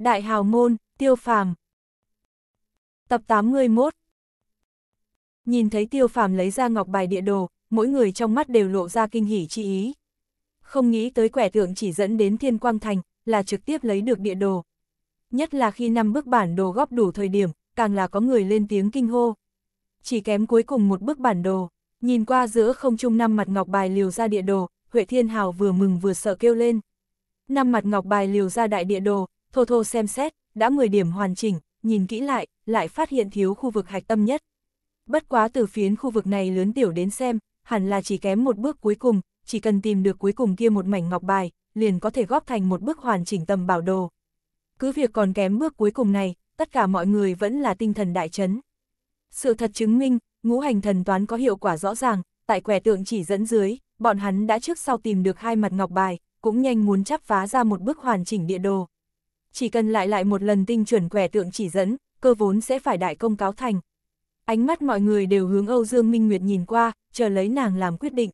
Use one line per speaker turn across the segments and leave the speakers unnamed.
Đại hào môn, tiêu phàm. Tập 81 Nhìn thấy tiêu phàm lấy ra ngọc bài địa đồ, mỗi người trong mắt đều lộ ra kinh hỉ chi ý. Không nghĩ tới quẻ tượng chỉ dẫn đến thiên quang thành, là trực tiếp lấy được địa đồ. Nhất là khi năm bức bản đồ góp đủ thời điểm, càng là có người lên tiếng kinh hô. Chỉ kém cuối cùng một bức bản đồ, nhìn qua giữa không trung năm mặt ngọc bài liều ra địa đồ, Huệ Thiên Hào vừa mừng vừa sợ kêu lên. Năm mặt ngọc bài liều ra đại địa đồ, thô thô xem xét, đã 10 điểm hoàn chỉnh, nhìn kỹ lại, lại phát hiện thiếu khu vực hạch tâm nhất. Bất quá từ phiến khu vực này lớn tiểu đến xem, hẳn là chỉ kém một bước cuối cùng, chỉ cần tìm được cuối cùng kia một mảnh ngọc bài, liền có thể góp thành một bước hoàn chỉnh tầm bảo đồ. Cứ việc còn kém bước cuối cùng này, tất cả mọi người vẫn là tinh thần đại chấn. Sự thật chứng minh, ngũ hành thần toán có hiệu quả rõ ràng, tại quẻ tượng chỉ dẫn dưới, bọn hắn đã trước sau tìm được hai mặt ngọc bài, cũng nhanh muốn chắp phá ra một bước hoàn chỉnh địa đồ chỉ cần lại lại một lần tinh chuẩn quẻ tượng chỉ dẫn, cơ vốn sẽ phải đại công cáo thành. Ánh mắt mọi người đều hướng Âu Dương Minh Nguyệt nhìn qua, chờ lấy nàng làm quyết định.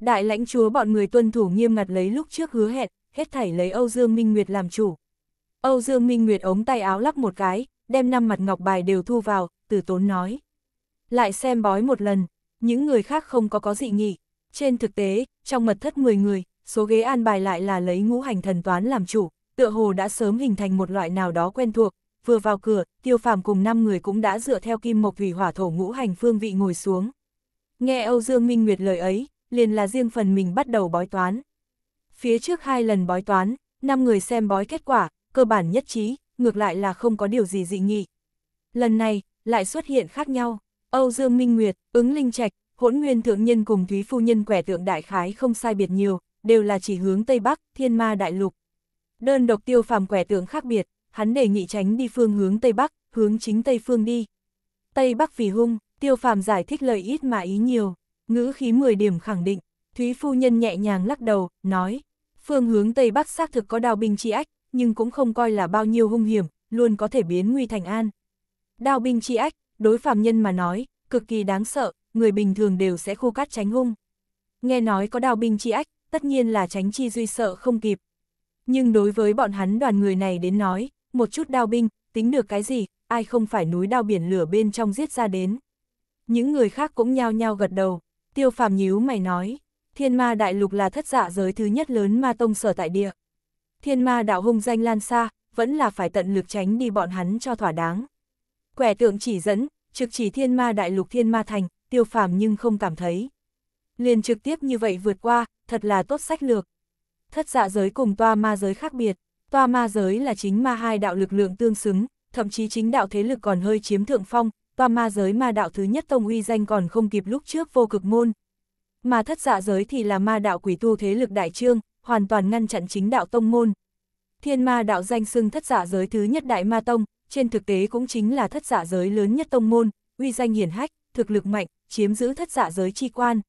Đại lãnh chúa bọn người tuân thủ nghiêm ngặt lấy lúc trước hứa hẹn, hết thảy lấy Âu Dương Minh Nguyệt làm chủ. Âu Dương Minh Nguyệt ống tay áo lắc một cái, đem năm mặt ngọc bài đều thu vào, từ tốn nói. Lại xem bói một lần, những người khác không có có dị nghị. Trên thực tế, trong mật thất 10 người, số ghế an bài lại là lấy ngũ hành thần toán làm chủ, tựa hồ đã sớm hình thành một loại nào đó quen thuộc, vừa vào cửa, tiêu phàm cùng 5 người cũng đã dựa theo kim mộc thủy hỏa thổ ngũ hành phương vị ngồi xuống. Nghe Âu Dương Minh Nguyệt lời ấy, liền là riêng phần mình bắt đầu bói toán. Phía trước hai lần bói toán, 5 người xem bói kết quả, cơ bản nhất trí, ngược lại là không có điều gì dị nghị. Lần này, lại xuất hiện khác nhau, Âu Dương Minh Nguyệt, ứng linh trạch, hỗn nguyên thượng nhân cùng thúy phu nhân quẻ tượng đại khái không sai biệt nhiều, đều là chỉ hướng Tây Bắc, thiên ma đại lục. Đơn độc tiêu phàm quẻ tướng khác biệt, hắn đề nghị tránh đi phương hướng Tây Bắc, hướng chính Tây Phương đi. Tây Bắc vì hung, tiêu phàm giải thích lời ít mà ý nhiều, ngữ khí 10 điểm khẳng định, Thúy Phu Nhân nhẹ nhàng lắc đầu, nói, phương hướng Tây Bắc xác thực có đào binh chi ách, nhưng cũng không coi là bao nhiêu hung hiểm, luôn có thể biến nguy thành an. Đào binh chi ách, đối phàm nhân mà nói, cực kỳ đáng sợ, người bình thường đều sẽ khô cát tránh hung. Nghe nói có đào binh chi ách, tất nhiên là tránh chi duy sợ không kịp, nhưng đối với bọn hắn đoàn người này đến nói, một chút đao binh, tính được cái gì, ai không phải núi đao biển lửa bên trong giết ra đến. Những người khác cũng nhao nhao gật đầu, tiêu phàm nhíu mày nói, thiên ma đại lục là thất dạ giới thứ nhất lớn ma tông sở tại địa. Thiên ma đạo hung danh lan xa, vẫn là phải tận lực tránh đi bọn hắn cho thỏa đáng. Quẻ tượng chỉ dẫn, trực chỉ thiên ma đại lục thiên ma thành, tiêu phàm nhưng không cảm thấy. Liền trực tiếp như vậy vượt qua, thật là tốt sách lược thất dạ giới cùng toa ma giới khác biệt, toa ma giới là chính ma hai đạo lực lượng tương xứng, thậm chí chính đạo thế lực còn hơi chiếm thượng phong, toa ma giới ma đạo thứ nhất tông uy danh còn không kịp lúc trước vô cực môn. Mà thất dạ giới thì là ma đạo quỷ tu thế lực đại trương, hoàn toàn ngăn chặn chính đạo tông môn. Thiên ma đạo danh xưng thất dạ giới thứ nhất đại ma tông, trên thực tế cũng chính là thất dạ giới lớn nhất tông môn, uy danh hiển hách, thực lực mạnh, chiếm giữ thất dạ giới chi quan.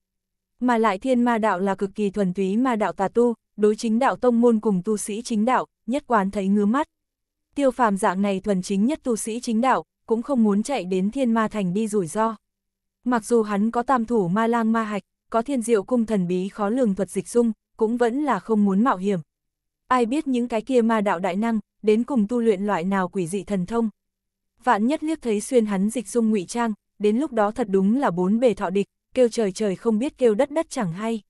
Mà lại thiên ma đạo là cực kỳ thuần túy ma đạo tà tu, đối chính đạo tông môn cùng tu sĩ chính đạo, nhất quán thấy ngứa mắt. Tiêu phàm dạng này thuần chính nhất tu sĩ chính đạo, cũng không muốn chạy đến thiên ma thành đi rủi ro. Mặc dù hắn có tam thủ ma lang ma hạch, có thiên diệu cung thần bí khó lường thuật dịch dung, cũng vẫn là không muốn mạo hiểm. Ai biết những cái kia ma đạo đại năng, đến cùng tu luyện loại nào quỷ dị thần thông. Vạn nhất liếc thấy xuyên hắn dịch dung ngụy trang, đến lúc đó thật đúng là bốn bề thọ địch, kêu trời trời không biết kêu đất đất chẳng hay.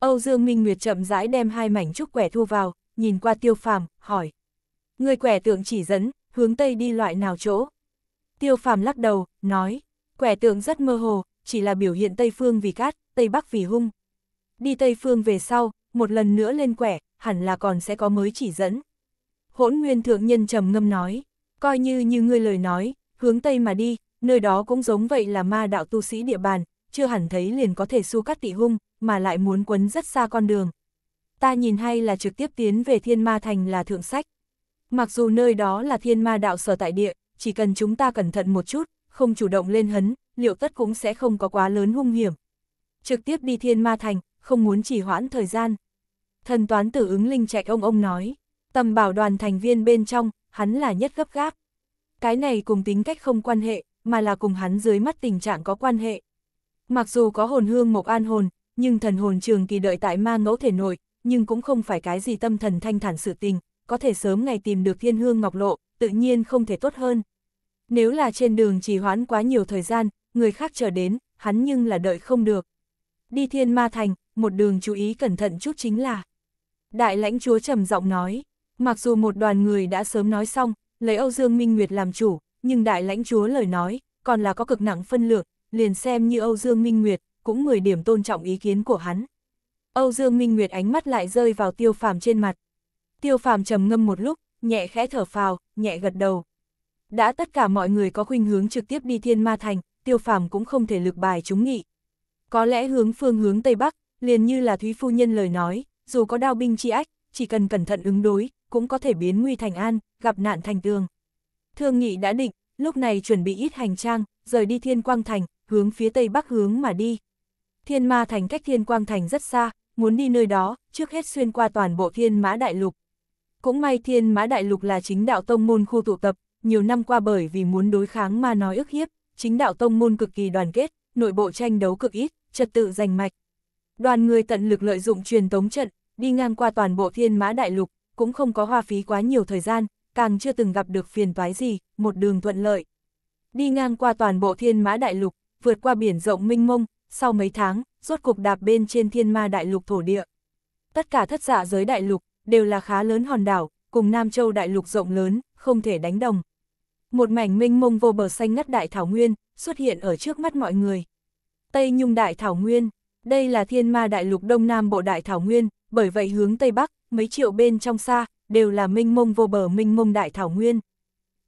Âu Dương Minh Nguyệt chậm rãi đem hai mảnh trúc quẻ thu vào, nhìn qua tiêu phàm, hỏi. Người quẻ tượng chỉ dẫn, hướng Tây đi loại nào chỗ? Tiêu phàm lắc đầu, nói, quẻ tượng rất mơ hồ, chỉ là biểu hiện Tây Phương vì cát, Tây Bắc vì hung. Đi Tây Phương về sau, một lần nữa lên quẻ, hẳn là còn sẽ có mới chỉ dẫn. Hỗn Nguyên Thượng Nhân trầm ngâm nói, coi như như ngươi lời nói, hướng Tây mà đi, nơi đó cũng giống vậy là ma đạo tu sĩ địa bàn, chưa hẳn thấy liền có thể su cắt tị hung, mà lại muốn quấn rất xa con đường. Ta nhìn hay là trực tiếp tiến về thiên ma thành là thượng sách. Mặc dù nơi đó là thiên ma đạo sở tại địa, chỉ cần chúng ta cẩn thận một chút, không chủ động lên hấn, liệu tất cũng sẽ không có quá lớn hung hiểm. Trực tiếp đi thiên ma thành, không muốn chỉ hoãn thời gian. Thần toán tử ứng linh chạy ông ông nói, tầm bảo đoàn thành viên bên trong, hắn là nhất gấp gáp. Cái này cùng tính cách không quan hệ, mà là cùng hắn dưới mắt tình trạng có quan hệ. Mặc dù có hồn hương mộc an hồn, nhưng thần hồn trường kỳ đợi tại ma ngẫu thể nội, nhưng cũng không phải cái gì tâm thần thanh thản sự tình, có thể sớm ngày tìm được thiên hương ngọc lộ, tự nhiên không thể tốt hơn. Nếu là trên đường trì hoãn quá nhiều thời gian, người khác chờ đến, hắn nhưng là đợi không được. Đi thiên ma thành, một đường chú ý cẩn thận chút chính là. Đại lãnh chúa trầm giọng nói, mặc dù một đoàn người đã sớm nói xong, lấy Âu Dương Minh Nguyệt làm chủ, nhưng đại lãnh chúa lời nói, còn là có cực nặng phân lượng, liền xem như Âu Dương Minh Nguyệt, cũng 10 điểm tôn trọng ý kiến của hắn. Âu Dương Minh Nguyệt ánh mắt lại rơi vào tiêu phàm trên mặt. Tiêu phàm trầm ngâm một lúc, nhẹ khẽ thở phào, nhẹ gật đầu. Đã tất cả mọi người có khuynh hướng trực tiếp đi thiên ma thành, tiêu phàm cũng không thể lực bài chúng nghị. Có lẽ hướng phương hướng Tây Bắc, liền như là Thúy Phu Nhân lời nói, dù có đao binh chi ách, chỉ cần cẩn thận ứng đối, cũng có thể biến nguy thành an, gặp nạn thành tường. Thương nghị đã định, lúc này chuẩn bị ít hành trang, rời đi thiên quang thành, hướng phía tây bắc hướng mà đi. Thiên ma thành cách thiên quang thành rất xa, muốn đi nơi đó, trước hết xuyên qua toàn bộ thiên mã đại lục. Cũng may thiên mã đại lục là chính đạo tông môn khu tụ tập, nhiều năm qua bởi vì muốn đối kháng mà nói ức hiếp, chính đạo tông môn cực kỳ đoàn kết, nội bộ tranh đấu cực ít, trật tự giành mạch. Đoàn người tận lực lợi dụng truyền tống trận, đi ngang qua toàn bộ thiên mã đại lục, cũng không có hoa phí quá nhiều thời gian, càng chưa từng gặp được phiền toái gì, một đường thuận lợi. Đi ngang qua toàn bộ thiên mã đại lục, vượt qua biển rộng minh mông, sau mấy tháng, rốt cục đạp bên trên thiên ma đại lục thổ địa. Tất cả thất dạ giới đại lục, đều là khá lớn hòn đảo, cùng Nam Châu đại lục rộng lớn, không thể đánh đồng. Một mảnh minh mông vô bờ xanh ngắt đại thảo nguyên, xuất hiện ở trước mắt mọi người. Tây Nhung đại thảo nguyên, đây là thiên ma đại lục đông nam bộ đại thảo nguyên, bởi vậy hướng tây bắc, mấy triệu bên trong xa, đều là minh mông vô bờ minh mông đại thảo nguyên.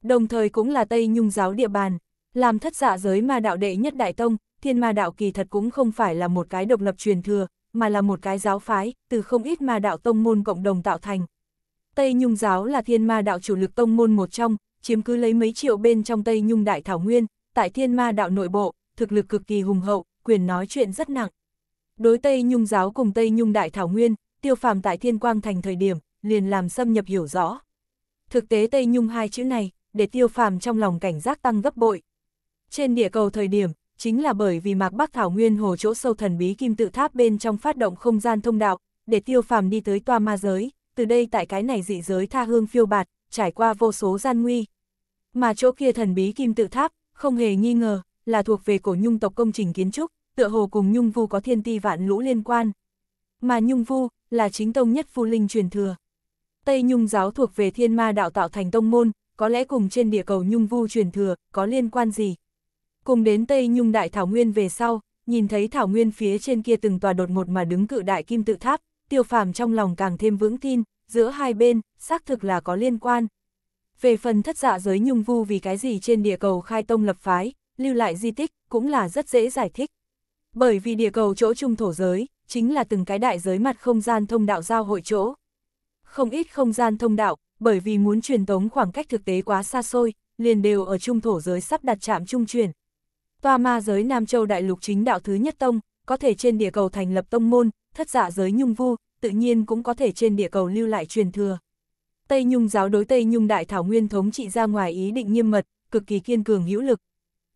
Đồng thời cũng là Tây Nhung giáo địa bàn, làm thất dạ giới ma đạo đệ nhất đại tông, thiên ma đạo kỳ thật cũng không phải là một cái độc lập truyền thừa, mà là một cái giáo phái, từ không ít ma đạo tông môn cộng đồng tạo thành. Tây Nhung giáo là thiên ma đạo chủ lực tông môn một trong, chiếm cứ lấy mấy triệu bên trong Tây Nhung đại thảo nguyên, tại thiên ma đạo nội bộ, thực lực cực kỳ hùng hậu, quyền nói chuyện rất nặng. Đối Tây Nhung giáo cùng Tây Nhung đại thảo nguyên, tiêu phàm tại thiên quang thành thời điểm, liền làm xâm nhập hiểu rõ. Thực tế Tây Nhung hai chữ này, để tiêu phàm trong lòng cảnh giác tăng gấp bội. Trên địa cầu thời điểm, chính là bởi vì Mạc Bắc Thảo Nguyên hồ chỗ sâu thần bí kim tự tháp bên trong phát động không gian thông đạo, để tiêu phàm đi tới toa ma giới, từ đây tại cái này dị giới tha hương phiêu bạt, trải qua vô số gian nguy. Mà chỗ kia thần bí kim tự tháp, không hề nghi ngờ, là thuộc về cổ nhung tộc công trình kiến trúc, tựa hồ cùng nhung vu có thiên ti vạn lũ liên quan. Mà nhung vu, là chính tông nhất phu linh truyền thừa. Tây nhung giáo thuộc về thiên ma đạo tạo thành tông môn, có lẽ cùng trên địa cầu nhung vu truyền thừa, có liên quan gì, Cùng đến Tây Nhung Đại Thảo Nguyên về sau, nhìn thấy Thảo Nguyên phía trên kia từng tòa đột ngột mà đứng cự đại kim tự tháp, tiêu phàm trong lòng càng thêm vững tin, giữa hai bên, xác thực là có liên quan. Về phần thất dạ giới nhung vu vì cái gì trên địa cầu khai tông lập phái, lưu lại di tích, cũng là rất dễ giải thích. Bởi vì địa cầu chỗ trung thổ giới, chính là từng cái đại giới mặt không gian thông đạo giao hội chỗ. Không ít không gian thông đạo, bởi vì muốn truyền tống khoảng cách thực tế quá xa xôi, liền đều ở trung thổ giới sắp đặt chạm trung truyền, Toa ma giới Nam Châu Đại Lục chính đạo thứ nhất tông, có thể trên địa cầu thành lập tông môn, thất giả dạ giới nhung vu, tự nhiên cũng có thể trên địa cầu lưu lại truyền thừa. Tây Nhung giáo đối Tây Nhung Đại Thảo Nguyên thống trị ra ngoài ý định nghiêm mật, cực kỳ kiên cường hữu lực.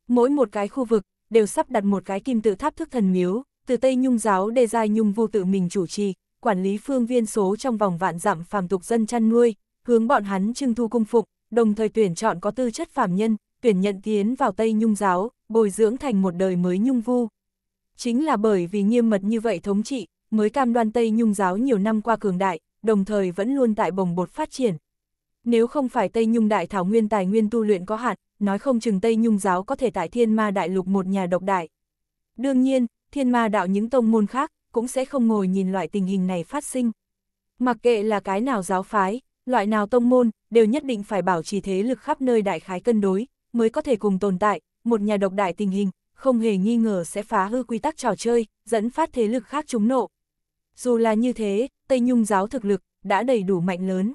Mỗi một cái khu vực, đều sắp đặt một cái kim tự tháp thức thần miếu, từ Tây Nhung giáo đề ra Nhung vu tự mình chủ trì, quản lý phương viên số trong vòng vạn dặm phàm tục dân chăn nuôi, hướng bọn hắn trưng thu cung phục, đồng thời tuyển chọn có tư chất phàm nhân, tuyển nhận tiến vào Tây Nhung giáo, bồi dưỡng thành một đời mới nhung vu. Chính là bởi vì nghiêm mật như vậy thống trị, mới cam đoan Tây Nhung giáo nhiều năm qua cường đại, đồng thời vẫn luôn tại bồng bột phát triển. Nếu không phải Tây Nhung đại thảo nguyên tài nguyên tu luyện có hạn, nói không chừng Tây Nhung giáo có thể tại thiên ma đại lục một nhà độc đại. Đương nhiên, thiên ma đạo những tông môn khác cũng sẽ không ngồi nhìn loại tình hình này phát sinh. Mặc kệ là cái nào giáo phái, loại nào tông môn, đều nhất định phải bảo trì thế lực khắp nơi đại khái cân đối, mới có thể cùng tồn tại, một nhà độc đại tình hình, không hề nghi ngờ sẽ phá hư quy tắc trò chơi, dẫn phát thế lực khác chúng nộ. Dù là như thế, Tây Nhung giáo thực lực đã đầy đủ mạnh lớn.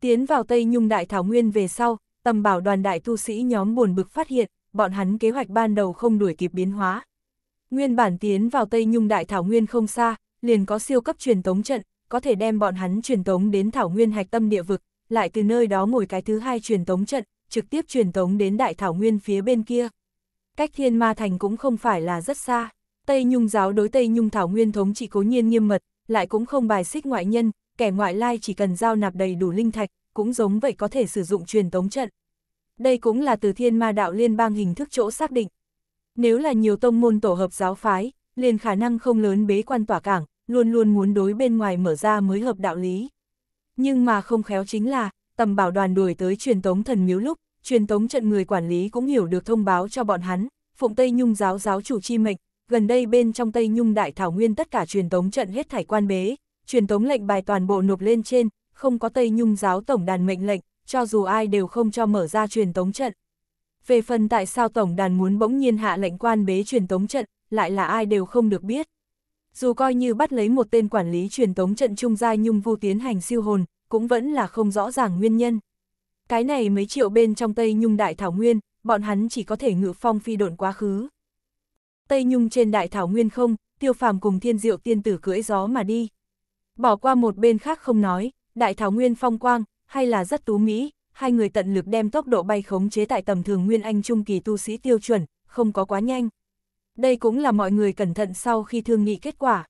Tiến vào Tây Nhung Đại Thảo Nguyên về sau, tầm bảo đoàn đại tu sĩ nhóm buồn bực phát hiện, bọn hắn kế hoạch ban đầu không đuổi kịp biến hóa. Nguyên bản tiến vào Tây Nhung Đại Thảo Nguyên không xa, liền có siêu cấp truyền tống trận, có thể đem bọn hắn truyền tống đến Thảo Nguyên hạch tâm địa vực, lại từ nơi đó ngồi cái thứ hai truyền tống trận, trực tiếp truyền tống đến đại thảo nguyên phía bên kia. Cách thiên ma thành cũng không phải là rất xa, Tây Nhung giáo đối Tây Nhung thảo nguyên thống chỉ cố nhiên nghiêm mật, lại cũng không bài xích ngoại nhân, kẻ ngoại lai chỉ cần giao nạp đầy đủ linh thạch, cũng giống vậy có thể sử dụng truyền tống trận. Đây cũng là từ thiên ma đạo liên bang hình thức chỗ xác định. Nếu là nhiều tông môn tổ hợp giáo phái, liền khả năng không lớn bế quan tỏa cảng, luôn luôn muốn đối bên ngoài mở ra mới hợp đạo lý. Nhưng mà không khéo chính là, tầm bảo đoàn đuổi tới truyền tống thần miếu lúc, truyền tống trận người quản lý cũng hiểu được thông báo cho bọn hắn, phụng Tây Nhung giáo giáo chủ chi mệnh, gần đây bên trong Tây Nhung đại thảo nguyên tất cả truyền tống trận hết thải quan bế, truyền tống lệnh bài toàn bộ nộp lên trên, không có Tây Nhung giáo tổng đàn mệnh lệnh, cho dù ai đều không cho mở ra truyền tống trận. Về phần tại sao tổng đàn muốn bỗng nhiên hạ lệnh quan bế truyền tống trận, lại là ai đều không được biết. Dù coi như bắt lấy một tên quản lý truyền tống trận trung gia Nhung Vu tiến hành siêu hồn, cũng vẫn là không rõ ràng nguyên nhân. Cái này mấy triệu bên trong Tây Nhung Đại Thảo Nguyên, bọn hắn chỉ có thể ngự phong phi độn quá khứ. Tây Nhung trên Đại Thảo Nguyên không, tiêu phàm cùng thiên diệu tiên tử cưỡi gió mà đi. Bỏ qua một bên khác không nói, Đại Thảo Nguyên phong quang, hay là rất tú mỹ, hai người tận lực đem tốc độ bay khống chế tại tầm thường Nguyên Anh Trung kỳ tu sĩ tiêu chuẩn, không có quá nhanh. Đây cũng là mọi người cẩn thận sau khi thương nghị kết quả.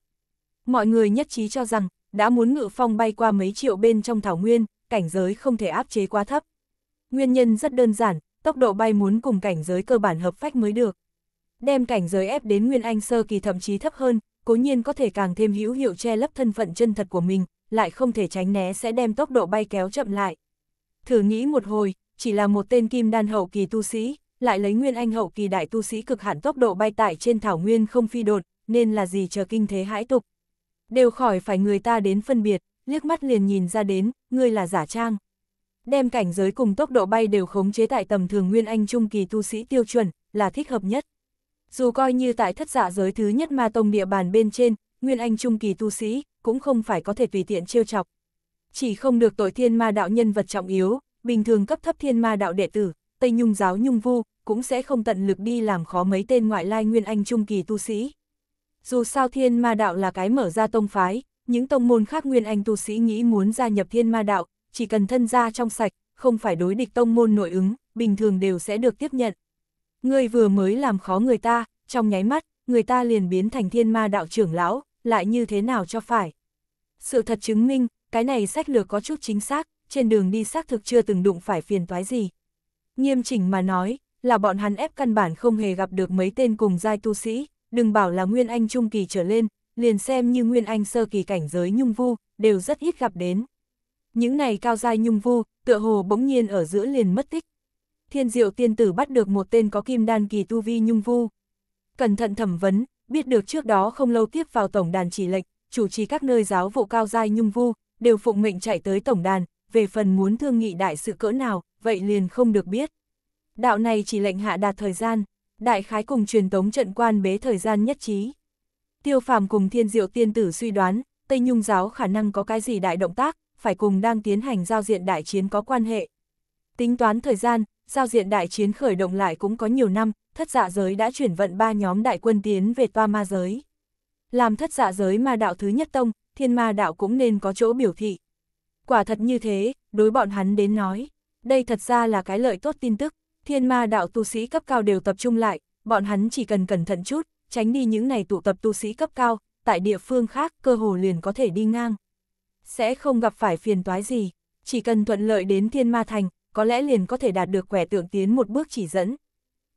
Mọi người nhất trí cho rằng, đã muốn ngự phong bay qua mấy triệu bên trong thảo nguyên, cảnh giới không thể áp chế quá thấp. Nguyên nhân rất đơn giản, tốc độ bay muốn cùng cảnh giới cơ bản hợp phách mới được. Đem cảnh giới ép đến Nguyên Anh sơ kỳ thậm chí thấp hơn, cố nhiên có thể càng thêm hữu hiệu che lấp thân phận chân thật của mình, lại không thể tránh né sẽ đem tốc độ bay kéo chậm lại. Thử nghĩ một hồi, chỉ là một tên kim đan hậu kỳ tu sĩ, lại lấy Nguyên Anh hậu kỳ đại tu sĩ cực hạn tốc độ bay tại trên thảo nguyên không phi đột, nên là gì chờ kinh thế hãi tục đều khỏi phải người ta đến phân biệt, liếc mắt liền nhìn ra đến, ngươi là giả trang. Đem cảnh giới cùng tốc độ bay đều khống chế tại tầm thường nguyên anh trung kỳ tu sĩ tiêu chuẩn, là thích hợp nhất. Dù coi như tại thất giả dạ giới thứ nhất ma tông địa bàn bên trên, nguyên anh trung kỳ tu sĩ, cũng không phải có thể tùy tiện trêu chọc. Chỉ không được tội thiên ma đạo nhân vật trọng yếu, bình thường cấp thấp thiên ma đạo đệ tử, Tây Nhung giáo Nhung Vu, cũng sẽ không tận lực đi làm khó mấy tên ngoại lai nguyên anh trung kỳ tu sĩ. Dù sao thiên ma đạo là cái mở ra tông phái, những tông môn khác nguyên anh tu sĩ nghĩ muốn gia nhập thiên ma đạo, chỉ cần thân gia trong sạch, không phải đối địch tông môn nội ứng, bình thường đều sẽ được tiếp nhận. người vừa mới làm khó người ta, trong nháy mắt, người ta liền biến thành thiên ma đạo trưởng lão, lại như thế nào cho phải. Sự thật chứng minh, cái này sách lược có chút chính xác, trên đường đi xác thực chưa từng đụng phải phiền toái gì. Nghiêm chỉnh mà nói, là bọn hắn ép căn bản không hề gặp được mấy tên cùng giai tu sĩ, đừng bảo là Nguyên Anh Trung Kỳ trở lên, liền xem như Nguyên Anh Sơ Kỳ cảnh giới nhung vu, đều rất ít gặp đến. Những này cao giai nhung vu, tựa hồ bỗng nhiên ở giữa liền mất tích. Thiên diệu tiên tử bắt được một tên có kim đan kỳ tu vi nhung vu. Cẩn thận thẩm vấn, biết được trước đó không lâu tiếp vào tổng đàn chỉ lệnh, chủ trì các nơi giáo vụ cao giai nhung vu, đều phụng mệnh chạy tới tổng đàn, về phần muốn thương nghị đại sự cỡ nào, vậy liền không được biết. Đạo này chỉ lệnh hạ đạt thời gian đại khái cùng truyền tống trận quan bế thời gian nhất trí. Tiêu phàm cùng thiên diệu tiên tử suy đoán, Tây Nhung giáo khả năng có cái gì đại động tác, phải cùng đang tiến hành giao diện đại chiến có quan hệ. Tính toán thời gian, giao diện đại chiến khởi động lại cũng có nhiều năm, thất dạ giới đã chuyển vận ba nhóm đại quân tiến về toa ma giới. Làm thất dạ giới ma đạo thứ nhất tông, thiên ma đạo cũng nên có chỗ biểu thị. Quả thật như thế, đối bọn hắn đến nói, đây thật ra là cái lợi tốt tin tức. Thiên ma đạo tu sĩ cấp cao đều tập trung lại, bọn hắn chỉ cần cẩn thận chút, tránh đi những này tụ tập tu sĩ cấp cao, tại địa phương khác cơ hồ liền có thể đi ngang. Sẽ không gặp phải phiền toái gì, chỉ cần thuận lợi đến thiên ma thành, có lẽ liền có thể đạt được quẻ tượng tiến một bước chỉ dẫn.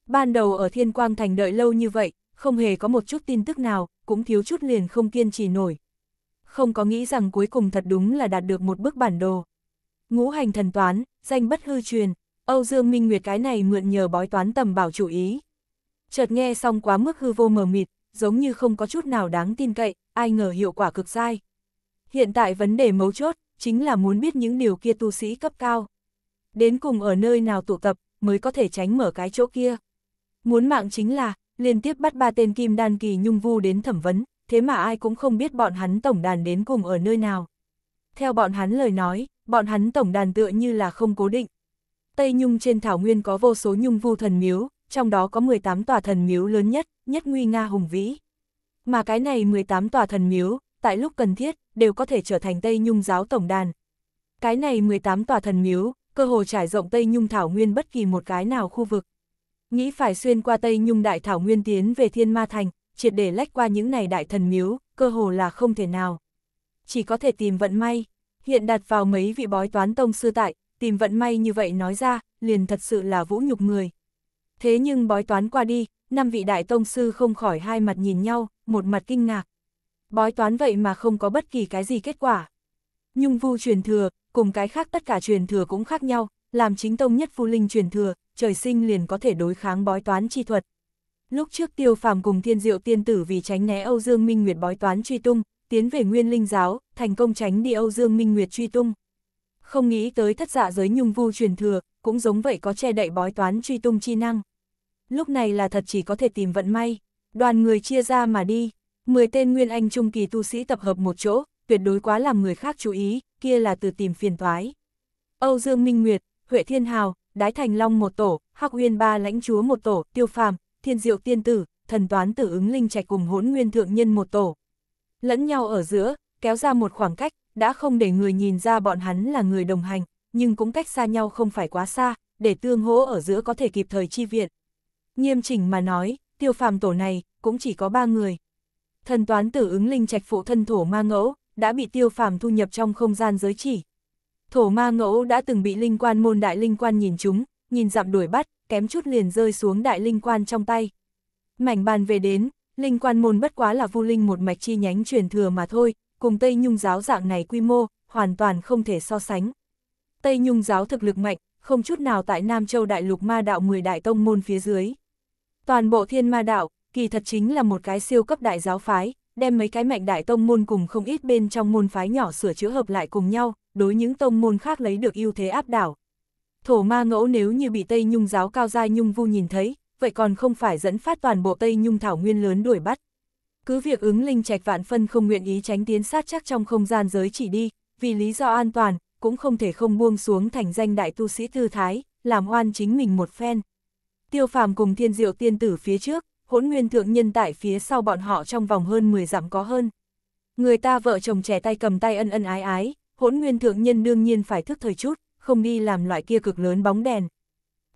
Ban đầu ở thiên quang thành đợi lâu như vậy, không hề có một chút tin tức nào, cũng thiếu chút liền không kiên trì nổi. Không có nghĩ rằng cuối cùng thật đúng là đạt được một bước bản đồ. Ngũ hành thần toán, danh bất hư truyền, Âu Dương Minh Nguyệt cái này mượn nhờ bói toán tầm bảo chủ ý. Chợt nghe xong quá mức hư vô mờ mịt, giống như không có chút nào đáng tin cậy, ai ngờ hiệu quả cực sai. Hiện tại vấn đề mấu chốt, chính là muốn biết những điều kia tu sĩ cấp cao. Đến cùng ở nơi nào tụ tập, mới có thể tránh mở cái chỗ kia. Muốn mạng chính là, liên tiếp bắt ba tên kim đan kỳ nhung vu đến thẩm vấn, thế mà ai cũng không biết bọn hắn tổng đàn đến cùng ở nơi nào. Theo bọn hắn lời nói, bọn hắn tổng đàn tựa như là không cố định, Tây Nhung trên thảo nguyên có vô số nhung vu thần miếu, trong đó có 18 tòa thần miếu lớn nhất, nhất nguy nga hùng vĩ. Mà cái này 18 tòa thần miếu, tại lúc cần thiết, đều có thể trở thành Tây Nhung giáo tổng đàn. Cái này 18 tòa thần miếu, cơ hồ trải rộng Tây Nhung thảo nguyên bất kỳ một cái nào khu vực. Nghĩ phải xuyên qua Tây Nhung đại thảo nguyên tiến về Thiên Ma Thành, triệt để lách qua những này đại thần miếu, cơ hồ là không thể nào. Chỉ có thể tìm vận may, hiện đặt vào mấy vị bói toán tông sư tại, tìm vận may như vậy nói ra, liền thật sự là vũ nhục người. Thế nhưng bói toán qua đi, năm vị đại tông sư không khỏi hai mặt nhìn nhau, một mặt kinh ngạc. Bói toán vậy mà không có bất kỳ cái gì kết quả. Nhung vu truyền thừa, cùng cái khác tất cả truyền thừa cũng khác nhau, làm chính tông nhất phu linh truyền thừa, trời sinh liền có thể đối kháng bói toán chi thuật. Lúc trước tiêu phàm cùng thiên diệu tiên tử vì tránh né Âu Dương Minh Nguyệt bói toán truy tung, tiến về nguyên linh giáo, thành công tránh đi Âu Dương Minh Nguyệt truy tung. Không nghĩ tới thất dạ giới nhung vu truyền thừa, cũng giống vậy có che đậy bói toán truy tung chi năng. Lúc này là thật chỉ có thể tìm vận may, đoàn người chia ra mà đi, 10 tên nguyên anh trung kỳ tu sĩ tập hợp một chỗ, tuyệt đối quá làm người khác chú ý, kia là từ tìm phiền toái. Âu Dương Minh Nguyệt, Huệ Thiên Hào, Đái Thành Long một tổ, Hắc Uyên ba lãnh chúa một tổ, Tiêu Phàm, Thiên Diệu Tiên Tử, Thần Toán Tử ứng linh trạch cùng hỗn nguyên thượng nhân một tổ. Lẫn nhau ở giữa, kéo ra một khoảng cách, đã không để người nhìn ra bọn hắn là người đồng hành, nhưng cũng cách xa nhau không phải quá xa, để tương hỗ ở giữa có thể kịp thời chi viện. Nghiêm chỉnh mà nói, tiêu phàm tổ này, cũng chỉ có ba người. Thần toán tử ứng linh trạch phụ thân thổ ma ngẫu, đã bị tiêu phàm thu nhập trong không gian giới chỉ. Thổ ma ngẫu đã từng bị linh quan môn đại linh quan nhìn chúng, nhìn dặm đuổi bắt, kém chút liền rơi xuống đại linh quan trong tay. Mảnh bàn về đến, linh quan môn bất quá là vu linh một mạch chi nhánh truyền thừa mà thôi, cùng Tây Nhung giáo dạng này quy mô, hoàn toàn không thể so sánh. Tây Nhung giáo thực lực mạnh, không chút nào tại Nam Châu Đại Lục Ma Đạo 10 đại tông môn phía dưới. Toàn bộ thiên ma đạo, kỳ thật chính là một cái siêu cấp đại giáo phái, đem mấy cái mạnh đại tông môn cùng không ít bên trong môn phái nhỏ sửa chữa hợp lại cùng nhau, đối những tông môn khác lấy được ưu thế áp đảo. Thổ ma ngẫu nếu như bị Tây Nhung giáo cao gia Nhung vu nhìn thấy, vậy còn không phải dẫn phát toàn bộ Tây Nhung thảo nguyên lớn đuổi bắt. Cứ việc ứng linh trạch vạn phân không nguyện ý tránh tiến sát chắc trong không gian giới chỉ đi, vì lý do an toàn, cũng không thể không buông xuống thành danh đại tu sĩ tư thái, làm oan chính mình một phen. Tiêu phàm cùng thiên diệu tiên tử phía trước, hỗn nguyên thượng nhân tại phía sau bọn họ trong vòng hơn 10 dặm có hơn. Người ta vợ chồng trẻ tay cầm tay ân ân ái ái, hỗn nguyên thượng nhân đương nhiên phải thức thời chút, không đi làm loại kia cực lớn bóng đèn.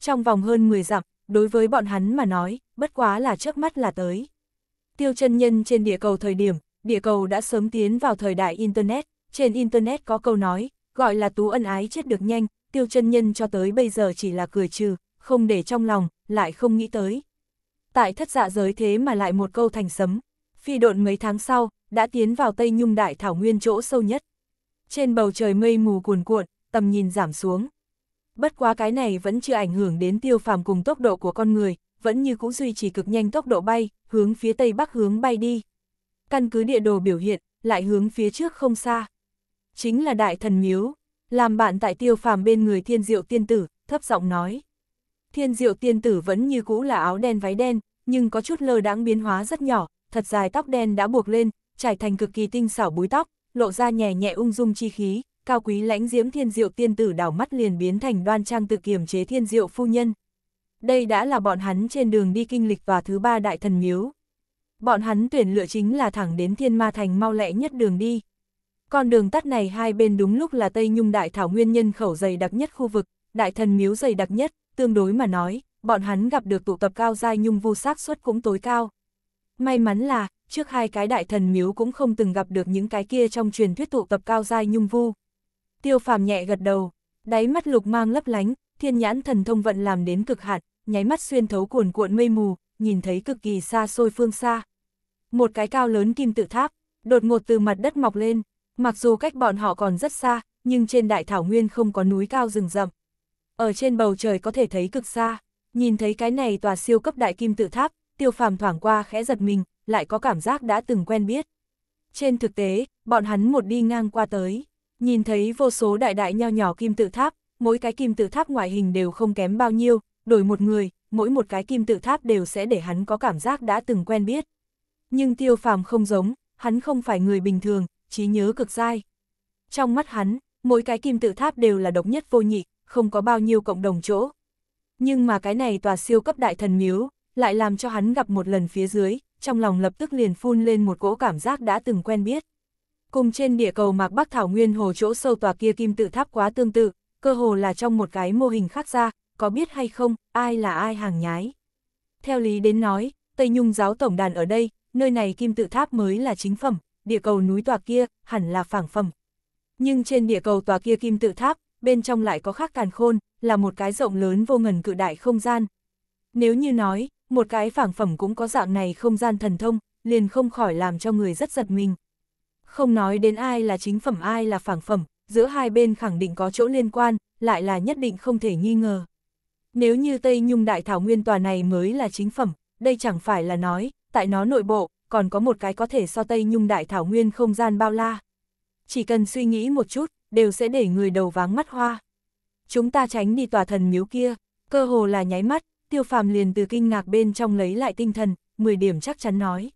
Trong vòng hơn 10 dặm, đối với bọn hắn mà nói, bất quá là trước mắt là tới. Tiêu chân nhân trên địa cầu thời điểm, địa cầu đã sớm tiến vào thời đại Internet, trên Internet có câu nói, gọi là tú ân ái chết được nhanh, tiêu chân nhân cho tới bây giờ chỉ là cười trừ, không để trong lòng, lại không nghĩ tới. Tại thất dạ giới thế mà lại một câu thành sấm, phi độn mấy tháng sau, đã tiến vào Tây Nhung Đại Thảo Nguyên chỗ sâu nhất. Trên bầu trời mây mù cuồn cuộn, tầm nhìn giảm xuống. Bất quá cái này vẫn chưa ảnh hưởng đến tiêu phàm cùng tốc độ của con người, vẫn như cũ duy trì cực nhanh tốc độ bay, hướng phía tây bắc hướng bay đi. Căn cứ địa đồ biểu hiện, lại hướng phía trước không xa. Chính là đại thần miếu, làm bạn tại tiêu phàm bên người thiên diệu tiên tử, thấp giọng nói. Thiên diệu tiên tử vẫn như cũ là áo đen váy đen, nhưng có chút lơ đãng biến hóa rất nhỏ, thật dài tóc đen đã buộc lên, trải thành cực kỳ tinh xảo búi tóc, lộ ra nhẹ nhẹ ung dung chi khí, cao quý lãnh diễm thiên diệu tiên tử đảo mắt liền biến thành đoan trang tự kiềm chế thiên diệu phu nhân đây đã là bọn hắn trên đường đi kinh lịch và thứ ba đại thần miếu. Bọn hắn tuyển lựa chính là thẳng đến thiên ma thành mau lẹ nhất đường đi. Con đường tắt này hai bên đúng lúc là Tây Nhung Đại Thảo Nguyên nhân khẩu dày đặc nhất khu vực, đại thần miếu dày đặc nhất, tương đối mà nói, bọn hắn gặp được tụ tập cao giai nhung vu xác suất cũng tối cao. May mắn là, trước hai cái đại thần miếu cũng không từng gặp được những cái kia trong truyền thuyết tụ tập cao giai nhung vu. Tiêu phàm nhẹ gật đầu, đáy mắt lục mang lấp lánh, thiên nhãn thần thông vận làm đến cực hạn, nháy mắt xuyên thấu cuồn cuộn mây mù, nhìn thấy cực kỳ xa xôi phương xa. Một cái cao lớn kim tự tháp, đột ngột từ mặt đất mọc lên, mặc dù cách bọn họ còn rất xa, nhưng trên đại thảo nguyên không có núi cao rừng rậm. Ở trên bầu trời có thể thấy cực xa, nhìn thấy cái này tòa siêu cấp đại kim tự tháp, tiêu phàm thoảng qua khẽ giật mình, lại có cảm giác đã từng quen biết. Trên thực tế, bọn hắn một đi ngang qua tới, nhìn thấy vô số đại đại nho nhỏ kim tự tháp, mỗi cái kim tự tháp ngoại hình đều không kém bao nhiêu, đổi một người, mỗi một cái kim tự tháp đều sẽ để hắn có cảm giác đã từng quen biết. Nhưng tiêu phàm không giống, hắn không phải người bình thường, trí nhớ cực dai. Trong mắt hắn, mỗi cái kim tự tháp đều là độc nhất vô nhị, không có bao nhiêu cộng đồng chỗ. Nhưng mà cái này tòa siêu cấp đại thần miếu, lại làm cho hắn gặp một lần phía dưới, trong lòng lập tức liền phun lên một cỗ cảm giác đã từng quen biết. Cùng trên địa cầu Mạc Bắc Thảo Nguyên hồ chỗ sâu tòa kia kim tự tháp quá tương tự, cơ hồ là trong một cái mô hình khác ra, có biết hay không, ai là ai hàng nhái. Theo lý đến nói, Tây Nhung giáo tổng đàn ở đây, nơi này kim tự tháp mới là chính phẩm, địa cầu núi tòa kia, hẳn là phảng phẩm. Nhưng trên địa cầu tòa kia kim tự tháp, bên trong lại có khác càn khôn, là một cái rộng lớn vô ngần cự đại không gian. Nếu như nói, một cái phảng phẩm cũng có dạng này không gian thần thông, liền không khỏi làm cho người rất giật mình. Không nói đến ai là chính phẩm ai là phảng phẩm, giữa hai bên khẳng định có chỗ liên quan, lại là nhất định không thể nghi ngờ. Nếu như Tây Nhung Đại Thảo Nguyên tòa này mới là chính phẩm, đây chẳng phải là nói, tại nó nội bộ, còn có một cái có thể so Tây Nhung Đại Thảo Nguyên không gian bao la. Chỉ cần suy nghĩ một chút, đều sẽ để người đầu váng mắt hoa. Chúng ta tránh đi tòa thần miếu kia, cơ hồ là nháy mắt, tiêu phàm liền từ kinh ngạc bên trong lấy lại tinh thần, 10 điểm chắc chắn nói.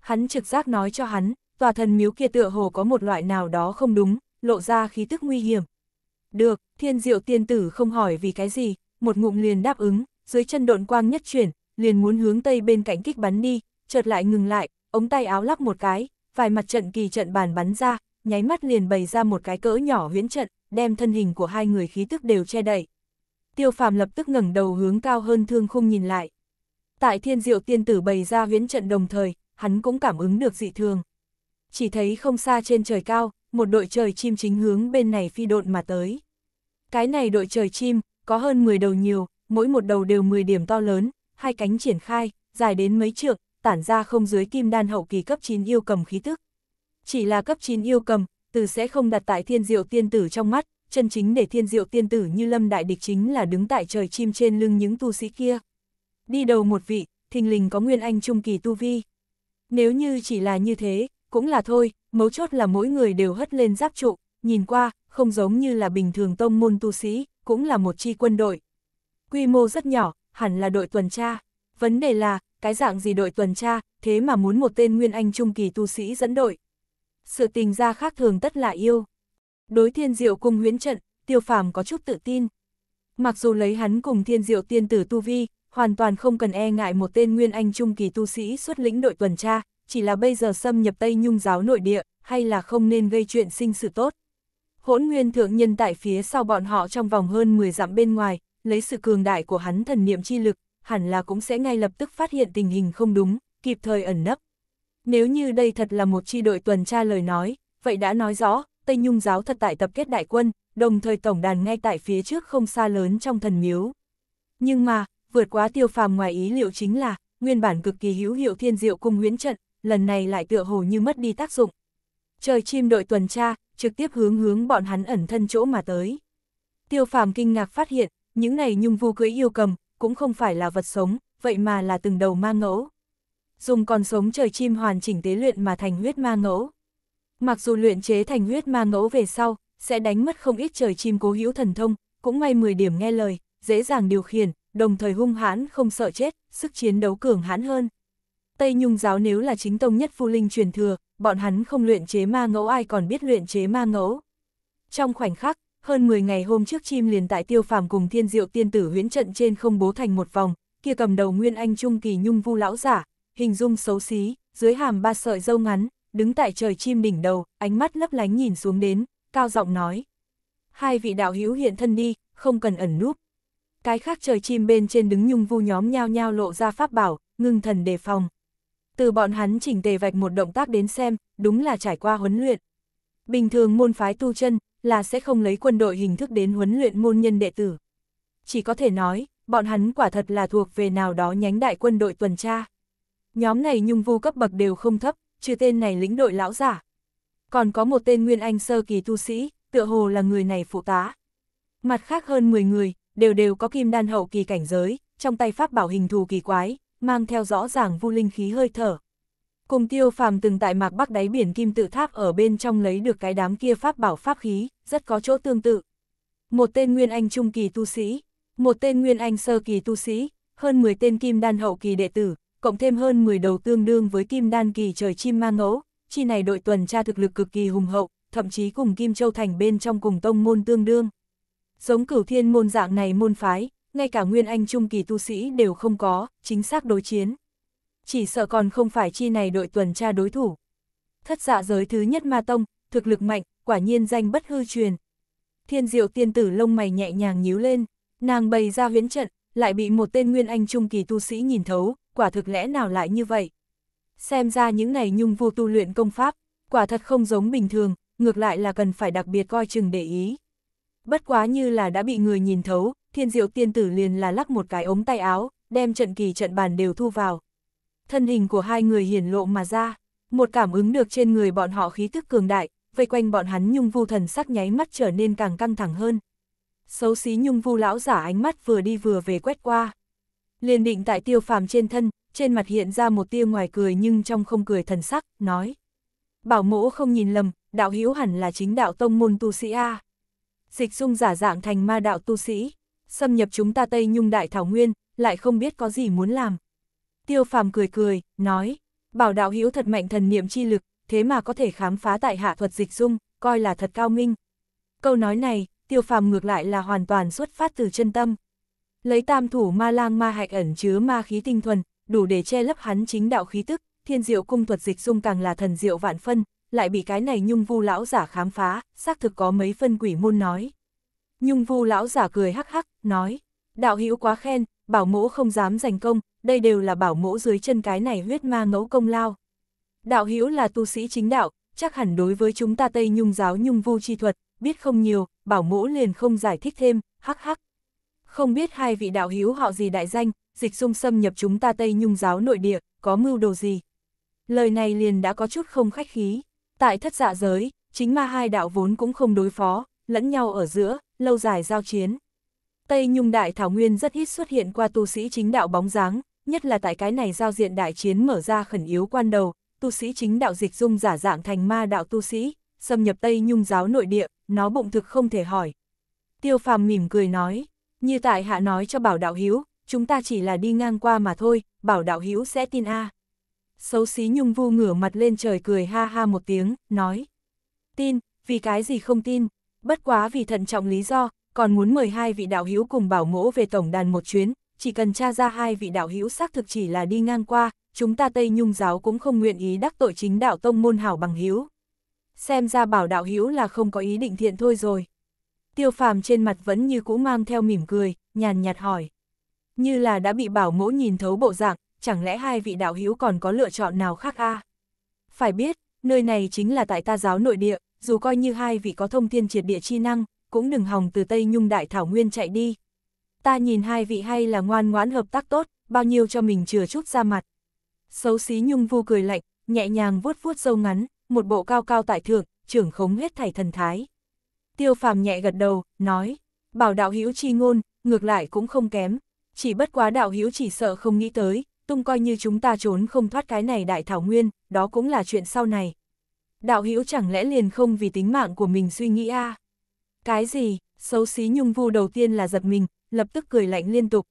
Hắn trực giác nói cho hắn, tòa thần miếu kia tựa hồ có một loại nào đó không đúng, lộ ra khí tức nguy hiểm. Được, thiên diệu tiên tử không hỏi vì cái gì, một ngụm liền đáp ứng, dưới chân độn quang nhất chuyển, liền muốn hướng tây bên cạnh kích bắn đi, chợt lại ngừng lại, ống tay áo lắc một cái, vài mặt trận kỳ trận bàn bắn ra, nháy mắt liền bày ra một cái cỡ nhỏ huyễn trận, đem thân hình của hai người khí tức đều che đậy. Tiêu Phàm lập tức ngẩng đầu hướng cao hơn thương khung nhìn lại. Tại Thiên Diệu Tiên tử bày ra huyễn trận đồng thời, hắn cũng cảm ứng được dị thường. Chỉ thấy không xa trên trời cao, một đội trời chim chính hướng bên này phi độn mà tới. Cái này đội trời chim, có hơn 10 đầu nhiều, mỗi một đầu đều 10 điểm to lớn, hai cánh triển khai, dài đến mấy trượng, tản ra không dưới kim đan hậu kỳ cấp 9 yêu cầm khí tức. Chỉ là cấp 9 yêu cầm, từ sẽ không đặt tại thiên diệu tiên tử trong mắt, chân chính để thiên diệu tiên tử như lâm đại địch chính là đứng tại trời chim trên lưng những tu sĩ kia. Đi đầu một vị, thình lình có nguyên anh trung kỳ tu vi. Nếu như chỉ là như thế, cũng là thôi, mấu chốt là mỗi người đều hất lên giáp trụ, nhìn qua, không giống như là bình thường tông môn tu sĩ, cũng là một chi quân đội. Quy mô rất nhỏ, hẳn là đội tuần tra. Vấn đề là, cái dạng gì đội tuần tra, thế mà muốn một tên Nguyên Anh Trung Kỳ tu sĩ dẫn đội. Sự tình ra khác thường tất là yêu. Đối thiên diệu cung huyễn trận, tiêu phàm có chút tự tin. Mặc dù lấy hắn cùng thiên diệu tiên tử tu vi, hoàn toàn không cần e ngại một tên Nguyên Anh Trung Kỳ tu sĩ xuất lĩnh đội tuần tra, chỉ là bây giờ xâm nhập Tây Nhung giáo nội địa, hay là không nên gây chuyện sinh sự tốt hỗn nguyên thượng nhân tại phía sau bọn họ trong vòng hơn 10 dặm bên ngoài, lấy sự cường đại của hắn thần niệm chi lực, hẳn là cũng sẽ ngay lập tức phát hiện tình hình không đúng, kịp thời ẩn nấp. Nếu như đây thật là một chi đội tuần tra lời nói, vậy đã nói rõ, Tây Nhung giáo thật tại tập kết đại quân, đồng thời tổng đàn ngay tại phía trước không xa lớn trong thần miếu. Nhưng mà, vượt quá tiêu phàm ngoài ý liệu chính là, nguyên bản cực kỳ hữu hiệu thiên diệu cung nguyễn trận, lần này lại tựa hồ như mất đi tác dụng. Trời chim đội tuần tra, trực tiếp hướng hướng bọn hắn ẩn thân chỗ mà tới. Tiêu phàm kinh ngạc phát hiện, những này nhung vu cưỡi yêu cầm, cũng không phải là vật sống, vậy mà là từng đầu ma ngẫu. Dùng còn sống trời chim hoàn chỉnh tế luyện mà thành huyết ma ngẫu. Mặc dù luyện chế thành huyết ma ngẫu về sau, sẽ đánh mất không ít trời chim cố hữu thần thông, cũng may 10 điểm nghe lời, dễ dàng điều khiển, đồng thời hung hãn không sợ chết, sức chiến đấu cường hãn hơn. Tây Nhung giáo nếu là chính tông nhất phu linh truyền thừa, bọn hắn không luyện chế ma ngẫu ai còn biết luyện chế ma ngẫu. Trong khoảnh khắc, hơn 10 ngày hôm trước chim liền tại tiêu phàm cùng thiên diệu tiên tử huyễn trận trên không bố thành một vòng, kia cầm đầu nguyên anh trung kỳ nhung vu lão giả, hình dung xấu xí, dưới hàm ba sợi dâu ngắn, đứng tại trời chim đỉnh đầu, ánh mắt lấp lánh nhìn xuống đến, cao giọng nói. Hai vị đạo hữu hiện thân đi, không cần ẩn núp. Cái khác trời chim bên trên đứng nhung vu nhóm nhao nhao lộ ra pháp bảo, ngưng thần đề phòng. Từ bọn hắn chỉnh tề vạch một động tác đến xem, đúng là trải qua huấn luyện. Bình thường môn phái tu chân là sẽ không lấy quân đội hình thức đến huấn luyện môn nhân đệ tử. Chỉ có thể nói, bọn hắn quả thật là thuộc về nào đó nhánh đại quân đội tuần tra. Nhóm này nhung vu cấp bậc đều không thấp, trừ tên này lĩnh đội lão giả. Còn có một tên Nguyên Anh sơ kỳ tu sĩ, tựa hồ là người này phụ tá. Mặt khác hơn 10 người, đều đều có kim đan hậu kỳ cảnh giới, trong tay pháp bảo hình thù kỳ quái, mang theo rõ ràng vu linh khí hơi thở. Cùng tiêu phàm từng tại mạc bắc đáy biển kim tự tháp ở bên trong lấy được cái đám kia pháp bảo pháp khí, rất có chỗ tương tự. Một tên Nguyên Anh trung kỳ tu sĩ, một tên Nguyên Anh sơ kỳ tu sĩ, hơn 10 tên kim đan hậu kỳ đệ tử, cộng thêm hơn 10 đầu tương đương với kim đan kỳ trời chim ma ngẫu, chi này đội tuần tra thực lực cực kỳ hùng hậu, thậm chí cùng Kim Châu Thành bên trong cùng tông môn tương đương. Giống cửu thiên môn dạng này môn phái, ngay cả nguyên anh trung kỳ tu sĩ đều không có, chính xác đối chiến. Chỉ sợ còn không phải chi này đội tuần tra đối thủ. Thất dạ giới thứ nhất ma tông, thực lực mạnh, quả nhiên danh bất hư truyền. Thiên diệu tiên tử lông mày nhẹ nhàng nhíu lên, nàng bày ra huyễn trận, lại bị một tên nguyên anh trung kỳ tu sĩ nhìn thấu, quả thực lẽ nào lại như vậy. Xem ra những này nhung vô tu luyện công pháp, quả thật không giống bình thường, ngược lại là cần phải đặc biệt coi chừng để ý bất quá như là đã bị người nhìn thấu, thiên diệu tiên tử liền là lắc một cái ống tay áo, đem trận kỳ trận bàn đều thu vào. Thân hình của hai người hiển lộ mà ra, một cảm ứng được trên người bọn họ khí tức cường đại, vây quanh bọn hắn nhung vu thần sắc nháy mắt trở nên càng căng thẳng hơn. Xấu xí nhung vu lão giả ánh mắt vừa đi vừa về quét qua. Liền định tại tiêu phàm trên thân, trên mặt hiện ra một tia ngoài cười nhưng trong không cười thần sắc, nói. Bảo mẫu không nhìn lầm, đạo hữu hẳn là chính đạo tông môn tu sĩ A dịch dung giả dạng thành ma đạo tu sĩ, xâm nhập chúng ta Tây Nhung Đại Thảo Nguyên, lại không biết có gì muốn làm. Tiêu phàm cười cười, nói, bảo đạo hữu thật mạnh thần niệm chi lực, thế mà có thể khám phá tại hạ thuật dịch dung, coi là thật cao minh. Câu nói này, tiêu phàm ngược lại là hoàn toàn xuất phát từ chân tâm. Lấy tam thủ ma lang ma hạch ẩn chứa ma khí tinh thuần, đủ để che lấp hắn chính đạo khí tức, thiên diệu cung thuật dịch dung càng là thần diệu vạn phân, lại bị cái này nhung vu lão giả khám phá, xác thực có mấy phân quỷ môn nói. Nhung vu lão giả cười hắc hắc, nói, đạo hữu quá khen, bảo mỗ không dám giành công, đây đều là bảo mỗ dưới chân cái này huyết ma ngẫu công lao. Đạo hữu là tu sĩ chính đạo, chắc hẳn đối với chúng ta Tây Nhung giáo Nhung vu chi thuật, biết không nhiều, bảo mỗ liền không giải thích thêm, hắc hắc. Không biết hai vị đạo hữu họ gì đại danh, dịch dung xâm nhập chúng ta Tây Nhung giáo nội địa, có mưu đồ gì? Lời này liền đã có chút không khách khí. Tại thất dạ giới, chính ma hai đạo vốn cũng không đối phó, lẫn nhau ở giữa, lâu dài giao chiến. Tây Nhung Đại Thảo Nguyên rất ít xuất hiện qua tu sĩ chính đạo bóng dáng, nhất là tại cái này giao diện đại chiến mở ra khẩn yếu quan đầu, tu sĩ chính đạo dịch dung giả dạng thành ma đạo tu sĩ, xâm nhập Tây Nhung giáo nội địa, nó bụng thực không thể hỏi. Tiêu phàm mỉm cười nói, như tại hạ nói cho bảo đạo hiếu, chúng ta chỉ là đi ngang qua mà thôi, bảo đạo hiếu sẽ tin a à xấu xí nhung vu ngửa mặt lên trời cười ha ha một tiếng, nói. Tin, vì cái gì không tin, bất quá vì thận trọng lý do, còn muốn mời hai vị đạo hữu cùng bảo mỗ về tổng đàn một chuyến, chỉ cần tra ra hai vị đạo hữu xác thực chỉ là đi ngang qua, chúng ta Tây Nhung giáo cũng không nguyện ý đắc tội chính đạo tông môn hảo bằng hữu. Xem ra bảo đạo hữu là không có ý định thiện thôi rồi. Tiêu phàm trên mặt vẫn như cũ mang theo mỉm cười, nhàn nhạt hỏi. Như là đã bị bảo mỗ nhìn thấu bộ dạng, chẳng lẽ hai vị đạo hữu còn có lựa chọn nào khác a? À? Phải biết, nơi này chính là tại ta giáo nội địa, dù coi như hai vị có thông thiên triệt địa chi năng, cũng đừng hòng từ Tây Nhung Đại Thảo Nguyên chạy đi. Ta nhìn hai vị hay là ngoan ngoãn hợp tác tốt, bao nhiêu cho mình chừa chút ra mặt. Xấu xí Nhung vu cười lạnh, nhẹ nhàng vuốt vuốt dâu ngắn, một bộ cao cao tại thượng, trưởng khống huyết thảy thần thái. Tiêu phàm nhẹ gật đầu, nói, bảo đạo hữu chi ngôn, ngược lại cũng không kém, chỉ bất quá đạo hữu chỉ sợ không nghĩ tới, tung coi như chúng ta trốn không thoát cái này đại thảo nguyên, đó cũng là chuyện sau này. Đạo hữu chẳng lẽ liền không vì tính mạng của mình suy nghĩ a Cái gì, xấu xí nhung vu đầu tiên là giật mình, lập tức cười lạnh liên tục.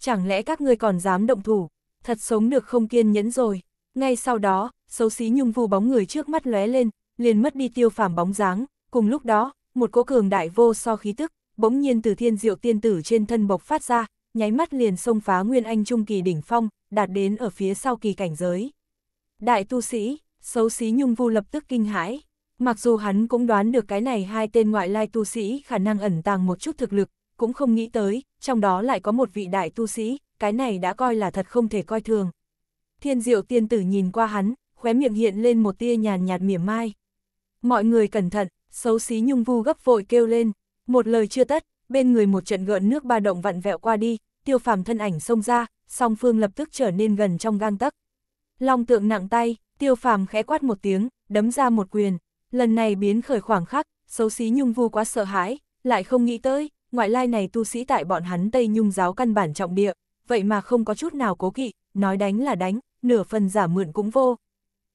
Chẳng lẽ các ngươi còn dám động thủ, thật sống được không kiên nhẫn rồi. Ngay sau đó, xấu xí nhung vu bóng người trước mắt lóe lên, liền mất đi tiêu phàm bóng dáng. Cùng lúc đó, một cỗ cường đại vô so khí tức, bỗng nhiên từ thiên diệu tiên tử trên thân bộc phát ra, nháy mắt liền xông phá nguyên anh trung kỳ đỉnh phong, đạt đến ở phía sau kỳ cảnh giới. Đại tu sĩ, xấu xí nhung vu lập tức kinh hãi. Mặc dù hắn cũng đoán được cái này hai tên ngoại lai tu sĩ khả năng ẩn tàng một chút thực lực, cũng không nghĩ tới, trong đó lại có một vị đại tu sĩ, cái này đã coi là thật không thể coi thường. Thiên diệu tiên tử nhìn qua hắn, khóe miệng hiện lên một tia nhàn nhạt mỉa mai. Mọi người cẩn thận, xấu xí nhung vu gấp vội kêu lên, một lời chưa tất, bên người một trận gợn nước ba động vặn vẹo qua đi, tiêu phàm thân ảnh xông ra, song phương lập tức trở nên gần trong gang tấc. Long tượng nặng tay, tiêu phàm khẽ quát một tiếng, đấm ra một quyền, lần này biến khởi khoảng khắc, xấu xí nhung vu quá sợ hãi, lại không nghĩ tới, ngoại lai này tu sĩ tại bọn hắn Tây Nhung giáo căn bản trọng địa, vậy mà không có chút nào cố kỵ, nói đánh là đánh, nửa phần giả mượn cũng vô.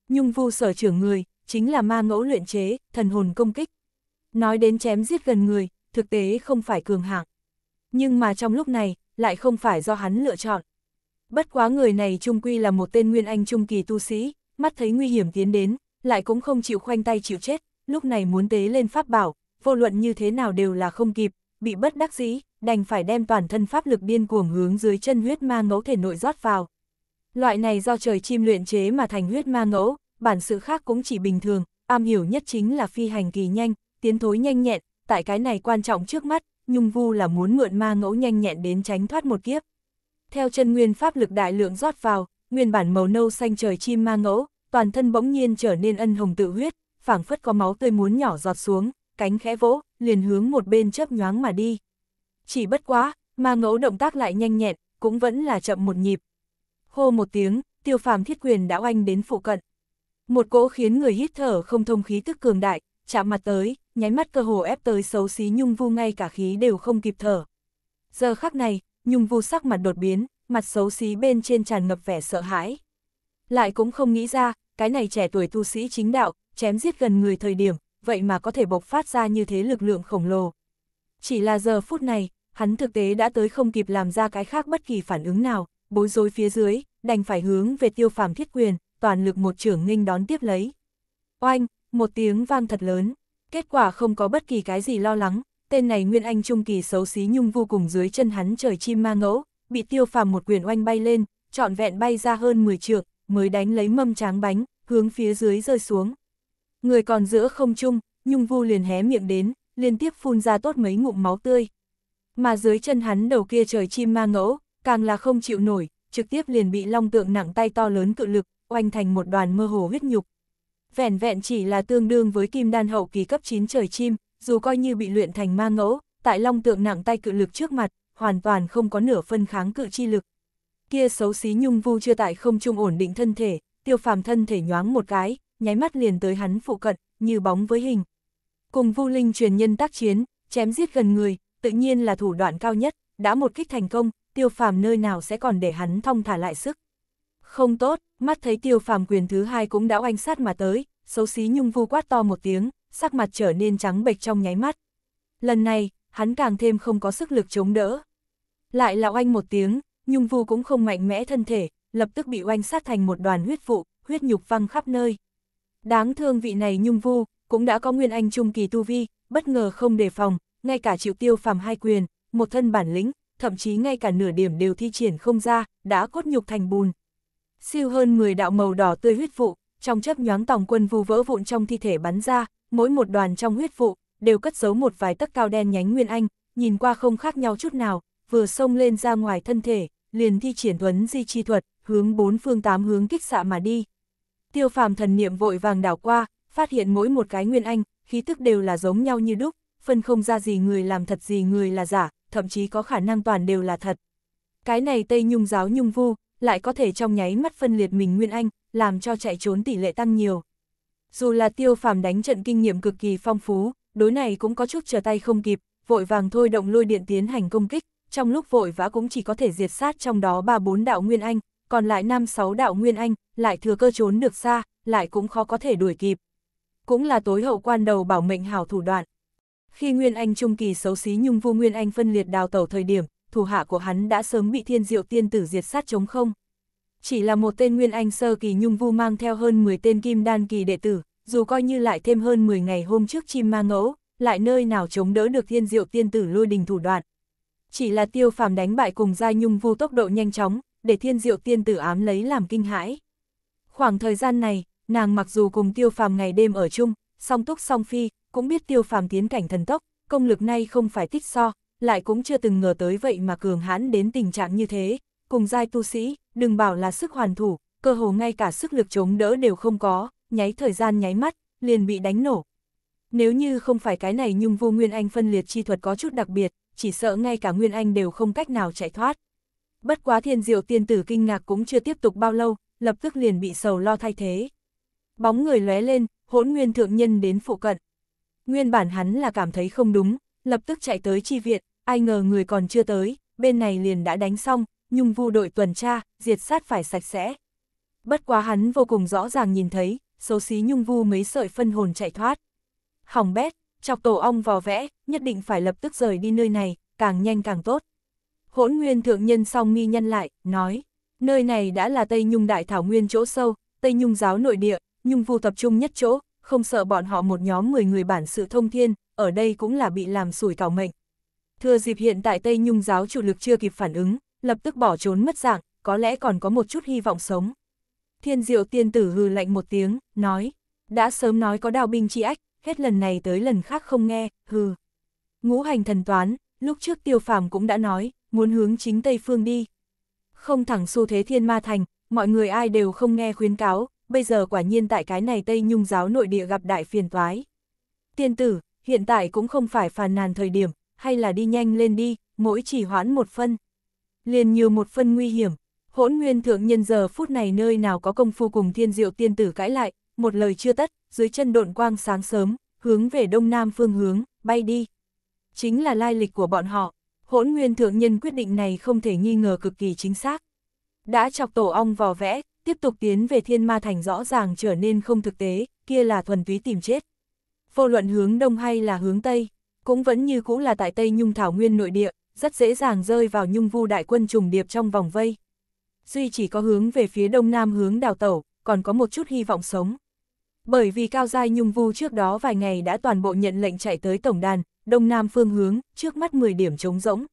Nhung vu sở trưởng người, chính là ma ngẫu luyện chế, thần hồn công kích. Nói đến chém giết gần người, thực tế không phải cường hạng. Nhưng mà trong lúc này, lại không phải do hắn lựa chọn bất quá người này trung quy là một tên nguyên anh trung kỳ tu sĩ, mắt thấy nguy hiểm tiến đến, lại cũng không chịu khoanh tay chịu chết, lúc này muốn tế lên pháp bảo, vô luận như thế nào đều là không kịp, bị bất đắc dĩ, đành phải đem toàn thân pháp lực điên cuồng hướng dưới chân huyết ma ngẫu thể nội rót vào. Loại này do trời chim luyện chế mà thành huyết ma ngẫu, bản sự khác cũng chỉ bình thường, am hiểu nhất chính là phi hành kỳ nhanh, tiến thối nhanh nhẹn, tại cái này quan trọng trước mắt, Nhung Vu là muốn mượn ma ngẫu nhanh nhẹn đến tránh thoát một kiếp theo chân nguyên pháp lực đại lượng rót vào, nguyên bản màu nâu xanh trời chim ma ngẫu, toàn thân bỗng nhiên trở nên ân hồng tự huyết, phảng phất có máu tươi muốn nhỏ giọt xuống, cánh khẽ vỗ, liền hướng một bên chớp nhoáng mà đi. Chỉ bất quá, ma ngẫu động tác lại nhanh nhẹn, cũng vẫn là chậm một nhịp. Hô một tiếng, tiêu phàm thiết quyền đã oanh đến phụ cận. Một cỗ khiến người hít thở không thông khí tức cường đại, chạm mặt tới, nháy mắt cơ hồ ép tới xấu xí nhung vu ngay cả khí đều không kịp thở. Giờ khắc này, Nhung vu sắc mặt đột biến, mặt xấu xí bên trên tràn ngập vẻ sợ hãi. Lại cũng không nghĩ ra, cái này trẻ tuổi tu sĩ chính đạo, chém giết gần người thời điểm, vậy mà có thể bộc phát ra như thế lực lượng khổng lồ. Chỉ là giờ phút này, hắn thực tế đã tới không kịp làm ra cái khác bất kỳ phản ứng nào, bối rối phía dưới, đành phải hướng về tiêu phàm thiết quyền, toàn lực một trưởng nghênh đón tiếp lấy. Oanh, một tiếng vang thật lớn, kết quả không có bất kỳ cái gì lo lắng, tên này Nguyên Anh Trung Kỳ xấu xí nhung vô cùng dưới chân hắn trời chim ma ngẫu, bị tiêu phàm một quyền oanh bay lên, trọn vẹn bay ra hơn 10 trượng, mới đánh lấy mâm tráng bánh, hướng phía dưới rơi xuống. Người còn giữa không trung, nhung vu liền hé miệng đến, liên tiếp phun ra tốt mấy ngụm máu tươi. Mà dưới chân hắn đầu kia trời chim ma ngẫu, càng là không chịu nổi, trực tiếp liền bị long tượng nặng tay to lớn cự lực, oanh thành một đoàn mơ hồ huyết nhục. Vẻn vẹn chỉ là tương đương với kim đan hậu kỳ cấp 9 trời chim, dù coi như bị luyện thành ma ngẫu, tại long tượng nặng tay cự lực trước mặt, hoàn toàn không có nửa phân kháng cự chi lực. Kia xấu xí nhung vu chưa tại không trung ổn định thân thể, tiêu phàm thân thể nhoáng một cái, nháy mắt liền tới hắn phụ cận, như bóng với hình. Cùng vu linh truyền nhân tác chiến, chém giết gần người, tự nhiên là thủ đoạn cao nhất, đã một kích thành công, tiêu phàm nơi nào sẽ còn để hắn thong thả lại sức. Không tốt, mắt thấy tiêu phàm quyền thứ hai cũng đã oanh sát mà tới, xấu xí nhung vu quát to một tiếng, sắc mặt trở nên trắng bệch trong nháy mắt. Lần này, hắn càng thêm không có sức lực chống đỡ. Lại là oanh một tiếng, nhung vu cũng không mạnh mẽ thân thể, lập tức bị oanh sát thành một đoàn huyết vụ, huyết nhục văng khắp nơi. Đáng thương vị này nhung vu, cũng đã có nguyên anh trung kỳ tu vi, bất ngờ không đề phòng, ngay cả chịu tiêu phàm hai quyền, một thân bản lĩnh, thậm chí ngay cả nửa điểm đều thi triển không ra, đã cốt nhục thành bùn. Siêu hơn 10 đạo màu đỏ tươi huyết vụ, trong chớp nhoáng tòng quân vu vỡ vụn trong thi thể bắn ra, mỗi một đoàn trong huyết vụ, đều cất giấu một vài tấc cao đen nhánh nguyên anh, nhìn qua không khác nhau chút nào, vừa xông lên ra ngoài thân thể, liền thi triển thuấn di chi thuật, hướng bốn phương tám hướng kích xạ mà đi. Tiêu phàm thần niệm vội vàng đảo qua, phát hiện mỗi một cái nguyên anh, khí tức đều là giống nhau như đúc, phân không ra gì người làm thật gì người là giả, thậm chí có khả năng toàn đều là thật. Cái này Tây Nhung giáo Nhung Vu, lại có thể trong nháy mắt phân liệt mình nguyên anh, làm cho chạy trốn tỷ lệ tăng nhiều. Dù là tiêu phàm đánh trận kinh nghiệm cực kỳ phong phú, đối này cũng có chút trở tay không kịp, vội vàng thôi động lôi điện tiến hành công kích, trong lúc vội vã cũng chỉ có thể diệt sát trong đó ba bốn đạo Nguyên Anh, còn lại năm sáu đạo Nguyên Anh, lại thừa cơ trốn được xa, lại cũng khó có thể đuổi kịp. Cũng là tối hậu quan đầu bảo mệnh hảo thủ đoạn. Khi Nguyên Anh trung kỳ xấu xí nhung vu Nguyên Anh phân liệt đào tẩu thời điểm, thủ hạ của hắn đã sớm bị thiên diệu tiên tử diệt sát chống không chỉ là một tên Nguyên Anh Sơ Kỳ Nhung Vu mang theo hơn 10 tên Kim Đan Kỳ đệ tử, dù coi như lại thêm hơn 10 ngày hôm trước chim ma ngẫu, lại nơi nào chống đỡ được thiên diệu tiên tử lôi đình thủ đoạn. Chỉ là tiêu phàm đánh bại cùng gia Nhung Vu tốc độ nhanh chóng, để thiên diệu tiên tử ám lấy làm kinh hãi. Khoảng thời gian này, nàng mặc dù cùng tiêu phàm ngày đêm ở chung, song túc song phi, cũng biết tiêu phàm tiến cảnh thần tốc, công lực nay không phải tích so, lại cũng chưa từng ngờ tới vậy mà cường hãn đến tình trạng như thế, cùng giai tu sĩ, đừng bảo là sức hoàn thủ, cơ hồ ngay cả sức lực chống đỡ đều không có, nháy thời gian nháy mắt, liền bị đánh nổ. Nếu như không phải cái này nhung vô Nguyên Anh phân liệt chi thuật có chút đặc biệt, chỉ sợ ngay cả Nguyên Anh đều không cách nào chạy thoát. Bất quá thiên diệu tiên tử kinh ngạc cũng chưa tiếp tục bao lâu, lập tức liền bị sầu lo thay thế. Bóng người lóe lên, hỗn nguyên thượng nhân đến phụ cận. Nguyên bản hắn là cảm thấy không đúng, lập tức chạy tới chi viện, ai ngờ người còn chưa tới, bên này liền đã đánh xong, nhung vu đội tuần tra, diệt sát phải sạch sẽ. Bất quá hắn vô cùng rõ ràng nhìn thấy, xấu xí nhung vu mấy sợi phân hồn chạy thoát. Hỏng bét, chọc tổ ong vò vẽ, nhất định phải lập tức rời đi nơi này, càng nhanh càng tốt. Hỗn nguyên thượng nhân song mi nhân lại, nói, nơi này đã là Tây Nhung Đại Thảo Nguyên chỗ sâu, Tây Nhung giáo nội địa, Nhung vu tập trung nhất chỗ, không sợ bọn họ một nhóm 10 người bản sự thông thiên, ở đây cũng là bị làm sủi cảo mệnh. Thừa dịp hiện tại Tây Nhung giáo chủ lực chưa kịp phản ứng, lập tức bỏ trốn mất dạng, có lẽ còn có một chút hy vọng sống. Thiên diệu tiên tử hừ lạnh một tiếng, nói, đã sớm nói có đào binh chi ách, hết lần này tới lần khác không nghe, hừ. Ngũ hành thần toán, lúc trước tiêu phàm cũng đã nói, muốn hướng chính Tây Phương đi. Không thẳng xu thế thiên ma thành, mọi người ai đều không nghe khuyến cáo, bây giờ quả nhiên tại cái này Tây Nhung giáo nội địa gặp đại phiền toái. Tiên tử, hiện tại cũng không phải phàn nàn thời điểm, hay là đi nhanh lên đi, mỗi chỉ hoãn một phân liền nhiều một phân nguy hiểm. Hỗn nguyên thượng nhân giờ phút này nơi nào có công phu cùng thiên diệu tiên tử cãi lại, một lời chưa tất, dưới chân độn quang sáng sớm, hướng về đông nam phương hướng, bay đi. Chính là lai lịch của bọn họ, hỗn nguyên thượng nhân quyết định này không thể nghi ngờ cực kỳ chính xác. Đã chọc tổ ong vò vẽ, tiếp tục tiến về thiên ma thành rõ ràng trở nên không thực tế, kia là thuần túy tìm chết. Vô luận hướng đông hay là hướng tây, cũng vẫn như cũ là tại Tây Nhung Thảo Nguyên nội địa, rất dễ dàng rơi vào nhung vu đại quân trùng điệp trong vòng vây. Duy chỉ có hướng về phía đông nam hướng đào tẩu, còn có một chút hy vọng sống. Bởi vì Cao Giai Nhung Vu trước đó vài ngày đã toàn bộ nhận lệnh chạy tới Tổng đàn, Đông Nam phương hướng, trước mắt 10 điểm trống rỗng.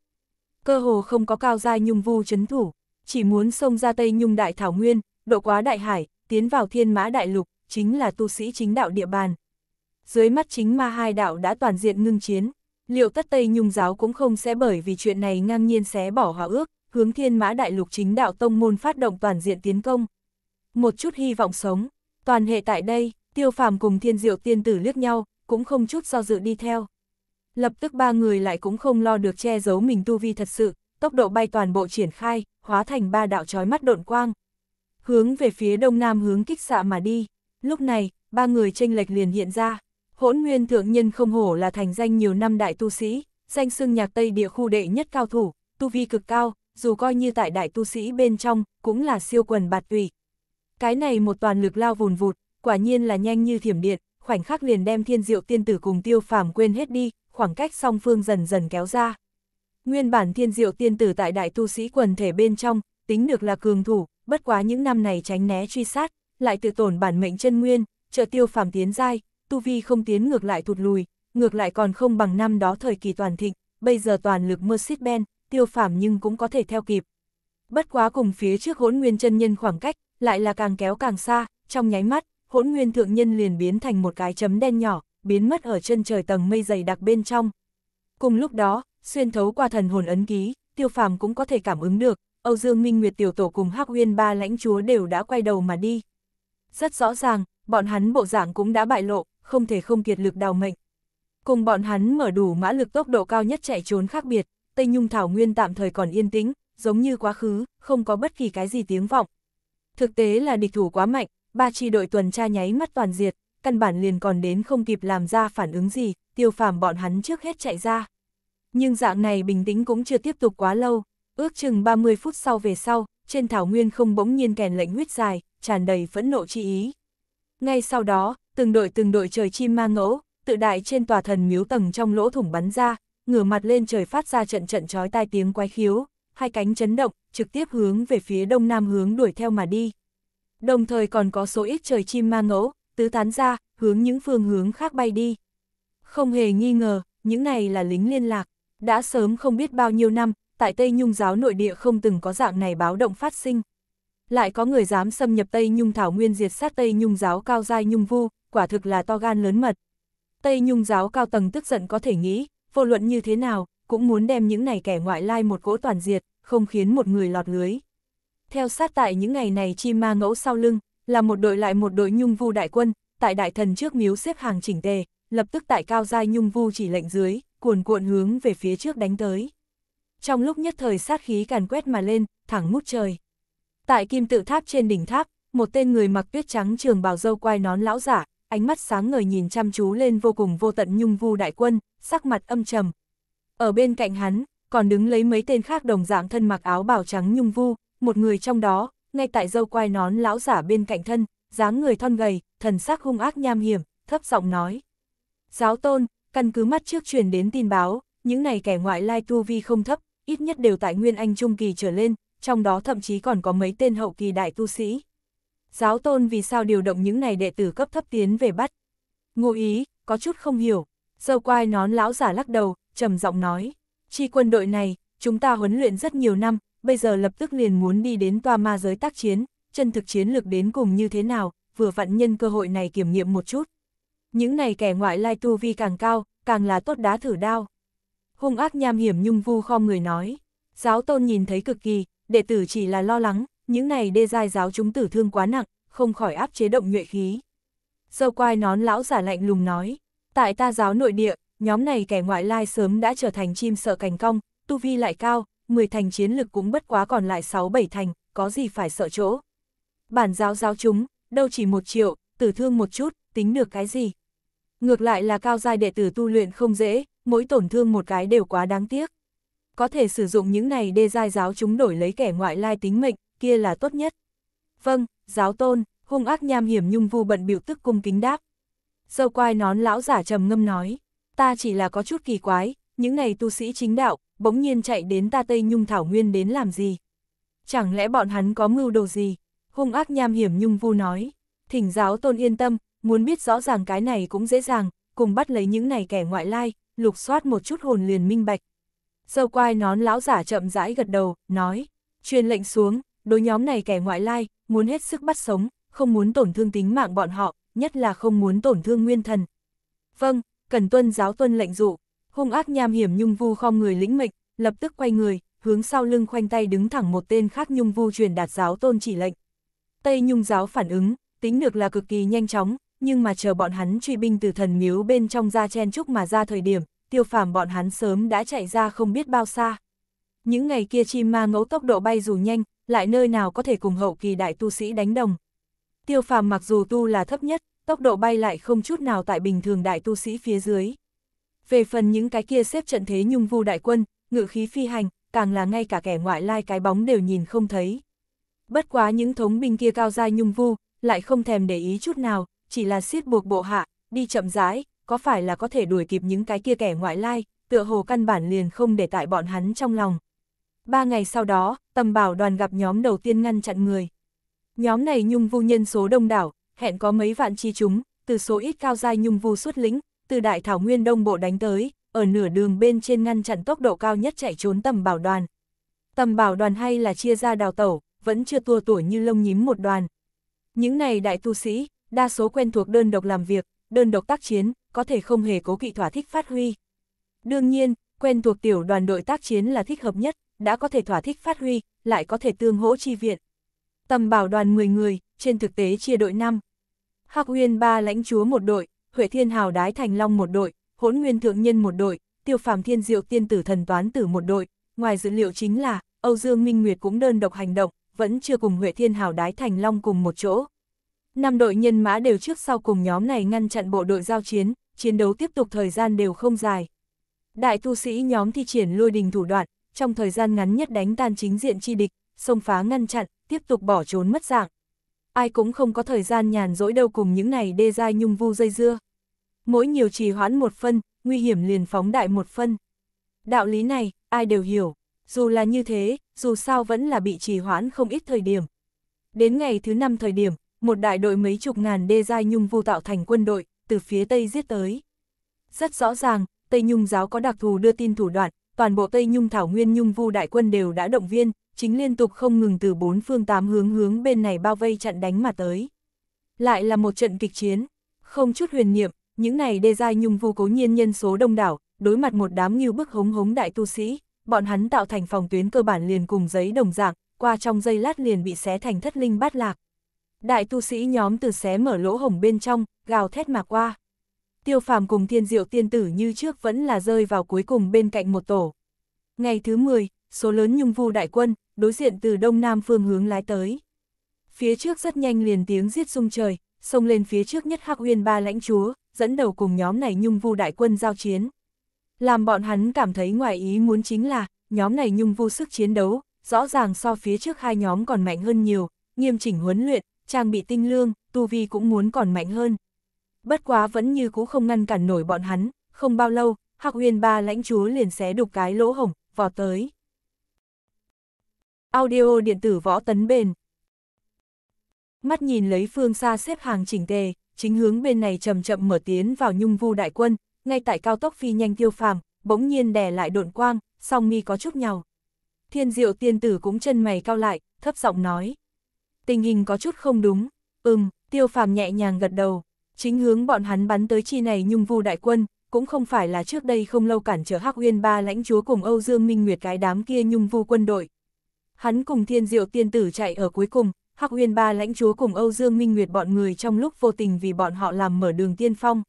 Cơ hồ không có Cao Giai Nhung Vu chấn thủ, chỉ muốn xông ra Tây Nhung Đại Thảo Nguyên, độ quá Đại Hải, tiến vào Thiên Mã Đại Lục, chính là tu sĩ chính đạo địa bàn. Dưới mắt chính ma hai đạo đã toàn diện ngưng chiến liệu tất Tây Nhung giáo cũng không sẽ bởi vì chuyện này ngang nhiên xé bỏ hòa ước, hướng thiên mã đại lục chính đạo tông môn phát động toàn diện tiến công. Một chút hy vọng sống, toàn hệ tại đây, tiêu phàm cùng thiên diệu tiên tử liếc nhau, cũng không chút do dự đi theo. Lập tức ba người lại cũng không lo được che giấu mình tu vi thật sự, tốc độ bay toàn bộ triển khai, hóa thành ba đạo trói mắt độn quang. Hướng về phía đông nam hướng kích xạ mà đi, lúc này, ba người tranh lệch liền hiện ra. Hỗn Nguyên Thượng Nhân không hổ là thành danh nhiều năm đại tu sĩ, danh xưng nhạc Tây địa khu đệ nhất cao thủ, tu vi cực cao, dù coi như tại đại tu sĩ bên trong, cũng là siêu quần bạt tùy. Cái này một toàn lực lao vùn vụt, quả nhiên là nhanh như thiểm điện, khoảnh khắc liền đem thiên diệu tiên tử cùng tiêu phàm quên hết đi, khoảng cách song phương dần dần kéo ra. Nguyên bản thiên diệu tiên tử tại đại tu sĩ quần thể bên trong, tính được là cường thủ, bất quá những năm này tránh né truy sát, lại tự tổn bản mệnh chân nguyên, trợ tiêu phàm tiến giai, tu vi không tiến ngược lại thụt lùi, ngược lại còn không bằng năm đó thời kỳ toàn thịnh, bây giờ toàn lực mưa Mercedes-Benz, tiêu phảm nhưng cũng có thể theo kịp. Bất quá cùng phía trước hỗn nguyên chân nhân khoảng cách, lại là càng kéo càng xa, trong nháy mắt, hỗn nguyên thượng nhân liền biến thành một cái chấm đen nhỏ, biến mất ở chân trời tầng mây dày đặc bên trong. Cùng lúc đó, xuyên thấu qua thần hồn ấn ký, tiêu phàm cũng có thể cảm ứng được, Âu Dương Minh Nguyệt tiểu tổ cùng Hắc Uyên ba lãnh chúa đều đã quay đầu mà đi. Rất rõ ràng, bọn hắn bộ dạng cũng đã bại lộ, không thể không kiệt lực đào mệnh. Cùng bọn hắn mở đủ mã lực tốc độ cao nhất chạy trốn khác biệt, Tây Nhung Thảo Nguyên tạm thời còn yên tĩnh, giống như quá khứ, không có bất kỳ cái gì tiếng vọng. Thực tế là địch thủ quá mạnh, ba chi đội tuần tra nháy mắt toàn diệt, căn bản liền còn đến không kịp làm ra phản ứng gì, tiêu phàm bọn hắn trước hết chạy ra. Nhưng dạng này bình tĩnh cũng chưa tiếp tục quá lâu, ước chừng 30 phút sau về sau, trên thảo nguyên không bỗng nhiên kèn lệnh huyết dài, tràn đầy phẫn nộ chi ý. Ngay sau đó, từng đội từng đội trời chim ma ngỗ tự đại trên tòa thần miếu tầng trong lỗ thủng bắn ra, ngửa mặt lên trời phát ra trận trận chói tai tiếng quái khiếu, hai cánh chấn động, trực tiếp hướng về phía đông nam hướng đuổi theo mà đi. Đồng thời còn có số ít trời chim ma ngỗ tứ tán ra, hướng những phương hướng khác bay đi. Không hề nghi ngờ, những này là lính liên lạc, đã sớm không biết bao nhiêu năm, tại Tây Nhung giáo nội địa không từng có dạng này báo động phát sinh. Lại có người dám xâm nhập Tây Nhung Thảo Nguyên diệt sát Tây Nhung giáo cao giai Nhung Vu, quả thực là to gan lớn mật. Tây Nhung giáo cao tầng tức giận có thể nghĩ, vô luận như thế nào, cũng muốn đem những này kẻ ngoại lai một cỗ toàn diệt, không khiến một người lọt lưới. Theo sát tại những ngày này chi ma ngẫu sau lưng, là một đội lại một đội nhung vu đại quân, tại đại thần trước miếu xếp hàng chỉnh tề, lập tức tại cao giai nhung vu chỉ lệnh dưới, cuồn cuộn hướng về phía trước đánh tới. Trong lúc nhất thời sát khí càn quét mà lên, thẳng mút trời. Tại kim tự tháp trên đỉnh tháp, một tên người mặc tuyết trắng trường bào dâu quai nón lão giả, ánh mắt sáng ngời nhìn chăm chú lên vô cùng vô tận nhung vu đại quân, sắc mặt âm trầm. Ở bên cạnh hắn, còn đứng lấy mấy tên khác đồng dạng thân mặc áo bào trắng nhung vu, một người trong đó, ngay tại dâu quai nón lão giả bên cạnh thân, dáng người thon gầy, thần sắc hung ác nham hiểm, thấp giọng nói. Giáo tôn, căn cứ mắt trước truyền đến tin báo, những này kẻ ngoại lai tu vi không thấp, ít nhất đều tại Nguyên Anh Trung Kỳ trở lên, trong đó thậm chí còn có mấy tên hậu kỳ đại tu sĩ. Giáo tôn vì sao điều động những này đệ tử cấp thấp tiến về bắt? Ngô ý, có chút không hiểu. Dâu quai nón lão giả lắc đầu, trầm giọng nói. Chi quân đội này, chúng ta huấn luyện rất nhiều năm, bây giờ lập tức liền muốn đi đến toa ma giới tác chiến, chân thực chiến lược đến cùng như thế nào, vừa vặn nhân cơ hội này kiểm nghiệm một chút. Những này kẻ ngoại lai tu vi càng cao, càng là tốt đá thử đao. Hung ác nham hiểm nhung vu kho người nói. Giáo tôn nhìn thấy cực kỳ, đệ tử chỉ là lo lắng, những này đê giai giáo chúng tử thương quá nặng, không khỏi áp chế động nhuệ khí. Dâu quai nón lão giả lạnh lùng nói, tại ta giáo nội địa, nhóm này kẻ ngoại lai sớm đã trở thành chim sợ cành cong, tu vi lại cao, 10 thành chiến lực cũng bất quá còn lại 6-7 thành, có gì phải sợ chỗ. Bản giáo giáo chúng, đâu chỉ một triệu, tử thương một chút, tính được cái gì. Ngược lại là cao giai đệ tử tu luyện không dễ, mỗi tổn thương một cái đều quá đáng tiếc. Có thể sử dụng những này đê giai giáo chúng đổi lấy kẻ ngoại lai tính mệnh, kia là tốt nhất. Vâng, giáo tôn, hung ác nham hiểm nhung vu bận biểu tức cung kính đáp. Dâu quai nón lão giả trầm ngâm nói, ta chỉ là có chút kỳ quái, những này tu sĩ chính đạo, bỗng nhiên chạy đến ta Tây Nhung Thảo Nguyên đến làm gì? Chẳng lẽ bọn hắn có mưu đồ gì? Hung ác nham hiểm nhung vu nói, thỉnh giáo tôn yên tâm, muốn biết rõ ràng cái này cũng dễ dàng, cùng bắt lấy những này kẻ ngoại lai, lục soát một chút hồn liền minh bạch. Dâu quai nón lão giả chậm rãi gật đầu, nói, truyền lệnh xuống, đối nhóm này kẻ ngoại lai, muốn hết sức bắt sống, không muốn tổn thương tính mạng bọn họ, nhất là không muốn tổn thương nguyên thần. Vâng, cần tuân giáo tuân lệnh dụ, hung ác nham hiểm nhung vu khom người lĩnh mệnh, lập tức quay người, hướng sau lưng khoanh tay đứng thẳng một tên khác nhung vu truyền đạt giáo tôn chỉ lệnh. Tây nhung giáo phản ứng, tính được là cực kỳ nhanh chóng, nhưng mà chờ bọn hắn truy binh từ thần miếu bên trong ra chen chúc mà ra thời điểm, tiêu phàm bọn hắn sớm đã chạy ra không biết bao xa. Những ngày kia chim ma ngẫu tốc độ bay dù nhanh, lại nơi nào có thể cùng hậu kỳ đại tu sĩ đánh đồng. Tiêu phàm mặc dù tu là thấp nhất, tốc độ bay lại không chút nào tại bình thường đại tu sĩ phía dưới. Về phần những cái kia xếp trận thế nhung vu đại quân, ngự khí phi hành, càng là ngay cả kẻ ngoại lai cái bóng đều nhìn không thấy. Bất quá những thống binh kia cao dai nhung vu, lại không thèm để ý chút nào, chỉ là siết buộc bộ hạ, đi chậm rãi, có phải là có thể đuổi kịp những cái kia kẻ ngoại lai, tựa hồ căn bản liền không để tại bọn hắn trong lòng. Ba ngày sau đó, tầm bảo đoàn gặp nhóm đầu tiên ngăn chặn người. Nhóm này nhung vu nhân số đông đảo, hẹn có mấy vạn chi chúng, từ số ít cao giai nhung vu xuất lĩnh, từ đại thảo nguyên đông bộ đánh tới, ở nửa đường bên trên ngăn chặn tốc độ cao nhất chạy trốn tầm bảo đoàn. Tầm bảo đoàn hay là chia ra đào tẩu, vẫn chưa tua tuổi như lông nhím một đoàn. Những này đại tu sĩ, đa số quen thuộc đơn độc làm việc, đơn độc tác chiến, có thể không hề cố kỵ thỏa thích phát huy. Đương nhiên, quen thuộc tiểu đoàn đội tác chiến là thích hợp nhất, đã có thể thỏa thích phát huy, lại có thể tương hỗ chi viện. Tầm bảo đoàn 10 người, trên thực tế chia đội 5. Hạc Uyên ba lãnh chúa một đội, Huệ Thiên Hào Đái Thành Long một đội, Hỗn Nguyên Thượng Nhân một đội, Tiêu Phàm Thiên Diệu Tiên Tử Thần Toán Tử một đội. Ngoài dữ liệu chính là, Âu Dương Minh Nguyệt cũng đơn độc hành động, vẫn chưa cùng Huệ Thiên Hào Đái Thành Long cùng một chỗ. Năm đội nhân mã đều trước sau cùng nhóm này ngăn chặn bộ đội giao chiến, chiến đấu tiếp tục thời gian đều không dài. Đại tu sĩ nhóm thi triển lôi đình thủ đoạn, trong thời gian ngắn nhất đánh tan chính diện chi địch, xông phá ngăn chặn, tiếp tục bỏ trốn mất dạng. Ai cũng không có thời gian nhàn rỗi đâu cùng những này đê dai nhung vu dây dưa. Mỗi nhiều trì hoãn một phân, nguy hiểm liền phóng đại một phân. Đạo lý này, ai đều hiểu, dù là như thế, dù sao vẫn là bị trì hoãn không ít thời điểm. Đến ngày thứ năm thời điểm, một đại đội mấy chục ngàn đê dai nhung vu tạo thành quân đội, từ phía Tây giết tới. Rất rõ ràng, Tây Nhung giáo có đặc thù đưa tin thủ đoạn, toàn bộ Tây Nhung Thảo Nguyên Nhung Vu Đại Quân đều đã động viên, chính liên tục không ngừng từ bốn phương tám hướng hướng bên này bao vây chặn đánh mà tới. Lại là một trận kịch chiến, không chút huyền niệm, những này đê giai Nhung Vu cố nhiên nhân số đông đảo, đối mặt một đám nghiêu bức hống hống đại tu sĩ, bọn hắn tạo thành phòng tuyến cơ bản liền cùng giấy đồng dạng, qua trong giây lát liền bị xé thành thất linh bát lạc. Đại tu sĩ nhóm từ xé mở lỗ hổng bên trong, gào thét mà qua tiêu phàm cùng thiên diệu tiên tử như trước vẫn là rơi vào cuối cùng bên cạnh một tổ. Ngày thứ 10, số lớn nhung vu đại quân, đối diện từ đông nam phương hướng lái tới. Phía trước rất nhanh liền tiếng giết sung trời, xông lên phía trước nhất Hắc Uyên ba lãnh chúa, dẫn đầu cùng nhóm này nhung vu đại quân giao chiến. Làm bọn hắn cảm thấy ngoài ý muốn chính là, nhóm này nhung vu sức chiến đấu, rõ ràng so phía trước hai nhóm còn mạnh hơn nhiều, nghiêm chỉnh huấn luyện, trang bị tinh lương, tu vi cũng muốn còn mạnh hơn bất quá vẫn như cũ không ngăn cản nổi bọn hắn, không bao lâu, Hắc Uyên ba lãnh chúa liền xé đục cái lỗ hổng, vọt tới. Audio điện tử võ tấn bền. Mắt nhìn lấy phương xa xếp hàng chỉnh tề, chính hướng bên này chậm chậm mở tiến vào nhung vu đại quân, ngay tại cao tốc phi nhanh tiêu phàm, bỗng nhiên đè lại độn quang, song mi có chút nhào. Thiên diệu tiên tử cũng chân mày cao lại, thấp giọng nói. Tình hình có chút không đúng, ừm, tiêu phàm nhẹ nhàng gật đầu. Chính hướng bọn hắn bắn tới chi này nhung vu đại quân, cũng không phải là trước đây không lâu cản trở Hắc Uyên ba lãnh chúa cùng Âu Dương Minh Nguyệt cái đám kia nhung vu quân đội. Hắn cùng Thiên Diệu tiên tử chạy ở cuối cùng, Hắc Uyên ba lãnh chúa cùng Âu Dương Minh Nguyệt bọn người trong lúc vô tình vì bọn họ làm mở đường tiên phong.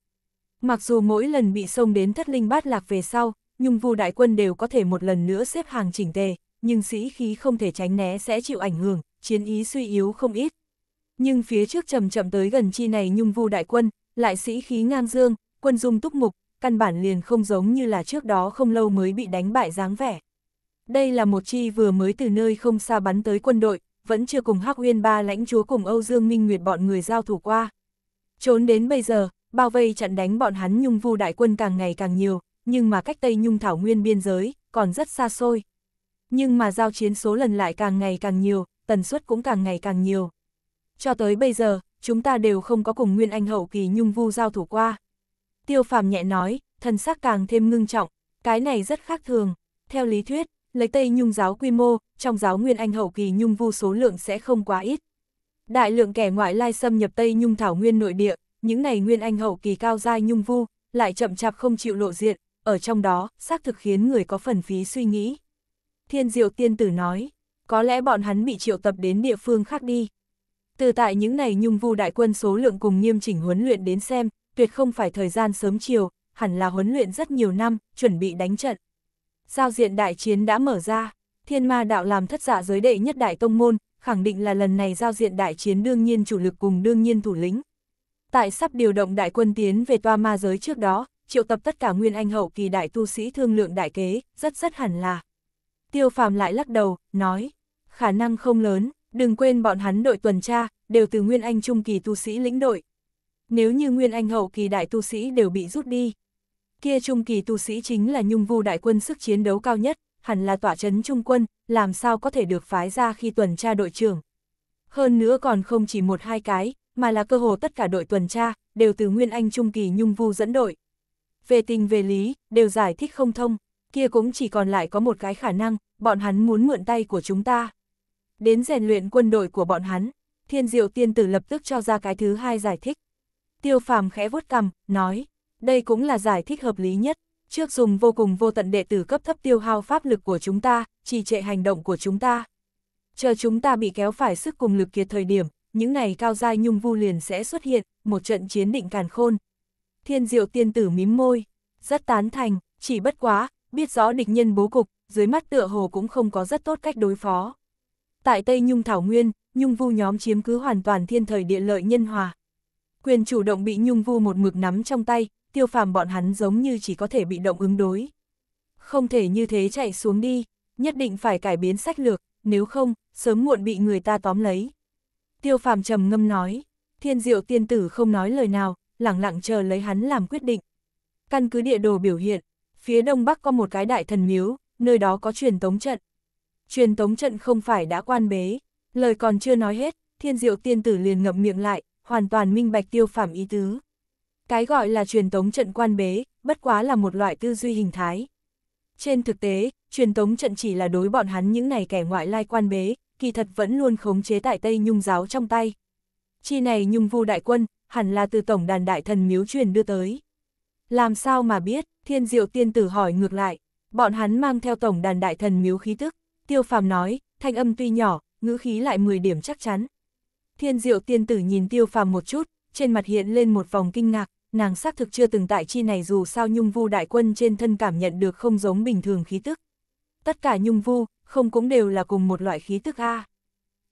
Mặc dù mỗi lần bị xông đến thất linh bát lạc về sau, nhung vu đại quân đều có thể một lần nữa xếp hàng chỉnh tề, nhưng sĩ khí không thể tránh né sẽ chịu ảnh hưởng, chiến ý suy yếu không ít. Nhưng phía trước chậm chậm tới gần chi này nhung vu đại quân, lại sĩ khí ngang dương, quân dung túc mục, căn bản liền không giống như là trước đó không lâu mới bị đánh bại dáng vẻ. Đây là một chi vừa mới từ nơi không xa bắn tới quân đội, vẫn chưa cùng Hắc Uyên ba lãnh chúa cùng Âu Dương Minh Nguyệt bọn người giao thủ qua. Trốn đến bây giờ, bao vây chặn đánh bọn hắn nhung vu đại quân càng ngày càng nhiều, nhưng mà cách Tây Nhung Thảo Nguyên biên giới, còn rất xa xôi. Nhưng mà giao chiến số lần lại càng ngày càng nhiều, tần suất cũng càng ngày càng nhiều cho tới bây giờ, chúng ta đều không có cùng Nguyên Anh hậu kỳ Nhung Vu giao thủ qua. Tiêu phàm nhẹ nói, thần sắc càng thêm ngưng trọng, cái này rất khác thường. Theo lý thuyết, lấy Tây Nhung giáo quy mô, trong giáo Nguyên Anh hậu kỳ Nhung Vu số lượng sẽ không quá ít. Đại lượng kẻ ngoại lai xâm nhập Tây Nhung thảo nguyên nội địa, những này Nguyên Anh hậu kỳ cao giai Nhung Vu, lại chậm chạp không chịu lộ diện, ở trong đó, xác thực khiến người có phần phí suy nghĩ. Thiên Diệu Tiên Tử nói, có lẽ bọn hắn bị triệu tập đến địa phương khác đi, từ tại những này nhung vu đại quân số lượng cùng nghiêm chỉnh huấn luyện đến xem, tuyệt không phải thời gian sớm chiều, hẳn là huấn luyện rất nhiều năm, chuẩn bị đánh trận. Giao diện đại chiến đã mở ra, thiên ma đạo làm thất giả dạ giới đệ nhất đại tông môn, khẳng định là lần này giao diện đại chiến đương nhiên chủ lực cùng đương nhiên thủ lĩnh. Tại sắp điều động đại quân tiến về toa ma giới trước đó, triệu tập tất cả nguyên anh hậu kỳ đại tu sĩ thương lượng đại kế, rất rất hẳn là. Tiêu phàm lại lắc đầu, nói, khả năng không lớn, Đừng quên bọn hắn đội tuần tra, đều từ Nguyên Anh Trung kỳ tu sĩ lĩnh đội. Nếu như Nguyên Anh hậu kỳ đại tu sĩ đều bị rút đi, kia Trung kỳ tu sĩ chính là nhung vu đại quân sức chiến đấu cao nhất, hẳn là tỏa chấn trung quân, làm sao có thể được phái ra khi tuần tra đội trưởng. Hơn nữa còn không chỉ một hai cái, mà là cơ hồ tất cả đội tuần tra, đều từ Nguyên Anh Trung Kỳ Nhung Vu dẫn đội. Về tình về lý, đều giải thích không thông, kia cũng chỉ còn lại có một cái khả năng, bọn hắn muốn mượn tay của chúng ta đến rèn luyện quân đội của bọn hắn, thiên diệu tiên tử lập tức cho ra cái thứ hai giải thích. Tiêu phàm khẽ vuốt cằm, nói, đây cũng là giải thích hợp lý nhất, trước dùng vô cùng vô tận đệ tử cấp thấp tiêu hao pháp lực của chúng ta, trì trệ hành động của chúng ta. Chờ chúng ta bị kéo phải sức cùng lực kiệt thời điểm, những này cao giai nhung vu liền sẽ xuất hiện, một trận chiến định càn khôn. Thiên diệu tiên tử mím môi, rất tán thành, chỉ bất quá, biết rõ địch nhân bố cục, dưới mắt tựa hồ cũng không có rất tốt cách đối phó tại Tây Nhung Thảo Nguyên, Nhung Vu nhóm chiếm cứ hoàn toàn thiên thời địa lợi nhân hòa. Quyền chủ động bị Nhung Vu một mực nắm trong tay, tiêu phàm bọn hắn giống như chỉ có thể bị động ứng đối. Không thể như thế chạy xuống đi, nhất định phải cải biến sách lược, nếu không, sớm muộn bị người ta tóm lấy. Tiêu phàm trầm ngâm nói, thiên diệu tiên tử không nói lời nào, lẳng lặng chờ lấy hắn làm quyết định. Căn cứ địa đồ biểu hiện, phía đông bắc có một cái đại thần miếu, nơi đó có truyền tống trận truyền tống trận không phải đã quan bế. Lời còn chưa nói hết, thiên diệu tiên tử liền ngậm miệng lại, hoàn toàn minh bạch tiêu phạm ý tứ. Cái gọi là truyền tống trận quan bế, bất quá là một loại tư duy hình thái. Trên thực tế, truyền tống trận chỉ là đối bọn hắn những này kẻ ngoại lai quan bế, kỳ thật vẫn luôn khống chế tại Tây Nhung giáo trong tay. Chi này Nhung Vu đại quân, hẳn là từ tổng đàn đại thần miếu truyền đưa tới. Làm sao mà biết, thiên diệu tiên tử hỏi ngược lại, bọn hắn mang theo tổng đàn đại thần miếu khí tức. Tiêu phàm nói, thanh âm tuy nhỏ, ngữ khí lại 10 điểm chắc chắn. Thiên diệu tiên tử nhìn tiêu phàm một chút, trên mặt hiện lên một vòng kinh ngạc, nàng xác thực chưa từng tại chi này dù sao nhung vu đại quân trên thân cảm nhận được không giống bình thường khí tức. Tất cả nhung vu, không cũng đều là cùng một loại khí tức a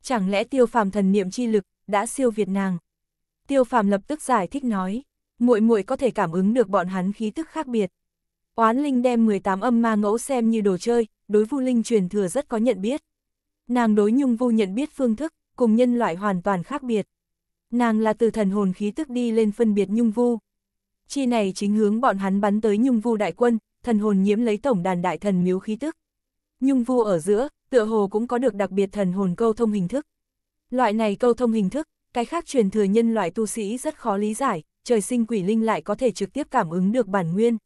Chẳng lẽ tiêu phàm thần niệm chi lực, đã siêu việt nàng. Tiêu phàm lập tức giải thích nói, muội muội có thể cảm ứng được bọn hắn khí tức khác biệt. Oán Linh đem 18 âm ma ngẫu xem như đồ chơi, đối Vu Linh truyền thừa rất có nhận biết. Nàng đối Nhung Vu nhận biết phương thức, cùng nhân loại hoàn toàn khác biệt. Nàng là từ thần hồn khí tức đi lên phân biệt Nhung Vu. Chi này chính hướng bọn hắn bắn tới Nhung Vu đại quân, thần hồn nhiễm lấy tổng đàn đại thần miếu khí tức. Nhung Vu ở giữa, tựa hồ cũng có được đặc biệt thần hồn câu thông hình thức. Loại này câu thông hình thức, cái khác truyền thừa nhân loại tu sĩ rất khó lý giải, trời sinh quỷ linh lại có thể trực tiếp cảm ứng được bản nguyên.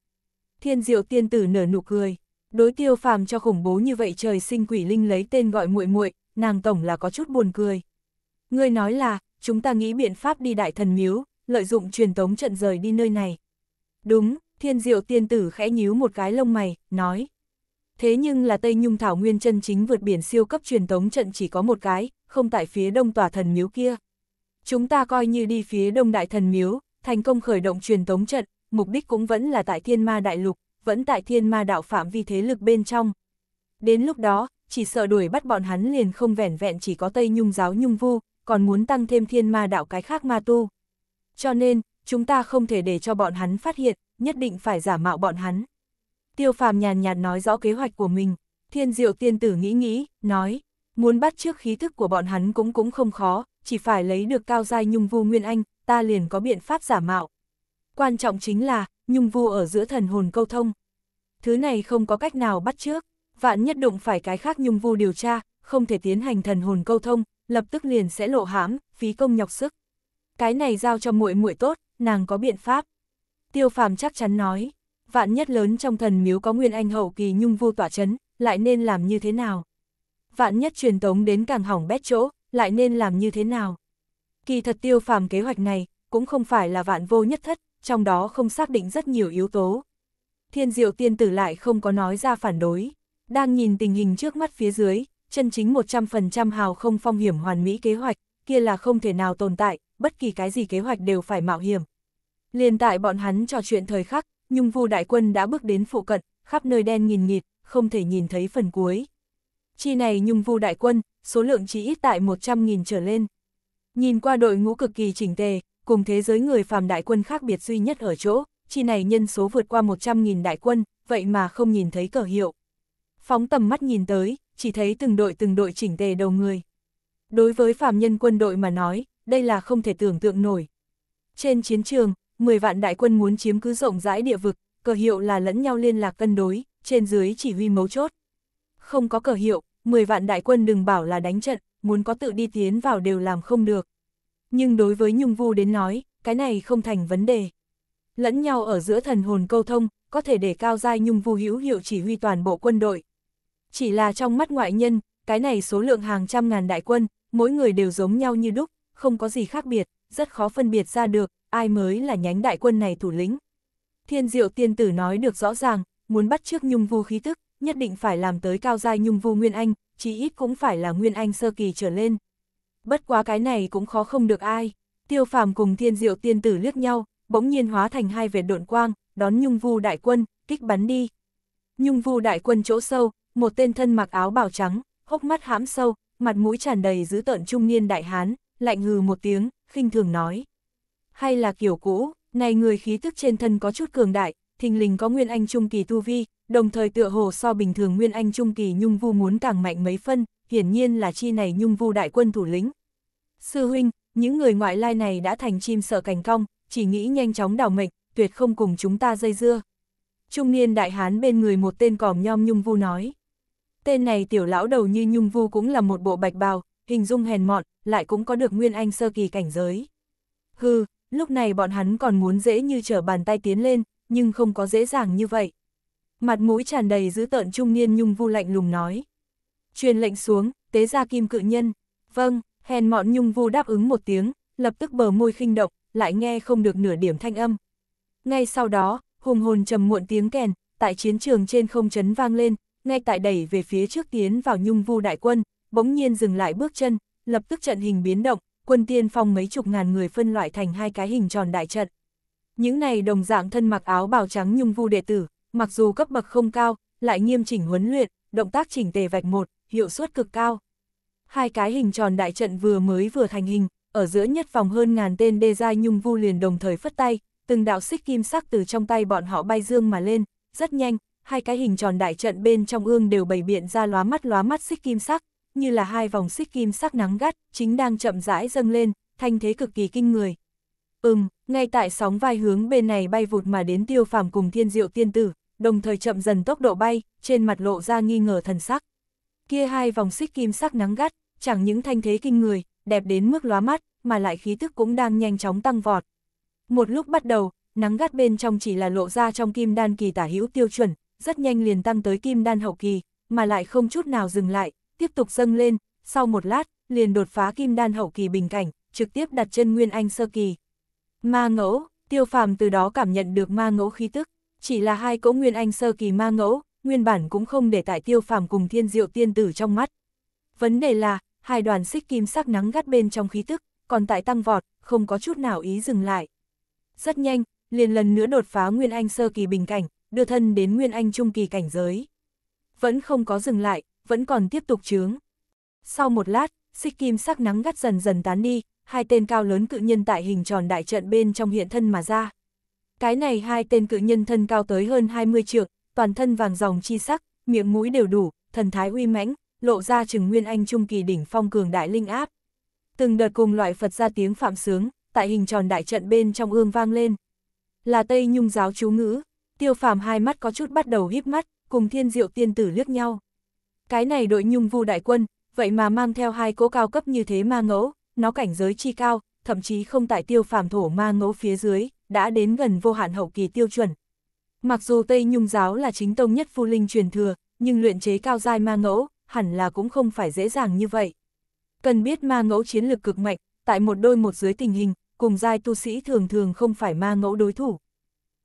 Thiên diệu tiên tử nở nụ cười. Đối tiêu phàm cho khủng bố như vậy trời sinh quỷ linh lấy tên gọi muội muội nàng tổng là có chút buồn cười. Ngươi nói là, chúng ta nghĩ biện pháp đi đại thần miếu, lợi dụng truyền tống trận rời đi nơi này. Đúng, thiên diệu tiên tử khẽ nhíu một cái lông mày, nói. Thế nhưng là Tây Nhung Thảo Nguyên chân chính vượt biển siêu cấp truyền tống trận chỉ có một cái, không tại phía đông tòa thần miếu kia. Chúng ta coi như đi phía đông đại thần miếu, thành công khởi động truyền tống trận, mục đích cũng vẫn là tại thiên ma đại lục, vẫn tại thiên ma đạo phạm vi thế lực bên trong. Đến lúc đó, chỉ sợ đuổi bắt bọn hắn liền không vẻn vẹn chỉ có Tây Nhung giáo Nhung Vu, còn muốn tăng thêm thiên ma đạo cái khác ma tu. Cho nên, chúng ta không thể để cho bọn hắn phát hiện, nhất định phải giả mạo bọn hắn. Tiêu phàm nhàn nhạt nói rõ kế hoạch của mình, thiên diệu tiên tử nghĩ nghĩ, nói, muốn bắt trước khí thức của bọn hắn cũng cũng không khó, chỉ phải lấy được cao giai nhung vu nguyên anh, ta liền có biện pháp giả mạo, Quan trọng chính là, nhung vu ở giữa thần hồn câu thông. Thứ này không có cách nào bắt trước, vạn nhất đụng phải cái khác nhung vu điều tra, không thể tiến hành thần hồn câu thông, lập tức liền sẽ lộ hãm, phí công nhọc sức. Cái này giao cho muội muội tốt, nàng có biện pháp. Tiêu phàm chắc chắn nói, vạn nhất lớn trong thần miếu có nguyên anh hậu kỳ nhung vu tỏa chấn, lại nên làm như thế nào? Vạn nhất truyền tống đến càng hỏng bét chỗ, lại nên làm như thế nào? Kỳ thật tiêu phàm kế hoạch này, cũng không phải là vạn vô nhất thất, trong đó không xác định rất nhiều yếu tố. Thiên diệu tiên tử lại không có nói ra phản đối, đang nhìn tình hình trước mắt phía dưới, chân chính 100% hào không phong hiểm hoàn mỹ kế hoạch, kia là không thể nào tồn tại, bất kỳ cái gì kế hoạch đều phải mạo hiểm. Liên tại bọn hắn trò chuyện thời khắc, Nhung Vu đại quân đã bước đến phụ cận, khắp nơi đen nghìn nghịt, không thể nhìn thấy phần cuối. Chi này Nhung Vu đại quân, số lượng chỉ ít tại 100.000 trở lên. Nhìn qua đội ngũ cực kỳ chỉnh tề, cùng thế giới người phàm đại quân khác biệt duy nhất ở chỗ, chi này nhân số vượt qua 100.000 đại quân, vậy mà không nhìn thấy cờ hiệu. Phóng tầm mắt nhìn tới, chỉ thấy từng đội từng đội chỉnh tề đầu người. Đối với phàm nhân quân đội mà nói, đây là không thể tưởng tượng nổi. Trên chiến trường, 10 vạn đại quân muốn chiếm cứ rộng rãi địa vực, cờ hiệu là lẫn nhau liên lạc cân đối, trên dưới chỉ huy mấu chốt. Không có cờ hiệu, 10 vạn đại quân đừng bảo là đánh trận, muốn có tự đi tiến vào đều làm không được. Nhưng đối với Nhung Vu đến nói, cái này không thành vấn đề. Lẫn nhau ở giữa thần hồn câu thông, có thể để cao giai Nhung Vu hữu hiệu chỉ huy toàn bộ quân đội. Chỉ là trong mắt ngoại nhân, cái này số lượng hàng trăm ngàn đại quân, mỗi người đều giống nhau như đúc, không có gì khác biệt, rất khó phân biệt ra được, ai mới là nhánh đại quân này thủ lĩnh. Thiên diệu tiên tử nói được rõ ràng, muốn bắt trước nhung vu khí tức, nhất định phải làm tới cao giai nhung vu Nguyên Anh, chí ít cũng phải là Nguyên Anh sơ kỳ trở lên, bất quá cái này cũng khó không được ai. Tiêu phàm cùng thiên diệu tiên tử liếc nhau, bỗng nhiên hóa thành hai vệt độn quang, đón nhung vu đại quân, kích bắn đi. Nhung vu đại quân chỗ sâu, một tên thân mặc áo bào trắng, hốc mắt hãm sâu, mặt mũi tràn đầy dữ tợn trung niên đại hán, lạnh hừ một tiếng, khinh thường nói. Hay là kiểu cũ, này người khí tức trên thân có chút cường đại, thình lình có nguyên anh trung kỳ tu vi, đồng thời tựa hồ so bình thường nguyên anh trung kỳ nhung vu muốn càng mạnh mấy phân, hiển nhiên là chi này nhung vu đại quân thủ lĩnh. Sư huynh, những người ngoại lai này đã thành chim sợ cành cong, chỉ nghĩ nhanh chóng đào mệnh, tuyệt không cùng chúng ta dây dưa. Trung niên đại hán bên người một tên còm nhom nhung vu nói. Tên này tiểu lão đầu như nhung vu cũng là một bộ bạch bào, hình dung hèn mọn, lại cũng có được nguyên anh sơ kỳ cảnh giới. Hừ, lúc này bọn hắn còn muốn dễ như trở bàn tay tiến lên, nhưng không có dễ dàng như vậy. Mặt mũi tràn đầy dữ tợn trung niên nhung vu lạnh lùng nói truyền lệnh xuống, tế ra kim cự nhân. Vâng, hèn mọn nhung vu đáp ứng một tiếng, lập tức bờ môi khinh động, lại nghe không được nửa điểm thanh âm. Ngay sau đó, hùng hồn trầm muộn tiếng kèn, tại chiến trường trên không chấn vang lên, ngay tại đẩy về phía trước tiến vào nhung vu đại quân, bỗng nhiên dừng lại bước chân, lập tức trận hình biến động, quân tiên phong mấy chục ngàn người phân loại thành hai cái hình tròn đại trận. Những này đồng dạng thân mặc áo bào trắng nhung vu đệ tử, mặc dù cấp bậc không cao, lại nghiêm chỉnh huấn luyện, động tác chỉnh tề vạch một, hiệu suất cực cao. Hai cái hình tròn đại trận vừa mới vừa thành hình, ở giữa nhất phòng hơn ngàn tên đê giai nhung vu liền đồng thời phất tay, từng đạo xích kim sắc từ trong tay bọn họ bay dương mà lên, rất nhanh, hai cái hình tròn đại trận bên trong ương đều bày biện ra lóa mắt lóa mắt xích kim sắc, như là hai vòng xích kim sắc nắng gắt, chính đang chậm rãi dâng lên, thanh thế cực kỳ kinh người. Ừm, ngay tại sóng vai hướng bên này bay vụt mà đến tiêu phàm cùng thiên diệu tiên tử, đồng thời chậm dần tốc độ bay, trên mặt lộ ra nghi ngờ thần sắc kia hai vòng xích kim sắc nắng gắt, chẳng những thanh thế kinh người, đẹp đến mức lóa mắt, mà lại khí tức cũng đang nhanh chóng tăng vọt. Một lúc bắt đầu, nắng gắt bên trong chỉ là lộ ra trong kim đan kỳ tả hữu tiêu chuẩn, rất nhanh liền tăng tới kim đan hậu kỳ, mà lại không chút nào dừng lại, tiếp tục dâng lên, sau một lát, liền đột phá kim đan hậu kỳ bình cảnh, trực tiếp đặt chân nguyên anh sơ kỳ. Ma ngẫu, tiêu phàm từ đó cảm nhận được ma ngẫu khí tức, chỉ là hai cỗ nguyên anh sơ kỳ ma ngẫu, nguyên bản cũng không để tại tiêu phàm cùng thiên diệu tiên tử trong mắt. Vấn đề là, hai đoàn xích kim sắc nắng gắt bên trong khí tức, còn tại tăng vọt, không có chút nào ý dừng lại. Rất nhanh, liền lần nữa đột phá Nguyên Anh sơ kỳ bình cảnh, đưa thân đến Nguyên Anh trung kỳ cảnh giới. Vẫn không có dừng lại, vẫn còn tiếp tục trướng. Sau một lát, xích kim sắc nắng gắt dần dần tán đi, hai tên cao lớn cự nhân tại hình tròn đại trận bên trong hiện thân mà ra. Cái này hai tên cự nhân thân cao tới hơn 20 trượng, toàn thân vàng dòng chi sắc, miệng mũi đều đủ, thần thái uy mãnh, lộ ra chừng nguyên anh trung kỳ đỉnh phong cường đại linh áp. Từng đợt cùng loại Phật ra tiếng phạm sướng, tại hình tròn đại trận bên trong ương vang lên. Là Tây Nhung giáo chú ngữ, tiêu phàm hai mắt có chút bắt đầu híp mắt, cùng thiên diệu tiên tử liếc nhau. Cái này đội nhung vu đại quân, vậy mà mang theo hai cỗ cao cấp như thế ma ngẫu, nó cảnh giới chi cao, thậm chí không tại tiêu phàm thổ ma ngẫu phía dưới, đã đến gần vô hạn hậu kỳ tiêu chuẩn, Mặc dù Tây Nhung giáo là chính tông nhất phu linh truyền thừa, nhưng luyện chế cao giai ma ngẫu, hẳn là cũng không phải dễ dàng như vậy. Cần biết ma ngẫu chiến lực cực mạnh, tại một đôi một dưới tình hình, cùng giai tu sĩ thường thường không phải ma ngẫu đối thủ.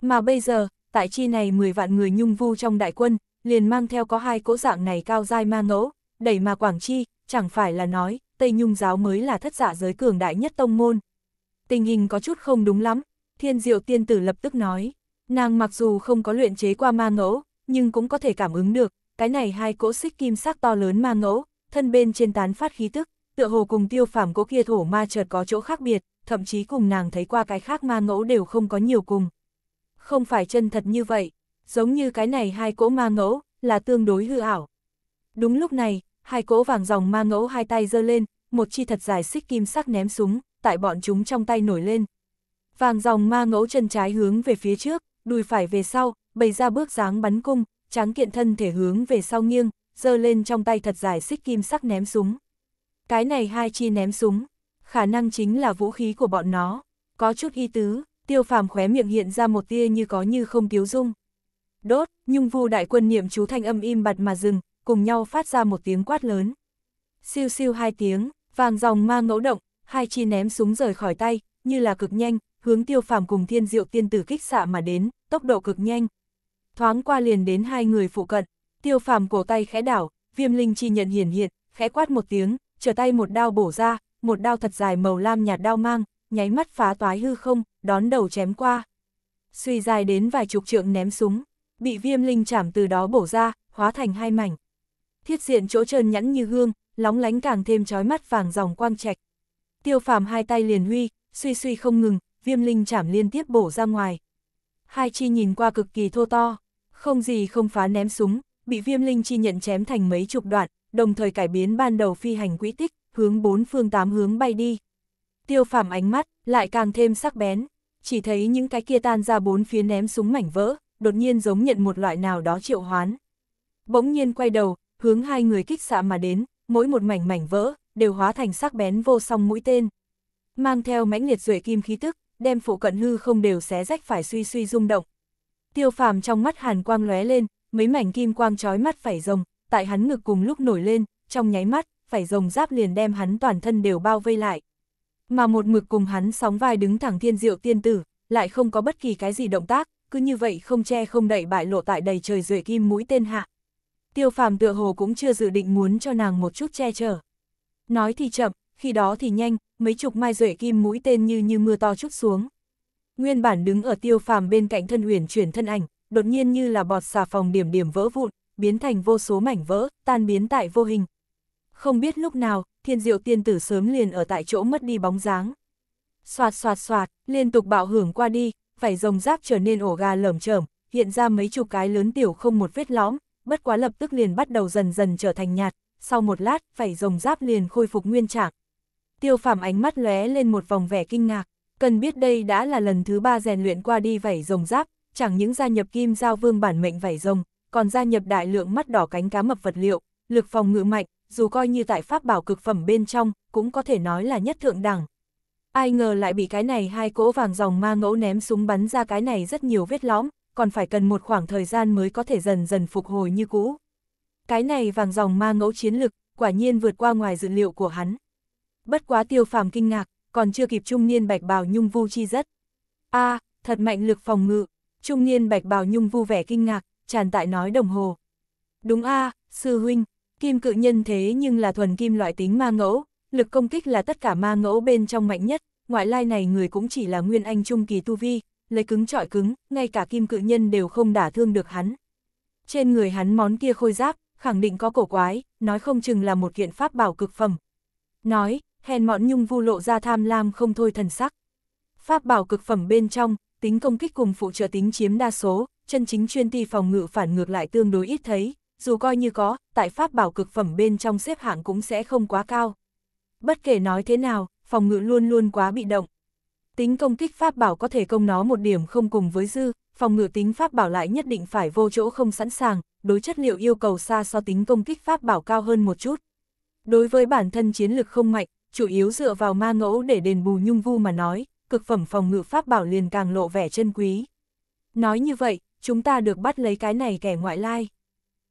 Mà bây giờ, tại chi này 10 vạn người nhung vu trong đại quân, liền mang theo có hai cỗ dạng này cao giai ma ngẫu, đẩy mà quảng chi, chẳng phải là nói, Tây Nhung giáo mới là thất giả dạ giới cường đại nhất tông môn. Tình hình có chút không đúng lắm, thiên diệu tiên tử lập tức nói. Nàng mặc dù không có luyện chế qua ma ngẫu, nhưng cũng có thể cảm ứng được, cái này hai cỗ xích kim sắc to lớn ma ngẫu, thân bên trên tán phát khí tức, tựa hồ cùng tiêu phàm cỗ kia thổ ma chợt có chỗ khác biệt, thậm chí cùng nàng thấy qua cái khác ma ngẫu đều không có nhiều cùng. Không phải chân thật như vậy, giống như cái này hai cỗ ma ngẫu, là tương đối hư ảo. Đúng lúc này, hai cỗ vàng dòng ma ngẫu hai tay giơ lên, một chi thật dài xích kim sắc ném súng, tại bọn chúng trong tay nổi lên. Vàng dòng ma ngẫu chân trái hướng về phía trước, đùi phải về sau, bày ra bước dáng bắn cung, tráng kiện thân thể hướng về sau nghiêng, giơ lên trong tay thật dài xích kim sắc ném súng. Cái này hai chi ném súng, khả năng chính là vũ khí của bọn nó, có chút y tứ, tiêu phàm khóe miệng hiện ra một tia như có như không tiếu dung. Đốt, nhung vu đại quân niệm chú thanh âm im bặt mà dừng, cùng nhau phát ra một tiếng quát lớn. Siêu siêu hai tiếng, vàng dòng ma ngẫu động, hai chi ném súng rời khỏi tay, như là cực nhanh, hướng tiêu phàm cùng thiên diệu tiên tử kích xạ mà đến, tốc độ cực nhanh. Thoáng qua liền đến hai người phụ cận, tiêu phàm cổ tay khẽ đảo, viêm linh chi nhận hiển hiện, khẽ quát một tiếng, trở tay một đao bổ ra, một đao thật dài màu lam nhạt đao mang, nháy mắt phá toái hư không, đón đầu chém qua. Suy dài đến vài chục trượng ném súng, bị viêm linh chảm từ đó bổ ra, hóa thành hai mảnh. Thiết diện chỗ trơn nhẵn như gương, lóng lánh càng thêm trói mắt vàng dòng quang trạch. Tiêu phàm hai tay liền huy, suy suy không ngừng, viêm linh chảm liên tiếp bổ ra ngoài, hai chi nhìn qua cực kỳ thô to, không gì không phá ném súng, bị viêm linh chi nhận chém thành mấy chục đoạn, đồng thời cải biến ban đầu phi hành quỹ tích, hướng bốn phương tám hướng bay đi. Tiêu phàm ánh mắt, lại càng thêm sắc bén, chỉ thấy những cái kia tan ra bốn phía ném súng mảnh vỡ, đột nhiên giống nhận một loại nào đó triệu hoán. Bỗng nhiên quay đầu, hướng hai người kích xạ mà đến, mỗi một mảnh mảnh vỡ, đều hóa thành sắc bén vô song mũi tên. Mang theo mãnh liệt duệ kim khí tức, đem phụ cận hư không đều xé rách phải suy suy rung động. Tiêu phàm trong mắt hàn quang lóe lên, mấy mảnh kim quang trói mắt phải rồng, tại hắn ngực cùng lúc nổi lên, trong nháy mắt, phải rồng giáp liền đem hắn toàn thân đều bao vây lại. Mà một mực cùng hắn sóng vai đứng thẳng thiên diệu tiên tử, lại không có bất kỳ cái gì động tác, cứ như vậy không che không đậy bại lộ tại đầy trời rưỡi kim mũi tên hạ. Tiêu phàm tựa hồ cũng chưa dự định muốn cho nàng một chút che chở. Nói thì chậm, khi đó thì nhanh, mấy chục mai duệ kim mũi tên như như mưa to chút xuống. Nguyên bản đứng ở tiêu phàm bên cạnh thân huyền chuyển thân ảnh, đột nhiên như là bọt xà phòng điểm điểm vỡ vụn, biến thành vô số mảnh vỡ, tan biến tại vô hình. Không biết lúc nào, thiên diệu tiên tử sớm liền ở tại chỗ mất đi bóng dáng. Xoạt xoạt xoạt, liên tục bạo hưởng qua đi, vảy rồng giáp trở nên ổ gà lởm chởm, hiện ra mấy chục cái lớn tiểu không một vết lõm, bất quá lập tức liền bắt đầu dần dần trở thành nhạt, sau một lát, vảy rồng giáp liền khôi phục nguyên trạng, tiêu Phạm ánh mắt lóe lên một vòng vẻ kinh ngạc, cần biết đây đã là lần thứ ba rèn luyện qua đi vảy rồng giáp, chẳng những gia nhập kim giao vương bản mệnh vảy rồng, còn gia nhập đại lượng mắt đỏ cánh cá mập vật liệu, lực phòng ngự mạnh, dù coi như tại pháp bảo cực phẩm bên trong, cũng có thể nói là nhất thượng đẳng. Ai ngờ lại bị cái này hai cỗ vàng dòng ma ngẫu ném súng bắn ra cái này rất nhiều vết lõm, còn phải cần một khoảng thời gian mới có thể dần dần phục hồi như cũ. Cái này vàng dòng ma ngẫu chiến lực, quả nhiên vượt qua ngoài dự liệu của hắn bất quá tiêu phàm kinh ngạc, còn chưa kịp trung niên bạch bào nhung vu chi rất. a thật mạnh lực phòng ngự, trung niên bạch bào nhung vu vẻ kinh ngạc, tràn tại nói đồng hồ. Đúng a sư huynh, kim cự nhân thế nhưng là thuần kim loại tính ma ngẫu, lực công kích là tất cả ma ngẫu bên trong mạnh nhất, ngoại lai này người cũng chỉ là nguyên anh trung kỳ tu vi, lấy cứng trọi cứng, ngay cả kim cự nhân đều không đả thương được hắn. Trên người hắn món kia khôi giáp, khẳng định có cổ quái, nói không chừng là một kiện pháp bảo cực phẩm. Nói, hèn mọn nhung vu lộ ra tham lam không thôi thần sắc. Pháp bảo cực phẩm bên trong, tính công kích cùng phụ trợ tính chiếm đa số, chân chính chuyên ti phòng ngự phản ngược lại tương đối ít thấy, dù coi như có, tại pháp bảo cực phẩm bên trong xếp hạng cũng sẽ không quá cao. Bất kể nói thế nào, phòng ngự luôn luôn quá bị động. Tính công kích pháp bảo có thể công nó một điểm không cùng với dư, phòng ngự tính pháp bảo lại nhất định phải vô chỗ không sẵn sàng, đối chất liệu yêu cầu xa so tính công kích pháp bảo cao hơn một chút. Đối với bản thân chiến lực không mạnh, chủ yếu dựa vào ma ngẫu để đền bù nhung vu mà nói, cực phẩm phòng ngự pháp bảo liền càng lộ vẻ chân quý. Nói như vậy, chúng ta được bắt lấy cái này kẻ ngoại lai.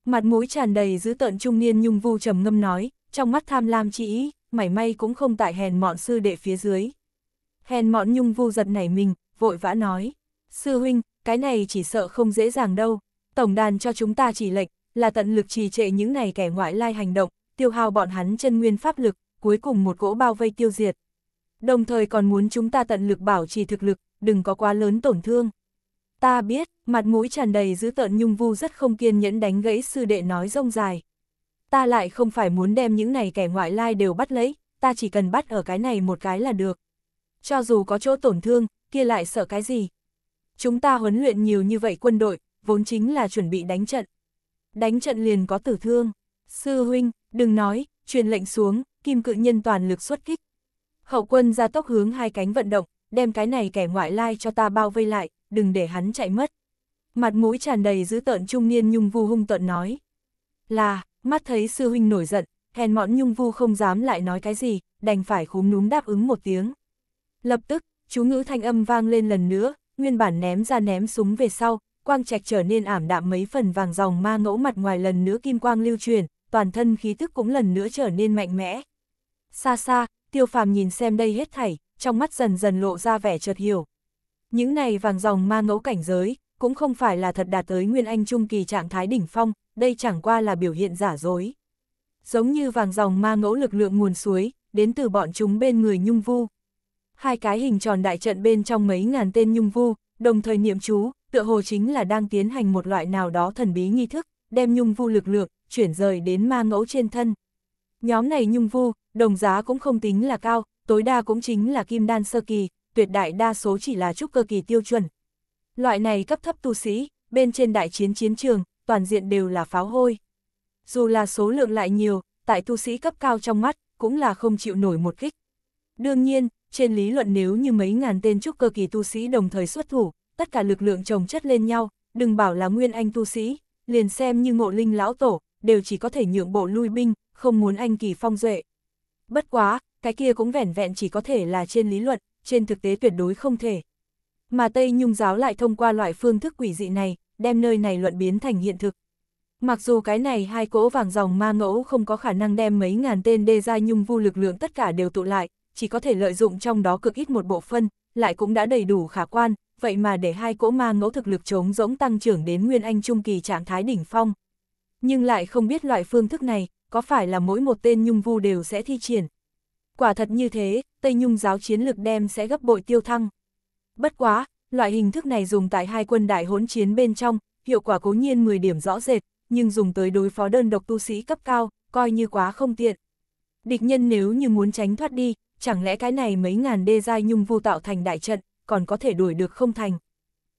Mặt mũi tràn đầy giữ tợn trung niên nhung vu trầm ngâm nói, trong mắt tham lam chỉ ý, mảy may cũng không tại hèn mọn sư đệ phía dưới. Hèn mọn nhung vu giật nảy mình, vội vã nói, sư huynh, cái này chỉ sợ không dễ dàng đâu, tổng đàn cho chúng ta chỉ lệnh, là tận lực trì trệ những này kẻ ngoại lai hành động, tiêu hao bọn hắn chân nguyên pháp lực, cuối cùng một gỗ bao vây tiêu diệt. Đồng thời còn muốn chúng ta tận lực bảo trì thực lực, đừng có quá lớn tổn thương. Ta biết, mặt mũi tràn đầy giữ tợn nhung vu rất không kiên nhẫn đánh gãy sư đệ nói rông dài. Ta lại không phải muốn đem những này kẻ ngoại lai đều bắt lấy, ta chỉ cần bắt ở cái này một cái là được. Cho dù có chỗ tổn thương, kia lại sợ cái gì. Chúng ta huấn luyện nhiều như vậy quân đội, vốn chính là chuẩn bị đánh trận. Đánh trận liền có tử thương. Sư huynh, đừng nói, truyền lệnh xuống, kim cự nhân toàn lực xuất kích. Hậu quân ra tốc hướng hai cánh vận động, đem cái này kẻ ngoại lai cho ta bao vây lại, đừng để hắn chạy mất. Mặt mũi tràn đầy dữ tợn trung niên nhung vu hung tợn nói. Là, mắt thấy sư huynh nổi giận, hèn mọn nhung vu không dám lại nói cái gì, đành phải khúm núm đáp ứng một tiếng. Lập tức, chú ngữ thanh âm vang lên lần nữa, nguyên bản ném ra ném súng về sau, quang trạch trở nên ảm đạm mấy phần vàng dòng ma ngẫu mặt ngoài lần nữa kim quang lưu truyền, toàn thân khí tức cũng lần nữa trở nên mạnh mẽ, xa xa, tiêu phàm nhìn xem đây hết thảy, trong mắt dần dần lộ ra vẻ chợt hiểu. Những này vàng dòng ma ngẫu cảnh giới, cũng không phải là thật đạt tới Nguyên Anh Trung kỳ trạng thái đỉnh phong, đây chẳng qua là biểu hiện giả dối. Giống như vàng dòng ma ngẫu lực lượng nguồn suối, đến từ bọn chúng bên người nhung vu. Hai cái hình tròn đại trận bên trong mấy ngàn tên nhung vu, đồng thời niệm chú, tựa hồ chính là đang tiến hành một loại nào đó thần bí nghi thức, đem nhung vu lực lượng, chuyển rời đến ma ngẫu trên thân. Nhóm này nhung vu, đồng giá cũng không tính là cao, tối đa cũng chính là kim đan sơ kỳ, tuyệt đại đa số chỉ là trúc cơ kỳ tiêu chuẩn. Loại này cấp thấp tu sĩ, bên trên đại chiến chiến trường, toàn diện đều là pháo hôi. Dù là số lượng lại nhiều, tại tu sĩ cấp cao trong mắt, cũng là không chịu nổi một kích. Đương nhiên, trên lý luận nếu như mấy ngàn tên trúc cơ kỳ tu sĩ đồng thời xuất thủ, tất cả lực lượng chồng chất lên nhau, đừng bảo là nguyên anh tu sĩ, liền xem như ngộ linh lão tổ, đều chỉ có thể nhượng bộ lui binh, không muốn anh kỳ phong duệ. Bất quá, cái kia cũng vẻn vẹn chỉ có thể là trên lý luận, trên thực tế tuyệt đối không thể. Mà Tây Nhung giáo lại thông qua loại phương thức quỷ dị này, đem nơi này luận biến thành hiện thực. Mặc dù cái này hai cỗ vàng dòng ma ngẫu không có khả năng đem mấy ngàn tên đê gia nhung vu lực lượng tất cả đều tụ lại, chỉ có thể lợi dụng trong đó cực ít một bộ phân, lại cũng đã đầy đủ khả quan, vậy mà để hai cỗ ma ngẫu thực lực chống rỗng tăng trưởng đến nguyên anh trung kỳ trạng thái đỉnh phong. Nhưng lại không biết loại phương thức này, có phải là mỗi một tên nhung vu đều sẽ thi triển. Quả thật như thế, Tây Nhung giáo chiến lực đem sẽ gấp bội tiêu thăng. Bất quá, loại hình thức này dùng tại hai quân đại hỗn chiến bên trong, hiệu quả cố nhiên 10 điểm rõ rệt, nhưng dùng tới đối phó đơn độc tu sĩ cấp cao, coi như quá không tiện. Địch nhân nếu như muốn tránh thoát đi, chẳng lẽ cái này mấy ngàn đê giai nhung vu tạo thành đại trận, còn có thể đuổi được không thành.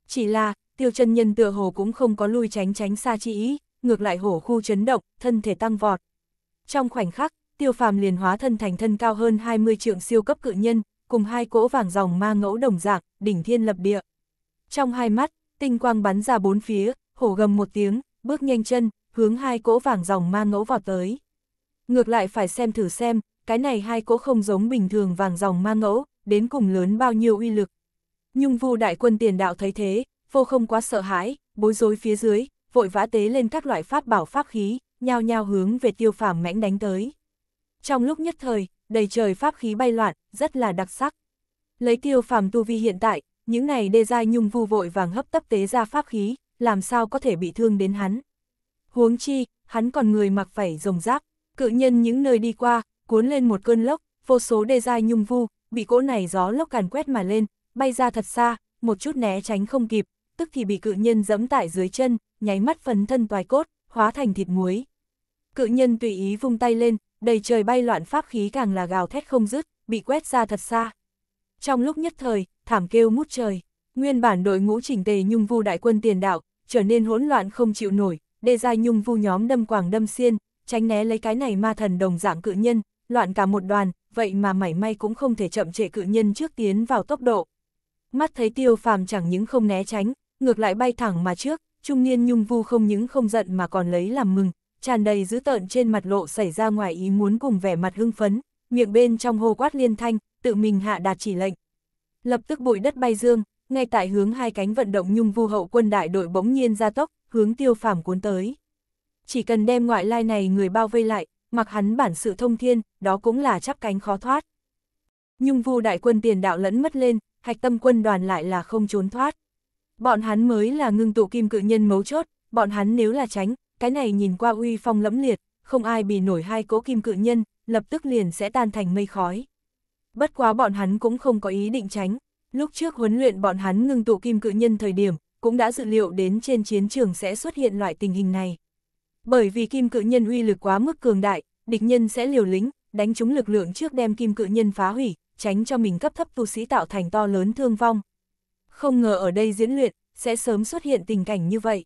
Chỉ là, tiêu chân nhân tựa hồ cũng không có lui tránh tránh xa chi ý, ngược lại hổ khu chấn động, thân thể tăng vọt. Trong khoảnh khắc, tiêu phàm liền hóa thân thành thân cao hơn 20 trượng siêu cấp cự nhân, cùng hai cỗ vàng dòng ma ngẫu đồng dạng, đỉnh thiên lập địa. Trong hai mắt, tinh quang bắn ra bốn phía, hổ gầm một tiếng, bước nhanh chân, hướng hai cỗ vàng dòng ma ngẫu vào tới. Ngược lại phải xem thử xem, cái này hai cỗ không giống bình thường vàng dòng ma ngẫu, đến cùng lớn bao nhiêu uy lực. Nhung vu đại quân tiền đạo thấy thế, vô không quá sợ hãi, bối rối phía dưới, vội vã tế lên các loại pháp bảo pháp khí, nhao nhao hướng về tiêu phàm mãnh đánh tới. Trong lúc nhất thời, đầy trời pháp khí bay loạn, rất là đặc sắc. Lấy tiêu phàm tu vi hiện tại, những này đê giai nhung vu vội vàng hấp tấp tế ra pháp khí, làm sao có thể bị thương đến hắn. Huống chi, hắn còn người mặc phải rồng giáp, cự nhân những nơi đi qua, cuốn lên một cơn lốc, vô số đê giai nhung vu, bị cỗ này gió lốc càn quét mà lên, bay ra thật xa, một chút né tránh không kịp, tức thì bị cự nhân dẫm tại dưới chân, nháy mắt phần thân toài cốt hóa thành thịt muối. Cự nhân tùy ý vung tay lên, đầy trời bay loạn pháp khí càng là gào thét không dứt, bị quét ra thật xa. Trong lúc nhất thời, thảm kêu mút trời, nguyên bản đội ngũ chỉnh tề nhung vu đại quân tiền đạo, trở nên hỗn loạn không chịu nổi, đê giai nhung vu nhóm đâm quảng đâm xiên, tránh né lấy cái này ma thần đồng dạng cự nhân, loạn cả một đoàn, vậy mà mảy may cũng không thể chậm trễ cự nhân trước tiến vào tốc độ. Mắt thấy tiêu phàm chẳng những không né tránh, ngược lại bay thẳng mà trước, trung niên nhung vu không những không giận mà còn lấy làm mừng, tràn đầy dữ tợn trên mặt lộ xảy ra ngoài ý muốn cùng vẻ mặt hưng phấn, miệng bên trong hô quát liên thanh, tự mình hạ đạt chỉ lệnh. Lập tức bụi đất bay dương, ngay tại hướng hai cánh vận động nhung vu hậu quân đại đội bỗng nhiên ra tốc, hướng tiêu phàm cuốn tới. Chỉ cần đem ngoại lai này người bao vây lại, mặc hắn bản sự thông thiên, đó cũng là chắp cánh khó thoát. Nhung vu đại quân tiền đạo lẫn mất lên, hạch tâm quân đoàn lại là không trốn thoát. Bọn hắn mới là ngưng tụ kim cự nhân mấu chốt, bọn hắn nếu là tránh, cái này nhìn qua uy phong lẫm liệt, không ai bị nổi hai cỗ kim cự nhân, lập tức liền sẽ tan thành mây khói. Bất quá bọn hắn cũng không có ý định tránh, lúc trước huấn luyện bọn hắn ngưng tụ kim cự nhân thời điểm, cũng đã dự liệu đến trên chiến trường sẽ xuất hiện loại tình hình này. Bởi vì kim cự nhân uy lực quá mức cường đại, địch nhân sẽ liều lĩnh, đánh chúng lực lượng trước đem kim cự nhân phá hủy, tránh cho mình cấp thấp tu sĩ tạo thành to lớn thương vong, không ngờ ở đây diễn luyện, sẽ sớm xuất hiện tình cảnh như vậy.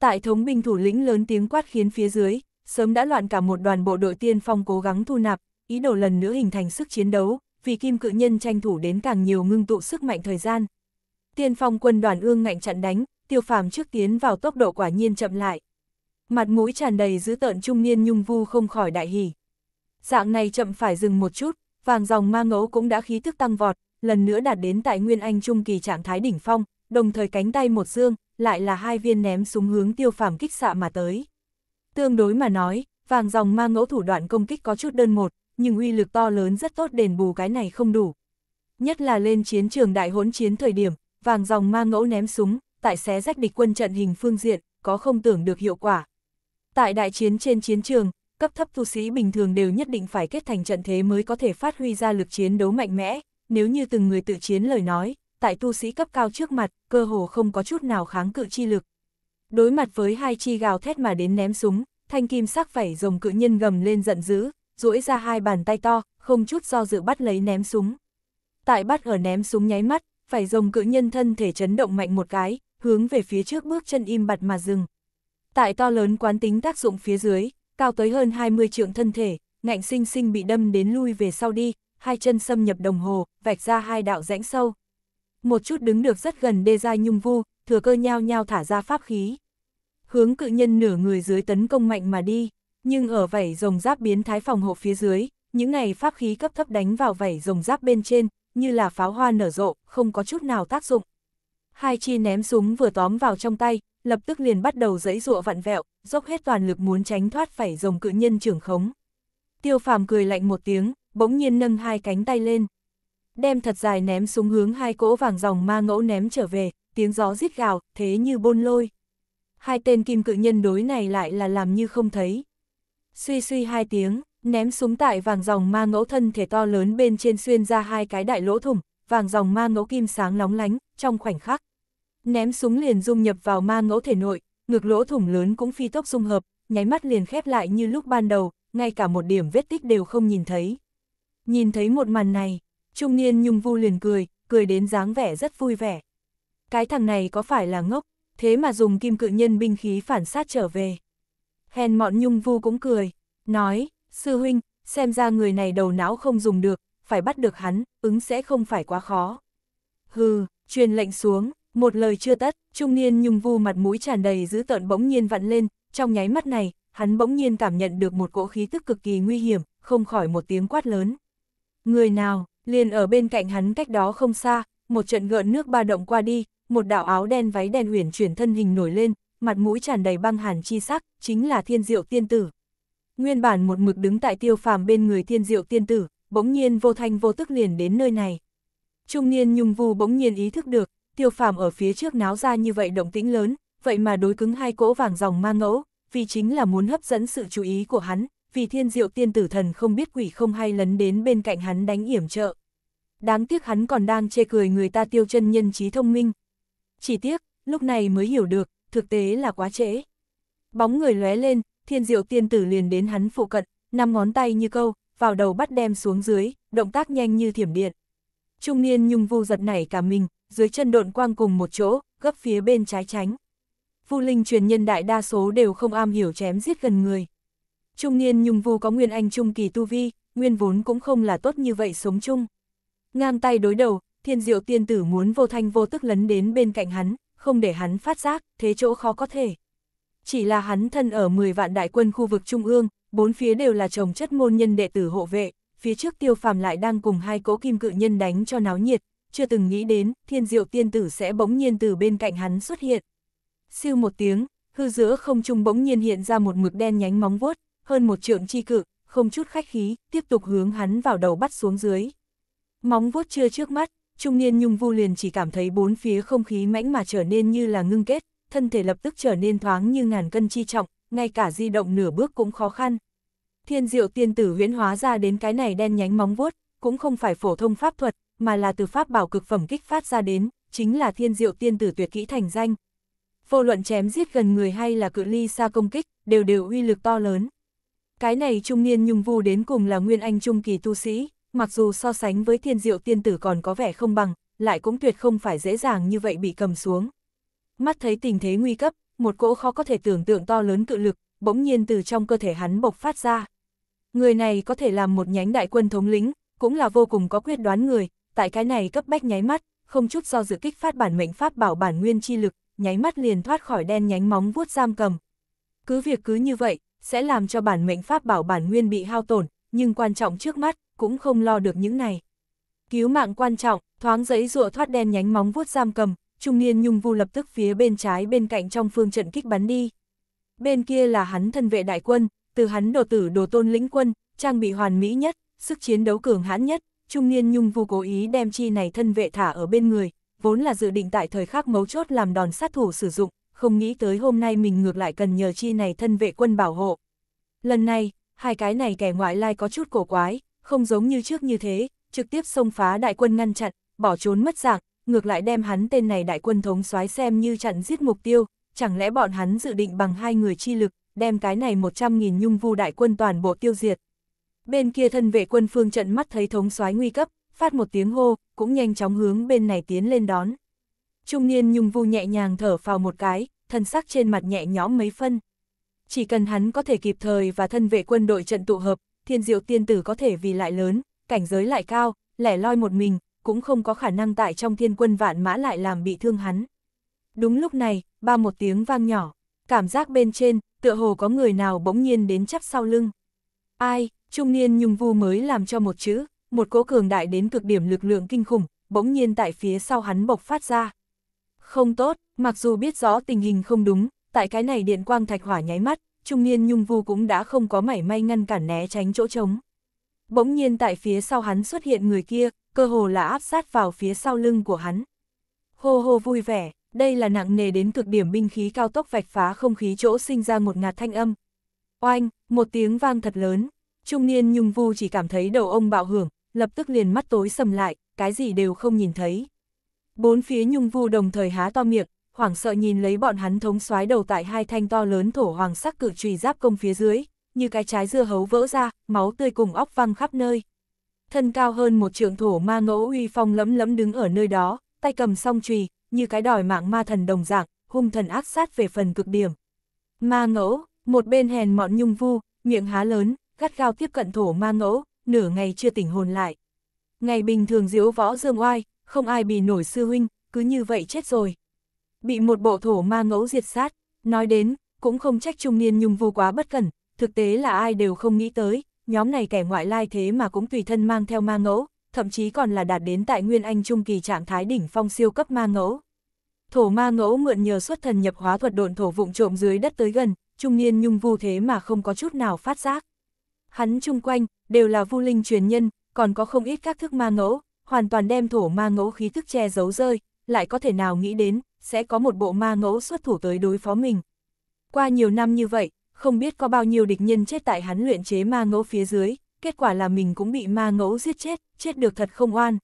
Tại thống binh thủ lĩnh lớn tiếng quát khiến phía dưới, sớm đã loạn cả một đoàn bộ đội tiên phong cố gắng thu nạp, ý đồ lần nữa hình thành sức chiến đấu, vì kim cự nhân tranh thủ đến càng nhiều ngưng tụ sức mạnh thời gian. Tiên phong quân đoàn ương ngạnh chặn đánh, tiêu phàm trước tiến vào tốc độ quả nhiên chậm lại. Mặt mũi tràn đầy dữ tợn trung niên nhung vu không khỏi đại hỉ. Dạng này chậm phải dừng một chút, vàng dòng ma ngấu cũng đã khí thức tăng vọt, lần nữa đạt đến tại Nguyên Anh Trung kỳ trạng thái đỉnh phong, đồng thời cánh tay một dương, lại là hai viên ném súng hướng tiêu phàm kích xạ mà tới. Tương đối mà nói, vàng dòng ma ngẫu thủ đoạn công kích có chút đơn một, nhưng uy lực to lớn rất tốt đền bù cái này không đủ. Nhất là lên chiến trường đại hỗn chiến thời điểm, vàng dòng ma ngẫu ném súng, tại xé rách địch quân trận hình phương diện, có không tưởng được hiệu quả. Tại đại chiến trên chiến trường, cấp thấp tu sĩ bình thường đều nhất định phải kết thành trận thế mới có thể phát huy ra lực chiến đấu mạnh mẽ, nếu như từng người tự chiến lời nói, tại tu sĩ cấp cao trước mặt, cơ hồ không có chút nào kháng cự chi lực. Đối mặt với hai chi gào thét mà đến ném súng, thanh kim sắc vảy rồng cự nhân gầm lên giận dữ, duỗi ra hai bàn tay to, không chút do dự bắt lấy ném súng. Tại bắt ở ném súng nháy mắt, phải rồng cự nhân thân thể chấn động mạnh một cái, hướng về phía trước bước chân im bặt mà dừng. Tại to lớn quán tính tác dụng phía dưới, cao tới hơn 20 trượng thân thể, ngạnh sinh sinh bị đâm đến lui về sau đi, hai chân xâm nhập đồng hồ, vạch ra hai đạo rãnh sâu. Một chút đứng được rất gần đê giai nhung vu, thừa cơ nhao nhao thả ra pháp khí. Hướng cự nhân nửa người dưới tấn công mạnh mà đi, nhưng ở vảy rồng giáp biến thái phòng hộ phía dưới, những này pháp khí cấp thấp đánh vào vảy rồng giáp bên trên, như là pháo hoa nở rộ, không có chút nào tác dụng. Hai chi ném súng vừa tóm vào trong tay, lập tức liền bắt đầu giãy giụa vặn vẹo, dốc hết toàn lực muốn tránh thoát phải rồng cự nhân trưởng khống. Tiêu phàm cười lạnh một tiếng, bỗng nhiên nâng hai cánh tay lên. Đem thật dài ném xuống hướng hai cỗ vàng dòng ma ngẫu ném trở về, tiếng gió rít gào, thế như bôn lôi. Hai tên kim cự nhân đối này lại là làm như không thấy. Suy suy hai tiếng, ném súng tại vàng dòng ma ngẫu thân thể to lớn bên trên xuyên ra hai cái đại lỗ thủng, vàng dòng ma ngẫu kim sáng lóng lánh, trong khoảnh khắc. Ném súng liền dung nhập vào ma ngẫu thể nội, ngược lỗ thủng lớn cũng phi tốc dung hợp, nháy mắt liền khép lại như lúc ban đầu, ngay cả một điểm vết tích đều không nhìn thấy. Nhìn thấy một màn này, trung niên nhung vu liền cười, cười đến dáng vẻ rất vui vẻ. Cái thằng này có phải là ngốc, thế mà dùng kim cự nhân binh khí phản sát trở về. Hèn mọn nhung vu cũng cười, nói, sư huynh, xem ra người này đầu não không dùng được, phải bắt được hắn, ứng sẽ không phải quá khó. Hừ, truyền lệnh xuống, một lời chưa tất, trung niên nhung vu mặt mũi tràn đầy dữ tợn bỗng nhiên vặn lên, trong nháy mắt này, hắn bỗng nhiên cảm nhận được một cỗ khí tức cực kỳ nguy hiểm, không khỏi một tiếng quát lớn. Người nào, liền ở bên cạnh hắn cách đó không xa, một trận gợn nước ba động qua đi, một đạo áo đen váy đen uyển chuyển thân hình nổi lên, mặt mũi tràn đầy băng hàn chi sắc, chính là thiên diệu tiên tử. Nguyên bản một mực đứng tại tiêu phàm bên người thiên diệu tiên tử, bỗng nhiên vô thanh vô tức liền đến nơi này. Trung niên nhung vu bỗng nhiên ý thức được, tiêu phàm ở phía trước náo ra như vậy động tĩnh lớn, vậy mà đối cứng hai cỗ vàng dòng ma ngẫu, vì chính là muốn hấp dẫn sự chú ý của hắn, vì thiên diệu tiên tử thần không biết quỷ không hay lấn đến bên cạnh hắn đánh yểm trợ. Đáng tiếc hắn còn đang chê cười người ta tiêu chân nhân trí thông minh. Chỉ tiếc, lúc này mới hiểu được, thực tế là quá trễ. Bóng người lóe lên, thiên diệu tiên tử liền đến hắn phụ cận, năm ngón tay như câu, vào đầu bắt đem xuống dưới, động tác nhanh như thiểm điện. Trung niên nhung vu giật nảy cả mình, dưới chân độn quang cùng một chỗ, gấp phía bên trái tránh. Vu linh truyền nhân đại đa số đều không am hiểu chém giết gần người. Trung niên Nhung Vu có Nguyên Anh Trung kỳ tu vi, nguyên vốn cũng không là tốt như vậy sống chung. Ngang tay đối đầu, thiên diệu tiên tử muốn vô thanh vô tức lấn đến bên cạnh hắn, không để hắn phát giác, thế chỗ khó có thể. Chỉ là hắn thân ở 10 vạn đại quân khu vực trung ương, bốn phía đều là chồng chất môn nhân đệ tử hộ vệ, phía trước tiêu phàm lại đang cùng hai cỗ kim cự nhân đánh cho náo nhiệt, chưa từng nghĩ đến thiên diệu tiên tử sẽ bỗng nhiên từ bên cạnh hắn xuất hiện. Siêu một tiếng, hư giữa không trung bỗng nhiên hiện ra một mực đen nhánh móng vuốt, hơn một trượng chi cự, không chút khách khí, tiếp tục hướng hắn vào đầu bắt xuống dưới. Móng vuốt chưa trước mắt, trung niên nhung vu liền chỉ cảm thấy bốn phía không khí mãnh mà trở nên như là ngưng kết, thân thể lập tức trở nên thoáng như ngàn cân chi trọng, ngay cả di động nửa bước cũng khó khăn. Thiên diệu tiên tử huyễn hóa ra đến cái này đen nhánh móng vuốt, cũng không phải phổ thông pháp thuật, mà là từ pháp bảo cực phẩm kích phát ra đến, chính là thiên diệu tiên tử tuyệt kỹ thành danh. Vô luận chém giết gần người hay là cự ly xa công kích, đều đều uy lực to lớn. Cái này trung niên nhung vu đến cùng là nguyên anh trung kỳ tu sĩ, mặc dù so sánh với thiên diệu tiên tử còn có vẻ không bằng, lại cũng tuyệt không phải dễ dàng như vậy bị cầm xuống. Mắt thấy tình thế nguy cấp, một cỗ khó có thể tưởng tượng to lớn cự lực, bỗng nhiên từ trong cơ thể hắn bộc phát ra. Người này có thể làm một nhánh đại quân thống lĩnh, cũng là vô cùng có quyết đoán người, tại cái này cấp bách nháy mắt, không chút do dự kích phát bản mệnh pháp bảo bản nguyên chi lực, nháy mắt liền thoát khỏi đen nhánh móng vuốt giam cầm. Cứ việc cứ như vậy, sẽ làm cho bản mệnh pháp bảo bản nguyên bị hao tổn, nhưng quan trọng trước mắt, cũng không lo được những này. Cứu mạng quan trọng, thoáng giấy rụa thoát đen nhánh móng vuốt giam cầm, trung niên nhung vu lập tức phía bên trái bên cạnh trong phương trận kích bắn đi. Bên kia là hắn thân vệ đại quân, từ hắn đồ tử đồ tôn lĩnh quân, trang bị hoàn mỹ nhất, sức chiến đấu cường hãn nhất, trung niên nhung vu cố ý đem chi này thân vệ thả ở bên người, vốn là dự định tại thời khắc mấu chốt làm đòn sát thủ sử dụng, không nghĩ tới hôm nay mình ngược lại cần nhờ chi này thân vệ quân bảo hộ. Lần này, hai cái này kẻ ngoại lai có chút cổ quái, không giống như trước như thế, trực tiếp xông phá đại quân ngăn chặn, bỏ trốn mất dạng, ngược lại đem hắn tên này đại quân thống soái xem như chặn giết mục tiêu, chẳng lẽ bọn hắn dự định bằng hai người chi lực, đem cái này 100.000 nhung vu đại quân toàn bộ tiêu diệt. Bên kia thân vệ quân phương trận mắt thấy thống soái nguy cấp, phát một tiếng hô, cũng nhanh chóng hướng bên này tiến lên đón. Trung niên nhung vu nhẹ nhàng thở phào một cái, thân sắc trên mặt nhẹ nhõm mấy phân. Chỉ cần hắn có thể kịp thời và thân vệ quân đội trận tụ hợp, thiên diệu tiên tử có thể vì lại lớn, cảnh giới lại cao, lẻ loi một mình, cũng không có khả năng tại trong thiên quân vạn mã lại làm bị thương hắn. Đúng lúc này, ba một tiếng vang nhỏ, cảm giác bên trên, tựa hồ có người nào bỗng nhiên đến chắp sau lưng. Ai, trung niên nhung vu mới làm cho một chữ, một cỗ cường đại đến cực điểm lực lượng kinh khủng, bỗng nhiên tại phía sau hắn bộc phát ra, không tốt, mặc dù biết rõ tình hình không đúng, tại cái này điện quang thạch hỏa nháy mắt, trung niên nhung vu cũng đã không có mảy may ngăn cản né tránh chỗ trống. Bỗng nhiên tại phía sau hắn xuất hiện người kia, cơ hồ là áp sát vào phía sau lưng của hắn. Hô hô vui vẻ, đây là nặng nề đến cực điểm binh khí cao tốc vạch phá không khí chỗ sinh ra một ngạt thanh âm. Oanh, một tiếng vang thật lớn, trung niên nhung vu chỉ cảm thấy đầu ông bạo hưởng, lập tức liền mắt tối sầm lại, cái gì đều không nhìn thấy. Bốn phía nhung vu đồng thời há to miệng, hoảng sợ nhìn lấy bọn hắn thống xoái đầu tại hai thanh to lớn thổ hoàng sắc cự trùy giáp công phía dưới, như cái trái dưa hấu vỡ ra, máu tươi cùng óc văng khắp nơi. Thân cao hơn một trượng thổ ma ngẫu uy phong lẫm lẫm đứng ở nơi đó, tay cầm song trùy, như cái đòi mạng ma thần đồng dạng, hung thần ác sát về phần cực điểm. Ma ngẫu, một bên hèn mọn nhung vu, miệng há lớn, gắt gao tiếp cận thổ ma ngẫu, nửa ngày chưa tỉnh hồn lại. Ngày bình thường diếu võ dương oai, không ai bị nổi sư huynh, cứ như vậy chết rồi. Bị một bộ thổ ma ngẫu diệt sát, nói đến, cũng không trách trung niên nhung vô quá bất cẩn, thực tế là ai đều không nghĩ tới, nhóm này kẻ ngoại lai thế mà cũng tùy thân mang theo ma ngẫu, thậm chí còn là đạt đến tại Nguyên Anh Trung kỳ trạng thái đỉnh phong siêu cấp ma ngẫu. Thổ ma ngẫu mượn nhờ xuất thần nhập hóa thuật độn thổ vụng trộm dưới đất tới gần, trung niên nhung vu thế mà không có chút nào phát giác. Hắn chung quanh, đều là vu linh truyền nhân, còn có không ít các thức ma ngẫu, hoàn toàn đem thổ ma ngẫu khí thức che giấu rơi, lại có thể nào nghĩ đến, sẽ có một bộ ma ngẫu xuất thủ tới đối phó mình. Qua nhiều năm như vậy, không biết có bao nhiêu địch nhân chết tại hắn luyện chế ma ngẫu phía dưới, kết quả là mình cũng bị ma ngẫu giết chết, chết được thật không oan.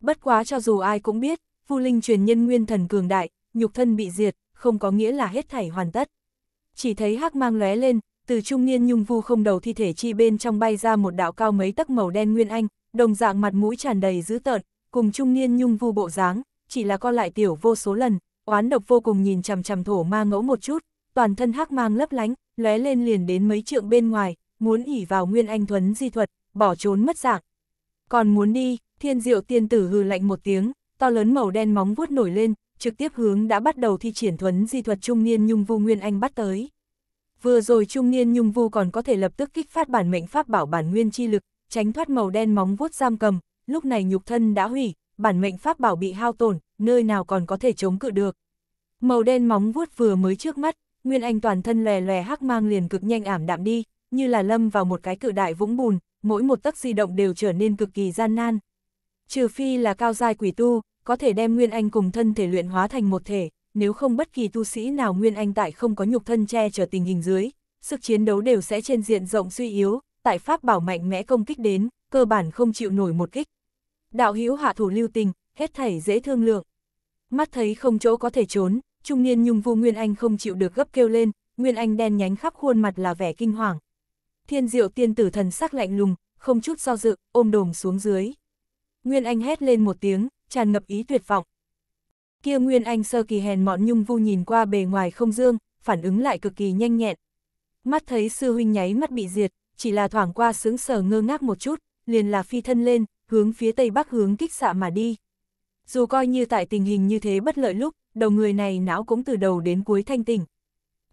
Bất quá cho dù ai cũng biết, phu Linh truyền nhân nguyên thần cường đại, nhục thân bị diệt, không có nghĩa là hết thảy hoàn tất. Chỉ thấy hắc mang lóe lên, từ trung niên nhung vu không đầu thi thể chi bên trong bay ra một đạo cao mấy tấc màu đen nguyên anh, đồng dạng mặt mũi tràn đầy dữ tợn, cùng trung niên nhung vu bộ dáng, chỉ là co lại tiểu vô số lần, oán độc vô cùng nhìn chằm chằm thổ ma ngẫu một chút, toàn thân hắc mang lấp lánh, lóe lên liền đến mấy trượng bên ngoài, muốn ỉ vào nguyên anh thuấn di thuật, bỏ trốn mất dạng. Còn muốn đi, thiên diệu tiên tử hừ lạnh một tiếng, to lớn màu đen móng vuốt nổi lên, trực tiếp hướng đã bắt đầu thi triển thuấn di thuật trung niên nhung vu nguyên anh bắt tới. Vừa rồi trung niên nhung vu còn có thể lập tức kích phát bản mệnh pháp bảo bản nguyên chi lực, tránh thoát màu đen móng vuốt giam cầm, lúc này nhục thân đã hủy, bản mệnh pháp bảo bị hao tổn, nơi nào còn có thể chống cự được. Màu đen móng vuốt vừa mới trước mắt, Nguyên Anh toàn thân lè lè hắc mang liền cực nhanh ảm đạm đi, như là lâm vào một cái cự đại vũng bùn, mỗi một tấc di động đều trở nên cực kỳ gian nan. Trừ phi là cao giai quỷ tu, có thể đem Nguyên Anh cùng thân thể luyện hóa thành một thể, nếu không bất kỳ tu sĩ nào Nguyên Anh tại không có nhục thân che chở tình hình dưới, sức chiến đấu đều sẽ trên diện rộng suy yếu, tại pháp bảo mạnh mẽ công kích đến, cơ bản không chịu nổi một kích. Đạo hữu hạ thủ lưu tình, hết thảy dễ thương lượng. Mắt thấy không chỗ có thể trốn, trung niên nhung vu Nguyên Anh không chịu được gấp kêu lên, Nguyên Anh đen nhánh khắp khuôn mặt là vẻ kinh hoàng. Thiên diệu tiên tử thần sắc lạnh lùng, không chút do dự, ôm đồm xuống dưới. Nguyên Anh hét lên một tiếng, tràn ngập ý tuyệt vọng. Kia Nguyên Anh sơ kỳ hèn mọn nhung vu nhìn qua bề ngoài không dương, phản ứng lại cực kỳ nhanh nhẹn. Mắt thấy sư huynh nháy mắt bị diệt, chỉ là thoảng qua sướng sở ngơ ngác một chút, liền là phi thân lên, hướng phía tây bắc hướng kích xạ mà đi. Dù coi như tại tình hình như thế bất lợi lúc, đầu người này não cũng từ đầu đến cuối thanh tỉnh.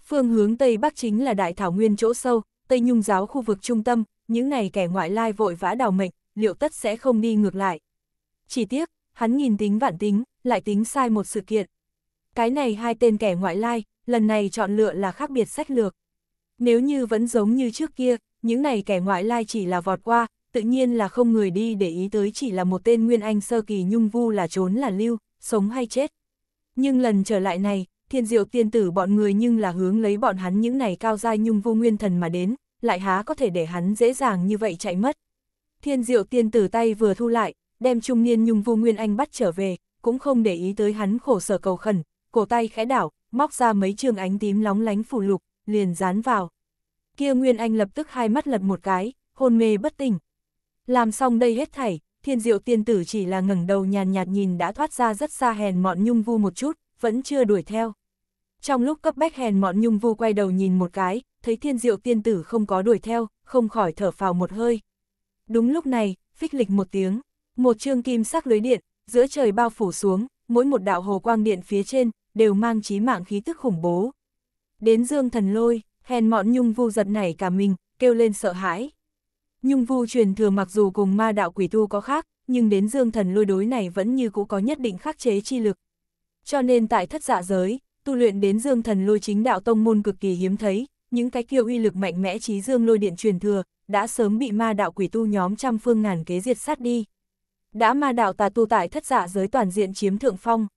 Phương hướng tây bắc chính là đại thảo nguyên chỗ sâu, tây nhung giáo khu vực trung tâm, những này kẻ ngoại lai vội vã đào mệnh, liệu tất sẽ không đi ngược lại. Chỉ tiếc, hắn nhìn tính vạn tính, lại tính sai một sự kiện. Cái này hai tên kẻ ngoại lai, lần này chọn lựa là khác biệt sách lược. Nếu như vẫn giống như trước kia, những này kẻ ngoại lai chỉ là vọt qua, tự nhiên là không người đi để ý tới chỉ là một tên Nguyên Anh sơ kỳ nhung vu là trốn là lưu, sống hay chết. Nhưng lần trở lại này, thiên diệu tiên tử bọn người nhưng là hướng lấy bọn hắn những này cao giai nhung vu nguyên thần mà đến, lại há có thể để hắn dễ dàng như vậy chạy mất. Thiên diệu tiên tử tay vừa thu lại, đem trung niên nhung vu nguyên anh bắt trở về, cũng không để ý tới hắn khổ sở cầu khẩn, cổ tay khẽ đảo, móc ra mấy trường ánh tím lóng lánh phủ lục, liền dán vào kia Nguyên Anh lập tức hai mắt lật một cái, hôn mê bất tỉnh. Làm xong đây hết thảy, thiên diệu tiên tử chỉ là ngẩng đầu nhàn nhạt nhìn đã thoát ra rất xa hèn mọn nhung vu một chút, vẫn chưa đuổi theo. Trong lúc cấp bách hèn mọn nhung vu quay đầu nhìn một cái, thấy thiên diệu tiên tử không có đuổi theo, không khỏi thở phào một hơi. Đúng lúc này, phích lịch một tiếng, một chương kim sắc lưới điện, giữa trời bao phủ xuống, mỗi một đạo hồ quang điện phía trên, đều mang chí mạng khí tức khủng bố. Đến dương thần lôi, Hèn mọn Nhung Vu giật nảy cả mình, kêu lên sợ hãi. Nhung Vu truyền thừa mặc dù cùng ma đạo quỷ tu có khác, nhưng đến dương thần lôi đối này vẫn như cũ có nhất định khắc chế chi lực. Cho nên tại thất dạ giới, tu luyện đến dương thần lôi chính đạo tông môn cực kỳ hiếm thấy, những cái kiêu uy lực mạnh mẽ trí dương lôi điện truyền thừa, đã sớm bị ma đạo quỷ tu nhóm trăm phương ngàn kế diệt sát đi. Đã ma đạo tà tu tại thất giả dạ giới toàn diện chiếm thượng phong.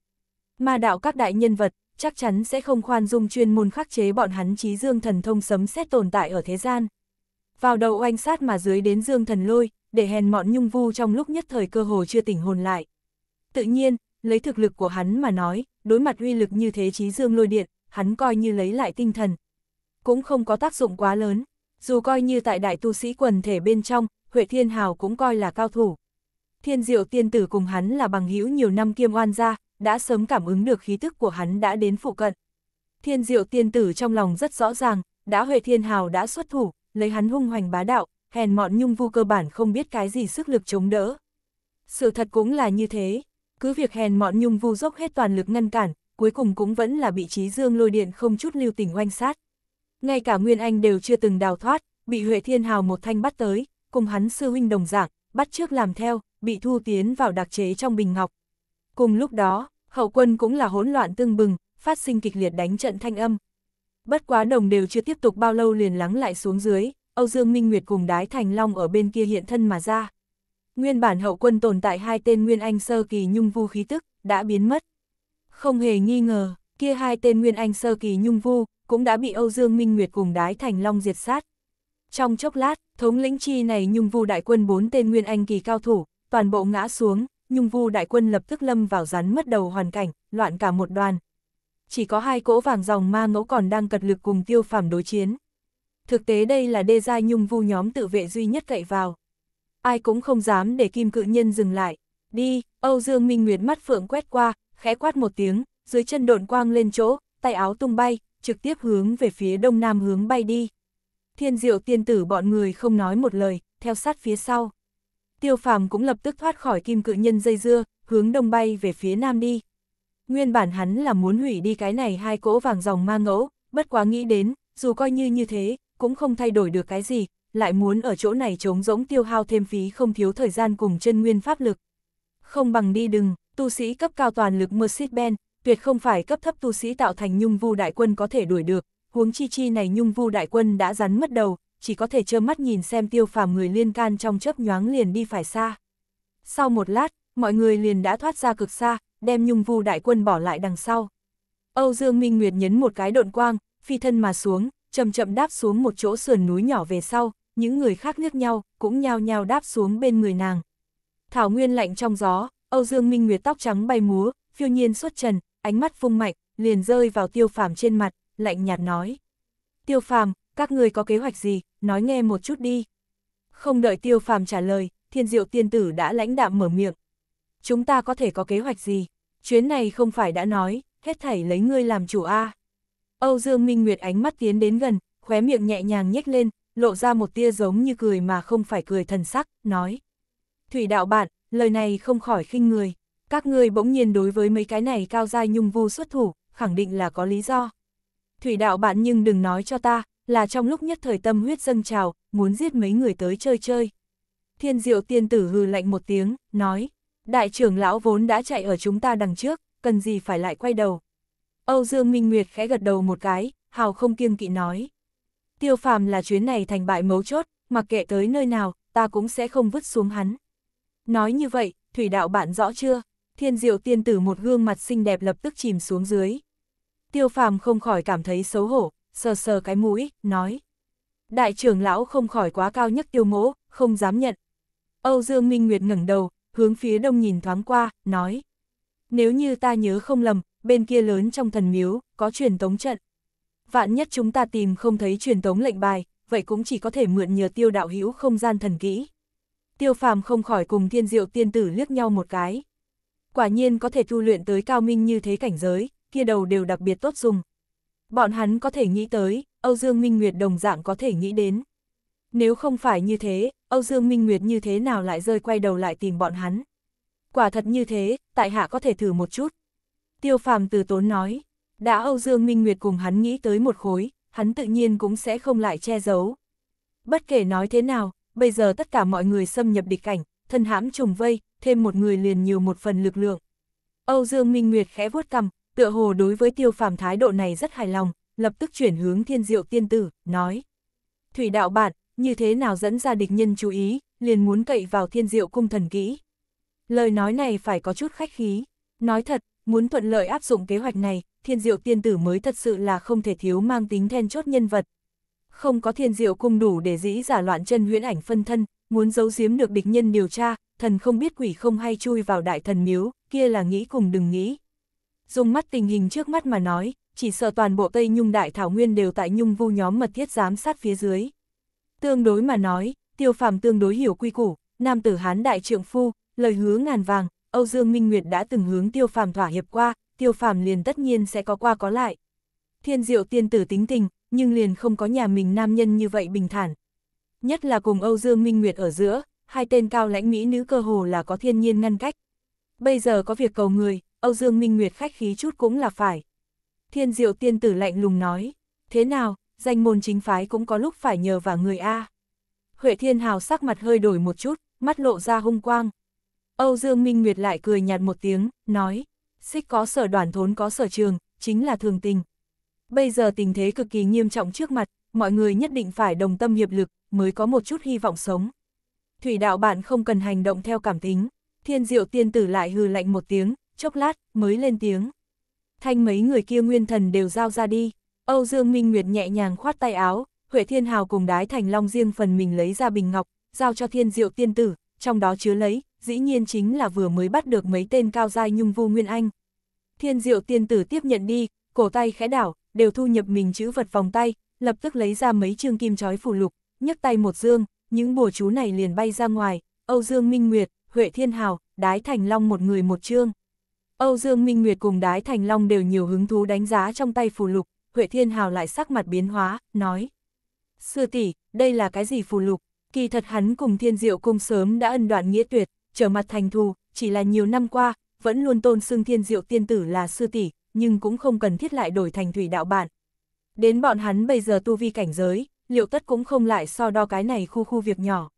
Ma đạo các đại nhân vật, chắc chắn sẽ không khoan dung chuyên môn khắc chế bọn hắn trí dương thần thông sấm xét tồn tại ở thế gian. Vào đầu oanh sát mà dưới đến dương thần lôi, để hèn mọn nhung vu trong lúc nhất thời cơ hồ chưa tỉnh hồn lại. Tự nhiên, lấy thực lực của hắn mà nói, đối mặt uy lực như thế trí dương lôi điện, hắn coi như lấy lại tinh thần. Cũng không có tác dụng quá lớn, dù coi như tại đại tu sĩ quần thể bên trong, Huệ Thiên Hào cũng coi là cao thủ. Thiên diệu tiên tử cùng hắn là bằng hữu nhiều năm kiêm oan gia, đã sớm cảm ứng được khí tức của hắn đã đến phụ cận. Thiên diệu tiên tử trong lòng rất rõ ràng, đã Huệ Thiên Hào đã xuất thủ, lấy hắn hung hoành bá đạo, hèn mọn nhung vu cơ bản không biết cái gì sức lực chống đỡ. Sự thật cũng là như thế, cứ việc hèn mọn nhung vu dốc hết toàn lực ngăn cản, cuối cùng cũng vẫn là bị trí dương lôi điện không chút lưu tình oanh sát. Ngay cả Nguyên Anh đều chưa từng đào thoát, bị Huệ Thiên Hào một thanh bắt tới, cùng hắn sư huynh đồng dạng, bắt trước làm theo, bị thu tiến vào đặc chế trong bình ngọc. Cùng lúc đó, hậu quân cũng là hỗn loạn tương bừng, phát sinh kịch liệt đánh trận thanh âm. Bất quá đồng đều chưa tiếp tục bao lâu liền lắng lại xuống dưới, Âu Dương Minh Nguyệt cùng Đái Thành Long ở bên kia hiện thân mà ra. Nguyên bản hậu quân tồn tại hai tên Nguyên Anh Sơ Kỳ Nhung Vu khí tức, đã biến mất. Không hề nghi ngờ, kia hai tên Nguyên Anh Sơ Kỳ Nhung Vu, cũng đã bị Âu Dương Minh Nguyệt cùng Đái Thành Long diệt sát. Trong chốc lát, thống lĩnh chi này Nhung Vu đại quân bốn tên Nguyên Anh Kỳ cao thủ, toàn bộ ngã xuống, Nhung Vu đại quân lập tức lâm vào rắn mất đầu hoàn cảnh, loạn cả một đoàn. Chỉ có hai cỗ vàng dòng ma ngẫu còn đang cật lực cùng tiêu phàm đối chiến. Thực tế đây là đê giai Nhung Vu nhóm tự vệ duy nhất cậy vào. Ai cũng không dám để kim cự nhân dừng lại. Đi, Âu Dương Minh Nguyệt mắt phượng quét qua, khẽ quát một tiếng, dưới chân độn quang lên chỗ, tay áo tung bay, trực tiếp hướng về phía đông nam hướng bay đi. Thiên diệu tiên tử bọn người không nói một lời, theo sát phía sau tiêu phàm cũng lập tức thoát khỏi kim cự nhân dây dưa, hướng đông bay về phía nam đi. Nguyên bản hắn là muốn hủy đi cái này hai cỗ vàng dòng ma ngẫu, bất quá nghĩ đến, dù coi như như thế, cũng không thay đổi được cái gì, lại muốn ở chỗ này trống rỗng tiêu hao thêm phí không thiếu thời gian cùng chân nguyên pháp lực. Không bằng đi đừng, tu sĩ cấp cao toàn lực Mercedes-Benz, tuyệt không phải cấp thấp tu sĩ tạo thành nhung vu đại quân có thể đuổi được, huống chi chi này nhung vu đại quân đã rắn mất đầu, chỉ có thể trơ mắt nhìn xem tiêu phàm người liên can trong chớp nhoáng liền đi phải xa. Sau một lát, mọi người liền đã thoát ra cực xa, đem nhung vu đại quân bỏ lại đằng sau. Âu Dương Minh Nguyệt nhấn một cái độn quang, phi thân mà xuống, chậm chậm đáp xuống một chỗ sườn núi nhỏ về sau, những người khác liếc nhau, cũng nhao nhao đáp xuống bên người nàng. Thảo Nguyên lạnh trong gió, Âu Dương Minh Nguyệt tóc trắng bay múa, phiêu nhiên xuất trần, ánh mắt phung mạnh, liền rơi vào Tiêu Phàm trên mặt, lạnh nhạt nói: "Tiêu Phàm, các người có kế hoạch gì, nói nghe một chút đi. Không đợi tiêu phàm trả lời, thiên diệu tiên tử đã lãnh đạm mở miệng. Chúng ta có thể có kế hoạch gì? Chuyến này không phải đã nói, hết thảy lấy ngươi làm chủ A. Âu Dương Minh Nguyệt ánh mắt tiến đến gần, khóe miệng nhẹ nhàng nhếch lên, lộ ra một tia giống như cười mà không phải cười thần sắc, nói. Thủy đạo bạn, lời này không khỏi khinh người, các ngươi bỗng nhiên đối với mấy cái này cao dai nhung vu xuất thủ, khẳng định là có lý do. Thủy đạo bạn nhưng đừng nói cho ta, là trong lúc nhất thời tâm huyết dâng trào, muốn giết mấy người tới chơi chơi. Thiên diệu tiên tử hừ lạnh một tiếng, nói, đại trưởng lão vốn đã chạy ở chúng ta đằng trước, cần gì phải lại quay đầu. Âu Dương Minh Nguyệt khẽ gật đầu một cái, hào không kiêng kỵ nói. Tiêu phàm là chuyến này thành bại mấu chốt, mặc kệ tới nơi nào, ta cũng sẽ không vứt xuống hắn. Nói như vậy, thủy đạo bạn rõ chưa? Thiên diệu tiên tử một gương mặt xinh đẹp lập tức chìm xuống dưới. Tiêu phàm không khỏi cảm thấy xấu hổ, sờ sờ cái mũi, nói. Đại trưởng lão không khỏi quá cao nhất tiêu ngỗ, không dám nhận. Âu Dương Minh Nguyệt ngẩng đầu, hướng phía đông nhìn thoáng qua, nói. Nếu như ta nhớ không lầm, bên kia lớn trong thần miếu, có truyền tống trận. Vạn nhất chúng ta tìm không thấy truyền tống lệnh bài, vậy cũng chỉ có thể mượn nhờ tiêu đạo hữu không gian thần kỹ. Tiêu phàm không khỏi cùng thiên diệu tiên tử liếc nhau một cái. Quả nhiên có thể tu luyện tới cao minh như thế cảnh giới, kia đầu đều đặc biệt tốt dùng. Bọn hắn có thể nghĩ tới, Âu Dương Minh Nguyệt đồng dạng có thể nghĩ đến. Nếu không phải như thế, Âu Dương Minh Nguyệt như thế nào lại rơi quay đầu lại tìm bọn hắn. Quả thật như thế, tại hạ có thể thử một chút. Tiêu phàm từ tốn nói, đã Âu Dương Minh Nguyệt cùng hắn nghĩ tới một khối, hắn tự nhiên cũng sẽ không lại che giấu. Bất kể nói thế nào, bây giờ tất cả mọi người xâm nhập địch cảnh, thân hãm trùng vây, thêm một người liền nhiều một phần lực lượng. Âu Dương Minh Nguyệt khẽ vuốt cằm, tựa hồ đối với tiêu phàm thái độ này rất hài lòng, lập tức chuyển hướng thiên diệu tiên tử, nói. Thủy đạo bạn, như thế nào dẫn ra địch nhân chú ý, liền muốn cậy vào thiên diệu cung thần kỹ. Lời nói này phải có chút khách khí. Nói thật, muốn thuận lợi áp dụng kế hoạch này, thiên diệu tiên tử mới thật sự là không thể thiếu mang tính then chốt nhân vật. Không có thiên diệu cung đủ để dĩ giả loạn chân huyễn ảnh phân thân, muốn giấu giếm được địch nhân điều tra, thần không biết quỷ không hay chui vào đại thần miếu, kia là nghĩ cùng đừng nghĩ dùng mắt tình hình trước mắt mà nói, chỉ sợ toàn bộ Tây Nhung Đại Thảo Nguyên đều tại Nhung vu nhóm mật thiết giám sát phía dưới. Tương đối mà nói, tiêu phàm tương đối hiểu quy củ, nam tử Hán Đại Trượng Phu, lời hứa ngàn vàng, Âu Dương Minh Nguyệt đã từng hướng tiêu phàm thỏa hiệp qua, tiêu phàm liền tất nhiên sẽ có qua có lại. Thiên diệu tiên tử tính tình, nhưng liền không có nhà mình nam nhân như vậy bình thản. Nhất là cùng Âu Dương Minh Nguyệt ở giữa, hai tên cao lãnh mỹ nữ cơ hồ là có thiên nhiên ngăn cách. Bây giờ có việc cầu người, Âu Dương Minh Nguyệt khách khí chút cũng là phải. Thiên diệu tiên tử lạnh lùng nói, thế nào, danh môn chính phái cũng có lúc phải nhờ vào người A. Huệ Thiên Hào sắc mặt hơi đổi một chút, mắt lộ ra hung quang. Âu Dương Minh Nguyệt lại cười nhạt một tiếng, nói, xích có sở đoàn thốn có sở trường, chính là thường tình. Bây giờ tình thế cực kỳ nghiêm trọng trước mặt, mọi người nhất định phải đồng tâm hiệp lực, mới có một chút hy vọng sống. Thủy đạo bạn không cần hành động theo cảm tính, thiên diệu tiên tử lại hư lạnh một tiếng, chốc lát, mới lên tiếng. Thanh mấy người kia nguyên thần đều giao ra đi, Âu Dương Minh Nguyệt nhẹ nhàng khoát tay áo, Huệ Thiên Hào cùng đái thành long riêng phần mình lấy ra bình ngọc, giao cho thiên diệu tiên tử, trong đó chứa lấy, dĩ nhiên chính là vừa mới bắt được mấy tên cao giai nhung vu nguyên anh. Thiên diệu tiên tử tiếp nhận đi, cổ tay khẽ đảo, đều thu nhập mình chữ vật vòng tay, lập tức lấy ra mấy chương kim chói phù lục, nhấc tay một dương, những bùa chú này liền bay ra ngoài, Âu Dương Minh Nguyệt, Huệ Thiên Hào, đái thành long một người một chương. Âu Dương Minh Nguyệt cùng Đái Thành Long đều nhiều hứng thú đánh giá trong tay phù lục, Huệ Thiên Hào lại sắc mặt biến hóa, nói. Sư tỷ, đây là cái gì phù lục? Kỳ thật hắn cùng Thiên Diệu Cung sớm đã ân đoạn nghĩa tuyệt, trở mặt thành thù, chỉ là nhiều năm qua, vẫn luôn tôn xưng Thiên Diệu Tiên Tử là sư tỷ, nhưng cũng không cần thiết lại đổi thành thủy đạo bản. Đến bọn hắn bây giờ tu vi cảnh giới, liệu tất cũng không lại so đo cái này khu khu việc nhỏ.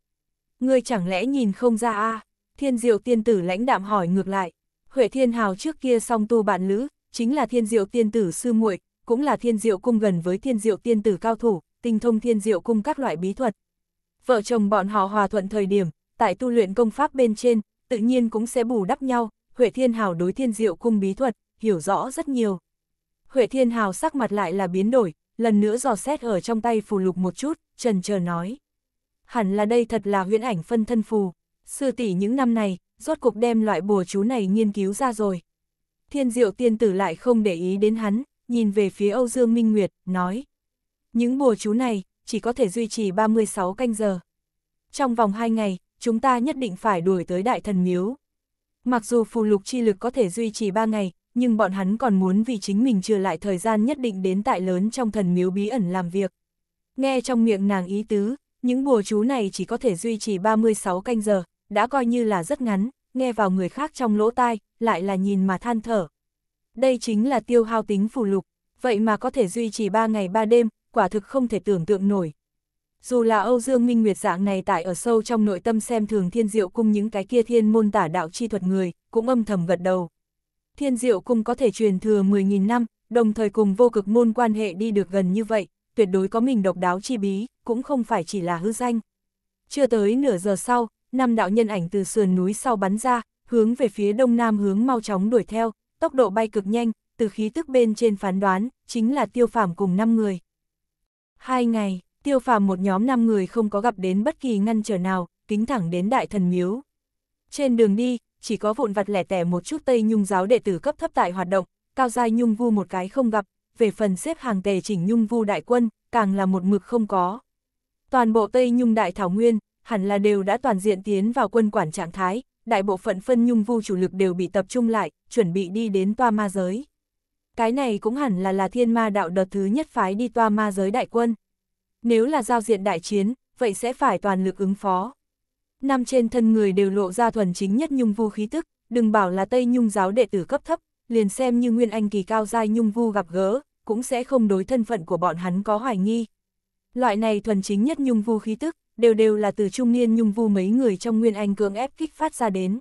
Ngươi chẳng lẽ nhìn không ra a à? Thiên Diệu Tiên Tử lãnh đạm hỏi ngược lại. Huệ Thiên Hào trước kia song tu bạn lữ, chính là thiên diệu tiên tử sư muội, cũng là thiên diệu cung gần với thiên diệu tiên tử cao thủ, tinh thông thiên diệu cung các loại bí thuật. Vợ chồng bọn họ hòa thuận thời điểm, tại tu luyện công pháp bên trên, tự nhiên cũng sẽ bù đắp nhau, Huệ Thiên Hào đối thiên diệu cung bí thuật, hiểu rõ rất nhiều. Huệ Thiên Hào sắc mặt lại là biến đổi, lần nữa dò xét ở trong tay phù lục một chút, trần chờ nói. Hẳn là đây thật là huyễn ảnh phân thân phù, sư tỷ những năm này, rốt cuộc đem loại bùa chú này nghiên cứu ra rồi. Thiên diệu tiên tử lại không để ý đến hắn, nhìn về phía Âu Dương Minh Nguyệt, nói. Những bùa chú này, chỉ có thể duy trì 36 canh giờ. Trong vòng 2 ngày, chúng ta nhất định phải đuổi tới Đại Thần Miếu. Mặc dù phù lục chi lực có thể duy trì 3 ngày, nhưng bọn hắn còn muốn vì chính mình trừ lại thời gian nhất định đến tại lớn trong thần miếu bí ẩn làm việc. Nghe trong miệng nàng ý tứ, những bùa chú này chỉ có thể duy trì 36 canh giờ, đã coi như là rất ngắn, nghe vào người khác trong lỗ tai, lại là nhìn mà than thở. Đây chính là tiêu hao tính phù lục, vậy mà có thể duy trì 3 ngày 3 đêm, quả thực không thể tưởng tượng nổi. Dù là Âu Dương Minh Nguyệt dạng này tại ở sâu trong nội tâm xem thường thiên diệu cung những cái kia thiên môn tả đạo chi thuật người, cũng âm thầm gật đầu. Thiên diệu cung có thể truyền thừa 10.000 năm, đồng thời cùng vô cực môn quan hệ đi được gần như vậy, tuyệt đối có mình độc đáo chi bí, cũng không phải chỉ là hư danh. Chưa tới nửa giờ sau, năm đạo nhân ảnh từ sườn núi sau bắn ra, hướng về phía đông nam hướng mau chóng đuổi theo, tốc độ bay cực nhanh, từ khí tức bên trên phán đoán, chính là tiêu phàm cùng 5 người. Hai ngày, tiêu phàm một nhóm 5 người không có gặp đến bất kỳ ngăn trở nào, kính thẳng đến đại thần miếu. Trên đường đi, chỉ có vụn vặt lẻ tẻ một chút tây nhung giáo đệ tử cấp thấp tại hoạt động, cao giai nhung vu một cái không gặp, về phần xếp hàng tề chỉnh nhung vu đại quân, càng là một mực không có. Toàn bộ tây nhung đại thảo nguyên, hẳn là đều đã toàn diện tiến vào quân quản trạng thái, đại bộ phận phân nhung vu chủ lực đều bị tập trung lại, chuẩn bị đi đến toa ma giới. Cái này cũng hẳn là là thiên ma đạo đợt thứ nhất phái đi toa ma giới đại quân. Nếu là giao diện đại chiến, vậy sẽ phải toàn lực ứng phó. Năm trên thân người đều lộ ra thuần chính nhất nhung vu khí tức, đừng bảo là Tây Nhung giáo đệ tử cấp thấp, liền xem như Nguyên Anh kỳ cao giai nhung vu gặp gỡ, cũng sẽ không đối thân phận của bọn hắn có hoài nghi. Loại này thuần chính nhất nhung vu khí tức, đều đều là từ trung niên nhung vu mấy người trong Nguyên Anh cưỡng ép kích phát ra đến.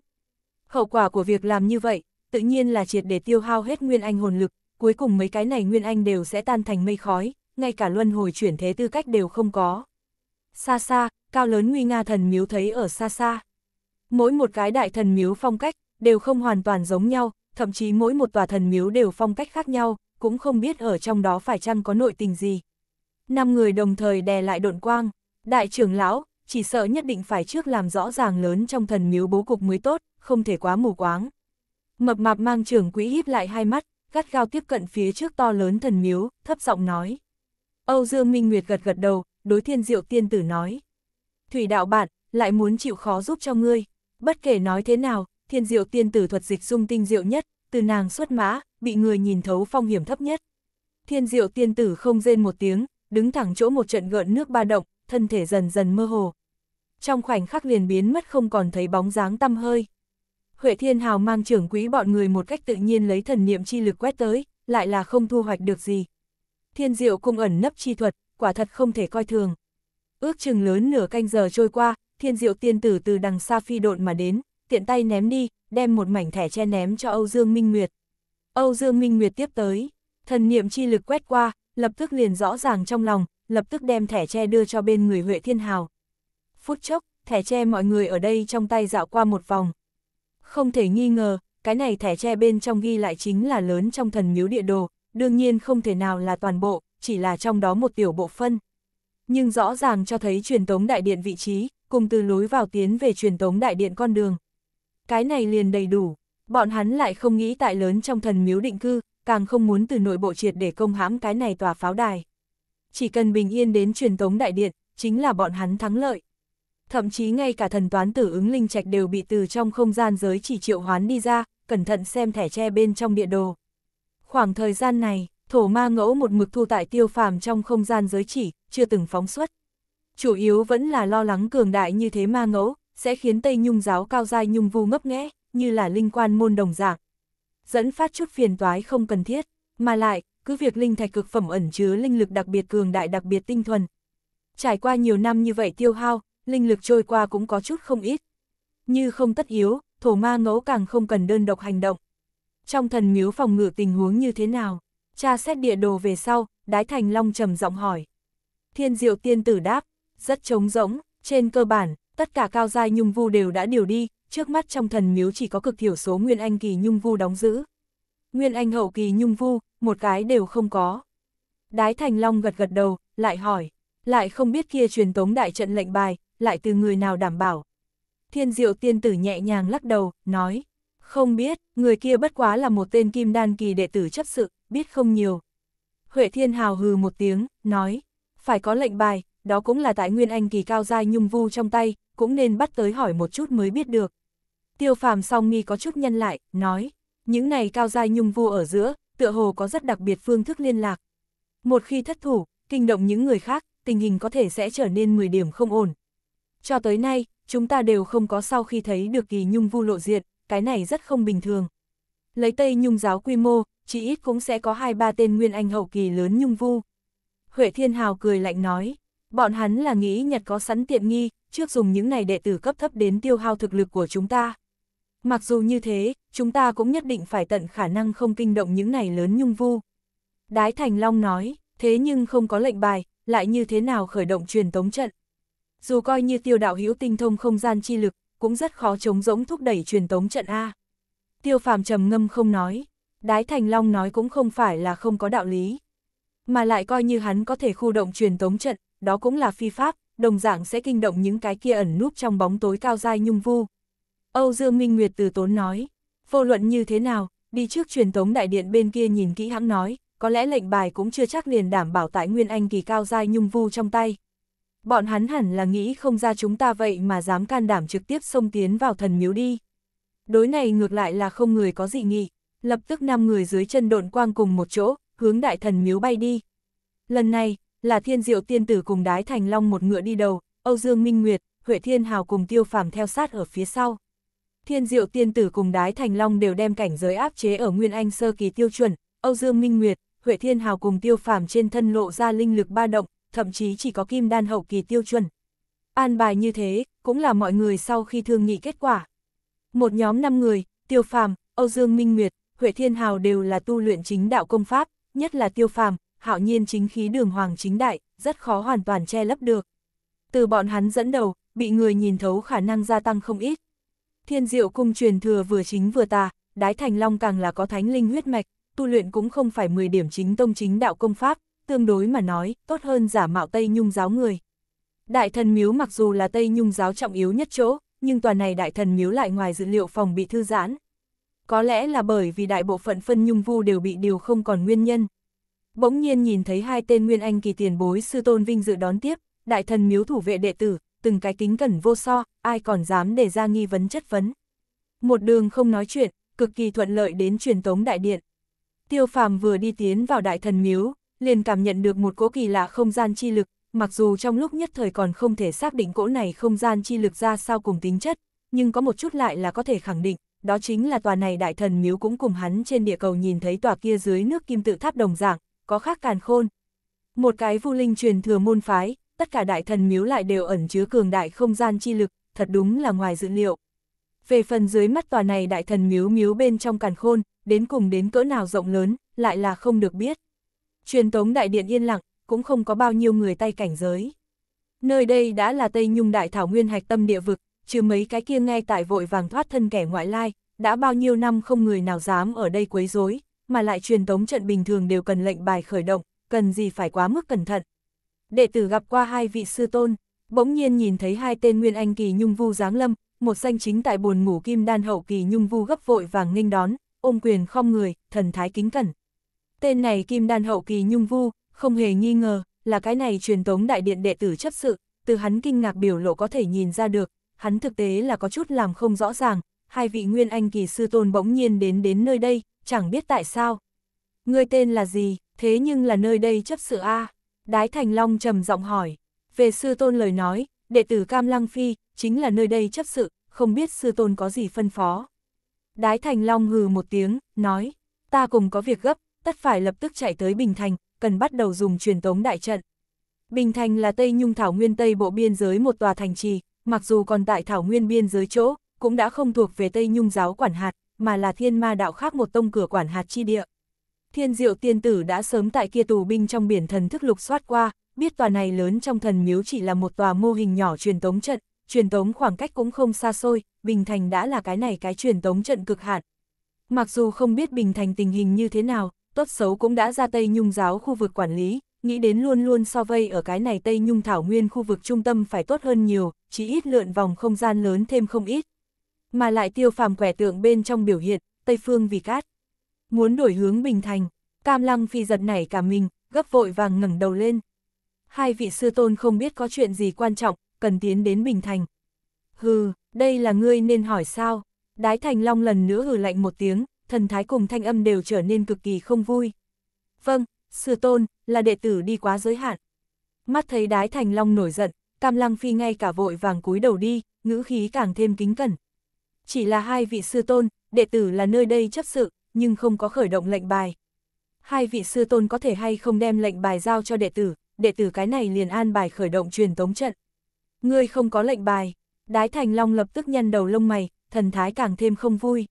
Hậu quả của việc làm như vậy, tự nhiên là triệt để tiêu hao hết Nguyên Anh hồn lực, cuối cùng mấy cái này Nguyên Anh đều sẽ tan thành mây khói, ngay cả luân hồi chuyển thế tư cách đều không có. Xa xa, cao lớn nguy nga thần miếu thấy ở xa xa. Mỗi một cái đại thần miếu phong cách, đều không hoàn toàn giống nhau, thậm chí mỗi một tòa thần miếu đều phong cách khác nhau, cũng không biết ở trong đó phải chăng có nội tình gì. Năm người đồng thời đè lại độn quang, Đại trưởng lão, chỉ sợ nhất định phải trước làm rõ ràng lớn trong thần miếu bố cục mới tốt, không thể quá mù quáng. Mập mạp mang trưởng quỹ híp lại hai mắt, gắt gao tiếp cận phía trước to lớn thần miếu, thấp giọng nói. Âu Dương Minh Nguyệt gật gật đầu, đối thiên diệu tiên tử nói. Thủy đạo bạn, lại muốn chịu khó giúp cho ngươi. Bất kể nói thế nào, thiên diệu tiên tử thuật dịch dung tinh diệu nhất, từ nàng xuất mã, bị người nhìn thấu phong hiểm thấp nhất. Thiên diệu tiên tử không rên một tiếng, đứng thẳng chỗ một trận gợn nước ba động, thân thể dần dần mơ hồ. Trong khoảnh khắc liền biến mất không còn thấy bóng dáng tăm hơi. Huệ Thiên Hào mang trưởng quý bọn người một cách tự nhiên lấy thần niệm chi lực quét tới, lại là không thu hoạch được gì. Thiên diệu cung ẩn nấp chi thuật, quả thật không thể coi thường. Ước chừng lớn nửa canh giờ trôi qua, thiên diệu tiên tử từ đằng xa phi độn mà đến, tiện tay ném đi, đem một mảnh thẻ che ném cho Âu Dương Minh Nguyệt. Âu Dương Minh Nguyệt tiếp tới, thần niệm chi lực quét qua, lập tức liền rõ ràng trong lòng, lập tức đem thẻ tre đưa cho bên người Huệ Thiên Hào. Phút chốc, thẻ tre mọi người ở đây trong tay dạo qua một vòng. Không thể nghi ngờ, cái này thẻ tre bên trong ghi lại chính là lớn trong thần miếu địa đồ, đương nhiên không thể nào là toàn bộ, chỉ là trong đó một tiểu bộ phân. Nhưng rõ ràng cho thấy truyền tống đại điện vị trí, cùng từ lối vào tiến về truyền tống đại điện con đường. Cái này liền đầy đủ, bọn hắn lại không nghĩ tại lớn trong thần miếu định cư, càng không muốn từ nội bộ triệt để công hãm cái này tòa pháo đài chỉ cần bình yên đến truyền tống đại điện, chính là bọn hắn thắng lợi. Thậm chí ngay cả thần toán tử ứng linh trạch đều bị từ trong không gian giới chỉ triệu hoán đi ra, cẩn thận xem thẻ tre bên trong địa đồ. Khoảng thời gian này, thổ ma ngẫu một mực thu tại tiêu phàm trong không gian giới chỉ, chưa từng phóng xuất. Chủ yếu vẫn là lo lắng cường đại như thế ma ngẫu, sẽ khiến Tây Nhung giáo cao dai nhung vu ngấp nghẽ, như là linh quan môn đồng dạng. Dẫn phát chút phiền toái không cần thiết, mà lại, cứ việc linh thạch cực phẩm ẩn chứa linh lực đặc biệt cường đại đặc biệt tinh thuần. Trải qua nhiều năm như vậy tiêu hao, linh lực trôi qua cũng có chút không ít. Như không tất yếu, thổ ma ngẫu càng không cần đơn độc hành động. Trong thần miếu phòng ngự tình huống như thế nào? Cha xét địa đồ về sau, đái thành long trầm giọng hỏi. Thiên diệu tiên tử đáp, rất trống rỗng, trên cơ bản, tất cả cao giai nhung vu đều đã điều đi, trước mắt trong thần miếu chỉ có cực thiểu số nguyên anh kỳ nhung vu đóng giữ. Nguyên Anh hậu kỳ nhung vu, một cái đều không có. Đái Thành Long gật gật đầu, lại hỏi, lại không biết kia truyền tống đại trận lệnh bài, lại từ người nào đảm bảo. Thiên diệu tiên tử nhẹ nhàng lắc đầu, nói, không biết, người kia bất quá là một tên kim đan kỳ đệ tử chấp sự, biết không nhiều. Huệ Thiên Hào hừ một tiếng, nói, phải có lệnh bài, đó cũng là tại Nguyên Anh kỳ cao giai nhung vu trong tay, cũng nên bắt tới hỏi một chút mới biết được. Tiêu phàm song mi có chút nhân lại, nói, những này cao giai nhung vu ở giữa, tựa hồ có rất đặc biệt phương thức liên lạc. Một khi thất thủ, kinh động những người khác, tình hình có thể sẽ trở nên 10 điểm không ổn. Cho tới nay, chúng ta đều không có sau khi thấy được kỳ nhung vu lộ diện, cái này rất không bình thường. Lấy Tây Nhung giáo quy mô, chỉ ít cũng sẽ có hai ba tên nguyên anh hậu kỳ lớn nhung vu. Huệ Thiên Hào cười lạnh nói, bọn hắn là nghĩ Nhật có sẵn tiện nghi, trước dùng những này đệ tử cấp thấp đến tiêu hao thực lực của chúng ta. Mặc dù như thế, chúng ta cũng nhất định phải tận khả năng không kinh động những này lớn nhung vu. Đái Thành Long nói, thế nhưng không có lệnh bài, lại như thế nào khởi động truyền tống trận. Dù coi như tiêu đạo hữu tinh thông không gian chi lực, cũng rất khó chống rỗng thúc đẩy truyền tống trận A. Tiêu phàm trầm ngâm không nói, Đái Thành Long nói cũng không phải là không có đạo lý. Mà lại coi như hắn có thể khu động truyền tống trận, đó cũng là phi pháp, đồng dạng sẽ kinh động những cái kia ẩn núp trong bóng tối cao dai nhung vu. Âu Dương Minh Nguyệt từ tốn nói, vô luận như thế nào, đi trước truyền tống đại điện bên kia nhìn kỹ hãng nói, có lẽ lệnh bài cũng chưa chắc liền đảm bảo tại Nguyên Anh kỳ cao giai nhung vu trong tay. Bọn hắn hẳn là nghĩ không ra chúng ta vậy mà dám can đảm trực tiếp xông tiến vào thần miếu đi. Đối này ngược lại là không người có dị nghị, lập tức năm người dưới chân độn quang cùng một chỗ, hướng đại thần miếu bay đi. Lần này, là thiên diệu tiên tử cùng đái thành long một ngựa đi đầu, Âu Dương Minh Nguyệt, Huệ Thiên Hào cùng tiêu phàm theo sát ở phía sau. Thiên Diệu Tiên Tử cùng Đái Thành Long đều đem cảnh giới áp chế ở Nguyên Anh sơ kỳ tiêu chuẩn, Âu Dương Minh Nguyệt, Huệ Thiên Hào cùng Tiêu Phàm trên thân lộ ra linh lực ba động, thậm chí chỉ có Kim Đan hậu kỳ tiêu chuẩn. An bài như thế, cũng là mọi người sau khi thương nghị kết quả. Một nhóm 5 người, Tiêu Phàm, Âu Dương Minh Nguyệt, Huệ Thiên Hào đều là tu luyện chính đạo công pháp, nhất là Tiêu Phàm, hạo nhiên chính khí đường hoàng chính đại, rất khó hoàn toàn che lấp được. Từ bọn hắn dẫn đầu, bị người nhìn thấu khả năng gia tăng không ít, Thiên diệu cung truyền thừa vừa chính vừa tà, đái thành long càng là có thánh linh huyết mạch, tu luyện cũng không phải 10 điểm chính tông chính đạo công pháp, tương đối mà nói, tốt hơn giả mạo Tây Nhung giáo người. Đại thần miếu mặc dù là Tây Nhung giáo trọng yếu nhất chỗ, nhưng tòa này đại thần miếu lại ngoài dữ liệu phòng bị thư giãn. Có lẽ là bởi vì đại bộ phận phân nhung vu đều bị điều không còn nguyên nhân. Bỗng nhiên nhìn thấy hai tên nguyên anh kỳ tiền bối sư tôn vinh dự đón tiếp, đại thần miếu thủ vệ đệ tử, từng cái kính cẩn vô so, ai còn dám để ra nghi vấn chất vấn. Một đường không nói chuyện, cực kỳ thuận lợi đến truyền tống đại điện. Tiêu phàm vừa đi tiến vào đại thần miếu, liền cảm nhận được một cỗ kỳ lạ không gian chi lực, mặc dù trong lúc nhất thời còn không thể xác định cỗ này không gian chi lực ra sao cùng tính chất, nhưng có một chút lại là có thể khẳng định, đó chính là tòa này đại thần miếu cũng cùng hắn trên địa cầu nhìn thấy tòa kia dưới nước kim tự tháp đồng dạng, có khác càn khôn. Một cái vu linh truyền thừa môn phái, tất cả đại thần miếu lại đều ẩn chứa cường đại không gian chi lực, thật đúng là ngoài dự liệu. Về phần dưới mắt tòa này đại thần miếu miếu bên trong càn khôn, đến cùng đến cỡ nào rộng lớn, lại là không được biết. Truyền tống đại điện yên lặng, cũng không có bao nhiêu người tay cảnh giới. Nơi đây đã là Tây Nhung Đại Thảo Nguyên Hạch Tâm địa vực, chứ mấy cái kia ngay tại vội vàng thoát thân kẻ ngoại lai, đã bao nhiêu năm không người nào dám ở đây quấy rối, mà lại truyền tống trận bình thường đều cần lệnh bài khởi động, cần gì phải quá mức cẩn thận. Đệ tử gặp qua hai vị sư tôn, bỗng nhiên nhìn thấy hai tên Nguyên Anh kỳ nhung vu giáng lâm, một danh chính tại buồn ngủ kim đan hậu kỳ nhung vu gấp vội vàng nghênh đón, ôm quyền khom người, thần thái kính cẩn. Tên này kim đan hậu kỳ nhung vu, không hề nghi ngờ, là cái này truyền tống đại điện đệ tử chấp sự, từ hắn kinh ngạc biểu lộ có thể nhìn ra được, hắn thực tế là có chút làm không rõ ràng, hai vị Nguyên Anh kỳ sư tôn bỗng nhiên đến đến nơi đây, chẳng biết tại sao. ngươi tên là gì, thế nhưng là nơi đây chấp sự A. Đái Thành Long trầm giọng hỏi về sư tôn lời nói, đệ tử Cam Lăng Phi, chính là nơi đây chấp sự, không biết sư tôn có gì phân phó. Đái Thành Long hừ một tiếng, nói, ta cùng có việc gấp, tất phải lập tức chạy tới Bình Thành, cần bắt đầu dùng truyền tống đại trận. Bình Thành là Tây Nhung Thảo Nguyên Tây bộ biên giới một tòa thành trì, mặc dù còn tại Thảo Nguyên biên giới chỗ, cũng đã không thuộc về Tây Nhung giáo quản hạt, mà là thiên ma đạo khác một tông cửa quản hạt chi địa. Thiên diệu tiên tử đã sớm tại kia tù binh trong biển thần thức lục soát qua, biết tòa này lớn trong thần miếu chỉ là một tòa mô hình nhỏ truyền tống trận, truyền tống khoảng cách cũng không xa xôi, Bình Thành đã là cái này cái truyền tống trận cực hạn. Mặc dù không biết Bình Thành tình hình như thế nào, tốt xấu cũng đã ra Tây Nhung giáo khu vực quản lý, nghĩ đến luôn luôn so vây ở cái này Tây Nhung Thảo Nguyên khu vực trung tâm phải tốt hơn nhiều, chỉ ít lượn vòng không gian lớn thêm không ít. Mà lại tiêu phàm quẻ tượng bên trong biểu hiện, Tây Phương vì cát. Muốn đổi hướng Bình Thành, Cam Lăng Phi giật nảy cả mình, gấp vội vàng ngẩng đầu lên, hai vị sư tôn không biết có chuyện gì quan trọng, cần tiến đến Bình Thành. Hừ, đây là ngươi nên hỏi sao? Đái Thành Long lần nữa hừ lạnh một tiếng, thần thái cùng thanh âm đều trở nên cực kỳ không vui. Vâng, sư tôn, là đệ tử đi quá giới hạn. Mắt thấy Đái Thành Long nổi giận, Cam Lăng Phi ngay cả vội vàng cúi đầu đi, ngữ khí càng thêm kính cẩn. Chỉ là hai vị sư tôn, đệ tử là nơi đây chấp sự, nhưng không có khởi động lệnh bài. Hai vị sư tôn có thể hay không đem lệnh bài giao cho đệ tử, đệ tử cái này liền an bài khởi động truyền tống trận. Ngươi không có lệnh bài, đái thành long lập tức nhăn đầu lông mày, thần thái càng thêm không vui.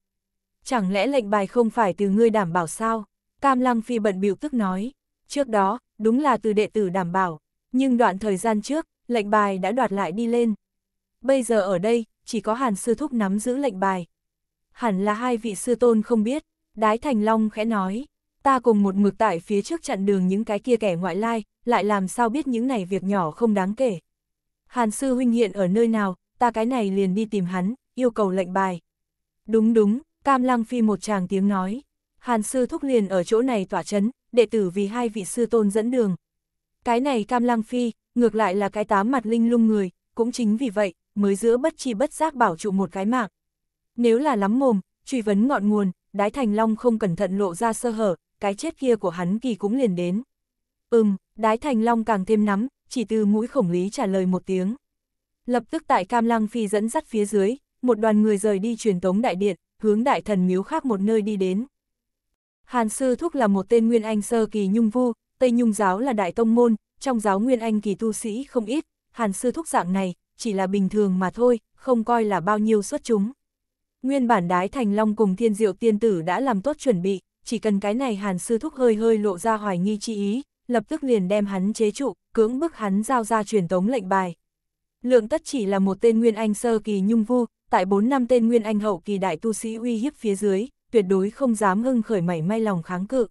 Chẳng lẽ lệnh bài không phải từ ngươi đảm bảo sao? Cam Lăng Phi bận biểu tức nói. Trước đó, đúng là từ đệ tử đảm bảo, nhưng đoạn thời gian trước, lệnh bài đã đoạt lại đi lên. Bây giờ ở đây, chỉ có Hàn Sư Thúc nắm giữ lệnh bài. Hẳn là hai vị sư tôn không biết, Đái Thành Long khẽ nói ta cùng một mực tại phía trước chặn đường những cái kia kẻ ngoại lai, lại làm sao biết những này việc nhỏ không đáng kể. Hàn sư huynh hiện ở nơi nào, ta cái này liền đi tìm hắn, yêu cầu lệnh bài. Đúng đúng, Cam Lăng Phi một chàng tiếng nói. Hàn sư thúc liền ở chỗ này tỏa chấn, đệ tử vì hai vị sư tôn dẫn đường. Cái này Cam Lăng Phi, ngược lại là cái tám mặt linh lung người, cũng chính vì vậy, mới giữa bất chi bất giác bảo trụ một cái mạng. Nếu là lắm mồm, truy vấn ngọn nguồn, đái thành long không cẩn thận lộ ra sơ hở, cái chết kia của hắn kỳ cũng liền đến. Ừm, đái thành long càng thêm nắm, chỉ từ mũi khổng lý trả lời một tiếng. Lập tức tại Cam Lăng Phi dẫn dắt phía dưới, một đoàn người rời đi truyền tống đại điện, hướng đại thần miếu khác một nơi đi đến. Hàn Sư Thúc là một tên Nguyên Anh sơ kỳ nhung vu, Tây Nhung giáo là đại tông môn, trong giáo Nguyên Anh kỳ tu sĩ không ít, Hàn Sư Thúc dạng này, chỉ là bình thường mà thôi, không coi là bao nhiêu xuất chúng. Nguyên bản đái thành long cùng thiên diệu tiên tử đã làm tốt chuẩn bị, chỉ cần cái này hàn sư thúc hơi hơi lộ ra hoài nghi chi ý, lập tức liền đem hắn chế trụ, cưỡng bức hắn giao ra truyền tống lệnh bài. Lượng tất chỉ là một tên nguyên anh sơ kỳ nhung vu, tại bốn năm tên nguyên anh hậu kỳ đại tu sĩ uy hiếp phía dưới, tuyệt đối không dám hưng khởi mảy may lòng kháng cự.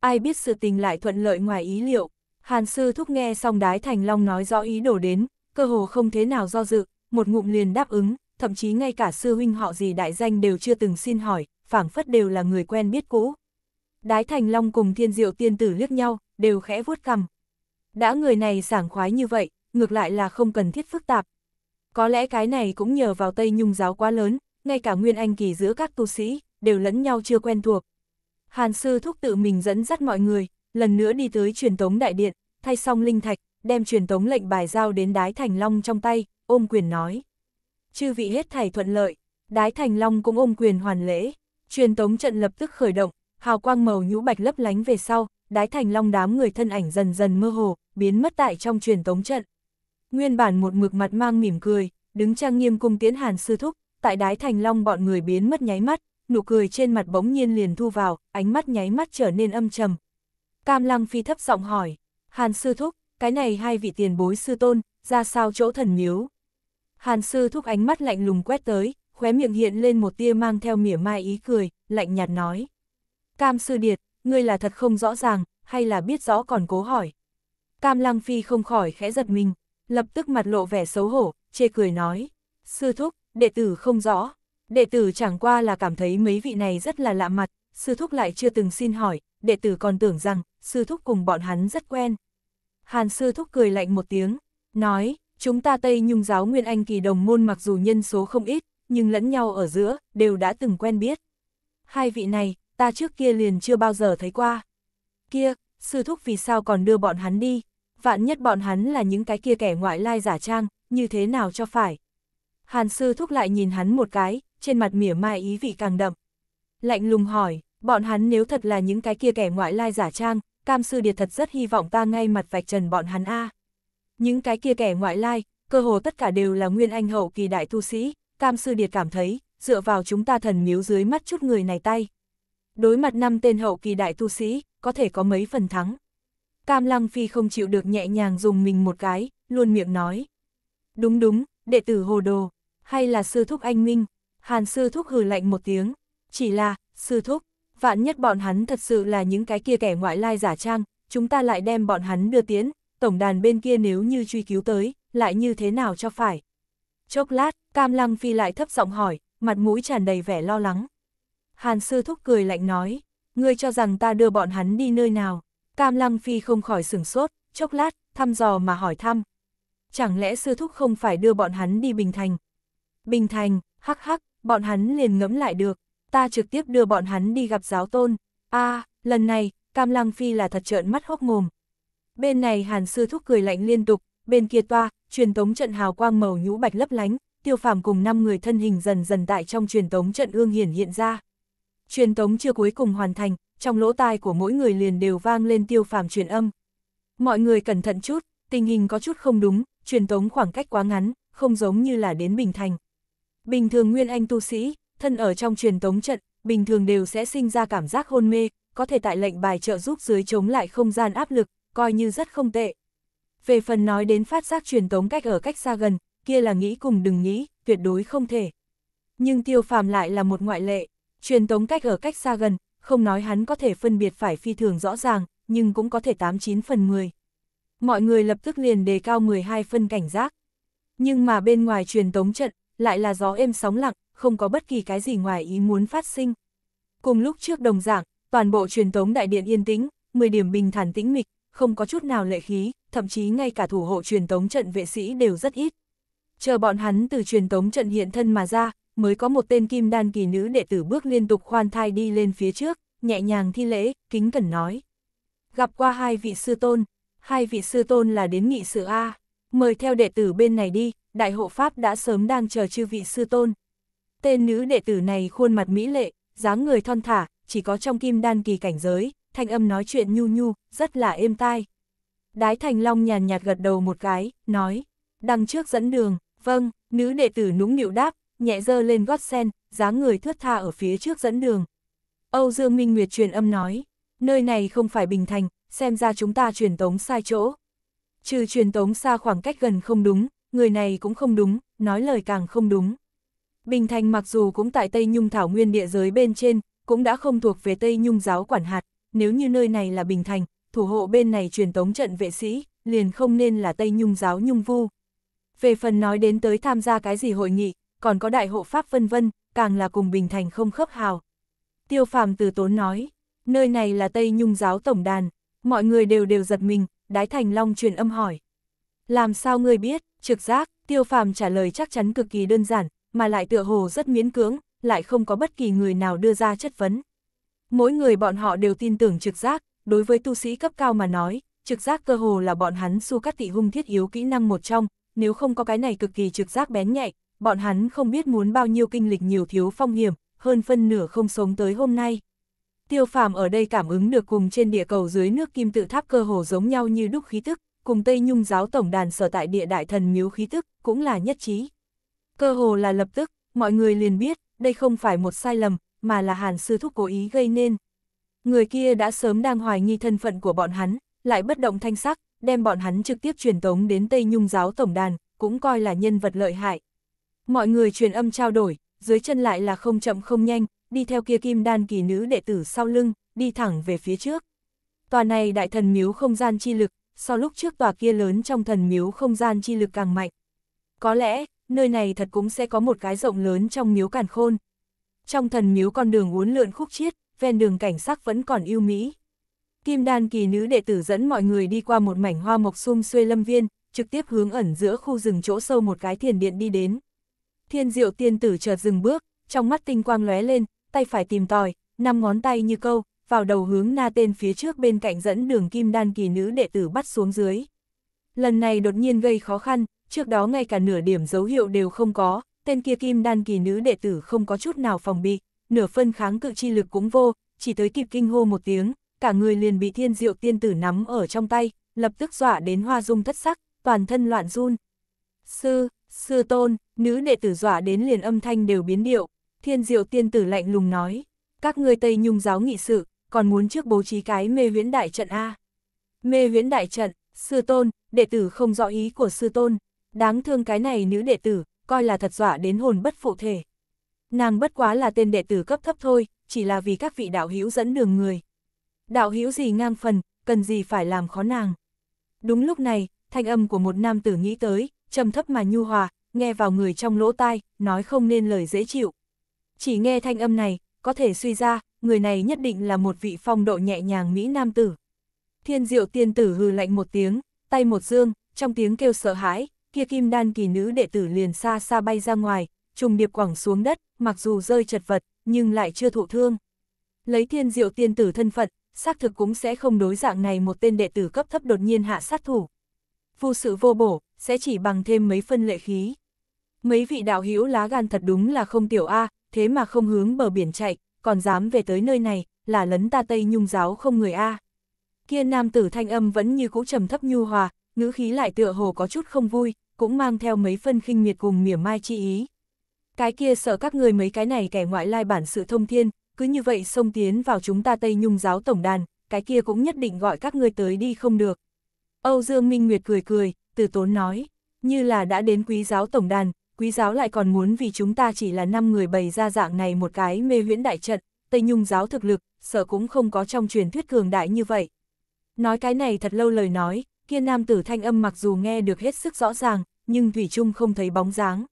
Ai biết sự tình lại thuận lợi ngoài ý liệu, hàn sư thúc nghe xong đái thành long nói rõ ý đổ đến, cơ hồ không thế nào do dự, một ngụm liền đáp ứng, thậm chí ngay cả sư huynh họ gì đại danh đều chưa từng xin hỏi, phảng phất đều là người quen biết cũ. Đái Thành Long cùng thiên diệu tiên tử liếc nhau, đều khẽ vuốt cằm. Đã người này sảng khoái như vậy, ngược lại là không cần thiết phức tạp. Có lẽ cái này cũng nhờ vào Tây Nhung giáo quá lớn, ngay cả Nguyên Anh kỳ giữa các tu sĩ, đều lẫn nhau chưa quen thuộc. Hàn sư thúc tự mình dẫn dắt mọi người, lần nữa đi tới truyền tống đại điện, thay xong linh thạch, đem truyền tống lệnh bài giao đến Đái Thành Long trong tay, ôm quyền nói. Chư vị hết thảy thuận lợi, Đái Thành Long cũng ôm quyền hoàn lễ truyền tống trận lập tức khởi động, hào quang màu nhũ bạch lấp lánh về sau, đái thành long đám người thân ảnh dần dần mơ hồ, biến mất tại trong truyền tống trận. Nguyên bản một mực mặt mang mỉm cười, đứng trang nghiêm cung tiến hàn sư thúc, tại đái thành long bọn người biến mất nháy mắt, nụ cười trên mặt bỗng nhiên liền thu vào, ánh mắt nháy mắt trở nên âm trầm. Cam lăng phi thấp giọng hỏi, hàn sư thúc, cái này hai vị tiền bối sư tôn, ra sao chỗ thần miếu? Hàn sư thúc ánh mắt lạnh lùng quét tới, khóe miệng hiện lên một tia mang theo mỉa mai ý cười, lạnh nhạt nói. Cam sư điệt, ngươi là thật không rõ ràng, hay là biết rõ còn cố hỏi. Cam lăng phi không khỏi khẽ giật mình, lập tức mặt lộ vẻ xấu hổ, chê cười nói. Sư thúc, đệ tử không rõ. Đệ tử chẳng qua là cảm thấy mấy vị này rất là lạ mặt, sư thúc lại chưa từng xin hỏi, đệ tử còn tưởng rằng, sư thúc cùng bọn hắn rất quen. Hàn sư thúc cười lạnh một tiếng, nói, chúng ta Tây Nhung giáo Nguyên Anh kỳ đồng môn mặc dù nhân số không ít, nhưng lẫn nhau ở giữa, đều đã từng quen biết. Hai vị này, ta trước kia liền chưa bao giờ thấy qua. Kia, sư thúc vì sao còn đưa bọn hắn đi, vạn nhất bọn hắn là những cái kia kẻ ngoại lai giả trang, như thế nào cho phải. Hàn sư thúc lại nhìn hắn một cái, trên mặt mỉa mai ý vị càng đậm. Lạnh lùng hỏi, bọn hắn nếu thật là những cái kia kẻ ngoại lai giả trang, cam sư điệt thật rất hy vọng ta ngay mặt vạch trần bọn hắn A. Những cái kia kẻ ngoại lai, cơ hồ tất cả đều là nguyên anh hậu kỳ đại tu sĩ, Cam Sư Điệt cảm thấy, dựa vào chúng ta thần miếu dưới mắt chút người này tay. Đối mặt năm tên hậu kỳ đại tu sĩ, có thể có mấy phần thắng. Cam Lăng Phi không chịu được nhẹ nhàng dùng mình một cái, luôn miệng nói. Đúng đúng, đệ tử hồ đồ, hay là sư thúc anh minh, hàn sư thúc hừ lạnh một tiếng, chỉ là, sư thúc, vạn nhất bọn hắn thật sự là những cái kia kẻ ngoại lai giả trang, chúng ta lại đem bọn hắn đưa tiến, tổng đàn bên kia nếu như truy cứu tới, lại như thế nào cho phải. Chốc lát, Cam Lăng Phi lại thấp giọng hỏi, mặt mũi tràn đầy vẻ lo lắng. Hàn Sư Thúc cười lạnh nói, ngươi cho rằng ta đưa bọn hắn đi nơi nào. Cam Lăng Phi không khỏi sửng sốt, chốc lát, thăm dò mà hỏi thăm. Chẳng lẽ Sư Thúc không phải đưa bọn hắn đi Bình Thành? Bình Thành, hắc hắc, bọn hắn liền ngẫm lại được, ta trực tiếp đưa bọn hắn đi gặp giáo tôn. a lần này, Cam Lăng Phi là thật trợn mắt hốc mồm. Bên này Hàn Sư Thúc cười lạnh liên tục, bên kia toa, truyền tống trận hào quang màu nhũ bạch lấp lánh, tiêu phàm cùng 5 người thân hình dần dần tại trong truyền tống trận ương hiển hiện ra. Truyền tống chưa cuối cùng hoàn thành, trong lỗ tai của mỗi người liền đều vang lên tiêu phàm truyền âm. Mọi người cẩn thận chút, tình hình có chút không đúng, truyền tống khoảng cách quá ngắn, không giống như là đến Bình Thành. Bình thường Nguyên Anh tu sĩ, thân ở trong truyền tống trận, bình thường đều sẽ sinh ra cảm giác hôn mê, có thể tại lệnh bài trợ giúp dưới chống lại không gian áp lực, coi như rất không tệ. Về phần nói đến phát giác truyền tống cách ở cách xa gần, kia là nghĩ cùng đừng nghĩ, tuyệt đối không thể. Nhưng tiêu phàm lại là một ngoại lệ, truyền tống cách ở cách xa gần, không nói hắn có thể phân biệt phải phi thường rõ ràng, nhưng cũng có thể 89 phần 10. Mọi người lập tức liền đề cao 12 phân cảnh giác. Nhưng mà bên ngoài truyền tống trận, lại là gió êm sóng lặng, không có bất kỳ cái gì ngoài ý muốn phát sinh. Cùng lúc trước đồng giảng, toàn bộ truyền tống đại điện yên tĩnh, 10 điểm bình thản tĩnh mịch, không có chút nào lệ khí, thậm chí ngay cả thủ hộ truyền tống trận vệ sĩ đều rất ít. Chờ bọn hắn từ truyền tống trận hiện thân mà ra, mới có một tên kim đan kỳ nữ đệ tử bước liên tục khoan thai đi lên phía trước, nhẹ nhàng thi lễ, kính cẩn nói. Gặp qua hai vị sư tôn, hai vị sư tôn là đến nghị sự A, mời theo đệ tử bên này đi, đại hộ pháp đã sớm đang chờ chư vị sư tôn. Tên nữ đệ tử này khuôn mặt mỹ lệ, dáng người thon thả, chỉ có trong kim đan kỳ cảnh giới, thanh âm nói chuyện nhu nhu, rất là êm tai. Đái Thành Long nhàn nhạt gật đầu một cái, nói, đằng trước dẫn đường, vâng, nữ đệ tử nũng nịu đáp, nhẹ dơ lên gót sen, dáng người thướt tha ở phía trước dẫn đường. Âu Dương Minh Nguyệt truyền âm nói, nơi này không phải bình thành, xem ra chúng ta truyền tống sai chỗ. Trừ truyền tống xa khoảng cách gần không đúng, người này cũng không đúng, nói lời càng không đúng. Bình thành mặc dù cũng tại Tây Nhung Thảo Nguyên địa giới bên trên, cũng đã không thuộc về Tây Nhung giáo quản hạt, nếu như nơi này là Bình Thành, thủ hộ bên này truyền tống trận vệ sĩ, liền không nên là Tây Nhung giáo Nhung Vu. Về phần nói đến tới tham gia cái gì hội nghị, còn có đại hộ pháp vân vân, càng là cùng Bình Thành không khớp hào. Tiêu phàm từ tốn nói, nơi này là Tây Nhung giáo tổng đàn, mọi người đều đều giật mình, đái thành long truyền âm hỏi. Làm sao ngươi biết, trực giác, tiêu phàm trả lời chắc chắn cực kỳ đơn giản, mà lại tựa hồ rất miễn cưỡng, lại không có bất kỳ người nào đưa ra chất vấn. Mỗi người bọn họ đều tin tưởng trực giác, đối với tu sĩ cấp cao mà nói, trực giác cơ hồ là bọn hắn su cắt tị hung thiết yếu kỹ năng một trong, nếu không có cái này cực kỳ trực giác bén nhạy, bọn hắn không biết muốn bao nhiêu kinh lịch nhiều thiếu phong hiểm, hơn phân nửa không sống tới hôm nay. Tiêu phàm ở đây cảm ứng được cùng trên địa cầu dưới nước kim tự tháp cơ hồ giống nhau như đúc khí tức, cùng Tây Nhung giáo tổng đàn sở tại địa đại thần miếu khí tức, cũng là nhất trí. Cơ hồ là lập tức, mọi người liền biết, đây không phải một sai lầm, mà là Hàn Sư Thúc cố ý gây nên. Người kia đã sớm đang hoài nghi thân phận của bọn hắn, lại bất động thanh sắc, đem bọn hắn trực tiếp truyền tống đến Tây Nhung giáo tổng đàn, cũng coi là nhân vật lợi hại. Mọi người truyền âm trao đổi, dưới chân lại là không chậm không nhanh, đi theo kia kim đan kỳ nữ đệ tử sau lưng, đi thẳng về phía trước. Tòa này đại thần miếu không gian chi lực, so lúc trước tòa kia lớn trong thần miếu không gian chi lực càng mạnh. Có lẽ, nơi này thật cũng sẽ có một cái rộng lớn trong miếu càn khôn, trong thần miếu con đường uốn lượn khúc chiết, ven đường cảnh sắc vẫn còn yêu mỹ. Kim đan kỳ nữ đệ tử dẫn mọi người đi qua một mảnh hoa mộc sum xuê lâm viên, trực tiếp hướng ẩn giữa khu rừng chỗ sâu một cái thiền điện đi đến. Thiên diệu tiên tử chợt dừng bước, trong mắt tinh quang lóe lên, tay phải tìm tòi, năm ngón tay như câu, vào đầu hướng na tên phía trước bên cạnh dẫn đường kim đan kỳ nữ đệ tử bắt xuống dưới. Lần này đột nhiên gây khó khăn, trước đó ngay cả nửa điểm dấu hiệu đều không có, tên kia kim đan kỳ nữ đệ tử không có chút nào phòng bị, nửa phân kháng cự chi lực cũng vô, chỉ tới kịp kinh hô một tiếng, cả người liền bị thiên diệu tiên tử nắm ở trong tay, lập tức dọa đến hoa dung thất sắc, toàn thân loạn run. Sư, sư tôn, nữ đệ tử dọa đến liền âm thanh đều biến điệu, thiên diệu tiên tử lạnh lùng nói, các ngươi Tây Nhung giáo nghị sự, còn muốn trước bố trí cái mê huyễn đại trận A. À? Mê huyễn đại trận, sư tôn, đệ tử không rõ ý của sư tôn, đáng thương cái này nữ đệ tử, coi là thật dọa đến hồn bất phụ thể. Nàng bất quá là tên đệ tử cấp thấp thôi, chỉ là vì các vị đạo hữu dẫn đường người. Đạo hữu gì ngang phần, cần gì phải làm khó nàng. Đúng lúc này, thanh âm của một nam tử nghĩ tới, trầm thấp mà nhu hòa, nghe vào người trong lỗ tai, nói không nên lời dễ chịu. Chỉ nghe thanh âm này, có thể suy ra, người này nhất định là một vị phong độ nhẹ nhàng Mỹ nam tử. Thiên diệu tiên tử hừ lạnh một tiếng, tay một dương, trong tiếng kêu sợ hãi, kia kim đan kỳ nữ đệ tử liền xa xa bay ra ngoài, trùng điệp quẳng xuống đất, mặc dù rơi chật vật, nhưng lại chưa thụ thương. Lấy thiên diệu tiên tử thân phận, xác thực cũng sẽ không đối dạng này một tên đệ tử cấp thấp đột nhiên hạ sát thủ. Vô sự vô bổ, sẽ chỉ bằng thêm mấy phân lệ khí. Mấy vị đạo hữu lá gan thật đúng là không tiểu A, thế mà không hướng bờ biển chạy, còn dám về tới nơi này, là lấn ta Tây Nhung giáo không người A. Kia nam tử thanh âm vẫn như cũ trầm thấp nhu hòa, ngữ khí lại tựa hồ có chút không vui, cũng mang theo mấy phân khinh miệt cùng mỉa mai chi ý. Cái kia sợ các người mấy cái này kẻ ngoại lai bản sự thông thiên, cứ như vậy xông tiến vào chúng ta Tây Nhung giáo tổng đàn, cái kia cũng nhất định gọi các người tới đi không được. Âu Dương Minh Nguyệt cười cười, từ tốn nói, như là đã đến quý giáo tổng đàn, quý giáo lại còn muốn vì chúng ta chỉ là năm người bày ra dạng này một cái mê huyễn đại trận, Tây Nhung giáo thực lực, sợ cũng không có trong truyền thuyết cường đại như vậy. Nói cái này thật lâu lời nói, Kia nam tử thanh âm mặc dù nghe được hết sức rõ ràng, nhưng Thủy Trung không thấy bóng dáng.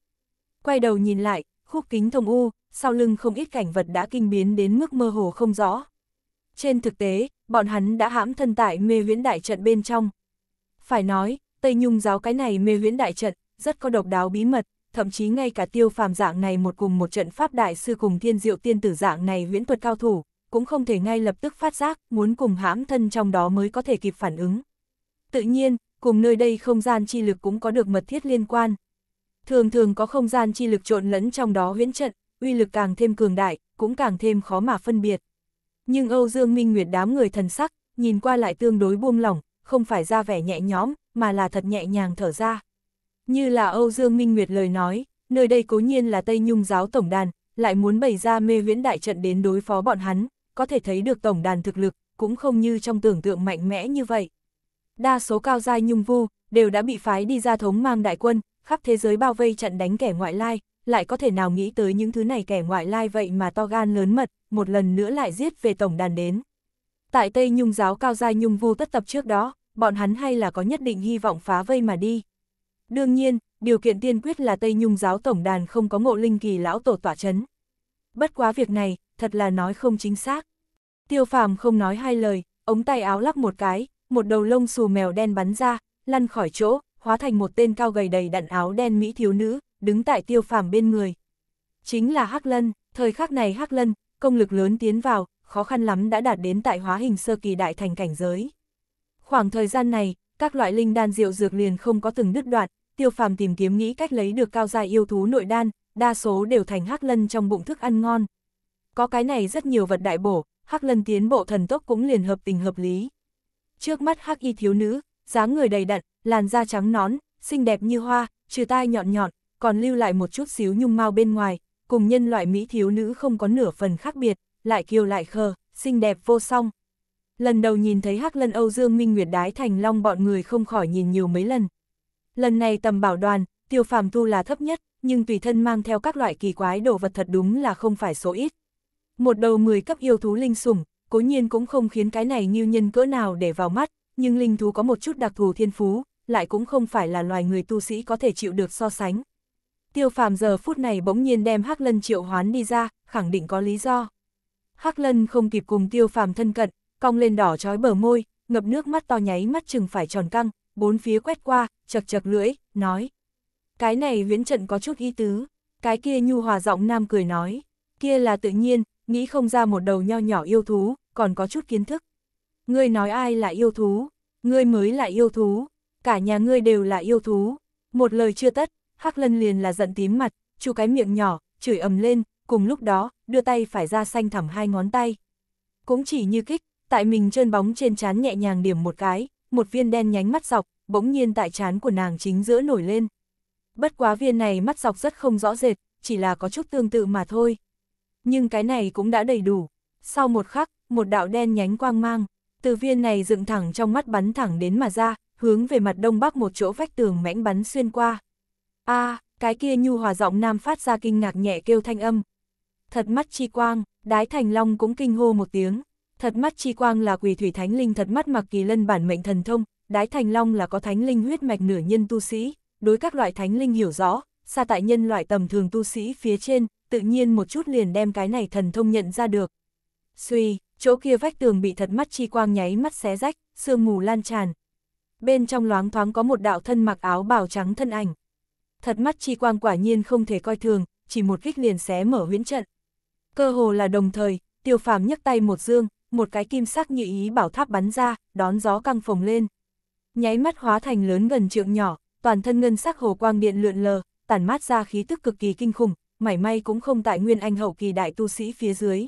Quay đầu nhìn lại, khúc kính thông u, sau lưng không ít cảnh vật đã kinh biến đến mức mơ hồ không rõ. Trên thực tế, bọn hắn đã hãm thân tại mê huyễn đại trận bên trong. Phải nói, Tây Nhung giáo cái này mê huyễn đại trận, rất có độc đáo bí mật, thậm chí ngay cả tiêu phàm dạng này một cùng một trận pháp đại sư cùng thiên diệu tiên tử dạng này huyễn thuật cao thủ, cũng không thể ngay lập tức phát giác, muốn cùng hãm thân trong đó mới có thể kịp phản ứng. Tự nhiên, cùng nơi đây không gian chi lực cũng có được mật thiết liên quan. Thường thường có không gian chi lực trộn lẫn trong đó huyễn trận, uy lực càng thêm cường đại, cũng càng thêm khó mà phân biệt. Nhưng Âu Dương Minh Nguyệt đám người thần sắc, nhìn qua lại tương đối buông lỏng, không phải ra vẻ nhẹ nhõm, mà là thật nhẹ nhàng thở ra. Như là Âu Dương Minh Nguyệt lời nói, nơi đây cố nhiên là Tây Nhung giáo tổng đàn, lại muốn bày ra mê huyễn đại trận đến đối phó bọn hắn, có thể thấy được tổng đàn thực lực, cũng không như trong tưởng tượng mạnh mẽ như vậy đa số cao giai nhung vu đều đã bị phái đi ra thống mang đại quân, khắp thế giới bao vây chặn đánh kẻ ngoại lai, lại có thể nào nghĩ tới những thứ này kẻ ngoại lai vậy mà to gan lớn mật, một lần nữa lại giết về tổng đàn đến. Tại Tây Nhung giáo cao giai nhung vu tất tập trước đó, bọn hắn hay là có nhất định hy vọng phá vây mà đi. Đương nhiên, điều kiện tiên quyết là Tây Nhung giáo tổng đàn không có ngộ linh kỳ lão tổ tỏa chấn. Bất quá việc này, thật là nói không chính xác. Tiêu phàm không nói hai lời, ống tay áo lắp một cái, một đầu lông xù mèo đen bắn ra, lăn khỏi chỗ, hóa thành một tên cao gầy đầy đặn áo đen mỹ thiếu nữ, đứng tại tiêu phàm bên người. Chính là Hắc Lân, thời khắc này Hắc Lân, công lực lớn tiến vào, khó khăn lắm đã đạt đến tại hóa hình sơ kỳ đại thành cảnh giới. Khoảng thời gian này, các loại linh đan diệu dược liền không có từng đứt đoạn, tiêu phàm tìm kiếm nghĩ cách lấy được cao dài yêu thú nội đan, đa số đều thành Hắc Lân trong bụng thức ăn ngon. Có cái này rất nhiều vật đại bổ, Hắc Lân tiến bộ thần tốc cũng liền hợp tình hợp lý trước mắt hắc y thiếu nữ, dáng người đầy đặn, làn da trắng nón, xinh đẹp như hoa, trừ tai nhọn nhọn, còn lưu lại một chút xíu nhung mau bên ngoài, cùng nhân loại mỹ thiếu nữ không có nửa phần khác biệt, lại kiêu lại khờ, xinh đẹp vô song. Lần đầu nhìn thấy Hắc Lân Âu Dương Minh Nguyệt đái thành long bọn người không khỏi nhìn nhiều mấy lần. Lần này tầm bảo đoàn, tiêu phàm tu là thấp nhất, nhưng tùy thân mang theo các loại kỳ quái đồ vật thật đúng là không phải số ít. Một đầu 10 cấp yêu thú linh sủng, cố nhiên cũng không khiến cái này như nhân cỡ nào để vào mắt, nhưng linh thú có một chút đặc thù thiên phú, lại cũng không phải là loài người tu sĩ có thể chịu được so sánh. Tiêu phàm giờ phút này bỗng nhiên đem Hắc Lân triệu hoán đi ra, khẳng định có lý do. Hắc Lân không kịp cùng tiêu phàm thân cận, cong lên đỏ trói bờ môi, ngập nước mắt to nháy mắt chừng phải tròn căng, bốn phía quét qua, chật chật lưỡi, nói. Cái này viễn trận có chút ý tứ, cái kia nhu hòa giọng nam cười nói, kia là tự nhiên, nghĩ không ra một đầu nho nhỏ yêu thú, còn có chút kiến thức. Ngươi nói ai là yêu thú, ngươi mới là yêu thú, cả nhà ngươi đều là yêu thú. Một lời chưa tất, Hắc Lân liền là giận tím mặt, chu cái miệng nhỏ, chửi ầm lên, cùng lúc đó, đưa tay phải ra xanh thẳm hai ngón tay. Cũng chỉ như kích, tại mình trơn bóng trên trán nhẹ nhàng điểm một cái, một viên đen nhánh mắt dọc, bỗng nhiên tại trán của nàng chính giữa nổi lên. Bất quá viên này mắt dọc rất không rõ rệt, chỉ là có chút tương tự mà thôi nhưng cái này cũng đã đầy đủ. Sau một khắc, một đạo đen nhánh quang mang, từ viên này dựng thẳng trong mắt bắn thẳng đến mà ra, hướng về mặt đông bắc một chỗ vách tường mãnh bắn xuyên qua. a cái kia nhu hòa giọng nam phát ra kinh ngạc nhẹ kêu thanh âm. Thật mắt chi quang, đái thành long cũng kinh hô một tiếng. Thật mắt chi quang là quỷ thủy thánh linh thật mắt mặc kỳ lân bản mệnh thần thông, đái thành long là có thánh linh huyết mạch nửa nhân tu sĩ, đối các loại thánh linh hiểu rõ, xa tại nhân loại tầm thường tu sĩ phía trên, tự nhiên một chút liền đem cái này thần thông nhận ra được. Suy, chỗ kia vách tường bị thật mắt chi quang nháy mắt xé rách, sương mù lan tràn. Bên trong loáng thoáng có một đạo thân mặc áo bào trắng thân ảnh. Thật mắt chi quang quả nhiên không thể coi thường, chỉ một kích liền xé mở huyễn trận. Cơ hồ là đồng thời, tiêu phàm nhấc tay một dương, một cái kim sắc như ý bảo tháp bắn ra, đón gió căng phồng lên. Nháy mắt hóa thành lớn gần trượng nhỏ, toàn thân ngân sắc hồ quang điện lượn lờ, tản mát ra khí tức cực kỳ kinh khủng, mảy may cũng không tại nguyên anh hậu kỳ đại tu sĩ phía dưới.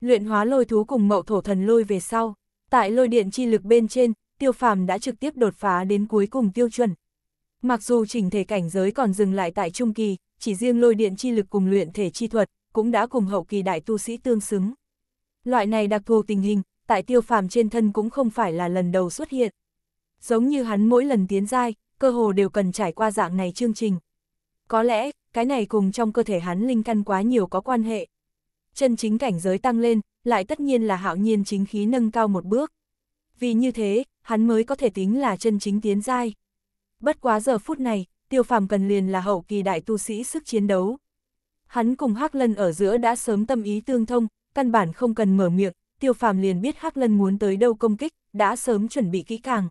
Luyện hóa lôi thú cùng mậu thổ thần lôi về sau, tại lôi điện chi lực bên trên, tiêu phàm đã trực tiếp đột phá đến cuối cùng tiêu chuẩn. Mặc dù chỉnh thể cảnh giới còn dừng lại tại trung kỳ, chỉ riêng lôi điện chi lực cùng luyện thể chi thuật, cũng đã cùng hậu kỳ đại tu sĩ tương xứng. Loại này đặc thù tình hình, tại tiêu phàm trên thân cũng không phải là lần đầu xuất hiện. Giống như hắn mỗi lần tiến giai, cơ hồ đều cần trải qua dạng này chương trình. Có lẽ, cái này cùng trong cơ thể hắn linh căn quá nhiều có quan hệ. Chân chính cảnh giới tăng lên, lại tất nhiên là hạo nhiên chính khí nâng cao một bước. Vì như thế, hắn mới có thể tính là chân chính tiến giai. Bất quá giờ phút này, tiêu phàm cần liền là hậu kỳ đại tu sĩ sức chiến đấu. Hắn cùng Hắc Lân ở giữa đã sớm tâm ý tương thông, căn bản không cần mở miệng, tiêu phàm liền biết Hắc Lân muốn tới đâu công kích, đã sớm chuẩn bị kỹ càng.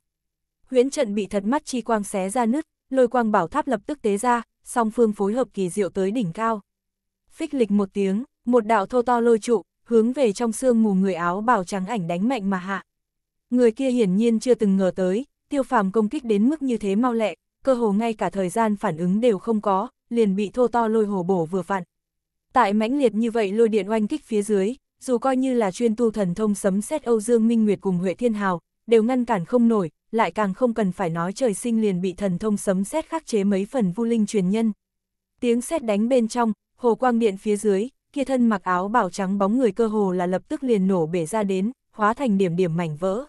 Huyễn trận bị thật mắt chi quang xé ra nứt, lôi quang bảo tháp lập tức tế ra, song phương phối hợp kỳ diệu tới đỉnh cao. Phích lịch một tiếng, một đạo thô to lôi trụ, hướng về trong xương mù người áo bào trắng ảnh đánh mạnh mà hạ. Người kia hiển nhiên chưa từng ngờ tới, tiêu phàm công kích đến mức như thế mau lẹ, cơ hồ ngay cả thời gian phản ứng đều không có, liền bị thô to lôi hổ bổ vừa vặn. Tại mãnh liệt như vậy lôi điện oanh kích phía dưới, dù coi như là chuyên tu thần thông sấm xét Âu Dương Minh Nguyệt cùng Huệ Thiên Hào, đều ngăn cản không nổi, lại càng không cần phải nói trời sinh liền bị thần thông sấm xét khắc chế mấy phần vu linh truyền nhân. Tiếng xét đánh bên trong, hồ quang điện phía dưới, kia thân mặc áo bảo trắng bóng người cơ hồ là lập tức liền nổ bể ra đến, hóa thành điểm điểm mảnh vỡ.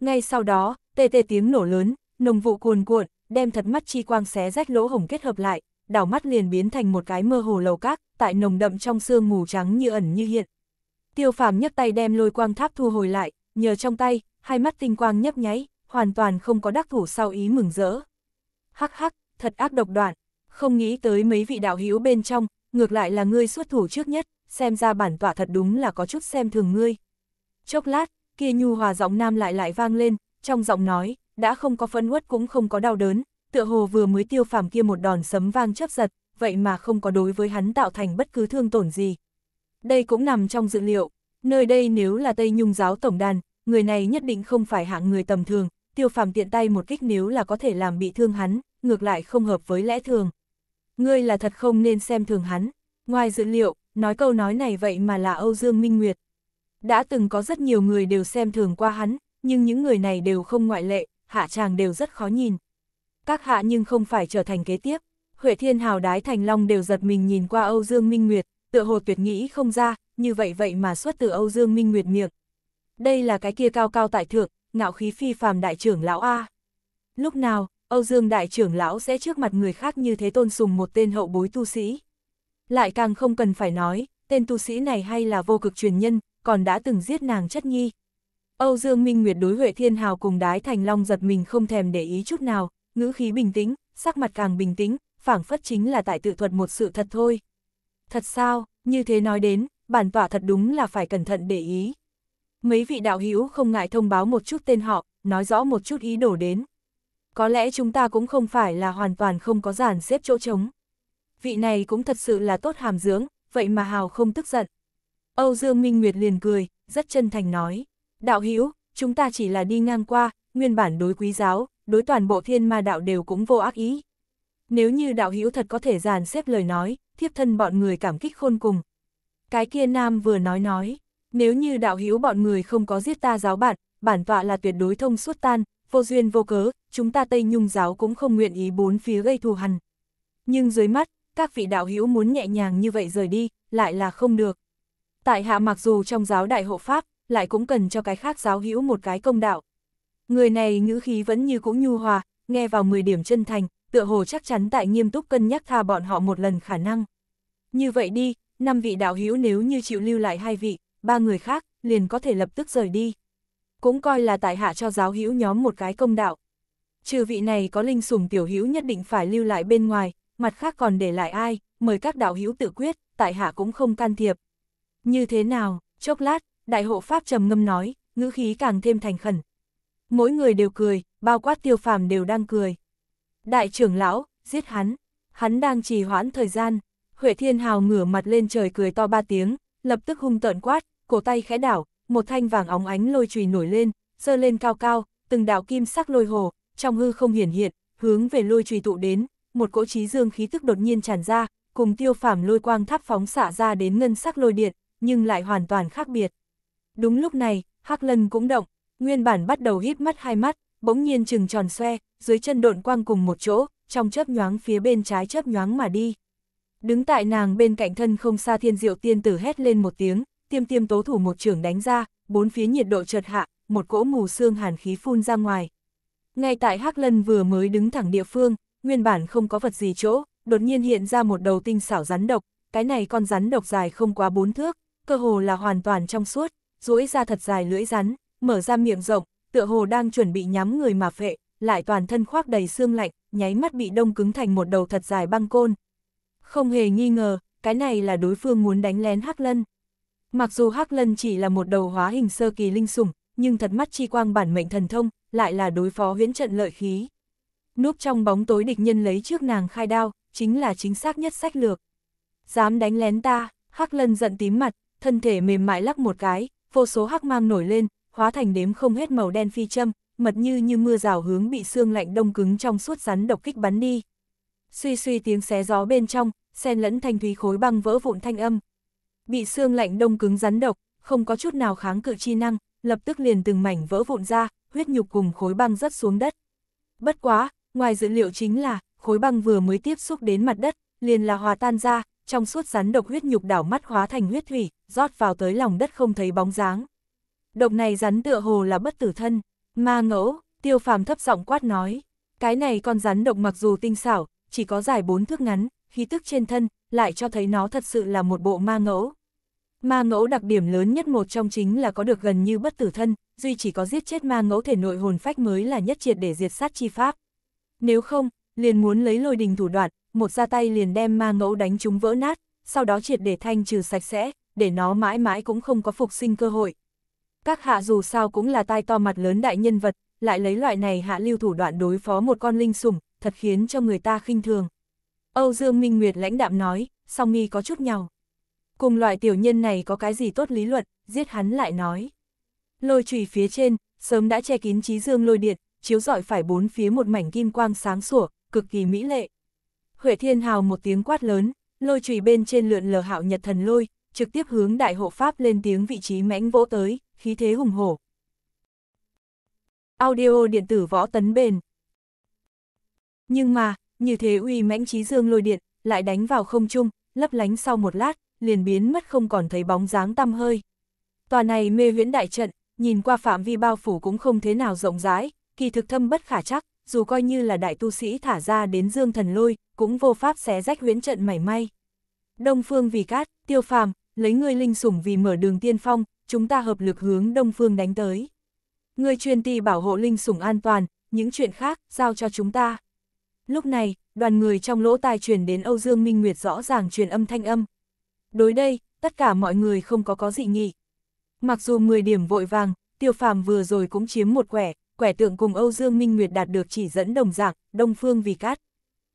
Ngay sau đó, tê tê tiếng nổ lớn, nồng vụ cuồn cuộn, đem thật mắt chi quang xé rách lỗ hồng kết hợp lại, đảo mắt liền biến thành một cái mơ hồ lầu các, tại nồng đậm trong sương mù trắng như ẩn như hiện. Tiêu phàm nhấc tay đem lôi quang tháp thu hồi lại, nhờ trong tay, hai mắt tinh quang nhấp nháy, hoàn toàn không có đắc thủ sau ý mừng rỡ. Hắc hắc, thật ác độc đoạn, không nghĩ tới mấy vị đạo hữu bên trong, ngược lại là ngươi xuất thủ trước nhất, xem ra bản tọa thật đúng là có chút xem thường ngươi. Chốc lát, kia nhu hòa giọng nam lại lại vang lên, trong giọng nói, đã không có phân uất cũng không có đau đớn, tựa hồ vừa mới tiêu phàm kia một đòn sấm vang chấp giật, vậy mà không có đối với hắn tạo thành bất cứ thương tổn gì. Đây cũng nằm trong dự liệu, nơi đây nếu là Tây Nhung giáo tổng đàn, người này nhất định không phải hạng người tầm thường, tiêu phàm tiện tay một kích nếu là có thể làm bị thương hắn, ngược lại không hợp với lẽ thường. Ngươi là thật không nên xem thường hắn, ngoài dữ liệu, nói câu nói này vậy mà là Âu Dương Minh Nguyệt. Đã từng có rất nhiều người đều xem thường qua hắn, nhưng những người này đều không ngoại lệ, hạ tràng đều rất khó nhìn. Các hạ nhưng không phải trở thành kế tiếp, Huệ Thiên Hào Đái Thành Long đều giật mình nhìn qua Âu Dương Minh Nguyệt, tựa hồ tuyệt nghĩ không ra, như vậy vậy mà xuất từ Âu Dương Minh Nguyệt miệng. Đây là cái kia cao cao tại thượng, ngạo khí phi phàm đại trưởng lão A. Lúc nào, Âu Dương đại trưởng lão sẽ trước mặt người khác như thế tôn sùng một tên hậu bối tu sĩ. Lại càng không cần phải nói, tên tu sĩ này hay là vô cực truyền nhân, còn đã từng giết nàng chất nhi. Âu Dương Minh Nguyệt đối Huệ Thiên Hào cùng đái thành long giật mình không thèm để ý chút nào, ngữ khí bình tĩnh, sắc mặt càng bình tĩnh, phảng phất chính là tại tự thuật một sự thật thôi. Thật sao, như thế nói đến, bản tọa thật đúng là phải cẩn thận để ý. Mấy vị đạo hữu không ngại thông báo một chút tên họ, nói rõ một chút ý đồ đến. Có lẽ chúng ta cũng không phải là hoàn toàn không có giản xếp chỗ trống. Vị này cũng thật sự là tốt hàm dưỡng, vậy mà Hào không tức giận. Âu Dương Minh Nguyệt liền cười, rất chân thành nói. Đạo hữu chúng ta chỉ là đi ngang qua, nguyên bản đối quý giáo, đối toàn bộ thiên ma đạo đều cũng vô ác ý. Nếu như đạo hữu thật có thể giàn xếp lời nói, thiếp thân bọn người cảm kích khôn cùng. Cái kia nam vừa nói nói, nếu như đạo hữu bọn người không có giết ta giáo bản, bản tọa là tuyệt đối thông suốt tan, vô duyên vô cớ, chúng ta Tây Nhung giáo cũng không nguyện ý bốn phía gây thù hằn. Nhưng dưới mắt, các vị đạo hữu muốn nhẹ nhàng như vậy rời đi, lại là không được. Tại hạ mặc dù trong giáo đại hộ pháp, lại cũng cần cho cái khác giáo hữu một cái công đạo. Người này ngữ khí vẫn như cũng nhu hòa, nghe vào 10 điểm chân thành, tựa hồ chắc chắn tại nghiêm túc cân nhắc tha bọn họ một lần khả năng. Như vậy đi, năm vị đạo hữu nếu như chịu lưu lại hai vị, ba người khác liền có thể lập tức rời đi. Cũng coi là tại hạ cho giáo hữu nhóm một cái công đạo. Trừ vị này có linh sủng tiểu hữu nhất định phải lưu lại bên ngoài, mặt khác còn để lại ai, mời các đạo hữu tự quyết, tại hạ cũng không can thiệp. Như thế nào, chốc lát, đại hộ pháp trầm ngâm nói, ngữ khí càng thêm thành khẩn. Mỗi người đều cười, bao quát tiêu phàm đều đang cười. Đại trưởng lão, giết hắn, hắn đang trì hoãn thời gian. Huệ Thiên Hào ngửa mặt lên trời cười to ba tiếng, lập tức hung tợn quát, cổ tay khẽ đảo, một thanh vàng óng ánh lôi chùy nổi lên, dơ lên cao cao, từng đạo kim sắc lôi hồ, trong hư không hiển hiện, hướng về lôi chùy tụ đến, một cỗ trí dương khí tức đột nhiên tràn ra, cùng tiêu phàm lôi quang tháp phóng xả ra đến ngân sắc lôi điện, nhưng lại hoàn toàn khác biệt. Đúng lúc này, Hắc Lân cũng động, nguyên bản bắt đầu híp mắt hai mắt, bỗng nhiên trừng tròn xoe, dưới chân độn quang cùng một chỗ, trong chớp nhoáng phía bên trái chớp nhoáng mà đi. Đứng tại nàng bên cạnh thân không xa thiên diệu tiên tử hét lên một tiếng, tiêm tiêm tố thủ một trường đánh ra, bốn phía nhiệt độ chợt hạ, một cỗ mù xương hàn khí phun ra ngoài. Ngay tại Hắc Lân vừa mới đứng thẳng địa phương, nguyên bản không có vật gì chỗ, đột nhiên hiện ra một đầu tinh xảo rắn độc, cái này con rắn độc dài không quá bốn thước, cơ hồ là hoàn toàn trong suốt, duỗi ra thật dài lưỡi rắn, mở ra miệng rộng, tựa hồ đang chuẩn bị nhắm người mà phệ, lại toàn thân khoác đầy xương lạnh, nháy mắt bị đông cứng thành một đầu thật dài băng côn. Không hề nghi ngờ, cái này là đối phương muốn đánh lén Hắc Lân. Mặc dù Hắc Lân chỉ là một đầu hóa hình sơ kỳ linh sủng, nhưng thật mắt chi quang bản mệnh thần thông, lại là đối phó huyễn trận lợi khí. Núp trong bóng tối địch nhân lấy trước nàng khai đao, chính là chính xác nhất sách lược. Dám đánh lén ta, Hắc Lân giận tím mặt, thân thể mềm mại lắc một cái, vô số hắc mang nổi lên, hóa thành đếm không hết màu đen phi châm, mật như như mưa rào hướng bị xương lạnh đông cứng trong suốt rắn độc kích bắn đi. Suy suy tiếng xé gió bên trong, xen lẫn thanh thúy khối băng vỡ vụn thanh âm, bị xương lạnh đông cứng rắn độc, không có chút nào kháng cự chi năng, lập tức liền từng mảnh vỡ vụn ra, huyết nhục cùng khối băng rớt xuống đất. Bất quá, ngoài dữ liệu chính là, khối băng vừa mới tiếp xúc đến mặt đất, liền là hòa tan ra, trong suốt rắn độc huyết nhục đảo mắt hóa thành huyết thủy, rót vào tới lòng đất không thấy bóng dáng. Độc này rắn tựa hồ là bất tử thân, ma ngẫu, tiêu phàm thấp giọng quát nói. Cái này con rắn độc mặc dù tinh xảo, chỉ có dài bốn thước ngắn, khí tức trên thân, lại cho thấy nó thật sự là một bộ ma ngẫu. Ma ngẫu đặc điểm lớn nhất một trong chính là có được gần như bất tử thân, duy chỉ có giết chết ma ngẫu thể nội hồn phách mới là nhất triệt để diệt sát chi pháp. Nếu không, liền muốn lấy lôi đình thủ đoạn, một ra tay liền đem ma ngẫu đánh chúng vỡ nát, sau đó triệt để thanh trừ sạch sẽ, để nó mãi mãi cũng không có phục sinh cơ hội. Các hạ dù sao cũng là tai to mặt lớn đại nhân vật, lại lấy loại này hạ lưu thủ đoạn đối phó một con linh sủng, thật khiến cho người ta khinh thường. Âu Dương Minh Nguyệt lãnh đạm nói, song nghi có chút nhào. Cùng loại tiểu nhân này có cái gì tốt lý luận, giết hắn lại nói. Lôi trùy phía trên, sớm đã che kín trí dương lôi điện, chiếu rọi phải bốn phía một mảnh kim quang sáng sủa, cực kỳ mỹ lệ. Huệ Thiên Hào một tiếng quát lớn, lôi trùy bên trên lượn lờ hạo nhật thần lôi, trực tiếp hướng đại hộ pháp lên tiếng vị trí mãnh vỗ tới, khí thế hùng hổ. Audio điện tử võ tấn bền. Nhưng mà, như thế uy mãnh chí dương lôi điện, lại đánh vào không trung, lấp lánh sau một lát, liền biến mất không còn thấy bóng dáng tăm hơi. Tòa này mê viễn đại trận, nhìn qua phạm vi bao phủ cũng không thế nào rộng rãi, kỳ thực thâm bất khả chắc, dù coi như là đại tu sĩ thả ra đến dương thần lôi, cũng vô pháp xé rách huyễn trận mảy may. Đông phương vì cát, tiêu phàm, lấy ngươi linh sủng vì mở đường tiên phong, chúng ta hợp lực hướng đông phương đánh tới. Ngươi chuyên ti bảo hộ linh sủng an toàn, những chuyện khác, giao cho chúng ta. Lúc này, đoàn người trong lỗ tai truyền đến Âu Dương Minh Nguyệt rõ ràng truyền âm thanh âm. Đối đây, tất cả mọi người không có có dị nghị. Mặc dù 10 điểm vội vàng, tiêu phàm vừa rồi cũng chiếm một quẻ, quẻ tượng cùng Âu Dương Minh Nguyệt đạt được chỉ dẫn đồng dạng, đông phương vì cát.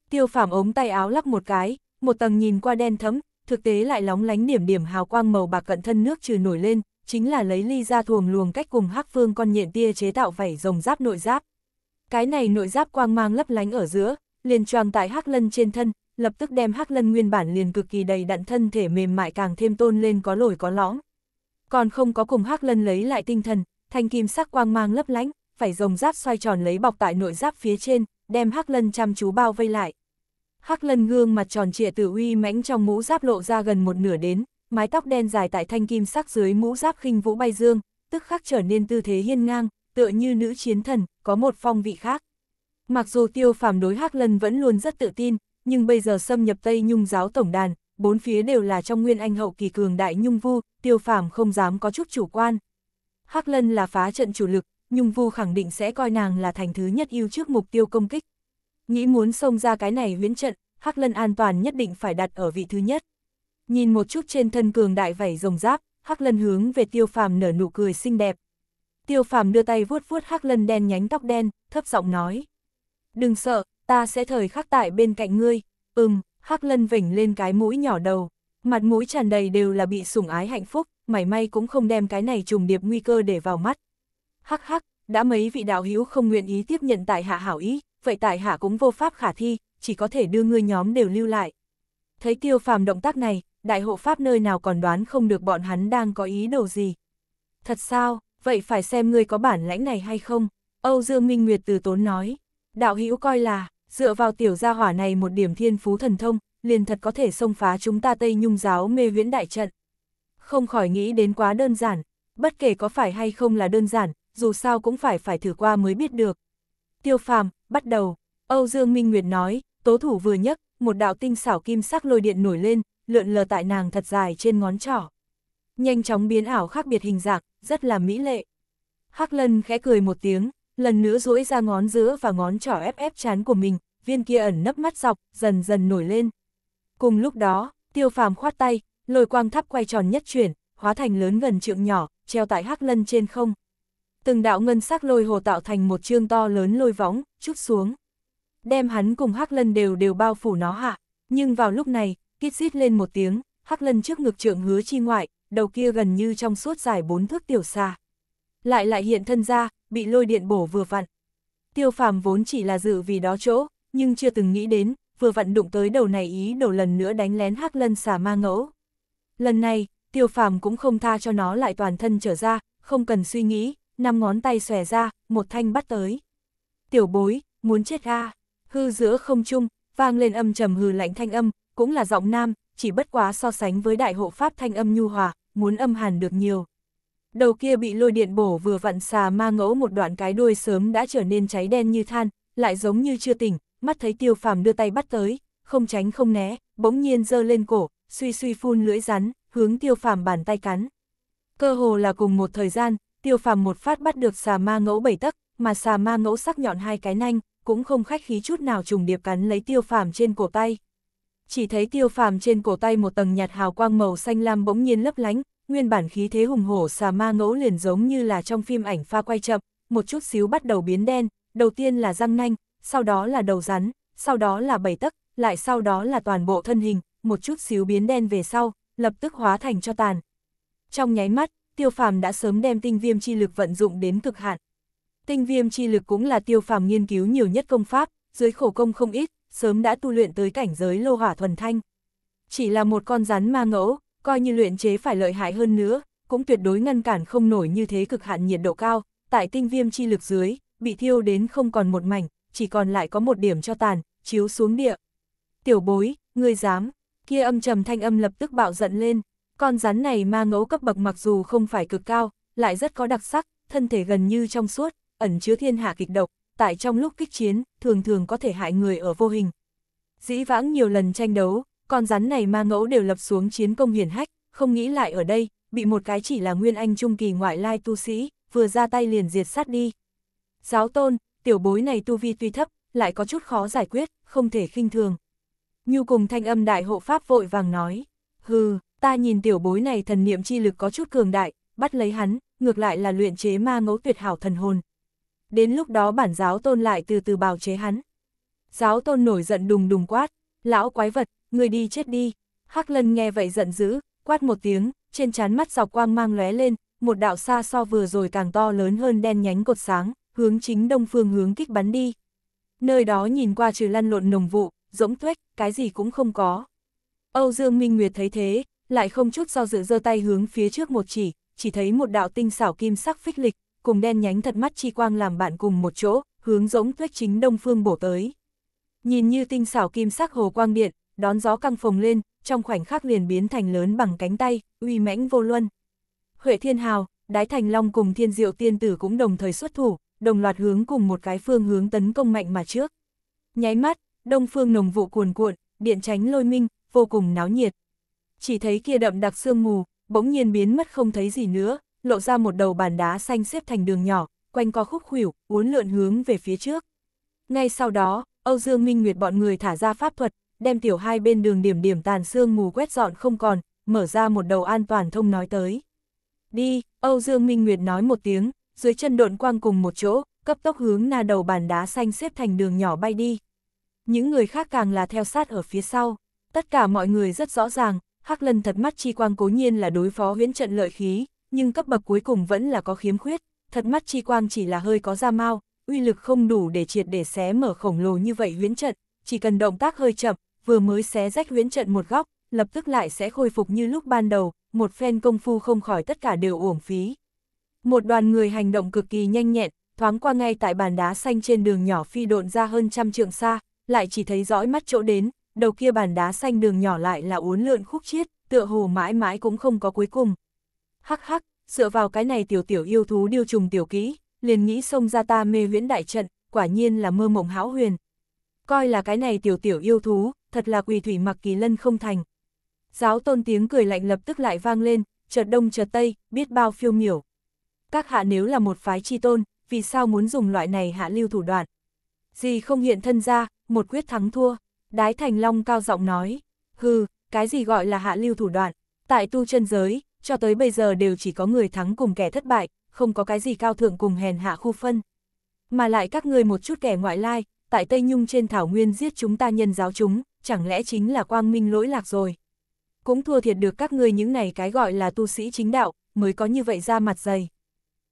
Tiêu phàm ống tay áo lắc một cái, một tầng nhìn qua đen thấm, thực tế lại lóng lánh điểm điểm hào quang màu bạc cận thân nước trừ nổi lên, chính là lấy ly ra thuồng luồng cách cùng hắc phương con nhện tia chế tạo vảy rồng giáp nội giáp, cái này nội giáp quang mang lấp lánh ở giữa, liền choàng tại Hắc Lân trên thân, lập tức đem Hắc Lân nguyên bản liền cực kỳ đầy đặn thân thể mềm mại càng thêm tôn lên có lồi có lõm Còn không có cùng Hắc Lân lấy lại tinh thần, thanh kim sắc quang mang lấp lánh, phải rồng giáp xoay tròn lấy bọc tại nội giáp phía trên, đem Hắc Lân chăm chú bao vây lại. Hắc Lân gương mặt tròn trịa từ uy mãnh trong mũ giáp lộ ra gần một nửa đến, mái tóc đen dài tại thanh kim sắc dưới mũ giáp khinh vũ bay dương, tức khắc trở nên tư thế hiên ngang, tựa như nữ chiến thần, có một phong vị khác. Mặc dù tiêu phàm đối Hắc Lân vẫn luôn rất tự tin, nhưng bây giờ xâm nhập Tây Nhung giáo tổng đàn, bốn phía đều là trong nguyên anh hậu kỳ cường đại Nhung Vu, tiêu phàm không dám có chút chủ quan. Hắc Lân là phá trận chủ lực, Nhung Vu khẳng định sẽ coi nàng là thành thứ nhất ưu trước mục tiêu công kích. Nghĩ muốn xông ra cái này huyễn trận, Hắc Lân an toàn nhất định phải đặt ở vị thứ nhất. Nhìn một chút trên thân cường đại vảy rồng giáp, Hắc Lân hướng về tiêu phàm nở nụ cười xinh đẹp, tiêu phàm đưa tay vuốt vuốt hắc lân đen nhánh tóc đen, thấp giọng nói. Đừng sợ, ta sẽ thời khắc tại bên cạnh ngươi, ừm, hắc lân vỉnh lên cái mũi nhỏ đầu, mặt mũi tràn đầy đều là bị sủng ái hạnh phúc, mảy may cũng không đem cái này trùng điệp nguy cơ để vào mắt. Hắc hắc, đã mấy vị đạo hữu không nguyện ý tiếp nhận tại hạ hảo ý, vậy tại hạ cũng vô pháp khả thi, chỉ có thể đưa ngươi nhóm đều lưu lại. Thấy tiêu phàm động tác này, đại hộ pháp nơi nào còn đoán không được bọn hắn đang có ý đồ gì. Thật sao, vậy phải xem ngươi có bản lãnh này hay không, Âu Dương Minh Nguyệt từ tốn nói, đạo hữu coi là, dựa vào tiểu gia hỏa này một điểm thiên phú thần thông, liền thật có thể xông phá chúng ta Tây Nhung giáo mê viễn đại trận. Không khỏi nghĩ đến quá đơn giản, bất kể có phải hay không là đơn giản, dù sao cũng phải phải thử qua mới biết được. Tiêu phàm, bắt đầu, Âu Dương Minh Nguyệt nói, tố thủ vừa nhấc, một đạo tinh xảo kim sắc lôi điện nổi lên, lượn lờ tại nàng thật dài trên ngón trỏ nhanh chóng biến ảo khác biệt hình dạng, rất là mỹ lệ. Hắc lân khẽ cười một tiếng, lần nữa duỗi ra ngón giữa và ngón trỏ ép ép chán của mình, viên kia ẩn nấp mắt dọc, dần dần nổi lên. Cùng lúc đó, tiêu phàm khoát tay, lôi quang tháp quay tròn nhất chuyển, hóa thành lớn gần trượng nhỏ, treo tại hắc lân trên không. Từng đạo ngân sắc lôi hồ tạo thành một chương to lớn lôi võng, chút xuống. Đem hắn cùng hắc lân đều đều bao phủ nó hạ, nhưng vào lúc này, kít xít lên một tiếng, hắc lân trước ngực trượng hứa chi ngoại, đầu kia gần như trong suốt dài bốn thước tiểu xa Lại lại hiện thân ra, bị lôi điện bổ vừa vặn. Tiêu phàm vốn chỉ là dự vì đó chỗ, nhưng chưa từng nghĩ đến, vừa vặn đụng tới đầu này ý đầu lần nữa đánh lén hắc lân xà ma ngẫu. Lần này, tiêu phàm cũng không tha cho nó lại toàn thân trở ra, không cần suy nghĩ, năm ngón tay xòe ra, một thanh bắt tới. Tiểu bối, muốn chết a à? hư giữa không trung vang lên âm trầm hừ lạnh thanh âm, cũng là giọng nam, chỉ bất quá so sánh với đại hộ pháp thanh âm nhu hòa, muốn âm hàn được nhiều. Đầu kia bị lôi điện bổ vừa vặn xà ma ngẫu một đoạn cái đuôi sớm đã trở nên cháy đen như than, lại giống như chưa tỉnh, mắt thấy tiêu phàm đưa tay bắt tới, không tránh không né, bỗng nhiên giơ lên cổ, suy suy phun lưỡi rắn, hướng tiêu phàm bàn tay cắn. Cơ hồ là cùng một thời gian, tiêu phàm một phát bắt được xà ma ngẫu bảy tấc, mà xà ma ngẫu sắc nhọn hai cái nanh, cũng không khách khí chút nào trùng điệp cắn lấy tiêu phàm trên cổ tay chỉ thấy tiêu phàm trên cổ tay một tầng nhạt hào quang màu xanh lam bỗng nhiên lấp lánh, nguyên bản khí thế hùng hổ xà ma ngẫu liền giống như là trong phim ảnh pha quay chậm, một chút xíu bắt đầu biến đen, đầu tiên là răng nanh, sau đó là đầu rắn, sau đó là bảy tấc, lại sau đó là toàn bộ thân hình, một chút xíu biến đen về sau, lập tức hóa thành cho tàn. Trong nháy mắt, tiêu phàm đã sớm đem tinh viêm chi lực vận dụng đến cực hạn. Tinh viêm chi lực cũng là tiêu phàm nghiên cứu nhiều nhất công pháp, dưới khổ công không ít, sớm đã tu luyện tới cảnh giới lô hỏa thuần thanh. Chỉ là một con rắn ma ngẫu, coi như luyện chế phải lợi hại hơn nữa, cũng tuyệt đối ngăn cản không nổi như thế cực hạn nhiệt độ cao, tại tinh viêm chi lực dưới, bị thiêu đến không còn một mảnh, chỉ còn lại có một điểm cho tàn, chiếu xuống địa. Tiểu bối, ngươi dám, kia âm trầm thanh âm lập tức bạo giận lên, con rắn này ma ngẫu cấp bậc mặc dù không phải cực cao, lại rất có đặc sắc, thân thể gần như trong suốt, ẩn chứa thiên hạ kịch độc, tại trong lúc kích chiến, thường thường có thể hại người ở vô hình. Dĩ vãng nhiều lần tranh đấu, con rắn này ma ngẫu đều lập xuống chiến công hiển hách, không nghĩ lại ở đây, bị một cái chỉ là nguyên anh trung kỳ ngoại lai tu sĩ, vừa ra tay liền diệt sát đi. Giáo tôn, tiểu bối này tu vi tuy thấp, lại có chút khó giải quyết, không thể khinh thường. Nhu cùng thanh âm đại hộ pháp vội vàng nói, hừ, ta nhìn tiểu bối này thần niệm chi lực có chút cường đại, bắt lấy hắn, ngược lại là luyện chế ma ngẫu tuyệt hảo thần hồn, đến lúc đó bản giáo tôn lại từ từ bào chế hắn. Giáo tôn nổi giận đùng đùng quát, lão quái vật, người đi chết đi. Hắc lân nghe vậy giận dữ, quát một tiếng, trên chán mắt dọc quang mang lóe lên, một đạo xa so vừa rồi càng to lớn hơn đen nhánh cột sáng, hướng chính đông phương hướng kích bắn đi. Nơi đó nhìn qua trừ lăn lộn nồng vụ, rỗng tuếch, cái gì cũng không có. Âu Dương Minh Nguyệt thấy thế, lại không chút do dự giơ tay hướng phía trước một chỉ, chỉ thấy một đạo tinh xảo kim sắc phích lịch, cùng đen nhánh thật mắt chi quang làm bạn cùng một chỗ, hướng giống tuyết chính đông phương bổ tới. Nhìn như tinh xảo kim sắc hồ quang điện, đón gió căng phồng lên, trong khoảnh khắc liền biến thành lớn bằng cánh tay, uy mãnh vô luân. Huệ Thiên Hào, Đái Thành Long cùng Thiên Diệu Tiên Tử cũng đồng thời xuất thủ, đồng loạt hướng cùng một cái phương hướng tấn công mạnh mà trước. Nháy mắt, đông phương nồng vụ cuồn cuộn, điện tránh lôi minh, vô cùng náo nhiệt. Chỉ thấy kia đậm đặc sương mù, bỗng nhiên biến mất không thấy gì nữa, lộ ra một đầu bàn đá xanh xếp thành đường nhỏ, quanh co khúc khuỷu, uốn lượn hướng về phía trước. Ngay sau đó, Âu Dương Minh Nguyệt bọn người thả ra pháp thuật, đem tiểu hai bên đường điểm điểm tàn xương mù quét dọn không còn, mở ra một đầu an toàn thông nói tới. Đi, Âu Dương Minh Nguyệt nói một tiếng, dưới chân độn quang cùng một chỗ, cấp tốc hướng na đầu bàn đá xanh xếp thành đường nhỏ bay đi. Những người khác càng là theo sát ở phía sau, tất cả mọi người rất rõ ràng, Hắc Lân thật mắt chi quang cố nhiên là đối phó huyễn trận lợi khí, nhưng cấp bậc cuối cùng vẫn là có khiếm khuyết, thật mắt chi quang chỉ là hơi có ra mau, uy lực không đủ để triệt để xé mở khổng lồ như vậy huyễn trận, chỉ cần động tác hơi chậm, vừa mới xé rách huyễn trận một góc, lập tức lại sẽ khôi phục như lúc ban đầu, một phen công phu không khỏi tất cả đều uổng phí. Một đoàn người hành động cực kỳ nhanh nhẹn, thoáng qua ngay tại bàn đá xanh trên đường nhỏ phi độn ra hơn trăm trượng xa, lại chỉ thấy dõi mắt chỗ đến, đầu kia bàn đá xanh đường nhỏ lại là uốn lượn khúc chiết, tựa hồ mãi mãi cũng không có cuối cùng, hắc hắc, dựa vào cái này tiểu tiểu yêu thú điêu trùng tiểu kỹ, liền nghĩ xông ra ta mê huyễn đại trận, quả nhiên là mơ mộng hão huyền. Coi là cái này tiểu tiểu yêu thú, thật là quỳ thủy mặc kỳ lân không thành. Giáo tôn tiếng cười lạnh lập tức lại vang lên, chợt đông chợt tây, biết bao phiêu miểu. Các hạ nếu là một phái chi tôn, vì sao muốn dùng loại này hạ lưu thủ đoạn? Gì không hiện thân ra, một quyết thắng thua, đái thành long cao giọng nói. Hừ, cái gì gọi là hạ lưu thủ đoạn? Tại tu chân giới, cho tới bây giờ đều chỉ có người thắng cùng kẻ thất bại, không có cái gì cao thượng cùng hèn hạ khu phân. Mà lại các ngươi một chút kẻ ngoại lai, tại Tây Nhung trên thảo nguyên giết chúng ta nhân giáo chúng, chẳng lẽ chính là quang minh lỗi lạc rồi. Cũng thua thiệt được các ngươi những này cái gọi là tu sĩ chính đạo, mới có như vậy ra mặt dày.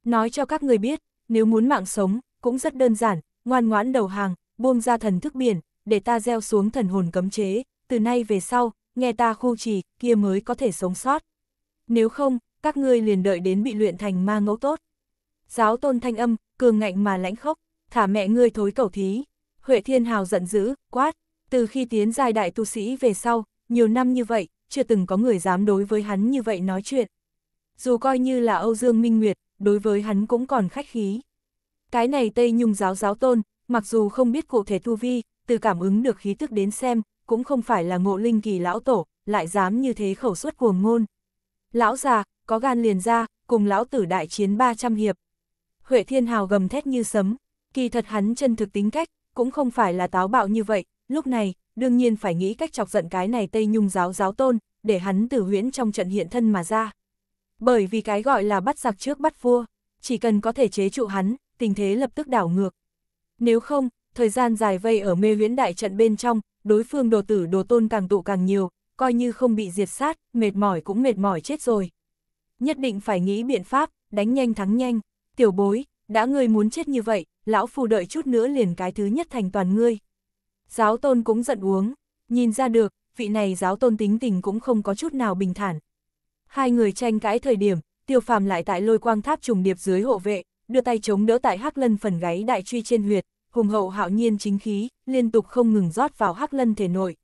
Nói cho các người biết, nếu muốn mạng sống, cũng rất đơn giản, ngoan ngoãn đầu hàng, buông ra thần thức biển, để ta gieo xuống thần hồn cấm chế, từ nay về sau, nghe ta khu trì, kia mới có thể sống sót nếu không, các ngươi liền đợi đến bị luyện thành ma ngẫu tốt. Giáo tôn thanh âm, cường ngạnh mà lãnh khốc, thả mẹ ngươi thối cầu thí. Huệ Thiên Hào giận dữ, quát, từ khi tiến giai đại tu sĩ về sau, nhiều năm như vậy, chưa từng có người dám đối với hắn như vậy nói chuyện. Dù coi như là Âu Dương Minh Nguyệt, đối với hắn cũng còn khách khí. Cái này Tây Nhung giáo giáo tôn, mặc dù không biết cụ thể tu vi, từ cảm ứng được khí tức đến xem, cũng không phải là ngộ linh kỳ lão tổ, lại dám như thế khẩu suất cuồng ngôn. Lão già, có gan liền ra, cùng lão tử đại chiến 300 hiệp. Huệ Thiên Hào gầm thét như sấm, kỳ thật hắn chân thực tính cách, cũng không phải là táo bạo như vậy, lúc này, đương nhiên phải nghĩ cách chọc giận cái này Tây Nhung giáo giáo tôn, để hắn từ huyễn trong trận hiện thân mà ra. Bởi vì cái gọi là bắt giặc trước bắt vua, chỉ cần có thể chế trụ hắn, tình thế lập tức đảo ngược. Nếu không, thời gian dài vây ở mê huyễn đại trận bên trong, đối phương đồ tử đồ tôn càng tụ càng nhiều, coi như không bị diệt sát, mệt mỏi cũng mệt mỏi chết rồi. Nhất định phải nghĩ biện pháp, đánh nhanh thắng nhanh, tiểu bối, đã ngươi muốn chết như vậy, lão phù đợi chút nữa liền cái thứ nhất thành toàn ngươi. Giáo tôn cũng giận uống, nhìn ra được, vị này giáo tôn tính tình cũng không có chút nào bình thản. Hai người tranh cãi thời điểm, tiêu phàm lại tại lôi quang tháp trùng điệp dưới hộ vệ, đưa tay chống đỡ tại hắc lân phần gáy đại truy trên huyệt, hùng hậu hạo nhiên chính khí, liên tục không ngừng rót vào hắc lân thể nội.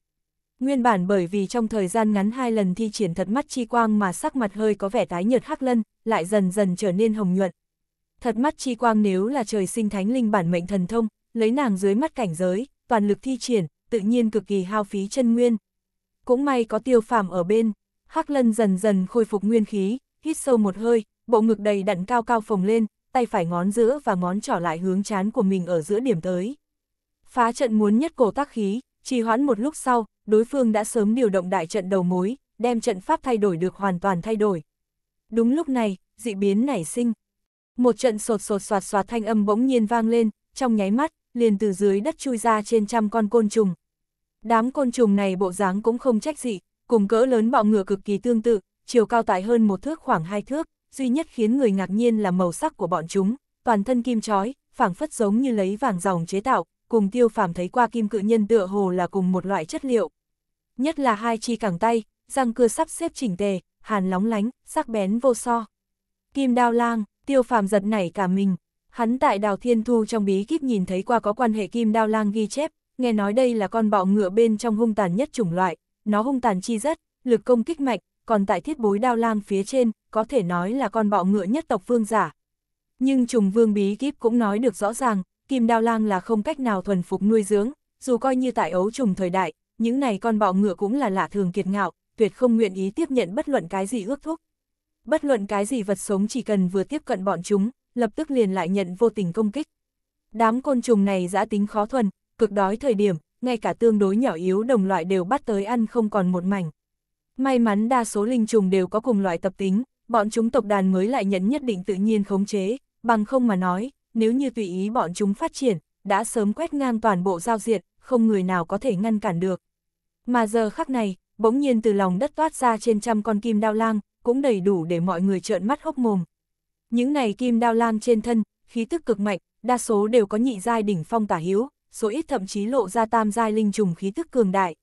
Nguyên bản bởi vì trong thời gian ngắn hai lần thi triển thật mắt chi quang mà sắc mặt hơi có vẻ tái nhợt hắc lân, lại dần dần trở nên hồng nhuận. Thật mắt chi quang nếu là trời sinh thánh linh bản mệnh thần thông, lấy nàng dưới mắt cảnh giới, toàn lực thi triển, tự nhiên cực kỳ hao phí chân nguyên. Cũng may có tiêu phàm ở bên, hắc lân dần dần khôi phục nguyên khí, hít sâu một hơi, bộ ngực đầy đặn cao cao phồng lên, tay phải ngón giữa và ngón trỏ lại hướng chán của mình ở giữa điểm tới. Phá trận muốn nhất cổ tác khí, trì hoãn một lúc sau, đối phương đã sớm điều động đại trận đầu mối, đem trận pháp thay đổi được hoàn toàn thay đổi. Đúng lúc này, dị biến nảy sinh. Một trận sột sột soạt soạt thanh âm bỗng nhiên vang lên, trong nháy mắt, liền từ dưới đất chui ra trên trăm con côn trùng. Đám côn trùng này bộ dáng cũng không trách gì, cùng cỡ lớn bọ ngựa cực kỳ tương tự, chiều cao tại hơn một thước khoảng hai thước, duy nhất khiến người ngạc nhiên là màu sắc của bọn chúng, toàn thân kim chói, phảng phất giống như lấy vàng dòng chế tạo, cùng tiêu phàm thấy qua kim cự nhân tựa hồ là cùng một loại chất liệu nhất là hai chi cẳng tay, răng cưa sắp xếp chỉnh tề, hàn lóng lánh, sắc bén vô so. Kim đao lang, tiêu phàm giật nảy cả mình. Hắn tại đào thiên thu trong bí kíp nhìn thấy qua có quan hệ kim đao lang ghi chép, nghe nói đây là con bọ ngựa bên trong hung tàn nhất chủng loại, nó hung tàn chi rất, lực công kích mạnh, còn tại thiết bối đao lang phía trên, có thể nói là con bọ ngựa nhất tộc vương giả. Nhưng trùng vương bí kíp cũng nói được rõ ràng, kim đao lang là không cách nào thuần phục nuôi dưỡng, dù coi như tại ấu trùng thời đại, những này con bọ ngựa cũng là lạ thường kiệt ngạo, tuyệt không nguyện ý tiếp nhận bất luận cái gì ước thúc. Bất luận cái gì vật sống chỉ cần vừa tiếp cận bọn chúng, lập tức liền lại nhận vô tình công kích. Đám côn trùng này giã tính khó thuần, cực đói thời điểm, ngay cả tương đối nhỏ yếu đồng loại đều bắt tới ăn không còn một mảnh. May mắn đa số linh trùng đều có cùng loại tập tính, bọn chúng tộc đàn mới lại nhận nhất định tự nhiên khống chế, bằng không mà nói, nếu như tùy ý bọn chúng phát triển, đã sớm quét ngang toàn bộ giao diện, không người nào có thể ngăn cản được. Mà giờ khắc này, bỗng nhiên từ lòng đất toát ra trên trăm con kim đao lang, cũng đầy đủ để mọi người trợn mắt hốc mồm. Những này kim đao lang trên thân, khí tức cực mạnh, đa số đều có nhị giai đỉnh phong tả hiếu, số ít thậm chí lộ ra tam giai linh trùng khí tức cường đại.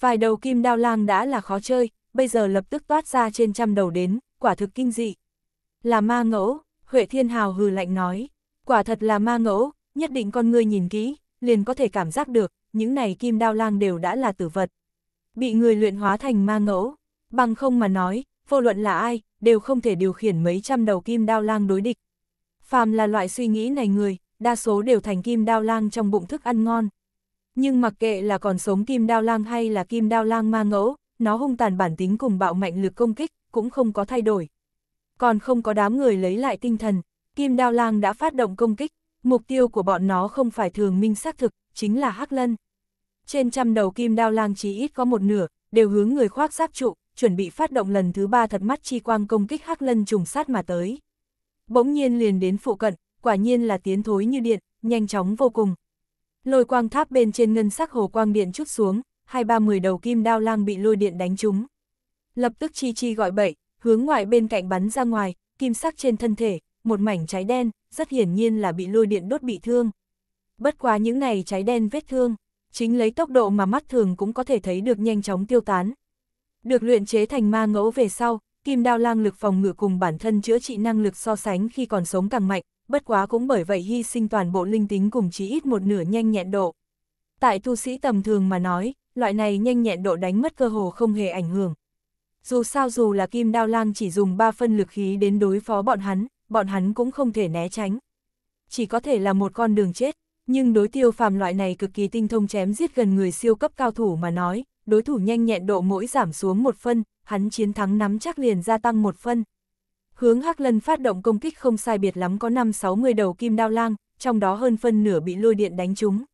Vài đầu kim đao lang đã là khó chơi, bây giờ lập tức toát ra trên trăm đầu đến, quả thực kinh dị. Là ma ngẫu, Huệ Thiên Hào hừ lạnh nói, quả thật là ma ngẫu, nhất định con người nhìn kỹ, liền có thể cảm giác được, những này kim đao lang đều đã là tử vật. Bị người luyện hóa thành ma ngẫu, bằng không mà nói, vô luận là ai, đều không thể điều khiển mấy trăm đầu kim đao lang đối địch. Phàm là loại suy nghĩ này người, đa số đều thành kim đao lang trong bụng thức ăn ngon. Nhưng mặc kệ là còn sống kim đao lang hay là kim đao lang ma ngẫu, nó hung tàn bản tính cùng bạo mạnh lực công kích, cũng không có thay đổi. Còn không có đám người lấy lại tinh thần, kim đao lang đã phát động công kích, mục tiêu của bọn nó không phải thường minh xác thực, chính là Hắc Lân trên trăm đầu kim đao lang chí ít có một nửa, đều hướng người khoác giáp trụ, chuẩn bị phát động lần thứ ba thật mắt chi quang công kích hắc lân trùng sát mà tới. Bỗng nhiên liền đến phụ cận, quả nhiên là tiến thối như điện, nhanh chóng vô cùng. Lôi quang tháp bên trên ngân sắc hồ quang điện chút xuống, hai ba mười đầu kim đao lang bị lôi điện đánh trúng. Lập tức chi chi gọi bậy, hướng ngoại bên cạnh bắn ra ngoài, kim sắc trên thân thể, một mảnh cháy đen, rất hiển nhiên là bị lôi điện đốt bị thương. Bất quá những này cháy đen vết thương, chính lấy tốc độ mà mắt thường cũng có thể thấy được nhanh chóng tiêu tán. Được luyện chế thành ma ngẫu về sau, kim đao lang lực phòng ngự cùng bản thân chữa trị năng lực so sánh khi còn sống càng mạnh, bất quá cũng bởi vậy hy sinh toàn bộ linh tính cùng chí ít một nửa nhanh nhẹn độ. Tại tu sĩ tầm thường mà nói, loại này nhanh nhẹn độ đánh mất cơ hồ không hề ảnh hưởng. Dù sao dù là kim đao lang chỉ dùng 3 phân lực khí đến đối phó bọn hắn, bọn hắn cũng không thể né tránh. Chỉ có thể là một con đường chết. Nhưng đối tiêu phàm loại này cực kỳ tinh thông chém giết gần người siêu cấp cao thủ mà nói, đối thủ nhanh nhẹn độ mỗi giảm xuống một phân, hắn chiến thắng nắm chắc liền gia tăng một phân. Hướng Hắc Lân phát động công kích không sai biệt lắm có 5-60 đầu kim đao lang, trong đó hơn phân nửa bị lôi điện đánh trúng.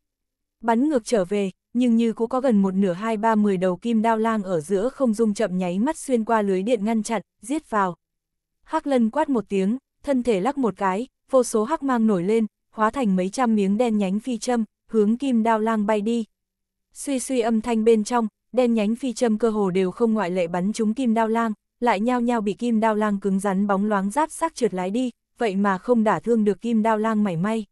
Bắn ngược trở về, nhưng như cũng có gần một nửa hai ba mười đầu kim đao lang ở giữa không dung chậm nháy mắt xuyên qua lưới điện ngăn chặn, giết vào. Hắc Lân quát một tiếng, thân thể lắc một cái, vô số hắc mang nổi lên, hóa thành mấy trăm miếng đen nhánh phi châm, hướng kim đao lang bay đi. Suy suy âm thanh bên trong, đen nhánh phi châm cơ hồ đều không ngoại lệ bắn trúng kim đao lang, lại nhao nhao bị kim đao lang cứng rắn bóng loáng giáp sắc trượt lái đi, vậy mà không đả thương được kim đao lang mảy may.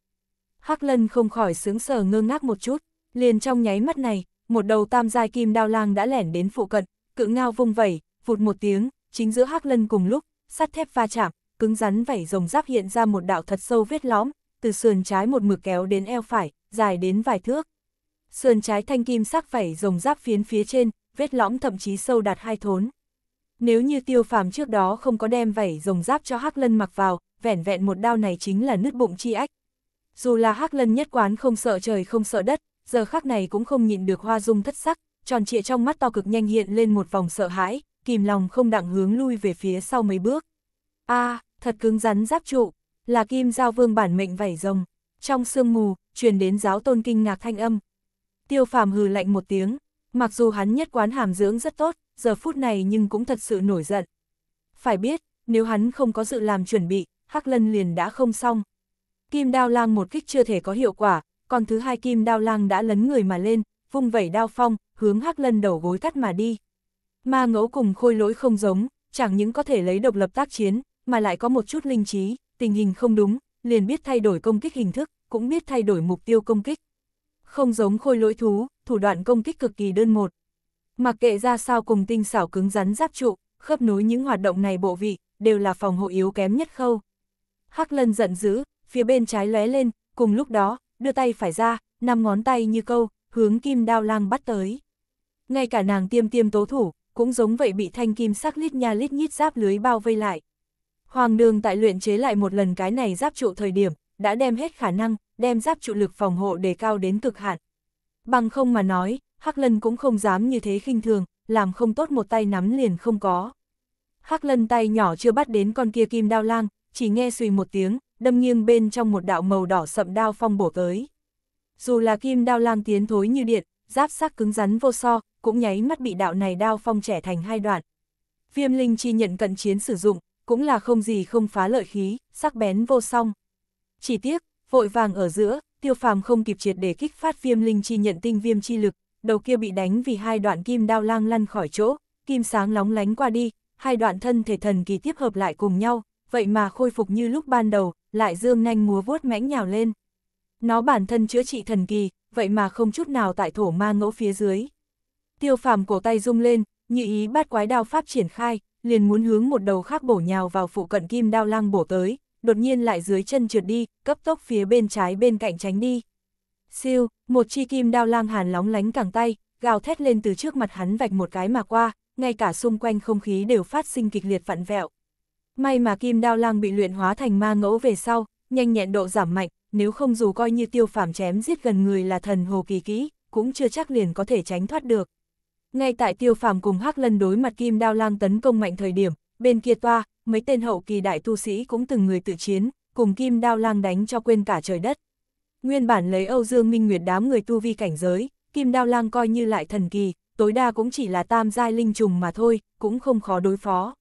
Hắc lân không khỏi sướng sờ ngơ ngác một chút, liền trong nháy mắt này, một đầu tam giai kim đao lang đã lẻn đến phụ cận, cự ngao vung vẩy, vụt một tiếng, chính giữa hắc lân cùng lúc, sắt thép va chạm, cứng rắn vảy rồng giáp hiện ra một đạo thật sâu vết lõm, từ sườn trái một mực kéo đến eo phải, dài đến vài thước. Sườn trái thanh kim sắc vảy rồng giáp phiến phía trên, vết lõm thậm chí sâu đạt hai thốn. Nếu như tiêu phàm trước đó không có đem vảy rồng giáp cho Hắc Lân mặc vào, vẻn vẹn một đao này chính là nứt bụng chi ách. Dù là Hắc Lân nhất quán không sợ trời không sợ đất, giờ khắc này cũng không nhịn được hoa dung thất sắc, tròn trịa trong mắt to cực nhanh hiện lên một vòng sợ hãi, kìm lòng không đặng hướng lui về phía sau mấy bước. a thật cứng rắn giáp trụ là kim giao vương bản mệnh vảy rồng. Trong sương mù, truyền đến giáo tôn kinh ngạc thanh âm. Tiêu phàm hừ lạnh một tiếng, mặc dù hắn nhất quán hàm dưỡng rất tốt, giờ phút này nhưng cũng thật sự nổi giận. Phải biết, nếu hắn không có sự làm chuẩn bị, Hắc Lân liền đã không xong. Kim đao lang một kích chưa thể có hiệu quả, còn thứ hai kim đao lang đã lấn người mà lên, vung vẩy đao phong, hướng Hắc Lân đầu gối cắt mà đi. Ma ngẫu cùng khôi lỗi không giống, chẳng những có thể lấy độc lập tác chiến, mà lại có một chút linh trí, tình hình không đúng, liền biết thay đổi công kích hình thức, cũng biết thay đổi mục tiêu công kích. Không giống khôi lỗi thú, thủ đoạn công kích cực kỳ đơn một. Mặc kệ ra sao cùng tinh xảo cứng rắn giáp trụ, khớp nối những hoạt động này bộ vị, đều là phòng hộ yếu kém nhất khâu. Hắc lân giận dữ, phía bên trái lóe lên, cùng lúc đó, đưa tay phải ra, năm ngón tay như câu, hướng kim đao lang bắt tới. Ngay cả nàng tiêm tiêm tố thủ, cũng giống vậy bị thanh kim sắc lít nha lít nhít giáp lưới bao vây lại. Hoàng đường tại luyện chế lại một lần cái này giáp trụ thời điểm, đã đem hết khả năng, đem giáp trụ lực phòng hộ đề cao đến cực hạn. Bằng không mà nói, Hắc Lân cũng không dám như thế khinh thường, làm không tốt một tay nắm liền không có. Hắc Lân tay nhỏ chưa bắt đến con kia kim đao lang, chỉ nghe xùy một tiếng, đâm nghiêng bên trong một đạo màu đỏ sậm đao phong bổ tới. Dù là kim đao lang tiến thối như điện, giáp sắc cứng rắn vô so, cũng nháy mắt bị đạo này đao phong trẻ thành hai đoạn. Viêm linh chi nhận cận chiến sử dụng, cũng là không gì không phá lợi khí, sắc bén vô song. Chỉ tiếc, vội vàng ở giữa, tiêu phàm không kịp triệt để kích phát viêm linh chi nhận tinh viêm chi lực, đầu kia bị đánh vì hai đoạn kim đao lang lăn khỏi chỗ, kim sáng lóng lánh qua đi, hai đoạn thân thể thần kỳ tiếp hợp lại cùng nhau, vậy mà khôi phục như lúc ban đầu, lại dương nhanh múa vuốt mãnh nhào lên. Nó bản thân chữa trị thần kỳ, vậy mà không chút nào tại thổ ma ngỗ phía dưới. Tiêu phàm cổ tay rung lên, nhị ý bát quái đao pháp triển khai, liền muốn hướng một đầu khác bổ nhào vào phụ cận kim đao lăng bổ tới, đột nhiên lại dưới chân trượt đi, cấp tốc phía bên trái bên cạnh tránh đi. Siêu, một chi kim đao lang hàn lóng lánh cẳng tay, gào thét lên từ trước mặt hắn vạch một cái mà qua, ngay cả xung quanh không khí đều phát sinh kịch liệt vặn vẹo. May mà kim đao lang bị luyện hóa thành ma ngẫu về sau, nhanh nhẹn độ giảm mạnh, nếu không dù coi như tiêu phàm chém giết gần người là thần hồ kỳ kỹ, cũng chưa chắc liền có thể tránh thoát được. Ngay tại tiêu phàm cùng Hắc Lân đối mặt kim đao lang tấn công mạnh thời điểm, bên kia toa, mấy tên hậu kỳ đại tu sĩ cũng từng người tự chiến, cùng kim đao lang đánh cho quên cả trời đất. Nguyên bản lấy Âu Dương Minh Nguyệt đám người tu vi cảnh giới, kim đao lang coi như lại thần kỳ, tối đa cũng chỉ là tam giai linh trùng mà thôi, cũng không khó đối phó.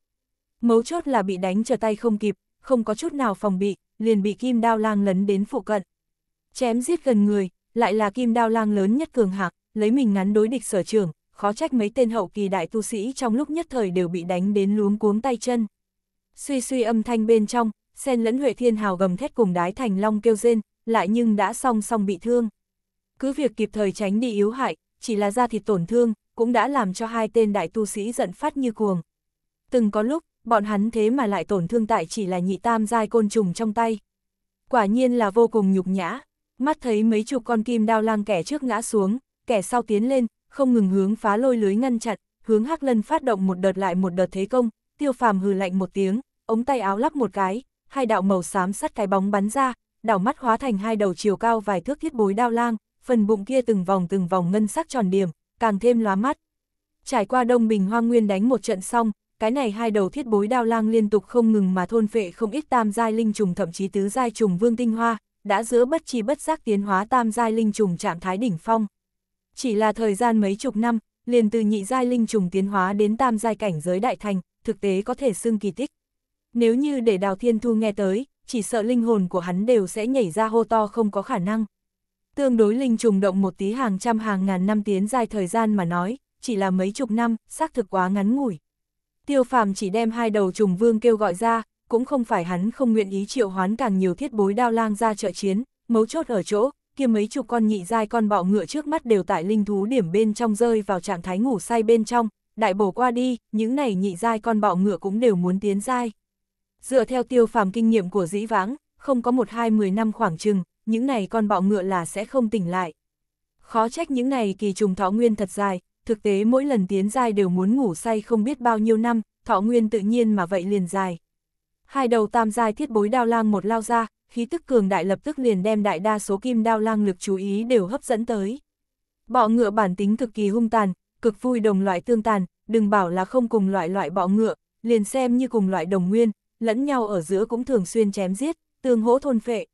Mấu chốt là bị đánh trở tay không kịp, không có chút nào phòng bị, liền bị kim đao lang lấn đến phụ cận. Chém giết gần người, lại là kim đao lang lớn nhất cường hạc, lấy mình ngắn đối địch sở trường, khó trách mấy tên hậu kỳ đại tu sĩ trong lúc nhất thời đều bị đánh đến luống cuống tay chân. Suy suy âm thanh bên trong, sen lẫn Huệ Thiên Hào gầm thét cùng đái thành long kêu rên, lại nhưng đã song song bị thương. Cứ việc kịp thời tránh đi yếu hại, chỉ là da thịt tổn thương, cũng đã làm cho hai tên đại tu sĩ giận phát như cuồng. Từng có lúc, bọn hắn thế mà lại tổn thương tại chỉ là nhị tam giai côn trùng trong tay. Quả nhiên là vô cùng nhục nhã, mắt thấy mấy chục con kim đao lang kẻ trước ngã xuống, kẻ sau tiến lên, không ngừng hướng phá lôi lưới ngăn chặn, hướng Hắc Lân phát động một đợt lại một đợt thế công, Tiêu Phàm hừ lạnh một tiếng, ống tay áo lắp một cái, hai đạo màu xám sắt cái bóng bắn ra, đảo mắt hóa thành hai đầu chiều cao vài thước thiết bối đao lang, phần bụng kia từng vòng từng vòng ngân sắc tròn điểm, càng thêm lóa mắt. Trải qua Đông Bình Hoang Nguyên đánh một trận xong, cái này hai đầu thiết bối đao lang liên tục không ngừng mà thôn phệ không ít tam giai linh trùng thậm chí tứ giai trùng vương tinh hoa, đã giữa bất chi bất giác tiến hóa tam giai linh trùng trạng thái đỉnh phong. Chỉ là thời gian mấy chục năm, liền từ nhị giai linh trùng tiến hóa đến tam giai cảnh giới đại thành, thực tế có thể xưng kỳ tích. Nếu như để Đào Thiên Thu nghe tới, chỉ sợ linh hồn của hắn đều sẽ nhảy ra hô to không có khả năng. Tương đối linh trùng động một tí hàng trăm hàng ngàn năm tiến giai thời gian mà nói, chỉ là mấy chục năm, xác thực quá ngắn ngủi. Tiêu phàm chỉ đem hai đầu trùng vương kêu gọi ra, cũng không phải hắn không nguyện ý triệu hoán càng nhiều thiết bối đao lang ra trợ chiến, mấu chốt ở chỗ, kia mấy chục con nhị giai con bọ ngựa trước mắt đều tại linh thú điểm bên trong rơi vào trạng thái ngủ say bên trong, đại bổ qua đi, những này nhị giai con bọ ngựa cũng đều muốn tiến giai. Dựa theo tiêu phàm kinh nghiệm của dĩ vãng, không có một hai mười năm khoảng chừng, những này con bọ ngựa là sẽ không tỉnh lại. Khó trách những này kỳ trùng thọ nguyên thật dài, thực tế mỗi lần tiến giai đều muốn ngủ say không biết bao nhiêu năm, thọ nguyên tự nhiên mà vậy liền dài. Hai đầu tam giai thiết bối đao lang một lao ra, khí tức cường đại lập tức liền đem đại đa số kim đao lang lực chú ý đều hấp dẫn tới. Bọ ngựa bản tính cực kỳ hung tàn, cực vui đồng loại tương tàn, đừng bảo là không cùng loại loại bọ ngựa, liền xem như cùng loại đồng nguyên, lẫn nhau ở giữa cũng thường xuyên chém giết, tương hỗ thôn phệ.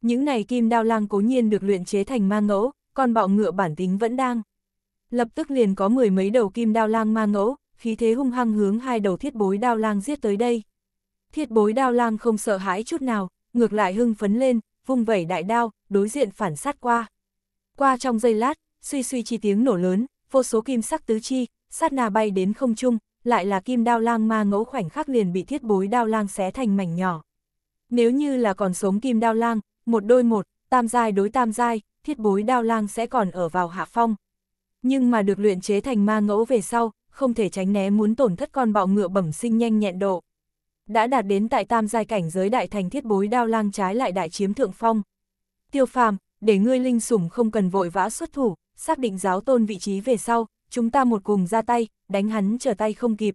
Những này kim đao lang cố nhiên được luyện chế thành ma ngẫu, còn bọ ngựa bản tính vẫn đang. Lập tức liền có mười mấy đầu kim đao lang ma ngẫu, khí thế hung hăng hướng hai đầu thiết bối đao lang giết tới đây. Thiết bối đao lang không sợ hãi chút nào, ngược lại hưng phấn lên, vung vẩy đại đao, đối diện phản sát qua. Qua trong giây lát, suy suy chi tiếng nổ lớn, vô số kim sắc tứ chi, sát na bay đến không trung, lại là kim đao lang ma ngẫu khoảnh khắc liền bị thiết bối đao lang xé thành mảnh nhỏ. Nếu như là còn sống kim đao lang, một đôi một, tam giai đối tam giai, thiết bối đao lang sẽ còn ở vào hạ phong. Nhưng mà được luyện chế thành ma ngẫu về sau, không thể tránh né muốn tổn thất con bọ ngựa bẩm sinh nhanh nhẹn độ đã đạt đến tại tam giai cảnh giới đại thành thiết bối đao lang trái lại đại chiếm thượng phong. Tiêu phàm, để ngươi linh sủng không cần vội vã xuất thủ, xác định giáo tôn vị trí về sau, chúng ta một cùng ra tay, đánh hắn trở tay không kịp.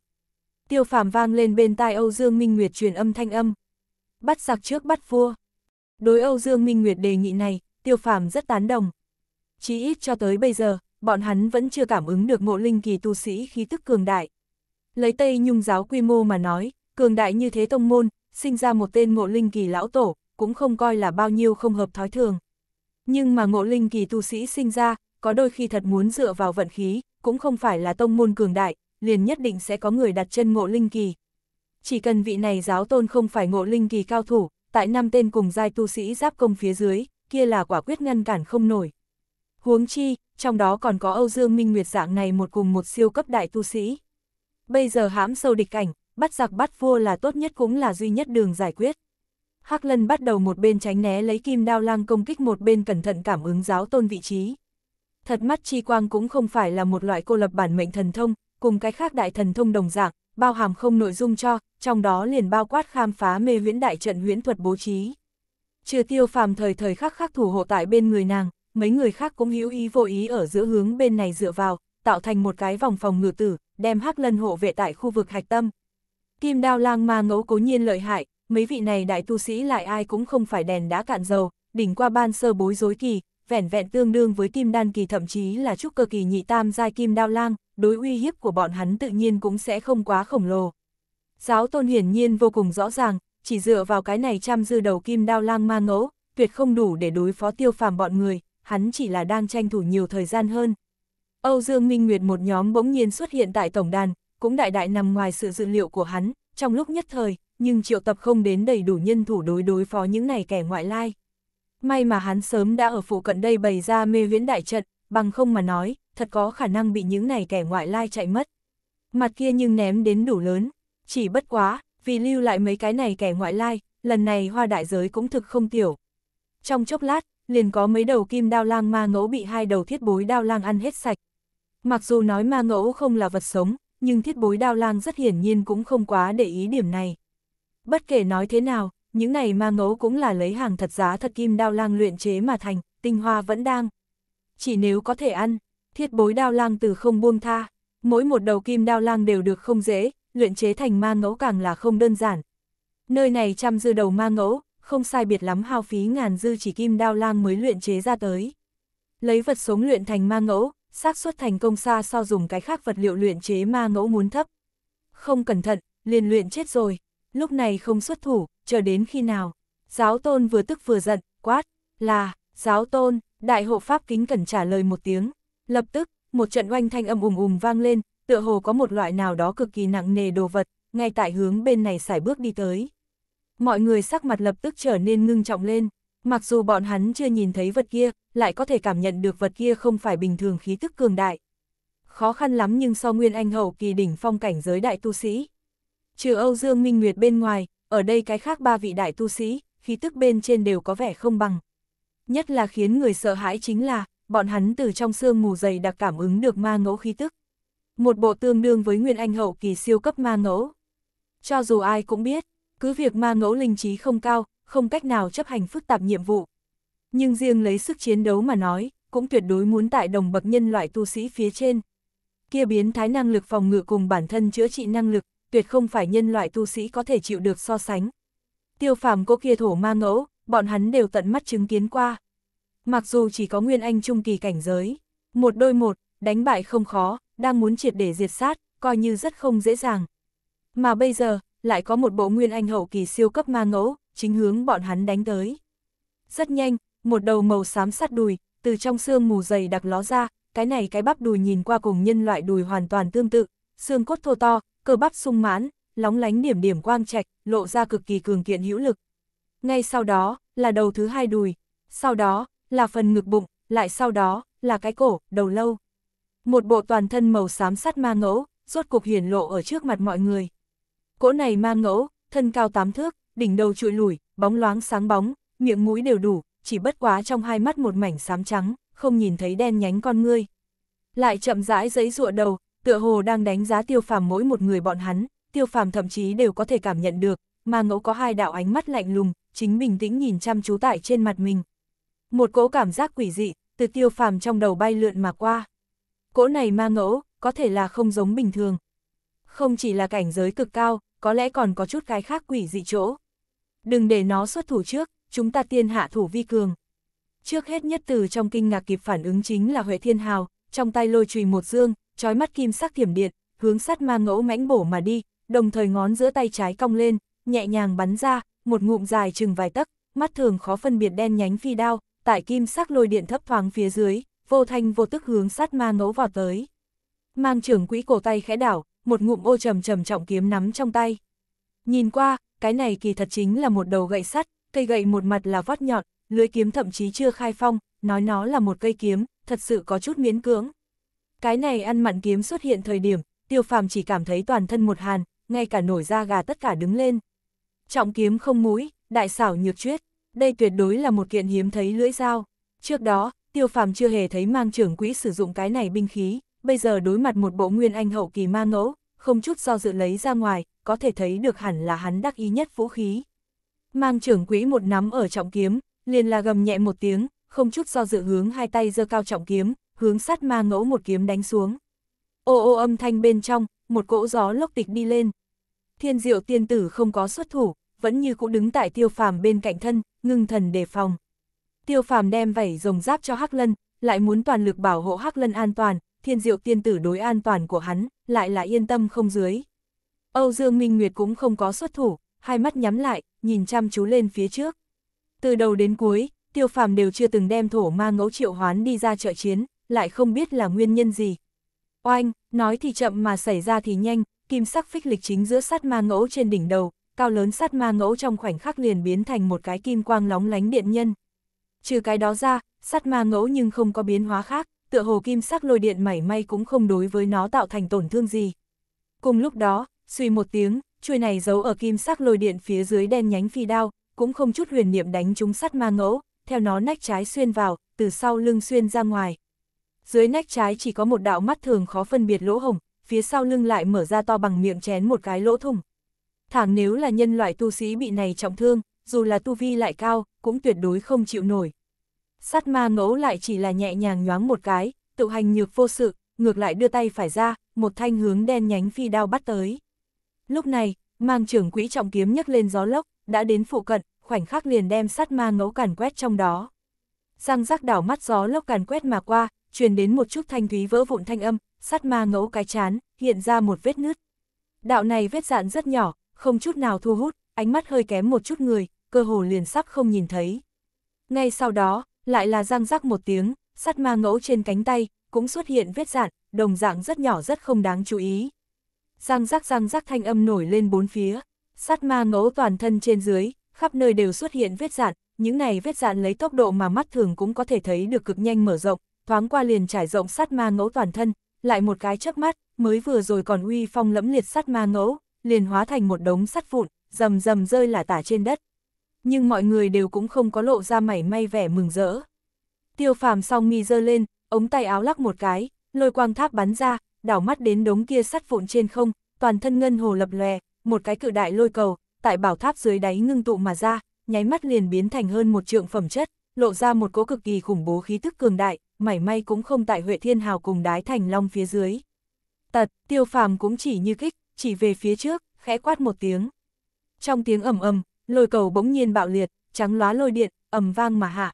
Tiêu phàm vang lên bên tai Âu Dương Minh Nguyệt truyền âm thanh âm. Bắt giặc trước bắt vua. Đối Âu Dương Minh Nguyệt đề nghị này, tiêu phàm rất tán đồng. Chí ít cho tới bây giờ, bọn hắn vẫn chưa cảm ứng được mộ linh kỳ tu sĩ khí tức cường đại. Lấy Tây Nhung giáo quy mô mà nói, Cường đại như thế tông môn, sinh ra một tên ngộ linh kỳ lão tổ, cũng không coi là bao nhiêu không hợp thói thường. Nhưng mà ngộ linh kỳ tu sĩ sinh ra, có đôi khi thật muốn dựa vào vận khí, cũng không phải là tông môn cường đại, liền nhất định sẽ có người đặt chân ngộ linh kỳ. Chỉ cần vị này giáo tôn không phải ngộ linh kỳ cao thủ, tại năm tên cùng giai tu sĩ giáp công phía dưới, kia là quả quyết ngăn cản không nổi. Huống chi, trong đó còn có Âu Dương Minh Nguyệt dạng này một cùng một siêu cấp đại tu sĩ. Bây giờ hãm sâu địch cảnh, bắt giặc bắt vua là tốt nhất cũng là duy nhất đường giải quyết. Hắc Lân bắt đầu một bên tránh né lấy kim đao lang công kích một bên cẩn thận cảm ứng giáo tôn vị trí. Thật mắt chi quang cũng không phải là một loại cô lập bản mệnh thần thông, cùng cái khác đại thần thông đồng dạng, bao hàm không nội dung cho, trong đó liền bao quát khám phá mê huyễn đại trận huyễn thuật bố trí. Trừ tiêu phàm thời thời khắc khắc thủ hộ tại bên người nàng, mấy người khác cũng hữu ý vô ý ở giữa hướng bên này dựa vào, tạo thành một cái vòng phòng ngự tử, đem hắc lân hộ vệ tại khu vực hạch tâm. Kim đao lang ma ngẫu cố nhiên lợi hại, mấy vị này đại tu sĩ lại ai cũng không phải đèn đá cạn dầu, đỉnh qua ban sơ bối rối kỳ, vẻn vẹn tương đương với kim đan kỳ thậm chí là trúc cơ kỳ nhị tam giai kim đao lang, đối uy hiếp của bọn hắn tự nhiên cũng sẽ không quá khổng lồ. Giáo tôn hiển nhiên vô cùng rõ ràng, chỉ dựa vào cái này trăm dư đầu kim đao lang ma ngẫu, tuyệt không đủ để đối phó tiêu phàm bọn người, hắn chỉ là đang tranh thủ nhiều thời gian hơn. Âu Dương Minh Nguyệt một nhóm bỗng nhiên xuất hiện tại tổng đàn, cũng đại đại nằm ngoài sự dự liệu của hắn, trong lúc nhất thời, nhưng triệu tập không đến đầy đủ nhân thủ đối đối phó những này kẻ ngoại lai. May mà hắn sớm đã ở phụ cận đây bày ra mê viễn đại trận, bằng không mà nói, thật có khả năng bị những này kẻ ngoại lai chạy mất. Mặt kia nhưng ném đến đủ lớn, chỉ bất quá, vì lưu lại mấy cái này kẻ ngoại lai, lần này hoa đại giới cũng thực không tiểu. Trong chốc lát, liền có mấy đầu kim đao lang ma ngẫu bị hai đầu thiết bối đao lang ăn hết sạch. Mặc dù nói ma ngẫu không là vật sống, nhưng thiết bối đao lang rất hiển nhiên cũng không quá để ý điểm này. Bất kể nói thế nào, những này ma ngấu cũng là lấy hàng thật giá thật kim đao lang luyện chế mà thành, tinh hoa vẫn đang. Chỉ nếu có thể ăn, thiết bối đao lang từ không buông tha, mỗi một đầu kim đao lang đều được không dễ, luyện chế thành ma ngẫu càng là không đơn giản. Nơi này trăm dư đầu ma ngẫu, không sai biệt lắm hao phí ngàn dư chỉ kim đao lang mới luyện chế ra tới. Lấy vật sống luyện thành ma ngẫu, xác suất thành công xa so dùng cái khác vật liệu luyện chế ma ngẫu muốn thấp. Không cẩn thận, liền luyện chết rồi, lúc này không xuất thủ, chờ đến khi nào. Giáo tôn vừa tức vừa giận, quát, là, giáo tôn, đại hộ pháp kính cẩn trả lời một tiếng. Lập tức, một trận oanh thanh âm ùm ùm vang lên, tựa hồ có một loại nào đó cực kỳ nặng nề đồ vật, ngay tại hướng bên này xài bước đi tới. Mọi người sắc mặt lập tức trở nên ngưng trọng lên, mặc dù bọn hắn chưa nhìn thấy vật kia, lại có thể cảm nhận được vật kia không phải bình thường khí tức cường đại. Khó khăn lắm nhưng so nguyên anh hậu kỳ đỉnh phong cảnh giới đại tu sĩ. Trừ Âu Dương Minh Nguyệt bên ngoài, ở đây cái khác ba vị đại tu sĩ, khí tức bên trên đều có vẻ không bằng. Nhất là khiến người sợ hãi chính là, bọn hắn từ trong xương mù dày đặc cảm ứng được ma ngẫu khí tức. Một bộ tương đương với nguyên anh hậu kỳ siêu cấp ma ngẫu. Cho dù ai cũng biết, cứ việc ma ngẫu linh trí không cao, không cách nào chấp hành phức tạp nhiệm vụ, nhưng riêng lấy sức chiến đấu mà nói, cũng tuyệt đối muốn tại đồng bậc nhân loại tu sĩ phía trên. Kia biến thái năng lực phòng ngự cùng bản thân chữa trị năng lực, tuyệt không phải nhân loại tu sĩ có thể chịu được so sánh. Tiêu phàm cô kia thổ ma ngẫu, bọn hắn đều tận mắt chứng kiến qua. Mặc dù chỉ có nguyên anh trung kỳ cảnh giới, một đôi một, đánh bại không khó, đang muốn triệt để diệt sát, coi như rất không dễ dàng. Mà bây giờ, lại có một bộ nguyên anh hậu kỳ siêu cấp ma ngẫu, chính hướng bọn hắn đánh tới. Rất nhanh, một đầu màu xám sắt đùi, từ trong xương mù dày đặc ló ra, cái này cái bắp đùi nhìn qua cùng nhân loại đùi hoàn toàn tương tự, xương cốt thô to, cơ bắp sung mãn, lóng lánh điểm điểm quang trạch, lộ ra cực kỳ cường kiện hữu lực. Ngay sau đó, là đầu thứ hai đùi, sau đó, là phần ngực bụng, lại sau đó, là cái cổ, đầu lâu. Một bộ toàn thân màu xám sắt ma ngẫu, rốt cục hiển lộ ở trước mặt mọi người. Cỗ này ma ngẫu, thân cao tám thước, đỉnh đầu trụi lủi, bóng loáng sáng bóng, miệng mũi đều đủ, chỉ bất quá trong hai mắt một mảnh xám trắng, không nhìn thấy đen nhánh con ngươi. Lại chậm rãi giấy rụa đầu, tựa hồ đang đánh giá tiêu phàm mỗi một người bọn hắn, tiêu phàm thậm chí đều có thể cảm nhận được, mà ngẫu có hai đạo ánh mắt lạnh lùng, chính bình tĩnh nhìn chăm chú tại trên mặt mình. Một cỗ cảm giác quỷ dị, từ tiêu phàm trong đầu bay lượn mà qua. Cỗ này ma ngẫu, có thể là không giống bình thường. Không chỉ là cảnh giới cực cao, có lẽ còn có chút cái khác quỷ dị chỗ. Đừng để nó xuất thủ trước, chúng ta tiên hạ thủ vi cường. Trước hết nhất từ trong kinh ngạc kịp phản ứng chính là Huệ Thiên Hào, trong tay lôi chùy một dương, trói mắt kim sắc thiểm điện, hướng sát ma ngẫu mãnh bổ mà đi, đồng thời ngón giữa tay trái cong lên, nhẹ nhàng bắn ra, một ngụm dài chừng vài tấc, mắt thường khó phân biệt đen nhánh phi đao, tại kim sắc lôi điện thấp thoáng phía dưới, vô thanh vô tức hướng sát ma ngẫu vào tới. Mang trưởng quỹ cổ tay khẽ đảo, một ngụm ô trầm trầm trọng kiếm nắm trong tay. Nhìn qua, cái này kỳ thật chính là một đầu gậy sắt, cây gậy một mặt là vót nhọn, lưới kiếm thậm chí chưa khai phong, nói nó là một cây kiếm, thật sự có chút miễn cưỡng. Cái này ăn mặn kiếm xuất hiện thời điểm, tiêu phàm chỉ cảm thấy toàn thân một hàn, ngay cả nổi da gà tất cả đứng lên. Trọng kiếm không mũi, đại xảo nhược chuyết, đây tuyệt đối là một kiện hiếm thấy lưỡi dao. Trước đó, tiêu phàm chưa hề thấy mang trưởng quỹ sử dụng cái này binh khí, bây giờ đối mặt một bộ nguyên anh hậu kỳ ma ngẫu, không chút do dự lấy ra ngoài, có thể thấy được hẳn là hắn đắc ý nhất vũ khí. Mang trưởng quỹ một nắm ở trọng kiếm, liền là gầm nhẹ một tiếng, không chút do dự hướng hai tay giơ cao trọng kiếm, hướng sát ma ngẫu một kiếm đánh xuống. Ô ô âm thanh bên trong, một cỗ gió lốc tịch đi lên. Thiên diệu tiên tử không có xuất thủ, vẫn như cũ đứng tại tiêu phàm bên cạnh thân, ngưng thần đề phòng. Tiêu phàm đem vảy rồng giáp cho Hắc Lân, lại muốn toàn lực bảo hộ Hắc Lân an toàn, thiên diệu tiên tử đối an toàn của hắn, lại là yên tâm không dưới. Âu Dương Minh Nguyệt cũng không có xuất thủ, hai mắt nhắm lại, nhìn chăm chú lên phía trước. Từ đầu đến cuối, tiêu phàm đều chưa từng đem thổ ma ngẫu triệu hoán đi ra trợ chiến, lại không biết là nguyên nhân gì. Oanh, nói thì chậm mà xảy ra thì nhanh, kim sắc phích lịch chính giữa sát ma ngẫu trên đỉnh đầu, cao lớn sát ma ngẫu trong khoảnh khắc liền biến thành một cái kim quang lóng lánh điện nhân. Trừ cái đó ra, sát ma ngẫu nhưng không có biến hóa khác, tựa hồ kim sắc lôi điện mảy may cũng không đối với nó tạo thành tổn thương gì. Cùng lúc đó, suy một tiếng, chuôi này giấu ở kim sắc lôi điện phía dưới đen nhánh phi đao, cũng không chút huyền niệm đánh trúng sắt ma ngẫu, theo nó nách trái xuyên vào, từ sau lưng xuyên ra ngoài. Dưới nách trái chỉ có một đạo mắt thường khó phân biệt lỗ hồng, phía sau lưng lại mở ra to bằng miệng chén một cái lỗ thủng. Thẳng nếu là nhân loại tu sĩ bị này trọng thương, dù là tu vi lại cao, cũng tuyệt đối không chịu nổi. Sát ma ngẫu lại chỉ là nhẹ nhàng nhoáng một cái, tự hành nhược vô sự, ngược lại đưa tay phải ra, một thanh hướng đen nhánh phi đao bắt tới. Lúc này, mang trưởng quỹ trọng kiếm nhấc lên gió lốc, đã đến phụ cận, khoảnh khắc liền đem sát ma ngẫu càn quét trong đó. Răng rác đảo mắt gió lốc càn quét mà qua, truyền đến một chút thanh thúy vỡ vụn thanh âm, sát ma ngẫu cái chán, hiện ra một vết nứt. Đạo này vết dạn rất nhỏ, không chút nào thu hút, ánh mắt hơi kém một chút người, cơ hồ liền sắp không nhìn thấy. Ngay sau đó, lại là răng rắc một tiếng, sát ma ngẫu trên cánh tay, cũng xuất hiện vết dạn, đồng dạng rất nhỏ rất không đáng chú ý răng rắc răng rắc thanh âm nổi lên bốn phía, sát ma ngẫu toàn thân trên dưới, khắp nơi đều xuất hiện vết dạn, những này vết dạn lấy tốc độ mà mắt thường cũng có thể thấy được cực nhanh mở rộng, thoáng qua liền trải rộng sát ma ngẫu toàn thân, lại một cái chớp mắt, mới vừa rồi còn uy phong lẫm liệt sát ma ngẫu, liền hóa thành một đống sắt vụn, rầm rầm rơi lả tả trên đất. Nhưng mọi người đều cũng không có lộ ra mảy may vẻ mừng rỡ. Tiêu phàm song mi dơ lên, ống tay áo lắc một cái, lôi quang tháp bắn ra, đảo mắt đến đống kia sắt vụn trên không, toàn thân ngân hồ lập lòe, một cái cự đại lôi cầu, tại bảo tháp dưới đáy ngưng tụ mà ra, nháy mắt liền biến thành hơn một trượng phẩm chất, lộ ra một cỗ cực kỳ khủng bố khí tức cường đại, mảy may cũng không tại Huệ Thiên Hào cùng đái thành long phía dưới. Tật, tiêu phàm cũng chỉ như kích, chỉ về phía trước, khẽ quát một tiếng. Trong tiếng ầm ầm, lôi cầu bỗng nhiên bạo liệt, trắng lóa lôi điện, ầm vang mà hạ.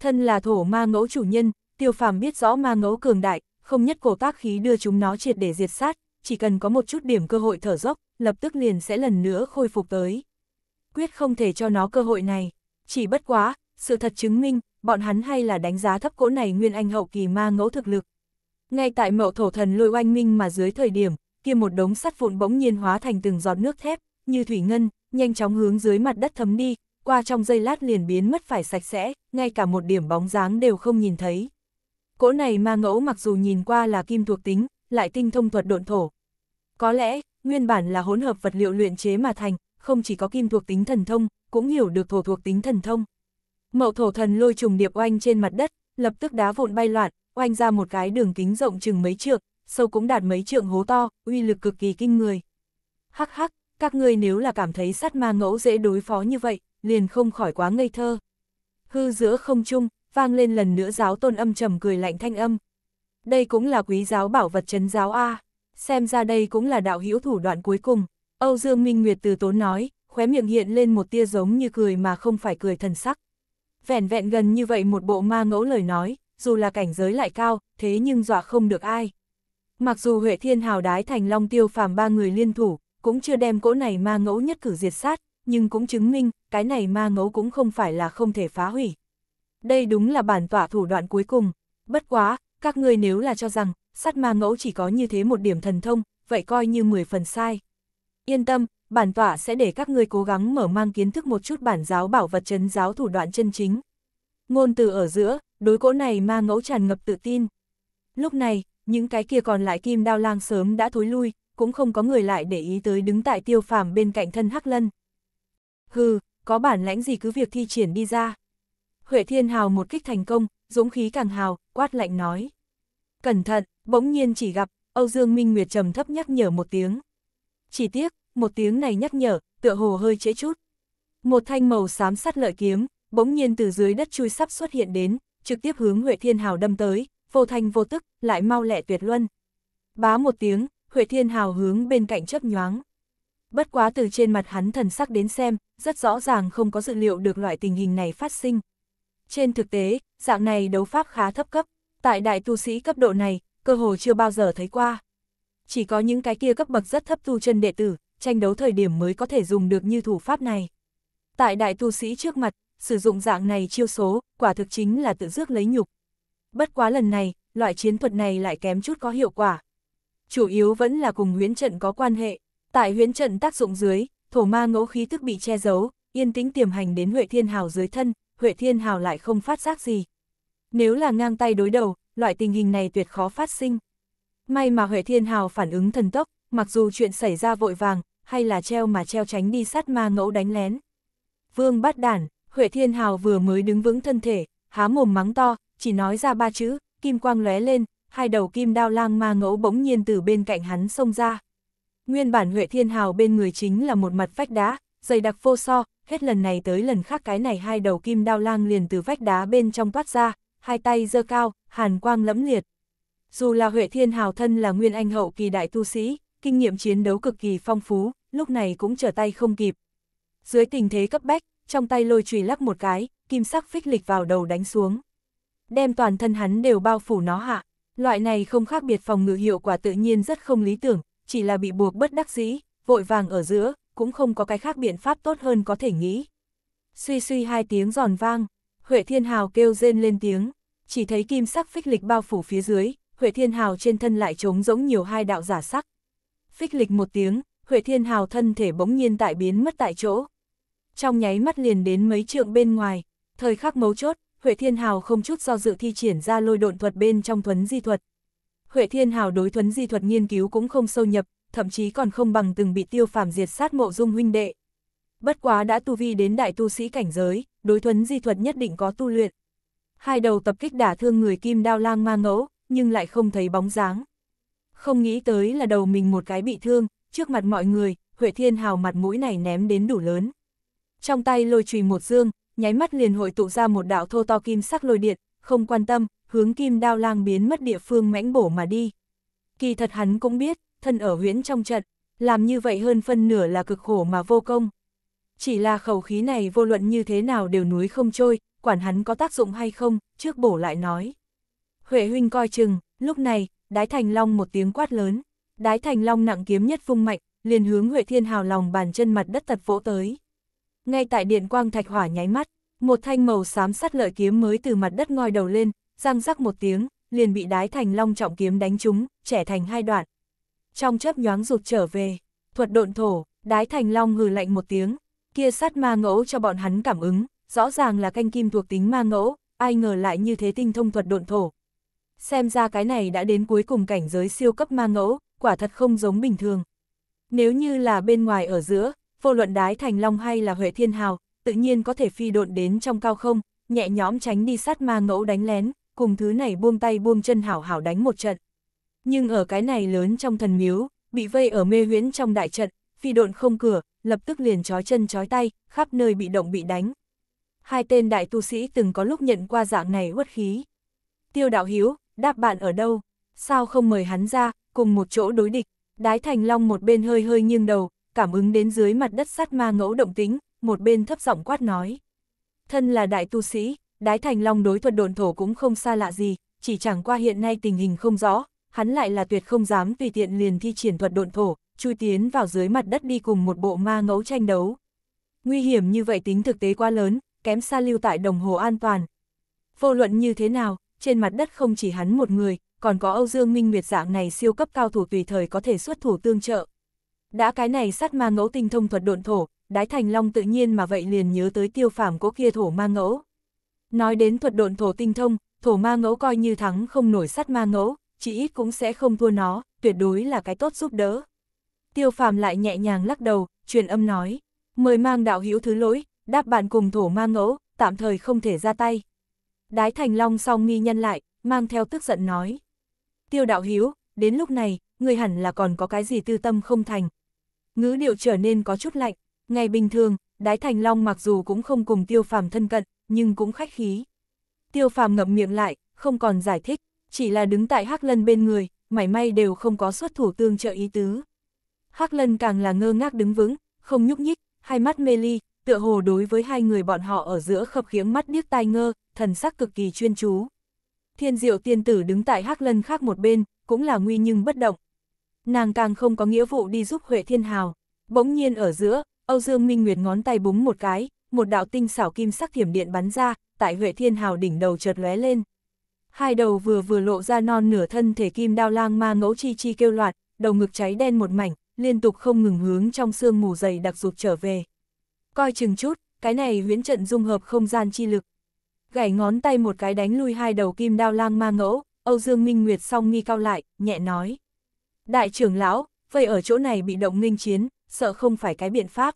Thân là thổ ma ngẫu chủ nhân, tiêu phàm biết rõ ma ngẫu cường đại, không nhất cổ tác khí đưa chúng nó triệt để diệt sát, chỉ cần có một chút điểm cơ hội thở dốc, lập tức liền sẽ lần nữa khôi phục tới. Quyết không thể cho nó cơ hội này, chỉ bất quá, sự thật chứng minh, bọn hắn hay là đánh giá thấp cỗ này nguyên anh hậu kỳ ma ngẫu thực lực. Ngay tại mậu thổ thần lôi oanh minh mà dưới thời điểm, kia một đống sắt vụn bỗng nhiên hóa thành từng giọt nước thép, như thủy ngân, nhanh chóng hướng dưới mặt đất thấm đi, qua trong giây lát liền biến mất phải sạch sẽ, ngay cả một điểm bóng dáng đều không nhìn thấy. Cỗ này ma ngẫu mặc dù nhìn qua là kim thuộc tính, lại tinh thông thuật độn thổ. Có lẽ, nguyên bản là hỗn hợp vật liệu luyện chế mà thành, không chỉ có kim thuộc tính thần thông, cũng hiểu được thổ thuộc tính thần thông. Mậu thổ thần lôi trùng điệp oanh trên mặt đất, lập tức đá vụn bay loạn, oanh ra một cái đường kính rộng chừng mấy trượng, sâu cũng đạt mấy trượng hố to, uy lực cực kỳ kinh người. Hắc hắc, các ngươi nếu là cảm thấy sát ma ngẫu dễ đối phó như vậy, liền không khỏi quá ngây thơ. Hư giữa không trung, vang lên lần nữa giáo tôn âm trầm cười lạnh thanh âm. Đây cũng là quý giáo bảo vật chấn giáo A, xem ra đây cũng là đạo hữu thủ đoạn cuối cùng. Âu Dương Minh Nguyệt từ tốn nói, khóe miệng hiện lên một tia giống như cười mà không phải cười thần sắc. Vẻn vẹn gần như vậy một bộ ma ngẫu lời nói, dù là cảnh giới lại cao, thế nhưng dọa không được ai. Mặc dù Huệ Thiên Hào đái thành long tiêu phàm ba người liên thủ, cũng chưa đem cỗ này ma ngẫu nhất cử diệt sát, nhưng cũng chứng minh, cái này ma ngẫu cũng không phải là không thể phá hủy đây đúng là bản tỏa thủ đoạn cuối cùng. Bất quá, các ngươi nếu là cho rằng, sát ma ngẫu chỉ có như thế một điểm thần thông, vậy coi như 10 phần sai. Yên tâm, bản tỏa sẽ để các ngươi cố gắng mở mang kiến thức một chút bản giáo bảo vật chấn giáo thủ đoạn chân chính. Ngôn từ ở giữa, đối cỗ này ma ngẫu tràn ngập tự tin. Lúc này, những cái kia còn lại kim đao lang sớm đã thối lui, cũng không có người lại để ý tới đứng tại tiêu phàm bên cạnh thân Hắc Lân. Hừ, có bản lãnh gì cứ việc thi triển đi ra. Huệ Thiên Hào một kích thành công, dũng khí càng hào, quát lạnh nói. Cẩn thận, bỗng nhiên chỉ gặp, Âu Dương Minh Nguyệt trầm thấp nhắc nhở một tiếng. Chỉ tiếc, một tiếng này nhắc nhở, tựa hồ hơi trễ chút. Một thanh màu xám sắt lợi kiếm, bỗng nhiên từ dưới đất chui sắp xuất hiện đến, trực tiếp hướng Huệ Thiên Hào đâm tới, vô thanh vô tức, lại mau lẹ tuyệt luân. Bá một tiếng, Huệ Thiên Hào hướng bên cạnh chớp nhoáng. Bất quá từ trên mặt hắn thần sắc đến xem, rất rõ ràng không có dự liệu được loại tình hình này phát sinh. Trên thực tế, dạng này đấu pháp khá thấp cấp, tại đại tu sĩ cấp độ này, cơ hồ chưa bao giờ thấy qua. Chỉ có những cái kia cấp bậc rất thấp tu chân đệ tử, tranh đấu thời điểm mới có thể dùng được như thủ pháp này. Tại đại tu sĩ trước mặt, sử dụng dạng này chiêu số, quả thực chính là tự dước lấy nhục. Bất quá lần này, loại chiến thuật này lại kém chút có hiệu quả. Chủ yếu vẫn là cùng huyến trận có quan hệ. Tại huyến trận tác dụng dưới, thổ ma ngẫu khí thức bị che giấu, yên tĩnh tiềm hành đến Huệ Thiên Hào dưới thân, Huệ Thiên Hào lại không phát giác gì. Nếu là ngang tay đối đầu, loại tình hình này tuyệt khó phát sinh. May mà Huệ Thiên Hào phản ứng thần tốc, mặc dù chuyện xảy ra vội vàng, hay là treo mà treo tránh đi sát ma ngẫu đánh lén. Vương bắt đản, Huệ Thiên Hào vừa mới đứng vững thân thể, há mồm mắng to, chỉ nói ra ba chữ, kim quang lóe lên, hai đầu kim đao lang ma ngẫu bỗng nhiên từ bên cạnh hắn xông ra. Nguyên bản Huệ Thiên Hào bên người chính là một mặt vách đá, dày đặc vô so, hết lần này tới lần khác cái này hai đầu kim đao lang liền từ vách đá bên trong toát ra, hai tay giơ cao, hàn quang lẫm liệt. Dù là Huệ Thiên Hào thân là nguyên anh hậu kỳ đại tu sĩ, kinh nghiệm chiến đấu cực kỳ phong phú, lúc này cũng trở tay không kịp. Dưới tình thế cấp bách, trong tay lôi chùy lắc một cái, kim sắc phích lịch vào đầu đánh xuống. Đem toàn thân hắn đều bao phủ nó hạ, loại này không khác biệt phòng ngự hiệu quả tự nhiên rất không lý tưởng, chỉ là bị buộc bất đắc dĩ, vội vàng ở giữa, cũng không có cái khác biện pháp tốt hơn có thể nghĩ. Suy suy hai tiếng giòn vang, Huệ Thiên Hào kêu rên lên tiếng, chỉ thấy kim sắc phích lịch bao phủ phía dưới, Huệ Thiên Hào trên thân lại trống giống nhiều hai đạo giả sắc. Phích lịch một tiếng, Huệ Thiên Hào thân thể bỗng nhiên tại biến mất tại chỗ. Trong nháy mắt liền đến mấy trượng bên ngoài, thời khắc mấu chốt, Huệ Thiên Hào không chút do dự thi triển ra lôi độn thuật bên trong thuấn di thuật. Huệ Thiên Hào đối thuấn di thuật nghiên cứu cũng không sâu nhập, thậm chí còn không bằng từng bị tiêu phàm diệt sát mộ dung huynh đệ. Bất quá đã tu vi đến đại tu sĩ cảnh giới, đối thuấn di thuật nhất định có tu luyện. Hai đầu tập kích đả thương người kim đao lang ma ngẫu, nhưng lại không thấy bóng dáng. Không nghĩ tới là đầu mình một cái bị thương, trước mặt mọi người, Huệ Thiên Hào mặt mũi này ném đến đủ lớn. Trong tay lôi chùy một dương, nháy mắt liền hội tụ ra một đạo thô to kim sắc lôi điện, không quan tâm, hướng kim đao lang biến mất địa phương mãnh bổ mà đi. Kỳ thật hắn cũng biết, thân ở huyễn trong trận, làm như vậy hơn phân nửa là cực khổ mà vô công. Chỉ là khẩu khí này vô luận như thế nào đều núi không trôi, quản hắn có tác dụng hay không, trước bổ lại nói. Huệ huynh coi chừng, lúc này, đái thành long một tiếng quát lớn, đái thành long nặng kiếm nhất phung mạnh, liền hướng Huệ Thiên Hào lòng bàn chân mặt đất thật vỗ tới. Ngay tại điện quang thạch hỏa nháy mắt, một thanh màu xám sắt lợi kiếm mới từ mặt đất ngoi đầu lên, răng rắc một tiếng, liền bị đái thành long trọng kiếm đánh trúng, trẻ thành hai đoạn trong chớp nhoáng rụt trở về. Thuật độn thổ, đái thành long hừ lạnh một tiếng, kia sát ma ngẫu cho bọn hắn cảm ứng, rõ ràng là canh kim thuộc tính ma ngẫu, ai ngờ lại như thế tinh thông thuật độn thổ. Xem ra cái này đã đến cuối cùng cảnh giới siêu cấp ma ngẫu, quả thật không giống bình thường. Nếu như là bên ngoài ở giữa, vô luận đái thành long hay là Huệ Thiên Hào, tự nhiên có thể phi độn đến trong cao không, nhẹ nhõm tránh đi sát ma ngẫu đánh lén, cùng thứ này buông tay buông chân hảo hảo đánh một trận nhưng ở cái này lớn trong thần miếu, bị vây ở mê huyễn trong đại trận, phi độn không cửa, lập tức liền chói chân chói tay, khắp nơi bị động bị đánh. Hai tên đại tu sĩ từng có lúc nhận qua dạng này uất khí. Tiêu đạo hiếu, đáp bạn ở đâu? Sao không mời hắn ra, cùng một chỗ đối địch? Đái thành long một bên hơi hơi nghiêng đầu, cảm ứng đến dưới mặt đất sát ma ngẫu động tính, một bên thấp giọng quát nói. Thân là đại tu sĩ, đái thành long đối thuật đồn thổ cũng không xa lạ gì, chỉ chẳng qua hiện nay tình hình không rõ, hắn lại là tuyệt không dám tùy tiện liền thi triển thuật độn thổ, chui tiến vào dưới mặt đất đi cùng một bộ ma ngẫu tranh đấu. Nguy hiểm như vậy tính thực tế quá lớn, kém xa lưu tại đồng hồ an toàn. Vô luận như thế nào, trên mặt đất không chỉ hắn một người, còn có Âu Dương Minh Nguyệt dạng này siêu cấp cao thủ tùy thời có thể xuất thủ tương trợ. Đã cái này sát ma ngẫu tinh thông thuật độn thổ, Đái Thành Long tự nhiên mà vậy liền nhớ tới tiêu phàm cố kia thổ ma ngẫu. Nói đến thuật độn thổ tinh thông, thổ ma ngẫu coi như thắng không nổi sát ma ngẫu, chỉ ít cũng sẽ không thua nó, tuyệt đối là cái tốt giúp đỡ. Tiêu phàm lại nhẹ nhàng lắc đầu, truyền âm nói, mời mang đạo hữu thứ lỗi, đáp bạn cùng thổ ma ngẫu, tạm thời không thể ra tay. Đái thành long song nghi nhân lại, mang theo tức giận nói. Tiêu đạo hữu đến lúc này, người hẳn là còn có cái gì tư tâm không thành. Ngữ điệu trở nên có chút lạnh, ngày bình thường, đái thành long mặc dù cũng không cùng tiêu phàm thân cận, nhưng cũng khách khí. Tiêu phàm ngậm miệng lại, không còn giải thích, chỉ là đứng tại Hắc Lân bên người, mảy may đều không có xuất thủ tương trợ ý tứ. Hắc Lân càng là ngơ ngác đứng vững, không nhúc nhích, hai mắt mê ly, tựa hồ đối với hai người bọn họ ở giữa khập khiễng mắt điếc tai ngơ, thần sắc cực kỳ chuyên chú. Thiên Diệu tiên tử đứng tại Hắc Lân khác một bên, cũng là nguy nhưng bất động. Nàng càng không có nghĩa vụ đi giúp Huệ Thiên Hào. Bỗng nhiên ở giữa, Âu Dương Minh Nguyệt ngón tay búng một cái, một đạo tinh xảo kim sắc thiểm điện bắn ra, tại Huệ Thiên Hào đỉnh đầu chợt lóe lên hai đầu vừa vừa lộ ra non nửa thân thể kim đao lang ma ngẫu chi chi kêu loạn, đầu ngực cháy đen một mảnh, liên tục không ngừng hướng trong sương mù dày đặc rụt trở về. Coi chừng chút, cái này huyễn trận dung hợp không gian chi lực. Gảy ngón tay một cái đánh lui hai đầu kim đao lang ma ngẫu, Âu Dương Minh Nguyệt song nghi cao lại, nhẹ nói. Đại trưởng lão, vậy ở chỗ này bị động nghênh chiến, sợ không phải cái biện pháp.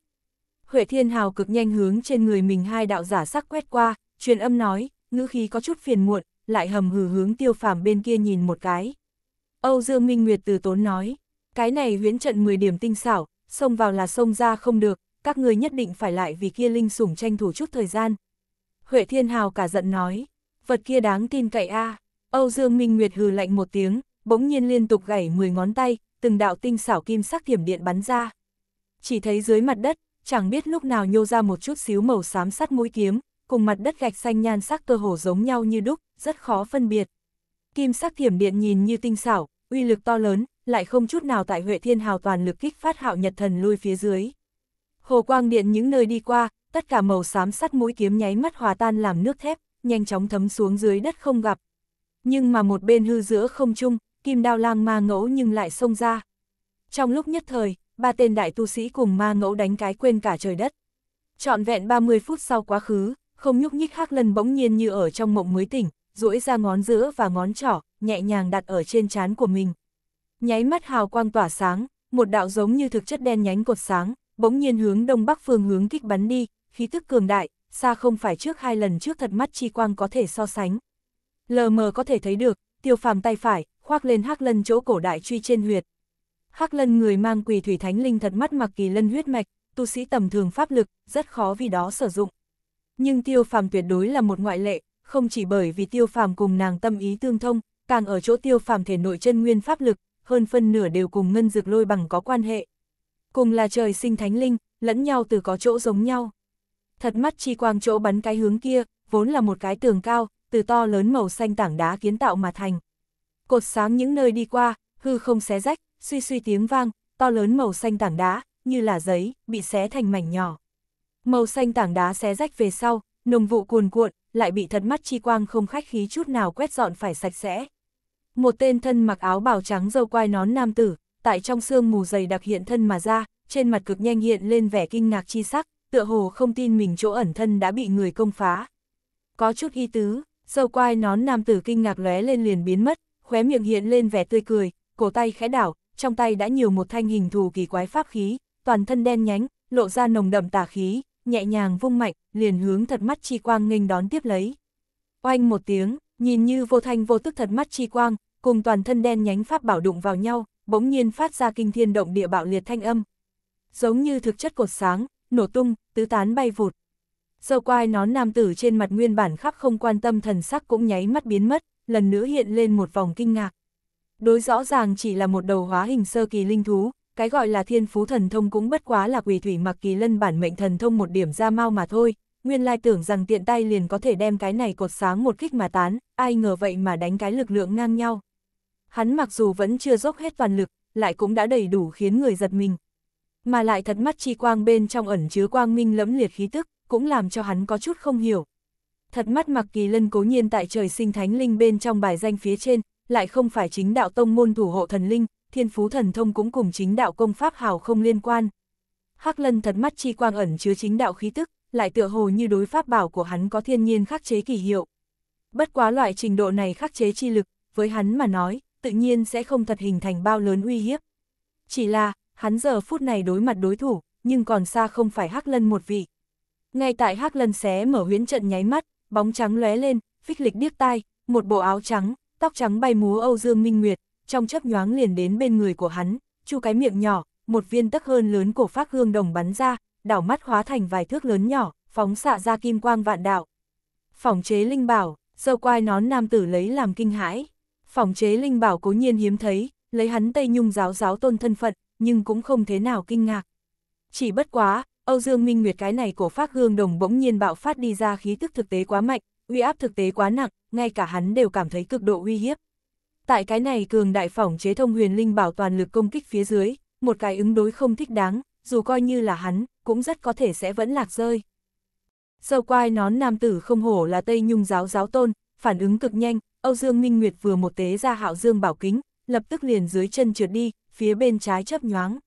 Huệ Thiên Hào cực nhanh hướng trên người mình hai đạo giả sắc quét qua, truyền âm nói, ngữ khí có chút phiền muộn, lại hầm hừ hướng tiêu phàm bên kia nhìn một cái. Âu Dương Minh Nguyệt từ tốn nói, cái này huyễn trận 10 điểm tinh xảo, xông vào là xông ra không được, các người nhất định phải lại vì kia linh sủng tranh thủ chút thời gian. Huệ Thiên Hào cả giận nói, vật kia đáng tin cậy a. Âu Dương Minh Nguyệt hừ lạnh một tiếng, bỗng nhiên liên tục gảy 10 ngón tay, từng đạo tinh xảo kim sắc thiểm điện bắn ra. Chỉ thấy dưới mặt đất, chẳng biết lúc nào nhô ra một chút xíu màu xám sắt mũi kiếm, cùng mặt đất gạch xanh nhan sắc cơ hồ giống nhau như đúc, rất khó phân biệt. Kim sắc thiểm điện nhìn như tinh xảo, uy lực to lớn, lại không chút nào tại Huệ Thiên Hào toàn lực kích phát hạo nhật thần lui phía dưới. Hồ quang điện những nơi đi qua, tất cả màu xám sắt mũi kiếm nháy mắt hòa tan làm nước thép, nhanh chóng thấm xuống dưới đất không gặp. Nhưng mà một bên hư giữa không trung, kim đao lang ma ngẫu nhưng lại xông ra. Trong lúc nhất thời, ba tên đại tu sĩ cùng ma ngẫu đánh cái quên cả trời đất. Trọn vẹn 30 phút sau quá khứ, không nhúc nhích hắc lần bỗng nhiên như ở trong mộng mới tỉnh, duỗi ra ngón giữa và ngón trỏ, nhẹ nhàng đặt ở trên trán của mình. Nháy mắt hào quang tỏa sáng, một đạo giống như thực chất đen nhánh cột sáng, bỗng nhiên hướng đông bắc phương hướng kích bắn đi, khí tức cường đại, xa không phải trước hai lần trước thật mắt chi quang có thể so sánh. Lờ mờ có thể thấy được, tiêu phàm tay phải, khoác lên hắc lân chỗ cổ đại truy trên huyệt. Hắc lân người mang quỳ thủy thánh linh thật mắt mặc kỳ lân huyết mạch, tu sĩ tầm thường pháp lực, rất khó vì đó sử dụng. Nhưng tiêu phàm tuyệt đối là một ngoại lệ, không chỉ bởi vì tiêu phàm cùng nàng tâm ý tương thông, càng ở chỗ tiêu phàm thể nội chân nguyên pháp lực, hơn phân nửa đều cùng ngân dược lôi bằng có quan hệ. Cùng là trời sinh thánh linh, lẫn nhau từ có chỗ giống nhau. Thật mắt chi quang chỗ bắn cái hướng kia, vốn là một cái tường cao, từ to lớn màu xanh tảng đá kiến tạo mà thành. Cột sáng những nơi đi qua, hư không xé rách, suy suy tiếng vang, to lớn màu xanh tảng đá, như là giấy, bị xé thành mảnh nhỏ. Màu xanh tảng đá xé rách về sau, nồng vụ cuồn cuộn, lại bị thần mắt chi quang không khách khí chút nào quét dọn phải sạch sẽ. Một tên thân mặc áo bào trắng dâu quai nón nam tử, tại trong sương mù dày đặc hiện thân mà ra, trên mặt cực nhanh hiện lên vẻ kinh ngạc chi sắc, tựa hồ không tin mình chỗ ẩn thân đã bị người công phá. Có chút y tứ, dâu quai nón nam tử kinh ngạc lóe lên liền biến mất, khóe miệng hiện lên vẻ tươi cười, cổ tay khẽ đảo, trong tay đã nhiều một thanh hình thù kỳ quái pháp khí, toàn thân đen nhánh, lộ ra nồng đậm tà khí, nhẹ nhàng vung mạnh, liền hướng thật mắt chi quang nghênh đón tiếp lấy. Oanh một tiếng, nhìn như vô thanh vô tức thật mắt chi quang, cùng toàn thân đen nhánh pháp bảo đụng vào nhau, bỗng nhiên phát ra kinh thiên động địa bạo liệt thanh âm. Giống như thực chất cột sáng, nổ tung, tứ tán bay vụt. Dâu quai nón nam tử trên mặt nguyên bản khắp không quan tâm thần sắc cũng nháy mắt biến mất, lần nữa hiện lên một vòng kinh ngạc. Đối rõ ràng chỉ là một đầu hóa hình sơ kỳ linh thú, cái gọi là thiên phú thần thông cũng bất quá là quỷ thủy mặc kỳ lân bản mệnh thần thông một điểm ra mau mà thôi, nguyên lai tưởng rằng tiện tay liền có thể đem cái này cột sáng một kích mà tán, ai ngờ vậy mà đánh cái lực lượng ngang nhau. Hắn mặc dù vẫn chưa dốc hết toàn lực, lại cũng đã đầy đủ khiến người giật mình. Mà lại thật mắt chi quang bên trong ẩn chứa quang minh lẫm liệt khí tức, cũng làm cho hắn có chút không hiểu. Thật mắt mặc kỳ lân cố nhiên tại trời sinh thánh linh bên trong bài danh phía trên, lại không phải chính đạo tông môn thủ hộ thần linh, thiên phú thần thông cũng cùng chính đạo công pháp hào không liên quan. Hắc lân thật mắt chi quang ẩn chứa chính đạo khí tức, lại tựa hồ như đối pháp bảo của hắn có thiên nhiên khắc chế kỳ hiệu. Bất quá loại trình độ này khắc chế chi lực, với hắn mà nói, tự nhiên sẽ không thật hình thành bao lớn uy hiếp. Chỉ là, hắn giờ phút này đối mặt đối thủ, nhưng còn xa không phải Hắc Lân một vị. Ngay tại Hắc Lân xé mở huyễn trận nháy mắt, bóng trắng lóe lên, phích lịch điếc tai, một bộ áo trắng, tóc trắng bay múa Âu Dương Minh Nguyệt, trong chấp nhoáng liền đến bên người của hắn, chu cái miệng nhỏ, một viên tắc hơn lớn của phát hương đồng bắn ra, đảo mắt hóa thành vài thước lớn nhỏ, phóng xạ ra kim quang vạn đạo. Phòng chế linh bảo, dâu quai nón nam tử lấy làm kinh hãi. Phòng chế linh bảo cố nhiên hiếm thấy, lấy hắn Tây Nhung giáo giáo tôn thân phận, nhưng cũng không thế nào kinh ngạc. Chỉ bất quá, Âu Dương Minh Nguyệt cái này của phát Hương Đồng bỗng nhiên bạo phát đi ra khí tức thực tế quá mạnh, uy áp thực tế quá nặng, ngay cả hắn đều cảm thấy cực độ uy hiếp. Tại cái này cường đại phỏng chế thông huyền linh bảo toàn lực công kích phía dưới, một cái ứng đối không thích đáng, dù coi như là hắn, cũng rất có thể sẽ vẫn lạc rơi. Sâu quai nón nam tử không hổ là Tây Nhung giáo giáo tôn, phản ứng cực nhanh, Âu Dương Minh Nguyệt vừa một tế ra hạo dương bảo kính, lập tức liền dưới chân trượt đi, phía bên trái chấp nhoáng.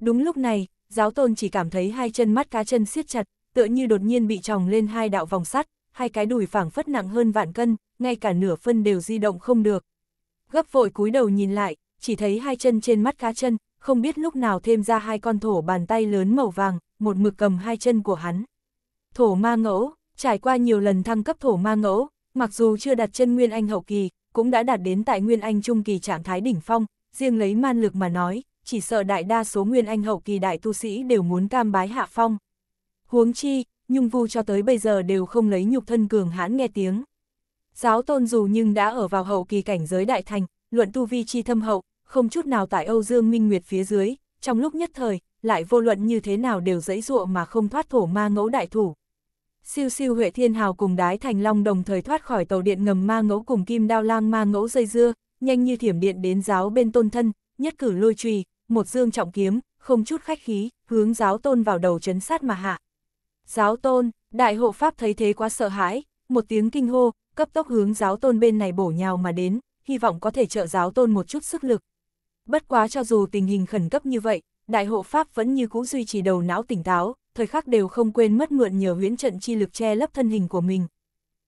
Đúng lúc này, giáo tôn chỉ cảm thấy hai chân mắt cá chân siết chặt, tựa như đột nhiên bị tròng lên hai đạo vòng sắt, hai cái đùi phẳng phất nặng hơn vạn cân, ngay cả nửa phân đều di động không được, gấp vội cúi đầu nhìn lại, chỉ thấy hai chân trên mắt cá chân, không biết lúc nào thêm ra hai con thổ bàn tay lớn màu vàng, một mực cầm hai chân của hắn. Thổ ma ngẫu, trải qua nhiều lần thăng cấp thổ ma ngẫu, mặc dù chưa đặt chân Nguyên Anh hậu kỳ, cũng đã đạt đến tại Nguyên Anh trung kỳ trạng thái đỉnh phong, riêng lấy man lực mà nói, chỉ sợ đại đa số Nguyên Anh hậu kỳ đại tu sĩ đều muốn cam bái hạ phong. Huống chi, Nhung Vu cho tới bây giờ đều không lấy nhục thân cường hãn nghe tiếng. Giáo tôn dù nhưng đã ở vào hậu kỳ cảnh giới đại thành, luận tu vi chi thâm hậu, không chút nào tại Âu Dương Minh Nguyệt phía dưới, trong lúc nhất thời, lại vô luận như thế nào đều dẫy dụa mà không thoát thổ ma ngẫu đại thủ. Siêu siêu Huệ Thiên Hào cùng Đái Thành Long đồng thời thoát khỏi tàu điện ngầm ma ngẫu cùng kim đao lang ma ngẫu dây dưa, nhanh như thiểm điện đến giáo bên tôn thân, nhất cử lôi trùy, một dương trọng kiếm, không chút khách khí, hướng giáo tôn vào đầu chấn sát mà hạ. Giáo tôn, đại hộ pháp thấy thế quá sợ hãi, một tiếng kinh hô, cấp tốc hướng giáo tôn bên này bổ nhào mà đến, hy vọng có thể trợ giáo tôn một chút sức lực. Bất quá cho dù tình hình khẩn cấp như vậy, đại hộ Pháp vẫn như cũ duy trì đầu não tỉnh táo, thời khắc đều không quên mất mượn nhờ huyễn trận chi lực che lấp thân hình của mình.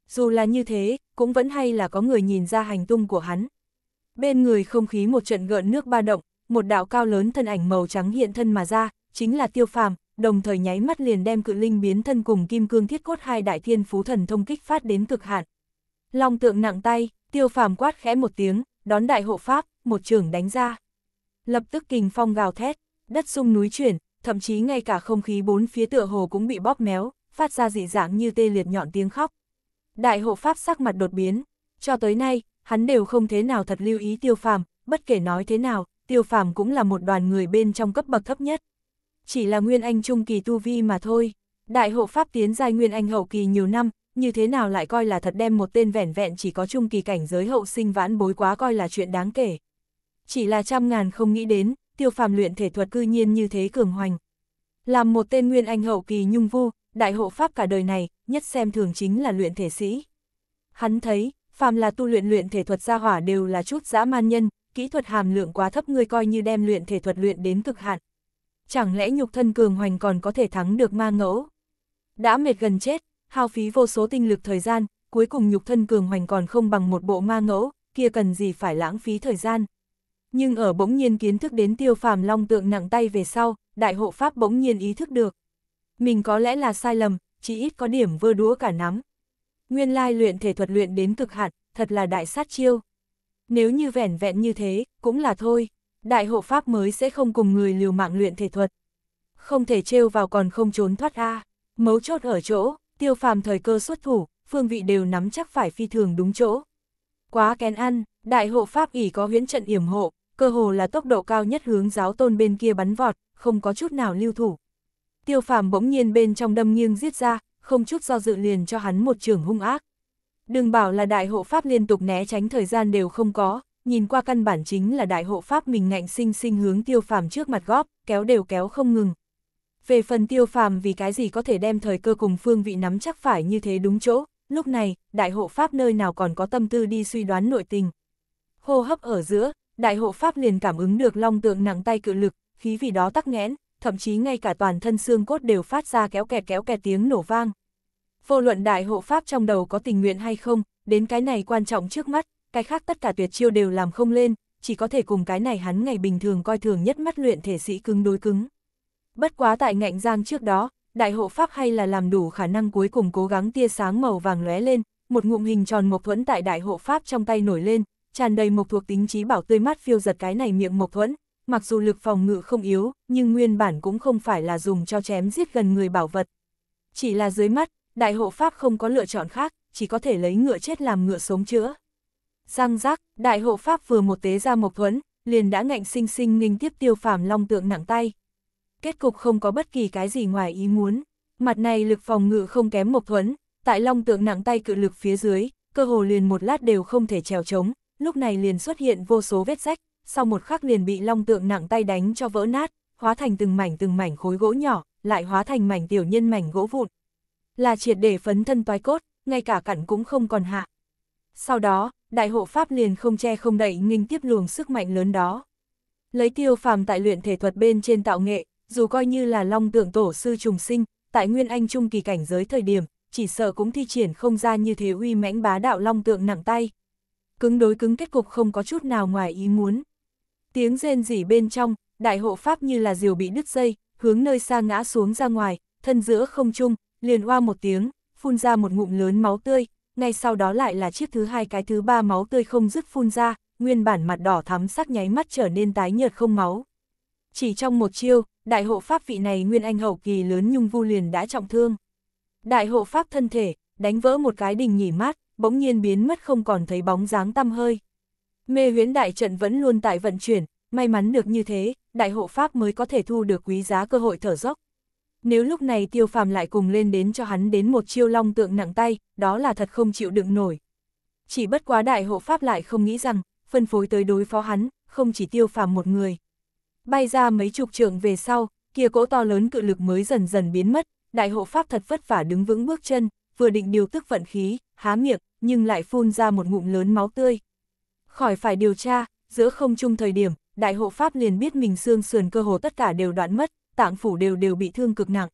Dù là như thế, cũng vẫn hay là có người nhìn ra hành tung của hắn. Bên người không khí một trận gợn nước ba động, một đạo cao lớn thân ảnh màu trắng hiện thân mà ra, chính là tiêu phàm, đồng thời nháy mắt liền đem cự linh biến thân cùng kim cương thiết cốt hai đại thiên phú thần thông kích phát đến cực hạn, Long tượng nặng tay, tiêu phàm quát khẽ một tiếng, đón đại hộ pháp, một trưởng đánh ra. Lập tức kình phong gào thét, đất sung núi chuyển, thậm chí ngay cả không khí bốn phía tựa hồ cũng bị bóp méo, phát ra dị dạng như tê liệt nhọn tiếng khóc. Đại hộ pháp sắc mặt đột biến, cho tới nay, hắn đều không thế nào thật lưu ý tiêu phàm, bất kể nói thế nào, tiêu phàm cũng là một đoàn người bên trong cấp bậc thấp nhất. Chỉ là nguyên anh trung kỳ tu vi mà thôi, đại hộ pháp tiến giai nguyên anh hậu kỳ nhiều năm, như thế nào lại coi là thật đem một tên vẻn vẹn chỉ có chung kỳ cảnh giới hậu sinh vãn bối quá coi là chuyện đáng kể. Chỉ là trăm ngàn không nghĩ đến, tiêu phàm luyện thể thuật cư nhiên như thế cường hoành. Làm một tên nguyên anh hậu kỳ nhung vu, đại hộ pháp cả đời này, nhất xem thường chính là luyện thể sĩ. Hắn thấy, phàm là tu luyện luyện thể thuật gia hỏa đều là chút dã man nhân, kỹ thuật hàm lượng quá thấp người coi như đem luyện thể thuật luyện đến cực hạn. Chẳng lẽ nhục thân cường hoành còn có thể thắng được ma ngẫu? Đã mệt gần chết, hao phí vô số tinh lực thời gian, cuối cùng nhục thân cường hoành còn không bằng một bộ ma ngẫu, kia cần gì phải lãng phí thời gian. Nhưng ở bỗng nhiên kiến thức đến tiêu phàm long tượng nặng tay về sau, đại hộ pháp bỗng nhiên ý thức được. Mình có lẽ là sai lầm, chỉ ít có điểm vơ đũa cả nắm. Nguyên lai luyện thể thuật luyện đến cực hạn, thật là đại sát chiêu. Nếu như vẻn vẹn như thế, cũng là thôi, đại hộ pháp mới sẽ không cùng người liều mạng luyện thể thuật. Không thể trêu vào còn không trốn thoát a mấu chốt ở chỗ, tiêu phàm thời cơ xuất thủ, phương vị đều nắm chắc phải phi thường đúng chỗ. Quá kén ăn, đại hộ pháp ỉ có huyễn trận yểm hộ, cơ hồ là tốc độ cao nhất hướng giáo tôn bên kia bắn vọt, không có chút nào lưu thủ. Tiêu phàm bỗng nhiên bên trong đâm nghiêng giết ra, không chút do dự liền cho hắn một trường hung ác. Đừng bảo là đại hộ pháp liên tục né tránh thời gian đều không có, nhìn qua căn bản chính là đại hộ pháp mình ngạnh sinh sinh hướng tiêu phàm trước mặt góp, kéo đều kéo không ngừng, về phần tiêu phàm vì cái gì có thể đem thời cơ cùng phương vị nắm chắc phải như thế đúng chỗ, lúc này, đại hộ pháp nơi nào còn có tâm tư đi suy đoán nội tình. Hô hấp ở giữa, đại hộ pháp liền cảm ứng được long tượng nặng tay cự lực, khí vì đó tắc nghẽn, thậm chí ngay cả toàn thân xương cốt đều phát ra kéo kẹt kéo kẹt tiếng nổ vang. Vô luận đại hộ pháp trong đầu có tình nguyện hay không, đến cái này quan trọng trước mắt, cái khác tất cả tuyệt chiêu đều làm không lên, chỉ có thể cùng cái này hắn ngày bình thường coi thường nhất mắt luyện thể sĩ cứng đối cứng. Bất quá tại ngạnh giang trước đó, đại hộ pháp hay là làm đủ khả năng cuối cùng cố gắng tia sáng màu vàng lóe lên, một ngụm hình tròn mộc thuẫn tại đại hộ pháp trong tay nổi lên, tràn đầy mộc thuộc tính trí bảo tươi mát phiêu giật cái này miệng mộc thuẫn, mặc dù lực phòng ngự không yếu, nhưng nguyên bản cũng không phải là dùng cho chém giết gần người bảo vật. Chỉ là dưới mắt, đại hộ pháp không có lựa chọn khác, chỉ có thể lấy ngựa chết làm ngựa sống chữa. Giang giác, đại hộ pháp vừa một tế ra mộc thuẫn, liền đã ngạnh sinh sinh nghinh tiếp tiêu phàm long tượng nặng tay kết cục không có bất kỳ cái gì ngoài ý muốn. Mặt này lực phòng ngự không kém Mộc Thuấn, tại long tượng nặng tay cự lực phía dưới, cơ hồ liền một lát đều không thể trèo chống. lúc này liền xuất hiện vô số vết rách, sau một khắc liền bị long tượng nặng tay đánh cho vỡ nát, hóa thành từng mảnh từng mảnh khối gỗ nhỏ, lại hóa thành mảnh tiểu nhân mảnh gỗ vụn. Là triệt để phấn thân toái cốt, ngay cả cặn cũng không còn hạ. Sau đó, đại hộ pháp liền không che không đậy nghinh tiếp luồng sức mạnh lớn đó. Lấy tiêu phàm tại luyện thể thuật bên trên tạo nghệ, dù coi như là long tượng tổ sư trùng sinh, tại Nguyên Anh Trung kỳ cảnh giới thời điểm, chỉ sợ cũng thi triển không ra như thế uy mãnh bá đạo long tượng nặng tay. Cứng đối cứng kết cục không có chút nào ngoài ý muốn. Tiếng rên rỉ bên trong, đại hộ pháp như là diều bị đứt dây, hướng nơi xa ngã xuống ra ngoài, thân giữa không trung, liền oa một tiếng, phun ra một ngụm lớn máu tươi, ngay sau đó lại là chiếc thứ hai cái thứ ba máu tươi không dứt phun ra, nguyên bản mặt đỏ thắm sắc nháy mắt trở nên tái nhợt không máu. Chỉ trong một chiêu, đại hộ pháp vị này nguyên anh hậu kỳ lớn nhung vu liền đã trọng thương. Đại hộ pháp thân thể, đánh vỡ một cái đình nghỉ mát, bỗng nhiên biến mất không còn thấy bóng dáng tăm hơi. Mê huyễn đại trận vẫn luôn tại vận chuyển, may mắn được như thế, đại hộ pháp mới có thể thu được quý giá cơ hội thở dốc. Nếu lúc này tiêu phàm lại cùng lên đến cho hắn đến một chiêu long tượng nặng tay, đó là thật không chịu đựng nổi. Chỉ bất quá đại hộ pháp lại không nghĩ rằng, phân phối tới đối phó hắn, không chỉ tiêu phàm một người, bay ra mấy chục trượng về sau, kia cỗ to lớn cự lực mới dần dần biến mất, đại hộ pháp thật vất vả đứng vững bước chân, vừa định điều tức vận khí, há miệng, nhưng lại phun ra một ngụm lớn máu tươi. Khỏi phải điều tra, giữa không chung thời điểm, đại hộ pháp liền biết mình xương sườn cơ hồ tất cả đều đoạn mất, tạng phủ đều đều bị thương cực nặng.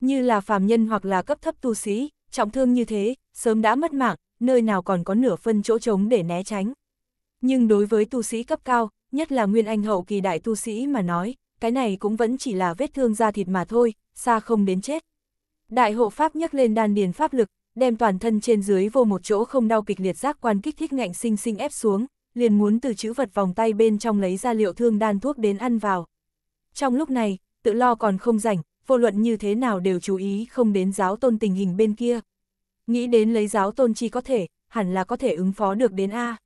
Như là phàm nhân hoặc là cấp thấp tu sĩ, trọng thương như thế, sớm đã mất mạng, nơi nào còn có nửa phân chỗ trống để né tránh. Nhưng đối với tu sĩ cấp cao, nhất là nguyên anh hậu kỳ đại tu sĩ mà nói, cái này cũng vẫn chỉ là vết thương da thịt mà thôi, xa không đến chết. Đại hộ pháp nhấc lên đan điền pháp lực, đem toàn thân trên dưới vô một chỗ không đau kịch liệt giác quan kích thích ngạnh sinh sinh ép xuống, liền muốn từ chữ vật vòng tay bên trong lấy ra liệu thương đan thuốc đến ăn vào. Trong lúc này, tự lo còn không rảnh, vô luận như thế nào đều chú ý không đến giáo tôn tình hình bên kia. Nghĩ đến lấy giáo tôn chi có thể, hẳn là có thể ứng phó được đến A.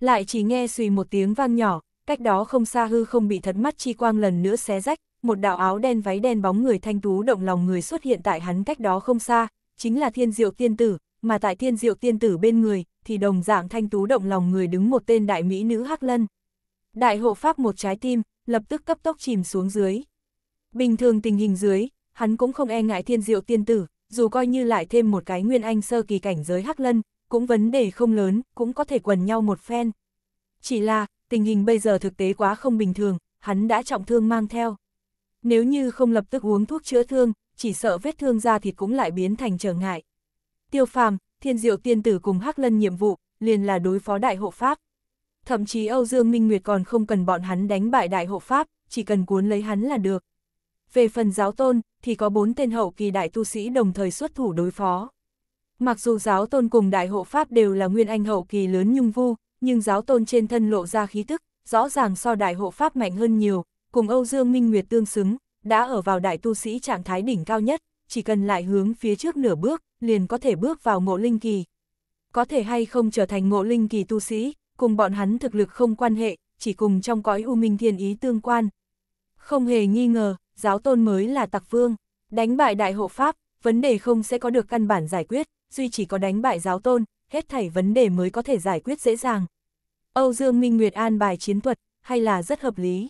Lại chỉ nghe suy một tiếng vang nhỏ, cách đó không xa hư không bị thất mắt chi quang lần nữa xé rách, một đạo áo đen váy đen bóng người thanh tú động lòng người xuất hiện tại hắn cách đó không xa, chính là thiên diệu tiên tử, mà tại thiên diệu tiên tử bên người, thì đồng dạng thanh tú động lòng người đứng một tên đại mỹ nữ Hắc Lân. Đại hộ pháp một trái tim, lập tức cấp tốc chìm xuống dưới. Bình thường tình hình dưới, hắn cũng không e ngại thiên diệu tiên tử, dù coi như lại thêm một cái nguyên anh sơ kỳ cảnh giới Hắc Lân, cũng vấn đề không lớn, cũng có thể quần nhau một phen. Chỉ là, tình hình bây giờ thực tế quá không bình thường, hắn đã trọng thương mang theo. Nếu như không lập tức uống thuốc chữa thương, chỉ sợ vết thương ra thịt cũng lại biến thành trở ngại. Tiêu phàm, thiên diệu tiên tử cùng hắc lân nhiệm vụ, liền là đối phó đại hộ Pháp. Thậm chí Âu Dương Minh Nguyệt còn không cần bọn hắn đánh bại đại hộ Pháp, chỉ cần cuốn lấy hắn là được. Về phần giáo tôn, thì có bốn tên hậu kỳ đại tu sĩ đồng thời xuất thủ đối phó. Mặc dù giáo tôn cùng đại hộ Pháp đều là nguyên anh hậu kỳ lớn nhung vu, nhưng giáo tôn trên thân lộ ra khí tức, rõ ràng so đại hộ pháp mạnh hơn nhiều, cùng Âu Dương Minh Nguyệt tương xứng, đã ở vào đại tu sĩ trạng thái đỉnh cao nhất, chỉ cần lại hướng phía trước nửa bước, liền có thể bước vào ngộ linh kỳ. Có thể hay không trở thành ngộ linh kỳ tu sĩ, cùng bọn hắn thực lực không quan hệ, chỉ cùng trong cõi u minh thiên ý tương quan. Không hề nghi ngờ, giáo tôn mới là tặc vương, đánh bại đại hộ pháp, vấn đề không sẽ có được căn bản giải quyết, duy chỉ có đánh bại giáo tôn, hết thảy vấn đề mới có thể giải quyết dễ dàng. Âu Dương Minh Nguyệt an bài chiến thuật, hay là rất hợp lý.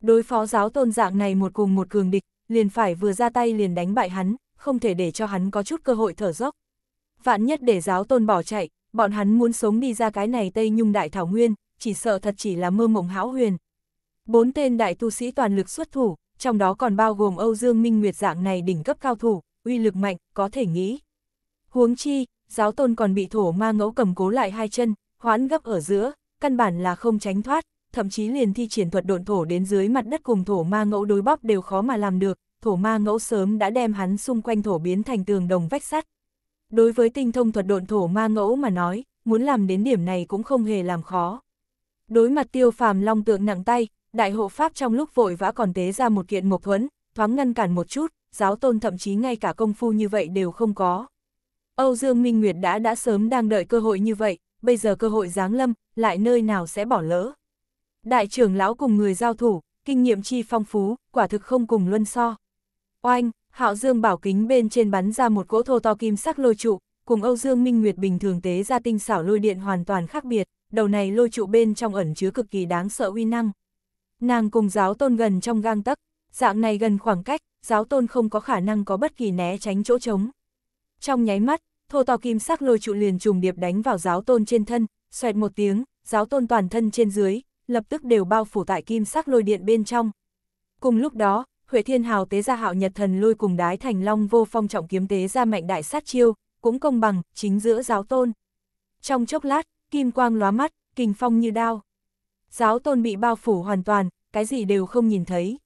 Đối phó giáo tôn dạng này một cùng một cường địch, liền phải vừa ra tay liền đánh bại hắn, không thể để cho hắn có chút cơ hội thở dốc. Vạn nhất để giáo tôn bỏ chạy, bọn hắn muốn sống đi ra cái này Tây Nhung Đại Thảo Nguyên, chỉ sợ thật chỉ là mơ mộng hão huyền. Bốn tên đại tu sĩ toàn lực xuất thủ, trong đó còn bao gồm Âu Dương Minh Nguyệt dạng này đỉnh cấp cao thủ, uy lực mạnh, có thể nghĩ. Huống chi, giáo tôn còn bị thổ ma ngẫu cầm cố lại hai chân, hoãn gấp ở giữa, căn bản là không tránh thoát, thậm chí liền thi triển thuật độn thổ đến dưới mặt đất cùng thổ ma ngẫu đối bóp đều khó mà làm được, thổ ma ngẫu sớm đã đem hắn xung quanh thổ biến thành tường đồng vách sắt. Đối với tinh thông thuật độn thổ ma ngẫu mà nói, muốn làm đến điểm này cũng không hề làm khó. Đối mặt tiêu phàm long tượng nặng tay, đại hộ pháp trong lúc vội vã còn tế ra một kiện mộc thuẫn, thoáng ngăn cản một chút, giáo tôn thậm chí ngay cả công phu như vậy đều không có. Âu Dương Minh Nguyệt đã đã sớm đang đợi cơ hội như vậy, bây giờ cơ hội giáng lâm, lại nơi nào sẽ bỏ lỡ. Đại trưởng lão cùng người giao thủ, kinh nghiệm chi phong phú, quả thực không cùng luân so. Oanh, Hạo Dương bảo kính bên trên bắn ra một cỗ thô to kim sắc lôi trụ, cùng Âu Dương Minh Nguyệt bình thường tế ra tinh xảo lôi điện hoàn toàn khác biệt, đầu này lôi trụ bên trong ẩn chứa cực kỳ đáng sợ uy năng. Nàng cùng giáo tôn gần trong gang tấc, dạng này gần khoảng cách, giáo tôn không có khả năng có bất kỳ né tránh chỗ trống. Trong nháy mắt, thô to kim sắc lôi trụ liền trùng điệp đánh vào giáo tôn trên thân, xoẹt một tiếng, giáo tôn toàn thân trên dưới, lập tức đều bao phủ tại kim sắc lôi điện bên trong. Cùng lúc đó, Huệ Thiên Hào tế ra hạo nhật thần lôi cùng đái thành long vô phong trọng kiếm tế ra mạnh đại sát chiêu, cũng công bằng, chính giữa giáo tôn. Trong chốc lát, kim quang lóa mắt, kinh phong như đao. Giáo tôn bị bao phủ hoàn toàn, cái gì đều không nhìn thấy.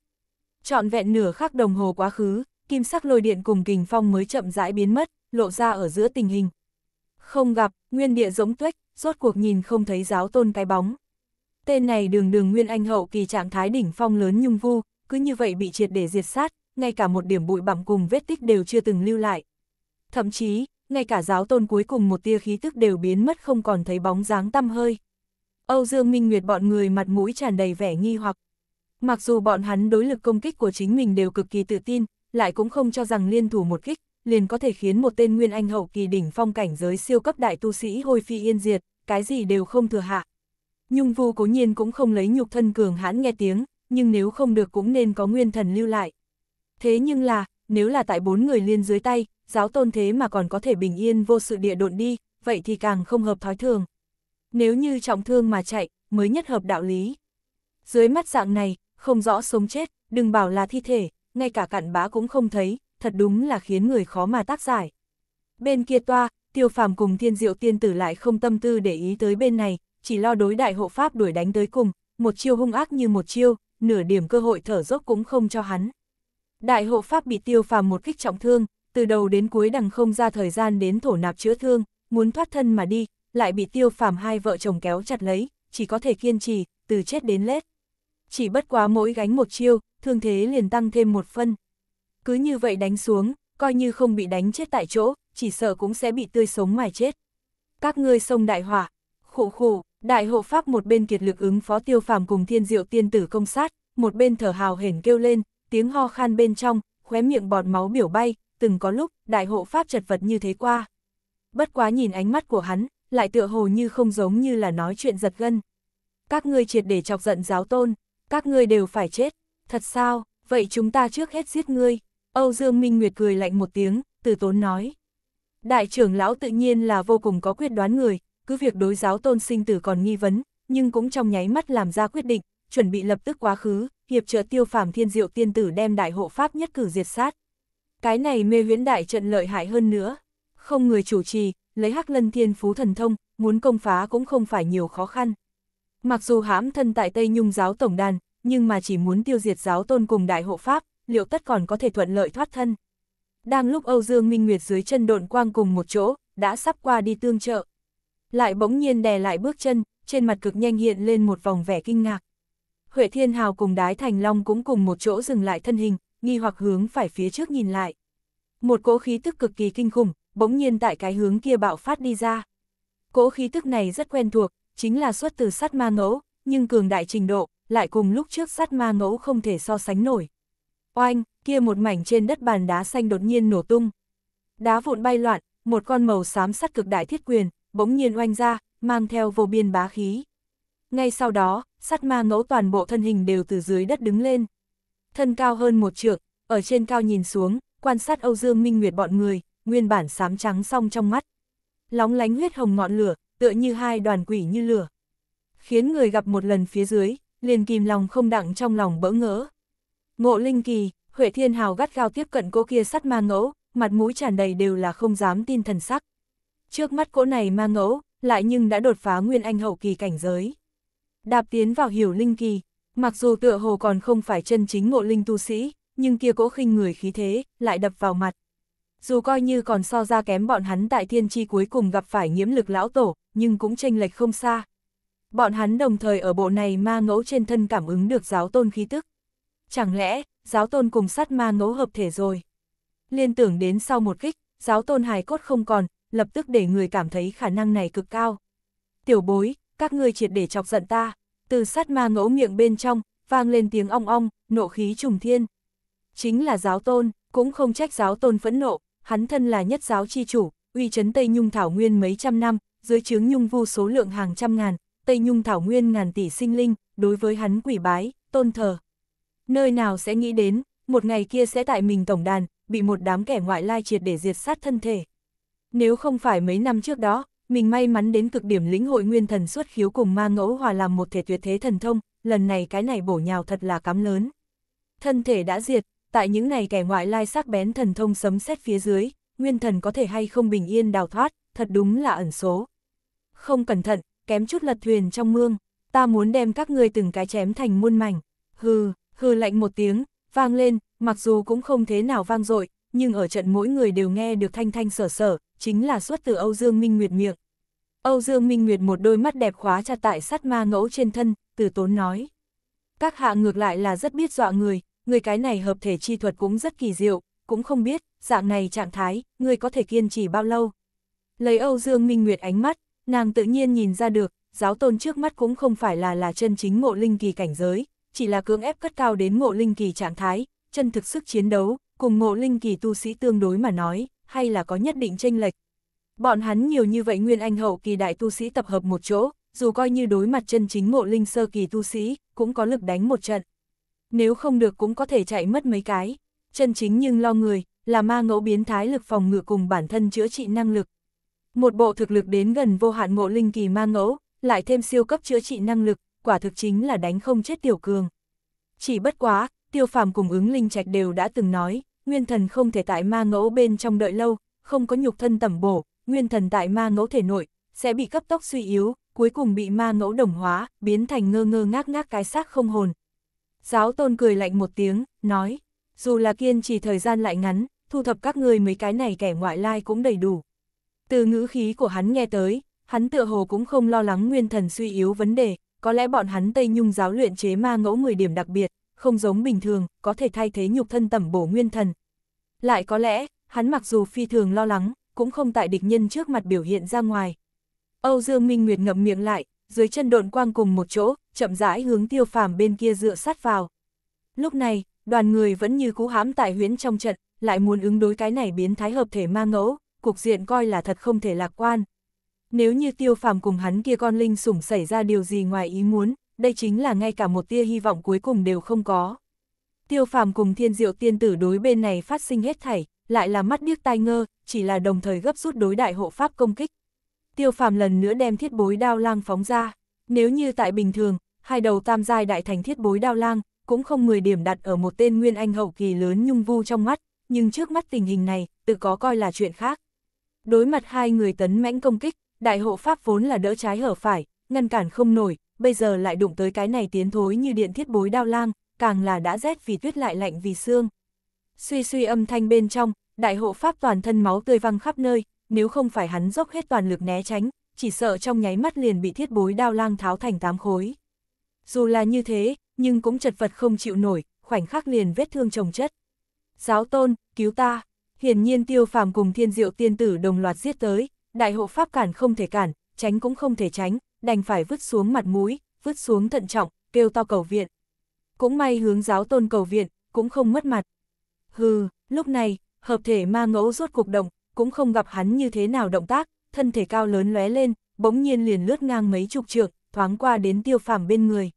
Trọn vẹn nửa khắc đồng hồ quá khứ, kim sắc lôi điện cùng kình phong mới chậm rãi biến mất, lộ ra ở giữa tình hình. Không gặp, nguyên địa giống tuếch, rốt cuộc nhìn không thấy giáo tôn cái bóng. Tên này đường đường nguyên anh hậu kỳ trạng thái đỉnh phong lớn nhung vu, cứ như vậy bị triệt để diệt sát, ngay cả một điểm bụi bặm cùng vết tích đều chưa từng lưu lại. Thậm chí, ngay cả giáo tôn cuối cùng một tia khí tức đều biến mất không còn thấy bóng dáng tăm hơi. Âu Dương Minh Nguyệt bọn người mặt mũi tràn đầy vẻ nghi hoặc. Mặc dù bọn hắn đối lực công kích của chính mình đều cực kỳ tự tin, lại cũng không cho rằng liên thủ một kích liền có thể khiến một tên nguyên anh hậu kỳ đỉnh phong cảnh giới siêu cấp đại tu sĩ hồi phi yên diệt, cái gì đều không thừa hạ. Nhung vu cố nhiên cũng không lấy nhục thân cường hãn nghe tiếng, nhưng nếu không được cũng nên có nguyên thần lưu lại. Thế nhưng là, nếu là tại bốn người liên dưới tay, giáo tôn thế mà còn có thể bình yên vô sự địa độn đi, vậy thì càng không hợp thói thường. Nếu như trọng thương mà chạy, mới nhất hợp đạo lý. Dưới mắt dạng này, không rõ sống chết, đừng bảo là thi thể, ngay cả cặn bã cũng không thấy, thật đúng là khiến người khó mà tác giải. Bên kia toa, tiêu phàm cùng thiên diệu tiên tử lại không tâm tư để ý tới bên này, chỉ lo đối đại hộ pháp đuổi đánh tới cùng, một chiêu hung ác như một chiêu, nửa điểm cơ hội thở dốc cũng không cho hắn. Đại hộ pháp bị tiêu phàm một kích trọng thương, từ đầu đến cuối đằng không ra thời gian đến thổ nạp chữa thương, muốn thoát thân mà đi, lại bị tiêu phàm hai vợ chồng kéo chặt lấy, chỉ có thể kiên trì, từ chết đến lết. Chỉ bất quá mỗi gánh một chiêu, thương thế liền tăng thêm một phân cứ như vậy đánh xuống, coi như không bị đánh chết tại chỗ, chỉ sợ cũng sẽ bị tươi sống ngoài chết. Các ngươi xông đại hỏa, khổ khổ, đại hộ pháp một bên kiệt lực ứng phó tiêu phàm cùng thiên diệu tiên tử công sát, một bên thở hào hển kêu lên, tiếng ho khan bên trong, khóe miệng bọt máu biểu bay, từng có lúc, đại hộ pháp chật vật như thế qua. Bất quá nhìn ánh mắt của hắn, lại tựa hồ như không giống như là nói chuyện giật gân. Các ngươi triệt để chọc giận giáo tôn, các ngươi đều phải chết, thật sao, vậy chúng ta trước hết giết ngươi. Âu Dương Minh Nguyệt cười lạnh một tiếng, từ tốn nói. Đại trưởng lão tự nhiên là vô cùng có quyết đoán người, cứ việc đối giáo tôn sinh tử còn nghi vấn, nhưng cũng trong nháy mắt làm ra quyết định, chuẩn bị lập tức quá khứ, hiệp trợ tiêu phàm thiên diệu tiên tử đem đại hộ pháp nhất cử diệt sát. Cái này mê huyễn đại trận lợi hại hơn nữa. Không người chủ trì, lấy hắc lân thiên phú thần thông, muốn công phá cũng không phải nhiều khó khăn. Mặc dù hãm thân tại Tây Nhung giáo tổng đàn, nhưng mà chỉ muốn tiêu diệt giáo tôn cùng đại hộ pháp, liệu tất còn có thể thuận lợi thoát thân. Đang lúc Âu Dương Minh Nguyệt dưới chân độn quang cùng một chỗ, đã sắp qua đi tương trợ. Lại bỗng nhiên đè lại bước chân, trên mặt cực nhanh hiện lên một vòng vẻ kinh ngạc. Huệ Thiên Hào cùng Đái Thành Long cũng cùng một chỗ dừng lại thân hình, nghi hoặc hướng phải phía trước nhìn lại. Một cỗ khí tức cực kỳ kinh khủng, bỗng nhiên tại cái hướng kia bạo phát đi ra. Cỗ khí tức này rất quen thuộc, chính là xuất từ sát ma ngẫu, nhưng cường đại trình độ, lại cùng lúc trước sát ma ngẫu không thể so sánh nổi. Oanh, kia một mảnh trên đất bàn đá xanh đột nhiên nổ tung. Đá vụn bay loạn, một con màu xám sắt cực đại thiết quyền, bỗng nhiên oanh ra, mang theo vô biên bá khí. Ngay sau đó, sắt ma ngẫu toàn bộ thân hình đều từ dưới đất đứng lên. Thân cao hơn một trượng, ở trên cao nhìn xuống, quan sát Âu Dương Minh Nguyệt bọn người, nguyên bản xám trắng song trong mắt. Lóng lánh huyết hồng ngọn lửa, tựa như hai đoàn quỷ như lửa. Khiến người gặp một lần phía dưới, liền kìm lòng không đặng trong lòng bỡ ngỡ. Ngộ Linh Kỳ, Huệ Thiên Hào gắt gao tiếp cận cô kia sắt ma ngẫu, mặt mũi tràn đầy đều là không dám tin thần sắc. Trước mắt cỗ này ma ngẫu, lại nhưng đã đột phá nguyên anh hậu kỳ cảnh giới. Đạp tiến vào hiểu linh kỳ, mặc dù tựa hồ còn không phải chân chính ngộ linh tu sĩ, nhưng kia cỗ khinh người khí thế, lại đập vào mặt. Dù coi như còn so ra kém bọn hắn tại thiên tri cuối cùng gặp phải nhiễm lực lão tổ, nhưng cũng tranh lệch không xa. Bọn hắn đồng thời ở bộ này ma ngẫu trên thân cảm ứng được giáo tôn khí tức. Chẳng lẽ, giáo tôn cùng sát ma ngẫu hợp thể rồi? Liên tưởng đến sau một kích, giáo tôn hài cốt không còn, lập tức để người cảm thấy khả năng này cực cao. Tiểu bối, các ngươi triệt để chọc giận ta. Từ sát ma ngẫu miệng bên trong, vang lên tiếng ong ong, nộ khí trùng thiên. Chính là giáo tôn, cũng không trách giáo tôn phẫn nộ, hắn thân là nhất giáo chi chủ, uy chấn Tây Nhung Thảo Nguyên mấy trăm năm, dưới chướng Nhung vu số lượng hàng trăm ngàn, Tây Nhung Thảo Nguyên ngàn tỷ sinh linh, đối với hắn quỷ bái, tôn thờ. Nơi nào sẽ nghĩ đến, một ngày kia sẽ tại mình tổng đàn, bị một đám kẻ ngoại lai triệt để diệt sát thân thể. Nếu không phải mấy năm trước đó, mình may mắn đến cực điểm lĩnh hội nguyên thần xuất khiếu cùng ma ngẫu hòa làm một thể tuyệt thế thần thông, lần này cái này bổ nhào thật là cắm lớn. Thân thể đã diệt, tại những này kẻ ngoại lai sắc bén thần thông sấm xét phía dưới, nguyên thần có thể hay không bình yên đào thoát, thật đúng là ẩn số. Không cẩn thận, kém chút lật thuyền trong mương, ta muốn đem các ngươi từng cái chém thành muôn mảnh. Hừ, hư lạnh một tiếng, vang lên, mặc dù cũng không thế nào vang dội, nhưng ở trận mỗi người đều nghe được thanh thanh sở sở, chính là xuất từ Âu Dương Minh Nguyệt miệng. Âu Dương Minh Nguyệt một đôi mắt đẹp khóa chặt tại sát ma ngẫu trên thân, từ tốn nói. Các hạ ngược lại là rất biết dọa người, người cái này hợp thể chi thuật cũng rất kỳ diệu, cũng không biết, dạng này trạng thái, người có thể kiên trì bao lâu. Lấy Âu Dương Minh Nguyệt ánh mắt, nàng tự nhiên nhìn ra được, giáo tôn trước mắt cũng không phải là là chân chính mộ linh kỳ cảnh giới, chỉ là cưỡng ép cất cao đến ngộ linh kỳ trạng thái, chân thực sức chiến đấu, cùng ngộ linh kỳ tu sĩ tương đối mà nói, hay là có nhất định tranh lệch. Bọn hắn nhiều như vậy nguyên anh hậu kỳ đại tu sĩ tập hợp một chỗ, dù coi như đối mặt chân chính ngộ linh sơ kỳ tu sĩ, cũng có lực đánh một trận. Nếu không được cũng có thể chạy mất mấy cái. Chân chính nhưng lo người, là ma ngẫu biến thái lực phòng ngự cùng bản thân chữa trị năng lực. Một bộ thực lực đến gần vô hạn ngộ linh kỳ ma ngẫu, lại thêm siêu cấp chữa trị năng lực, quả thực chính là đánh không chết Tiểu Cường. Chỉ bất quá, Tiêu Phàm cùng ứng linh trạch đều đã từng nói, nguyên thần không thể tại ma ngẫu bên trong đợi lâu, không có nhục thân tẩm bổ, nguyên thần tại ma ngẫu thể nội, sẽ bị cấp tốc suy yếu, cuối cùng bị ma ngẫu đồng hóa, biến thành ngơ ngơ ngác ngác cái xác không hồn. Giáo tôn cười lạnh một tiếng, nói, dù là kiên trì thời gian lại ngắn, thu thập các người mấy cái này kẻ ngoại lai cũng đầy đủ. Từ ngữ khí của hắn nghe tới, hắn tựa hồ cũng không lo lắng nguyên thần suy yếu vấn đề, có lẽ bọn hắn Tây Nhung giáo luyện chế ma ngẫu người điểm đặc biệt, không giống bình thường, có thể thay thế nhục thân tẩm bổ nguyên thần. Lại có lẽ, hắn mặc dù phi thường lo lắng, cũng không tại địch nhân trước mặt biểu hiện ra ngoài. Âu Dương Minh Nguyệt ngậm miệng lại, dưới chân độn quang cùng một chỗ, chậm rãi hướng tiêu phàm bên kia dựa sát vào. Lúc này, đoàn người vẫn như cú hãm tại huyễn trong trận, lại muốn ứng đối cái này biến thái hợp thể ma ngẫu, cục diện coi là thật không thể lạc quan. Nếu như tiêu phàm cùng hắn kia con linh sủng xảy ra điều gì ngoài ý muốn, đây chính là ngay cả một tia hy vọng cuối cùng đều không có. Tiêu phàm cùng thiên diệu tiên tử đối bên này phát sinh hết thảy, lại là mắt điếc tai ngơ, chỉ là đồng thời gấp rút đối đại hộ pháp công kích. Tiêu phàm lần nữa đem thiết bối đao lang phóng ra, nếu như tại bình thường, hai đầu tam giai đại thành thiết bối đao lang, cũng không 10 điểm đặt ở một tên nguyên anh hậu kỳ lớn nhung vu trong mắt, nhưng trước mắt tình hình này, tự có coi là chuyện khác. Đối mặt hai người tấn mãnh công kích, đại hộ pháp vốn là đỡ trái hở phải, ngăn cản không nổi, bây giờ lại đụng tới cái này tiến thối như điện thiết bối đao lang, càng là đã rét vì tuyết lại lạnh vì xương. Suy suy âm thanh bên trong, đại hộ pháp toàn thân máu tươi văng khắp nơi, nếu không phải hắn dốc hết toàn lực né tránh, chỉ sợ trong nháy mắt liền bị thiết bối đao lang tháo thành tám khối. Dù là như thế, nhưng cũng chật vật không chịu nổi, khoảnh khắc liền vết thương chồng chất. Giáo tôn, cứu ta! Hiển nhiên tiêu phàm cùng thiên diệu tiên tử đồng loạt giết tới, đại hộ pháp cản không thể cản, tránh cũng không thể tránh, đành phải vứt xuống mặt mũi, vứt xuống thận trọng, kêu to cầu viện. Cũng may hướng giáo tôn cầu viện, cũng không mất mặt. Hừ, lúc này, hợp thể ma ngẫu rốt cuộc động, cũng không gặp hắn như thế nào động tác, thân thể cao lớn lóe lên, bỗng nhiên liền lướt ngang mấy chục trượng, thoáng qua đến tiêu phàm bên người.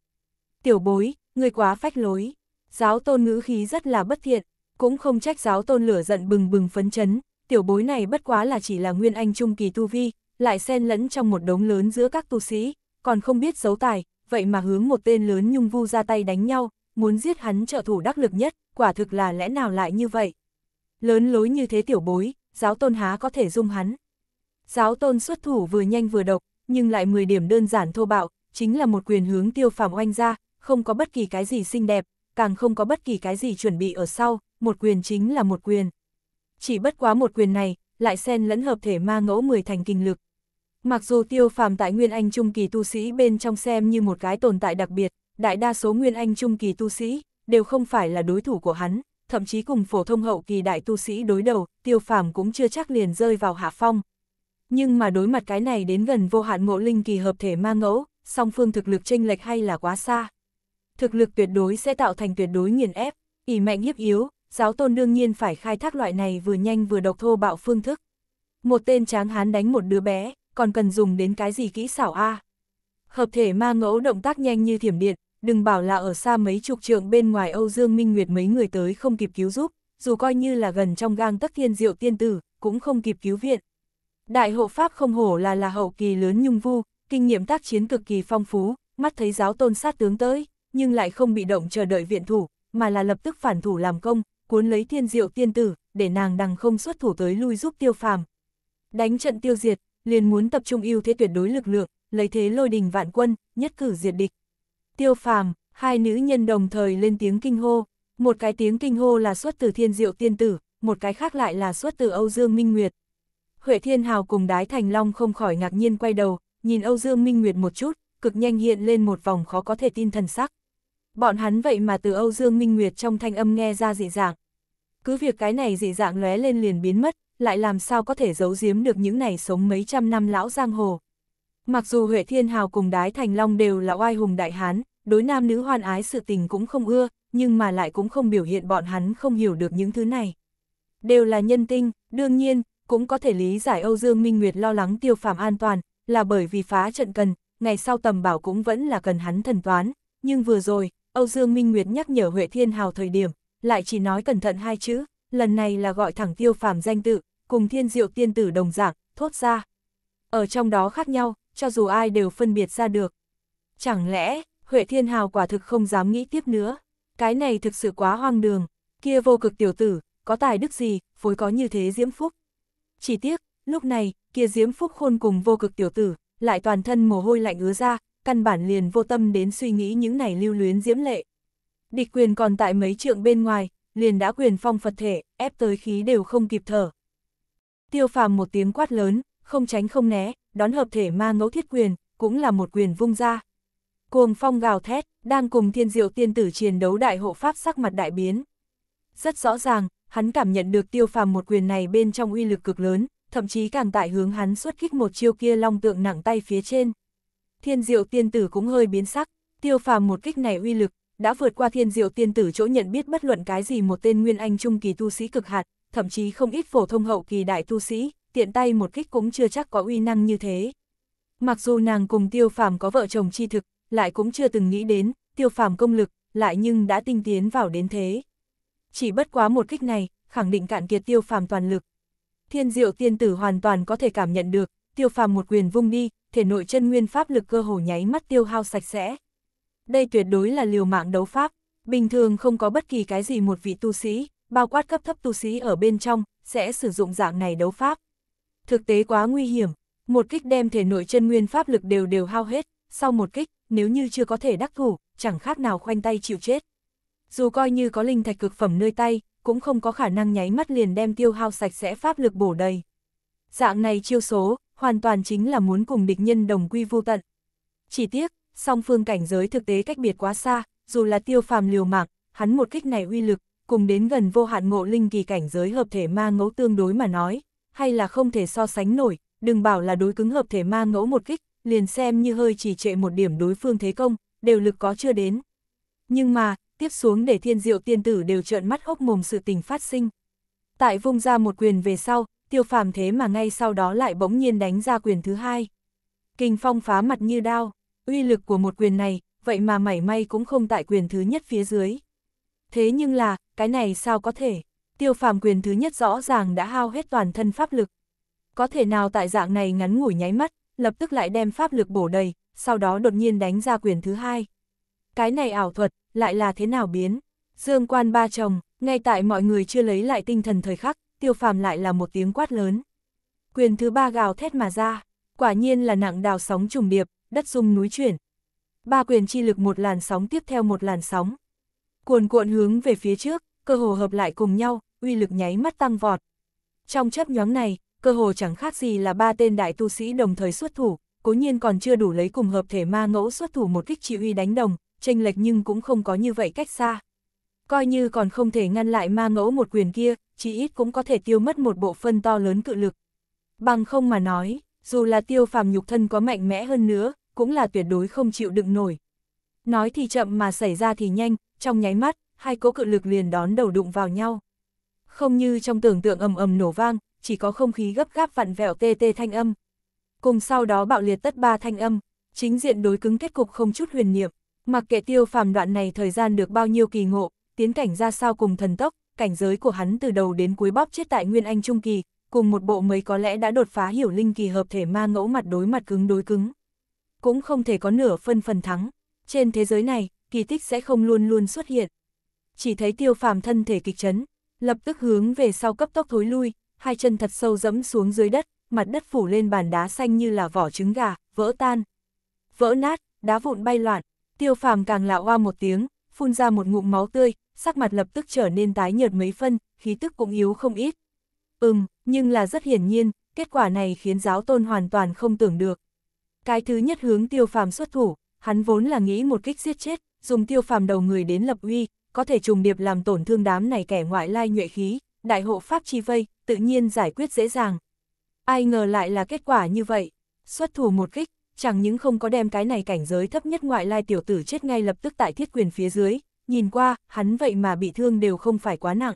Tiểu bối, người quá phách lối. Giáo tôn ngữ khí rất là bất thiện, cũng không trách giáo tôn lửa giận bừng bừng phấn chấn, tiểu bối này bất quá là chỉ là nguyên anh trung kỳ tu vi, lại xen lẫn trong một đống lớn giữa các tu sĩ, còn không biết giấu tài, vậy mà hướng một tên lớn nhung vu ra tay đánh nhau, muốn giết hắn trợ thủ đắc lực nhất, quả thực là lẽ nào lại như vậy. Lớn lối như thế tiểu bối, giáo tôn há có thể dung hắn. Giáo tôn xuất thủ vừa nhanh vừa độc, nhưng lại 10 điểm đơn giản thô bạo, chính là một quyền hướng tiêu phàm oanh ra, không có bất kỳ cái gì xinh đẹp, càng không có bất kỳ cái gì chuẩn bị ở sau, một quyền chính là một quyền chỉ bất quá một quyền này, lại xen lẫn hợp thể ma ngẫu 10 thành kinh lực. Mặc dù tiêu phàm tại Nguyên Anh Trung Kỳ tu sĩ bên trong xem như một cái tồn tại đặc biệt, đại đa số Nguyên Anh Trung Kỳ tu sĩ đều không phải là đối thủ của hắn, thậm chí cùng phổ thông hậu kỳ đại tu sĩ đối đầu, tiêu phàm cũng chưa chắc liền rơi vào hạ phong. Nhưng mà đối mặt cái này đến gần vô hạn ngộ linh kỳ hợp thể ma ngẫu, song phương thực lực chênh lệch hay là quá xa. Thực lực tuyệt đối sẽ tạo thành tuyệt đối nghiền ép, ỉ mạnh hiếp yếu, giáo tôn đương nhiên phải khai thác loại này vừa nhanh vừa độc thô bạo phương thức. Một tên tráng hán đánh một đứa bé, còn cần dùng đến cái gì kỹ xảo a Hợp thể ma ngẫu động tác nhanh như thiểm điện, đừng bảo là ở xa mấy chục trượng bên ngoài Âu Dương Minh Nguyệt mấy người tới không kịp cứu giúp, dù coi như là gần trong gang tấc thiên diệu tiên tử, cũng không kịp cứu viện. Đại hộ Pháp không hổ là là hậu kỳ lớn nhung vu, kinh nghiệm tác chiến cực kỳ phong phú, mắt thấy giáo tôn sát tướng tới, nhưng lại không bị động chờ đợi viện thủ, mà là lập tức phản thủ làm công, cuốn lấy thiên diệu tiên tử, để nàng đằng không xuất thủ tới lui giúp tiêu phàm. Đánh trận tiêu diệt, liền muốn tập trung ưu thế tuyệt đối lực lượng, lấy thế lôi đình vạn quân, nhất cử diệt địch. Tiêu phàm, hai nữ nhân đồng thời lên tiếng kinh hô, một cái tiếng kinh hô là xuất từ thiên diệu tiên tử, một cái khác lại là xuất từ Âu Dương Minh Nguyệt. Huệ Thiên Hào cùng Đái Thành Long không khỏi ngạc nhiên quay đầu, nhìn Âu Dương Minh Nguyệt một chút, cực nhanh hiện lên một vòng khó có thể tin thần sắc. Bọn hắn vậy mà từ Âu Dương Minh Nguyệt trong thanh âm nghe ra dị dạng. Cứ việc cái này dị dạng lóe lên liền biến mất, lại làm sao có thể giấu giếm được những này sống mấy trăm năm lão giang hồ. Mặc dù Huệ Thiên Hào cùng Đái Thành Long đều là oai hùng đại hán, đối nam nữ hoan ái sự tình cũng không ưa, nhưng mà lại cũng không biểu hiện bọn hắn không hiểu được những thứ này. Đều là nhân tinh, đương nhiên, cũng có thể lý giải Âu Dương Minh Nguyệt lo lắng tiêu Phạm an toàn, là bởi vì phá trận cần, ngày sau tầm bảo cũng vẫn là cần hắn thần toán, nhưng vừa rồi, Âu Dương Minh Nguyệt nhắc nhở Huệ Thiên Hào thời điểm, lại chỉ nói cẩn thận hai chữ, lần này là gọi thẳng tiêu phàm danh tự, cùng thiên diệu tiên tử đồng dạng, thốt ra. Ở trong đó khác nhau, cho dù ai đều phân biệt ra được. Chẳng lẽ, Huệ Thiên Hào quả thực không dám nghĩ tiếp nữa, cái này thực sự quá hoang đường, kia vô cực tiểu tử, có tài đức gì, phối có như thế diễm phúc. Chỉ tiếc, lúc này, kia diễm phúc khôn cùng vô cực tiểu tử, lại toàn thân mồ hôi lạnh ứa ra, căn bản liền vô tâm đến suy nghĩ những này lưu luyến diễm lệ. Địch quyền còn tại mấy trượng bên ngoài, liền đã quyền phong Phật thể, ép tới khí đều không kịp thở. Tiêu phàm một tiếng quát lớn, không tránh không né, đón hợp thể ma ngẫu thiết quyền, cũng là một quyền vung ra. Cuồng phong gào thét, đang cùng thiên diệu tiên tử chiến đấu đại hộ pháp sắc mặt đại biến. Rất rõ ràng, hắn cảm nhận được tiêu phàm một quyền này bên trong uy lực cực lớn, thậm chí càng tại hướng hắn xuất kích một chiêu kia long tượng nặng tay phía trên. Thiên diệu tiên tử cũng hơi biến sắc, tiêu phàm một kích này uy lực, đã vượt qua thiên diệu tiên tử chỗ nhận biết bất luận cái gì một tên nguyên anh trung kỳ tu sĩ cực hạt, thậm chí không ít phổ thông hậu kỳ đại tu sĩ, tiện tay một kích cũng chưa chắc có uy năng như thế. Mặc dù nàng cùng tiêu phàm có vợ chồng chi thực, lại cũng chưa từng nghĩ đến, tiêu phàm công lực, lại nhưng đã tinh tiến vào đến thế. Chỉ bất quá một kích này, khẳng định cạn kiệt tiêu phàm toàn lực. Thiên diệu tiên tử hoàn toàn có thể cảm nhận được, tiêu phàm một quyền vung đi, thể nội chân nguyên pháp lực cơ hồ nháy mắt tiêu hao sạch sẽ. Đây tuyệt đối là liều mạng đấu pháp, bình thường không có bất kỳ cái gì một vị tu sĩ, bao quát cấp thấp tu sĩ ở bên trong, sẽ sử dụng dạng này đấu pháp. Thực tế quá nguy hiểm, một kích đem thể nội chân nguyên pháp lực đều đều hao hết, sau một kích, nếu như chưa có thể đắc thủ, chẳng khác nào khoanh tay chịu chết. Dù coi như có linh thạch cực phẩm nơi tay, cũng không có khả năng nháy mắt liền đem tiêu hao sạch sẽ pháp lực bổ đầy. Dạng này chiêu số, hoàn toàn chính là muốn cùng địch nhân đồng quy vô tận. Chỉ tiếc, song phương cảnh giới thực tế cách biệt quá xa, dù là tiêu phàm liều mạng, hắn một kích này uy lực, cùng đến gần vô hạn ngộ linh kỳ cảnh giới hợp thể ma ngẫu tương đối mà nói, hay là không thể so sánh nổi, đừng bảo là đối cứng hợp thể ma ngẫu một kích, liền xem như hơi chỉ trệ một điểm đối phương thế công, đều lực có chưa đến. Nhưng mà, tiếp xuống để thiên diệu tiên tử đều trợn mắt hốc mồm sự tình phát sinh. Tại vung ra một quyền về sau, tiêu phàm thế mà ngay sau đó lại bỗng nhiên đánh ra quyền thứ hai. Kinh phong phá mặt như đao, uy lực của một quyền này, vậy mà mảy may cũng không tại quyền thứ nhất phía dưới. Thế nhưng là, cái này sao có thể, tiêu phàm quyền thứ nhất rõ ràng đã hao hết toàn thân pháp lực. Có thể nào tại dạng này ngắn ngủi nháy mắt, lập tức lại đem pháp lực bổ đầy, sau đó đột nhiên đánh ra quyền thứ hai. Cái này ảo thuật, lại là thế nào biến? Dương quan ba chồng, ngay tại mọi người chưa lấy lại tinh thần thời khắc, tiêu phàm lại là một tiếng quát lớn. Quyền thứ ba gào thét mà ra, quả nhiên là nặng đào sóng trùng điệp, đất rung núi chuyển. Ba quyền chi lực một làn sóng tiếp theo một làn sóng. Cuồn cuộn hướng về phía trước, cơ hồ hợp lại cùng nhau, uy lực nháy mắt tăng vọt. Trong chấp nhóm này, cơ hồ chẳng khác gì là ba tên đại tu sĩ đồng thời xuất thủ, cố nhiên còn chưa đủ lấy cùng hợp thể ma ngẫu xuất thủ một kích trị uy đánh đồng, tranh lệch nhưng cũng không có như vậy cách xa. Coi như còn không thể ngăn lại ma ngẫu một quyền kia, chí ít cũng có thể tiêu mất một bộ phân to lớn cự lực. Bằng không mà nói, dù là tiêu phàm nhục thân có mạnh mẽ hơn nữa, cũng là tuyệt đối không chịu đựng nổi. Nói thì chậm mà xảy ra thì nhanh, trong nháy mắt, hai cỗ cự lực liền đón đầu đụng vào nhau. Không như trong tưởng tượng ầm ầm nổ vang, chỉ có không khí gấp gáp vặn vẹo tê tê thanh âm. Cùng sau đó bạo liệt tất ba thanh âm, chính diện đối cứng kết cục không chút huyền niệm, mặc kệ tiêu phàm đoạn này thời gian được bao nhiêu kỳ ngộ, tiến cảnh ra sao cùng thần tốc, cảnh giới của hắn từ đầu đến cuối bóp chết tại Nguyên Anh Trung Kỳ, cùng một bộ mới có lẽ đã đột phá hiểu linh kỳ hợp thể ma ngẫu mặt đối mặt cứng đối cứng. Cũng không thể có nửa phân phần thắng, trên thế giới này, kỳ tích sẽ không luôn luôn xuất hiện. Chỉ thấy tiêu phàm thân thể kịch chấn, lập tức hướng về sau cấp tốc thối lui, hai chân thật sâu dẫm xuống dưới đất, mặt đất phủ lên bàn đá xanh như là vỏ trứng gà, vỡ tan. Vỡ nát, đá vụn bay loạn, tiêu phàm càng lạo hoa một tiếng, phun ra một ngụm máu tươi, sắc mặt lập tức trở nên tái nhợt mấy phân, khí tức cũng yếu không ít. Ừm, nhưng là rất hiển nhiên, kết quả này khiến giáo tôn hoàn toàn không tưởng được. Cái thứ nhất hướng tiêu phàm xuất thủ, hắn vốn là nghĩ một kích giết chết, dùng tiêu phàm đầu người đến lập uy, có thể trùng điệp làm tổn thương đám này kẻ ngoại lai nhuệ khí, đại hộ pháp chi vây, tự nhiên giải quyết dễ dàng. Ai ngờ lại là kết quả như vậy, xuất thủ một kích, chẳng những không có đem cái này cảnh giới thấp nhất ngoại lai tiểu tử chết ngay lập tức tại thiết quyền phía dưới, nhìn qua, hắn vậy mà bị thương đều không phải quá nặng.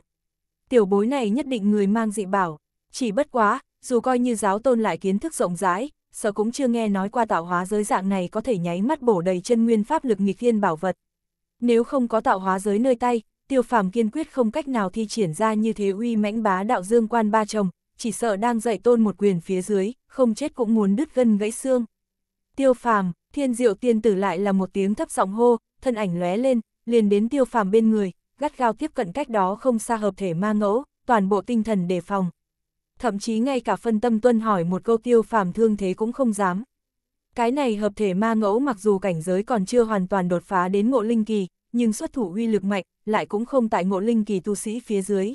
Tiểu bối này nhất định người mang dị bảo, chỉ bất quá, dù coi như giáo tôn lại kiến thức rộng rãi, sợ cũng chưa nghe nói qua tạo hóa giới dạng này có thể nháy mắt bổ đầy chân nguyên pháp lực nghịch thiên bảo vật. Nếu không có tạo hóa giới nơi tay, tiêu phàm kiên quyết không cách nào thi triển ra như thế uy mãnh bá đạo dương quan ba chồng, chỉ sợ đang dạy tôn một quyền phía dưới, không chết cũng muốn đứt gân gãy xương. Tiêu phàm, thiên diệu tiên tử lại là một tiếng thấp giọng hô, thân ảnh lóe lên, liền đến tiêu phàm bên người, gắt gao tiếp cận cách đó không xa hợp thể ma ngẫu, toàn bộ tinh thần đề phòng. Thậm chí ngay cả phân tâm tuân hỏi một câu tiêu phàm thương thế cũng không dám. Cái này hợp thể ma ngẫu mặc dù cảnh giới còn chưa hoàn toàn đột phá đến ngộ linh kỳ, nhưng xuất thủ uy lực mạnh, lại cũng không tại ngộ linh kỳ tu sĩ phía dưới.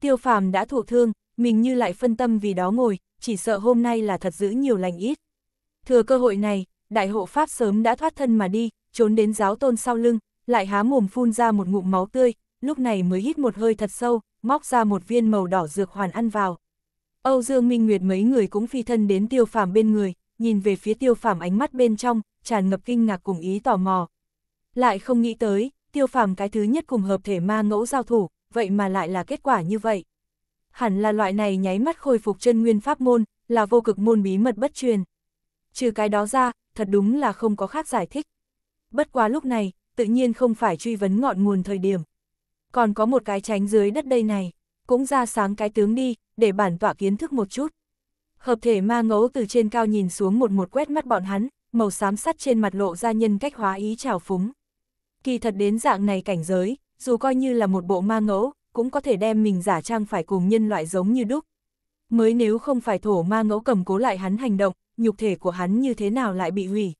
Tiêu phàm đã thụ thương, mình như lại phân tâm vì đó ngồi, chỉ sợ hôm nay là thật giữ nhiều lành ít. Thừa cơ hội này, đại hộ Pháp sớm đã thoát thân mà đi, trốn đến giáo tôn sau lưng, lại há mồm phun ra một ngụm máu tươi, lúc này mới hít một hơi thật sâu, móc ra một viên màu đỏ dược hoàn ăn vào. Âu Dương Minh Nguyệt mấy người cũng phi thân đến tiêu phàm bên người, nhìn về phía tiêu phàm ánh mắt bên trong, tràn ngập kinh ngạc cùng ý tò mò. Lại không nghĩ tới, tiêu phàm cái thứ nhất cùng hợp thể ma ngẫu giao thủ, vậy mà lại là kết quả như vậy. Hẳn là loại này nháy mắt khôi phục chân nguyên pháp môn, là vô cực môn bí mật bất truyền. Trừ cái đó ra, thật đúng là không có khác giải thích. Bất quá lúc này, tự nhiên không phải truy vấn ngọn nguồn thời điểm. Còn có một cái tránh dưới đất đây này, cũng ra sáng cái tướng đi, để bản tọa kiến thức một chút. Hợp thể ma ngẫu từ trên cao nhìn xuống một một quét mắt bọn hắn, màu xám sắt trên mặt lộ ra nhân cách hóa ý trào phúng. Kỳ thật đến dạng này cảnh giới, dù coi như là một bộ ma ngẫu, cũng có thể đem mình giả trang phải cùng nhân loại giống như đúc. Mới nếu không phải thổ ma ngẫu cầm cố lại hắn hành động, nhục thể của hắn như thế nào lại bị hủy.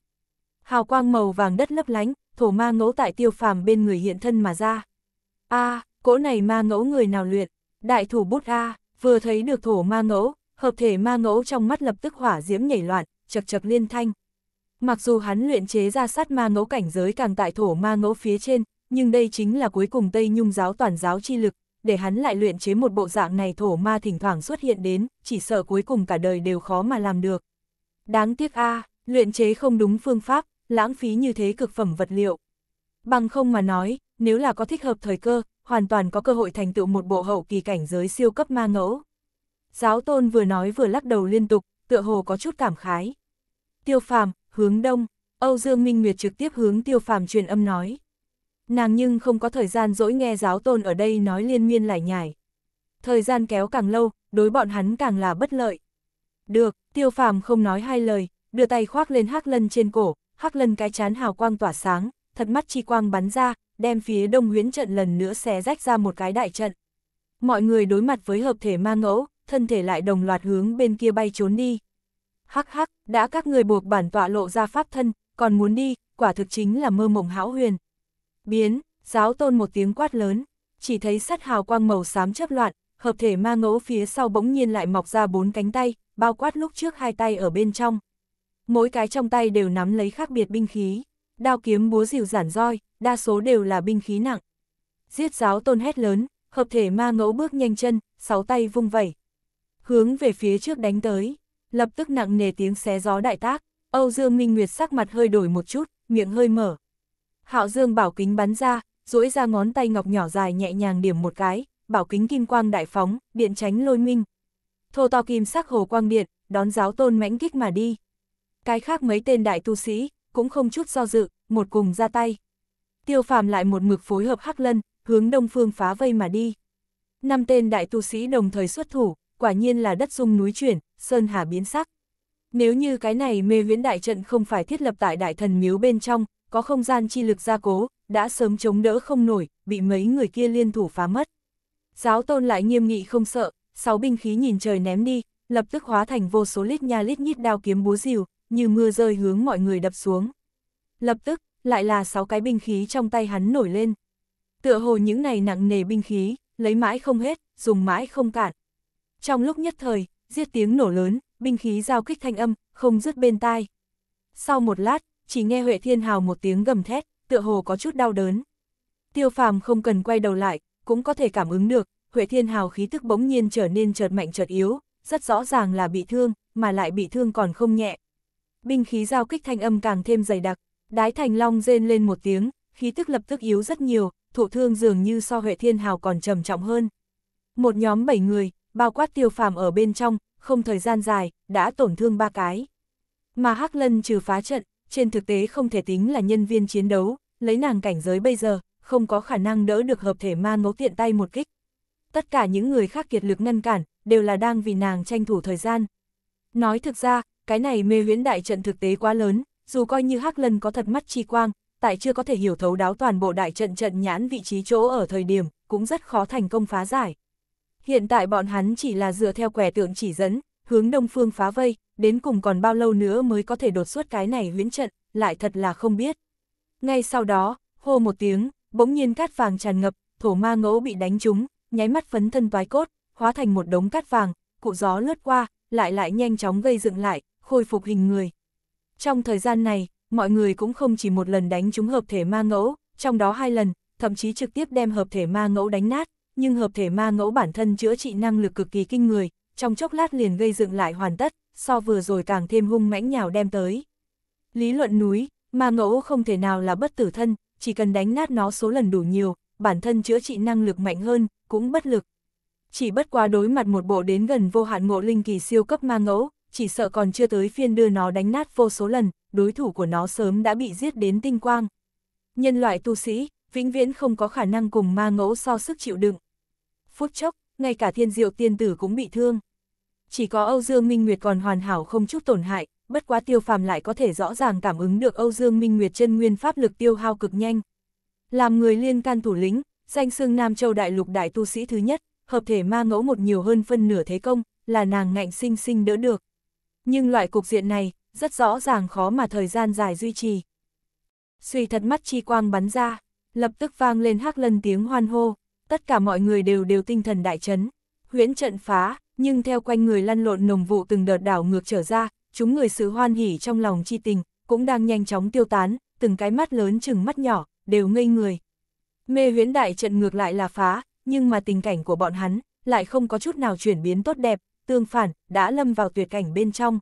Hào quang màu vàng đất lấp lánh, thổ ma ngẫu tại tiêu phàm bên người hiện thân mà ra. a cỗ này ma ngẫu người nào luyện, đại thủ bút A, vừa thấy được thổ ma ngẫu, hợp thể ma ngẫu trong mắt lập tức hỏa diễm nhảy loạn, chật chật liên thanh. Mặc dù hắn luyện chế ra sát ma ngẫu cảnh giới càng tại thổ ma ngẫu phía trên, nhưng đây chính là cuối cùng Tây Nhung giáo toàn giáo chi lực, để hắn lại luyện chế một bộ dạng này thổ ma thỉnh thoảng xuất hiện đến, chỉ sợ cuối cùng cả đời đều khó mà làm được. Đáng tiếc a, luyện chế không đúng phương pháp, lãng phí như thế cực phẩm vật liệu. Bằng không mà nói, nếu là có thích hợp thời cơ, hoàn toàn có cơ hội thành tựu một bộ hậu kỳ cảnh giới siêu cấp ma ngẫu. Giáo tôn vừa nói vừa lắc đầu liên tục, tựa hồ có chút cảm khái. Tiêu phàm, hướng đông, Âu Dương Minh Nguyệt trực tiếp hướng tiêu phàm truyền âm nói. Nàng nhưng không có thời gian dỗi nghe giáo tôn ở đây nói liên miên lại nhải. Thời gian kéo càng lâu, đối bọn hắn càng là bất lợi. Được, tiêu phàm không nói hai lời, đưa tay khoác lên hắc lân trên cổ, Hắc Lân cái chán hào quang tỏa sáng, thật mắt chi quang bắn ra, đem phía Đông Huyễn trận lần nữa xé rách ra một cái đại trận. Mọi người đối mặt với hợp thể ma ngẫu, thân thể lại đồng loạt hướng bên kia bay trốn đi. Hắc hắc, đã các người buộc bản tọa lộ ra pháp thân, còn muốn đi, quả thực chính là mơ mộng hão huyền. Biến, giáo tôn một tiếng quát lớn, chỉ thấy sắt hào quang màu xám chấp loạn, hợp thể ma ngẫu phía sau bỗng nhiên lại mọc ra bốn cánh tay, bao quát lúc trước hai tay ở bên trong mỗi cái trong tay đều nắm lấy khác biệt binh khí, đao kiếm búa rìu giản roi, đa số đều là binh khí nặng. Giết giáo tôn hét lớn, hợp thể ma ngẫu bước nhanh chân, sáu tay vung vẩy. Hướng về phía trước đánh tới, lập tức nặng nề tiếng xé gió đại tác, Âu Dương Minh Nguyệt sắc mặt hơi đổi một chút, miệng hơi mở. Hạo Dương bảo kính bắn ra, duỗi ra ngón tay ngọc nhỏ dài nhẹ nhàng điểm một cái, bảo kính kim quang đại phóng, điện tránh lôi minh. Thô to kim sắc hồ quang điện, đón giáo tôn mãnh kích mà đi cái khác mấy tên đại tu sĩ, cũng không chút do dự, một cùng ra tay. Tiêu phàm lại một mực phối hợp Hắc Lân, hướng đông phương phá vây mà đi. Năm tên đại tu sĩ đồng thời xuất thủ, quả nhiên là đất dung núi chuyển, sơn hà biến sắc. Nếu như cái này mê huyễn đại trận không phải thiết lập tại đại thần miếu bên trong, có không gian chi lực gia cố, đã sớm chống đỡ không nổi, bị mấy người kia liên thủ phá mất. Giáo tôn lại nghiêm nghị không sợ, sáu binh khí nhìn trời ném đi, lập tức hóa thành vô số lít nha lít nhít đao kiếm búa rìu, như mưa rơi hướng mọi người đập xuống. Lập tức, lại là sáu cái binh khí trong tay hắn nổi lên. Tựa hồ những này nặng nề binh khí, lấy mãi không hết, dùng mãi không cạn. Trong lúc nhất thời, giết tiếng nổ lớn, binh khí giao kích thanh âm, không dứt bên tai. Sau một lát, chỉ nghe Huệ Thiên Hào một tiếng gầm thét, tựa hồ có chút đau đớn. Tiêu phàm không cần quay đầu lại, cũng có thể cảm ứng được, Huệ Thiên Hào khí tức bỗng nhiên trở nên chợt mạnh chợt yếu, rất rõ ràng là bị thương, mà lại bị thương còn không nhẹ, binh khí giao kích thanh âm càng thêm dày đặc, đái thành long rên lên một tiếng, khí tức lập tức yếu rất nhiều, thụ thương dường như so Huệ Thiên Hào còn trầm trọng hơn. Một nhóm bảy người, bao quát tiêu phàm ở bên trong, không thời gian dài, đã tổn thương ba cái. Mà Hắc Lân trừ phá trận, trên thực tế không thể tính là nhân viên chiến đấu, lấy nàng cảnh giới bây giờ, không có khả năng đỡ được hợp thể ma ngấu tiện tay một kích. Tất cả những người khác kiệt lực ngăn cản, đều là đang vì nàng tranh thủ thời gian. Nói thực ra, cái này mê huyễn đại trận thực tế quá lớn, dù coi như Hắc Lân có thật mắt chi quang, tại chưa có thể hiểu thấu đáo toàn bộ đại trận trận nhãn vị trí chỗ ở thời điểm, cũng rất khó thành công phá giải. Hiện tại bọn hắn chỉ là dựa theo quẻ tượng chỉ dẫn, hướng đông phương phá vây, đến cùng còn bao lâu nữa mới có thể đột xuất cái này huyễn trận, lại thật là không biết. Ngay sau đó, hô một tiếng, bỗng nhiên cát vàng tràn ngập, thổ ma ngẫu bị đánh trúng, nháy mắt phấn thân toái cốt, hóa thành một đống cát vàng, cụ gió lướt qua, lại lại nhanh chóng gây dựng lại, khôi phục hình người. Trong thời gian này, mọi người cũng không chỉ một lần đánh trúng hợp thể ma ngẫu, trong đó hai lần, thậm chí trực tiếp đem hợp thể ma ngẫu đánh nát, nhưng hợp thể ma ngẫu bản thân chữa trị năng lực cực kỳ kinh người, trong chốc lát liền gây dựng lại hoàn tất, so vừa rồi càng thêm hung mãnh nhào đem tới. Lý luận núi, ma ngẫu không thể nào là bất tử thân, chỉ cần đánh nát nó số lần đủ nhiều, bản thân chữa trị năng lực mạnh hơn, cũng bất lực. Chỉ bất quá đối mặt một bộ đến gần vô hạn ngộ linh kỳ siêu cấp ma ngẫu, chỉ sợ còn chưa tới phiên đưa nó đánh nát vô số lần, đối thủ của nó sớm đã bị giết đến tinh quang. Nhân loại tu sĩ, vĩnh viễn không có khả năng cùng ma ngẫu so sức chịu đựng. Phút chốc, ngay cả thiên diệu tiên tử cũng bị thương. Chỉ có Âu Dương Minh Nguyệt còn hoàn hảo không chút tổn hại, bất quá tiêu phàm lại có thể rõ ràng cảm ứng được Âu Dương Minh Nguyệt chân nguyên pháp lực tiêu hao cực nhanh. Làm người liên can thủ lĩnh, danh xưng Nam Châu Đại Lục Đại Tu Sĩ thứ nhất, hợp thể ma ngẫu một nhiều hơn phân nửa thế công, là nàng ngạnh sinh sinh đỡ được. Nhưng loại cục diện này, rất rõ ràng khó mà thời gian dài duy trì. Suy thật mắt chi quang bắn ra, lập tức vang lên hắc lân tiếng hoan hô, tất cả mọi người đều đều tinh thần đại chấn. Huyễn trận phá, nhưng theo quanh người lăn lộn nồng vụ từng đợt đảo ngược trở ra, chúng người sự hoan hỉ trong lòng chi tình, cũng đang nhanh chóng tiêu tán, từng cái mắt lớn chừng mắt nhỏ, đều ngây người. Mê huyễn đại trận ngược lại là phá, nhưng mà tình cảnh của bọn hắn lại không có chút nào chuyển biến tốt đẹp, tương phản, đã lâm vào tuyệt cảnh bên trong.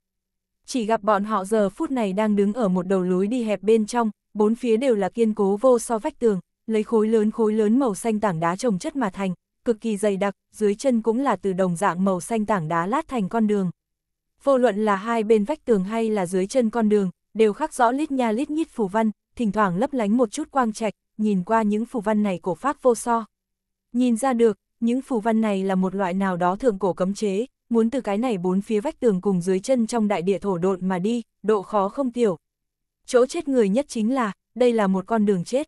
Chỉ gặp bọn họ giờ phút này đang đứng ở một đầu lối đi hẹp bên trong, bốn phía đều là kiên cố vô so vách tường, lấy khối lớn khối lớn màu xanh tảng đá trồng chất mà thành, cực kỳ dày đặc, dưới chân cũng là từ đồng dạng màu xanh tảng đá lát thành con đường. Vô luận là hai bên vách tường hay là dưới chân con đường, đều khắc rõ lít nha lít nhít phù văn, thỉnh thoảng lấp lánh một chút quang trạch, nhìn qua những phù văn này cổ phát vô so. Nhìn ra được, những phù văn này là một loại nào đó thường cổ cấm chế, muốn từ cái này bốn phía vách tường cùng dưới chân trong đại địa thổ độn mà đi, độ khó không tiểu. Chỗ chết người nhất chính là, đây là một con đường chết.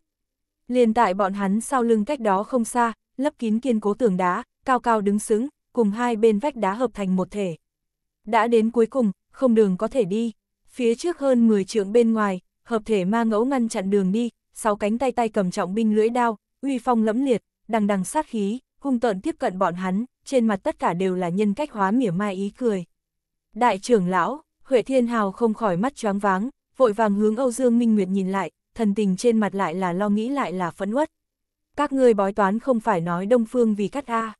Liền tại bọn hắn sau lưng cách đó không xa, lấp kín kiên cố tường đá, cao cao đứng xứng, cùng hai bên vách đá hợp thành một thể. Đã đến cuối cùng, không đường có thể đi, phía trước hơn 10 trượng bên ngoài, hợp thể ma ngẫu ngăn chặn đường đi, sáu cánh tay tay cầm trọng binh lưỡi đao, uy phong lẫm liệt, đằng đằng sát khí, hung tợn tiếp cận bọn hắn, trên mặt tất cả đều là nhân cách hóa mỉa mai ý cười. Đại trưởng lão, Huệ Thiên Hào không khỏi mắt choáng váng, vội vàng hướng Âu Dương Minh Nguyệt nhìn lại, thần tình trên mặt lại là lo nghĩ lại là phẫn uất. Các ngươi bói toán không phải nói Đông Phương vì cắt A.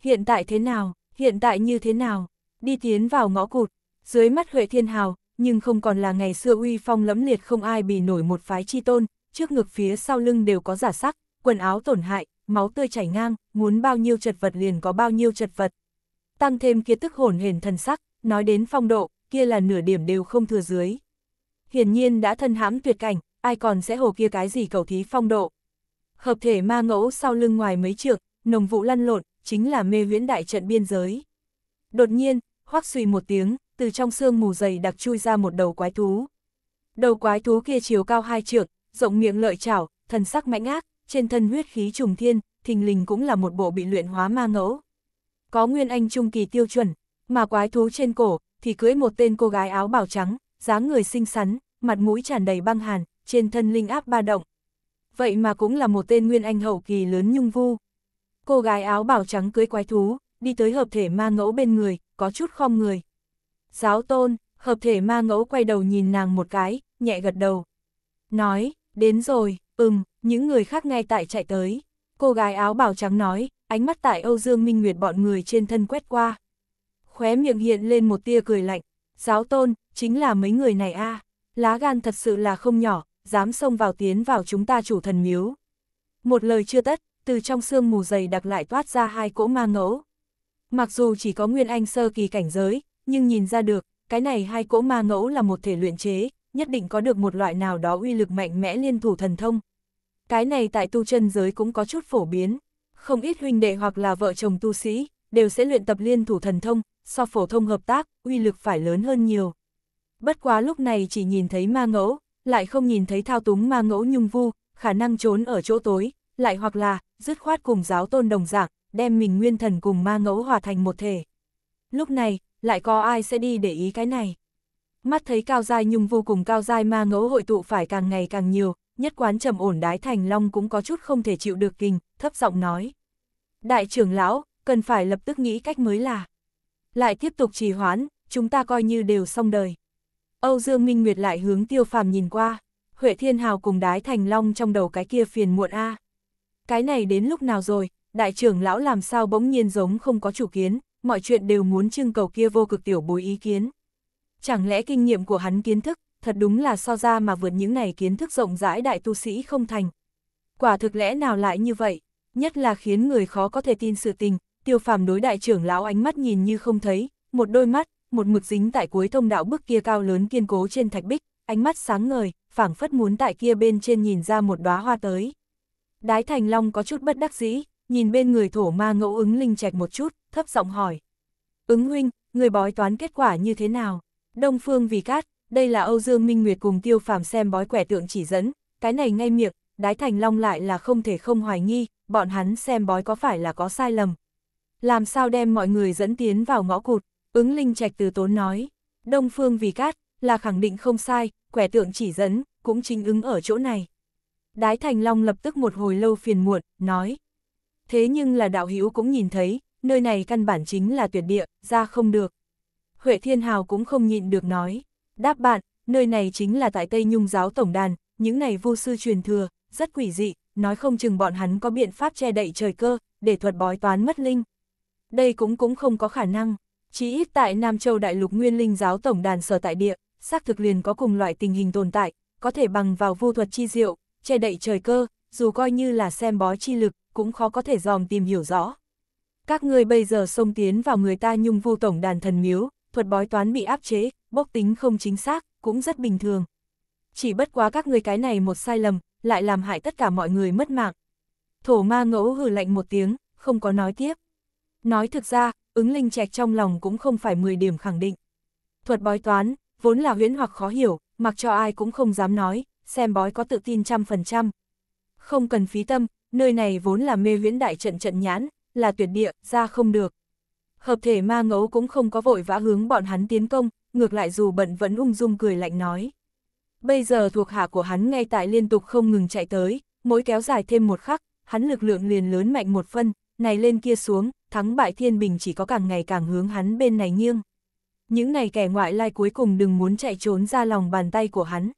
Hiện tại thế nào, hiện tại như thế nào, đi tiến vào ngõ cụt, dưới mắt Huệ Thiên Hào, nhưng không còn là ngày xưa uy phong lẫm liệt không ai bị nổi một phái chi tôn, trước ngực phía sau lưng đều có giả sắc, quần áo tổn hại, máu tươi chảy ngang, muốn bao nhiêu chật vật liền có bao nhiêu chật vật. Tăng thêm kia tức hồn hển thần sắc, nói đến phong độ, kia là nửa điểm đều không thừa dưới. Hiển nhiên đã thân hãm tuyệt cảnh, ai còn sẽ hồ kia cái gì cầu thí phong độ. Hợp thể ma ngẫu sau lưng ngoài mấy trượng, nồng vụ lăn lộn, chính là mê huyễn đại trận biên giới. Đột nhiên, hoác suy một tiếng, từ trong xương mù dày đặc chui ra một đầu quái thú. Đầu quái thú kia chiều cao hai trượng, rộng miệng lợi chảo, thần sắc mạnh ác, trên thân huyết khí trùng thiên, thình lình cũng là một bộ bị luyện hóa ma ngẫu. Có nguyên anh trung kỳ tiêu chuẩn, mà quái thú trên cổ, thì cưới một tên cô gái áo bào trắng, dáng người xinh xắn, mặt mũi tràn đầy băng hàn, trên thân linh áp ba động. Vậy mà cũng là một tên nguyên anh hậu kỳ lớn nhung vu. Cô gái áo bào trắng cưới quái thú, đi tới hợp thể ma ngẫu bên người, có chút khom người. Giáo tôn, hợp thể ma ngẫu quay đầu nhìn nàng một cái, nhẹ gật đầu. Nói, đến rồi, ừm, những người khác ngay tại chạy tới. Cô gái áo bảo trắng nói, ánh mắt tại Âu Dương Minh Nguyệt bọn người trên thân quét qua. Khóe miệng hiện lên một tia cười lạnh. Giáo tôn, chính là mấy người này a Lá gan thật sự là không nhỏ, dám xông vào tiến vào chúng ta chủ thần miếu. Một lời chưa tất, từ trong xương mù dày đặc lại toát ra hai cỗ ma ngẫu. Mặc dù chỉ có nguyên anh sơ kỳ cảnh giới, nhưng nhìn ra được, cái này hai cỗ ma ngẫu là một thể luyện chế, nhất định có được một loại nào đó uy lực mạnh mẽ liên thủ thần thông, cái này tại tu chân giới cũng có chút phổ biến. Không ít huynh đệ hoặc là vợ chồng tu sĩ, đều sẽ luyện tập liên thủ thần thông, so phổ thông hợp tác, uy lực phải lớn hơn nhiều. Bất quá lúc này chỉ nhìn thấy ma ngẫu, lại không nhìn thấy thao túng ma ngẫu nhung vu, khả năng trốn ở chỗ tối, lại hoặc là, dứt khoát cùng giáo tôn đồng dạng, đem mình nguyên thần cùng ma ngẫu hòa thành một thể. Lúc này, lại có ai sẽ đi để ý cái này? Mắt thấy cao giai nhung vu cùng cao giai ma ngẫu hội tụ phải càng ngày càng nhiều, nhất quán trầm ổn đái thành long cũng có chút không thể chịu được kinh, thấp giọng nói. Đại trưởng lão, cần phải lập tức nghĩ cách mới là. Lại tiếp tục trì hoãn, chúng ta coi như đều xong đời. Âu Dương Minh Nguyệt lại hướng tiêu phàm nhìn qua, Huệ Thiên Hào cùng đái thành long trong đầu cái kia phiền muộn a. Cái này đến lúc nào rồi, đại trưởng lão làm sao bỗng nhiên giống không có chủ kiến, mọi chuyện đều muốn trưng cầu kia vô cực tiểu bối ý kiến. Chẳng lẽ kinh nghiệm của hắn kiến thức thật đúng là so ra mà vượt những này kiến thức rộng rãi đại tu sĩ không thành. Quả thực lẽ nào lại như vậy, nhất là khiến người khó có thể tin sự tình, tiêu phàm đối đại trưởng lão ánh mắt nhìn như không thấy, một đôi mắt, một mực dính tại cuối thông đạo bước kia cao lớn kiên cố trên thạch bích, ánh mắt sáng ngời, phảng phất muốn tại kia bên trên nhìn ra một đóa hoa tới. Đái Thành Long có chút bất đắc dĩ, nhìn bên người thổ ma ngẫu ứng linh trạch một chút, thấp giọng hỏi. Ứng huynh, người bói toán kết quả như thế nào? Đông Phương Vì Cát, đây là Âu Dương Minh Nguyệt cùng tiêu phàm xem bói quẻ tượng chỉ dẫn, cái này ngay miệng, đái thành long lại là không thể không hoài nghi, bọn hắn xem bói có phải là có sai lầm. Làm sao đem mọi người dẫn tiến vào ngõ cụt, ứng linh trạch từ tốn nói, đông phương vì cát, là khẳng định không sai, quẻ tượng chỉ dẫn, cũng chính ứng ở chỗ này. Đái Thành Long lập tức một hồi lâu phiền muộn, nói. Thế nhưng là đạo hữu cũng nhìn thấy, nơi này căn bản chính là tuyệt địa, ra không được. Huệ Thiên Hào cũng không nhịn được nói. Đáp bạn, nơi này chính là tại Tây Nhung giáo tổng đàn, những này vu sư truyền thừa, rất quỷ dị, nói không chừng bọn hắn có biện pháp che đậy trời cơ, để thuật bói toán mất linh. Đây cũng cũng không có khả năng, chỉ ít tại Nam Châu Đại lục Nguyên Linh giáo tổng đàn sở tại địa, xác thực liền có cùng loại tình hình tồn tại, có thể bằng vào vu thuật chi diệu, che đậy trời cơ, dù coi như là xem bói chi lực, cũng khó có thể dòm tìm hiểu rõ. Các ngươi bây giờ xông tiến vào người ta nhung vu tổng đàn thần miếu, thuật bói toán bị áp chế, bốc tính không chính xác, cũng rất bình thường. Chỉ bất quá các người cái này một sai lầm, lại làm hại tất cả mọi người mất mạng. Thổ ma ngẫu hừ lạnh một tiếng, không có nói tiếp. Nói thực ra, ứng linh trạch trong lòng cũng không phải 10 điểm khẳng định. Thuật bói toán, vốn là huyễn hoặc khó hiểu, mặc cho ai cũng không dám nói, xem bói có tự tin trăm phần trăm. Không cần phí tâm, nơi này vốn là mê huyễn đại trận trận nhãn, là tuyệt địa, ra không được, Hợp thể ma ngấu cũng không có vội vã hướng bọn hắn tiến công, ngược lại dù bận vẫn ung dung cười lạnh nói. Bây giờ thuộc hạ của hắn ngay tại liên tục không ngừng chạy tới, mỗi kéo dài thêm một khắc, hắn lực lượng liền lớn mạnh một phân, này lên kia xuống, thắng bại thiên bình chỉ có càng ngày càng hướng hắn bên này nghiêng. Những này kẻ ngoại lai cuối cùng đừng muốn chạy trốn ra lòng bàn tay của hắn.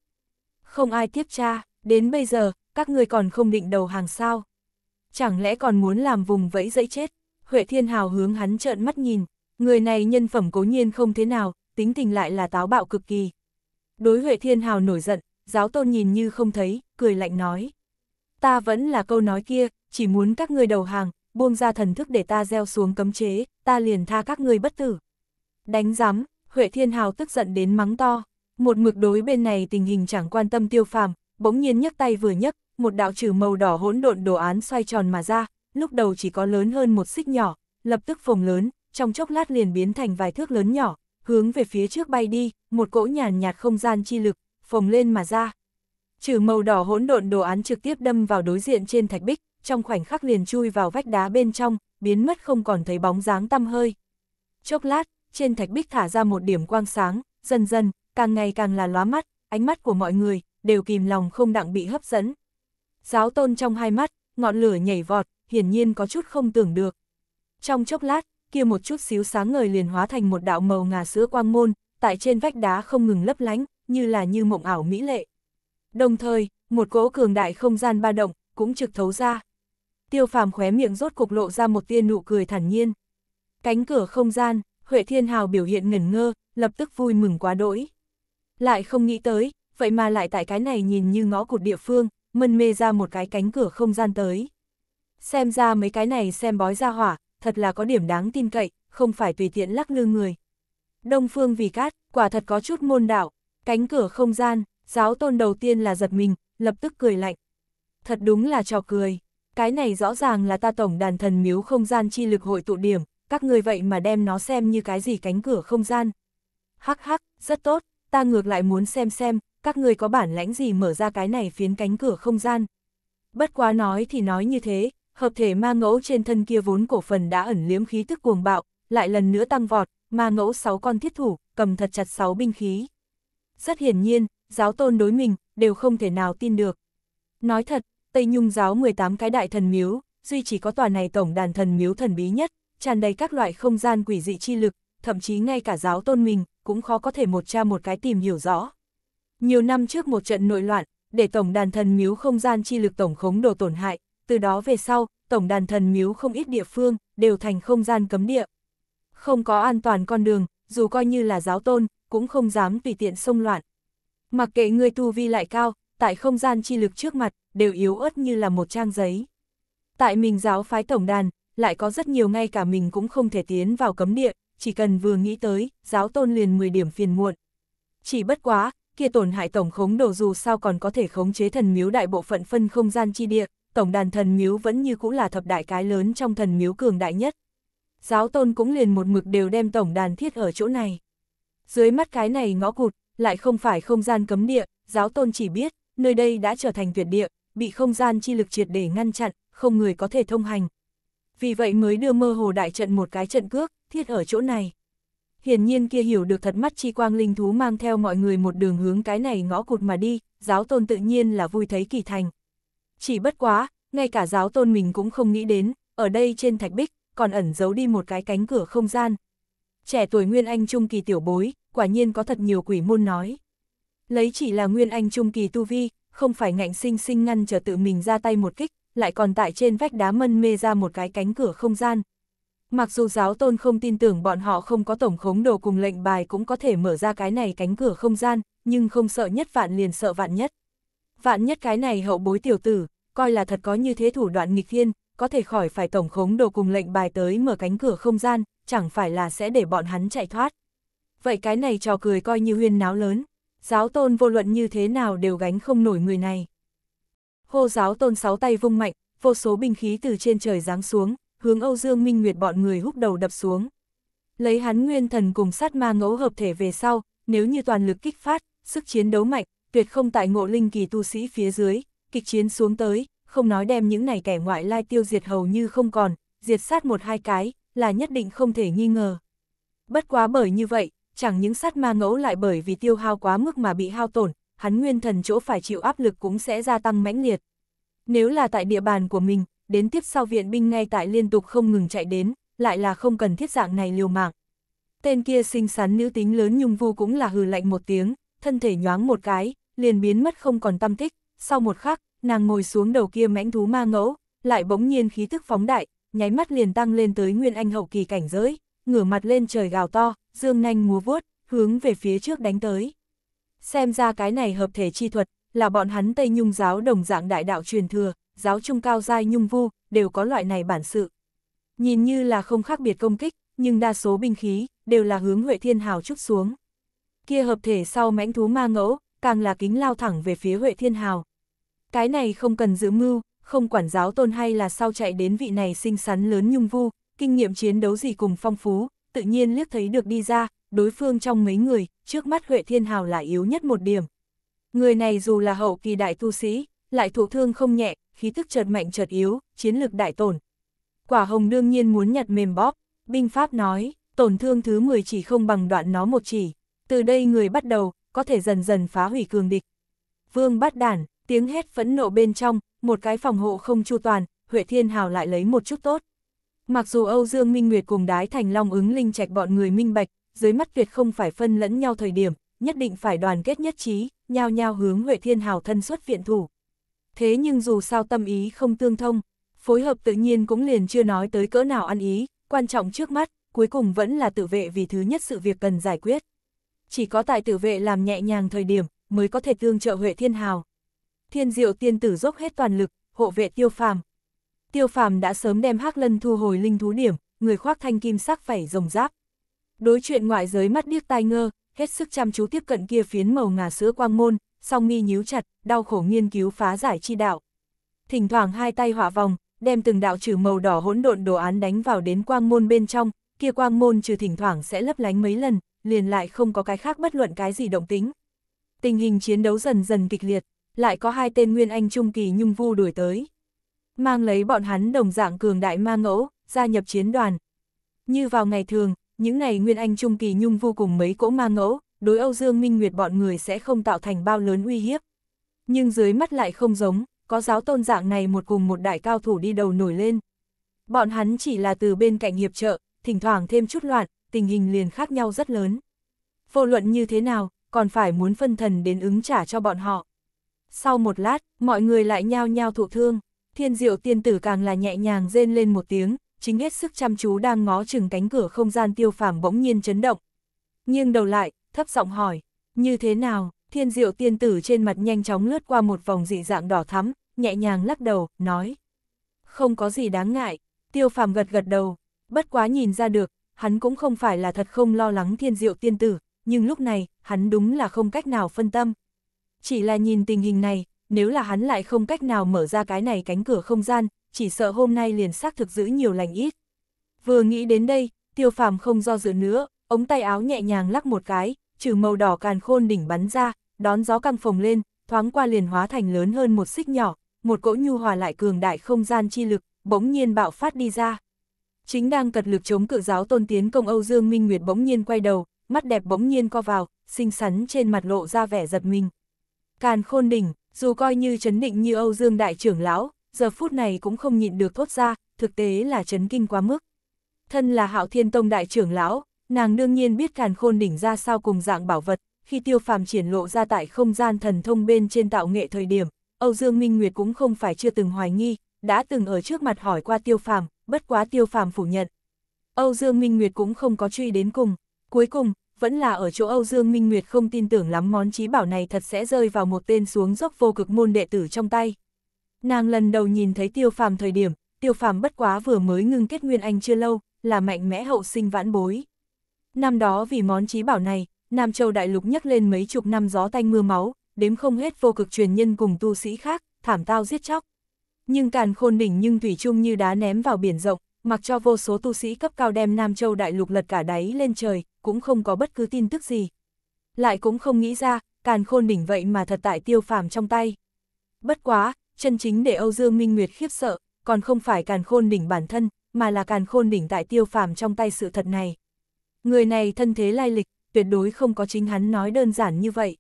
Không ai tiếp tra, đến bây giờ, các người còn không định đầu hàng sao. Chẳng lẽ còn muốn làm vùng vẫy dẫy chết. Huệ Thiên Hào hướng hắn trợn mắt nhìn, người này nhân phẩm cố nhiên không thế nào, tính tình lại là táo bạo cực kỳ. Đối Huệ Thiên Hào nổi giận, giáo tôn nhìn như không thấy, cười lạnh nói. Ta vẫn là câu nói kia, chỉ muốn các người đầu hàng, buông ra thần thức để ta gieo xuống cấm chế, ta liền tha các người bất tử. Đánh giám, Huệ Thiên Hào tức giận đến mắng to, một mực đối bên này tình hình chẳng quan tâm tiêu phàm, bỗng nhiên nhấc tay vừa nhấc, một đạo trừ màu đỏ hỗn độn đồ án xoay tròn mà ra, lúc đầu chỉ có lớn hơn một xích nhỏ, lập tức phồng lớn, trong chốc lát liền biến thành vài thước lớn nhỏ, hướng về phía trước bay đi, một cỗ nhàn nhạt không gian chi lực, phồng lên mà ra. Trừ màu đỏ hỗn độn đồ án trực tiếp đâm vào đối diện trên thạch bích, trong khoảnh khắc liền chui vào vách đá bên trong, biến mất không còn thấy bóng dáng tăm hơi. Chốc lát, trên thạch bích thả ra một điểm quang sáng, dần dần, càng ngày càng là lóa mắt, ánh mắt của mọi người, đều kìm lòng không đặng bị hấp dẫn. Giáo tôn trong hai mắt, ngọn lửa nhảy vọt, hiển nhiên có chút không tưởng được. Trong chốc lát, kia một chút xíu sáng ngời liền hóa thành một đạo màu ngà sữa quang môn, tại trên vách đá không ngừng lấp lánh, như là như mộng ảo mỹ lệ. Đồng thời, một cỗ cường đại không gian ba động, cũng trực thấu ra. Tiêu phàm khóe miệng rốt cục lộ ra một tia nụ cười thản nhiên. Cánh cửa không gian, Huệ Thiên Hào biểu hiện ngẩn ngơ, lập tức vui mừng quá đỗi. Lại không nghĩ tới, vậy mà lại tại cái này nhìn như ngõ cụt địa phương, mân mê ra một cái cánh cửa không gian tới xem ra mấy cái này xem bói ra hỏa, thật là có điểm đáng tin cậy, không phải tùy tiện lắc lư người. Đông phương vì cát, quả thật có chút môn đạo, cánh cửa không gian, giáo tôn đầu tiên là giật mình, lập tức cười lạnh. Thật đúng là trò cười, cái này rõ ràng là ta tổng đàn thần miếu không gian chi lực hội tụ điểm, các người vậy mà đem nó xem như cái gì cánh cửa không gian. Hắc hắc, rất tốt, ta ngược lại muốn xem xem, các người có bản lãnh gì mở ra cái này phiến cánh cửa không gian. Bất quá nói thì nói như thế, Hợp thể ma ngẫu trên thân kia vốn cổ phần đã ẩn liếm khí tức cuồng bạo, lại lần nữa tăng vọt, ma ngẫu sáu con thiết thủ, cầm thật chặt sáu binh khí. Rất hiển nhiên, giáo tôn đối mình, đều không thể nào tin được. Nói thật, Tây Nhung giáo 18 cái đại thần miếu, duy chỉ có tòa này tổng đàn thần miếu thần bí nhất, tràn đầy các loại không gian quỷ dị chi lực, thậm chí ngay cả giáo tôn mình, cũng khó có thể một cha một cái tìm hiểu rõ. Nhiều năm trước một trận nội loạn, để tổng đàn thần miếu không gian chi lực tổng khống đồ tổn hại, từ đó về sau, tổng đàn thần miếu không ít địa phương, đều thành không gian cấm địa. Không có an toàn con đường, dù coi như là giáo tôn, cũng không dám tùy tiện xông loạn. Mặc kệ người tu vi lại cao, tại không gian chi lực trước mặt, đều yếu ớt như là một trang giấy. Tại mình giáo phái tổng đàn, lại có rất nhiều ngay cả mình cũng không thể tiến vào cấm địa, chỉ cần vừa nghĩ tới, giáo tôn liền 10 điểm phiền muộn. Chỉ bất quá, kia tổn hại tổng khống đồ dù sao còn có thể khống chế thần miếu đại bộ phận phân không gian chi địa, tổng đàn thần miếu vẫn như cũ là thập đại cái lớn trong thần miếu cường đại nhất. Giáo tôn cũng liền một mực đều đem tổng đàn thiết ở chỗ này. Dưới mắt cái này ngõ cụt, lại không phải không gian cấm địa, giáo tôn chỉ biết, nơi đây đã trở thành tuyệt địa, bị không gian chi lực triệt để ngăn chặn, không người có thể thông hành. Vì vậy mới đưa mơ hồ đại trận một cái trận cước, thiết ở chỗ này. Hiển nhiên kia hiểu được thật mắt chi quang linh thú mang theo mọi người một đường hướng cái này ngõ cụt mà đi, giáo tôn tự nhiên là vui thấy kỳ thành. Chỉ bất quá, ngay cả giáo tôn mình cũng không nghĩ đến, ở đây trên thạch bích, còn ẩn giấu đi một cái cánh cửa không gian. Trẻ tuổi Nguyên Anh Trung Kỳ tiểu bối, quả nhiên có thật nhiều quỷ môn nói. Lấy chỉ là Nguyên Anh Trung Kỳ tu vi, không phải ngạnh sinh sinh ngăn trở tự mình ra tay một kích, lại còn tại trên vách đá mân mê ra một cái cánh cửa không gian. Mặc dù giáo tôn không tin tưởng bọn họ không có tổng khống đồ cùng lệnh bài cũng có thể mở ra cái này cánh cửa không gian, nhưng không sợ nhất vạn liền sợ vạn nhất vạn nhất cái này hậu bối tiểu tử, coi là thật có như thế thủ đoạn nghịch thiên, có thể khỏi phải tổng khống đồ cùng lệnh bài tới mở cánh cửa không gian, chẳng phải là sẽ để bọn hắn chạy thoát. Vậy cái này trò cười coi như huyên náo lớn, giáo tôn vô luận như thế nào đều gánh không nổi người này. Hô giáo tôn sáu tay vung mạnh, vô số binh khí từ trên trời giáng xuống, hướng Âu Dương Minh Nguyệt bọn người húc đầu đập xuống. Lấy hắn nguyên thần cùng sát ma ngẫu hợp thể về sau, nếu như toàn lực kích phát, sức chiến đấu mạnh, tuyệt không tại ngộ linh kỳ tu sĩ phía dưới, kịch chiến xuống tới, không nói đem những này kẻ ngoại lai tiêu diệt hầu như không còn, diệt sát một hai cái, là nhất định không thể nghi ngờ. Bất quá bởi như vậy, chẳng những sát ma ngẫu lại bởi vì tiêu hao quá mức mà bị hao tổn, hắn nguyên thần chỗ phải chịu áp lực cũng sẽ gia tăng mãnh liệt. Nếu là tại địa bàn của mình, đến tiếp sau viện binh ngay tại liên tục không ngừng chạy đến, lại là không cần thiết dạng này liều mạng. Tên kia xinh xắn nữ tính lớn nhung vu cũng là hừ lạnh một tiếng, thân thể nhoáng một cái, liền biến mất không còn tâm tích, sau một khắc, nàng ngồi xuống đầu kia mãnh thú ma ngẫu, lại bỗng nhiên khí tức phóng đại, nháy mắt liền tăng lên tới nguyên anh hậu kỳ cảnh giới, ngửa mặt lên trời gào to, dương nanh múa vuốt, hướng về phía trước đánh tới. Xem ra cái này hợp thể chi thuật, là bọn hắn Tây Nhung giáo đồng dạng đại đạo truyền thừa, giáo trung cao giai nhung vu, đều có loại này bản sự. Nhìn như là không khác biệt công kích, nhưng đa số binh khí, đều là hướng Huệ Thiên Hào chúc xuống. Kia hợp thể sau mãnh thú ma ngẫu, càng là kính lao thẳng về phía Huệ Thiên Hào. Cái này không cần giữ mưu, không quản giáo tôn hay là sau chạy đến vị này xinh xắn lớn nhung vu, kinh nghiệm chiến đấu gì cùng phong phú, tự nhiên liếc thấy được đi ra, đối phương trong mấy người, trước mắt Huệ Thiên Hào là yếu nhất một điểm. Người này dù là hậu kỳ đại tu sĩ, lại thụ thương không nhẹ, khí tức chợt mạnh chợt yếu, chiến lực đại tổn. Quả hồng đương nhiên muốn nhặt mềm bóp, binh pháp nói, tổn thương thứ 10 chỉ không bằng đoạn nó một chỉ. Từ đây người bắt đầu, có thể dần dần phá hủy cường địch. Vương bắt đản, tiếng hét phẫn nộ bên trong, một cái phòng hộ không chu toàn, Huệ Thiên Hào lại lấy một chút tốt. Mặc dù Âu Dương Minh Nguyệt cùng đái thành long ứng linh trạch bọn người minh bạch, dưới mắt tuyệt không phải phân lẫn nhau thời điểm, nhất định phải đoàn kết nhất trí, nhao nhao hướng Huệ Thiên Hào thân xuất viện thủ. Thế nhưng dù sao tâm ý không tương thông, phối hợp tự nhiên cũng liền chưa nói tới cỡ nào ăn ý, quan trọng trước mắt, cuối cùng vẫn là tự vệ vì thứ nhất sự việc cần giải quyết chỉ có tại tử vệ làm nhẹ nhàng thời điểm mới có thể tương trợ Huệ Thiên Hào. Thiên diệu tiên tử dốc hết toàn lực, hộ vệ tiêu phàm. Tiêu phàm đã sớm đem hắc lân thu hồi linh thú điểm, người khoác thanh kim sắc vảy rồng giáp. Đối chuyện ngoại giới mắt điếc tai ngơ, hết sức chăm chú tiếp cận kia phiến màu ngà sữa quang môn, song nghi nhíu chặt, đau khổ nghiên cứu phá giải chi đạo. Thỉnh thoảng hai tay hỏa vòng, đem từng đạo trừ màu đỏ hỗn độn đồ án đánh vào đến quang môn bên trong, kia quang môn trừ thỉnh thoảng sẽ lấp lánh mấy lần, liền lại không có cái khác bất luận cái gì động tính. Tình hình chiến đấu dần dần kịch liệt, lại có hai tên nguyên anh trung kỳ nhung vu đuổi tới. Mang lấy bọn hắn đồng dạng cường đại ma ngẫu, gia nhập chiến đoàn. Như vào ngày thường, những ngày nguyên anh trung kỳ nhung vu cùng mấy cỗ ma ngẫu, đối Âu Dương Minh Nguyệt bọn người sẽ không tạo thành bao lớn uy hiếp. Nhưng dưới mắt lại không giống, có giáo tôn dạng này một cùng một đại cao thủ đi đầu nổi lên. Bọn hắn chỉ là từ bên cạnh hiệp trợ, thỉnh thoảng thêm chút loạn, tình hình liền khác nhau rất lớn. Vô luận như thế nào, còn phải muốn phân thần đến ứng trả cho bọn họ. Sau một lát, mọi người lại nhao nhao thụ thương, thiên diệu tiên tử càng là nhẹ nhàng rên lên một tiếng, chính hết sức chăm chú đang ngó chừng cánh cửa không gian tiêu phàm bỗng nhiên chấn động. nhưng đầu lại, thấp giọng hỏi, như thế nào, thiên diệu tiên tử trên mặt nhanh chóng lướt qua một vòng dị dạng đỏ thắm, nhẹ nhàng lắc đầu, nói. Không có gì đáng ngại, tiêu phàm gật gật đầu, Bất quá nhìn ra được, hắn cũng không phải là thật không lo lắng thiên diệu tiên tử, nhưng lúc này, hắn đúng là không cách nào phân tâm. Chỉ là nhìn tình hình này, nếu là hắn lại không cách nào mở ra cái này cánh cửa không gian, chỉ sợ hôm nay liền xác thực giữ nhiều lành ít. Vừa nghĩ đến đây, tiêu phàm không do dự nữa, ống tay áo nhẹ nhàng lắc một cái, trừ màu đỏ càn khôn đỉnh bắn ra, đón gió căng phồng lên, thoáng qua liền hóa thành lớn hơn một xích nhỏ, một cỗ nhu hòa lại cường đại không gian chi lực, bỗng nhiên bạo phát đi ra. Chính đang cật lực chống cự giáo tôn tiến công Âu Dương Minh Nguyệt bỗng nhiên quay đầu, mắt đẹp bỗng nhiên co vào, xinh xắn trên mặt lộ ra vẻ giật mình. Càn khôn đỉnh, dù coi như chấn định như Âu Dương đại trưởng lão, giờ phút này cũng không nhịn được thốt ra, thực tế là chấn kinh quá mức. Thân là hạo thiên tông đại trưởng lão, nàng đương nhiên biết càn khôn đỉnh ra sao cùng dạng bảo vật, khi tiêu phàm triển lộ ra tại không gian thần thông bên trên tạo nghệ thời điểm, Âu Dương Minh Nguyệt cũng không phải chưa từng hoài nghi, đã từng ở trước mặt hỏi qua tiêu phàm, bất quá tiêu phàm phủ nhận. Âu Dương Minh Nguyệt cũng không có truy đến cùng, cuối cùng, vẫn là ở chỗ Âu Dương Minh Nguyệt không tin tưởng lắm món trí bảo này thật sẽ rơi vào một tên xuống dốc vô cực môn đệ tử trong tay. Nàng lần đầu nhìn thấy tiêu phàm thời điểm, tiêu phàm bất quá vừa mới ngưng kết nguyên anh chưa lâu, là mạnh mẽ hậu sinh vãn bối. Năm đó vì món trí bảo này, Nam Châu Đại Lục nhấc lên mấy chục năm gió tanh mưa máu, đếm không hết vô cực truyền nhân cùng tu sĩ khác, thảm tao giết chóc. Nhưng càn khôn đỉnh nhưng thủy chung như đá ném vào biển rộng, mặc cho vô số tu sĩ cấp cao đem Nam Châu Đại Lục lật cả đáy lên trời, cũng không có bất cứ tin tức gì. Lại cũng không nghĩ ra, càn khôn đỉnh vậy mà thật tại tiêu phàm trong tay. Bất quá, chân chính để Âu Dương Minh Nguyệt khiếp sợ, còn không phải càn khôn đỉnh bản thân, mà là càn khôn đỉnh tại tiêu phàm trong tay sự thật này. Người này thân thế lai lịch, tuyệt đối không có chính hắn nói đơn giản như vậy.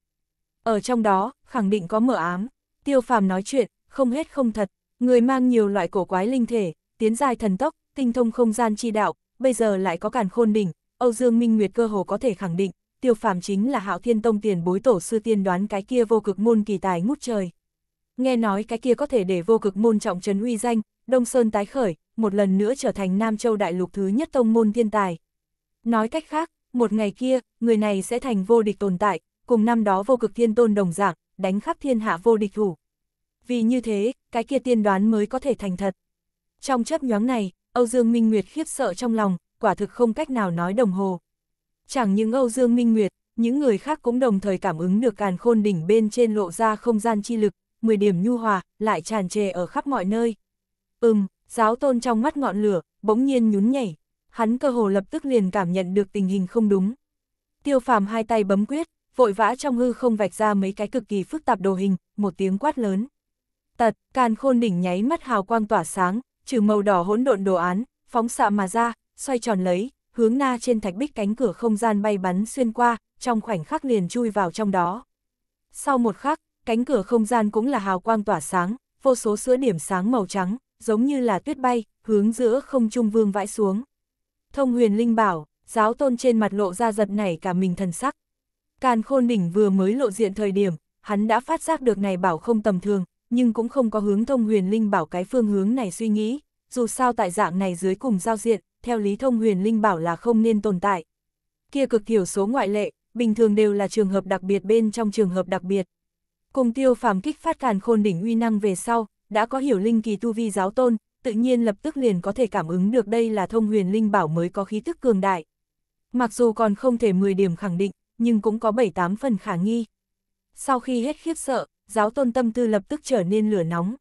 Ở trong đó, khẳng định có mở ám, tiêu phàm nói chuyện, không hết không thật, Người mang nhiều loại cổ quái linh thể, tiến dài thần tốc, tinh thông không gian chi đạo, bây giờ lại có càn khôn đỉnh, Âu Dương Minh Nguyệt cơ hồ có thể khẳng định, Tiêu Phàm chính là Hạo Thiên Tông tiền bối tổ sư tiên đoán cái kia vô cực môn kỳ tài ngút trời. Nghe nói cái kia có thể để vô cực môn trọng trấn uy danh, Đông Sơn tái khởi, một lần nữa trở thành Nam Châu đại lục thứ nhất tông môn thiên tài. Nói cách khác, một ngày kia, người này sẽ thành vô địch tồn tại, cùng năm đó vô cực thiên tôn đồng dạng, đánh khắp thiên hạ vô địch thủ vì như thế, cái kia tiên đoán mới có thể thành thật. Trong chấp nhoáng này, Âu Dương Minh Nguyệt khiếp sợ trong lòng, quả thực không cách nào nói đồng hồ. Chẳng những Âu Dương Minh Nguyệt, những người khác cũng đồng thời cảm ứng được càn khôn đỉnh bên trên lộ ra không gian chi lực, 10 điểm nhu hòa, lại tràn trề ở khắp mọi nơi. Ừm, giáo tôn trong mắt ngọn lửa, bỗng nhiên nhún nhảy, hắn cơ hồ lập tức liền cảm nhận được tình hình không đúng. Tiêu phàm hai tay bấm quyết, vội vã trong hư không vạch ra mấy cái cực kỳ phức tạp đồ hình, một tiếng quát lớn tật, càn khôn đỉnh nháy mắt hào quang tỏa sáng, trừ màu đỏ hỗn độn đồ án, phóng xạ mà ra, xoay tròn lấy, hướng na trên thạch bích cánh cửa không gian bay bắn xuyên qua, trong khoảnh khắc liền chui vào trong đó. Sau một khắc, cánh cửa không gian cũng là hào quang tỏa sáng, vô số sữa điểm sáng màu trắng, giống như là tuyết bay, hướng giữa không trung vương vãi xuống. Thông huyền linh bảo, giáo tôn trên mặt lộ ra giật nảy cả mình thần sắc. Càn khôn đỉnh vừa mới lộ diện thời điểm, hắn đã phát giác được này bảo không tầm thường, nhưng cũng không có hướng thông huyền linh bảo cái phương hướng này suy nghĩ, dù sao tại dạng này dưới cùng giao diện, theo lý thông huyền linh bảo là không nên tồn tại. Kia cực thiểu số ngoại lệ, bình thường đều là trường hợp đặc biệt bên trong trường hợp đặc biệt. Cùng tiêu phàm kích phát càn khôn đỉnh uy năng về sau, đã có hiểu linh kỳ tu vi giáo tôn, tự nhiên lập tức liền có thể cảm ứng được đây là thông huyền linh bảo mới có khí tức cường đại. Mặc dù còn không thể 10 điểm khẳng định, nhưng cũng có 7-8 phần khả nghi. Sau khi hết khiếp sợ, giáo tôn tâm tư lập tức trở nên lửa nóng.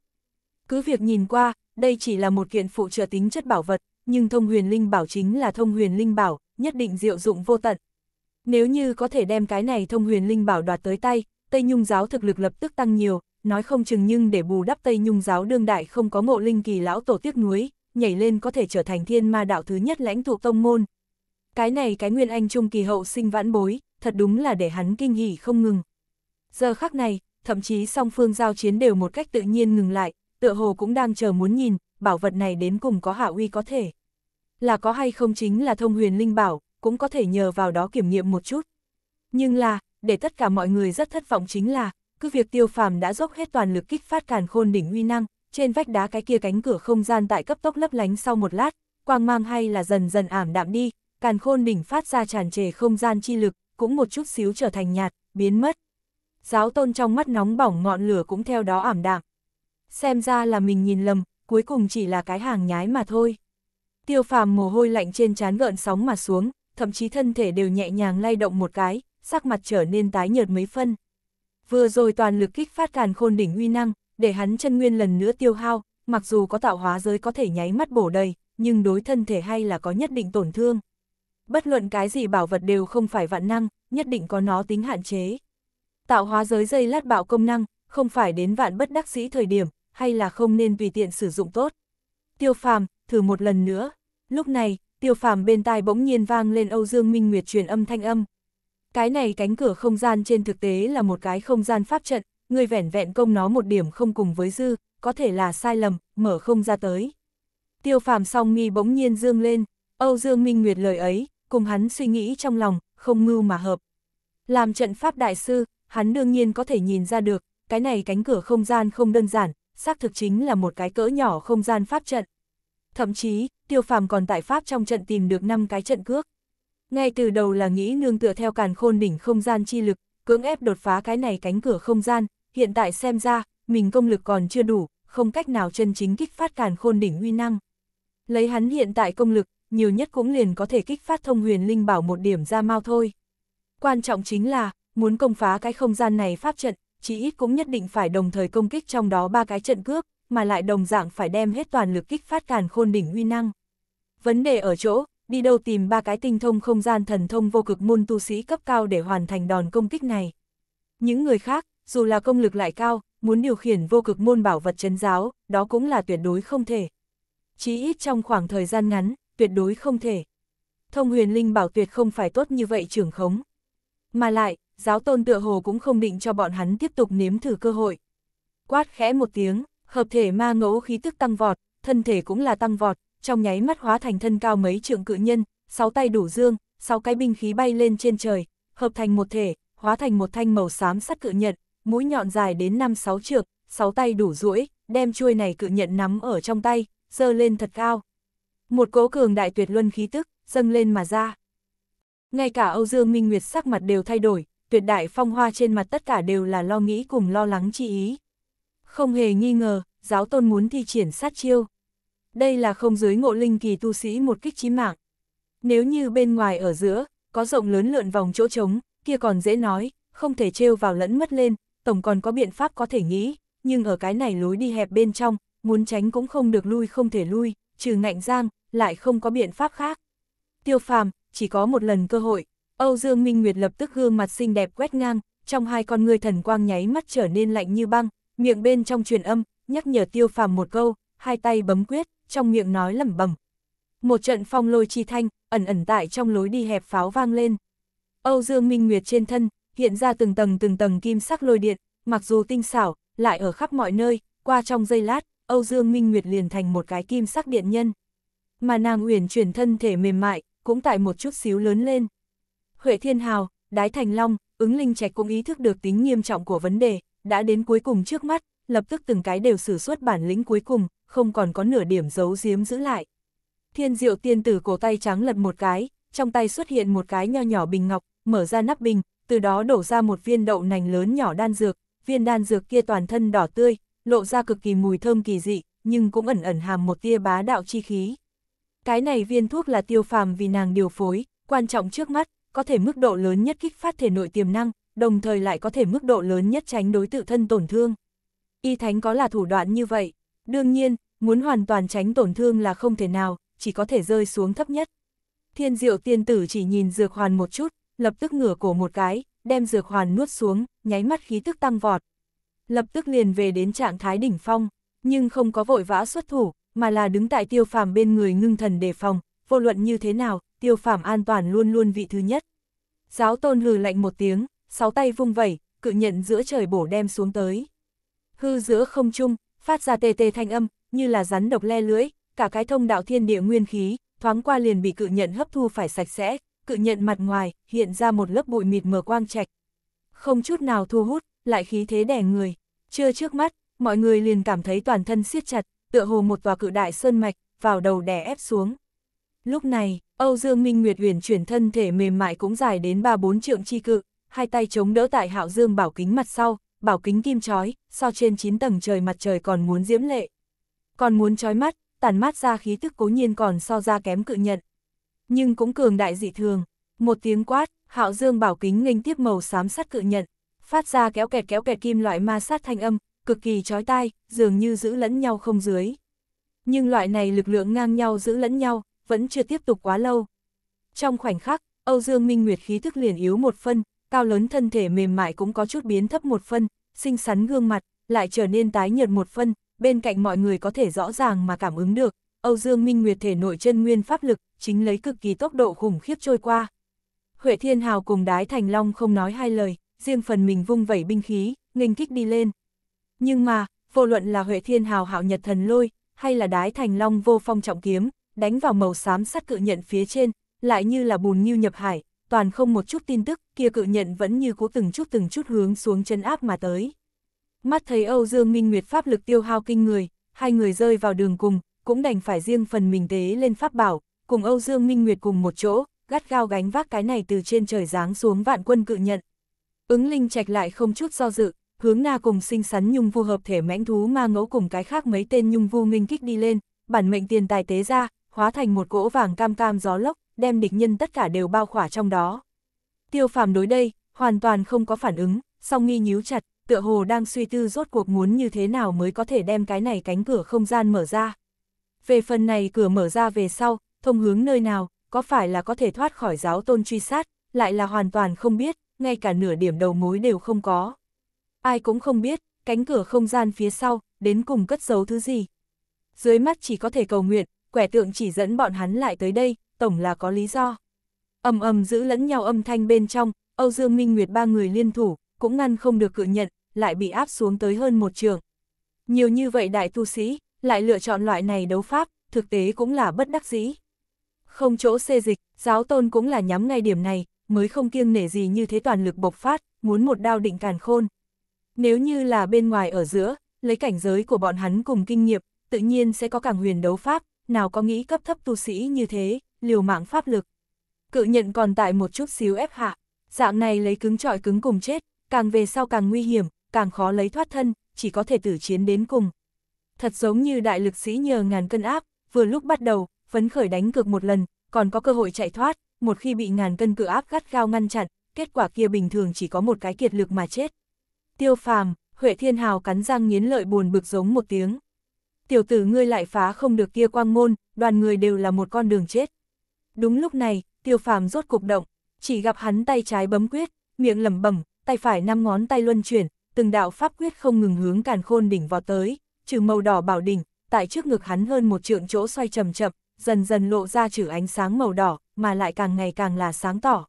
Cứ việc nhìn qua, đây chỉ là một kiện phụ trợ tính chất bảo vật, nhưng thông huyền linh bảo chính là thông huyền linh bảo, nhất định diệu dụng vô tận. Nếu như có thể đem cái này thông huyền linh bảo đoạt tới tay, Tây Nhung giáo thực lực lập tức tăng nhiều, nói không chừng nhưng để bù đắp Tây Nhung giáo đương đại không có ngộ linh kỳ lão tổ tiếc nuối, nhảy lên có thể trở thành thiên ma đạo thứ nhất lãnh thuộc tông môn. Cái này cái nguyên anh trung kỳ hậu sinh vãn bối, thật đúng là để hắn kinh hỉ không ngừng. Giờ khắc này, thậm chí song phương giao chiến đều một cách tự nhiên ngừng lại, tựa hồ cũng đang chờ muốn nhìn, bảo vật này đến cùng có hạ uy có thể. Là có hay không chính là thông huyền linh bảo, cũng có thể nhờ vào đó kiểm nghiệm một chút. Nhưng là, để tất cả mọi người rất thất vọng chính là, cứ việc tiêu phàm đã dốc hết toàn lực kích phát càn khôn đỉnh uy năng, trên vách đá cái kia cánh cửa không gian tại cấp tốc lấp lánh sau một lát, quang mang hay là dần dần ảm đạm đi, càn khôn đỉnh phát ra tràn trề không gian chi lực, cũng một chút xíu trở thành nhạt, biến mất giáo tôn trong mắt nóng bỏng ngọn lửa cũng theo đó ảm đạm. Xem ra là mình nhìn lầm, cuối cùng chỉ là cái hàng nhái mà thôi. Tiêu phàm mồ hôi lạnh trên trán gợn sóng mà xuống, thậm chí thân thể đều nhẹ nhàng lay động một cái, sắc mặt trở nên tái nhợt mấy phân. Vừa rồi toàn lực kích phát càn khôn đỉnh uy năng, để hắn chân nguyên lần nữa tiêu hao, mặc dù có tạo hóa giới có thể nháy mắt bổ đầy, nhưng đối thân thể hay là có nhất định tổn thương. Bất luận cái gì bảo vật đều không phải vạn năng, nhất định có nó tính hạn chế. Tạo hóa giới dây lát bạo công năng, không phải đến vạn bất đắc sĩ thời điểm, hay là không nên tùy tiện sử dụng tốt. Tiêu phàm, thử một lần nữa. Lúc này, tiêu phàm bên tai bỗng nhiên vang lên Âu Dương Minh Nguyệt truyền âm thanh âm. Cái này cánh cửa không gian trên thực tế là một cái không gian pháp trận, người vẻn vẹn công nó một điểm không cùng với dư, có thể là sai lầm, mở không ra tới. Tiêu phàm song nghi bỗng nhiên dương lên, Âu Dương Minh Nguyệt lời ấy, cùng hắn suy nghĩ trong lòng, không mưu mà hợp. Làm trận pháp đại sư, hắn đương nhiên có thể nhìn ra được, cái này cánh cửa không gian không đơn giản, xác thực chính là một cái cỡ nhỏ không gian pháp trận. Thậm chí, tiêu phàm còn tại pháp trong trận tìm được 5 cái trận cước. Ngay từ đầu là nghĩ nương tựa theo càn khôn đỉnh không gian chi lực, cưỡng ép đột phá cái này cánh cửa không gian, hiện tại xem ra, mình công lực còn chưa đủ, không cách nào chân chính kích phát càn khôn đỉnh uy năng. Lấy hắn hiện tại công lực, nhiều nhất cũng liền có thể kích phát thông huyền linh bảo một điểm ra mau thôi. Quan trọng chính là, muốn công phá cái không gian này pháp trận, chỉ ít cũng nhất định phải đồng thời công kích trong đó ba cái trận cước, mà lại đồng dạng phải đem hết toàn lực kích phát càn khôn đỉnh uy năng. Vấn đề ở chỗ, đi đâu tìm ba cái tinh thông không gian thần thông vô cực môn tu sĩ cấp cao để hoàn thành đòn công kích này. Những người khác, dù là công lực lại cao, muốn điều khiển vô cực môn bảo vật chấn giáo, đó cũng là tuyệt đối không thể. Chí ít trong khoảng thời gian ngắn, tuyệt đối không thể. Thông huyền linh bảo tuyệt không phải tốt như vậy trưởng khống. Mà lại, giáo tôn tựa hồ cũng không định cho bọn hắn tiếp tục nếm thử cơ hội. Quát khẽ một tiếng, hợp thể ma ngẫu khí tức tăng vọt, thân thể cũng là tăng vọt, trong nháy mắt hóa thành thân cao mấy trượng cự nhân, sáu tay đủ dương, sáu cái binh khí bay lên trên trời, hợp thành một thể, hóa thành một thanh màu xám sắt cự nhật, mũi nhọn dài đến 5-6 trượng, sáu tay đủ duỗi, đem chuôi này cự nhận nắm ở trong tay, giơ lên thật cao. Một cỗ cường đại tuyệt luân khí tức dâng lên mà ra. Ngay cả Âu Dương Minh Nguyệt sắc mặt đều thay đổi, tuyệt đại phong hoa trên mặt tất cả đều là lo nghĩ cùng lo lắng chi ý. Không hề nghi ngờ, giáo tôn muốn thi triển sát chiêu. Đây là không dưới ngộ linh kỳ tu sĩ một kích chí mạng. Nếu như bên ngoài ở giữa, có rộng lớn lượn vòng chỗ trống, kia còn dễ nói, không thể trêu vào lẫn mất lên, tổng còn có biện pháp có thể nghĩ, nhưng ở cái này lối đi hẹp bên trong, muốn tránh cũng không được lui không thể lui, trừ ngạnh giang, lại không có biện pháp khác. Tiêu phàm, chỉ có một lần cơ hội, Âu Dương Minh Nguyệt lập tức gương mặt xinh đẹp quét ngang, trong hai con người thần quang nháy mắt trở nên lạnh như băng, miệng bên trong truyền âm, nhắc nhở tiêu phàm một câu, hai tay bấm quyết, trong miệng nói lẩm bẩm. Một trận phong lôi chi thanh, ẩn ẩn tại trong lối đi hẹp pháo vang lên. Âu Dương Minh Nguyệt trên thân, hiện ra từng tầng từng tầng kim sắc lôi điện, mặc dù tinh xảo, lại ở khắp mọi nơi, qua trong giây lát, Âu Dương Minh Nguyệt liền thành một cái kim sắc điện nhân. Mà nàng uyển chuyển thân thể mềm mại, cũng tại một chút xíu lớn lên. Huệ Thiên Hào, Đái Thành Long, ứng linh trạch cũng ý thức được tính nghiêm trọng của vấn đề, đã đến cuối cùng trước mắt, lập tức từng cái đều sử xuất bản lĩnh cuối cùng, không còn có nửa điểm giấu giếm giữ lại. Thiên diệu tiên tử cổ tay trắng lật một cái, trong tay xuất hiện một cái nho nhỏ bình ngọc, mở ra nắp bình, từ đó đổ ra một viên đậu nành lớn nhỏ đan dược, viên đan dược kia toàn thân đỏ tươi, lộ ra cực kỳ mùi thơm kỳ dị, nhưng cũng ẩn ẩn hàm một tia bá đạo chi khí. Cái này viên thuốc là tiêu phàm vì nàng điều phối, quan trọng trước mắt, có thể mức độ lớn nhất kích phát thể nội tiềm năng, đồng thời lại có thể mức độ lớn nhất tránh đối tự thân tổn thương. Y thánh có là thủ đoạn như vậy, đương nhiên, muốn hoàn toàn tránh tổn thương là không thể nào, chỉ có thể rơi xuống thấp nhất. Thiên diệu tiên tử chỉ nhìn dược hoàn một chút, lập tức ngửa cổ một cái, đem dược hoàn nuốt xuống, nháy mắt khí tức tăng vọt. Lập tức liền về đến trạng thái đỉnh phong, nhưng không có vội vã xuất thủ, mà là đứng tại tiêu phàm bên người ngưng thần đề phòng, vô luận như thế nào, tiêu phàm an toàn luôn luôn vị thứ nhất. Giáo tôn hừ lạnh một tiếng, sáu tay vung vẩy, cự nhận giữa trời bổ đem xuống tới. Hư giữa không trung, phát ra tê tê thanh âm, như là rắn độc le lưỡi, cả cái thông đạo thiên địa nguyên khí, thoáng qua liền bị cự nhận hấp thu phải sạch sẽ, cự nhận mặt ngoài, hiện ra một lớp bụi mịt mờ quang trạch. Không chút nào thu hút, lại khí thế đẻ người. Chưa trước mắt, mọi người liền cảm thấy toàn thân siết chặt, tựa hồ một tòa cự đại sơn mạch, vào đầu đè ép xuống. Lúc này, Âu Dương Minh Nguyệt huyền chuyển thân thể mềm mại cũng dài đến ba bốn trượng chi cự, hai tay chống đỡ tại Hạo Dương bảo kính mặt sau, bảo kính kim chói, so trên 9 tầng trời mặt trời còn muốn diễm lệ. Còn muốn chói mắt, tản mát ra khí tức cố nhiên còn so ra kém cự nhận. Nhưng cũng cường đại dị thường, một tiếng quát, Hạo Dương bảo kính nghênh tiếp màu xám sắt cự nhận, phát ra kéo kẹt kéo kẹt kim loại ma sát thanh âm, cực kỳ chói tai, dường như giữ lẫn nhau không dưới. Nhưng loại này lực lượng ngang nhau giữ lẫn nhau, vẫn chưa tiếp tục quá lâu. Trong khoảnh khắc, Âu Dương Minh Nguyệt khí thức liền yếu một phân, cao lớn thân thể mềm mại cũng có chút biến thấp một phân, xinh xắn gương mặt, lại trở nên tái nhợt một phân, bên cạnh mọi người có thể rõ ràng mà cảm ứng được, Âu Dương Minh Nguyệt thể nội chân nguyên pháp lực, chính lấy cực kỳ tốc độ khủng khiếp trôi qua. Huệ Thiên Hào cùng Đái Thành Long không nói hai lời, riêng phần mình vung vẩy binh khí, nghênh kích đi lên. Nhưng mà, vô luận là Huệ Thiên Hào hạo nhật thần lôi, hay là Đái Thành Long vô phong trọng kiếm, đánh vào màu xám sắt cự nhận phía trên, lại như là bùn như nhập hải, toàn không một chút tin tức, kia cự nhận vẫn như cố từng chút từng chút hướng xuống chân áp mà tới. Mắt thấy Âu Dương Minh Nguyệt pháp lực tiêu hao kinh người, hai người rơi vào đường cùng, cũng đành phải riêng phần mình tế lên pháp bảo, cùng Âu Dương Minh Nguyệt cùng một chỗ, gắt gao gánh vác cái này từ trên trời giáng xuống vạn quân cự nhận. Ứng linh trạch lại không chút do dự, hướng na cùng sinh sắn nhung vu hợp thể mãnh thú ma ngẫu cùng cái khác mấy tên nhung vu nghênh kích đi lên, bản mệnh tiền tài tế ra, hóa thành một cỗ vàng cam cam gió lốc, đem địch nhân tất cả đều bao khỏa trong đó. Tiêu phàm đối đây, hoàn toàn không có phản ứng, song nghi nhíu chặt, tựa hồ đang suy tư rốt cuộc muốn như thế nào mới có thể đem cái này cánh cửa không gian mở ra. Về phần này cửa mở ra về sau, thông hướng nơi nào, có phải là có thể thoát khỏi giáo tôn truy sát, lại là hoàn toàn không biết, ngay cả nửa điểm đầu mối đều không có. Ai cũng không biết, cánh cửa không gian phía sau, đến cùng cất giấu thứ gì. Dưới mắt chỉ có thể cầu nguyện, quẻ tượng chỉ dẫn bọn hắn lại tới đây, tổng là có lý do. ầm ầm giữ lẫn nhau âm thanh bên trong, Âu Dương Minh Nguyệt ba người liên thủ, cũng ngăn không được cự nhận, lại bị áp xuống tới hơn một trường. Nhiều như vậy đại tu sĩ, lại lựa chọn loại này đấu pháp, thực tế cũng là bất đắc dĩ. Không chỗ xê dịch, giáo tôn cũng là nhắm ngay điểm này, mới không kiêng nể gì như thế toàn lực bộc phát, muốn một đao định càn khôn. Nếu như là bên ngoài ở giữa, lấy cảnh giới của bọn hắn cùng kinh nghiệm, tự nhiên sẽ có càng huyền đấu pháp, nào có nghĩ cấp thấp tu sĩ như thế, liều mạng pháp lực. Cự nhận còn tại một chút xíu ép hạ, dạng này lấy cứng trọi cứng cùng chết, càng về sau càng nguy hiểm, càng khó lấy thoát thân, chỉ có thể tử chiến đến cùng. Thật giống như đại lực sĩ nhờ ngàn cân áp, vừa lúc bắt đầu, phấn khởi đánh cực một lần, còn có cơ hội chạy thoát, một khi bị ngàn cân cự áp gắt gao ngăn chặn, kết quả kia bình thường chỉ có một cái kiệt lực mà chết. Tiêu phàm, Huệ Thiên Hào cắn răng nghiến lợi buồn bực giống một tiếng tiểu tử ngươi lại phá không được kia quang môn, đoàn người đều là một con đường chết. Đúng lúc này, tiêu phàm rốt cục động, chỉ gặp hắn tay trái bấm quyết, miệng lẩm bẩm, tay phải năm ngón tay luân chuyển, từng đạo pháp quyết không ngừng hướng càn khôn đỉnh vọt tới, trừ màu đỏ bảo đỉnh, tại trước ngực hắn hơn một trượng chỗ xoay chậm chậm, dần dần lộ ra trừ ánh sáng màu đỏ, mà lại càng ngày càng là sáng tỏ.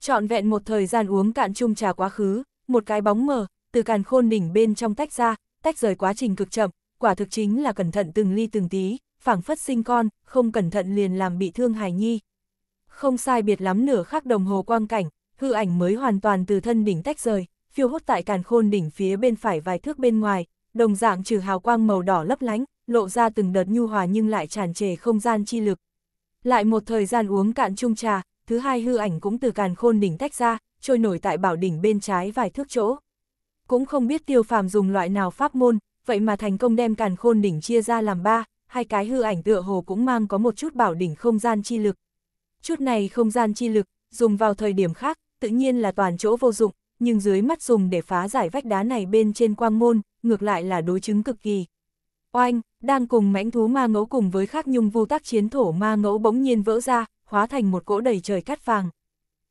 Trọn vẹn một thời gian uống cạn chung trà quá khứ, một cái bóng mờ, từ càn khôn đỉnh bên trong tách ra, tách rời quá trình cực chậm, quả thực chính là cẩn thận từng ly từng tí, phảng phất sinh con, không cẩn thận liền làm bị thương hài nhi. Không sai biệt lắm nửa khắc đồng hồ quang cảnh, hư ảnh mới hoàn toàn từ thân đỉnh tách rời, phiêu hốt tại càn khôn đỉnh phía bên phải vài thước bên ngoài, đồng dạng trừ hào quang màu đỏ lấp lánh, lộ ra từng đợt nhu hòa nhưng lại tràn trề không gian chi lực. Lại một thời gian uống cạn chung trà, thứ hai hư ảnh cũng từ càn khôn đỉnh tách ra, trôi nổi tại bảo đỉnh bên trái vài thước chỗ. Cũng không biết tiêu phàm dùng loại nào pháp môn, vậy mà thành công đem càn khôn đỉnh chia ra làm ba, hai cái hư ảnh tựa hồ cũng mang có một chút bảo đỉnh không gian chi lực. Chút này không gian chi lực, dùng vào thời điểm khác, tự nhiên là toàn chỗ vô dụng, nhưng dưới mắt dùng để phá giải vách đá này bên trên quang môn, ngược lại là đối chứng cực kỳ. Oanh, đang cùng mãnh thú ma ngẫu cùng với khắc nhung vu tác chiến thổ ma ngẫu bỗng nhiên vỡ ra, hóa thành một cỗ đầy trời cắt vàng.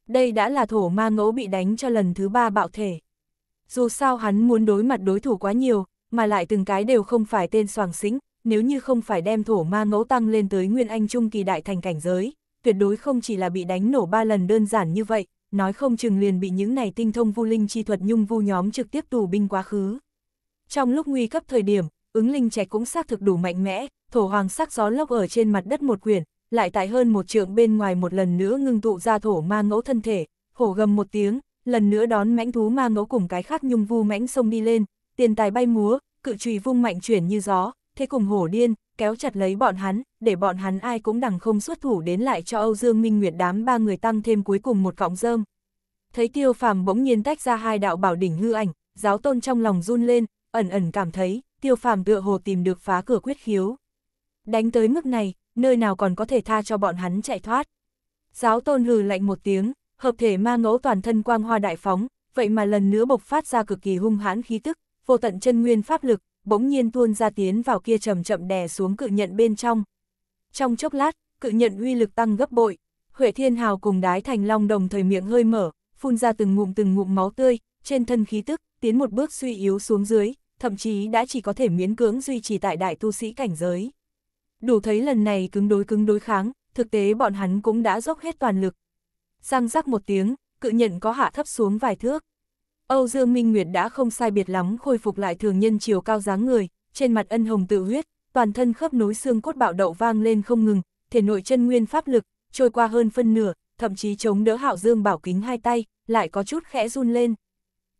Đây đã là thổ ma ngẫu bị đánh cho lần thứ ba bạo thể. Dù sao hắn muốn đối mặt đối thủ quá nhiều, mà lại từng cái đều không phải tên soàng xính, nếu như không phải đem thổ ma ngẫu tăng lên tới nguyên anh trung kỳ đại thành cảnh giới, tuyệt đối không chỉ là bị đánh nổ ba lần đơn giản như vậy, nói không chừng liền bị những này tinh thông vu linh chi thuật nhung vu nhóm trực tiếp tù binh quá khứ. Trong lúc nguy cấp thời điểm, ứng linh trẻ cũng xác thực đủ mạnh mẽ, thổ hoàng sắc gió lốc ở trên mặt đất một quyển, lại tại hơn một trượng bên ngoài một lần nữa ngưng tụ ra thổ ma ngẫu thân thể, hổ gầm một tiếng, lần nữa đón mãnh thú ma ngẫu cùng cái khác nhung vu mãnh sông đi lên, tiền tài bay múa, cự trùy vung mạnh chuyển như gió, thế cùng hổ điên, kéo chặt lấy bọn hắn, để bọn hắn ai cũng đằng không xuất thủ đến lại cho Âu Dương Minh Nguyệt đám ba người tăng thêm cuối cùng một cọng rơm. Thấy tiêu phàm bỗng nhiên tách ra hai đạo bảo đỉnh hư ảnh, giáo tôn trong lòng run lên, ẩn ẩn cảm thấy, tiêu phàm tựa hồ tìm được phá cửa quyết khiếu. Đánh tới mức này, nơi nào còn có thể tha cho bọn hắn chạy thoát. Giáo tôn hừ lạnh một tiếng, hợp thể ma ngẫu toàn thân quang hoa đại phóng, vậy mà lần nữa bộc phát ra cực kỳ hung hãn khí tức, vô tận chân nguyên pháp lực, bỗng nhiên tuôn ra tiến vào kia chậm chậm đè xuống cự nhận bên trong. Trong chốc lát, cự nhận uy lực tăng gấp bội, Huệ Thiên Hào cùng Đái Thành Long đồng thời miệng hơi mở, phun ra từng ngụm từng ngụm máu tươi, trên thân khí tức, tiến một bước suy yếu xuống dưới, thậm chí đã chỉ có thể miễn cưỡng duy trì tại đại tu sĩ cảnh giới. Đủ thấy lần này cứng đối cứng đối kháng, thực tế bọn hắn cũng đã dốc hết toàn lực. Răng rắc một tiếng, cự nhận có hạ thấp xuống vài thước. Âu Dương Minh Nguyệt đã không sai biệt lắm khôi phục lại thường nhân chiều cao dáng người, trên mặt ân hồng tự huyết, toàn thân khớp nối xương cốt bạo đậu vang lên không ngừng, thể nội chân nguyên pháp lực, trôi qua hơn phân nửa, thậm chí chống đỡ Hạo Dương bảo kính hai tay, lại có chút khẽ run lên.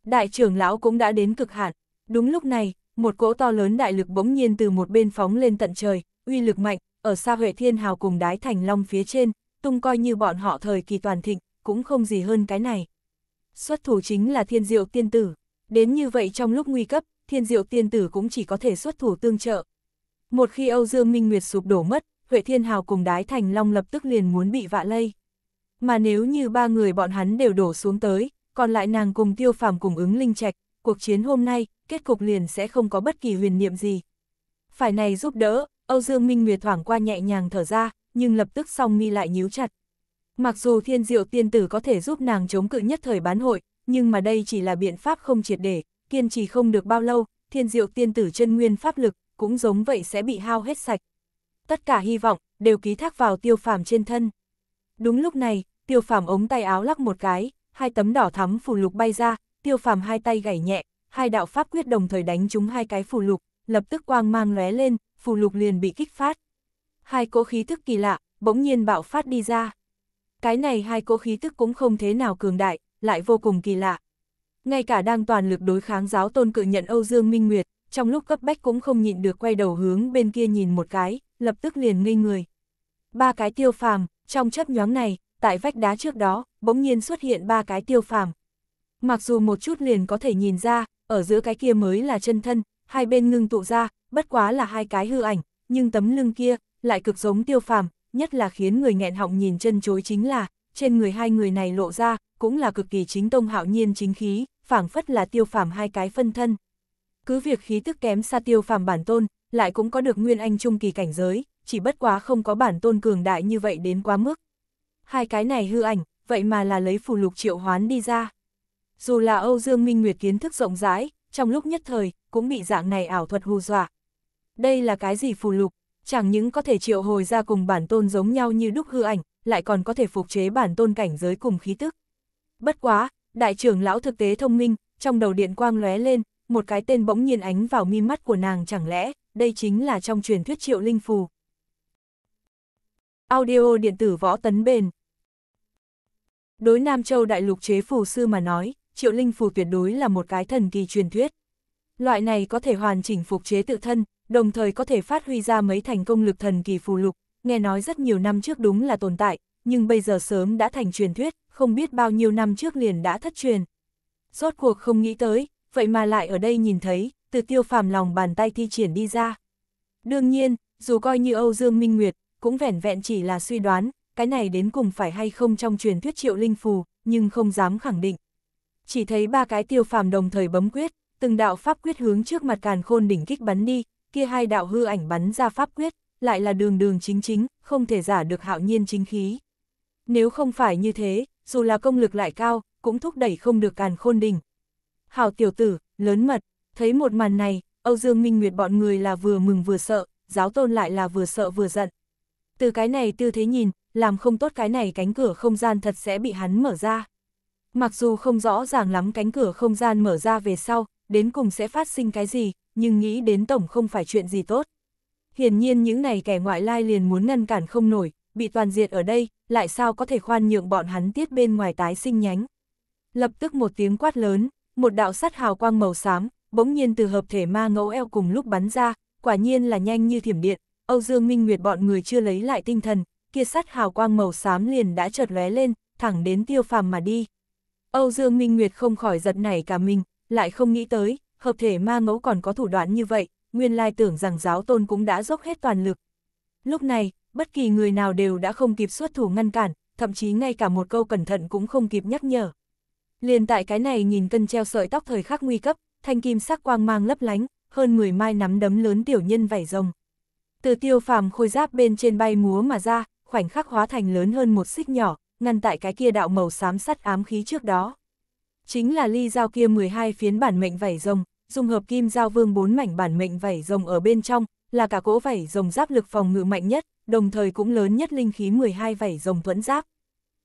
Đại trưởng lão cũng đã đến cực hạn, đúng lúc này, một cỗ to lớn đại lực bỗng nhiên từ một bên phóng lên tận trời, uy lực mạnh, ở xa Huệ Thiên Hào cùng đái thành long phía trên, tung coi như bọn họ thời kỳ toàn thịnh, cũng không gì hơn cái này xuất thủ chính là thiên diệu tiên tử. Đến như vậy trong lúc nguy cấp, thiên diệu tiên tử cũng chỉ có thể xuất thủ tương trợ. Một khi Âu Dương Minh Nguyệt sụp đổ mất, Huệ Thiên Hào cùng Đái Thành Long lập tức liền muốn bị vạ lây. Mà nếu như ba người bọn hắn đều đổ xuống tới, còn lại nàng cùng tiêu phàm cùng ứng linh trạch, cuộc chiến hôm nay, kết cục liền sẽ không có bất kỳ huyền niệm gì. Phải này giúp đỡ, Âu Dương Minh Nguyệt thoảng qua nhẹ nhàng thở ra, nhưng lập tức song mi lại nhíu chặt. Mặc dù thiên diệu tiên tử có thể giúp nàng chống cự nhất thời bán hội, nhưng mà đây chỉ là biện pháp không triệt để, kiên trì không được bao lâu, thiên diệu tiên tử chân nguyên pháp lực, cũng giống vậy sẽ bị hao hết sạch. Tất cả hy vọng, đều ký thác vào tiêu phàm trên thân. Đúng lúc này, tiêu phàm ống tay áo lắc một cái, hai tấm đỏ thắm phù lục bay ra, tiêu phàm hai tay gảy nhẹ, hai đạo pháp quyết đồng thời đánh trúng hai cái phù lục, lập tức quang mang lóe lên, phù lục liền bị kích phát. Hai cỗ khí thức kỳ lạ, bỗng nhiên bạo phát đi ra cái này hai cỗ khí tức cũng không thế nào cường đại, lại vô cùng kỳ lạ. Ngay cả đang toàn lực đối kháng giáo tôn cự nhận Âu Dương Minh Nguyệt, trong lúc cấp bách cũng không nhịn được quay đầu hướng bên kia nhìn một cái, lập tức liền ngây người. Ba cái tiêu phàm, trong chấp nhoáng này, tại vách đá trước đó, bỗng nhiên xuất hiện ba cái tiêu phàm. Mặc dù một chút liền có thể nhìn ra, ở giữa cái kia mới là chân thân, hai bên ngưng tụ ra, bất quá là hai cái hư ảnh, nhưng tấm lưng kia lại cực giống tiêu phàm, nhất là khiến người nghẹn họng nhìn chân chối chính là, trên người hai người này lộ ra, cũng là cực kỳ chính tông hạo nhiên chính khí, phảng phất là tiêu phàm hai cái phân thân. Cứ việc khí tức kém xa tiêu phàm bản tôn, lại cũng có được nguyên anh trung kỳ cảnh giới, chỉ bất quá không có bản tôn cường đại như vậy đến quá mức. Hai cái này hư ảnh, vậy mà là lấy phù lục triệu hoán đi ra. Dù là Âu Dương Minh Nguyệt kiến thức rộng rãi, trong lúc nhất thời, cũng bị dạng này ảo thuật hù dọa. Đây là cái gì phù lục, chẳng những có thể triệu hồi ra cùng bản tôn giống nhau như đúc hư ảnh, lại còn có thể phục chế bản tôn cảnh giới cùng khí tức. Bất quá, đại trưởng lão thực tế thông minh, trong đầu điện quang lóe lên, một cái tên bỗng nhiên ánh vào mi mắt của nàng chẳng lẽ, đây chính là trong truyền thuyết triệu linh phù. Audio điện tử võ tấn bền Đối Nam Châu đại lục chế phù sư mà nói, triệu linh phù tuyệt đối là một cái thần kỳ truyền thuyết. Loại này có thể hoàn chỉnh phục chế tự thân, đồng thời có thể phát huy ra mấy thành công lực thần kỳ phù lục, nghe nói rất nhiều năm trước đúng là tồn tại, nhưng bây giờ sớm đã thành truyền thuyết, không biết bao nhiêu năm trước liền đã thất truyền. Rốt cuộc không nghĩ tới, vậy mà lại ở đây nhìn thấy, từ tiêu phàm lòng bàn tay thi triển đi ra. Đương nhiên, dù coi như Âu Dương Minh Nguyệt, cũng vẻn vẹn chỉ là suy đoán, cái này đến cùng phải hay không trong truyền thuyết triệu linh phù, nhưng không dám khẳng định. Chỉ thấy ba cái tiêu phàm đồng thời bấm quyết, từng đạo pháp quyết hướng trước mặt càn khôn đỉnh kích bắn đi, kia hai đạo hư ảnh bắn ra pháp quyết, lại là đường đường chính chính, không thể giả được hạo nhiên chính khí. Nếu không phải như thế, dù là công lực lại cao, cũng thúc đẩy không được càn khôn đỉnh Hảo tiểu tử, lớn mật, thấy một màn này, Âu Dương Minh Nguyệt bọn người là vừa mừng vừa sợ, giáo tôn lại là vừa sợ vừa giận. Từ cái này tư thế nhìn, làm không tốt cái này cánh cửa không gian thật sẽ bị hắn mở ra. Mặc dù không rõ ràng lắm cánh cửa không gian mở ra về sau, đến cùng sẽ phát sinh cái gì, nhưng nghĩ đến tổng không phải chuyện gì tốt. Hiển nhiên những này kẻ ngoại lai liền muốn ngăn cản không nổi, bị toàn diệt ở đây, lại sao có thể khoan nhượng bọn hắn tiết bên ngoài tái sinh nhánh. Lập tức một tiếng quát lớn, một đạo sắt hào quang màu xám, bỗng nhiên từ hợp thể ma ngẫu eo cùng lúc bắn ra, quả nhiên là nhanh như thiểm điện, Âu Dương Minh Nguyệt bọn người chưa lấy lại tinh thần, kia sắt hào quang màu xám liền đã chợt lóe lên, thẳng đến tiêu phàm mà đi. Âu Dương Minh Nguyệt không khỏi giật nảy cả mình, lại không nghĩ tới, hợp thể ma ngẫu còn có thủ đoạn như vậy, nguyên lai tưởng rằng giáo tôn cũng đã dốc hết toàn lực. Lúc này, bất kỳ người nào đều đã không kịp xuất thủ ngăn cản, thậm chí ngay cả một câu cẩn thận cũng không kịp nhắc nhở. Liền tại cái này nhìn cân treo sợi tóc thời khắc nguy cấp, thanh kim sắc quang mang lấp lánh, hơn 10 mai nắm đấm lớn tiểu nhân vảy rồng. Từ tiêu phàm khôi giáp bên trên bay múa mà ra, khoảnh khắc hóa thành lớn hơn một xích nhỏ, ngăn tại cái kia đạo màu xám sắt ám khí trước đó. Chính là ly dao kia 12 phiến bản mệnh vảy rồng, dung hợp kim dao vương bốn mảnh bản mệnh vảy rồng ở bên trong, là cả cỗ vảy rồng giáp lực phòng ngự mạnh nhất, đồng thời cũng lớn nhất linh khí 12 vảy rồng thuẫn giáp.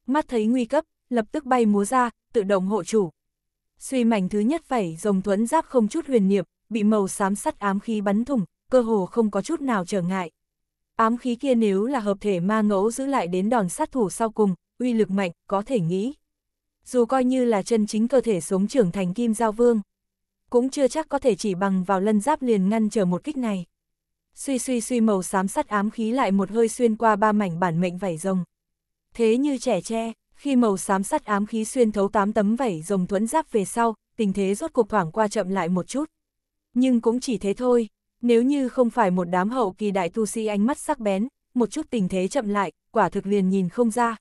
Mắt thấy nguy cấp, lập tức bay múa ra, tự động hộ chủ. Suy mảnh thứ nhất vảy rồng thuẫn giáp không chút huyền niệm, bị màu xám sắt ám khí bắn thủng, cơ hồ không có chút nào trở ngại. Ám khí kia nếu là hợp thể ma ngẫu giữ lại đến đòn sát thủ sau cùng, uy lực mạnh, có thể nghĩ dù coi như là chân chính cơ thể sống trưởng thành kim giao vương. Cũng chưa chắc có thể chỉ bằng vào lân giáp liền ngăn trở một kích này. Suy suy suy màu xám sắt ám khí lại một hơi xuyên qua ba mảnh bản mệnh vảy rồng. Thế như trẻ tre, khi màu xám sắt ám khí xuyên thấu tám tấm vảy rồng thuẫn giáp về sau, tình thế rốt cuộc thoảng qua chậm lại một chút. Nhưng cũng chỉ thế thôi, nếu như không phải một đám hậu kỳ đại tu sĩ ánh mắt sắc bén, một chút tình thế chậm lại, quả thực liền nhìn không ra.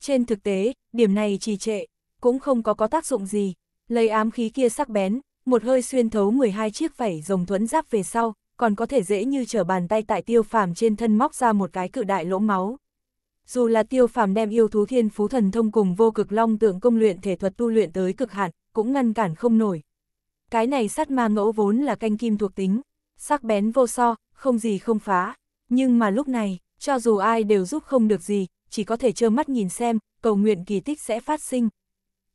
Trên thực tế, điểm này trì trệ, cũng không có có tác dụng gì. Lấy ám khí kia sắc bén, một hơi xuyên thấu 12 chiếc vảy rồng thuẫn giáp về sau, còn có thể dễ như trở bàn tay tại tiêu phàm trên thân móc ra một cái cự đại lỗ máu. Dù là tiêu phàm đem yêu thú thiên phú thần thông cùng vô cực long tượng công luyện thể thuật tu luyện tới cực hạn, cũng ngăn cản không nổi. Cái này sát ma ngẫu vốn là canh kim thuộc tính, sắc bén vô so, không gì không phá. Nhưng mà lúc này, cho dù ai đều giúp không được gì, chỉ có thể trơ mắt nhìn xem, cầu nguyện kỳ tích sẽ phát sinh,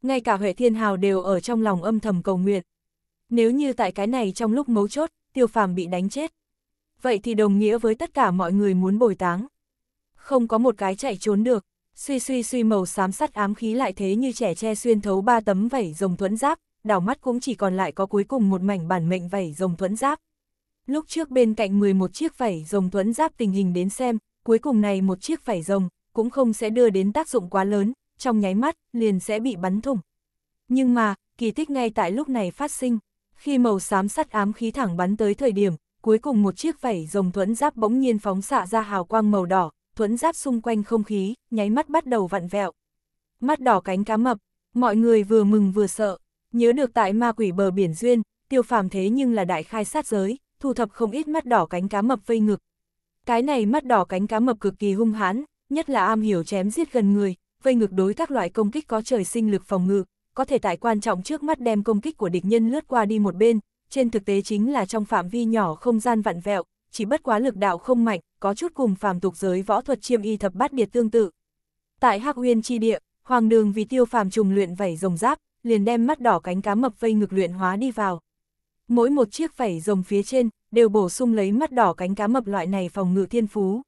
ngay cả Huệ Thiên Hào đều ở trong lòng âm thầm cầu nguyện. Nếu như tại cái này trong lúc mấu chốt, tiêu phàm bị đánh chết. Vậy thì đồng nghĩa với tất cả mọi người muốn bồi táng. Không có một cái chạy trốn được, suy suy suy màu xám sắt ám khí lại thế như trẻ che xuyên thấu ba tấm vảy rồng thuẫn giáp, đảo mắt cũng chỉ còn lại có cuối cùng một mảnh bản mệnh vảy rồng thuẫn giáp. Lúc trước bên cạnh 11 chiếc vảy rồng thuẫn giáp tình hình đến xem, cuối cùng này một chiếc vảy rồng cũng không sẽ đưa đến tác dụng quá lớn, trong nháy mắt, liền sẽ bị bắn thủng. Nhưng mà, kỳ tích ngay tại lúc này phát sinh, khi màu xám sắt ám khí thẳng bắn tới thời điểm, cuối cùng một chiếc vảy rồng thuẫn giáp bỗng nhiên phóng xạ ra hào quang màu đỏ, thuẫn giáp xung quanh không khí, nháy mắt bắt đầu vặn vẹo. Mắt đỏ cánh cá mập, mọi người vừa mừng vừa sợ, nhớ được tại ma quỷ bờ biển duyên, tiêu phàm thế nhưng là đại khai sát giới, thu thập không ít mắt đỏ cánh cá mập vây ngực. Cái này mắt đỏ cánh cá mập cực kỳ hung hãn, nhất là am hiểu chém giết gần người, vây ngược đối các loại công kích có trời sinh lực phòng ngự, có thể tại quan trọng trước mắt đem công kích của địch nhân lướt qua đi một bên, trên thực tế chính là trong phạm vi nhỏ không gian vặn vẹo, chỉ bất quá lực đạo không mạnh, có chút cùng phàm tục giới võ thuật chiêm y thập bát biệt tương tự. Tại Hắc Uyên chi địa, Hoàng Đường vì tiêu phàm trùng luyện vảy rồng giáp, liền đem mắt đỏ cánh cá mập vây ngược luyện hóa đi vào. Mỗi một chiếc vảy rồng phía trên đều bổ sung lấy mắt đỏ cánh cá mập loại này phòng ngự thiên phú.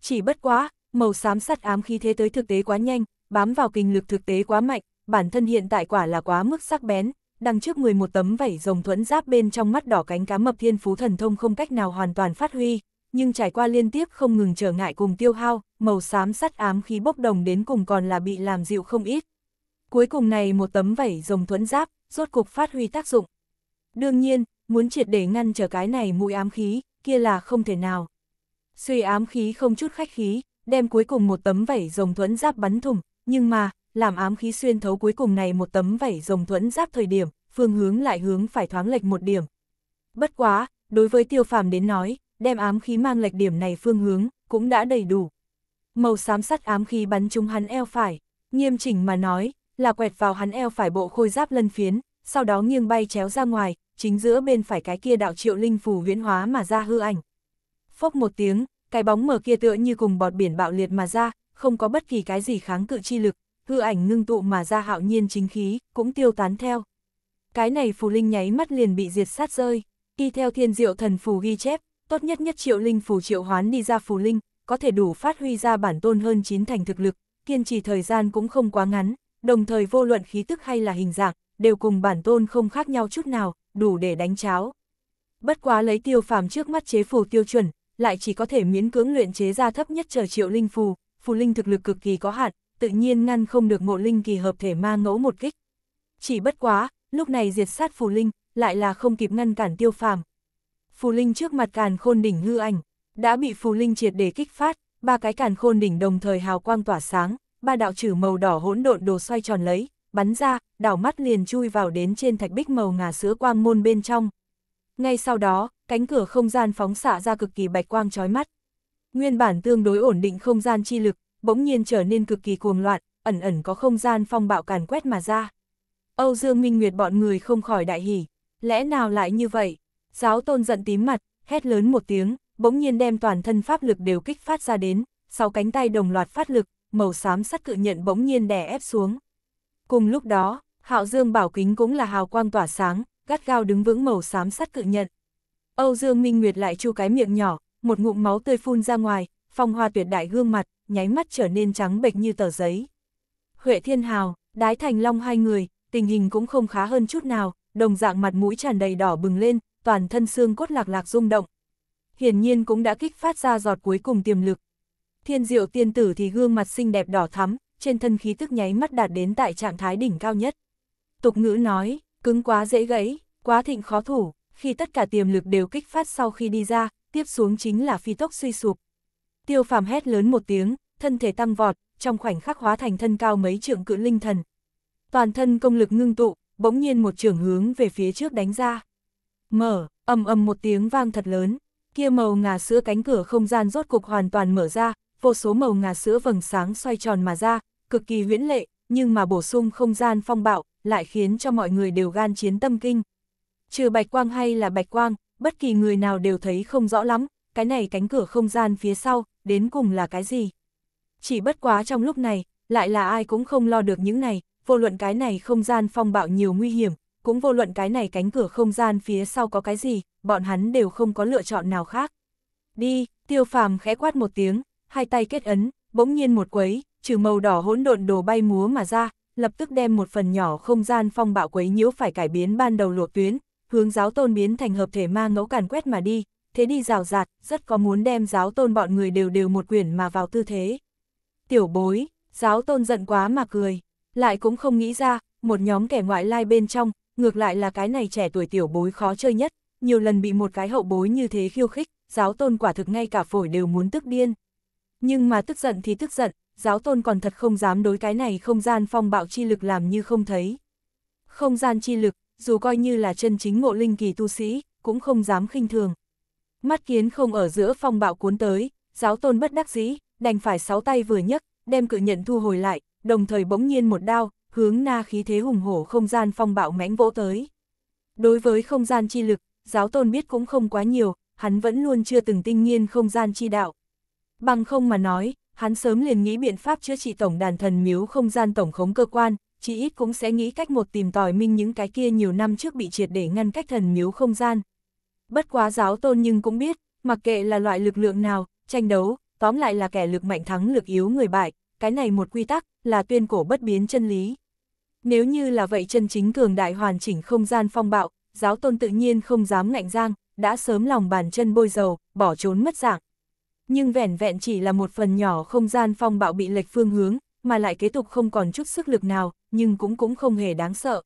Chỉ bất quá, màu xám sắt ám khí thế tới thực tế quá nhanh, bám vào kinh lực thực tế quá mạnh, bản thân hiện tại quả là quá mức sắc bén, đằng trước người một tấm vảy rồng thuẫn giáp bên trong mắt đỏ cánh cá mập thiên phú thần thông không cách nào hoàn toàn phát huy, nhưng trải qua liên tiếp không ngừng trở ngại cùng tiêu hao, màu xám sắt ám khí bốc đồng đến cùng còn là bị làm dịu không ít. Cuối cùng này một tấm vảy rồng thuẫn giáp, rốt cục phát huy tác dụng. Đương nhiên, muốn triệt để ngăn trở cái này mũi ám khí, kia là không thể nào. Suy ám khí không chút khách khí, đem cuối cùng một tấm vảy rồng thuẫn giáp bắn thủng, nhưng mà, làm ám khí xuyên thấu cuối cùng này một tấm vảy rồng thuẫn giáp thời điểm, phương hướng lại hướng phải thoáng lệch một điểm. Bất quá, đối với tiêu phàm đến nói, đem ám khí mang lệch điểm này phương hướng, cũng đã đầy đủ. Màu xám sắt ám khí bắn trúng hắn eo phải, nghiêm chỉnh mà nói, là quẹt vào hắn eo phải bộ khôi giáp lân phiến, sau đó nghiêng bay chéo ra ngoài, chính giữa bên phải cái kia đạo triệu linh phù viễn hóa mà ra hư ảnh. Phốc một tiếng, cái bóng mở kia tựa như cùng bọt biển bạo liệt mà ra, không có bất kỳ cái gì kháng cự chi lực, hư ảnh ngưng tụ mà ra hạo nhiên chính khí, cũng tiêu tán theo. Cái này phù linh nháy mắt liền bị diệt sát rơi, đi theo thiên diệu thần phù ghi chép, tốt nhất nhất triệu linh phù triệu hoán đi ra phù linh, có thể đủ phát huy ra bản tôn hơn chín thành thực lực, kiên trì thời gian cũng không quá ngắn, đồng thời vô luận khí tức hay là hình dạng, đều cùng bản tôn không khác nhau chút nào, đủ để đánh cháo. Bất quá lấy tiêu phàm trước mắt chế phù tiêu chuẩn, lại chỉ có thể miễn cưỡng luyện chế ra thấp nhất chờ triệu linh phù, phù linh thực lực cực kỳ có hạn, tự nhiên ngăn không được ngộ linh kỳ hợp thể ma ngẫu một kích. Chỉ bất quá, lúc này diệt sát phù linh, lại là không kịp ngăn cản tiêu phàm. Phù linh trước mặt càn khôn đỉnh hư ảnh, đã bị phù linh triệt để kích phát, ba cái càn khôn đỉnh đồng thời hào quang tỏa sáng, ba đạo chữ màu đỏ hỗn độn đồ xoay tròn lấy, bắn ra, đảo mắt liền chui vào đến trên thạch bích màu ngà sữa quang môn bên trong. Ngay sau đó, cánh cửa không gian phóng xạ ra cực kỳ bạch quang chói mắt. Nguyên bản tương đối ổn định không gian chi lực, bỗng nhiên trở nên cực kỳ cuồng loạn, ẩn ẩn có không gian phong bạo càn quét mà ra. Âu Dương Minh Nguyệt bọn người không khỏi đại hỉ, lẽ nào lại như vậy? Giáo tôn giận tím mặt, hét lớn một tiếng, bỗng nhiên đem toàn thân pháp lực đều kích phát ra đến, sáu cánh tay đồng loạt phát lực, màu xám sắt cự nhận bỗng nhiên đè ép xuống. Cùng lúc đó, Hạo Dương Bảo Kính cũng là hào quang tỏa sáng, gắt gao đứng vững màu xám sắt cự nhận. Âu Dương Minh Nguyệt lại chu cái miệng nhỏ, một ngụm máu tươi phun ra ngoài, phong hoa tuyệt đại gương mặt, nháy mắt trở nên trắng bệch như tờ giấy. Huệ Thiên Hào, Đái Thành Long hai người, tình hình cũng không khá hơn chút nào, đồng dạng mặt mũi tràn đầy đỏ bừng lên, toàn thân xương cốt lạc lạc rung động. Hiển nhiên cũng đã kích phát ra giọt cuối cùng tiềm lực. Thiên Diệu tiên tử thì gương mặt xinh đẹp đỏ thắm, trên thân khí tức nháy mắt đạt đến tại trạng thái đỉnh cao nhất. Tục ngữ nói, cứng quá dễ gãy, quá thịnh khó thủ khi tất cả tiềm lực đều kích phát sau khi đi ra, tiếp xuống chính là phi tốc suy sụp. Tiêu phàm hét lớn một tiếng, thân thể tăng vọt, trong khoảnh khắc hóa thành thân cao mấy trượng cự linh thần. Toàn thân công lực ngưng tụ, bỗng nhiên một trường hướng về phía trước đánh ra. Mở, ầm ầm một tiếng vang thật lớn, kia màu ngà sữa cánh cửa không gian rốt cục hoàn toàn mở ra, vô số màu ngà sữa vầng sáng xoay tròn mà ra, cực kỳ huyễn lệ, nhưng mà bổ sung không gian phong bạo, lại khiến cho mọi người đều gan chiến tâm kinh trừ bạch quang hay là bạch quang, bất kỳ người nào đều thấy không rõ lắm, cái này cánh cửa không gian phía sau, đến cùng là cái gì. Chỉ bất quá trong lúc này, lại là ai cũng không lo được những này, vô luận cái này không gian phong bạo nhiều nguy hiểm, cũng vô luận cái này cánh cửa không gian phía sau có cái gì, bọn hắn đều không có lựa chọn nào khác. Đi, tiêu phàm khẽ quát một tiếng, hai tay kết ấn, bỗng nhiên một quấy, trừ màu đỏ hỗn độn đồ bay múa mà ra, lập tức đem một phần nhỏ không gian phong bạo quấy nhiễu phải cải biến ban đầu luộc tuyến, hướng giáo tôn biến thành hợp thể ma ngẫu càn quét mà đi, thế đi rào rạt, rất có muốn đem giáo tôn bọn người đều đều một quyển mà vào tư thế. Tiểu bối, giáo tôn giận quá mà cười, lại cũng không nghĩ ra, một nhóm kẻ ngoại lai bên trong, ngược lại là cái này trẻ tuổi tiểu bối khó chơi nhất, nhiều lần bị một cái hậu bối như thế khiêu khích, giáo tôn quả thực ngay cả phổi đều muốn tức điên. Nhưng mà tức giận thì tức giận, giáo tôn còn thật không dám đối cái này không gian phong bạo chi lực làm như không thấy. Không gian chi lực, dù coi như là chân chính ngộ linh kỳ tu sĩ, cũng không dám khinh thường. Mắt kiến không ở giữa phong bạo cuốn tới, giáo tôn bất đắc dĩ, đành phải sáu tay vừa nhấc, đem cự nhận thu hồi lại, đồng thời bỗng nhiên một đao, hướng na khí thế hùng hổ không gian phong bạo mãnh vỗ tới. Đối với không gian chi lực, giáo tôn biết cũng không quá nhiều, hắn vẫn luôn chưa từng tinh nghiên không gian chi đạo. Bằng không mà nói, hắn sớm liền nghĩ biện pháp chữa trị tổng đàn thần miếu không gian tổng khống cơ quan, chí ít cũng sẽ nghĩ cách một tìm tòi minh những cái kia nhiều năm trước bị triệt để ngăn cách thần miếu không gian. Bất quá giáo tôn nhưng cũng biết, mặc kệ là loại lực lượng nào, tranh đấu, tóm lại là kẻ lực mạnh thắng lực yếu người bại, cái này một quy tắc, là tuyên cổ bất biến chân lý. Nếu như là vậy chân chính cường đại hoàn chỉnh không gian phong bạo, giáo tôn tự nhiên không dám ngạnh giang, đã sớm lòng bàn chân bôi dầu, bỏ trốn mất dạng. Nhưng vẻn vẹn chỉ là một phần nhỏ không gian phong bạo bị lệch phương hướng, mà lại kế tục không còn chút sức lực nào, nhưng cũng cũng không hề đáng sợ.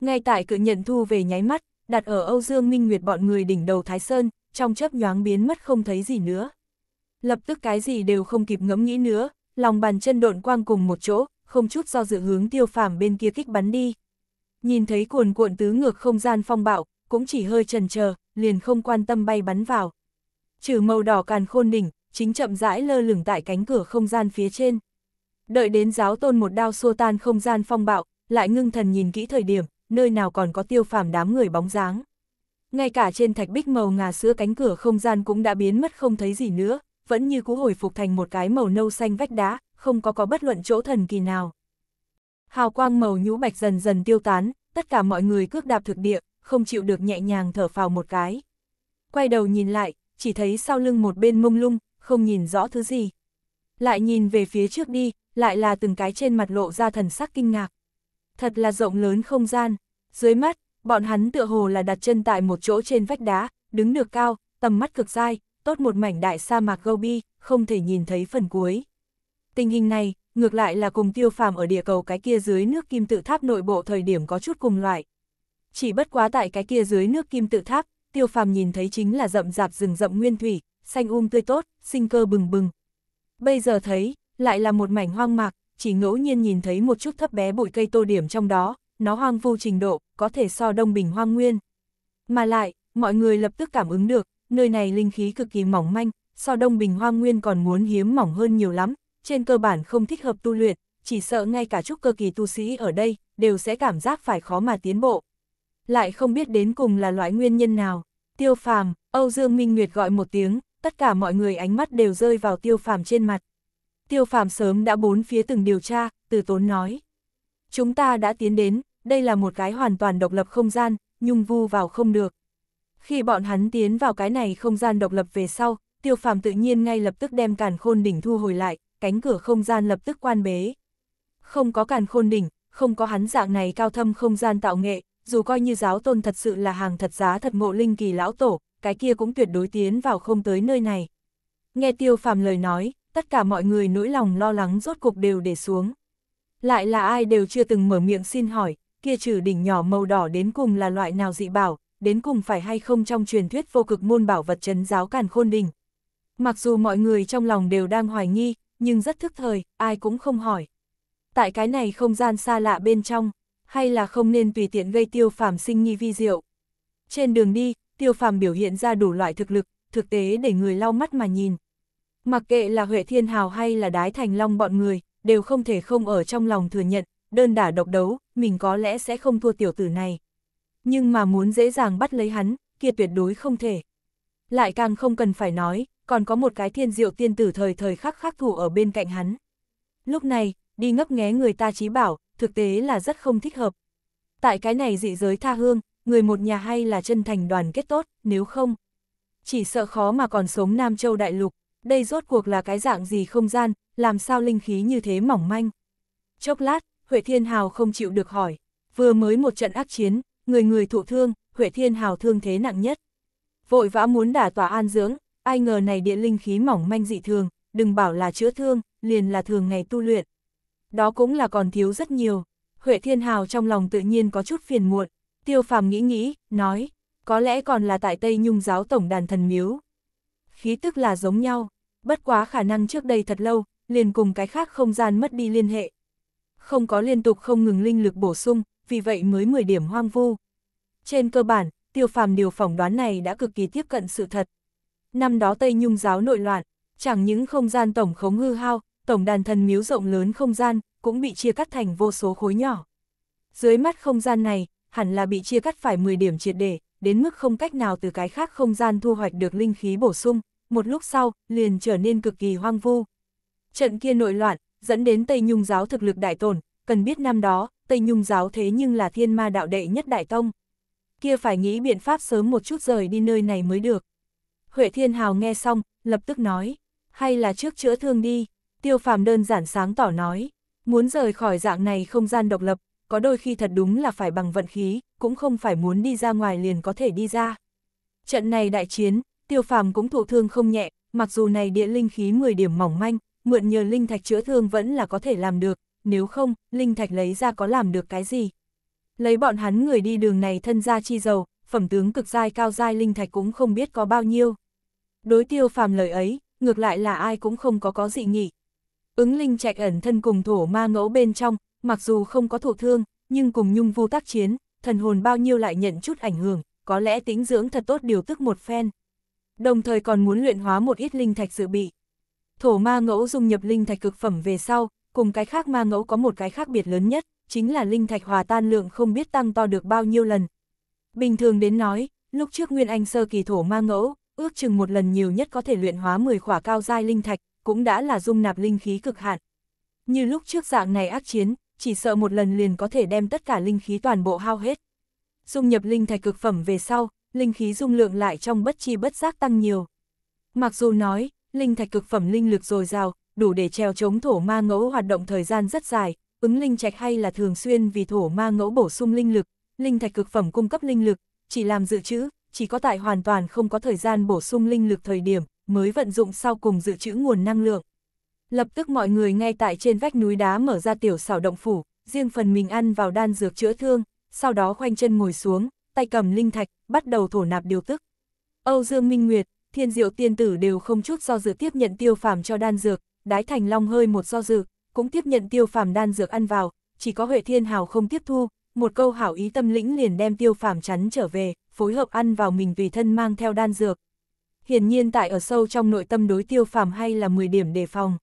Ngay tại cự nhận thu về nháy mắt, đặt ở Âu Dương Minh Nguyệt bọn người đỉnh đầu Thái Sơn, trong chớp nhoáng biến mất không thấy gì nữa. Lập tức cái gì đều không kịp ngẫm nghĩ nữa, lòng bàn chân độn quang cùng một chỗ, không chút do dự hướng tiêu phàm bên kia kích bắn đi. Nhìn thấy cuồn cuộn tứ ngược không gian phong bạo, cũng chỉ hơi trần chờ liền không quan tâm bay bắn vào. Trừ màu đỏ càn khôn đỉnh, chính chậm rãi lơ lửng tại cánh cửa không gian phía trên đợi đến giáo tôn một đao xua tan không gian phong bạo, lại ngưng thần nhìn kỹ thời điểm, nơi nào còn có tiêu phàm đám người bóng dáng. Ngay cả trên thạch bích màu ngà sữa cánh cửa không gian cũng đã biến mất không thấy gì nữa, vẫn như cũ hồi phục thành một cái màu nâu xanh vách đá, không có có bất luận chỗ thần kỳ nào. Hào quang màu nhũ bạch dần dần tiêu tán, tất cả mọi người cước đạp thực địa, không chịu được nhẹ nhàng thở phào một cái. Quay đầu nhìn lại, chỉ thấy sau lưng một bên mông lung, không nhìn rõ thứ gì, lại nhìn về phía trước đi, lại là từng cái trên mặt lộ ra thần sắc kinh ngạc. Thật là rộng lớn không gian, dưới mắt, bọn hắn tựa hồ là đặt chân tại một chỗ trên vách đá, đứng được cao, tầm mắt cực dai, tốt một mảnh đại sa mạc Gobi, không thể nhìn thấy phần cuối. Tình hình này, ngược lại là cùng tiêu phàm ở địa cầu cái kia dưới nước kim tự tháp nội bộ thời điểm có chút cùng loại. Chỉ bất quá tại cái kia dưới nước kim tự tháp, tiêu phàm nhìn thấy chính là rậm rạp rừng rậm nguyên thủy, xanh um tươi tốt, sinh cơ bừng bừng, bây giờ thấy, lại là một mảnh hoang mạc, chỉ ngẫu nhiên nhìn thấy một chút thấp bé bụi cây tô điểm trong đó, nó hoang vu trình độ, có thể so đông bình hoang nguyên. Mà lại, mọi người lập tức cảm ứng được, nơi này linh khí cực kỳ mỏng manh, so đông bình hoang nguyên còn muốn hiếm mỏng hơn nhiều lắm, trên cơ bản không thích hợp tu luyện, chỉ sợ ngay cả chút cơ kỳ tu sĩ ở đây, đều sẽ cảm giác phải khó mà tiến bộ. Lại không biết đến cùng là loại nguyên nhân nào, tiêu phàm, Âu Dương Minh Nguyệt gọi một tiếng, tất cả mọi người ánh mắt đều rơi vào tiêu phàm trên mặt. Tiêu phàm sớm đã bốn phía từng điều tra, từ tốn nói. Chúng ta đã tiến đến, đây là một cái hoàn toàn độc lập không gian, nhung vu vào không được. Khi bọn hắn tiến vào cái này không gian độc lập về sau, tiêu phàm tự nhiên ngay lập tức đem càn khôn đỉnh thu hồi lại, cánh cửa không gian lập tức quan bế. Không có càn khôn đỉnh, không có hắn dạng này cao thâm không gian tạo nghệ, dù coi như giáo tôn thật sự là hàng thật giá thật ngộ linh kỳ lão tổ, cái kia cũng tuyệt đối tiến vào không tới nơi này. Nghe tiêu phàm lời nói, tất cả mọi người nỗi lòng lo lắng rốt cục đều để xuống. Lại là ai đều chưa từng mở miệng xin hỏi, kia trừ đỉnh nhỏ màu đỏ đến cùng là loại nào dị bảo, đến cùng phải hay không trong truyền thuyết vô cực môn bảo vật chấn giáo càn khôn đỉnh. Mặc dù mọi người trong lòng đều đang hoài nghi, nhưng rất thức thời, ai cũng không hỏi. Tại cái này không gian xa lạ bên trong, hay là không nên tùy tiện gây tiêu phàm sinh nghi vi diệu. Trên đường đi, tiêu phàm biểu hiện ra đủ loại thực lực, thực tế để người lau mắt mà nhìn. Mặc kệ là Huệ Thiên Hào hay là Đái Thành Long bọn người, đều không thể không ở trong lòng thừa nhận, đơn đả độc đấu, mình có lẽ sẽ không thua tiểu tử này. Nhưng mà muốn dễ dàng bắt lấy hắn, kia tuyệt đối không thể. Lại càng không cần phải nói, còn có một cái thiên diệu tiên tử thời thời khắc khắc thủ ở bên cạnh hắn. Lúc này, đi ngấp nghé người ta trí bảo, thực tế là rất không thích hợp. Tại cái này dị giới tha hương, người một nhà hay là chân thành đoàn kết tốt, nếu không, chỉ sợ khó mà còn sống Nam Châu Đại Lục, đây rốt cuộc là cái dạng gì không gian, làm sao linh khí như thế mỏng manh. Chốc lát, Huệ Thiên Hào không chịu được hỏi, vừa mới một trận ác chiến, người người thụ thương, Huệ Thiên Hào thương thế nặng nhất. Vội vã muốn đả tỏa an dưỡng, ai ngờ này địa linh khí mỏng manh dị thường, đừng bảo là chữa thương, liền là thường ngày tu luyện. Đó cũng là còn thiếu rất nhiều, Huệ Thiên Hào trong lòng tự nhiên có chút phiền muộn, Tiêu phàm nghĩ nghĩ, nói, có lẽ còn là tại Tây Nhung giáo tổng đàn thần miếu. Khí tức là giống nhau, bất quá khả năng trước đây thật lâu, liền cùng cái khác không gian mất đi liên hệ. Không có liên tục không ngừng linh lực bổ sung, vì vậy mới 10 điểm hoang vu. Trên cơ bản, tiêu phàm điều phỏng đoán này đã cực kỳ tiếp cận sự thật. Năm đó Tây Nhung giáo nội loạn, chẳng những không gian tổng khống hư hao, tổng đàn thần miếu rộng lớn không gian, cũng bị chia cắt thành vô số khối nhỏ. Dưới mắt không gian này, hẳn là bị chia cắt phải 10 điểm triệt để, đến mức không cách nào từ cái khác không gian thu hoạch được linh khí bổ sung, một lúc sau, liền trở nên cực kỳ hoang vu. Trận kia nội loạn, dẫn đến Tây Nhung giáo thực lực đại tổn, cần biết năm đó, Tây Nhung giáo thế nhưng là thiên ma đạo đệ nhất đại tông. Kia phải nghĩ biện pháp sớm một chút rời đi nơi này mới được. Huệ Thiên Hào nghe xong, lập tức nói, hay là trước chữa thương đi, tiêu phàm đơn giản sáng tỏ nói, muốn rời khỏi dạng này không gian độc lập, có đôi khi thật đúng là phải bằng vận khí, cũng không phải muốn đi ra ngoài liền có thể đi ra. Trận này đại chiến, tiêu phàm cũng thụ thương không nhẹ, mặc dù này địa linh khí 10 điểm mỏng manh, mượn nhờ linh thạch chữa thương vẫn là có thể làm được, nếu không, linh thạch lấy ra có làm được cái gì. Lấy bọn hắn người đi đường này thân ra chi dầu, phẩm tướng cực dai cao dai linh thạch cũng không biết có bao nhiêu. Đối tiêu phàm lời ấy, ngược lại là ai cũng không có có dị nghị. Ứng linh trạch ẩn thân cùng thổ ma ngẫu bên trong, mặc dù không có thổ thương, nhưng cùng nhung vu tác chiến, thần hồn bao nhiêu lại nhận chút ảnh hưởng, có lẽ tính dưỡng thật tốt điều tức một phen. Đồng thời còn muốn luyện hóa một ít linh thạch dự bị. Thổ ma ngẫu dùng nhập linh thạch cực phẩm về sau, cùng cái khác ma ngẫu có một cái khác biệt lớn nhất, chính là linh thạch hòa tan lượng không biết tăng to được bao nhiêu lần. Bình thường đến nói, lúc trước Nguyên Anh sơ kỳ thổ ma ngẫu, ước chừng một lần nhiều nhất có thể luyện hóa 10 khỏa cao giai linh thạch, cũng đã là dung nạp linh khí cực hạn. Như lúc trước dạng này ác chiến, chỉ sợ một lần liền có thể đem tất cả linh khí toàn bộ hao hết. Dung nhập linh thạch cực phẩm về sau, linh khí dung lượng lại trong bất chi bất giác tăng nhiều. Mặc dù nói, linh thạch cực phẩm linh lực dồi dào, đủ để treo chống thổ ma ngẫu hoạt động thời gian rất dài, ứng linh trạch hay là thường xuyên vì thổ ma ngẫu bổ sung linh lực, linh thạch cực phẩm cung cấp linh lực, chỉ làm dự trữ, chỉ có tại hoàn toàn không có thời gian bổ sung linh lực thời điểm, mới vận dụng sau cùng dự trữ nguồn năng lượng. Lập tức mọi người ngay tại trên vách núi đá mở ra tiểu xảo động phủ, riêng phần mình ăn vào đan dược chữa thương, sau đó khoanh chân ngồi xuống, tay cầm linh thạch, bắt đầu thổ nạp điều tức. Âu Dương Minh Nguyệt, Thiên Diệu Tiên Tử đều không chút do dự tiếp nhận tiêu phàm cho đan dược, Đái Thành Long hơi một do dự, cũng tiếp nhận tiêu phàm đan dược ăn vào, chỉ có Huệ Thiên Hào không tiếp thu, một câu hảo ý tâm lĩnh liền đem tiêu phàm chắn trở về, phối hợp ăn vào mình vì thân mang theo đan dược. Hiển nhiên tại ở sâu trong nội tâm đối tiêu phàm hay là 10 điểm đề phòng.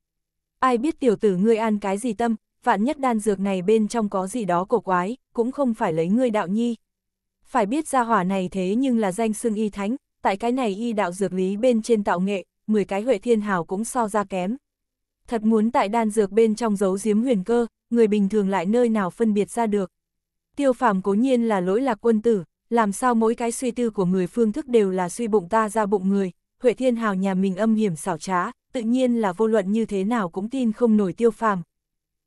Ai biết tiểu tử ngươi ăn cái gì tâm, vạn nhất đan dược này bên trong có gì đó cổ quái, cũng không phải lấy ngươi đạo nhi. Phải biết ra hỏa này thế nhưng là danh xưng y thánh, tại cái này y đạo dược lý bên trên tạo nghệ, 10 cái huệ thiên hào cũng so ra kém. Thật muốn tại đan dược bên trong giấu giếm huyền cơ, người bình thường lại nơi nào phân biệt ra được. Tiêu phàm cố nhiên là lỗi lạc quân tử, làm sao mỗi cái suy tư của người phương thức đều là suy bụng ta ra bụng người, huệ thiên hào nhà mình âm hiểm xảo trá, tự nhiên là vô luận như thế nào cũng tin không nổi tiêu phàm.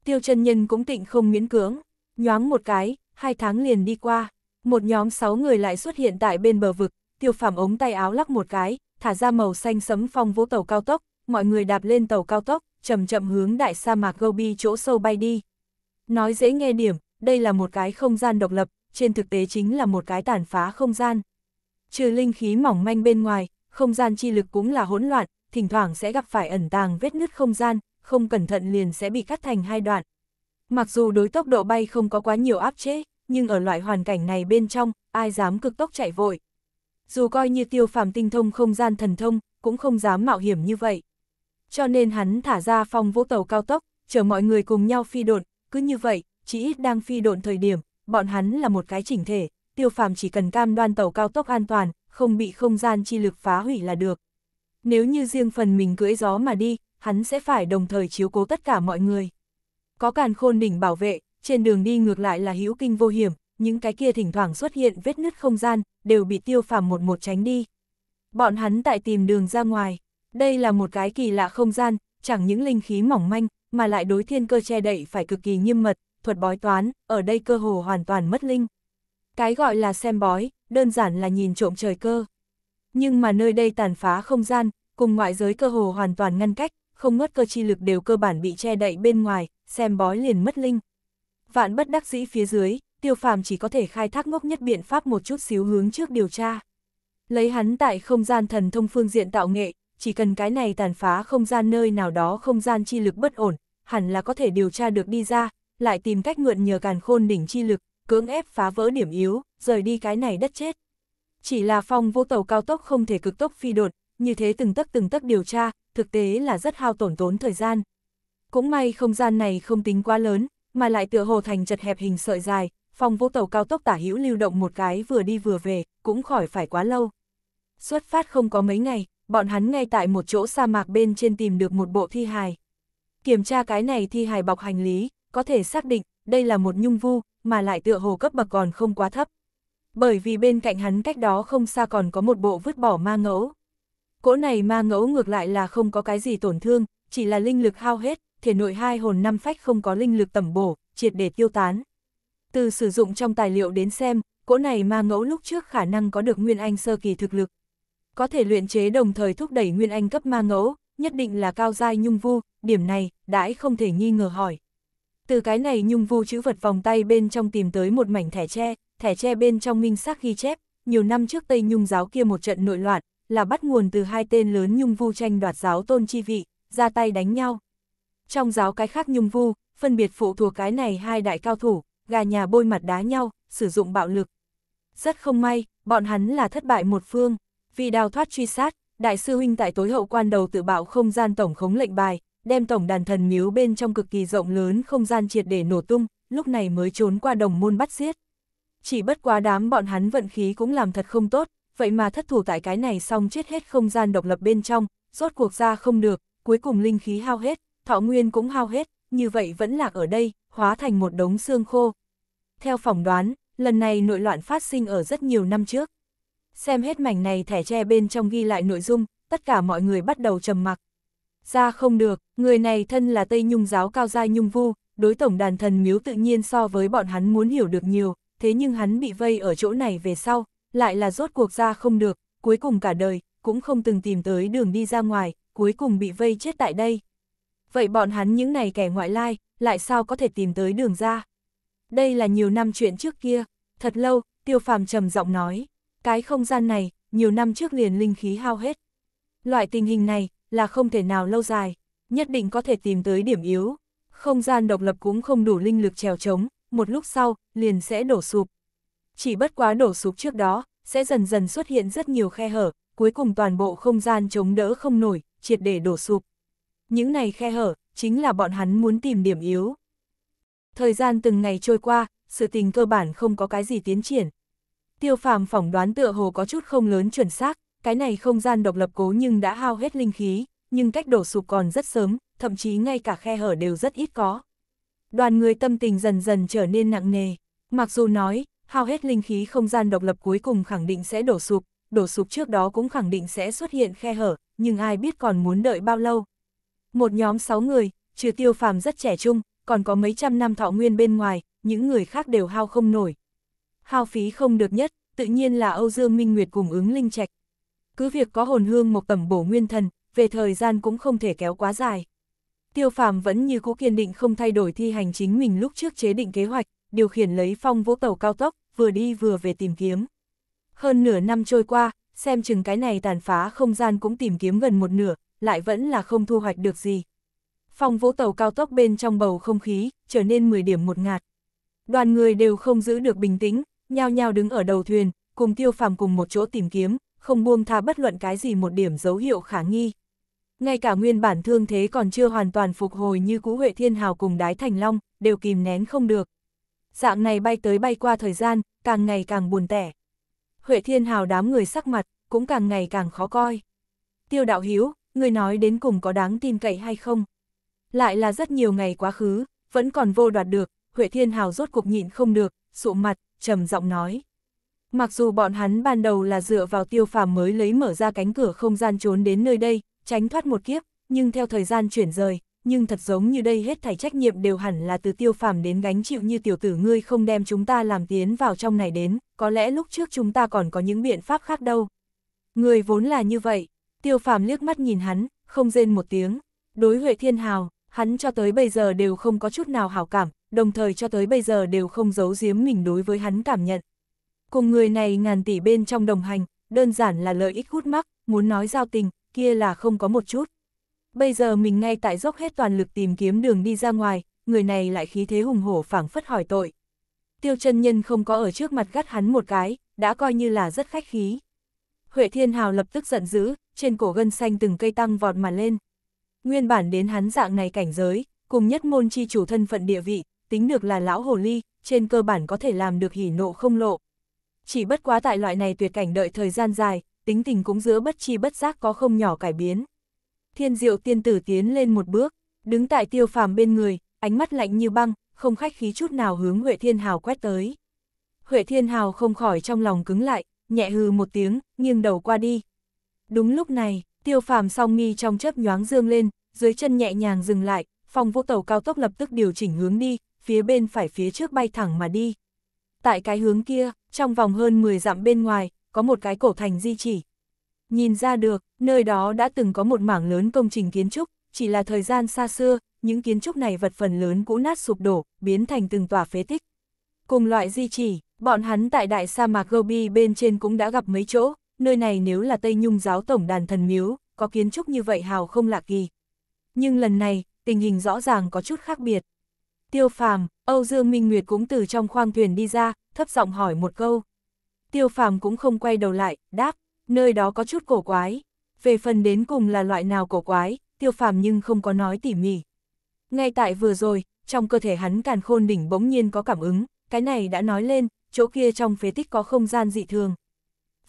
Tiêu chân nhân cũng tịnh không miễn cưỡng, nhoáng một cái, hai tháng liền đi qua, một nhóm sáu người lại xuất hiện tại bên bờ vực, tiêu phàm ống tay áo lắc một cái, thả ra màu xanh sấm phong vỗ tàu cao tốc, mọi người đạp lên tàu cao tốc, chậm chậm hướng đại sa mạc Gobi chỗ sâu bay đi. Nói dễ nghe điểm, đây là một cái không gian độc lập, trên thực tế chính là một cái tàn phá không gian. Trừ linh khí mỏng manh bên ngoài, không gian chi lực cũng là hỗn loạn, thỉnh thoảng sẽ gặp phải ẩn tàng vết nứt không gian, không cẩn thận liền sẽ bị cắt thành hai đoạn. Mặc dù đối tốc độ bay không có quá nhiều áp chế, nhưng ở loại hoàn cảnh này bên trong, ai dám cực tốc chạy vội. Dù coi như tiêu phàm tinh thông không gian thần thông, cũng không dám mạo hiểm như vậy. Cho nên hắn thả ra phong vũ tàu cao tốc, chờ mọi người cùng nhau phi độn, cứ như vậy, chỉ ít đang phi độn thời điểm, bọn hắn là một cái chỉnh thể, tiêu phàm chỉ cần cam đoan tàu cao tốc an toàn, không bị không gian chi lực phá hủy là được. Nếu như riêng phần mình cưỡi gió mà đi, hắn sẽ phải đồng thời chiếu cố tất cả mọi người. Có càn khôn đỉnh bảo vệ, trên đường đi ngược lại là hữu kinh vô hiểm, những cái kia thỉnh thoảng xuất hiện vết nứt không gian, đều bị tiêu phàm một một tránh đi. Bọn hắn tại tìm đường ra ngoài, đây là một cái kỳ lạ không gian, chẳng những linh khí mỏng manh, mà lại đối thiên cơ che đậy phải cực kỳ nghiêm mật, thuật bói toán, ở đây cơ hồ hoàn toàn mất linh. Cái gọi là xem bói, đơn giản là nhìn trộm trời cơ. Nhưng mà nơi đây tàn phá không gian, cùng ngoại giới cơ hồ hoàn toàn ngăn cách, không ngất cơ chi lực đều cơ bản bị che đậy bên ngoài, xem bói liền mất linh. Vạn bất đắc dĩ phía dưới, tiêu phàm chỉ có thể khai thác ngốc nhất biện pháp một chút xíu hướng trước điều tra. Lấy hắn tại không gian thần thông phương diện tạo nghệ, chỉ cần cái này tàn phá không gian nơi nào đó không gian chi lực bất ổn, hẳn là có thể điều tra được đi ra, lại tìm cách mượn nhờ càn khôn đỉnh chi lực, cưỡng ép phá vỡ điểm yếu, rời đi cái này đất chết. Chỉ là phong vô tàu cao tốc không thể cực tốc phi đột, như thế từng tấc từng tấc điều tra, thực tế là rất hao tổn tốn thời gian. Cũng may không gian này không tính quá lớn, mà lại tựa hồ thành chật hẹp hình sợi dài, phong vô tàu cao tốc tả hữu lưu động một cái vừa đi vừa về, cũng khỏi phải quá lâu. Xuất phát không có mấy ngày, bọn hắn ngay tại một chỗ sa mạc bên trên tìm được một bộ thi hài. Kiểm tra cái này thi hài bọc hành lý, có thể xác định đây là một nhung vu, mà lại tựa hồ cấp bậc còn không quá thấp. Bởi vì bên cạnh hắn cách đó không xa còn có một bộ vứt bỏ ma ngẫu. Cỗ này ma ngẫu ngược lại là không có cái gì tổn thương, chỉ là linh lực hao hết, thể nội hai hồn năm phách không có linh lực tẩm bổ, triệt để tiêu tán. Từ sử dụng trong tài liệu đến xem, cỗ này ma ngẫu lúc trước khả năng có được Nguyên Anh sơ kỳ thực lực. Có thể luyện chế đồng thời thúc đẩy Nguyên Anh cấp ma ngẫu, nhất định là cao giai nhung vu, điểm này, đãi không thể nghi ngờ hỏi. Từ cái này nhung vu chữ vật vòng tay bên trong tìm tới một mảnh thẻ tre, thẻ tre bên trong minh xác ghi chép, nhiều năm trước Tây Nhung giáo kia một trận nội loạn, là bắt nguồn từ hai tên lớn Nhung Vu tranh đoạt giáo tôn chi vị, ra tay đánh nhau. Trong giáo cái khác Nhung Vu, phân biệt phụ thuộc cái này hai đại cao thủ, gà nhà bôi mặt đá nhau, sử dụng bạo lực. Rất không may, bọn hắn là thất bại một phương, vì đào thoát truy sát, đại sư huynh tại tối hậu quan đầu tự bạo không gian tổng khống lệnh bài, đem tổng đàn thần miếu bên trong cực kỳ rộng lớn không gian triệt để nổ tung, lúc này mới trốn qua đồng môn bắt giết chỉ bất quá đám bọn hắn vận khí cũng làm thật không tốt, vậy mà thất thủ tại cái này xong chết hết không gian độc lập bên trong, rốt cuộc ra không được, cuối cùng linh khí hao hết, thọ nguyên cũng hao hết, như vậy vẫn lạc ở đây, hóa thành một đống xương khô. Theo phỏng đoán, lần này nội loạn phát sinh ở rất nhiều năm trước. Xem hết mảnh này thẻ tre bên trong ghi lại nội dung, tất cả mọi người bắt đầu trầm mặc. Ra không được, người này thân là Tây Nhung giáo cao gia Nhung Vu, đối tổng đàn thần miếu tự nhiên so với bọn hắn muốn hiểu được nhiều, thế nhưng hắn bị vây ở chỗ này về sau, lại là rốt cuộc ra không được, cuối cùng cả đời, cũng không từng tìm tới đường đi ra ngoài, cuối cùng bị vây chết tại đây. Vậy bọn hắn những này kẻ ngoại lai, lại sao có thể tìm tới đường ra? Đây là nhiều năm chuyện trước kia, thật lâu, tiêu phàm trầm giọng nói, cái không gian này, nhiều năm trước liền linh khí hao hết. Loại tình hình này, là không thể nào lâu dài, nhất định có thể tìm tới điểm yếu. Không gian độc lập cũng không đủ linh lực trèo trống, một lúc sau, liền sẽ đổ sụp. Chỉ bất quá đổ sụp trước đó, sẽ dần dần xuất hiện rất nhiều khe hở, cuối cùng toàn bộ không gian chống đỡ không nổi, triệt để đổ sụp. Những này khe hở, chính là bọn hắn muốn tìm điểm yếu. Thời gian từng ngày trôi qua, sự tình cơ bản không có cái gì tiến triển. Tiêu phàm phỏng đoán tựa hồ có chút không lớn chuẩn xác, cái này không gian độc lập cố nhưng đã hao hết linh khí, nhưng cách đổ sụp còn rất sớm, thậm chí ngay cả khe hở đều rất ít có đoàn người tâm tình dần dần trở nên nặng nề. Mặc dù nói, hao hết linh khí không gian độc lập cuối cùng khẳng định sẽ đổ sụp, đổ sụp trước đó cũng khẳng định sẽ xuất hiện khe hở, nhưng ai biết còn muốn đợi bao lâu. Một nhóm 6 người, trừ tiêu phàm rất trẻ trung, còn có mấy trăm năm thọ nguyên bên ngoài, những người khác đều hao không nổi. Hao phí không được nhất, tự nhiên là Âu Dương Minh Nguyệt cùng ứng linh trạch. Cứ việc có hồn hương một tẩm bổ nguyên thần, về thời gian cũng không thể kéo quá dài. Tiêu phàm vẫn như cũ kiên định không thay đổi thi hành chính mình lúc trước chế định kế hoạch, điều khiển lấy phong vũ tàu cao tốc, vừa đi vừa về tìm kiếm. Hơn nửa năm trôi qua, xem chừng cái này tàn phá không gian cũng tìm kiếm gần một nửa, lại vẫn là không thu hoạch được gì. Phong vũ tàu cao tốc bên trong bầu không khí, trở nên 10 điểm một ngạt. Đoàn người đều không giữ được bình tĩnh, nhao nhao đứng ở đầu thuyền, cùng tiêu phàm cùng một chỗ tìm kiếm, không buông tha bất luận cái gì một điểm dấu hiệu khả nghi ngay cả nguyên bản thương thế còn chưa hoàn toàn phục hồi như cũ Huệ Thiên Hào cùng Đái Thành Long, đều kìm nén không được. Dạng này bay tới bay qua thời gian, càng ngày càng buồn tẻ. Huệ Thiên Hào đám người sắc mặt, cũng càng ngày càng khó coi. Tiêu Đạo Hiếu, người nói đến cùng có đáng tin cậy hay không? Lại là rất nhiều ngày quá khứ, vẫn còn vô đoạt được, Huệ Thiên Hào rốt cục nhịn không được, sụ mặt, trầm giọng nói. Mặc dù bọn hắn ban đầu là dựa vào tiêu phàm mới lấy mở ra cánh cửa không gian trốn đến nơi đây, tránh thoát một kiếp, nhưng theo thời gian chuyển rời, nhưng thật giống như đây hết thảy trách nhiệm đều hẳn là từ tiêu phàm đến gánh chịu như tiểu tử ngươi không đem chúng ta làm tiến vào trong này đến, có lẽ lúc trước chúng ta còn có những biện pháp khác đâu. Người vốn là như vậy, tiêu phàm liếc mắt nhìn hắn, không rên một tiếng, đối Huệ Thiên Hào, hắn cho tới bây giờ đều không có chút nào hảo cảm, đồng thời cho tới bây giờ đều không giấu giếm mình đối với hắn cảm nhận. Cùng người này ngàn tỷ bên trong đồng hành, đơn giản là lợi ích hút mắc, muốn nói giao tình, kia là không có một chút. Bây giờ mình ngay tại dốc hết toàn lực tìm kiếm đường đi ra ngoài, người này lại khí thế hùng hổ phảng phất hỏi tội. Tiêu chân nhân không có ở trước mặt gắt hắn một cái, đã coi như là rất khách khí. Huệ Thiên Hào lập tức giận dữ, trên cổ gân xanh từng cây tăng vọt mà lên. Nguyên bản đến hắn dạng này cảnh giới, cùng nhất môn chi chủ thân phận địa vị, tính được là lão hồ ly, trên cơ bản có thể làm được hỉ nộ không lộ. Chỉ bất quá tại loại này tuyệt cảnh đợi thời gian dài, tính tình cũng giữa bất chi bất giác có không nhỏ cải biến. Thiên diệu tiên tử tiến lên một bước, đứng tại tiêu phàm bên người, ánh mắt lạnh như băng, không khách khí chút nào hướng Huệ Thiên Hào quét tới. Huệ Thiên Hào không khỏi trong lòng cứng lại, nhẹ hừ một tiếng, nghiêng đầu qua đi. Đúng lúc này, tiêu phàm song nghi trong chớp nhoáng dương lên, dưới chân nhẹ nhàng dừng lại, phòng vô tàu cao tốc lập tức điều chỉnh hướng đi, phía bên phải phía trước bay thẳng mà đi. Tại cái hướng kia, trong vòng hơn 10 dặm bên ngoài, có một cái cổ thành di chỉ. Nhìn ra được, nơi đó đã từng có một mảng lớn công trình kiến trúc, chỉ là thời gian xa xưa, những kiến trúc này vật phần lớn cũ nát sụp đổ, biến thành từng tòa phế tích. Cùng loại di chỉ, bọn hắn tại đại sa mạc Gobi bên trên cũng đã gặp mấy chỗ, nơi này nếu là Tây Nhung giáo tổng đàn thần miếu, có kiến trúc như vậy hào không lạ kỳ. Nhưng lần này, tình hình rõ ràng có chút khác biệt. Tiêu phàm, Âu Dương Minh Nguyệt cũng từ trong khoang thuyền đi ra, thấp giọng hỏi một câu. Tiêu phàm cũng không quay đầu lại, đáp, nơi đó có chút cổ quái. Về phần đến cùng là loại nào cổ quái, tiêu phàm nhưng không có nói tỉ mỉ. Ngay tại vừa rồi, trong cơ thể hắn càn khôn đỉnh bỗng nhiên có cảm ứng, cái này đã nói lên, chỗ kia trong phế tích có không gian dị thường.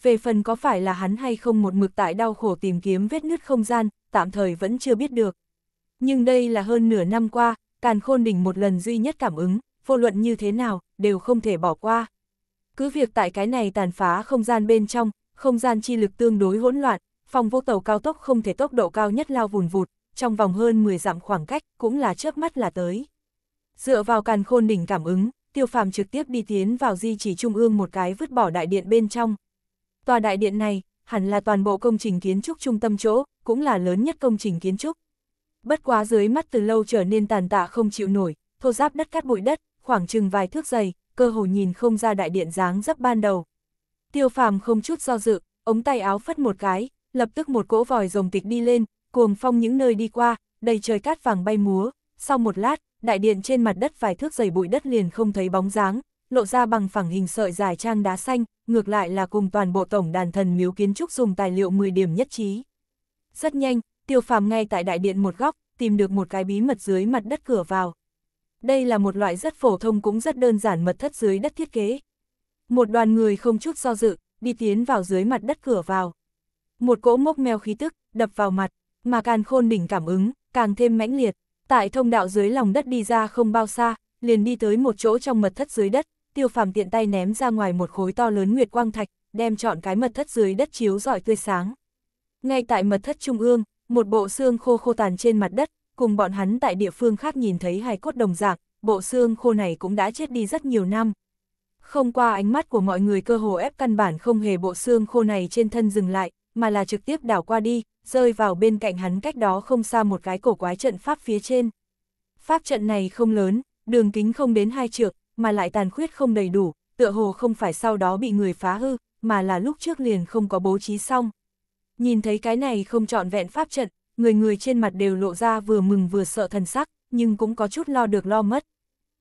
Về phần có phải là hắn hay không một mực tại đau khổ tìm kiếm vết nứt không gian, tạm thời vẫn chưa biết được. Nhưng đây là hơn nửa năm qua, càn khôn đỉnh một lần duy nhất cảm ứng, vô luận như thế nào, đều không thể bỏ qua. Cứ việc tại cái này tàn phá không gian bên trong, không gian chi lực tương đối hỗn loạn, phòng vô tàu cao tốc không thể tốc độ cao nhất lao vùn vụt, trong vòng hơn 10 dặm khoảng cách cũng là trước mắt là tới. Dựa vào càn khôn đỉnh cảm ứng, tiêu phàm trực tiếp đi tiến vào di chỉ trung ương một cái vứt bỏ đại điện bên trong. Tòa đại điện này, hẳn là toàn bộ công trình kiến trúc trung tâm chỗ, cũng là lớn nhất công trình kiến trúc. Bất quá dưới mắt từ lâu trở nên tàn tạ không chịu nổi, thô giáp đất cát bụi đất, khoảng chừng vài thước dày, cơ hồ nhìn không ra đại điện dáng dấp ban đầu. Tiêu phàm không chút do dự, ống tay áo phất một cái, lập tức một cỗ vòi rồng tịch đi lên, cuồng phong những nơi đi qua, đầy trời cát vàng bay múa, sau một lát, đại điện trên mặt đất vài thước dày bụi đất liền không thấy bóng dáng, lộ ra bằng phẳng hình sợi dài trang đá xanh, ngược lại là cùng toàn bộ tổng đàn thần miếu kiến trúc dùng tài liệu 10 điểm nhất trí. Rất nhanh, tiêu phàm ngay tại đại điện một góc, tìm được một cái bí mật dưới mặt đất cửa vào đây là một loại rất phổ thông cũng rất đơn giản mật thất dưới đất thiết kế. Một đoàn người không chút do dự, đi tiến vào dưới mặt đất cửa vào. Một cỗ mốc meo khí tức, đập vào mặt, mà càng khôn đỉnh cảm ứng, càng thêm mãnh liệt. Tại thông đạo dưới lòng đất đi ra không bao xa, liền đi tới một chỗ trong mật thất dưới đất, tiêu phàm tiện tay ném ra ngoài một khối to lớn nguyệt quang thạch, đem chọn cái mật thất dưới đất chiếu rọi tươi sáng. Ngay tại mật thất trung ương, một bộ xương khô khô tàn trên mặt đất, cùng bọn hắn tại địa phương khác nhìn thấy hài cốt đồng dạng, bộ xương khô này cũng đã chết đi rất nhiều năm. Không qua ánh mắt của mọi người cơ hồ ép căn bản không hề bộ xương khô này trên thân dừng lại, mà là trực tiếp đảo qua đi, rơi vào bên cạnh hắn cách đó không xa một cái cổ quái trận pháp phía trên. Pháp trận này không lớn, đường kính không đến hai trượng, mà lại tàn khuyết không đầy đủ, tựa hồ không phải sau đó bị người phá hư, mà là lúc trước liền không có bố trí xong. Nhìn thấy cái này không trọn vẹn pháp trận, người người trên mặt đều lộ ra vừa mừng vừa sợ thần sắc, nhưng cũng có chút lo được lo mất.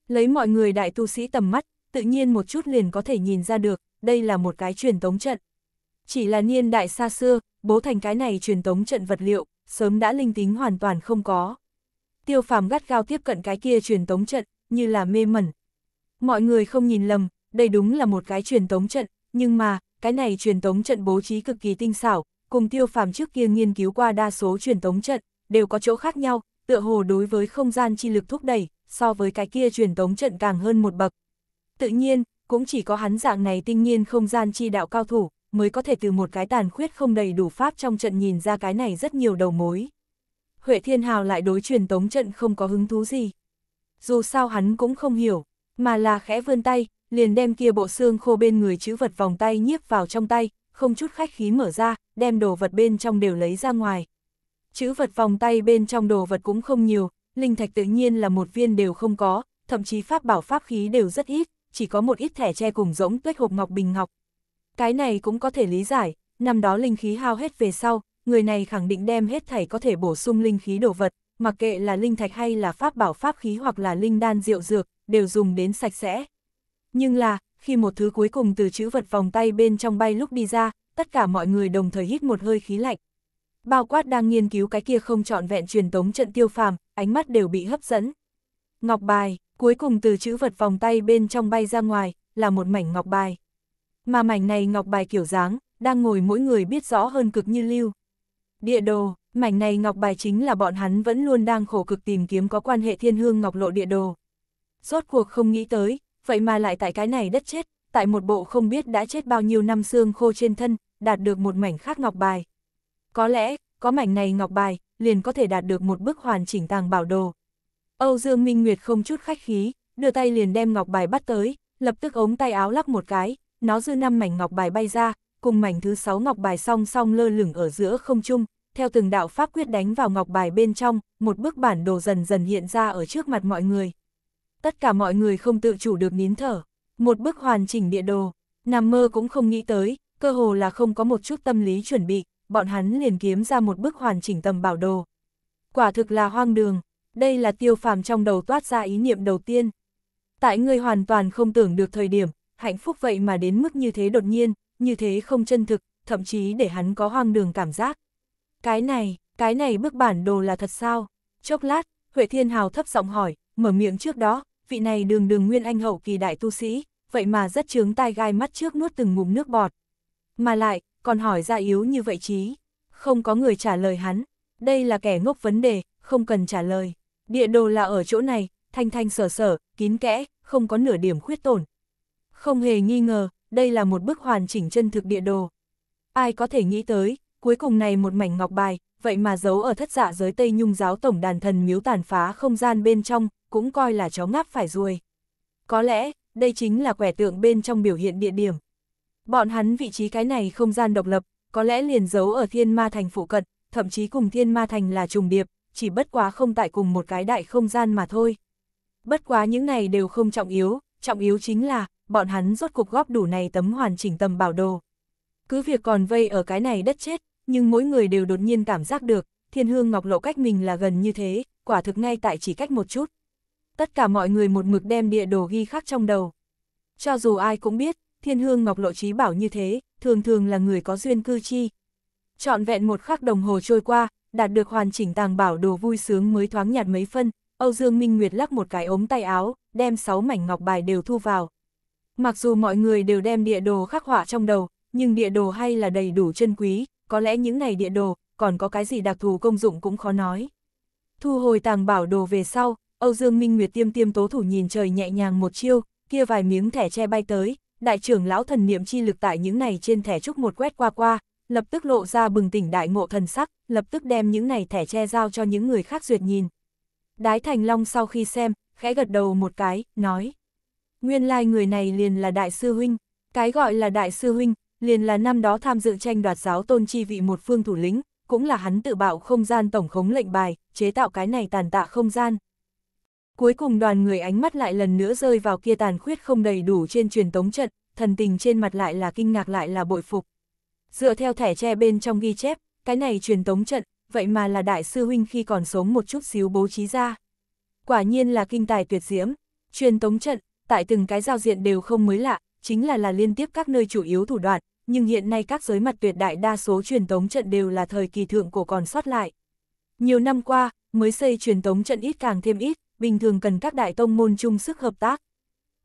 Lấy mọi người đại tu sĩ tầm mắt, tự nhiên một chút liền có thể nhìn ra được, đây là một cái truyền tống trận. Chỉ là niên đại xa xưa, bố thành cái này truyền tống trận vật liệu, sớm đã linh tính hoàn toàn không có. Tiêu phàm gắt gao tiếp cận cái kia truyền tống trận, như là mê mẩn. Mọi người không nhìn lầm, đây đúng là một cái truyền tống trận, nhưng mà, cái này truyền tống trận bố trí cực kỳ tinh xảo, cùng tiêu phàm trước kia nghiên cứu qua đa số truyền tống trận, đều có chỗ khác nhau, tựa hồ đối với không gian chi lực thúc đẩy, so với cái kia truyền tống trận càng hơn một bậc. Tự nhiên, cũng chỉ có hắn dạng này tinh nhiên không gian chi đạo cao thủ, mới có thể từ một cái tàn khuyết không đầy đủ pháp trong trận nhìn ra cái này rất nhiều đầu mối. Huệ Thiên Hào lại đối truyền tống trận không có hứng thú gì. Dù sao hắn cũng không hiểu, mà là khẽ vươn tay, liền đem kia bộ xương khô bên người chữ vật vòng tay nhiếp vào trong tay, không chút khách khí mở ra, đem đồ vật bên trong đều lấy ra ngoài. Chữ vật vòng tay bên trong đồ vật cũng không nhiều, linh thạch tự nhiên là một viên đều không có, thậm chí pháp bảo pháp khí đều rất ít, chỉ có một ít thẻ che cùng rỗng tuyết hộp ngọc bình ngọc. Cái này cũng có thể lý giải, năm đó linh khí hao hết về sau, người này khẳng định đem hết thảy có thể bổ sung linh khí đồ vật, mặc kệ là linh thạch hay là pháp bảo pháp khí hoặc là linh đan rượu dược, đều dùng đến sạch sẽ. Nhưng là, khi một thứ cuối cùng từ chữ vật vòng tay bên trong bay lúc đi ra, tất cả mọi người đồng thời hít một hơi khí lạnh. Bao quát đang nghiên cứu cái kia không trọn vẹn truyền tống trận tiêu phàm, ánh mắt đều bị hấp dẫn. Ngọc bài, cuối cùng từ chữ vật vòng tay bên trong bay ra ngoài, là một mảnh ngọc bài. Mà mảnh này ngọc bài kiểu dáng, đang ngồi mỗi người biết rõ hơn cực như lưu. Địa đồ, mảnh này ngọc bài chính là bọn hắn vẫn luôn đang khổ cực tìm kiếm có quan hệ thiên hương ngọc lộ địa đồ. Rốt cuộc không nghĩ tới, vậy mà lại tại cái này đất chết, tại một bộ không biết đã chết bao nhiêu năm xương khô trên thân, đạt được một mảnh khác ngọc bài. Có lẽ, có mảnh này ngọc bài, liền có thể đạt được một bức hoàn chỉnh tàng bảo đồ. Âu Dương Minh Nguyệt không chút khách khí, đưa tay liền đem ngọc bài bắt tới, lập tức ống tay áo lắc một cái, nó dư năm mảnh ngọc bài bay ra, cùng mảnh thứ sáu ngọc bài song song lơ lửng ở giữa không trung, theo từng đạo pháp quyết đánh vào ngọc bài bên trong, một bức bản đồ dần dần hiện ra ở trước mặt mọi người tất cả mọi người không tự chủ được nín thở. Một bức hoàn chỉnh địa đồ, nằm mơ cũng không nghĩ tới, cơ hồ là không có một chút tâm lý chuẩn bị, bọn hắn liền kiếm ra một bức hoàn chỉnh tầm bảo đồ. Quả thực là hoang đường, đây là tiêu phàm trong đầu toát ra ý niệm đầu tiên. Tại ngươi hoàn toàn không tưởng được thời điểm, hạnh phúc vậy mà đến mức như thế đột nhiên, như thế không chân thực, thậm chí để hắn có hoang đường cảm giác. Cái này, cái này bức bản đồ là thật sao? Chốc lát, Huệ Thiên Hào thấp giọng hỏi, mở miệng trước đó, vị này đường đường nguyên anh hậu kỳ đại tu sĩ, vậy mà rất chướng tai gai mắt trước nuốt từng ngụm nước bọt. Mà lại, còn hỏi ra yếu như vậy chí, không có người trả lời hắn, đây là kẻ ngốc vấn đề, không cần trả lời. Địa đồ là ở chỗ này, thanh thanh sở sở, kín kẽ, không có nửa điểm khuyết tổn. Không hề nghi ngờ, đây là một bức hoàn chỉnh chân thực địa đồ. Ai có thể nghĩ tới, cuối cùng này một mảnh ngọc bài, vậy mà giấu ở thất dạ giới Tây Nhung giáo tổng đàn thần miếu tàn phá không gian bên trong, cũng coi là chó ngáp phải ruồi. Có lẽ, đây chính là quẻ tượng bên trong biểu hiện địa điểm. Bọn hắn vị trí cái này không gian độc lập, có lẽ liền giấu ở thiên ma thành phụ cận, thậm chí cùng thiên ma thành là trùng điệp, chỉ bất quá không tại cùng một cái đại không gian mà thôi. Bất quá những này đều không trọng yếu, trọng yếu chính là, bọn hắn rốt cục góp đủ này tấm hoàn chỉnh tầm bảo đồ. Cứ việc còn vây ở cái này đất chết, nhưng mỗi người đều đột nhiên cảm giác được, thiên hương ngọc lộ cách mình là gần như thế, quả thực ngay tại chỉ cách một chút tất cả mọi người một mực đem địa đồ ghi khắc trong đầu. Cho dù ai cũng biết, thiên hương ngọc lộ trí bảo như thế, thường thường là người có duyên cư chi. Chọn vẹn một khắc đồng hồ trôi qua, đạt được hoàn chỉnh tàng bảo đồ vui sướng mới thoáng nhạt mấy phân, Âu Dương Minh Nguyệt lắc một cái ống tay áo, đem sáu mảnh ngọc bài đều thu vào. Mặc dù mọi người đều đem địa đồ khắc họa trong đầu, nhưng địa đồ hay là đầy đủ chân quý, có lẽ những này địa đồ, còn có cái gì đặc thù công dụng cũng khó nói. Thu hồi tàng bảo đồ về sau, Âu Dương Minh Nguyệt tiêm tiêm tố thủ nhìn trời nhẹ nhàng một chiêu, kia vài miếng thẻ che bay tới, đại trưởng lão thần niệm chi lực tại những này trên thẻ trúc một quét qua qua, lập tức lộ ra bừng tỉnh đại ngộ thần sắc, lập tức đem những này thẻ che giao cho những người khác duyệt nhìn. Đái Thành Long sau khi xem, khẽ gật đầu một cái, nói. Nguyên lai like người này liền là Đại Sư Huynh, cái gọi là Đại Sư Huynh, liền là năm đó tham dự tranh đoạt giáo tôn chi vị một phương thủ lĩnh, cũng là hắn tự bạo không gian tổng khống lệnh bài, chế tạo cái này tàn tạ không gian. Cuối cùng đoàn người ánh mắt lại lần nữa rơi vào kia tàn khuyết không đầy đủ trên truyền tống trận, thần tình trên mặt lại là kinh ngạc lại là bội phục. Dựa theo thẻ tre bên trong ghi chép, cái này truyền tống trận, vậy mà là đại sư huynh khi còn sống một chút xíu bố trí ra. Quả nhiên là kinh tài tuyệt diễm, truyền tống trận, tại từng cái giao diện đều không mới lạ, chính là là liên tiếp các nơi chủ yếu thủ đoạn, nhưng hiện nay các giới mặt tuyệt đại đa số truyền tống trận đều là thời kỳ thượng cổ còn sót lại. Nhiều năm qua, mới xây truyền tống trận ít càng thêm ít, bình thường cần các đại tông môn chung sức hợp tác.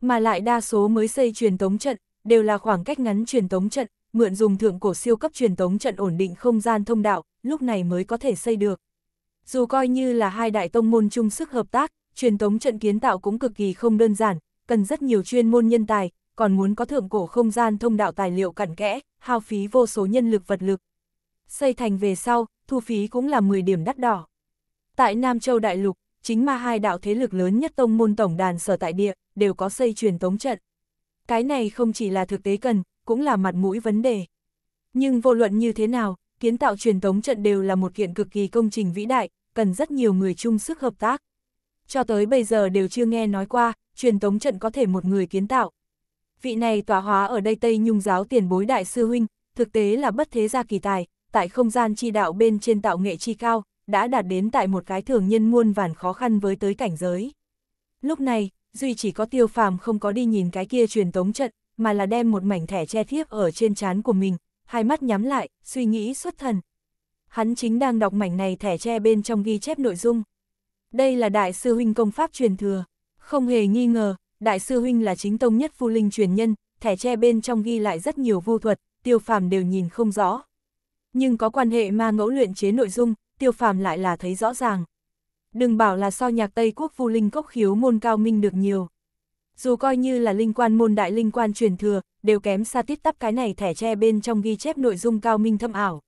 Mà lại đa số mới xây truyền tống trận, đều là khoảng cách ngắn truyền tống trận, mượn dùng thượng cổ siêu cấp truyền tống trận ổn định không gian thông đạo, lúc này mới có thể xây được. Dù coi như là hai đại tông môn chung sức hợp tác, truyền tống trận kiến tạo cũng cực kỳ không đơn giản, cần rất nhiều chuyên môn nhân tài, còn muốn có thượng cổ không gian thông đạo tài liệu cặn kẽ, hao phí vô số nhân lực vật lực. Xây thành về sau, thu phí cũng là 10 điểm đắt đỏ. Tại Nam Châu Đại Lục, chính mà hai đạo thế lực lớn nhất tông môn tổng đàn sở tại địa, đều có xây truyền tống trận. Cái này không chỉ là thực tế cần, cũng là mặt mũi vấn đề. Nhưng vô luận như thế nào, kiến tạo truyền tống trận đều là một kiện cực kỳ công trình vĩ đại, cần rất nhiều người chung sức hợp tác. Cho tới bây giờ đều chưa nghe nói qua, truyền tống trận có thể một người kiến tạo. Vị này tỏa hóa ở đây Tây Nhung giáo tiền bối đại sư huynh, thực tế là bất thế gia kỳ tài, tại không gian chi đạo bên trên tạo nghệ chi cao, đã đạt đến tại một cái thường nhân muôn vàn khó khăn với tới cảnh giới. Lúc này, Duy chỉ có tiêu phàm không có đi nhìn cái kia truyền tống trận, mà là đem một mảnh thẻ che thiếp ở trên trán của mình, hai mắt nhắm lại, suy nghĩ xuất thần. Hắn chính đang đọc mảnh này thẻ che bên trong ghi chép nội dung. Đây là Đại sư Huynh công pháp truyền thừa. Không hề nghi ngờ, Đại sư Huynh là chính tông nhất phu linh truyền nhân, thẻ che bên trong ghi lại rất nhiều vô thuật, tiêu phàm đều nhìn không rõ. Nhưng có quan hệ ma ngẫu luyện chế nội dung, tiêu phàm lại là thấy rõ ràng. Đừng bảo là so nhạc Tây Quốc vu linh cốc khiếu môn cao minh được nhiều. Dù coi như là linh quan môn đại linh quan truyền thừa, đều kém xa tiết tắp cái này thẻ tre bên trong ghi chép nội dung cao minh thâm ảo.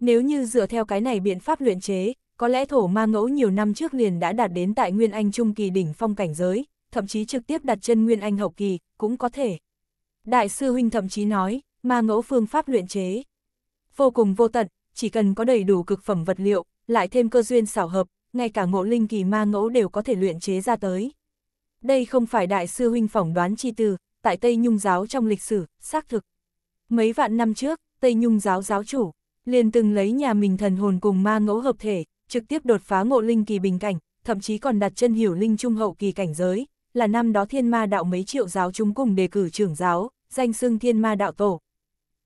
Nếu như dựa theo cái này biện pháp luyện chế, có lẽ thổ ma ngẫu nhiều năm trước liền đã đạt đến tại Nguyên Anh Trung Kỳ đỉnh phong cảnh giới, thậm chí trực tiếp đặt chân Nguyên Anh Hậu Kỳ, cũng có thể. Đại sư Huynh thậm chí nói, ma ngẫu phương pháp luyện chế. Vô cùng vô tận, chỉ cần có đầy đủ cực phẩm vật liệu, lại thêm cơ duyên xảo hợp, ngay cả ngộ linh kỳ ma ngẫu đều có thể luyện chế ra tới. Đây không phải đại sư huynh phỏng đoán chi từ, tại Tây Nhung giáo trong lịch sử, xác thực. Mấy vạn năm trước, Tây Nhung giáo giáo chủ, liền từng lấy nhà mình thần hồn cùng ma ngẫu hợp thể, trực tiếp đột phá ngộ linh kỳ bình cảnh, thậm chí còn đặt chân hiểu linh trung hậu kỳ cảnh giới, là năm đó thiên ma đạo mấy triệu giáo chúng cùng đề cử trưởng giáo, danh xưng thiên ma đạo tổ.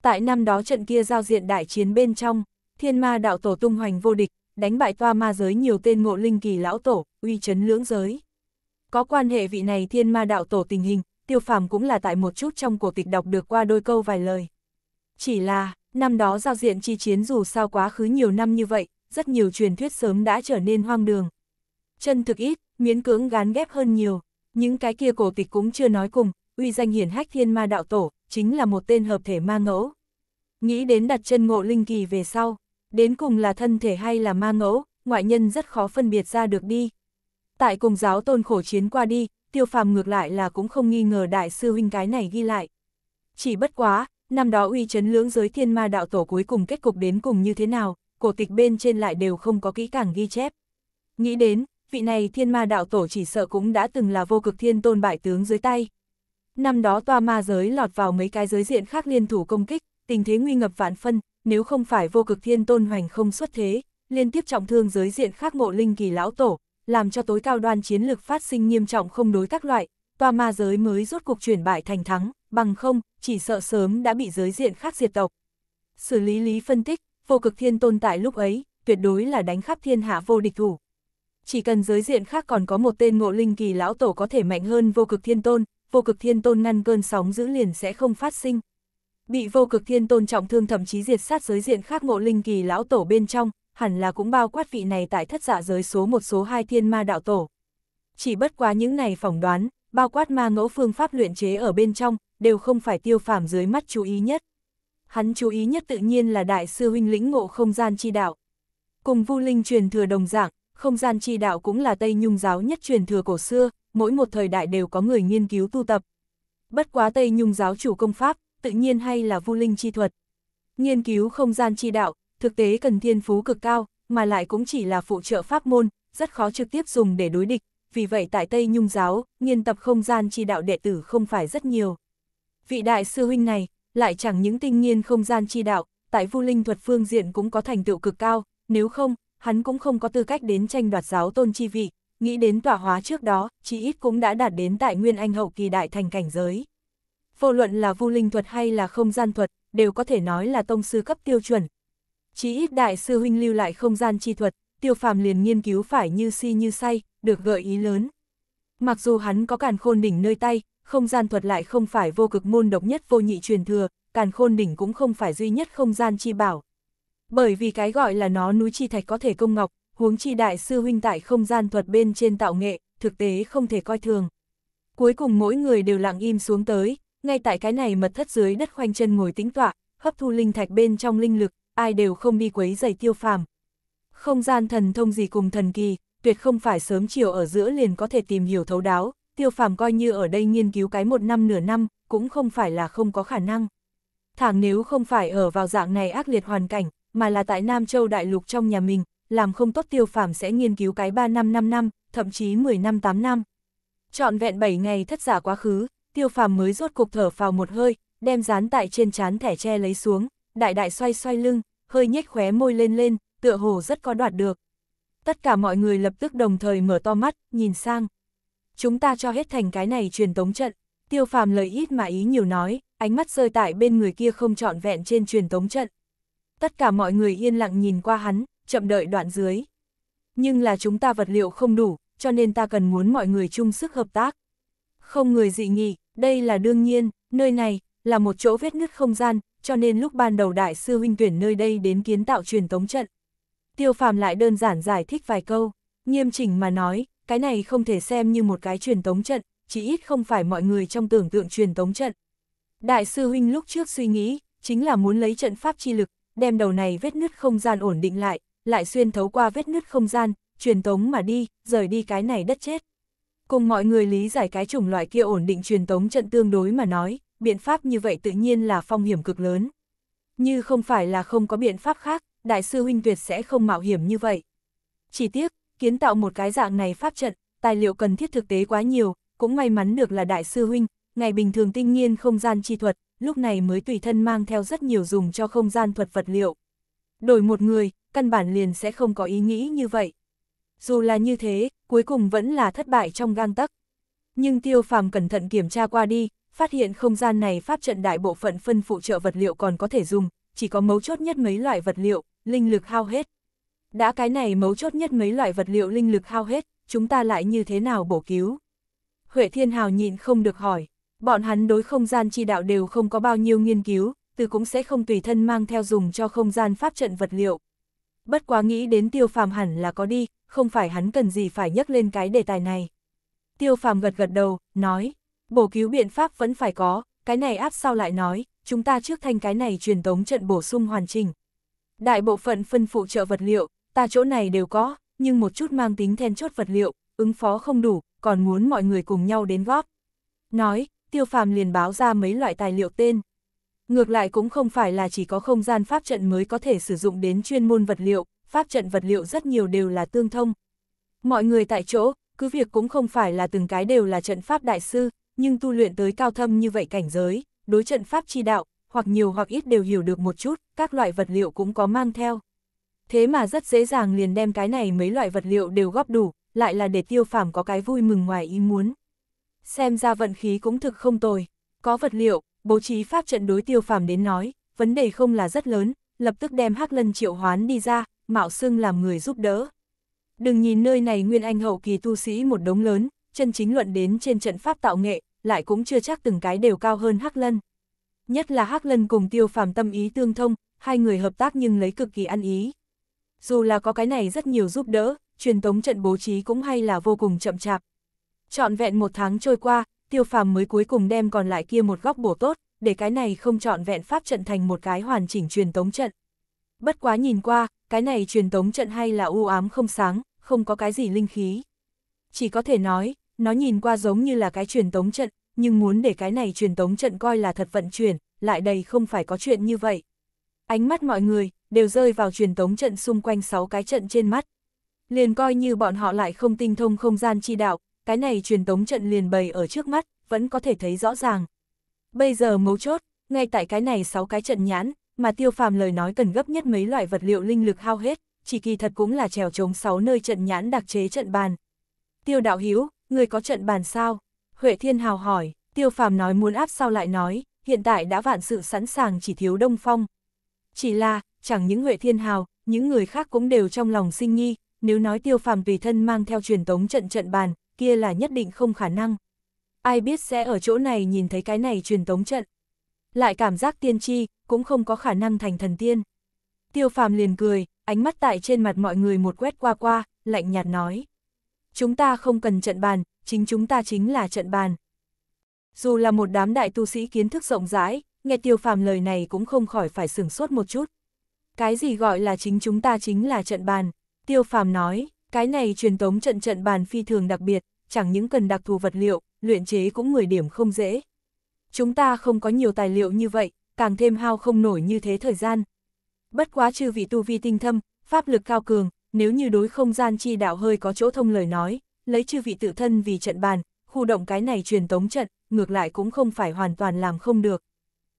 Tại năm đó trận kia giao diện đại chiến bên trong, Thiên ma đạo tổ tung hoành vô địch, đánh bại toa ma giới nhiều tên ngộ linh kỳ lão tổ, uy chấn lưỡng giới. Có quan hệ vị này thiên ma đạo tổ tình hình, tiêu phàm cũng là tại một chút trong cổ tịch đọc được qua đôi câu vài lời. Chỉ là, năm đó giao diện chi chiến dù sao quá khứ nhiều năm như vậy, rất nhiều truyền thuyết sớm đã trở nên hoang đường. Chân thực ít, miến cưỡng gán ghép hơn nhiều, những cái kia cổ tịch cũng chưa nói cùng, uy danh hiển hách thiên ma đạo tổ, chính là một tên hợp thể ma ngẫu. Nghĩ đến đặt chân ngộ linh kỳ về sau, đến cùng là thân thể hay là ma ngẫu, ngoại nhân rất khó phân biệt ra được đi. Tại cùng giáo tôn khổ chiến qua đi, tiêu phàm ngược lại là cũng không nghi ngờ đại sư huynh cái này ghi lại. Chỉ bất quá, năm đó uy chấn lưỡng giới thiên ma đạo tổ cuối cùng kết cục đến cùng như thế nào, cổ tịch bên trên lại đều không có kỹ càng ghi chép. Nghĩ đến, vị này thiên ma đạo tổ chỉ sợ cũng đã từng là vô cực thiên tôn bại tướng dưới tay. Năm đó toa ma giới lọt vào mấy cái giới diện khác liên thủ công kích, tình thế nguy ngập vạn phân, nếu không phải vô cực thiên tôn hoành không xuất thế, liên tiếp trọng thương giới diện khác ngộ linh kỳ lão tổ, làm cho tối cao đoan chiến lực phát sinh nghiêm trọng không đối các loại, toa ma giới mới rốt cuộc chuyển bại thành thắng, bằng không, chỉ sợ sớm đã bị giới diện khác diệt tộc. Xử lý lý phân tích, vô cực thiên tôn tại lúc ấy, tuyệt đối là đánh khắp thiên hạ vô địch thủ. Chỉ cần giới diện khác còn có một tên ngộ linh kỳ lão tổ có thể mạnh hơn vô cực thiên tôn, vô cực thiên tôn ngăn cơn sóng giữ liền sẽ không phát sinh, Bị vô cực thiên tôn trọng thương thậm chí diệt sát giới diện khác ngộ linh kỳ lão tổ bên trong, hẳn là cũng bao quát vị này tại thất dạ giới số một số hai thiên ma đạo tổ. Chỉ bất quá những này phỏng đoán, bao quát ma ngẫu phương pháp luyện chế ở bên trong, đều không phải tiêu phàm dưới mắt chú ý nhất. Hắn chú ý nhất tự nhiên là đại sư huynh lĩnh ngộ không gian chi đạo. Cùng vu linh truyền thừa đồng dạng, không gian chi đạo cũng là Tây Nhung giáo nhất truyền thừa cổ xưa, mỗi một thời đại đều có người nghiên cứu tu tập. Bất quá Tây Nhung giáo chủ công pháp, tự nhiên hay là vu linh chi thuật. Nghiên cứu không gian chi đạo, thực tế cần thiên phú cực cao, mà lại cũng chỉ là phụ trợ pháp môn, rất khó trực tiếp dùng để đối địch, vì vậy tại Tây Nhung giáo, nghiên tập không gian chi đạo đệ tử không phải rất nhiều. Vị đại sư huynh này, lại chẳng những tinh nghiên không gian chi đạo, tại vu linh thuật phương diện cũng có thành tựu cực cao, nếu không, hắn cũng không có tư cách đến tranh đoạt giáo tôn chi vị, nghĩ đến tỏa hóa trước đó, chỉ ít cũng đã đạt đến tại Nguyên Anh hậu kỳ đại thành cảnh giới. Vô luận là vu linh thuật hay là không gian thuật, đều có thể nói là tông sư cấp tiêu chuẩn. Chỉ ít đại sư huynh lưu lại không gian chi thuật, tiêu phàm liền nghiên cứu phải như si như say, được gợi ý lớn. Mặc dù hắn có càn khôn đỉnh nơi tay, không gian thuật lại không phải vô cực môn độc nhất vô nhị truyền thừa, càn khôn đỉnh cũng không phải duy nhất không gian chi bảo. Bởi vì cái gọi là nó núi chi thạch có thể công ngọc, huống chi đại sư huynh tại không gian thuật bên trên tạo nghệ, thực tế không thể coi thường. Cuối cùng mỗi người đều lặng im xuống tới, ngay tại cái này mật thất dưới đất khoanh chân ngồi tĩnh tọa, hấp thu linh thạch bên trong linh lực, ai đều không đi quấy giày tiêu phàm. Không gian thần thông gì cùng thần kỳ, tuyệt không phải sớm chiều ở giữa liền có thể tìm hiểu thấu đáo, tiêu phàm coi như ở đây nghiên cứu cái một năm nửa năm, cũng không phải là không có khả năng. Thẳng nếu không phải ở vào dạng này ác liệt hoàn cảnh, mà là tại Nam Châu Đại Lục trong nhà mình, làm không tốt tiêu phàm sẽ nghiên cứu cái 3 năm 5 năm, thậm chí 10 năm 8 năm. Chọn vẹn 7 ngày thất giả quá khứ, tiêu phàm mới rốt cục thở phào một hơi, đem dán tại trên chán thẻ tre lấy xuống, đại đại xoay xoay lưng, hơi nhếch khóe môi lên lên, tựa hồ rất có đoạt được. Tất cả mọi người lập tức đồng thời mở to mắt, nhìn sang. Chúng ta cho hết thành cái này truyền tống trận, tiêu phàm lời ít mà ý nhiều nói, ánh mắt rơi tại bên người kia không trọn vẹn trên truyền tống trận. Tất cả mọi người yên lặng nhìn qua hắn, chậm đợi đoạn dưới. Nhưng là chúng ta vật liệu không đủ, cho nên ta cần muốn mọi người chung sức hợp tác. Không người dị nghị, đây là đương nhiên, nơi này là một chỗ vết nứt không gian, cho nên lúc ban đầu đại sư huynh tuyển nơi đây đến kiến tạo truyền tống trận. Tiêu phàm lại đơn giản giải thích vài câu, nghiêm chỉnh mà nói, cái này không thể xem như một cái truyền tống trận, chỉ ít không phải mọi người trong tưởng tượng truyền tống trận. Đại sư huynh lúc trước suy nghĩ, chính là muốn lấy trận pháp chi lực, đem đầu này vết nứt không gian ổn định lại, lại xuyên thấu qua vết nứt không gian, truyền tống mà đi, rời đi cái này đất chết. Cùng mọi người lý giải cái chủng loại kia ổn định truyền tống trận tương đối mà nói, biện pháp như vậy tự nhiên là phong hiểm cực lớn. Như không phải là không có biện pháp khác, đại sư huynh tuyệt sẽ không mạo hiểm như vậy. Chỉ tiếc, kiến tạo một cái dạng này pháp trận, tài liệu cần thiết thực tế quá nhiều, cũng may mắn được là đại sư huynh, ngày bình thường tinh nghiên không gian chi thuật, lúc này mới tùy thân mang theo rất nhiều dùng cho không gian thuật vật liệu. Đổi một người, căn bản liền sẽ không có ý nghĩ như vậy. Dù là như thế, cuối cùng vẫn là thất bại trong gang tắc. Nhưng tiêu phàm cẩn thận kiểm tra qua đi, phát hiện không gian này pháp trận đại bộ phận phân phụ trợ vật liệu còn có thể dùng, chỉ có mấu chốt nhất mấy loại vật liệu, linh lực hao hết. Đã cái này mấu chốt nhất mấy loại vật liệu linh lực hao hết, chúng ta lại như thế nào bổ cứu? Huệ Thiên Hào nhịn không được hỏi, bọn hắn đối không gian chi đạo đều không có bao nhiêu nghiên cứu, từ cũng sẽ không tùy thân mang theo dùng cho không gian pháp trận vật liệu. Bất quá nghĩ đến tiêu phàm hẳn là có đi, không phải hắn cần gì phải nhắc lên cái đề tài này. Tiêu phàm gật gật đầu, nói, bổ cứu biện pháp vẫn phải có, cái này áp sau lại nói, chúng ta trước thanh cái này truyền tống trận bổ sung hoàn chỉnh. Đại bộ phận phân phụ trợ vật liệu, ta chỗ này đều có, nhưng một chút mang tính then chốt vật liệu, ứng phó không đủ, còn muốn mọi người cùng nhau đến góp. Nói, tiêu phàm liền báo ra mấy loại tài liệu tên. Ngược lại cũng không phải là chỉ có không gian pháp trận mới có thể sử dụng đến chuyên môn vật liệu, pháp trận vật liệu rất nhiều đều là tương thông. Mọi người tại chỗ, cứ việc cũng không phải là từng cái đều là trận pháp đại sư, nhưng tu luyện tới cao thâm như vậy cảnh giới, đối trận pháp chi đạo, hoặc nhiều hoặc ít đều hiểu được một chút, các loại vật liệu cũng có mang theo. Thế mà rất dễ dàng liền đem cái này mấy loại vật liệu đều góp đủ, lại là để tiêu phàm có cái vui mừng ngoài ý muốn. Xem ra vận khí cũng thực không tồi, có vật liệu, bố trí pháp trận đối tiêu phàm đến nói, vấn đề không là rất lớn, lập tức đem hắc lân triệu hoán đi ra, mạo xưng làm người giúp đỡ. Đừng nhìn nơi này nguyên anh hậu kỳ tu sĩ một đống lớn, chân chính luận đến trên trận pháp tạo nghệ, lại cũng chưa chắc từng cái đều cao hơn Hắc Lân. Nhất là Hắc Lân cùng tiêu phàm tâm ý tương thông, hai người hợp tác nhưng lấy cực kỳ ăn ý. Dù là có cái này rất nhiều giúp đỡ, truyền tống trận bố trí cũng hay là vô cùng chậm chạp. Chọn vẹn một tháng trôi qua, tiêu phàm mới cuối cùng đem còn lại kia một góc bổ tốt, để cái này không chọn vẹn pháp trận thành một cái hoàn chỉnh truyền tống trận bất quá nhìn qua, cái này truyền tống trận hay là u ám không sáng, không có cái gì linh khí. Chỉ có thể nói, nó nhìn qua giống như là cái truyền tống trận, nhưng muốn để cái này truyền tống trận coi là thật vận chuyển, lại đầy không phải có chuyện như vậy. Ánh mắt mọi người, đều rơi vào truyền tống trận xung quanh 6 cái trận trên mắt. Liền coi như bọn họ lại không tinh thông không gian chi đạo, cái này truyền tống trận liền bày ở trước mắt, vẫn có thể thấy rõ ràng. Bây giờ mấu chốt, ngay tại cái này 6 cái trận nhãn, mà tiêu phàm lời nói cần gấp nhất mấy loại vật liệu linh lực hao hết, chỉ kỳ thật cũng là trèo chống sáu nơi trận nhãn đặc chế trận bàn. Tiêu đạo hiếu, người có trận bàn sao? Huệ Thiên Hào hỏi, tiêu phàm nói muốn áp sau lại nói, hiện tại đã vạn sự sẵn sàng chỉ thiếu đông phong. Chỉ là, chẳng những Huệ Thiên Hào, những người khác cũng đều trong lòng sinh nghi, nếu nói tiêu phàm tùy thân mang theo truyền tống trận trận bàn, kia là nhất định không khả năng. Ai biết sẽ ở chỗ này nhìn thấy cái này truyền tống trận lại cảm giác tiên tri, cũng không có khả năng thành thần tiên. Tiêu phàm liền cười, ánh mắt tại trên mặt mọi người một quét qua qua, lạnh nhạt nói. Chúng ta không cần trận bàn, chính chúng ta chính là trận bàn. Dù là một đám đại tu sĩ kiến thức rộng rãi, nghe tiêu phàm lời này cũng không khỏi phải sửng sốt một chút. Cái gì gọi là chính chúng ta chính là trận bàn? Tiêu phàm nói, cái này truyền tống trận trận bàn phi thường đặc biệt, chẳng những cần đặc thù vật liệu, luyện chế cũng người điểm không dễ, chúng ta không có nhiều tài liệu như vậy, càng thêm hao không nổi như thế thời gian. Bất quá chư vị tu vi tinh thâm, pháp lực cao cường, nếu như đối không gian chi đạo hơi có chỗ thông lời nói, lấy chư vị tự thân vì trận bàn, khu động cái này truyền tống trận, ngược lại cũng không phải hoàn toàn làm không được.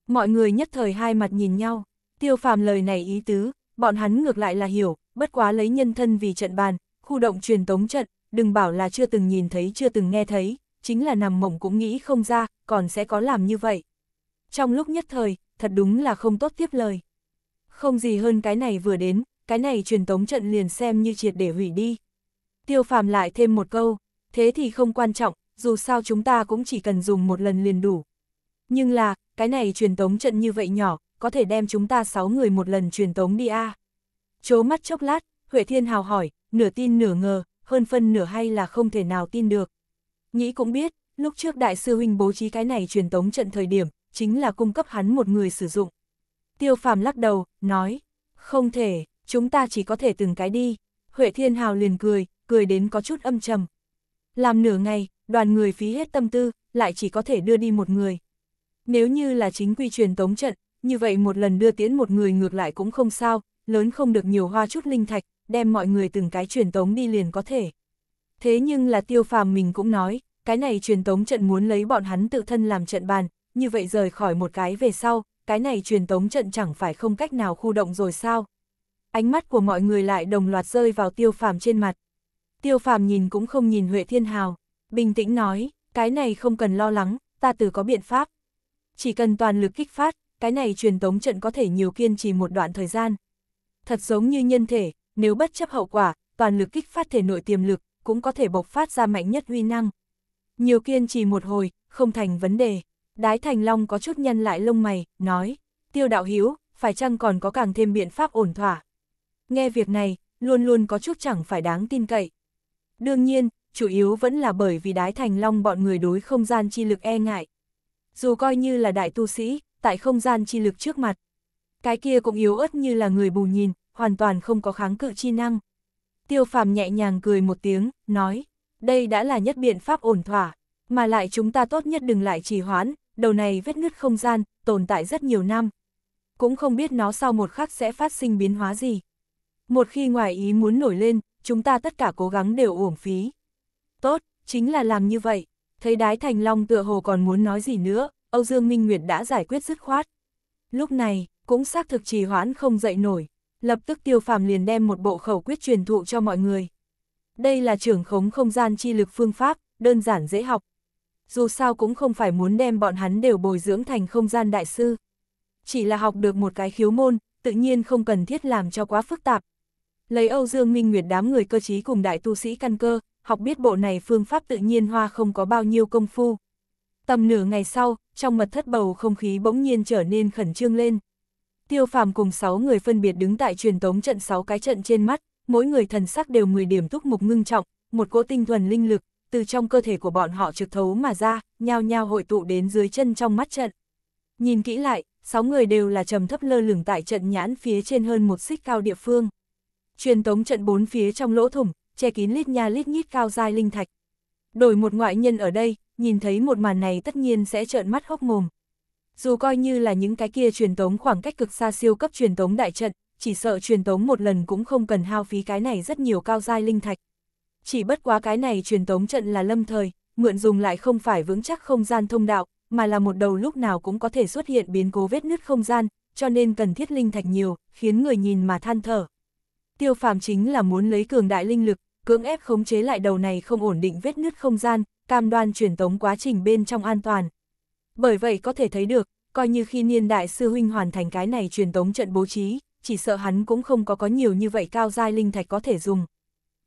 Mọi người nhất thời hai mặt nhìn nhau, tiêu phàm lời này ý tứ, bọn hắn ngược lại là hiểu, bất quá lấy nhân thân vì trận bàn, khu động truyền tống trận, đừng bảo là chưa từng nhìn thấy chưa từng nghe thấy, chính là nằm mộng cũng nghĩ không ra, còn sẽ có làm như vậy. Trong lúc nhất thời, thật đúng là không tốt tiếp lời. Không gì hơn cái này vừa đến, cái này truyền tống trận liền xem như triệt để hủy đi. Tiêu phàm lại thêm một câu, thế thì không quan trọng, dù sao chúng ta cũng chỉ cần dùng một lần liền đủ. Nhưng là, cái này truyền tống trận như vậy nhỏ, có thể đem chúng ta 6 người một lần truyền tống đi a Chố mắt chốc lát, Huệ Thiên Hào hỏi, nửa tin nửa ngờ, hơn phân nửa hay là không thể nào tin được. Nghĩ cũng biết, lúc trước đại sư huynh bố trí cái này truyền tống trận thời điểm, chính là cung cấp hắn một người sử dụng. Tiêu phàm lắc đầu, nói, không thể, chúng ta chỉ có thể từng cái đi. Huệ Thiên Hào liền cười, cười đến có chút âm trầm. Làm nửa ngày, đoàn người phí hết tâm tư, lại chỉ có thể đưa đi một người. Nếu như là chính quy truyền tống trận, như vậy một lần đưa tiễn một người ngược lại cũng không sao, lớn không được nhiều hoa chút linh thạch, đem mọi người từng cái truyền tống đi liền có thể. Thế nhưng là tiêu phàm mình cũng nói, cái này truyền tống trận muốn lấy bọn hắn tự thân làm trận bàn, như vậy rời khỏi một cái về sau, cái này truyền tống trận chẳng phải không cách nào khu động rồi sao. Ánh mắt của mọi người lại đồng loạt rơi vào tiêu phàm trên mặt. Tiêu phàm nhìn cũng không nhìn Huệ Thiên Hào, bình tĩnh nói, cái này không cần lo lắng, ta từ có biện pháp. Chỉ cần toàn lực kích phát, cái này truyền tống trận có thể nhiều kiên trì một đoạn thời gian. Thật giống như nhân thể, nếu bất chấp hậu quả, toàn lực kích phát thể nội tiềm lực, cũng có thể bộc phát ra mạnh nhất huy năng. Nhiều kiên trì một hồi, không thành vấn đề. Đái Thành Long có chút nhân lại lông mày, nói, tiêu đạo hiếu, phải chăng còn có càng thêm biện pháp ổn thỏa. Nghe việc này, luôn luôn có chút chẳng phải đáng tin cậy. Đương nhiên, chủ yếu vẫn là bởi vì Đái Thành Long bọn người đối không gian chi lực e ngại. Dù coi như là đại tu sĩ, tại không gian chi lực trước mặt, cái kia cũng yếu ớt như là người bù nhìn, hoàn toàn không có kháng cự chi năng. Tiêu phàm nhẹ nhàng cười một tiếng, nói, đây đã là nhất biện pháp ổn thỏa, mà lại chúng ta tốt nhất đừng lại trì hoãn, đầu này vết nứt không gian, tồn tại rất nhiều năm. Cũng không biết nó sau một khắc sẽ phát sinh biến hóa gì. Một khi ngoài ý muốn nổi lên, chúng ta tất cả cố gắng đều uổng phí. Tốt, chính là làm như vậy. Thấy đái thành long tựa hồ còn muốn nói gì nữa, Âu Dương Minh Nguyệt đã giải quyết dứt khoát. Lúc này, cũng xác thực trì hoãn không dậy nổi, lập tức tiêu phàm liền đem một bộ khẩu quyết truyền thụ cho mọi người. Đây là trưởng khống không gian chi lực phương pháp, đơn giản dễ học. Dù sao cũng không phải muốn đem bọn hắn đều bồi dưỡng thành không gian đại sư. Chỉ là học được một cái khiếu môn, tự nhiên không cần thiết làm cho quá phức tạp. Lấy Âu Dương Minh Nguyệt đám người cơ trí cùng đại tu sĩ căn cơ, học biết bộ này phương pháp tự nhiên hoa không có bao nhiêu công phu. Tầm nửa ngày sau, trong mật thất bầu không khí bỗng nhiên trở nên khẩn trương lên. Tiêu phàm cùng 6 người phân biệt đứng tại truyền tống trận 6 cái trận trên mắt, mỗi người thần sắc đều 10 điểm túc mục ngưng trọng, một cỗ tinh thuần linh lực, từ trong cơ thể của bọn họ trực thấu mà ra, nhao nhao hội tụ đến dưới chân trong mắt trận. Nhìn kỹ lại, 6 người đều là trầm thấp lơ lửng tại trận nhãn phía trên hơn một xích cao địa phương. Truyền tống trận bốn phía trong lỗ thủng, che kín lít nha lít nhít cao dai linh thạch. Đổi một ngoại nhân ở đây, nhìn thấy một màn này tất nhiên sẽ trợn mắt hốc mồm dù coi như là những cái kia truyền tống khoảng cách cực xa siêu cấp truyền tống đại trận, chỉ sợ truyền tống một lần cũng không cần hao phí cái này rất nhiều cao giai linh thạch. Chỉ bất quá cái này truyền tống trận là lâm thời, mượn dùng lại không phải vững chắc không gian thông đạo, mà là một đầu lúc nào cũng có thể xuất hiện biến cố vết nứt không gian, cho nên cần thiết linh thạch nhiều, khiến người nhìn mà than thở. Tiêu phàm chính là muốn lấy cường đại linh lực, cưỡng ép khống chế lại đầu này không ổn định vết nứt không gian, cam đoan truyền tống quá trình bên trong an toàn. Bởi vậy có thể thấy được, coi như khi niên đại sư huynh hoàn thành cái này truyền tống trận bố trí, chỉ sợ hắn cũng không có có nhiều như vậy cao giai linh thạch có thể dùng.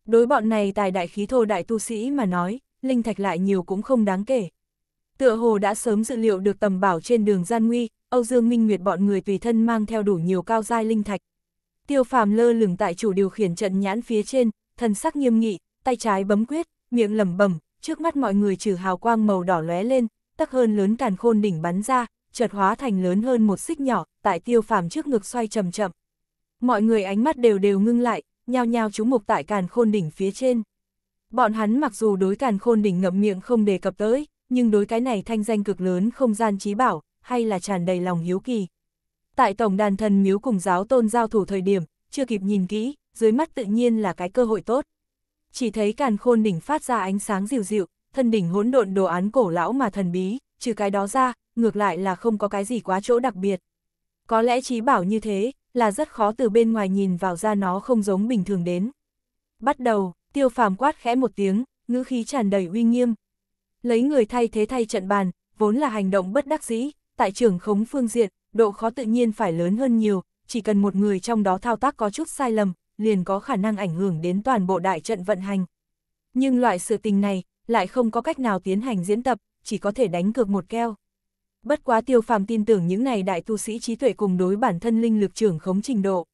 Đối bọn này tài đại khí thô đại tu sĩ mà nói, linh thạch lại nhiều cũng không đáng kể. Tựa hồ đã sớm dự liệu được tầm bảo trên đường gian nguy, Âu Dương Minh Nguyệt bọn người tùy thân mang theo đủ nhiều cao giai linh thạch. Tiêu Phàm lơ lửng tại chủ điều khiển trận nhãn phía trên, thần sắc nghiêm nghị, tay trái bấm quyết, miệng lẩm bẩm, trước mắt mọi người trừ hào quang màu đỏ lóe lên, tắc hơn lớn càn khôn đỉnh bắn ra, chợt hóa thành lớn hơn một xích nhỏ, tại tiêu phàm trước ngực xoay chậm chậm. Mọi người ánh mắt đều đều ngưng lại, nhao nhao chú mục tại càn khôn đỉnh phía trên. Bọn hắn mặc dù đối càn khôn đỉnh ngậm miệng không đề cập tới, nhưng đối cái này thanh danh cực lớn không gian trí bảo, hay là tràn đầy lòng hiếu kỳ. Tại tổng đàn thần miếu cùng giáo tôn giao thủ thời điểm, chưa kịp nhìn kỹ, dưới mắt tự nhiên là cái cơ hội tốt. Chỉ thấy càn khôn đỉnh phát ra ánh sáng dịu dịu, thân đỉnh hỗn độn đồ án cổ lão mà thần bí, trừ cái đó ra, ngược lại là không có cái gì quá chỗ đặc biệt. Có lẽ trí bảo như thế, là rất khó từ bên ngoài nhìn vào ra nó không giống bình thường đến. Bắt đầu, tiêu phàm quát khẽ một tiếng, ngữ khí tràn đầy uy nghiêm. Lấy người thay thế thay trận bàn, vốn là hành động bất đắc dĩ, tại trưởng khống phương diện, độ khó tự nhiên phải lớn hơn nhiều, chỉ cần một người trong đó thao tác có chút sai lầm, liền có khả năng ảnh hưởng đến toàn bộ đại trận vận hành. Nhưng loại sự tình này, lại không có cách nào tiến hành diễn tập, chỉ có thể đánh cược một keo. Bất quá tiêu phàm tin tưởng những này đại tu sĩ trí tuệ cùng đối bản thân linh lực trưởng khống trình độ.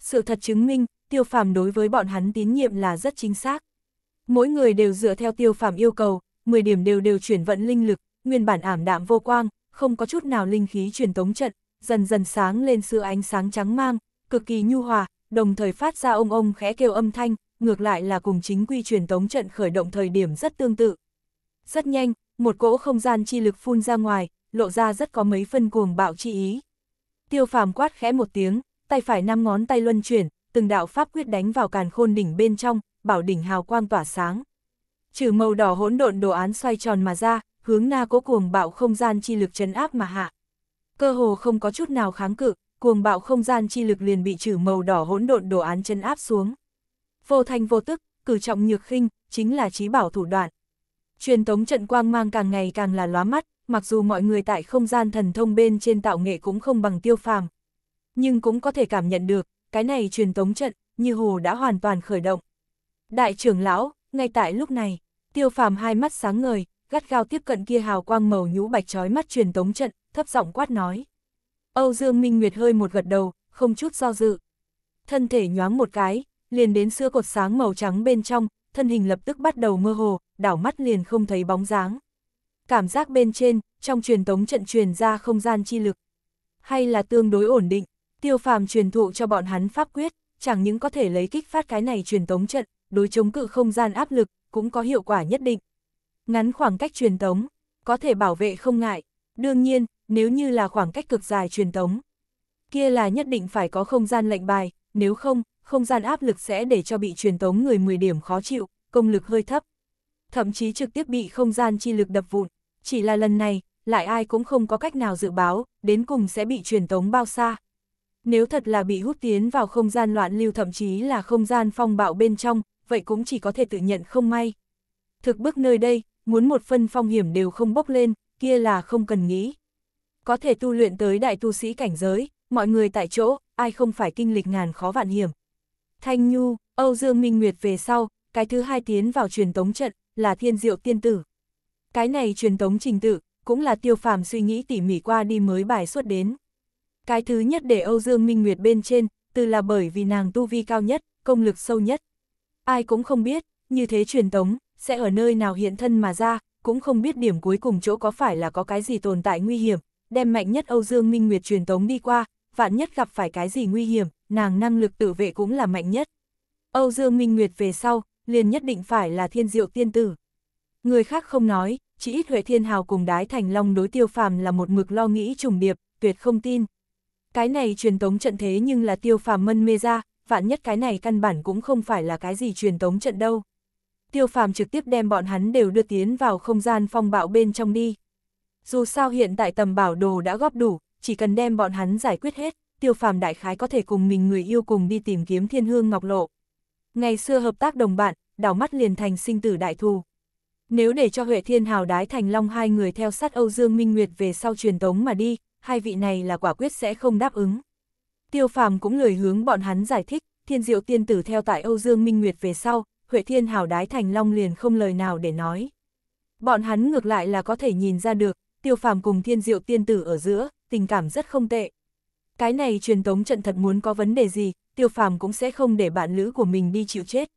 Sự thật chứng minh, tiêu phàm đối với bọn hắn tín nhiệm là rất chính xác. Mỗi người đều dựa theo tiêu phàm yêu cầu, 10 điểm đều đều chuyển vận linh lực, nguyên bản ảm đạm vô quang, không có chút nào linh khí truyền tống trận, dần dần sáng lên sự ánh sáng trắng mang, cực kỳ nhu hòa, đồng thời phát ra ông ông khẽ kêu âm thanh, ngược lại là cùng chính quy truyền tống trận khởi động thời điểm rất tương tự. Rất nhanh, một cỗ không gian chi lực phun ra ngoài, lộ ra rất có mấy phân cuồng bạo chi ý. Tiêu phàm quát khẽ một tiếng, tay phải năm ngón tay luân chuyển, từng đạo pháp quyết đánh vào càn khôn đỉnh bên trong, bảo đỉnh hào quang tỏa sáng. Trừ màu đỏ hỗn độn đồ án xoay tròn mà ra, hướng na cố cuồng bạo không gian chi lực chấn áp mà hạ. Cơ hồ không có chút nào kháng cự, cuồng bạo không gian chi lực liền bị trừ màu đỏ hỗn độn đồ án chấn áp xuống vô thanh vô tức, cử trọng nhược khinh, chính là trí bảo thủ đoạn. Truyền tống trận quang mang càng ngày càng là lóa mắt, mặc dù mọi người tại không gian thần thông bên trên tạo nghệ cũng không bằng tiêu phàm. Nhưng cũng có thể cảm nhận được, cái này truyền tống trận, như hồ đã hoàn toàn khởi động. Đại trưởng lão, ngay tại lúc này, tiêu phàm hai mắt sáng ngời, gắt gao tiếp cận kia hào quang màu nhũ bạch trói mắt truyền tống trận, thấp giọng quát nói. Âu Dương Minh Nguyệt hơi một gật đầu, không chút do dự. Thân thể nhoáng một cái, liền đến xưa cột sáng màu trắng bên trong, thân hình lập tức bắt đầu mơ hồ, đảo mắt liền không thấy bóng dáng. Cảm giác bên trên, trong truyền tống trận truyền ra không gian chi lực, hay là tương đối ổn định, tiêu phàm truyền thụ cho bọn hắn pháp quyết, chẳng những có thể lấy kích phát cái này truyền tống trận, đối chống cự không gian áp lực, cũng có hiệu quả nhất định. Ngắn khoảng cách truyền tống, có thể bảo vệ không ngại, đương nhiên, nếu như là khoảng cách cực dài truyền tống, kia là nhất định phải có không gian lệnh bài, nếu không, không gian áp lực sẽ để cho bị truyền tống người 10 điểm khó chịu, công lực hơi thấp. Thậm chí trực tiếp bị không gian chi lực đập vụn, chỉ là lần này, lại ai cũng không có cách nào dự báo, đến cùng sẽ bị truyền tống bao xa. Nếu thật là bị hút tiến vào không gian loạn lưu thậm chí là không gian phong bạo bên trong, vậy cũng chỉ có thể tự nhận không may. Thực bức nơi đây, muốn một phân phong hiểm đều không bốc lên, kia là không cần nghĩ. Có thể tu luyện tới đại tu sĩ cảnh giới, mọi người tại chỗ, ai không phải kinh lịch ngàn khó vạn hiểm. Thanh Nhu, Âu Dương Minh Nguyệt về sau, cái thứ hai tiến vào truyền tống trận, là thiên diệu tiên tử. Cái này truyền tống trình tự, cũng là tiêu phàm suy nghĩ tỉ mỉ qua đi mới bài xuất đến. Cái thứ nhất để Âu Dương Minh Nguyệt bên trên, từ là bởi vì nàng tu vi cao nhất, công lực sâu nhất. Ai cũng không biết, như thế truyền tống, sẽ ở nơi nào hiện thân mà ra, cũng không biết điểm cuối cùng chỗ có phải là có cái gì tồn tại nguy hiểm, đem mạnh nhất Âu Dương Minh Nguyệt truyền tống đi qua, vạn nhất gặp phải cái gì nguy hiểm, nàng năng lực tự vệ cũng là mạnh nhất. Âu Dương Minh Nguyệt về sau, liền nhất định phải là thiên diệu tiên tử. Người khác không nói, chỉ ít Huệ Thiên Hào cùng Đái Thành Long đối tiêu phàm là một mực lo nghĩ trùng điệp, tuyệt không tin. Cái này truyền tống trận thế nhưng là tiêu phàm mân mê ra, vạn nhất cái này căn bản cũng không phải là cái gì truyền tống trận đâu. Tiêu phàm trực tiếp đem bọn hắn đều đưa tiến vào không gian phong bạo bên trong đi. Dù sao hiện tại tầm bảo đồ đã góp đủ, chỉ cần đem bọn hắn giải quyết hết, tiêu phàm đại khái có thể cùng mình người yêu cùng đi tìm kiếm thiên hương ngọc lộ. Ngày xưa hợp tác đồng bạn, đảo mắt liền thành sinh tử đại thù. Nếu để cho Huệ Thiên Hào đái thành long hai người theo sát Âu Dương Minh Nguyệt về sau truyền tống mà đi, hai vị này là quả quyết sẽ không đáp ứng. Tiêu phàm cũng lười hướng bọn hắn giải thích, thiên diệu tiên tử theo tại Âu Dương Minh Nguyệt về sau, Huệ Thiên Hào đái thành long liền không lời nào để nói. Bọn hắn ngược lại là có thể nhìn ra được, tiêu phàm cùng thiên diệu tiên tử ở giữa, tình cảm rất không tệ. Cái này truyền tống trận thật muốn có vấn đề gì, tiêu phàm cũng sẽ không để bạn lữ của mình đi chịu chết.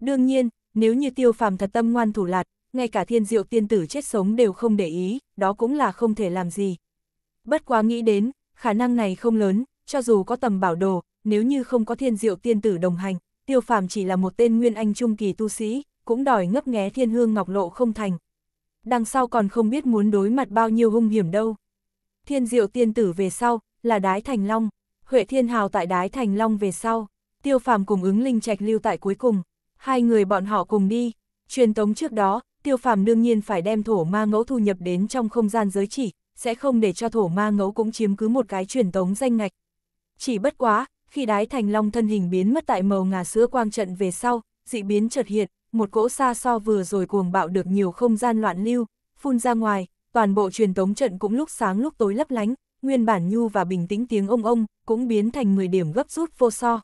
Đương nhiên, nếu như tiêu phàm thật tâm ngoan thủ lạt, ngay cả thiên diệu tiên tử chết sống đều không để ý, đó cũng là không thể làm gì. Bất quá nghĩ đến, khả năng này không lớn, cho dù có tầm bảo đồ, nếu như không có thiên diệu tiên tử đồng hành, tiêu phàm chỉ là một tên nguyên anh trung kỳ tu sĩ, cũng đòi ngấp nghé thiên hương ngọc lộ không thành. Đằng sau còn không biết muốn đối mặt bao nhiêu hung hiểm đâu thiên diệu tiên tử về sau, là đái thành long, Huệ Thiên Hào tại đái thành long về sau, tiêu phàm cùng ứng linh trạch lưu tại cuối cùng, hai người bọn họ cùng đi, truyền tống trước đó, tiêu phàm đương nhiên phải đem thổ ma ngẫu thu nhập đến trong không gian giới chỉ, sẽ không để cho thổ ma ngẫu cũng chiếm cứ một cái truyền tống danh ngạch. Chỉ bất quá, khi đái thành long thân hình biến mất tại màu ngà sữa quang trận về sau, dị biến chợt hiện, một cỗ xa so vừa rồi cuồng bạo được nhiều không gian loạn lưu, phun ra ngoài, toàn bộ truyền tống trận cũng lúc sáng lúc tối lấp lánh, nguyên bản nhu và bình tĩnh tiếng ông ông, cũng biến thành 10 điểm gấp rút vô so.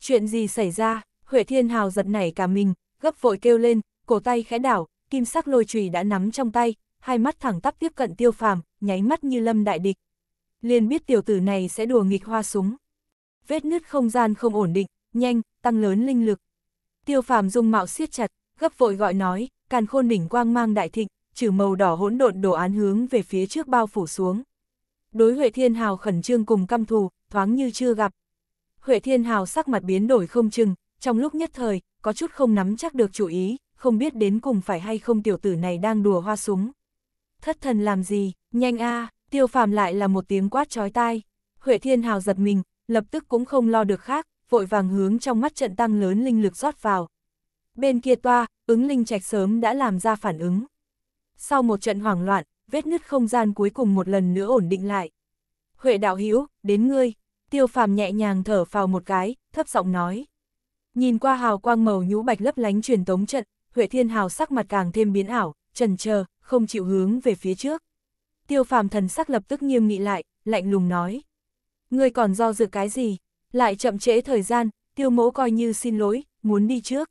Chuyện gì xảy ra, Huệ Thiên Hào giật nảy cả mình, gấp vội kêu lên, cổ tay khẽ đảo, kim sắc lôi chùy đã nắm trong tay, hai mắt thẳng tắp tiếp cận tiêu phàm, nháy mắt như lâm đại địch. Liền biết tiểu tử này sẽ đùa nghịch hoa súng. Vết nứt không gian không ổn định, nhanh, tăng lớn linh lực. Tiêu phàm dung mạo siết chặt, gấp vội gọi nói, càn khôn đỉnh quang mang đại thịnh, trừ màu đỏ hỗn độn đồ án hướng về phía trước bao phủ xuống. Đối Huệ Thiên Hào khẩn trương cùng căm thù, thoáng như chưa gặp. Huệ Thiên Hào sắc mặt biến đổi không chừng, trong lúc nhất thời, có chút không nắm chắc được chủ ý, không biết đến cùng phải hay không tiểu tử này đang đùa hoa súng. Thất thần làm gì, nhanh a tiêu phàm lại là một tiếng quát chói tai. Huệ Thiên Hào giật mình, lập tức cũng không lo được khác, vội vàng hướng trong mắt trận tăng lớn linh lực rót vào. Bên kia toa, ứng linh trạch sớm đã làm ra phản ứng. Sau một trận hoảng loạn, vết nứt không gian cuối cùng một lần nữa ổn định lại. Huệ đạo hữu đến ngươi, tiêu phàm nhẹ nhàng thở phào một cái, thấp giọng nói. Nhìn qua hào quang màu nhũ bạch lấp lánh truyền tống trận, Huệ thiên hào sắc mặt càng thêm biến ảo, trần chờ không chịu hướng về phía trước. Tiêu phàm thần sắc lập tức nghiêm nghị lại, lạnh lùng nói. Ngươi còn do dự cái gì? Lại chậm trễ thời gian, tiêu mẫu coi như xin lỗi, muốn đi trước.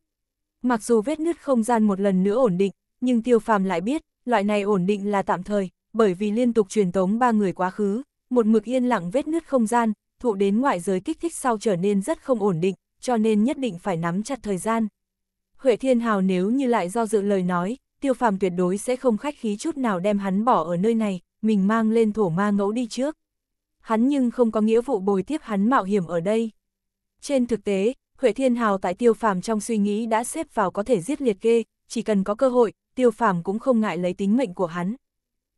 Mặc dù vết nứt không gian một lần nữa ổn định, nhưng tiêu phàm lại biết, loại này ổn định là tạm thời, bởi vì liên tục truyền tống ba người quá khứ, một mực yên lặng vết nứt không gian, thụ đến ngoại giới kích thích sau trở nên rất không ổn định, cho nên nhất định phải nắm chặt thời gian. Huệ Thiên Hào nếu như lại do dự lời nói, tiêu phàm tuyệt đối sẽ không khách khí chút nào đem hắn bỏ ở nơi này, mình mang lên thổ ma ngẫu đi trước. Hắn nhưng không có nghĩa vụ bồi tiếp hắn mạo hiểm ở đây. Trên thực tế, Huệ Thiên Hào tại tiêu phàm trong suy nghĩ đã xếp vào có thể giết liệt kê, chỉ cần có cơ hội, tiêu phàm cũng không ngại lấy tính mệnh của hắn.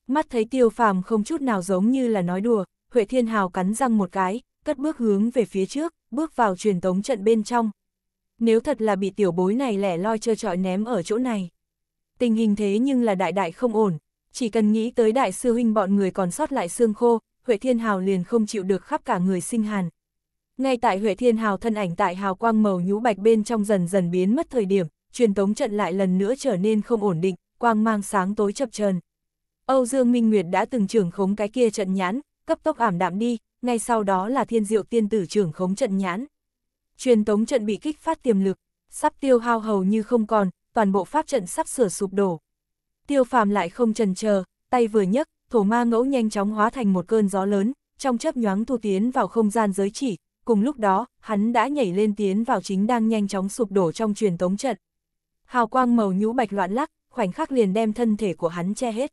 Mắt thấy tiêu phàm không chút nào giống như là nói đùa, Huệ Thiên Hào cắn răng một cái, cất bước hướng về phía trước, bước vào truyền tống trận bên trong. Nếu thật là bị tiểu bối này lẻ loi chơi trọi ném ở chỗ này. Tình hình thế nhưng là đại đại không ổn, chỉ cần nghĩ tới đại sư huynh bọn người còn sót lại xương khô, Huệ Thiên Hào liền không chịu được khắp cả người sinh hàn. Ngay tại Huệ Thiên Hào thân ảnh tại hào quang màu nhũ bạch bên trong dần dần biến mất thời điểm, truyền tống trận lại lần nữa trở nên không ổn định, quang mang sáng tối chập chờn. Âu Dương Minh Nguyệt đã từng trưởng khống cái kia trận nhãn, cấp tốc ảm đạm đi, ngay sau đó là thiên diệu tiên tử trưởng khống trận nhãn. Truyền tống trận bị kích phát tiềm lực, sắp tiêu hao hầu như không còn, toàn bộ pháp trận sắp sửa sụp đổ. Tiêu phàm lại không chần chờ, tay vừa nhấc, thổ ma ngẫu nhanh chóng hóa thành một cơn gió lớn, trong chớp nhoáng thu tiến vào không gian giới chỉ, cùng lúc đó, hắn đã nhảy lên tiến vào chính đang nhanh chóng sụp đổ trong truyền tống trận. Hào quang màu nhũ bạch loạn lắc, khoảnh khắc liền đem thân thể của hắn che hết.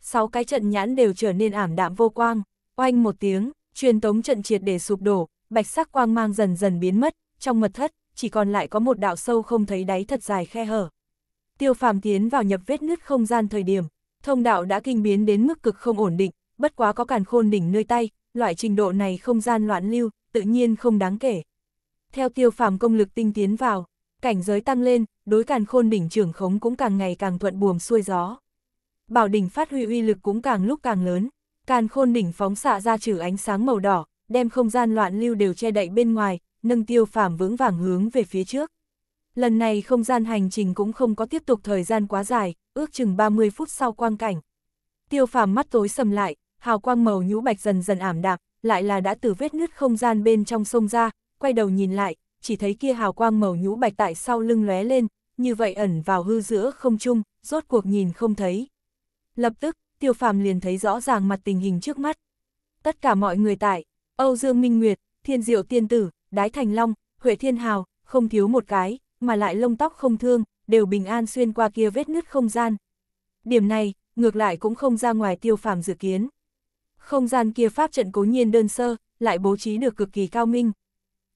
Sáu cái trận nhãn đều trở nên ảm đạm vô quang, oanh một tiếng, truyền tống trận triệt để sụp đổ, bạch sắc quang mang dần dần biến mất, trong mật thất, chỉ còn lại có một đạo sâu không thấy đáy thật dài khe hở. Tiêu phàm tiến vào nhập vết nứt không gian thời điểm, thông đạo đã kinh biến đến mức cực không ổn định, bất quá có càn khôn đỉnh nơi tay, loại trình độ này không gian loạn lưu, tự nhiên không đáng kể. Theo tiêu phàm công lực tinh tiến vào, cảnh giới tăng lên, đối càn khôn đỉnh trưởng khống cũng càng ngày càng thuận buồm xuôi gió. Bảo đỉnh phát huy uy lực cũng càng lúc càng lớn, càn khôn đỉnh phóng xạ ra trừ ánh sáng màu đỏ, đem không gian loạn lưu đều che đậy bên ngoài, nâng tiêu phàm vững vàng hướng về phía trước. Lần này không gian hành trình cũng không có tiếp tục thời gian quá dài, ước chừng 30 phút sau quang cảnh. Tiêu phàm mắt tối sầm lại, hào quang màu nhũ bạch dần dần ảm đạm, lại là đã từ vết nứt không gian bên trong sông ra, quay đầu nhìn lại, chỉ thấy kia hào quang màu nhũ bạch tại sau lưng lóe lên, như vậy ẩn vào hư giữa không trung, rốt cuộc nhìn không thấy. Lập tức, tiêu phàm liền thấy rõ ràng mặt tình hình trước mắt. Tất cả mọi người tại, Âu Dương Minh Nguyệt, Thiên Diệu Tiên Tử, Đái Thành Long, Huệ Thiên Hào, không thiếu một cái, mà lại lông tóc không thương, đều bình an xuyên qua kia vết nứt không gian. Điểm này, ngược lại cũng không ra ngoài tiêu phàm dự kiến. Không gian kia pháp trận cố nhiên đơn sơ, lại bố trí được cực kỳ cao minh,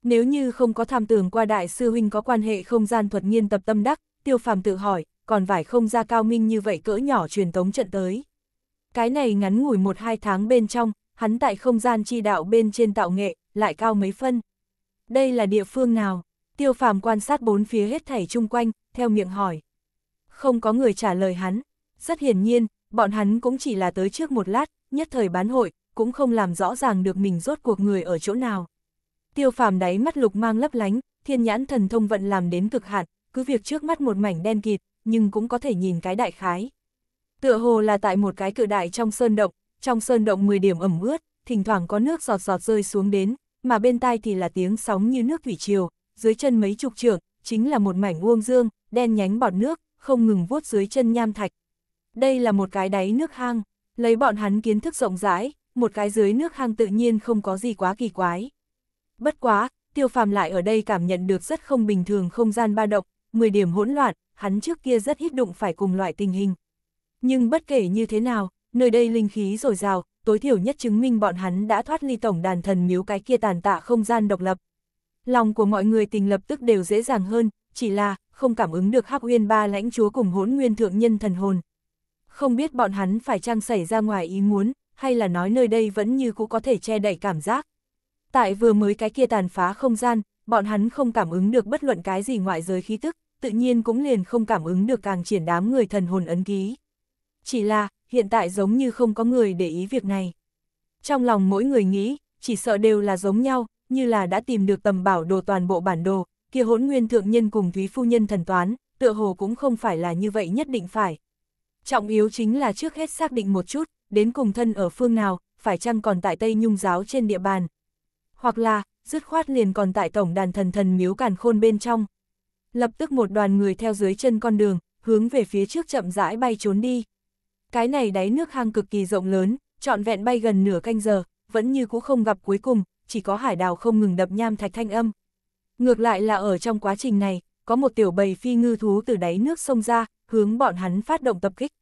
nếu như không có tham tưởng qua đại sư huynh có quan hệ không gian thuật nghiên tập tâm đắc, tiêu phàm tự hỏi, còn vải không ra cao minh như vậy cỡ nhỏ truyền tống trận tới. Cái này ngắn ngủi một hai tháng bên trong, hắn tại không gian chi đạo bên trên tạo nghệ, lại cao mấy phân. Đây là địa phương nào? Tiêu phàm quan sát bốn phía hết thảy chung quanh, theo miệng hỏi. Không có người trả lời hắn. Rất hiển nhiên, bọn hắn cũng chỉ là tới trước một lát, nhất thời bán hội, cũng không làm rõ ràng được mình rốt cuộc người ở chỗ nào. Tiêu phàm đáy mắt lục mang lấp lánh, thiên nhãn thần thông vận làm đến cực hạn, cứ việc trước mắt một mảnh đen kịt, nhưng cũng có thể nhìn cái đại khái. Tựa hồ là tại một cái cự đại trong sơn động, trong sơn động 10 điểm ẩm ướt, thỉnh thoảng có nước giọt giọt rơi xuống đến, mà bên tai thì là tiếng sóng như nước thủy triều, dưới chân mấy chục trượng, chính là một mảnh uông dương, đen nhánh bọt nước, không ngừng vuốt dưới chân nham thạch. Đây là một cái đáy nước hang, lấy bọn hắn kiến thức rộng rãi, một cái dưới nước hang tự nhiên không có gì quá kỳ quái. Bất quá, tiêu phàm lại ở đây cảm nhận được rất không bình thường không gian ba động, 10 điểm hỗn loạn, hắn trước kia rất ít đụng phải cùng loại tình hình. Nhưng bất kể như thế nào, nơi đây linh khí dồi dào, tối thiểu nhất chứng minh bọn hắn đã thoát ly tổng đàn thần miếu cái kia tàn tạ không gian độc lập. Lòng của mọi người tình lập tức đều dễ dàng hơn, chỉ là không cảm ứng được Hắc Uyên ba lãnh chúa cùng hỗn nguyên thượng nhân thần hồn. Không biết bọn hắn phải trang xảy ra ngoài ý muốn, hay là nói nơi đây vẫn như cũ có thể che đậy cảm giác. Tại vừa mới cái kia tàn phá không gian, bọn hắn không cảm ứng được bất luận cái gì ngoại giới khí tức, tự nhiên cũng liền không cảm ứng được càng triển đám người thần hồn ấn ký. Chỉ là, hiện tại giống như không có người để ý việc này. Trong lòng mỗi người nghĩ, chỉ sợ đều là giống nhau, như là đã tìm được tầm bảo đồ toàn bộ bản đồ, kia hỗn nguyên thượng nhân cùng thúy phu nhân thần toán, tựa hồ cũng không phải là như vậy nhất định phải. Trọng yếu chính là trước hết xác định một chút, đến cùng thân ở phương nào, phải chăng còn tại Tây Nhung giáo trên địa bàn, hoặc là, dứt khoát liền còn tại tổng đàn thần thần miếu càn khôn bên trong. Lập tức một đoàn người theo dưới chân con đường, hướng về phía trước chậm rãi bay trốn đi. Cái này đáy nước hang cực kỳ rộng lớn, trọn vẹn bay gần nửa canh giờ, vẫn như cũ không gặp cuối cùng, chỉ có hải đào không ngừng đập nham thạch thanh âm. Ngược lại là ở trong quá trình này, có một tiểu bầy phi ngư thú từ đáy nước sông ra, hướng bọn hắn phát động tập kích.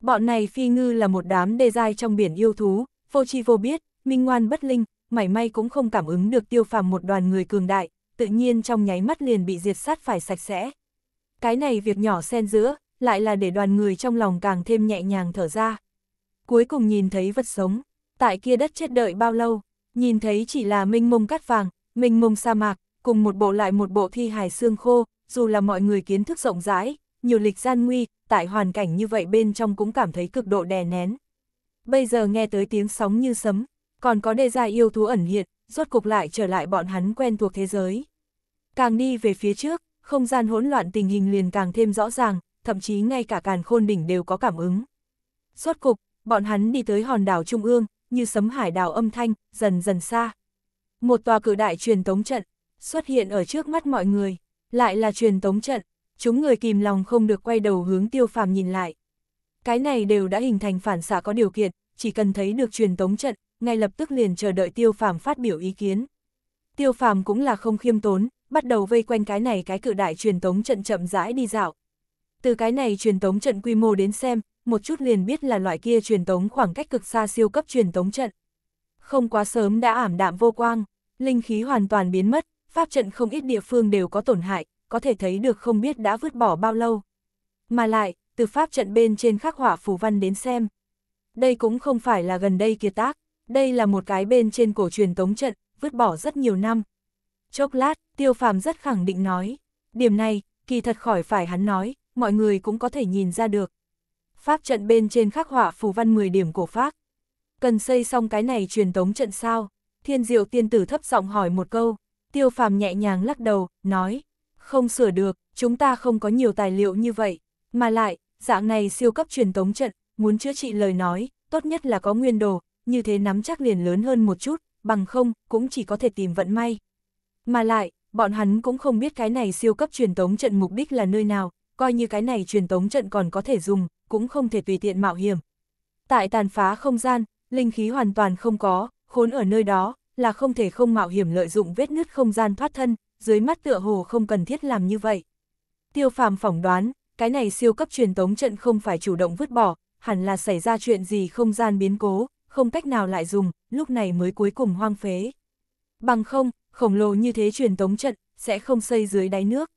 Bọn này phi ngư là một đám đê dai trong biển yêu thú, vô tri vô biết, minh ngoan bất linh, mảy may cũng không cảm ứng được tiêu phàm một đoàn người cường đại, tự nhiên trong nháy mắt liền bị diệt sát phải sạch sẽ. Cái này việc nhỏ xen giữa, lại là để đoàn người trong lòng càng thêm nhẹ nhàng thở ra. Cuối cùng nhìn thấy vật sống, tại kia đất chết đợi bao lâu, nhìn thấy chỉ là minh mông cát vàng, minh mông sa mạc, cùng một bộ lại một bộ thi hài xương khô, dù là mọi người kiến thức rộng rãi, nhiều lịch gian nguy, tại hoàn cảnh như vậy bên trong cũng cảm thấy cực độ đè nén. Bây giờ nghe tới tiếng sóng như sấm, còn có đề ra yêu thú ẩn hiện, rốt cục lại trở lại bọn hắn quen thuộc thế giới. Càng đi về phía trước, không gian hỗn loạn tình hình liền càng thêm rõ ràng, thậm chí ngay cả càn khôn đỉnh đều có cảm ứng. Rốt cục, bọn hắn đi tới hòn đảo trung ương, như sấm hải đảo âm thanh, dần dần xa. Một tòa cử đại truyền tống trận xuất hiện ở trước mắt mọi người, lại là truyền tống trận, chúng người kìm lòng không được quay đầu hướng tiêu phàm nhìn lại. Cái này đều đã hình thành phản xạ có điều kiện, chỉ cần thấy được truyền tống trận, ngay lập tức liền chờ đợi tiêu phàm phát biểu ý kiến. Tiêu phàm cũng là không khiêm tốn, bắt đầu vây quanh cái này cái cự đại truyền tống trận chậm rãi đi dạo. Từ cái này truyền tống trận quy mô đến xem, một chút liền biết là loại kia truyền tống khoảng cách cực xa siêu cấp truyền tống trận. Không quá sớm đã ảm đạm vô quang, linh khí hoàn toàn biến mất, pháp trận không ít địa phương đều có tổn hại, có thể thấy được không biết đã vứt bỏ bao lâu. Mà lại, từ pháp trận bên trên khắc họa phù văn đến xem. Đây cũng không phải là gần đây kia tác đây là một cái bên trên cổ truyền tống trận, vứt bỏ rất nhiều năm. Chốc lát, tiêu phàm rất khẳng định nói, điểm này, kỳ thật khỏi phải hắn nói, mọi người cũng có thể nhìn ra được. Pháp trận bên trên khắc họa phù văn 10 điểm cổ pháp. Cần xây xong cái này truyền tống trận sao? Thiên diệu tiên tử thấp giọng hỏi một câu, tiêu phàm nhẹ nhàng lắc đầu, nói, không sửa được, chúng ta không có nhiều tài liệu như vậy, mà lại, dạng này siêu cấp truyền tống trận, muốn chữa trị lời nói, tốt nhất là có nguyên đồ, như thế nắm chắc liền lớn hơn một chút, bằng không, cũng chỉ có thể tìm vận may. Mà lại, bọn hắn cũng không biết cái này siêu cấp truyền tống trận mục đích là nơi nào, coi như cái này truyền tống trận còn có thể dùng, cũng không thể tùy tiện mạo hiểm. Tại tàn phá không gian, linh khí hoàn toàn không có, khốn ở nơi đó, là không thể không mạo hiểm lợi dụng vết nứt không gian thoát thân, dưới mắt tựa hồ không cần thiết làm như vậy. Tiêu phàm phỏng đoán, cái này siêu cấp truyền tống trận không phải chủ động vứt bỏ, hẳn là xảy ra chuyện gì không gian biến cố, không cách nào lại dùng, lúc này mới cuối cùng hoang phế. Bằng không, khổng lồ như thế truyền tống trận, sẽ không xây dưới đáy nước.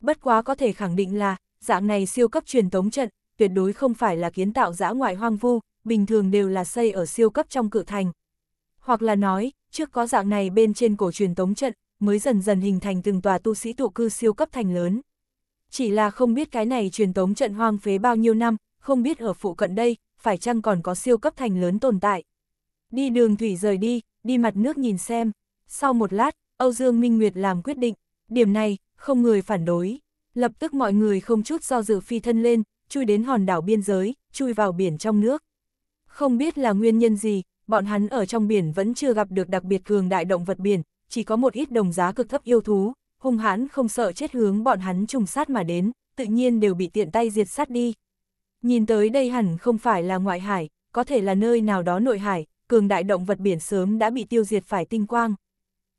Bất quá có thể khẳng định là, dạng này siêu cấp truyền tống trận, tuyệt đối không phải là kiến tạo dã ngoại hoang vu, bình thường đều là xây ở siêu cấp trong cự thành. Hoặc là nói, trước có dạng này bên trên cổ truyền tống trận, mới dần dần hình thành từng tòa tu sĩ tụ cư siêu cấp thành lớn. Chỉ là không biết cái này truyền tống trận hoang phế bao nhiêu năm, không biết ở phụ cận đây, phải chăng còn có siêu cấp thành lớn tồn tại. Đi đường thủy rời đi, đi mặt nước nhìn xem. Sau một lát, Âu Dương Minh Nguyệt làm quyết định, điểm này, không người phản đối. Lập tức mọi người không chút do dự phi thân lên, chui đến hòn đảo biên giới, chui vào biển trong nước. Không biết là nguyên nhân gì, bọn hắn ở trong biển vẫn chưa gặp được đặc biệt cường đại động vật biển, chỉ có một ít đồng giá cực thấp yêu thú, hung hãn không sợ chết hướng bọn hắn trùng sát mà đến, tự nhiên đều bị tiện tay diệt sát đi, Nhìn tới đây hẳn không phải là ngoại hải, có thể là nơi nào đó nội hải, cường đại động vật biển sớm đã bị tiêu diệt phải tinh quang.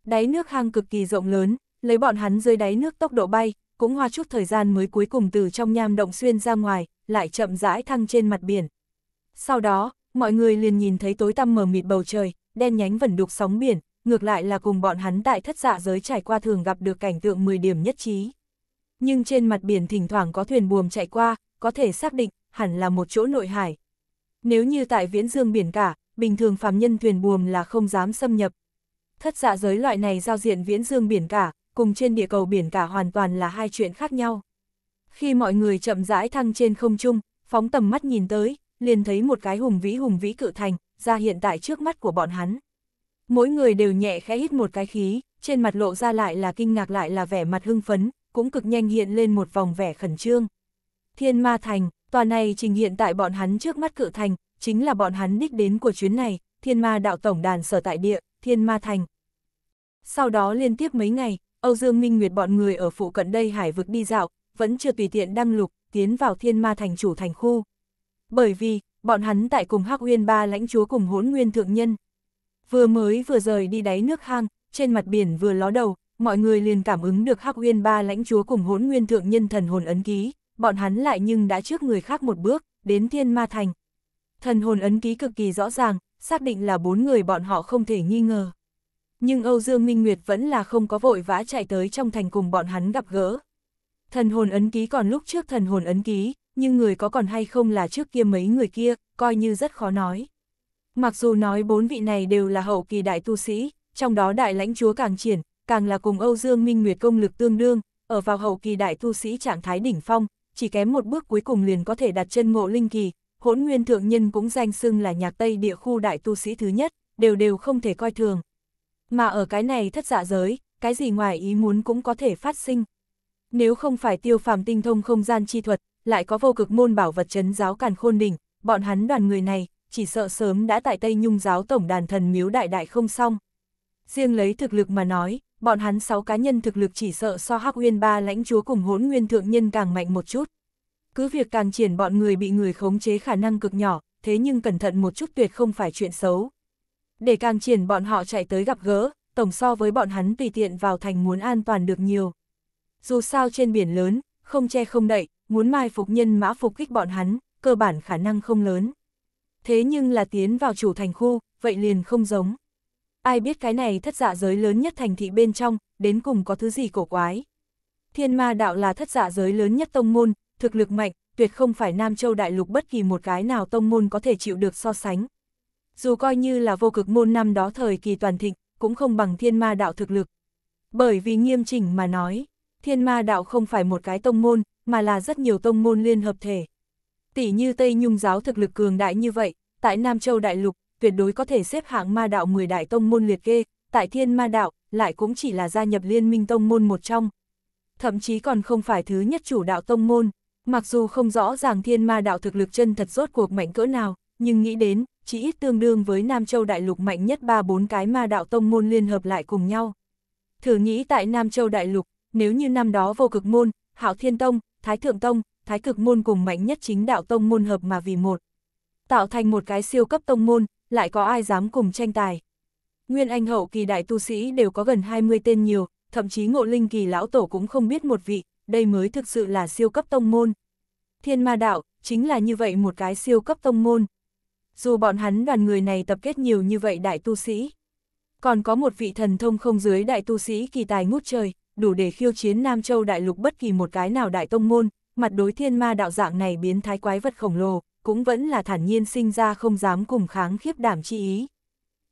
Đáy nước hang cực kỳ rộng lớn, lấy bọn hắn dưới đáy nước tốc độ bay, cũng hoa chút thời gian mới cuối cùng từ trong nham động xuyên ra ngoài, lại chậm rãi thăng trên mặt biển. Sau đó, mọi người liền nhìn thấy tối tăm mờ mịt bầu trời, đen nhánh vẩn đục sóng biển, ngược lại là cùng bọn hắn tại thất dạ giới trải qua thường gặp được cảnh tượng 10 điểm nhất trí. Nhưng trên mặt biển thỉnh thoảng có thuyền buồm chạy qua, có thể xác định hẳn là một chỗ nội hải. Nếu như tại viễn dương biển cả, bình thường phàm nhân thuyền buồm là không dám xâm nhập. Thất dạ giới loại này giao diện viễn dương biển cả, cùng trên địa cầu biển cả hoàn toàn là hai chuyện khác nhau. Khi mọi người chậm rãi thăng trên không trung, phóng tầm mắt nhìn tới, liền thấy một cái hùng vĩ hùng vĩ cự thành, ra hiện tại trước mắt của bọn hắn. Mỗi người đều nhẹ khẽ hít một cái khí, trên mặt lộ ra lại là kinh ngạc lại là vẻ mặt hưng phấn, cũng cực nhanh hiện lên một vòng vẻ khẩn trương. Thiên Ma Thành Tòa này trình hiện tại bọn hắn trước mắt cự thành, chính là bọn hắn đích đến của chuyến này, thiên ma đạo tổng đàn sở tại địa, thiên ma thành. Sau đó liên tiếp mấy ngày, Âu Dương Minh Nguyệt bọn người ở phụ cận đây hải vực đi dạo, vẫn chưa tùy tiện đăng lục, tiến vào thiên ma thành chủ thành khu. Bởi vì, bọn hắn tại cùng Hắc Uyên ba lãnh chúa cùng hỗn nguyên thượng nhân. Vừa mới vừa rời đi đáy nước hang, trên mặt biển vừa ló đầu, mọi người liền cảm ứng được Hắc Uyên ba lãnh chúa cùng hỗn nguyên thượng nhân thần hồn ấn ký bọn hắn lại nhưng đã trước người khác một bước, đến thiên ma thành. Thần hồn ấn ký cực kỳ rõ ràng, xác định là bốn người bọn họ không thể nghi ngờ. Nhưng Âu Dương Minh Nguyệt vẫn là không có vội vã chạy tới trong thành cùng bọn hắn gặp gỡ. Thần hồn ấn ký còn lúc trước thần hồn ấn ký, nhưng người có còn hay không là trước kia mấy người kia, coi như rất khó nói. Mặc dù nói bốn vị này đều là hậu kỳ đại tu sĩ, trong đó đại lãnh chúa càng triển, càng là cùng Âu Dương Minh Nguyệt công lực tương đương, ở vào hậu kỳ đại tu sĩ trạng thái đỉnh phong, chỉ kém một bước cuối cùng liền có thể đặt chân ngộ linh kỳ, hỗn nguyên thượng nhân cũng danh xưng là nhạc Tây địa khu đại tu sĩ thứ nhất, đều đều không thể coi thường. Mà ở cái này thất dạ giới, cái gì ngoài ý muốn cũng có thể phát sinh. Nếu không phải tiêu phàm tinh thông không gian chi thuật, lại có vô cực môn bảo vật chấn giáo càn khôn đỉnh, bọn hắn đoàn người này, chỉ sợ sớm đã tại Tây Nhung giáo tổng đàn thần miếu đại đại không xong. Riêng lấy thực lực mà nói, bọn hắn sáu cá nhân thực lực chỉ sợ so Hắc Uyên ba lãnh chúa cùng hỗn nguyên thượng nhân càng mạnh một chút. Cứ việc càng triển bọn người bị người khống chế khả năng cực nhỏ, thế nhưng cẩn thận một chút tuyệt không phải chuyện xấu. Để càng triển bọn họ chạy tới gặp gỡ, tổng so với bọn hắn tùy tiện vào thành muốn an toàn được nhiều. Dù sao trên biển lớn, không che không đậy, muốn mai phục nhân mã phục kích bọn hắn, cơ bản khả năng không lớn. Thế nhưng là tiến vào chủ thành khu, vậy liền không giống ai biết cái này thất dạ giới lớn nhất thành thị bên trong, đến cùng có thứ gì cổ quái. Thiên ma đạo là thất dạ giới lớn nhất tông môn, thực lực mạnh, tuyệt không phải Nam Châu Đại Lục bất kỳ một cái nào tông môn có thể chịu được so sánh. Dù coi như là vô cực môn năm đó thời kỳ toàn thịnh, cũng không bằng thiên ma đạo thực lực. Bởi vì nghiêm chỉnh mà nói, thiên ma đạo không phải một cái tông môn, mà là rất nhiều tông môn liên hợp thể. Tỷ như Tây Nhung giáo thực lực cường đại như vậy, tại Nam Châu Đại Lục, tuyệt đối có thể xếp hạng ma đạo 10 đại tông môn liệt kê, tại thiên ma đạo, lại cũng chỉ là gia nhập liên minh tông môn một trong. Thậm chí còn không phải thứ nhất chủ đạo tông môn, mặc dù không rõ ràng thiên ma đạo thực lực chân thật rốt cuộc mạnh cỡ nào, nhưng nghĩ đến, chỉ ít tương đương với Nam Châu Đại Lục mạnh nhất ba bốn cái ma đạo tông môn liên hợp lại cùng nhau. Thử nghĩ tại Nam Châu Đại Lục, nếu như năm đó vô cực môn, hạo thiên tông, thái thượng tông, thái cực môn cùng mạnh nhất chính đạo tông môn hợp mà vì một. Tạo thành một cái siêu cấp tông môn, lại có ai dám cùng tranh tài. Nguyên anh hậu kỳ đại tu sĩ đều có gần 20 tên nhiều, thậm chí ngộ linh kỳ lão tổ cũng không biết một vị, đây mới thực sự là siêu cấp tông môn. Thiên ma đạo, chính là như vậy một cái siêu cấp tông môn. Dù bọn hắn đoàn người này tập kết nhiều như vậy đại tu sĩ. Còn có một vị thần thông không dưới đại tu sĩ kỳ tài ngút trời, đủ để khiêu chiến Nam Châu đại lục bất kỳ một cái nào đại tông môn, mặt đối thiên ma đạo dạng này biến thái quái vật khổng lồ, cũng vẫn là thản nhiên sinh ra không dám cùng kháng khiếp đảm chi ý.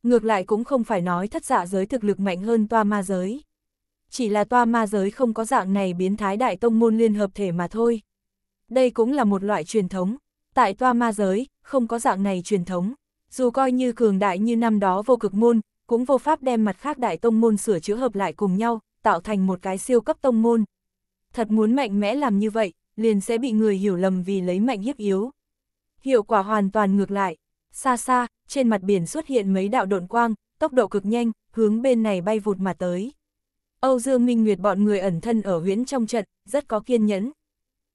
Ngược lại cũng không phải nói thất dạ giới thực lực mạnh hơn toa ma giới. Chỉ là toa ma giới không có dạng này biến thái đại tông môn liên hợp thể mà thôi. Đây cũng là một loại truyền thống. Tại toa ma giới, không có dạng này truyền thống. Dù coi như cường đại như năm đó vô cực môn, cũng vô pháp đem mặt khác đại tông môn sửa chữa hợp lại cùng nhau, tạo thành một cái siêu cấp tông môn. Thật muốn mạnh mẽ làm như vậy, liền sẽ bị người hiểu lầm vì lấy mạnh hiếp yếu. Hiệu quả hoàn toàn ngược lại. Xa xa, trên mặt biển xuất hiện mấy đạo độn quang, tốc độ cực nhanh, hướng bên này bay vụt mà tới. Âu Dương Minh Nguyệt bọn người ẩn thân ở huyễn trong trận, rất có kiên nhẫn.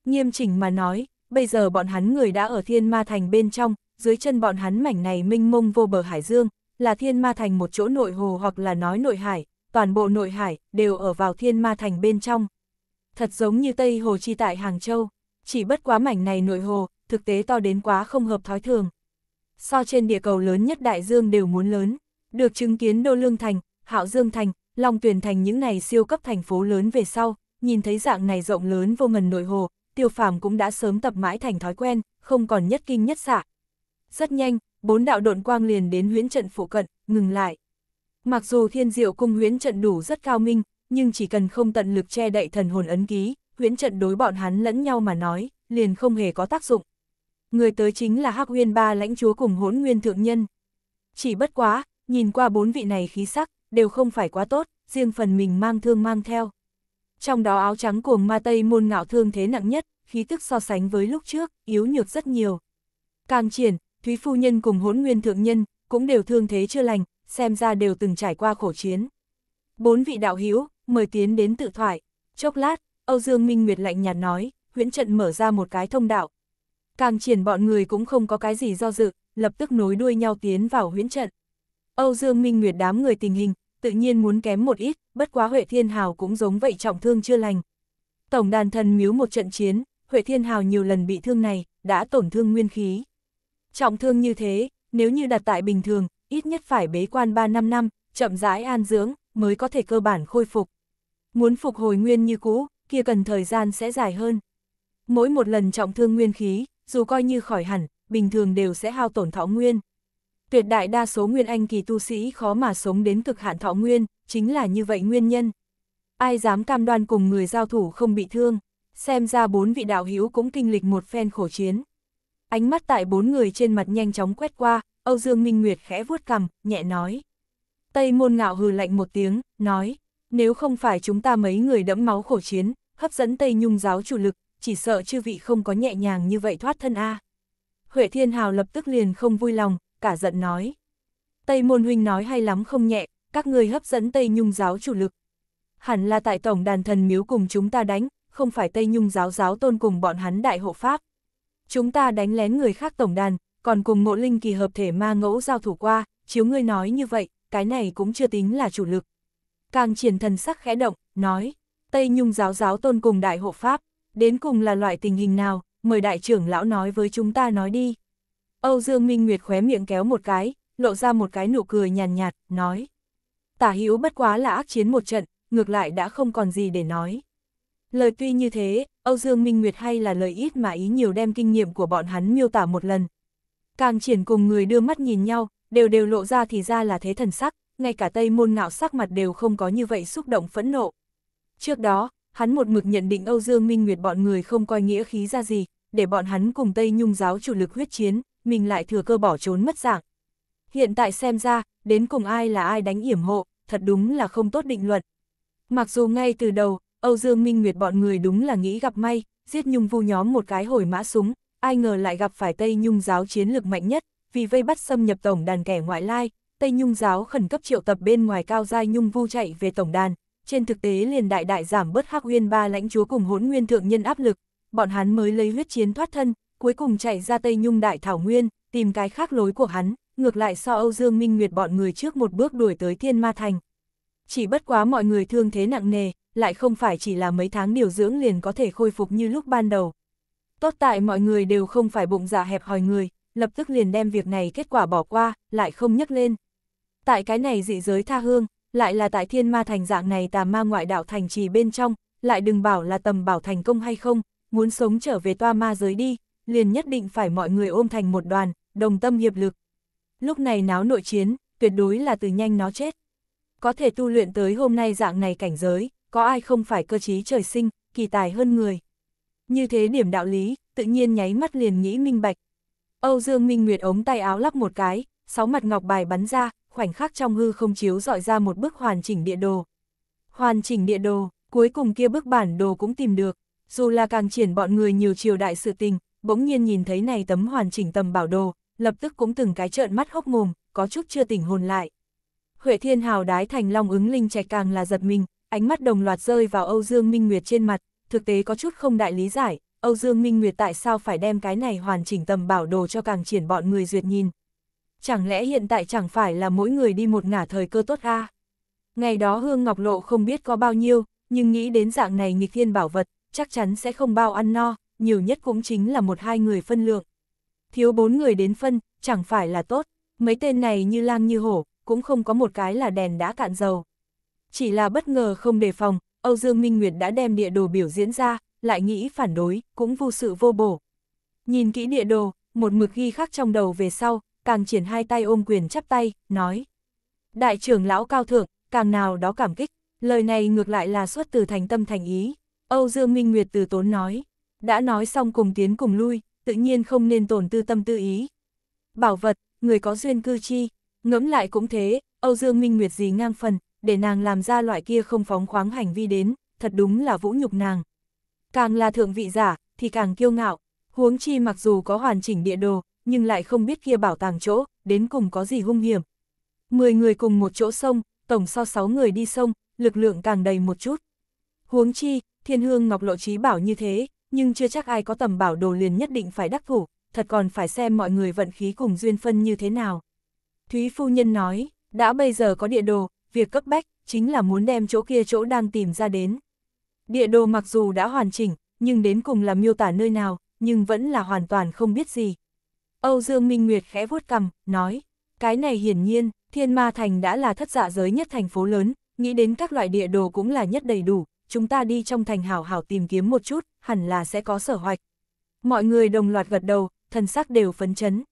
Nghiêm chỉnh mà nói, bây giờ bọn hắn người đã ở thiên ma thành bên trong, dưới chân bọn hắn mảnh này minh mông vô bờ hải dương, là thiên ma thành một chỗ nội hồ hoặc là nói nội hải, toàn bộ nội hải đều ở vào thiên ma thành bên trong. Thật giống như Tây Hồ Chi tại Hàng Châu, chỉ bất quá mảnh này nội hồ thực tế to đến quá không hợp thói thường. So trên địa cầu lớn nhất đại dương đều muốn lớn, được chứng kiến Đô Lương Thành, Hạo Dương Thành, Long Tuyền Thành những này siêu cấp thành phố lớn về sau, nhìn thấy dạng này rộng lớn vô ngần nội hồ, tiêu phàm cũng đã sớm tập mãi thành thói quen, không còn nhất kinh nhất xạ. Rất nhanh, bốn đạo độn quang liền đến huyễn trận phụ cận, ngừng lại. Mặc dù thiên diệu cung huyễn trận đủ rất cao minh, nhưng chỉ cần không tận lực che đậy thần hồn ấn ký, huyễn trận đối bọn hắn lẫn nhau mà nói, liền không hề có tác dụng người tới chính là Hắc Uyên ba lãnh chúa cùng hỗn nguyên thượng nhân. Chỉ bất quá, nhìn qua bốn vị này khí sắc, đều không phải quá tốt, riêng phần mình mang thương mang theo. Trong đó áo trắng cuồng ma tây môn ngạo thương thế nặng nhất, khí tức so sánh với lúc trước, yếu nhược rất nhiều. Càng triển, Thúy Phu Nhân cùng hỗn nguyên thượng nhân, cũng đều thương thế chưa lành, xem ra đều từng trải qua khổ chiến. Bốn vị đạo hữu mời tiến đến tự thoại. Chốc lát, Âu Dương Minh Nguyệt lạnh nhạt nói, huyễn trận mở ra một cái thông đạo, Càng triển bọn người cũng không có cái gì do dự, lập tức nối đuôi nhau tiến vào huyễn trận. Âu Dương Minh Nguyệt đám người tình hình, tự nhiên muốn kém một ít, bất quá Huệ Thiên Hào cũng giống vậy trọng thương chưa lành. Tổng đàn thần miếu một trận chiến, Huệ Thiên Hào nhiều lần bị thương này, đã tổn thương nguyên khí. Trọng thương như thế, nếu như đặt tại bình thường, ít nhất phải bế quan 3-5 năm, chậm rãi an dưỡng, mới có thể cơ bản khôi phục. Muốn phục hồi nguyên như cũ, kia cần thời gian sẽ dài hơn. Mỗi một lần trọng thương nguyên khí, dù coi như khỏi hẳn, bình thường đều sẽ hao tổn thọ nguyên. Tuyệt đại đa số nguyên anh kỳ tu sĩ khó mà sống đến cực hạn thọ nguyên, chính là như vậy nguyên nhân. Ai dám cam đoan cùng người giao thủ không bị thương, xem ra bốn vị đạo hữu cũng kinh lịch một phen khổ chiến. Ánh mắt tại bốn người trên mặt nhanh chóng quét qua, Âu Dương Minh Nguyệt khẽ vuốt cằm, nhẹ nói. Tây môn ngạo hừ lạnh một tiếng, nói, nếu không phải chúng ta mấy người đẫm máu khổ chiến, hấp dẫn Tây Nhung giáo chủ lực, chỉ sợ chư vị không có nhẹ nhàng như vậy thoát thân a. Huệ Thiên Hào lập tức liền không vui lòng, cả giận nói. Tây môn huynh nói hay lắm không nhẹ, các ngươi hấp dẫn Tây Nhung giáo chủ lực. Hẳn là tại tổng đàn thần miếu cùng chúng ta đánh, không phải Tây Nhung giáo giáo tôn cùng bọn hắn đại hộ pháp. Chúng ta đánh lén người khác tổng đàn, còn cùng ngộ linh kỳ hợp thể ma ngẫu giao thủ qua, chiếu ngươi nói như vậy, cái này cũng chưa tính là chủ lực. Càng triển thần sắc khẽ động, nói, Tây Nhung giáo giáo tôn cùng đại hộ pháp, đến cùng là loại tình hình nào, mời đại trưởng lão nói với chúng ta nói đi. Âu Dương Minh Nguyệt khóe miệng kéo một cái, lộ ra một cái nụ cười nhàn nhạt, nói. Tả hữu bất quá là ác chiến một trận, ngược lại đã không còn gì để nói. Lời tuy như thế, Âu Dương Minh Nguyệt hay là lời ít mà ý nhiều đem kinh nghiệm của bọn hắn miêu tả một lần. Càng triển cùng người đưa mắt nhìn nhau, đều đều lộ ra thì ra là thế thần sắc, ngay cả tây môn ngạo sắc mặt đều không có như vậy xúc động phẫn nộ. Trước đó, hắn một mực nhận định Âu Dương Minh Nguyệt bọn người không coi nghĩa khí ra gì, để bọn hắn cùng Tây Nhung giáo chủ lực huyết chiến, mình lại thừa cơ bỏ trốn mất dạng. Hiện tại xem ra, đến cùng ai là ai đánh yểm hộ, thật đúng là không tốt định luận. Mặc dù ngay từ đầu, Âu Dương Minh Nguyệt bọn người đúng là nghĩ gặp may, giết Nhung vu nhóm một cái hồi mã súng, ai ngờ lại gặp phải Tây Nhung giáo chiến lực mạnh nhất, vì vây bắt xâm nhập tổng đàn kẻ ngoại lai, Tây Nhung giáo khẩn cấp triệu tập bên ngoài cao giai Nhung vu chạy về tổng đàn, trên thực tế liền đại đại giảm bớt Hắc Uyên ba lãnh chúa cùng hỗn nguyên thượng nhân áp lực, bọn hắn mới lấy huyết chiến thoát thân, cuối cùng chạy ra Tây Nhung Đại Thảo Nguyên, tìm cái khác lối của hắn, ngược lại so Âu Dương Minh Nguyệt bọn người trước một bước đuổi tới Thiên Ma Thành. Chỉ bất quá mọi người thương thế nặng nề, lại không phải chỉ là mấy tháng điều dưỡng liền có thể khôi phục như lúc ban đầu. Tốt tại mọi người đều không phải bụng dạ hẹp hòi người, lập tức liền đem việc này kết quả bỏ qua, lại không nhắc lên. Tại cái này dị giới tha hương, lại là tại thiên ma thành dạng này tà ma ngoại đạo thành trì bên trong, lại đừng bảo là tầm bảo thành công hay không, muốn sống trở về toa ma giới đi, liền nhất định phải mọi người ôm thành một đoàn, đồng tâm hiệp lực. Lúc này náo nội chiến, tuyệt đối là từ nhanh nó chết. Có thể tu luyện tới hôm nay dạng này cảnh giới, có ai không phải cơ trí trời sinh, kỳ tài hơn người. Như thế điểm đạo lý, tự nhiên nháy mắt liền nghĩ minh bạch. Âu Dương Minh Nguyệt ống tay áo lắp một cái, sáu mặt ngọc bài bắn ra, khoảnh khắc trong hư không chiếu dọi ra một bức hoàn chỉnh địa đồ. Hoàn chỉnh địa đồ, cuối cùng kia bức bản đồ cũng tìm được, dù là càng triển bọn người nhiều chiều đại sự tình, bỗng nhiên nhìn thấy này tấm hoàn chỉnh tầm bảo đồ, lập tức cũng từng cái trợn mắt hốc mồm, có chút chưa tỉnh hồn lại. Huệ Thiên Hào đái thành long ứng linh trẻ càng là giật mình, ánh mắt đồng loạt rơi vào Âu Dương Minh Nguyệt trên mặt, thực tế có chút không đại lý giải, Âu Dương Minh Nguyệt tại sao phải đem cái này hoàn chỉnh tầm bảo đồ cho càng triển bọn người duyệt nhìn chẳng lẽ hiện tại chẳng phải là mỗi người đi một ngả thời cơ tốt a à? Ngày đó Hương Ngọc Lộ không biết có bao nhiêu, nhưng nghĩ đến dạng này nghịch thiên bảo vật, chắc chắn sẽ không bao ăn no, nhiều nhất cũng chính là một hai người phân lượng. Thiếu bốn người đến phân, chẳng phải là tốt, mấy tên này như lang như hổ, cũng không có một cái là đèn đã cạn dầu. Chỉ là bất ngờ không đề phòng, Âu Dương Minh Nguyệt đã đem địa đồ biểu diễn ra, lại nghĩ phản đối, cũng vô sự vô bổ. Nhìn kỹ địa đồ, một mực ghi khắc trong đầu về sau, càng triển hai tay ôm quyền chắp tay, nói. Đại trưởng lão cao thượng, càng nào đó cảm kích, lời này ngược lại là xuất từ thành tâm thành ý. Âu Dương Minh Nguyệt từ tốn nói, đã nói xong cùng tiến cùng lui, tự nhiên không nên tổn tư tâm tư ý. Bảo vật, người có duyên cư chi, ngẫm lại cũng thế, Âu Dương Minh Nguyệt gì ngang phần, để nàng làm ra loại kia không phóng khoáng hành vi đến, thật đúng là vũ nhục nàng. Càng là thượng vị giả, thì càng kiêu ngạo, huống chi mặc dù có hoàn chỉnh địa đồ, nhưng lại không biết kia bảo tàng chỗ, đến cùng có gì hung hiểm. Mười người cùng một chỗ sông, tổng so sáu người đi sông, lực lượng càng đầy một chút. Huống chi, thiên hương ngọc lộ trí bảo như thế, nhưng chưa chắc ai có tầm bảo đồ liền nhất định phải đắc thủ, thật còn phải xem mọi người vận khí cùng duyên phân như thế nào. Thúy Phu Nhân nói, đã bây giờ có địa đồ, việc cấp bách, chính là muốn đem chỗ kia chỗ đang tìm ra đến. Địa đồ mặc dù đã hoàn chỉnh, nhưng đến cùng là miêu tả nơi nào, nhưng vẫn là hoàn toàn không biết gì. Âu Dương Minh Nguyệt khẽ vuốt cằm, nói, cái này hiển nhiên, Thiên Ma Thành đã là thất dạ giới nhất thành phố lớn, nghĩ đến các loại địa đồ cũng là nhất đầy đủ, chúng ta đi trong thành hảo hảo tìm kiếm một chút, hẳn là sẽ có sở hoạch. Mọi người đồng loạt gật đầu, thần sắc đều phấn chấn.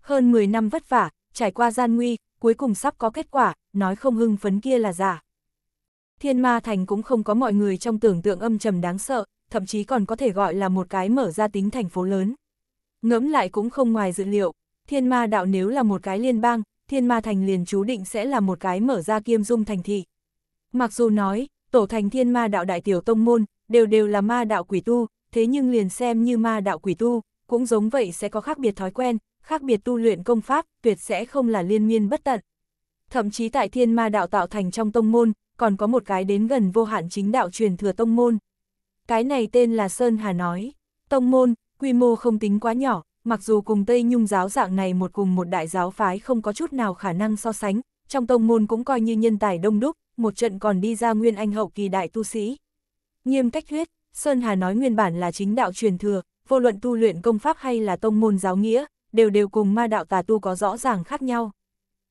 Hơn 10 năm vất vả, trải qua gian nguy, cuối cùng sắp có kết quả, nói không hưng phấn kia là giả. Thiên Ma Thành cũng không có mọi người trong tưởng tượng âm trầm đáng sợ, thậm chí còn có thể gọi là một cái mở ra tính thành phố lớn. Ngẫm lại cũng không ngoài dự liệu, thiên ma đạo nếu là một cái liên bang, thiên ma thành liền chú định sẽ là một cái mở ra kiêm dung thành thị. Mặc dù nói, tổ thành thiên ma đạo đại tiểu tông môn, đều đều là ma đạo quỷ tu, thế nhưng liền xem như ma đạo quỷ tu, cũng giống vậy sẽ có khác biệt thói quen, khác biệt tu luyện công pháp, tuyệt sẽ không là liên miên bất tận. Thậm chí tại thiên ma đạo tạo thành trong tông môn, còn có một cái đến gần vô hạn chính đạo truyền thừa tông môn. Cái này tên là Sơn Hà nói, tông môn, quy mô không tính quá nhỏ, mặc dù cùng Tây Nhung giáo dạng này một cùng một đại giáo phái không có chút nào khả năng so sánh, trong tông môn cũng coi như nhân tài đông đúc, một trận còn đi ra nguyên anh hậu kỳ đại tu sĩ. Nghiêm cách huyết, Sơn Hà nói nguyên bản là chính đạo truyền thừa, vô luận tu luyện công pháp hay là tông môn giáo nghĩa, đều đều cùng ma đạo tà tu có rõ ràng khác nhau.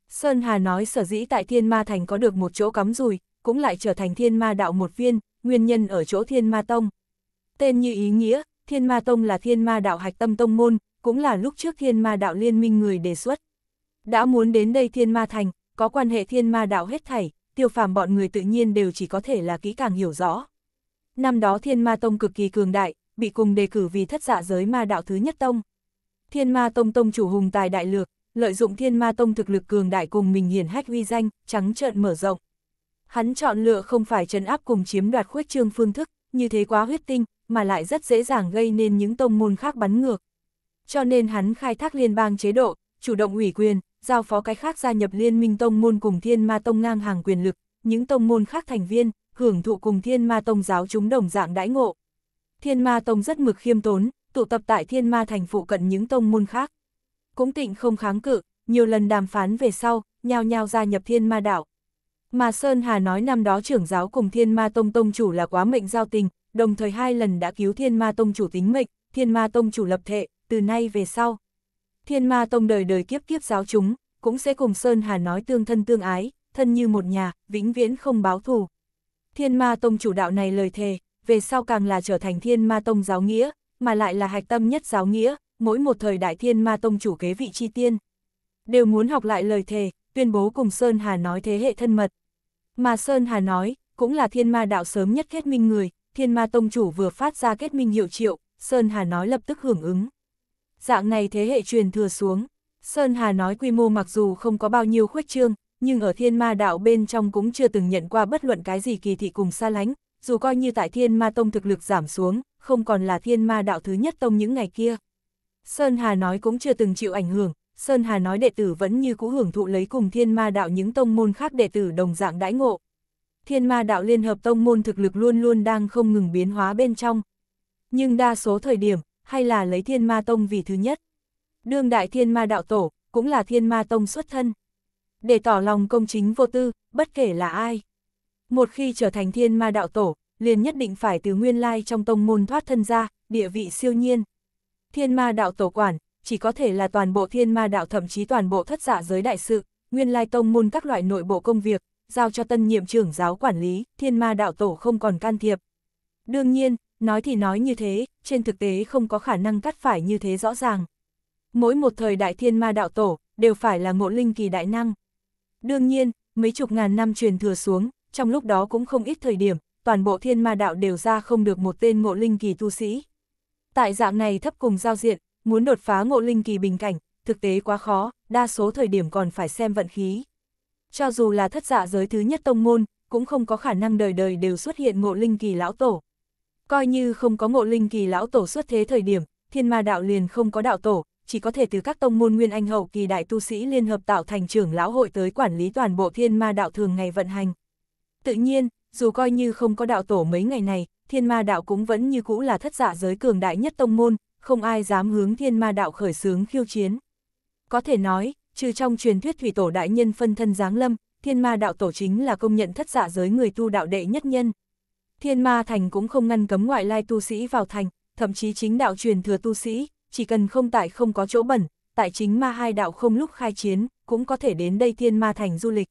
Sơn Hà nói sở dĩ tại Thiên Ma Thành có được một chỗ cắm rùi, cũng lại trở thành Thiên Ma Đạo một viên, nguyên nhân ở chỗ Thiên Ma Tông. Tên như ý nghĩa, Thiên Ma Tông là Thiên Ma Đạo Hạch Tâm Tông Môn, cũng là lúc trước Thiên Ma Đạo Liên minh người đề xuất. Đã muốn đến đây Thiên Ma Thành, có quan hệ Thiên Ma Đạo hết thảy, tiêu phàm bọn người tự nhiên đều chỉ có thể là kỹ càng hiểu rõ. Năm đó Thiên Ma Tông cực kỳ cường đại, bị cùng đề cử vì thất dạ giới ma đạo thứ nhất tông. Thiên Ma Tông Tông chủ hùng tài đại lược, lợi dụng Thiên Ma Tông thực lực cường đại cùng mình hiển hách uy danh, trắng trợn mở rộng. Hắn chọn lựa không phải trấn áp cùng chiếm đoạt khuyết trương phương thức, như thế quá huyết tinh, mà lại rất dễ dàng gây nên những tông môn khác bắn ngược. Cho nên hắn khai thác liên bang chế độ, chủ động ủy quyền, giao phó cái khác gia nhập liên minh tông môn cùng thiên ma tông ngang hàng quyền lực, những tông môn khác thành viên, hưởng thụ cùng thiên ma tông giáo chúng đồng dạng đãi ngộ. Thiên ma tông rất mực khiêm tốn, tụ tập tại thiên ma thành phụ cận những tông môn khác. Cũng tịnh không kháng cự, nhiều lần đàm phán về sau, nhao nhao gia nhập thiên ma đảo. Mà Sơn Hà nói năm đó trưởng giáo cùng thiên ma tông tông chủ là quá mệnh giao tình, đồng thời hai lần đã cứu Thiên Ma Tông chủ tính mệnh, Thiên Ma Tông chủ lập thệ, từ nay về sau. Thiên Ma Tông đời đời kiếp kiếp giáo chúng, cũng sẽ cùng Sơn Hà nói tương thân tương ái, thân như một nhà, vĩnh viễn không báo thù. Thiên Ma Tông chủ đạo này lời thề, về sau càng là trở thành Thiên Ma Tông giáo nghĩa, mà lại là hạch tâm nhất giáo nghĩa, mỗi một thời đại Thiên Ma Tông chủ kế vị chi tiên. Đều muốn học lại lời thề, tuyên bố cùng Sơn Hà nói thế hệ thân mật. Mà Sơn Hà nói, cũng là Thiên Ma Đạo sớm nhất kết minh người, thiên ma tông chủ vừa phát ra kết minh hiệu triệu, Sơn Hà nói lập tức hưởng ứng. Dạng này thế hệ truyền thừa xuống, Sơn Hà nói quy mô mặc dù không có bao nhiêu khuếch trương, nhưng ở thiên ma đạo bên trong cũng chưa từng nhận qua bất luận cái gì kỳ thị cùng xa lánh, dù coi như tại thiên ma tông thực lực giảm xuống, không còn là thiên ma đạo thứ nhất tông những ngày kia. Sơn Hà nói cũng chưa từng chịu ảnh hưởng, Sơn Hà nói đệ tử vẫn như cũ hưởng thụ lấy cùng thiên ma đạo những tông môn khác đệ tử đồng dạng đãi ngộ, thiên ma đạo Liên Hợp Tông môn thực lực luôn luôn đang không ngừng biến hóa bên trong. Nhưng đa số thời điểm, hay là lấy thiên ma tông vì thứ nhất. Đương đại thiên ma đạo tổ, cũng là thiên ma tông xuất thân. Để tỏ lòng công chính vô tư, bất kể là ai. Một khi trở thành thiên ma đạo tổ, liền nhất định phải từ nguyên lai trong tông môn thoát thân ra, địa vị siêu nhiên. Thiên ma đạo tổ quản, chỉ có thể là toàn bộ thiên ma đạo thậm chí toàn bộ thất giả dạ giới đại sự, nguyên lai tông môn các loại nội bộ công việc, giao cho tân nhiệm trưởng giáo quản lý, thiên ma đạo tổ không còn can thiệp. Đương nhiên, nói thì nói như thế, trên thực tế không có khả năng cắt phải như thế rõ ràng. Mỗi một thời đại thiên ma đạo tổ, đều phải là ngộ linh kỳ đại năng. Đương nhiên, mấy chục ngàn năm truyền thừa xuống, trong lúc đó cũng không ít thời điểm, toàn bộ thiên ma đạo đều ra không được một tên ngộ linh kỳ tu sĩ. Tại dạng này thấp cùng giao diện, muốn đột phá ngộ linh kỳ bình cảnh, thực tế quá khó, đa số thời điểm còn phải xem vận khí cho dù là thất dạ giới thứ nhất tông môn, cũng không có khả năng đời đời đều xuất hiện ngộ linh kỳ lão tổ. Coi như không có ngộ linh kỳ lão tổ xuất thế thời điểm, thiên ma đạo liền không có đạo tổ, chỉ có thể từ các tông môn nguyên anh hậu kỳ đại tu sĩ liên hợp tạo thành trưởng lão hội tới quản lý toàn bộ thiên ma đạo thường ngày vận hành. Tự nhiên, dù coi như không có đạo tổ mấy ngày này, thiên ma đạo cũng vẫn như cũ là thất giả dạ giới cường đại nhất tông môn, không ai dám hướng thiên ma đạo khởi xướng khiêu chiến. Có thể nói, trừ trong truyền thuyết thủy tổ đại nhân phân thân giáng lâm, thiên ma đạo tổ chính là công nhận thất giả dạ giới người tu đạo đệ nhất nhân. Thiên ma thành cũng không ngăn cấm ngoại lai tu sĩ vào thành, thậm chí chính đạo truyền thừa tu sĩ, chỉ cần không tại không có chỗ bẩn, tại chính ma hai đạo không lúc khai chiến, cũng có thể đến đây thiên ma thành du lịch.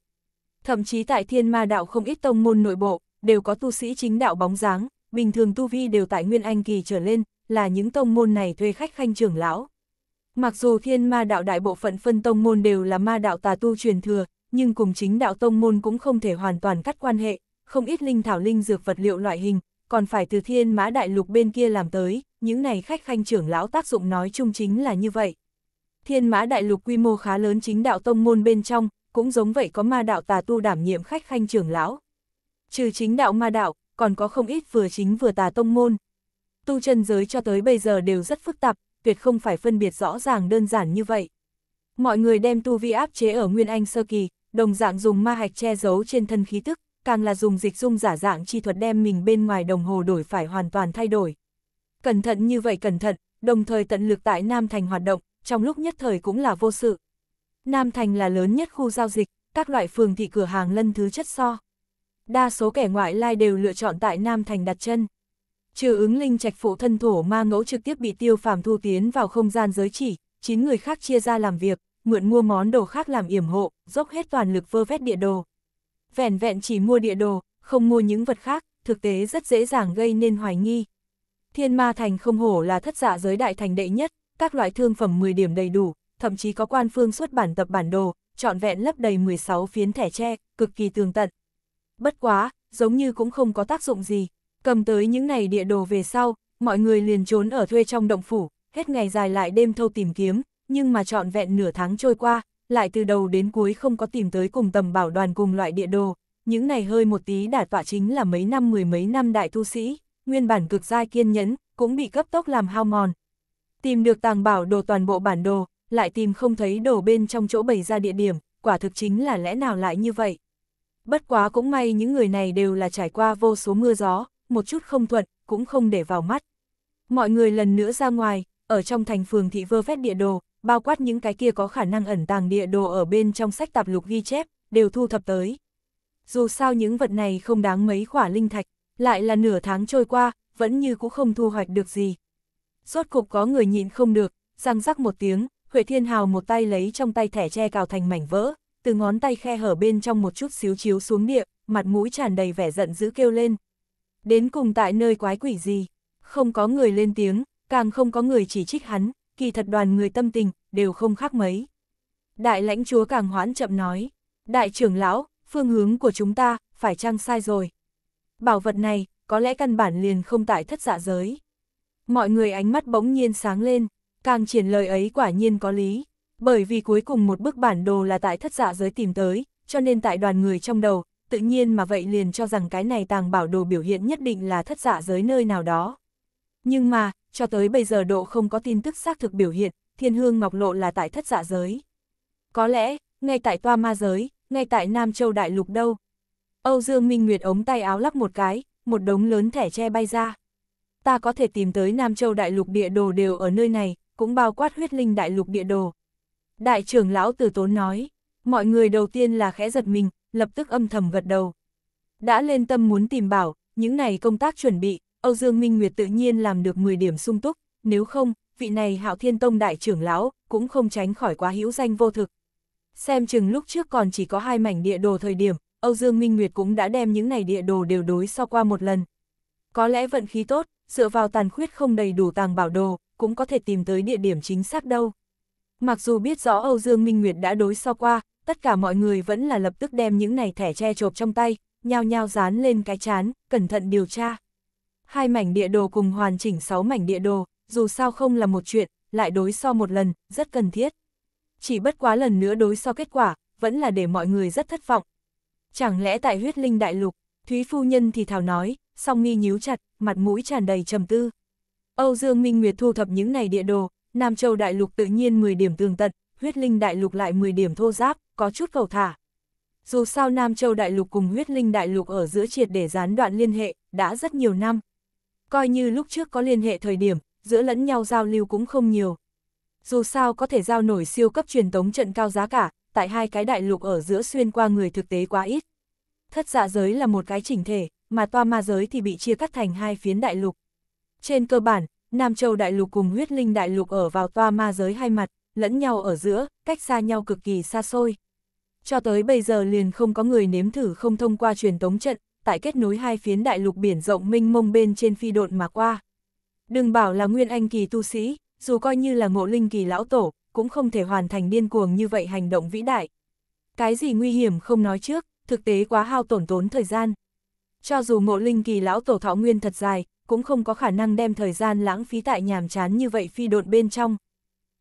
Thậm chí tại thiên ma đạo không ít tông môn nội bộ, đều có tu sĩ chính đạo bóng dáng, bình thường tu vi đều tại Nguyên Anh Kỳ trở lên, là những tông môn này thuê khách khanh trưởng lão. Mặc dù thiên ma đạo đại bộ phận phân tông môn đều là ma đạo tà tu truyền thừa, nhưng cùng chính đạo tông môn cũng không thể hoàn toàn cắt quan hệ, không ít linh thảo linh dược vật liệu loại hình, còn phải từ thiên mã đại lục bên kia làm tới, những này khách khanh trưởng lão tác dụng nói chung chính là như vậy. Thiên mã đại lục quy mô khá lớn chính đạo tông môn bên trong, cũng giống vậy có ma đạo tà tu đảm nhiệm khách khanh trưởng lão. Trừ chính đạo ma đạo, còn có không ít vừa chính vừa tà tông môn. Tu chân giới cho tới bây giờ đều rất phức tạp, tuyệt không phải phân biệt rõ ràng đơn giản như vậy. Mọi người đem tu vi áp chế ở Nguyên Anh sơ kỳ, đồng dạng dùng ma hạch che giấu trên thân khí tức, càng là dùng dịch dung giả dạng chi thuật đem mình bên ngoài đồng hồ đổi phải hoàn toàn thay đổi. Cẩn thận như vậy cẩn thận, đồng thời tận lực tại Nam Thành hoạt động, trong lúc nhất thời cũng là vô sự. Nam Thành là lớn nhất khu giao dịch, các loại phường thị cửa hàng lân thứ chất so. Đa số kẻ ngoại lai đều lựa chọn tại Nam Thành đặt chân trừ ứng linh trạch phụ thân thổ ma ngẫu trực tiếp bị tiêu phàm thu tiến vào không gian giới chỉ, chín người khác chia ra làm việc, mượn mua món đồ khác làm yểm hộ, dốc hết toàn lực vơ vét địa đồ. Vẹn vẹn chỉ mua địa đồ, không mua những vật khác, thực tế rất dễ dàng gây nên hoài nghi. Thiên ma thành không hổ là thất dạ giới đại thành đệ nhất, các loại thương phẩm 10 điểm đầy đủ, thậm chí có quan phương xuất bản tập bản đồ, trọn vẹn lấp đầy 16 phiến thẻ tre, cực kỳ tường tận. Bất quá, giống như cũng không có tác dụng gì, Cầm tới những này địa đồ về sau, mọi người liền trốn ở thuê trong động phủ, hết ngày dài lại đêm thâu tìm kiếm, nhưng mà trọn vẹn nửa tháng trôi qua, lại từ đầu đến cuối không có tìm tới cùng tầm bảo đoàn cùng loại địa đồ. Những này hơi một tí đả tọa chính là mấy năm mười mấy năm đại tu sĩ, nguyên bản cực dai kiên nhẫn, cũng bị cấp tốc làm hao mòn. Tìm được tàng bảo đồ toàn bộ bản đồ, lại tìm không thấy đồ bên trong chỗ bày ra địa điểm, quả thực chính là lẽ nào lại như vậy. Bất quá cũng may những người này đều là trải qua vô số mưa gió, một chút không thuận, cũng không để vào mắt. Mọi người lần nữa ra ngoài, ở trong thành phường thị vơ vét địa đồ, bao quát những cái kia có khả năng ẩn tàng địa đồ ở bên trong sách tạp lục ghi chép, đều thu thập tới. Dù sao những vật này không đáng mấy khỏa linh thạch, lại là nửa tháng trôi qua, vẫn như cũng không thu hoạch được gì. Rốt cục có người nhịn không được, răng rắc một tiếng, Huệ Thiên Hào một tay lấy trong tay thẻ tre cào thành mảnh vỡ, từ ngón tay khe hở bên trong một chút xíu chiếu xuống địa, mặt mũi tràn đầy vẻ giận dữ kêu lên, Đến cùng tại nơi quái quỷ gì? Không có người lên tiếng, càng không có người chỉ trích hắn, kỳ thật đoàn người tâm tình, đều không khác mấy. Đại lãnh chúa càng hoãn chậm nói, đại trưởng lão, phương hướng của chúng ta, phải chăng sai rồi. Bảo vật này, có lẽ căn bản liền không tại thất dạ giới. Mọi người ánh mắt bỗng nhiên sáng lên, càng triển lời ấy quả nhiên có lý, bởi vì cuối cùng một bức bản đồ là tại thất dạ giới tìm tới, cho nên tại đoàn người trong đầu, tự nhiên mà vậy liền cho rằng cái này tàng bảo đồ biểu hiện nhất định là thất giả dạ giới nơi nào đó. Nhưng mà, cho tới bây giờ độ không có tin tức xác thực biểu hiện, thiên hương ngọc lộ là tại thất giả dạ giới. Có lẽ, ngay tại toa ma giới, ngay tại Nam Châu Đại Lục đâu. Âu Dương Minh Nguyệt ống tay áo lắp một cái, một đống lớn thẻ che bay ra. Ta có thể tìm tới Nam Châu Đại Lục địa đồ đều ở nơi này, cũng bao quát huyết linh Đại Lục địa đồ. Đại trưởng lão từ tốn nói, mọi người đầu tiên là khẽ giật mình, lập tức âm thầm gật đầu. Đã lên tâm muốn tìm bảo, những này công tác chuẩn bị, Âu Dương Minh Nguyệt tự nhiên làm được 10 điểm sung túc, nếu không, vị này Hạo Thiên Tông đại trưởng lão cũng không tránh khỏi quá hữu danh vô thực. Xem chừng lúc trước còn chỉ có hai mảnh địa đồ thời điểm, Âu Dương Minh Nguyệt cũng đã đem những này địa đồ đều đối so qua một lần. Có lẽ vận khí tốt, dựa vào tàn khuyết không đầy đủ tàng bảo đồ, cũng có thể tìm tới địa điểm chính xác đâu. Mặc dù biết rõ Âu Dương Minh Nguyệt đã đối so qua, tất cả mọi người vẫn là lập tức đem những này thẻ che chộp trong tay, nhao nhao dán lên cái chán, cẩn thận điều tra. Hai mảnh địa đồ cùng hoàn chỉnh sáu mảnh địa đồ, dù sao không là một chuyện, lại đối so một lần, rất cần thiết. Chỉ bất quá lần nữa đối so kết quả, vẫn là để mọi người rất thất vọng. Chẳng lẽ tại huyết linh đại lục, Thúy Phu Nhân thì thảo nói, song nghi nhíu chặt, mặt mũi tràn đầy trầm tư. Âu Dương Minh Nguyệt thu thập những này địa đồ, Nam Châu Đại Lục tự nhiên 10 điểm tường tận, huyết linh đại lục lại 10 điểm thô giáp, có chút cầu thả. Dù sao Nam Châu đại lục cùng huyết linh đại lục ở giữa triệt để gián đoạn liên hệ, đã rất nhiều năm. Coi như lúc trước có liên hệ thời điểm, giữa lẫn nhau giao lưu cũng không nhiều. Dù sao có thể giao nổi siêu cấp truyền tống trận cao giá cả, tại hai cái đại lục ở giữa xuyên qua người thực tế quá ít. Thất dạ giới là một cái chỉnh thể, mà toa ma giới thì bị chia cắt thành hai phiến đại lục. Trên cơ bản, Nam Châu đại lục cùng huyết linh đại lục ở vào toa ma giới hai mặt, lẫn nhau ở giữa, cách xa nhau cực kỳ xa xôi. Cho tới bây giờ liền không có người nếm thử không thông qua truyền tống trận, tại kết nối hai phiến đại lục biển rộng minh mông bên trên phi độn mà qua. Đừng bảo là nguyên anh kỳ tu sĩ, dù coi như là ngộ linh kỳ lão tổ, cũng không thể hoàn thành điên cuồng như vậy hành động vĩ đại. Cái gì nguy hiểm không nói trước, thực tế quá hao tổn tốn thời gian. Cho dù ngộ linh kỳ lão tổ thọ nguyên thật dài, cũng không có khả năng đem thời gian lãng phí tại nhàm chán như vậy phi độn bên trong.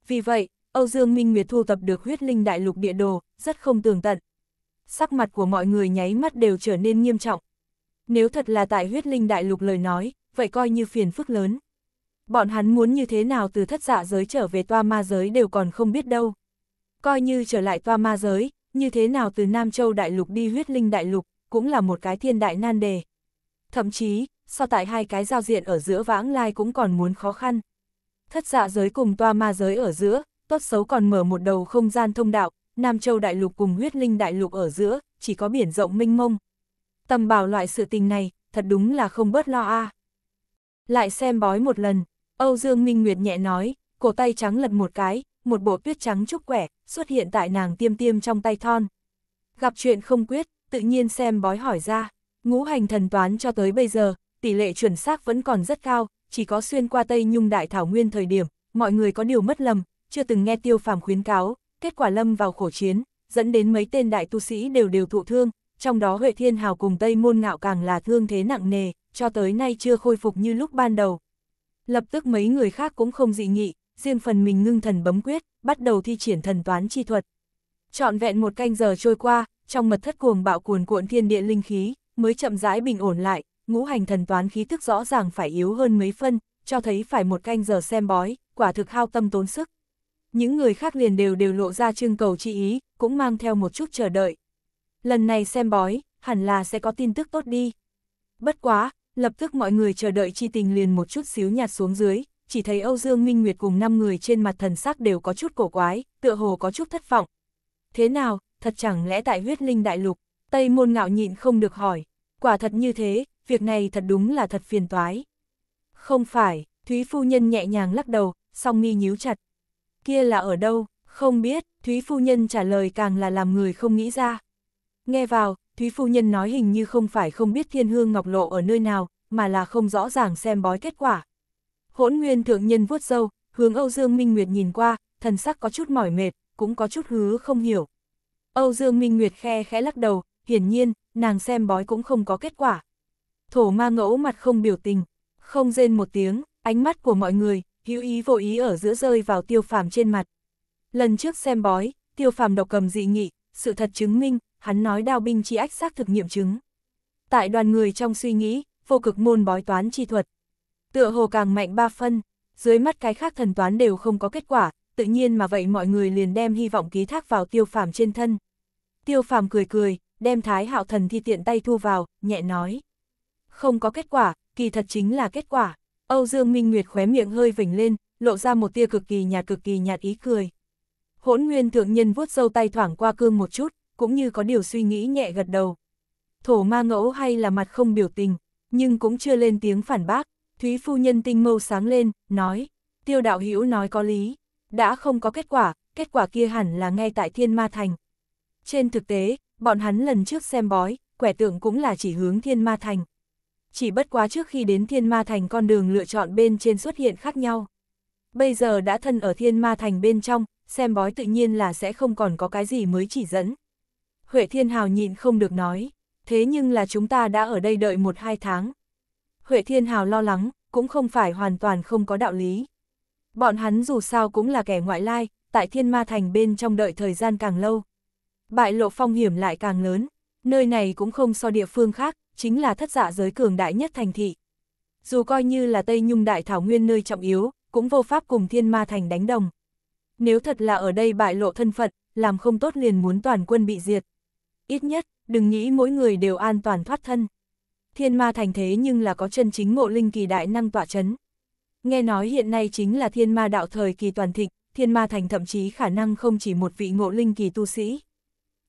Vì vậy, Âu Dương Minh Nguyệt thu tập được huyết linh đại lục địa đồ, rất không tường tận. Sắc mặt của mọi người nháy mắt đều trở nên nghiêm trọng. Nếu thật là tại huyết linh đại lục lời nói, vậy coi như phiền phức lớn. Bọn hắn muốn như thế nào từ thất dạ giới trở về toa ma giới đều còn không biết đâu. Coi như trở lại toa ma giới, như thế nào từ Nam Châu đại lục đi huyết linh đại lục, cũng là một cái thiên đại nan đề. Thậm chí, so tại hai cái giao diện ở giữa vãng lai cũng còn muốn khó khăn. Thất dạ giới cùng toa ma giới ở giữa, tốt xấu còn mở một đầu không gian thông đạo, Nam Châu Đại Lục cùng huyết linh Đại Lục ở giữa, chỉ có biển rộng minh mông. Tầm bảo loại sự tình này, thật đúng là không bớt lo a. Lại xem bói một lần, Âu Dương Minh Nguyệt nhẹ nói, cổ tay trắng lật một cái, một bộ tuyết trắng trúc quẻ, xuất hiện tại nàng tiêm tiêm trong tay thon. Gặp chuyện không quyết, tự nhiên xem bói hỏi ra, ngũ hành thần toán cho tới bây giờ, tỷ lệ chuẩn xác vẫn còn rất cao, chỉ có xuyên qua Tây Nhung Đại Thảo Nguyên thời điểm, mọi người có điều mất lầm, chưa từng nghe tiêu phàm khuyến cáo, kết quả lâm vào khổ chiến, dẫn đến mấy tên đại tu sĩ đều đều thụ thương, trong đó Huệ Thiên Hào cùng Tây Môn Ngạo càng là thương thế nặng nề, cho tới nay chưa khôi phục như lúc ban đầu. Lập tức mấy người khác cũng không dị nghị, riêng phần mình ngưng thần bấm quyết, bắt đầu thi triển thần toán chi thuật. Trọn vẹn một canh giờ trôi qua, trong mật thất cuồng bạo cuồn cuộn thiên địa linh khí, mới chậm rãi bình ổn lại, ngũ hành thần toán khí thức rõ ràng phải yếu hơn mấy phân, cho thấy phải một canh giờ xem bói, quả thực hao tâm tốn sức những người khác liền đều đều lộ ra trưng cầu chi ý, cũng mang theo một chút chờ đợi. Lần này xem bói, hẳn là sẽ có tin tức tốt đi. Bất quá, lập tức mọi người chờ đợi chi tình liền một chút xíu nhạt xuống dưới, chỉ thấy Âu Dương Minh Nguyệt cùng 5 người trên mặt thần sắc đều có chút cổ quái, tựa hồ có chút thất vọng. Thế nào, thật chẳng lẽ tại huyết linh đại lục, Tây Môn ngạo nhịn không được hỏi, quả thật như thế, việc này thật đúng là thật phiền toái. Không phải, Thúy Phu Nhân nhẹ nhàng lắc đầu, song mi nhíu chặt kia là ở đâu, không biết, Thúy Phu Nhân trả lời càng là làm người không nghĩ ra. Nghe vào, Thúy Phu Nhân nói hình như không phải không biết thiên hương ngọc lộ ở nơi nào, mà là không rõ ràng xem bói kết quả. Hỗn Nguyên Thượng Nhân vuốt dâu, hướng Âu Dương Minh Nguyệt nhìn qua, thần sắc có chút mỏi mệt, cũng có chút hứa không hiểu. Âu Dương Minh Nguyệt khe khẽ lắc đầu, hiển nhiên, nàng xem bói cũng không có kết quả. Thổ ma ngẫu mặt không biểu tình, không rên một tiếng, ánh mắt của mọi người, hữu ý vô ý ở giữa rơi vào tiêu phàm trên mặt. Lần trước xem bói, tiêu phàm độc cầm dị nghị, sự thật chứng minh, hắn nói đao binh chi ách xác thực nghiệm chứng. Tại đoàn người trong suy nghĩ, vô cực môn bói toán chi thuật. Tựa hồ càng mạnh ba phân, dưới mắt cái khác thần toán đều không có kết quả, tự nhiên mà vậy mọi người liền đem hy vọng ký thác vào tiêu phàm trên thân. Tiêu phàm cười cười, đem thái hạo thần thi tiện tay thu vào, nhẹ nói. Không có kết quả, kỳ thật chính là kết quả. Âu Dương Minh Nguyệt khóe miệng hơi vỉnh lên, lộ ra một tia cực kỳ nhạt cực kỳ nhạt ý cười. Hỗn Nguyên thượng nhân vuốt sâu tay thoảng qua cương một chút, cũng như có điều suy nghĩ nhẹ gật đầu. Thổ ma ngẫu hay là mặt không biểu tình, nhưng cũng chưa lên tiếng phản bác, Thúy phu nhân tinh mâu sáng lên, nói, tiêu đạo hữu nói có lý, đã không có kết quả, kết quả kia hẳn là ngay tại thiên ma thành. Trên thực tế, bọn hắn lần trước xem bói, quẻ tượng cũng là chỉ hướng thiên ma thành chỉ bất quá trước khi đến thiên ma thành con đường lựa chọn bên trên xuất hiện khác nhau. Bây giờ đã thân ở thiên ma thành bên trong, xem bói tự nhiên là sẽ không còn có cái gì mới chỉ dẫn. Huệ Thiên Hào nhịn không được nói, thế nhưng là chúng ta đã ở đây đợi một hai tháng. Huệ Thiên Hào lo lắng, cũng không phải hoàn toàn không có đạo lý. Bọn hắn dù sao cũng là kẻ ngoại lai, tại thiên ma thành bên trong đợi thời gian càng lâu. Bại lộ phong hiểm lại càng lớn, nơi này cũng không so địa phương khác, chính là thất dạ giới cường đại nhất thành thị. Dù coi như là Tây Nhung Đại Thảo Nguyên nơi trọng yếu, cũng vô pháp cùng Thiên Ma Thành đánh đồng. Nếu thật là ở đây bại lộ thân phận, làm không tốt liền muốn toàn quân bị diệt. Ít nhất, đừng nghĩ mỗi người đều an toàn thoát thân. Thiên Ma Thành thế nhưng là có chân chính ngộ linh kỳ đại năng tỏa chấn. Nghe nói hiện nay chính là Thiên Ma Đạo thời kỳ toàn thịnh, Thiên Ma Thành thậm chí khả năng không chỉ một vị ngộ linh kỳ tu sĩ.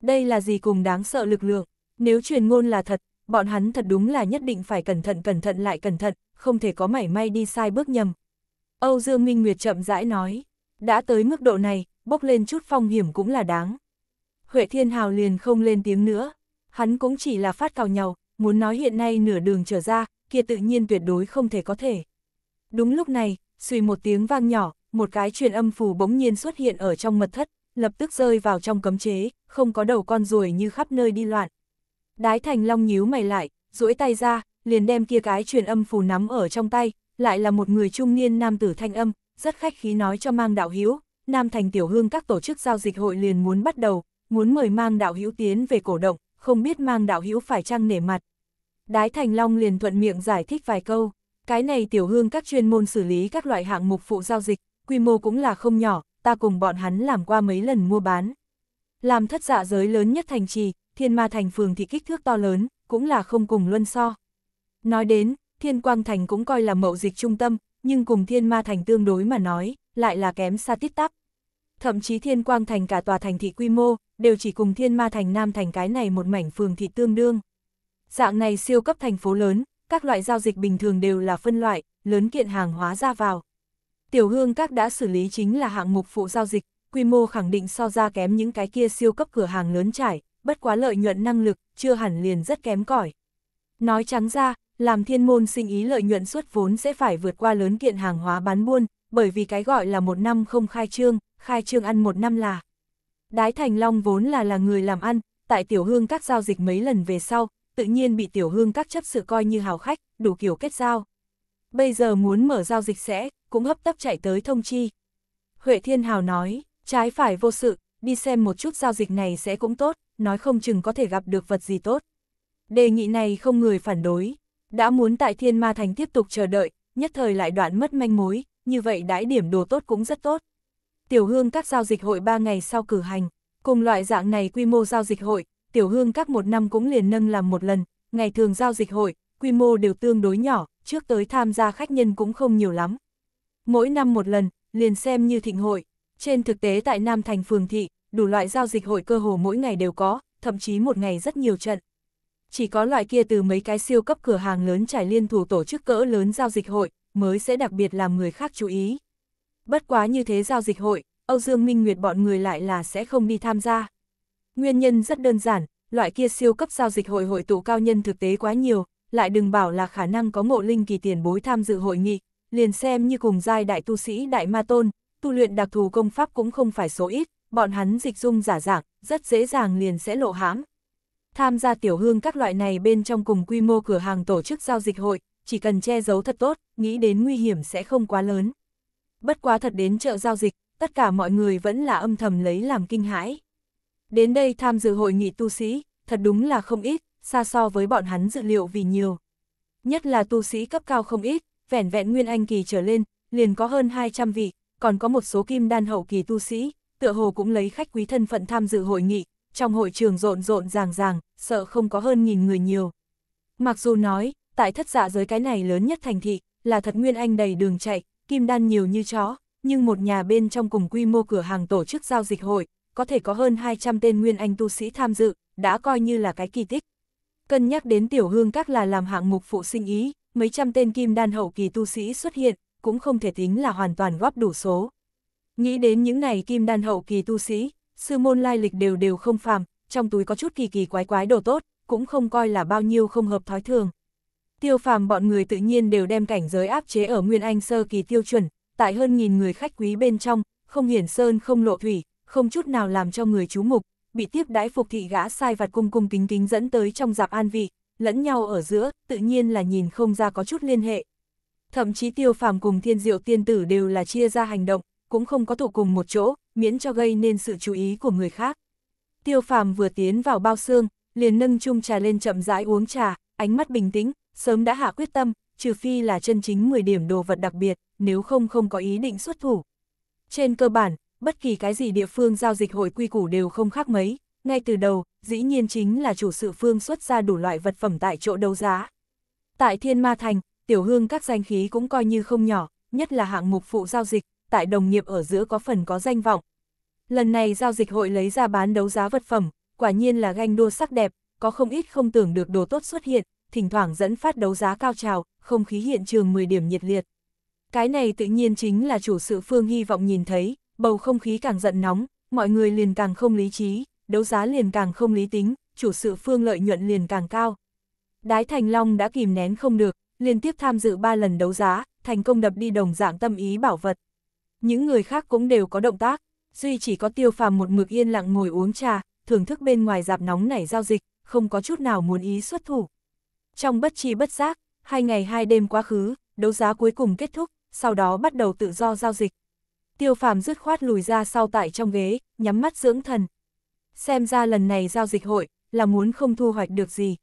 Đây là gì cùng đáng sợ lực lượng, nếu truyền ngôn là thật, bọn hắn thật đúng là nhất định phải cẩn thận cẩn thận lại cẩn thận, không thể có mảy may đi sai bước nhầm. Âu Dương Minh Nguyệt chậm rãi nói, đã tới mức độ này, bốc lên chút phong hiểm cũng là đáng. Huệ Thiên Hào liền không lên tiếng nữa, hắn cũng chỉ là phát cào nhau, muốn nói hiện nay nửa đường trở ra, kia tự nhiên tuyệt đối không thể có thể. Đúng lúc này, suy một tiếng vang nhỏ, một cái truyền âm phù bỗng nhiên xuất hiện ở trong mật thất, lập tức rơi vào trong cấm chế, không có đầu con ruồi như khắp nơi đi loạn. Đái Thành Long nhíu mày lại, duỗi tay ra, liền đem kia cái truyền âm phù nắm ở trong tay, lại là một người trung niên nam tử thanh âm, rất khách khí nói cho mang đạo hữu Nam Thành Tiểu Hương các tổ chức giao dịch hội liền muốn bắt đầu, muốn mời mang đạo hữu tiến về cổ động, không biết mang đạo hữu phải chăng nể mặt. Đái Thành Long liền thuận miệng giải thích vài câu, cái này Tiểu Hương các chuyên môn xử lý các loại hạng mục phụ giao dịch, quy mô cũng là không nhỏ, ta cùng bọn hắn làm qua mấy lần mua bán. Làm thất dạ giới lớn nhất thành trì, thiên ma thành phường thì kích thước to lớn, cũng là không cùng luân so. Nói đến, thiên quang thành cũng coi là mậu dịch trung tâm, nhưng cùng thiên ma thành tương đối mà nói, lại là kém xa tít tắp. Thậm chí thiên quang thành cả tòa thành thị quy mô, đều chỉ cùng thiên ma thành nam thành cái này một mảnh phường thị tương đương. Dạng này siêu cấp thành phố lớn, các loại giao dịch bình thường đều là phân loại, lớn kiện hàng hóa ra vào. Tiểu hương các đã xử lý chính là hạng mục phụ giao dịch, quy mô khẳng định so ra kém những cái kia siêu cấp cửa hàng lớn trải, bất quá lợi nhuận năng lực, chưa hẳn liền rất kém cỏi. Nói trắng ra, làm thiên môn sinh ý lợi nhuận suất vốn sẽ phải vượt qua lớn kiện hàng hóa bán buôn, bởi vì cái gọi là một năm không khai trương, khai trương ăn một năm là. Đái Thành Long vốn là là người làm ăn, tại tiểu hương các giao dịch mấy lần về sau, tự nhiên bị tiểu hương các chấp sự coi như hào khách, đủ kiểu kết giao. Bây giờ muốn mở giao dịch sẽ, cũng hấp tấp chạy tới thông chi. Huệ Thiên Hào nói, trái phải vô sự, đi xem một chút giao dịch này sẽ cũng tốt nói không chừng có thể gặp được vật gì tốt. Đề nghị này không người phản đối, đã muốn tại thiên ma thành tiếp tục chờ đợi, nhất thời lại đoạn mất manh mối, như vậy đãi điểm đồ tốt cũng rất tốt. Tiểu hương các giao dịch hội 3 ngày sau cử hành, cùng loại dạng này quy mô giao dịch hội, tiểu hương các một năm cũng liền nâng làm một lần, ngày thường giao dịch hội, quy mô đều tương đối nhỏ, trước tới tham gia khách nhân cũng không nhiều lắm. Mỗi năm một lần, liền xem như thịnh hội, trên thực tế tại Nam Thành Phường Thị, đủ loại giao dịch hội cơ hồ mỗi ngày đều có, thậm chí một ngày rất nhiều trận. Chỉ có loại kia từ mấy cái siêu cấp cửa hàng lớn trải liên thủ tổ chức cỡ lớn giao dịch hội, mới sẽ đặc biệt làm người khác chú ý. Bất quá như thế giao dịch hội, Âu Dương Minh Nguyệt bọn người lại là sẽ không đi tham gia. Nguyên nhân rất đơn giản, loại kia siêu cấp giao dịch hội hội tụ cao nhân thực tế quá nhiều, lại đừng bảo là khả năng có ngộ linh kỳ tiền bối tham dự hội nghị, liền xem như cùng giai đại tu sĩ đại ma tôn, tu luyện đặc thù công pháp cũng không phải số ít, bọn hắn dịch dung giả dạng, rất dễ dàng liền sẽ lộ hãm. Tham gia tiểu hương các loại này bên trong cùng quy mô cửa hàng tổ chức giao dịch hội, chỉ cần che giấu thật tốt, nghĩ đến nguy hiểm sẽ không quá lớn. Bất quá thật đến chợ giao dịch, tất cả mọi người vẫn là âm thầm lấy làm kinh hãi. Đến đây tham dự hội nghị tu sĩ, thật đúng là không ít, xa so với bọn hắn dự liệu vì nhiều. Nhất là tu sĩ cấp cao không ít, vẻn vẹn nguyên anh kỳ trở lên, liền có hơn 200 vị, còn có một số kim đan hậu kỳ tu sĩ, tựa hồ cũng lấy khách quý thân phận tham dự hội nghị, trong hội trường rộn rộn ràng ràng, sợ không có hơn nghìn người nhiều. Mặc dù nói, tại thất dạ giới cái này lớn nhất thành thị, là thật nguyên anh đầy đường chạy, kim đan nhiều như chó, nhưng một nhà bên trong cùng quy mô cửa hàng tổ chức giao dịch hội, có thể có hơn 200 tên nguyên anh tu sĩ tham dự, đã coi như là cái kỳ tích. Cân nhắc đến tiểu hương các là làm hạng mục phụ sinh ý, mấy trăm tên kim đan hậu kỳ tu sĩ xuất hiện, cũng không thể tính là hoàn toàn góp đủ số. Nghĩ đến những này kim đan hậu kỳ tu sĩ, sư môn lai lịch đều đều không phàm, trong túi có chút kỳ kỳ quái quái đồ tốt, cũng không coi là bao nhiêu không hợp thói thường. Tiêu phàm bọn người tự nhiên đều đem cảnh giới áp chế ở Nguyên Anh sơ kỳ tiêu chuẩn, tại hơn nghìn người khách quý bên trong, không hiển sơn không lộ thủy, không chút nào làm cho người chú mục, bị tiếp đãi phục thị gã sai vặt cung cung kính kính dẫn tới trong dạp an vị, lẫn nhau ở giữa, tự nhiên là nhìn không ra có chút liên hệ. Thậm chí tiêu phàm cùng thiên diệu tiên tử đều là chia ra hành động, cũng không có tụ cùng một chỗ, miễn cho gây nên sự chú ý của người khác. Tiêu phàm vừa tiến vào bao xương, liền nâng chung trà lên chậm rãi uống trà, ánh mắt bình tĩnh, sớm đã hạ quyết tâm, trừ phi là chân chính 10 điểm đồ vật đặc biệt, nếu không không có ý định xuất thủ. Trên cơ bản, bất kỳ cái gì địa phương giao dịch hội quy củ đều không khác mấy, ngay từ đầu, dĩ nhiên chính là chủ sự phương xuất ra đủ loại vật phẩm tại chỗ đấu giá. Tại Thiên Ma Thành, tiểu hương các danh khí cũng coi như không nhỏ, nhất là hạng mục phụ giao dịch, tại đồng nghiệp ở giữa có phần có danh vọng. Lần này giao dịch hội lấy ra bán đấu giá vật phẩm, quả nhiên là ganh đua sắc đẹp, có không ít không tưởng được đồ tốt xuất hiện, thỉnh thoảng dẫn phát đấu giá cao trào, không khí hiện trường 10 điểm nhiệt liệt. Cái này tự nhiên chính là chủ sự Phương hy vọng nhìn thấy, bầu không khí càng giận nóng, mọi người liền càng không lý trí, đấu giá liền càng không lý tính, chủ sự Phương lợi nhuận liền càng cao. Đái Thành Long đã kìm nén không được, liên tiếp tham dự 3 lần đấu giá, thành công đập đi đồng dạng tâm ý bảo vật những người khác cũng đều có động tác, duy chỉ có tiêu phàm một mực yên lặng ngồi uống trà, thưởng thức bên ngoài dạp nóng nảy giao dịch, không có chút nào muốn ý xuất thủ. Trong bất chi bất giác, hai ngày hai đêm quá khứ, đấu giá cuối cùng kết thúc, sau đó bắt đầu tự do giao dịch. Tiêu phàm dứt khoát lùi ra sau tại trong ghế, nhắm mắt dưỡng thần. Xem ra lần này giao dịch hội, là muốn không thu hoạch được gì.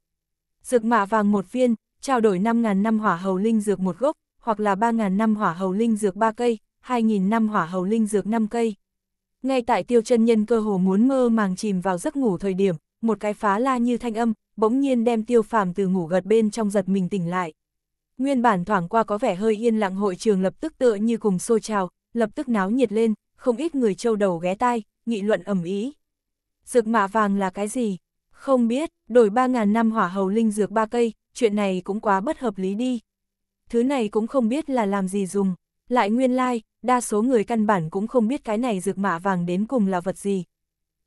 Dược mạ vàng một viên, trao đổi 5.000 năm hỏa hầu linh dược một gốc, hoặc là 3.000 năm hỏa hầu linh dược ba cây, 2.000 năm hỏa hầu linh dược 5 cây. Ngay tại tiêu chân nhân cơ hồ muốn mơ màng chìm vào giấc ngủ thời điểm, một cái phá la như thanh âm, bỗng nhiên đem tiêu phàm từ ngủ gật bên trong giật mình tỉnh lại. Nguyên bản thoảng qua có vẻ hơi yên lặng hội trường lập tức tựa như cùng xô trào, lập tức náo nhiệt lên, không ít người trâu đầu ghé tai, nghị luận ẩm ý. Dược mạ vàng là cái gì? Không biết, đổi 3.000 năm hỏa hầu linh dược ba cây, chuyện này cũng quá bất hợp lý đi. Thứ này cũng không biết là làm gì dùng. Lại nguyên lai, like, đa số người căn bản cũng không biết cái này dược mạ vàng đến cùng là vật gì.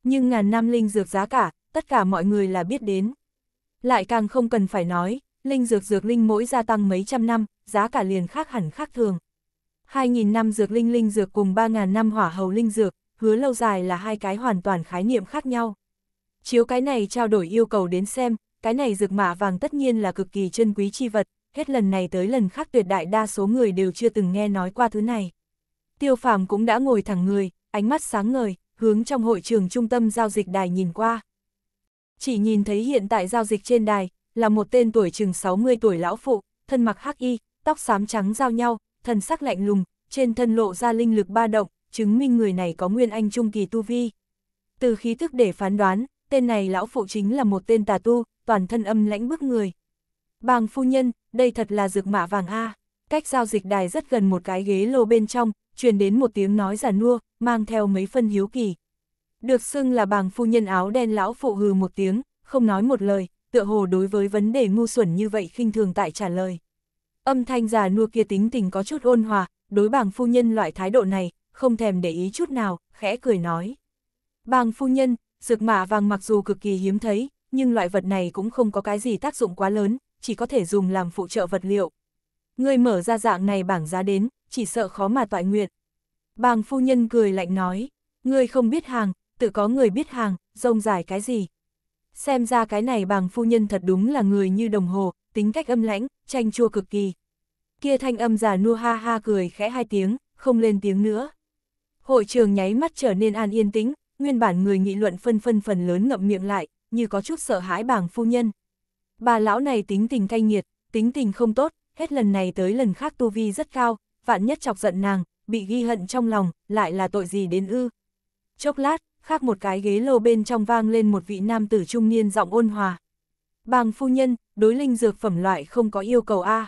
Nhưng ngàn năm linh dược giá cả, tất cả mọi người là biết đến. Lại càng không cần phải nói, linh dược dược linh mỗi gia tăng mấy trăm năm, giá cả liền khác hẳn khác thường. 2.000 năm dược linh linh dược cùng 3.000 năm hỏa hầu linh dược, hứa lâu dài là hai cái hoàn toàn khái niệm khác nhau. Chiếu cái này trao đổi yêu cầu đến xem, cái này dược mạ vàng tất nhiên là cực kỳ chân quý chi vật, hết lần này tới lần khác tuyệt đại đa số người đều chưa từng nghe nói qua thứ này. Tiêu phàm cũng đã ngồi thẳng người, ánh mắt sáng ngời, hướng trong hội trường trung tâm giao dịch đài nhìn qua. Chỉ nhìn thấy hiện tại giao dịch trên đài, là một tên tuổi chừng 60 tuổi lão phụ, thân mặc hắc y, tóc xám trắng giao nhau, thần sắc lạnh lùng, trên thân lộ ra linh lực ba động, chứng minh người này có nguyên anh trung kỳ tu vi. Từ khí thức để phán đoán, tên này lão phụ chính là một tên tà tu, toàn thân âm lãnh bức người. Bàng phu nhân, đây thật là dược mạ vàng A. Cách giao dịch đài rất gần một cái ghế lô bên trong, truyền đến một tiếng nói giả nua, mang theo mấy phân hiếu kỳ. Được xưng là bàng phu nhân áo đen lão phụ hừ một tiếng, không nói một lời, tựa hồ đối với vấn đề ngu xuẩn như vậy khinh thường tại trả lời. Âm thanh già nua kia tính tình có chút ôn hòa, đối bàng phu nhân loại thái độ này, không thèm để ý chút nào, khẽ cười nói. Bàng phu nhân, dược mạ vàng mặc dù cực kỳ hiếm thấy, nhưng loại vật này cũng không có cái gì tác dụng quá lớn, chỉ có thể dùng làm phụ trợ vật liệu. Người mở ra dạng này bảng giá đến, chỉ sợ khó mà toại nguyện. Bàng phu nhân cười lạnh nói, người không biết hàng, tự có người biết hàng, rông dài cái gì. Xem ra cái này bàng phu nhân thật đúng là người như đồng hồ, tính cách âm lãnh, tranh chua cực kỳ. Kia thanh âm già nua ha ha cười khẽ hai tiếng, không lên tiếng nữa. Hội trường nháy mắt trở nên an yên tĩnh, nguyên bản người nghị luận phân phân phần lớn ngậm miệng lại, như có chút sợ hãi bàng phu nhân. Bà lão này tính tình cay nghiệt, tính tình không tốt, hết lần này tới lần khác tu vi rất cao, vạn nhất chọc giận nàng, bị ghi hận trong lòng, lại là tội gì đến ư. Chốc lát, khác một cái ghế lô bên trong vang lên một vị nam tử trung niên giọng ôn hòa. Bàng phu nhân, đối linh dược phẩm loại không có yêu cầu A.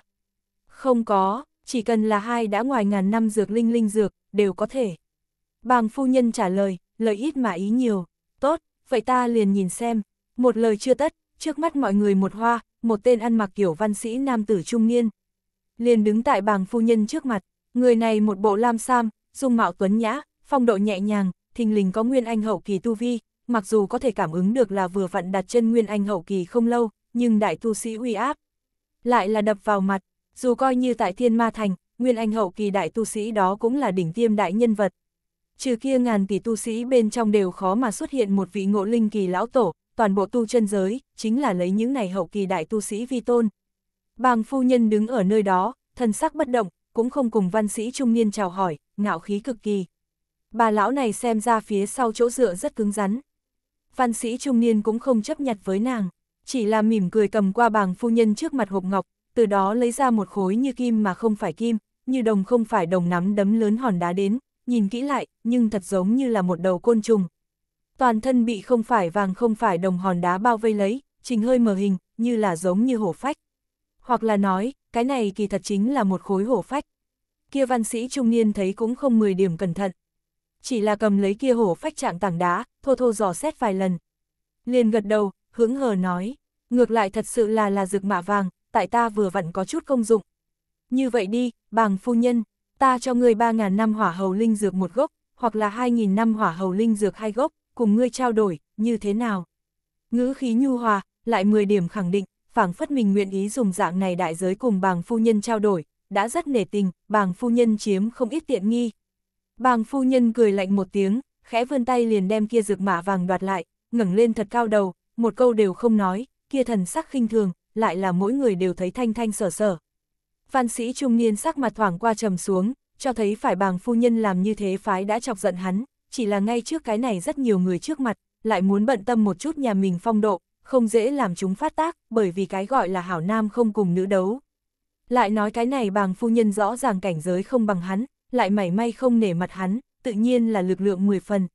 Không có, chỉ cần là hai đã ngoài ngàn năm dược linh linh dược, đều có thể. Bàng phu nhân trả lời, lời ít mà ý nhiều. Tốt, vậy ta liền nhìn xem. Một lời chưa tất, trước mắt mọi người một hoa, một tên ăn mặc kiểu văn sĩ nam tử trung niên. Liền đứng tại bàng phu nhân trước mặt, người này một bộ lam sam, dung mạo tuấn nhã, phong độ nhẹ nhàng, thình lình có nguyên anh hậu kỳ tu vi, mặc dù có thể cảm ứng được là vừa vặn đặt chân nguyên anh hậu kỳ không lâu, nhưng đại tu sĩ uy áp lại là đập vào mặt, dù coi như tại thiên ma thành, nguyên anh hậu kỳ đại tu sĩ đó cũng là đỉnh tiêm đại nhân vật. Trừ kia ngàn tỷ tu sĩ bên trong đều khó mà xuất hiện một vị ngộ linh kỳ lão tổ, toàn bộ tu chân giới, chính là lấy những này hậu kỳ đại tu sĩ vi tôn. Bàng phu nhân đứng ở nơi đó, thân sắc bất động, cũng không cùng văn sĩ trung niên chào hỏi, ngạo khí cực kỳ. Bà lão này xem ra phía sau chỗ dựa rất cứng rắn. Văn sĩ trung niên cũng không chấp nhặt với nàng, chỉ là mỉm cười cầm qua bàng phu nhân trước mặt hộp ngọc, từ đó lấy ra một khối như kim mà không phải kim, như đồng không phải đồng nắm đấm lớn hòn đá đến, nhìn kỹ lại, nhưng thật giống như là một đầu côn trùng, Toàn thân bị không phải vàng không phải đồng hòn đá bao vây lấy, trình hơi mờ hình, như là giống như hổ phách. Hoặc là nói, cái này kỳ thật chính là một khối hổ phách. Kia văn sĩ trung niên thấy cũng không 10 điểm cẩn thận. Chỉ là cầm lấy kia hổ phách trạng tảng đá, thô thô dò xét vài lần. Liền gật đầu, hướng hờ nói, ngược lại thật sự là là dược mạ vàng, tại ta vừa vặn có chút công dụng. Như vậy đi, bàng phu nhân, ta cho người 3.000 năm hỏa hầu linh dược một gốc, hoặc là 2.000 năm hỏa hầu linh dược hai gốc, cùng ngươi trao đổi, như thế nào? Ngữ khí nhu hòa, lại 10 điểm khẳng định, phảng phất mình nguyện ý dùng dạng này đại giới cùng bàng phu nhân trao đổi, đã rất nể tình, bàng phu nhân chiếm không ít tiện nghi. Bàng phu nhân cười lạnh một tiếng, khẽ vươn tay liền đem kia rực mã vàng đoạt lại, ngẩng lên thật cao đầu, một câu đều không nói, kia thần sắc khinh thường, lại là mỗi người đều thấy thanh thanh sở sở. Văn sĩ trung niên sắc mặt thoảng qua trầm xuống, cho thấy phải bàng phu nhân làm như thế phái đã chọc giận hắn, chỉ là ngay trước cái này rất nhiều người trước mặt, lại muốn bận tâm một chút nhà mình phong độ, không dễ làm chúng phát tác, bởi vì cái gọi là hảo nam không cùng nữ đấu. Lại nói cái này bàng phu nhân rõ ràng cảnh giới không bằng hắn, lại mảy may không nể mặt hắn, tự nhiên là lực lượng 10 phần.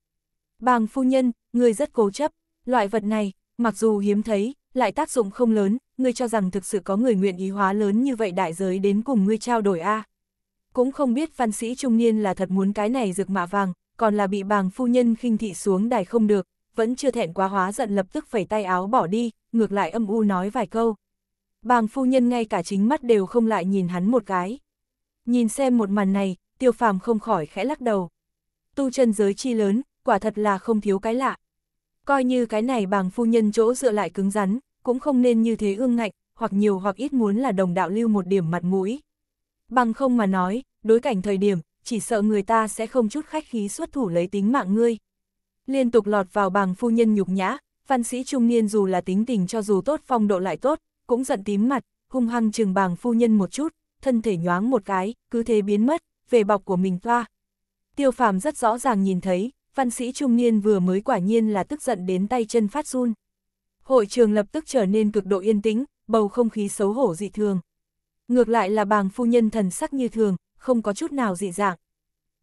Bàng phu nhân, người rất cố chấp, loại vật này, mặc dù hiếm thấy, lại tác dụng không lớn, ngươi cho rằng thực sự có người nguyện ý hóa lớn như vậy đại giới đến cùng ngươi trao đổi a Cũng không biết văn sĩ trung niên là thật muốn cái này rực mạ vàng, còn là bị bàng phu nhân khinh thị xuống đài không được, vẫn chưa thẹn quá hóa giận lập tức phẩy tay áo bỏ đi, ngược lại âm u nói vài câu. Bàng phu nhân ngay cả chính mắt đều không lại nhìn hắn một cái. Nhìn xem một màn này, tiêu phàm không khỏi khẽ lắc đầu. Tu chân giới chi lớn, quả thật là không thiếu cái lạ. Coi như cái này bàng phu nhân chỗ dựa lại cứng rắn, cũng không nên như thế ương ngạnh, hoặc nhiều hoặc ít muốn là đồng đạo lưu một điểm mặt mũi. Bằng không mà nói, đối cảnh thời điểm, chỉ sợ người ta sẽ không chút khách khí xuất thủ lấy tính mạng ngươi. Liên tục lọt vào bàng phu nhân nhục nhã, văn sĩ trung niên dù là tính tình cho dù tốt phong độ lại tốt, cũng giận tím mặt, hung hăng trừng bàng phu nhân một chút, thân thể nhoáng một cái, cứ thế biến mất, về bọc của mình toa. Tiêu phàm rất rõ ràng nhìn thấy, văn sĩ trung niên vừa mới quả nhiên là tức giận đến tay chân phát run. Hội trường lập tức trở nên cực độ yên tĩnh, bầu không khí xấu hổ dị thường. Ngược lại là bàng phu nhân thần sắc như thường, không có chút nào dị dạng.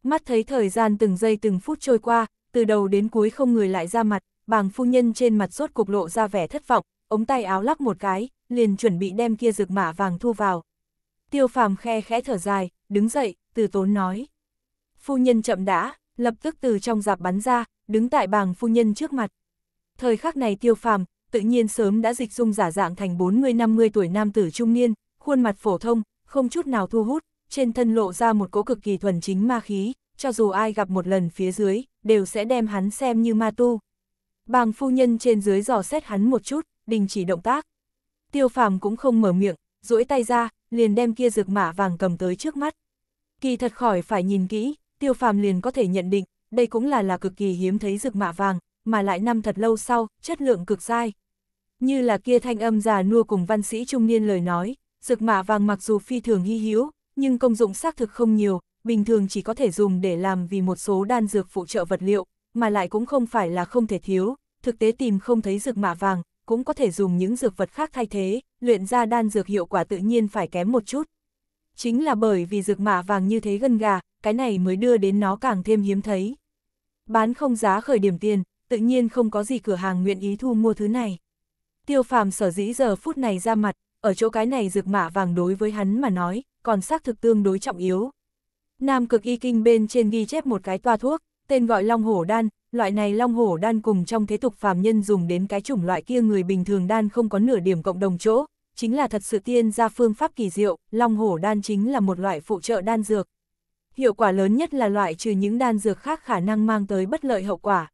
Mắt thấy thời gian từng giây từng phút trôi qua, từ đầu đến cuối không người lại ra mặt, bàng phu nhân trên mặt rốt cục lộ ra vẻ thất vọng, ống tay áo lắc một cái, liền chuẩn bị đem kia rực mã vàng thu vào. Tiêu phàm khe khẽ thở dài, đứng dậy, từ tốn nói. Phu nhân chậm đã, lập tức từ trong giạp bắn ra, đứng tại bàng phu nhân trước mặt. Thời khắc này tiêu phàm, tự nhiên sớm đã dịch dung giả dạng thành 40-50 tuổi nam tử trung niên, khuôn mặt phổ thông, không chút nào thu hút, trên thân lộ ra một cỗ cực kỳ thuần chính ma khí, cho dù ai gặp một lần phía dưới, đều sẽ đem hắn xem như ma tu. Bàng phu nhân trên dưới dò xét hắn một chút, đình chỉ động tác. Tiêu phàm cũng không mở miệng, duỗi tay ra, liền đem kia dược mã vàng cầm tới trước mắt. Kỳ thật khỏi phải nhìn kỹ, tiêu phàm liền có thể nhận định, đây cũng là là cực kỳ hiếm thấy dược mã vàng, mà lại năm thật lâu sau, chất lượng cực dai. Như là kia thanh âm già nua cùng văn sĩ trung niên lời nói, dược mã vàng mặc dù phi thường hy hi hữu, nhưng công dụng xác thực không nhiều, bình thường chỉ có thể dùng để làm vì một số đan dược phụ trợ vật liệu, mà lại cũng không phải là không thể thiếu, thực tế tìm không thấy dược mạ vàng, cũng có thể dùng những dược vật khác thay thế, luyện ra đan dược hiệu quả tự nhiên phải kém một chút. Chính là bởi vì dược mạ vàng như thế gân gà, cái này mới đưa đến nó càng thêm hiếm thấy. Bán không giá khởi điểm tiền, tự nhiên không có gì cửa hàng nguyện ý thu mua thứ này. Tiêu phàm sở dĩ giờ phút này ra mặt, ở chỗ cái này dược mạ vàng đối với hắn mà nói, còn xác thực tương đối trọng yếu. Nam cực y kinh bên trên ghi chép một cái toa thuốc, tên gọi long hổ đan, loại này long hổ đan cùng trong thế tục phàm nhân dùng đến cái chủng loại kia người bình thường đan không có nửa điểm cộng đồng chỗ, chính là thật sự tiên ra phương pháp kỳ diệu, long hổ đan chính là một loại phụ trợ đan dược. Hiệu quả lớn nhất là loại trừ những đan dược khác khả năng mang tới bất lợi hậu quả.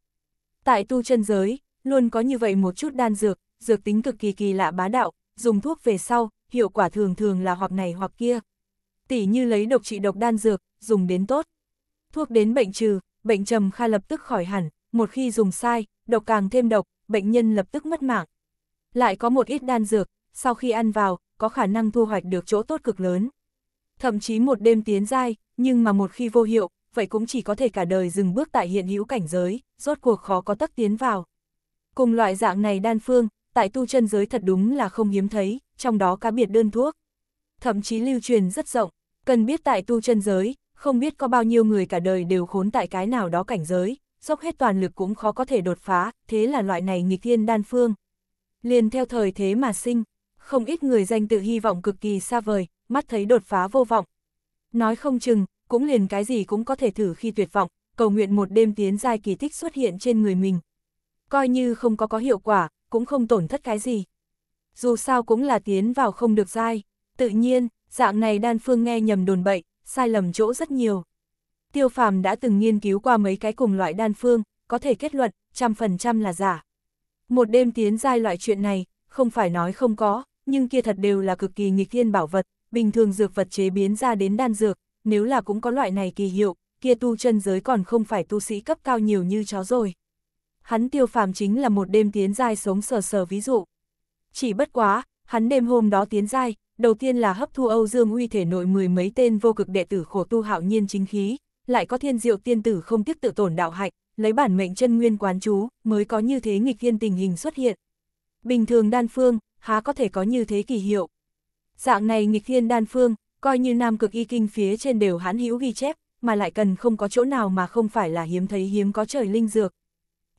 Tại tu chân giới, luôn có như vậy một chút đan dược, dược tính cực kỳ kỳ lạ bá đạo, dùng thuốc về sau, hiệu quả thường thường là hoặc này hoặc kia tỉ như lấy độc trị độc đan dược, dùng đến tốt. Thuốc đến bệnh trừ, bệnh trầm kha lập tức khỏi hẳn, một khi dùng sai, độc càng thêm độc, bệnh nhân lập tức mất mạng. Lại có một ít đan dược, sau khi ăn vào, có khả năng thu hoạch được chỗ tốt cực lớn. Thậm chí một đêm tiến dai, nhưng mà một khi vô hiệu, vậy cũng chỉ có thể cả đời dừng bước tại hiện hữu cảnh giới, rốt cuộc khó có tất tiến vào. Cùng loại dạng này đan phương, tại tu chân giới thật đúng là không hiếm thấy, trong đó cá biệt đơn thuốc thậm chí lưu truyền rất rộng, cần biết tại tu chân giới, không biết có bao nhiêu người cả đời đều khốn tại cái nào đó cảnh giới, dốc hết toàn lực cũng khó có thể đột phá, thế là loại này nghịch thiên đan phương. Liền theo thời thế mà sinh, không ít người danh tự hy vọng cực kỳ xa vời, mắt thấy đột phá vô vọng. Nói không chừng, cũng liền cái gì cũng có thể thử khi tuyệt vọng, cầu nguyện một đêm tiến giai kỳ tích xuất hiện trên người mình. Coi như không có có hiệu quả, cũng không tổn thất cái gì. Dù sao cũng là tiến vào không được giai. Tự nhiên, dạng này đan phương nghe nhầm đồn bậy, sai lầm chỗ rất nhiều. Tiêu phàm đã từng nghiên cứu qua mấy cái cùng loại đan phương, có thể kết luận, trăm phần trăm là giả. Một đêm tiến giai loại chuyện này, không phải nói không có, nhưng kia thật đều là cực kỳ nghịch thiên bảo vật, bình thường dược vật chế biến ra đến đan dược, nếu là cũng có loại này kỳ hiệu, kia tu chân giới còn không phải tu sĩ cấp cao nhiều như chó rồi. Hắn tiêu phàm chính là một đêm tiến giai sống sờ sờ ví dụ. Chỉ bất quá, hắn đêm hôm đó tiến giai, đầu tiên là hấp thu Âu Dương uy thể nội mười mấy tên vô cực đệ tử khổ tu hạo nhiên chính khí, lại có thiên diệu tiên tử không tiếc tự tổn đạo hạnh lấy bản mệnh chân nguyên quán chú, mới có như thế nghịch thiên tình hình xuất hiện. Bình thường đan phương, há có thể có như thế kỳ hiệu. Dạng này nghịch thiên đan phương, coi như nam cực y kinh phía trên đều hán hữu ghi chép, mà lại cần không có chỗ nào mà không phải là hiếm thấy hiếm có trời linh dược.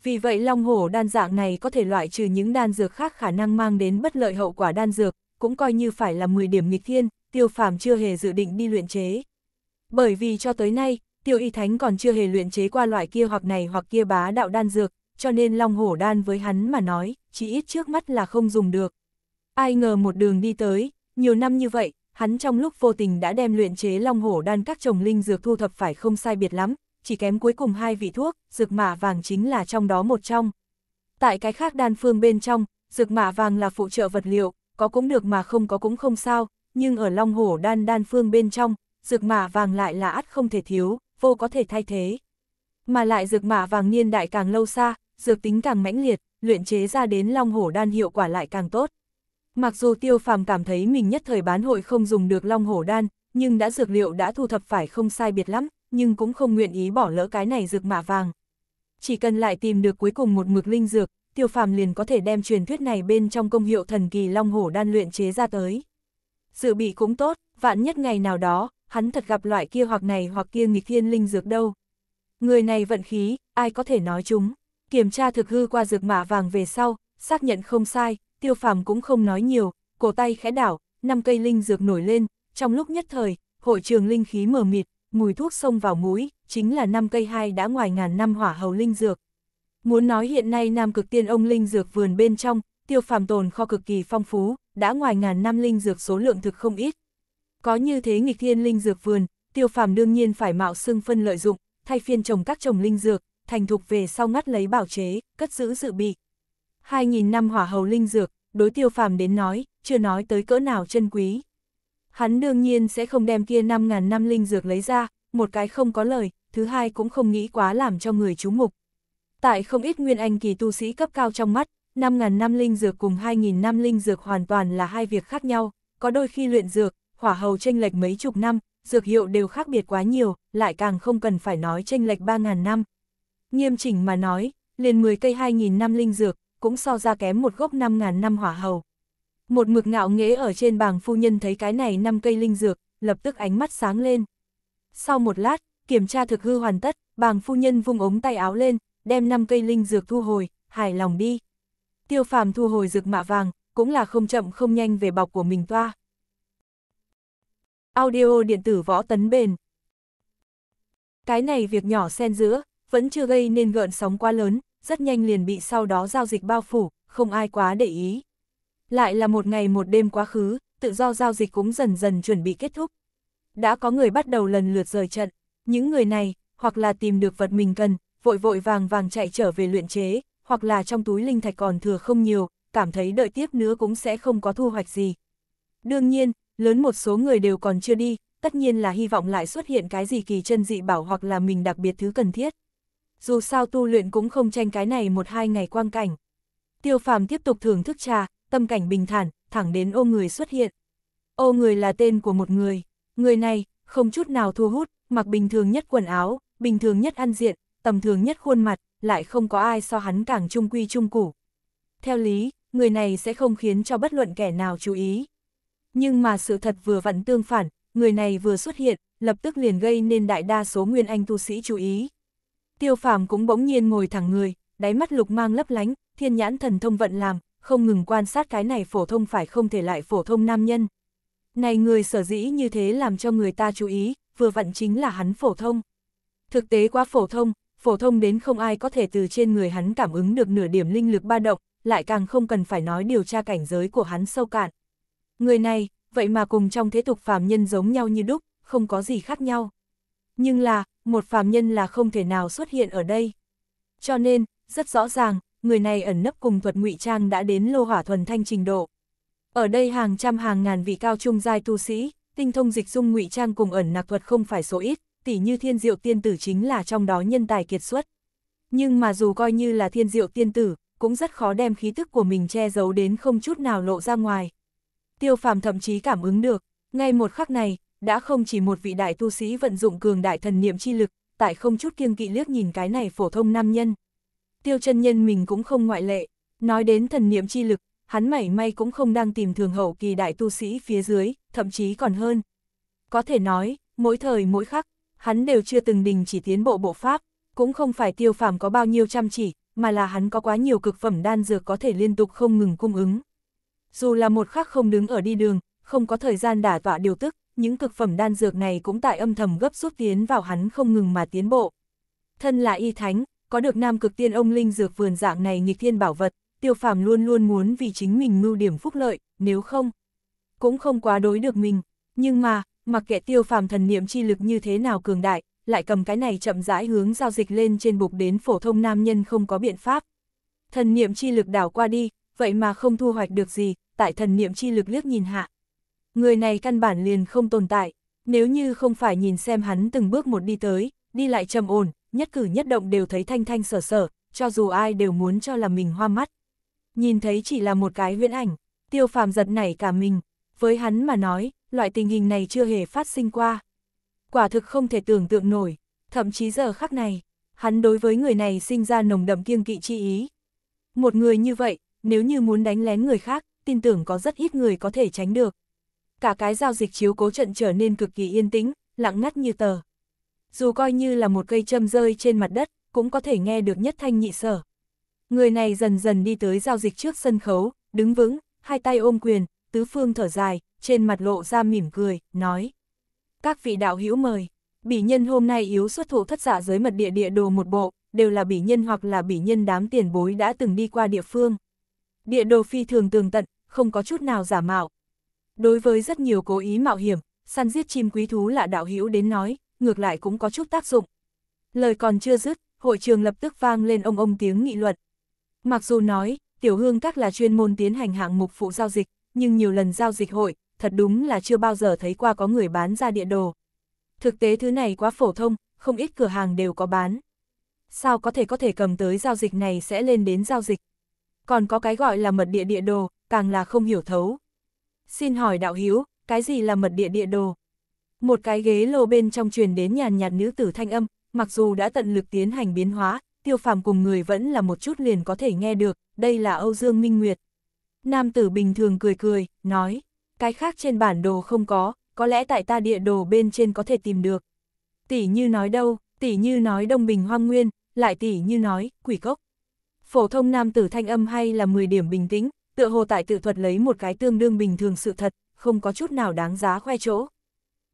Vì vậy long hổ đan dạng này có thể loại trừ những đan dược khác khả năng mang đến bất lợi hậu quả đan dược, cũng coi như phải là 10 điểm nghịch thiên, tiêu phàm chưa hề dự định đi luyện chế. Bởi vì cho tới nay, tiêu y thánh còn chưa hề luyện chế qua loại kia hoặc này hoặc kia bá đạo đan dược, cho nên long hổ đan với hắn mà nói, chỉ ít trước mắt là không dùng được. Ai ngờ một đường đi tới, nhiều năm như vậy, hắn trong lúc vô tình đã đem luyện chế long hổ đan các trồng linh dược thu thập phải không sai biệt lắm, chỉ kém cuối cùng hai vị thuốc, dược mạ vàng chính là trong đó một trong. Tại cái khác đan phương bên trong, dược mạ vàng là phụ trợ vật liệu, có cũng được mà không có cũng không sao, nhưng ở Long Hổ đan đan phương bên trong, dược Mạ vàng lại là ắt không thể thiếu, vô có thể thay thế. Mà lại dược Mạ vàng niên đại càng lâu xa, dược tính càng mãnh liệt, luyện chế ra đến Long Hổ đan hiệu quả lại càng tốt. Mặc dù tiêu phàm cảm thấy mình nhất thời bán hội không dùng được Long Hổ đan, nhưng đã dược liệu đã thu thập phải không sai biệt lắm, nhưng cũng không nguyện ý bỏ lỡ cái này dược Mạ vàng. Chỉ cần lại tìm được cuối cùng một mực linh dược, tiêu phàm liền có thể đem truyền thuyết này bên trong công hiệu thần kỳ long hổ đan luyện chế ra tới. Dự bị cũng tốt, vạn nhất ngày nào đó, hắn thật gặp loại kia hoặc này hoặc kia nghịch thiên linh dược đâu. Người này vận khí, ai có thể nói chúng. Kiểm tra thực hư qua dược mã vàng về sau, xác nhận không sai, tiêu phàm cũng không nói nhiều, cổ tay khẽ đảo, năm cây linh dược nổi lên, trong lúc nhất thời, hội trường linh khí mờ mịt, mùi thuốc xông vào mũi, chính là năm cây hai đã ngoài ngàn năm hỏa hầu linh dược. Muốn nói hiện nay Nam Cực Tiên ông linh dược vườn bên trong, tiêu phàm tồn kho cực kỳ phong phú, đã ngoài ngàn năm linh dược số lượng thực không ít. Có như thế nghịch thiên linh dược vườn, tiêu phàm đương nhiên phải mạo xưng phân lợi dụng, thay phiên trồng các trồng linh dược, thành thục về sau ngắt lấy bảo chế, cất giữ dự bị. 2.000 năm hỏa hầu linh dược, đối tiêu phàm đến nói, chưa nói tới cỡ nào chân quý. Hắn đương nhiên sẽ không đem kia 5.000 năm linh dược lấy ra, một cái không có lời, thứ hai cũng không nghĩ quá làm cho người chú mục. Tại không ít nguyên anh kỳ tu sĩ cấp cao trong mắt, 5.000 năm linh dược cùng 2.000 năm linh dược hoàn toàn là hai việc khác nhau, có đôi khi luyện dược, hỏa hầu tranh lệch mấy chục năm, dược hiệu đều khác biệt quá nhiều, lại càng không cần phải nói tranh lệch 3.000 năm. Nghiêm chỉnh mà nói, liền 10 cây 2.000 năm linh dược, cũng so ra kém một gốc 5.000 năm hỏa hầu. Một mực ngạo nghễ ở trên bàng phu nhân thấy cái này năm cây linh dược, lập tức ánh mắt sáng lên. Sau một lát, kiểm tra thực hư hoàn tất, bàng phu nhân vung ống tay áo lên, đem 5 cây linh dược thu hồi, hài lòng đi. Tiêu phàm thu hồi dược mạ vàng, cũng là không chậm không nhanh về bọc của mình toa. Audio điện tử võ tấn bền. Cái này việc nhỏ xen giữa, vẫn chưa gây nên gợn sóng quá lớn, rất nhanh liền bị sau đó giao dịch bao phủ, không ai quá để ý. Lại là một ngày một đêm quá khứ, tự do giao dịch cũng dần dần chuẩn bị kết thúc. Đã có người bắt đầu lần lượt rời trận, những người này, hoặc là tìm được vật mình cần, vội vội vàng vàng chạy trở về luyện chế, hoặc là trong túi linh thạch còn thừa không nhiều, cảm thấy đợi tiếp nữa cũng sẽ không có thu hoạch gì. Đương nhiên, lớn một số người đều còn chưa đi, tất nhiên là hy vọng lại xuất hiện cái gì kỳ chân dị bảo hoặc là mình đặc biệt thứ cần thiết. Dù sao tu luyện cũng không tranh cái này một hai ngày quang cảnh. Tiêu phàm tiếp tục thưởng thức trà, tâm cảnh bình thản, thẳng đến ô người xuất hiện. Ô người là tên của một người, người này, không chút nào thu hút, mặc bình thường nhất quần áo, bình thường nhất ăn diện, tầm thường nhất khuôn mặt, lại không có ai so hắn càng trung quy trung củ. Theo lý, người này sẽ không khiến cho bất luận kẻ nào chú ý. Nhưng mà sự thật vừa vặn tương phản, người này vừa xuất hiện, lập tức liền gây nên đại đa số nguyên anh tu sĩ chú ý. Tiêu phàm cũng bỗng nhiên ngồi thẳng người, đáy mắt lục mang lấp lánh, thiên nhãn thần thông vận làm, không ngừng quan sát cái này phổ thông phải không thể lại phổ thông nam nhân. Này người sở dĩ như thế làm cho người ta chú ý, vừa vặn chính là hắn phổ thông. Thực tế quá phổ thông, phổ thông đến không ai có thể từ trên người hắn cảm ứng được nửa điểm linh lực ba động, lại càng không cần phải nói điều tra cảnh giới của hắn sâu cạn. Người này, vậy mà cùng trong thế tục phàm nhân giống nhau như đúc, không có gì khác nhau. Nhưng là, một phàm nhân là không thể nào xuất hiện ở đây. Cho nên, rất rõ ràng, người này ẩn nấp cùng thuật ngụy trang đã đến lô hỏa thuần thanh trình độ. Ở đây hàng trăm hàng ngàn vị cao trung giai tu sĩ, tinh thông dịch dung ngụy trang cùng ẩn nạc thuật không phải số ít, tỉ như thiên diệu tiên tử chính là trong đó nhân tài kiệt xuất. Nhưng mà dù coi như là thiên diệu tiên tử, cũng rất khó đem khí tức của mình che giấu đến không chút nào lộ ra ngoài. Tiêu phàm thậm chí cảm ứng được, ngay một khắc này, đã không chỉ một vị đại tu sĩ vận dụng cường đại thần niệm chi lực, tại không chút kiêng kỵ liếc nhìn cái này phổ thông nam nhân. Tiêu chân nhân mình cũng không ngoại lệ, nói đến thần niệm chi lực, hắn mảy may cũng không đang tìm thường hậu kỳ đại tu sĩ phía dưới, thậm chí còn hơn. Có thể nói, mỗi thời mỗi khắc, hắn đều chưa từng đình chỉ tiến bộ bộ pháp, cũng không phải tiêu phàm có bao nhiêu chăm chỉ, mà là hắn có quá nhiều cực phẩm đan dược có thể liên tục không ngừng cung ứng. Dù là một khắc không đứng ở đi đường, không có thời gian đả tọa điều tức, những cực phẩm đan dược này cũng tại âm thầm gấp rút tiến vào hắn không ngừng mà tiến bộ. Thân là y thánh, có được nam cực tiên ông linh dược vườn dạng này nghịch thiên bảo vật, tiêu phàm luôn luôn muốn vì chính mình mưu điểm phúc lợi, nếu không, cũng không quá đối được mình. Nhưng mà, mặc kệ tiêu phàm thần niệm chi lực như thế nào cường đại, lại cầm cái này chậm rãi hướng giao dịch lên trên bục đến phổ thông nam nhân không có biện pháp. Thần niệm chi lực đảo qua đi, vậy mà không thu hoạch được gì, tại thần niệm chi lực liếc nhìn hạ. Người này căn bản liền không tồn tại, nếu như không phải nhìn xem hắn từng bước một đi tới, đi lại trầm ổn, nhất cử nhất động đều thấy thanh thanh sở sở, cho dù ai đều muốn cho là mình hoa mắt. Nhìn thấy chỉ là một cái huyễn ảnh, tiêu phàm giật nảy cả mình, với hắn mà nói, loại tình hình này chưa hề phát sinh qua. Quả thực không thể tưởng tượng nổi, thậm chí giờ khắc này, hắn đối với người này sinh ra nồng đậm kiêng kỵ chi ý. Một người như vậy, nếu như muốn đánh lén người khác, tin tưởng có rất ít người có thể tránh được. Cả cái giao dịch chiếu cố trận trở nên cực kỳ yên tĩnh, lặng ngắt như tờ. Dù coi như là một cây châm rơi trên mặt đất, cũng có thể nghe được nhất thanh nhị sở. Người này dần dần đi tới giao dịch trước sân khấu, đứng vững, hai tay ôm quyền, tứ phương thở dài, trên mặt lộ ra mỉm cười, nói. Các vị đạo hữu mời, bỉ nhân hôm nay yếu xuất thủ thất giả dạ giới mật địa địa đồ một bộ, đều là bỉ nhân hoặc là bỉ nhân đám tiền bối đã từng đi qua địa phương. Địa đồ phi thường tường tận, không có chút nào giả mạo. Đối với rất nhiều cố ý mạo hiểm, săn giết chim quý thú là đạo hữu đến nói, ngược lại cũng có chút tác dụng. Lời còn chưa dứt, hội trường lập tức vang lên ông ông tiếng nghị luận. Mặc dù nói, tiểu hương các là chuyên môn tiến hành hạng mục phụ giao dịch, nhưng nhiều lần giao dịch hội, thật đúng là chưa bao giờ thấy qua có người bán ra địa đồ. Thực tế thứ này quá phổ thông, không ít cửa hàng đều có bán. Sao có thể có thể cầm tới giao dịch này sẽ lên đến giao dịch. Còn có cái gọi là mật địa địa đồ, càng là không hiểu thấu. Xin hỏi đạo hiếu, cái gì là mật địa địa đồ? Một cái ghế lô bên trong truyền đến nhàn nhạt nữ tử thanh âm, mặc dù đã tận lực tiến hành biến hóa, tiêu phàm cùng người vẫn là một chút liền có thể nghe được, đây là Âu Dương Minh Nguyệt. Nam tử bình thường cười cười, nói cái khác trên bản đồ không có, có lẽ tại ta địa đồ bên trên có thể tìm được. Tỷ như nói đâu, tỷ như nói Đông Bình Hoang Nguyên, lại tỷ như nói, quỷ cốc. Phổ thông nam tử thanh âm hay là 10 điểm bình tĩnh, tựa hồ tại tự thuật lấy một cái tương đương bình thường sự thật, không có chút nào đáng giá khoe chỗ.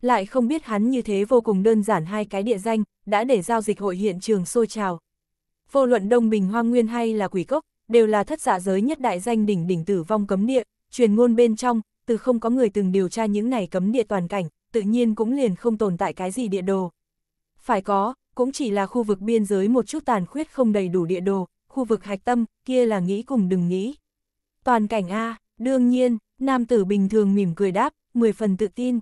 Lại không biết hắn như thế vô cùng đơn giản hai cái địa danh, đã để giao dịch hội hiện trường sôi trào. Vô luận Đông Bình Hoang Nguyên hay là Quỷ Cốc, đều là thất giả giới nhất đại danh đỉnh đỉnh tử vong cấm địa, truyền ngôn bên trong, từ không có người từng điều tra những này cấm địa toàn cảnh, tự nhiên cũng liền không tồn tại cái gì địa đồ. Phải có, cũng chỉ là khu vực biên giới một chút tàn khuyết không đầy đủ địa đồ, khu vực hạch tâm, kia là nghĩ cùng đừng nghĩ. Toàn cảnh A, đương nhiên, nam tử bình thường mỉm cười đáp, 10 phần tự tin.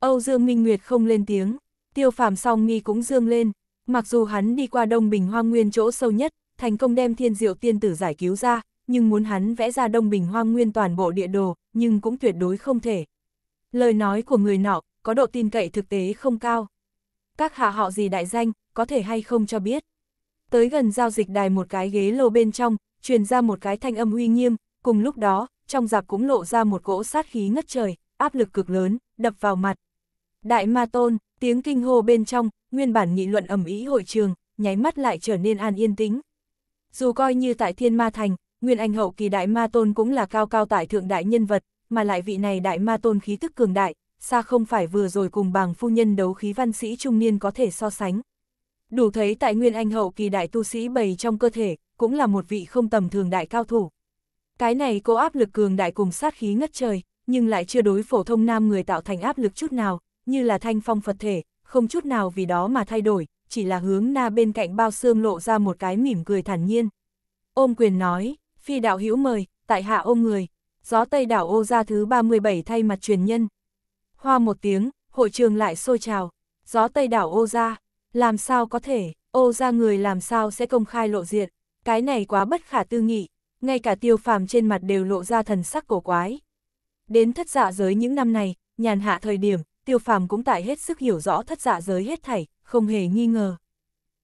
Âu Dương Minh Nguyệt không lên tiếng, tiêu phàm song nghi cũng dương lên, mặc dù hắn đi qua Đông Bình Hoang Nguyên chỗ sâu nhất, thành công đem thiên diệu tiên tử giải cứu ra, nhưng muốn hắn vẽ ra Đông Bình Hoang Nguyên toàn bộ địa đồ, nhưng cũng tuyệt đối không thể. Lời nói của người nọ, có độ tin cậy thực tế không cao. Các hạ họ gì đại danh, có thể hay không cho biết. Tới gần giao dịch đài một cái ghế lô bên trong, truyền ra một cái thanh âm uy nghiêm, cùng lúc đó, trong giặc cũng lộ ra một cỗ sát khí ngất trời, áp lực cực lớn, đập vào mặt. Đại ma tôn, tiếng kinh hô bên trong, nguyên bản nghị luận ẩm ý hội trường, nháy mắt lại trở nên an yên tĩnh. Dù coi như tại thiên ma thành, Nguyên Anh hậu kỳ đại ma tôn cũng là cao cao tại thượng đại nhân vật, mà lại vị này đại ma tôn khí tức cường đại, xa không phải vừa rồi cùng bàng phu nhân đấu khí văn sĩ trung niên có thể so sánh. Đủ thấy tại Nguyên Anh hậu kỳ đại tu sĩ bầy trong cơ thể, cũng là một vị không tầm thường đại cao thủ. Cái này cô áp lực cường đại cùng sát khí ngất trời, nhưng lại chưa đối phổ thông nam người tạo thành áp lực chút nào, như là thanh phong Phật thể, không chút nào vì đó mà thay đổi, chỉ là hướng na bên cạnh bao xương lộ ra một cái mỉm cười thản nhiên. Ôm quyền nói, phi đạo hữu mời, tại hạ ô người, gió tây đảo ô ra thứ 37 thay mặt truyền nhân. Hoa một tiếng, hội trường lại sôi trào, gió tây đảo ô ra, làm sao có thể, ô ra người làm sao sẽ công khai lộ diện, cái này quá bất khả tư nghị, ngay cả tiêu phàm trên mặt đều lộ ra thần sắc cổ quái. Đến thất dạ giới những năm này, nhàn hạ thời điểm, tiêu phàm cũng tại hết sức hiểu rõ thất dạ giới hết thảy, không hề nghi ngờ.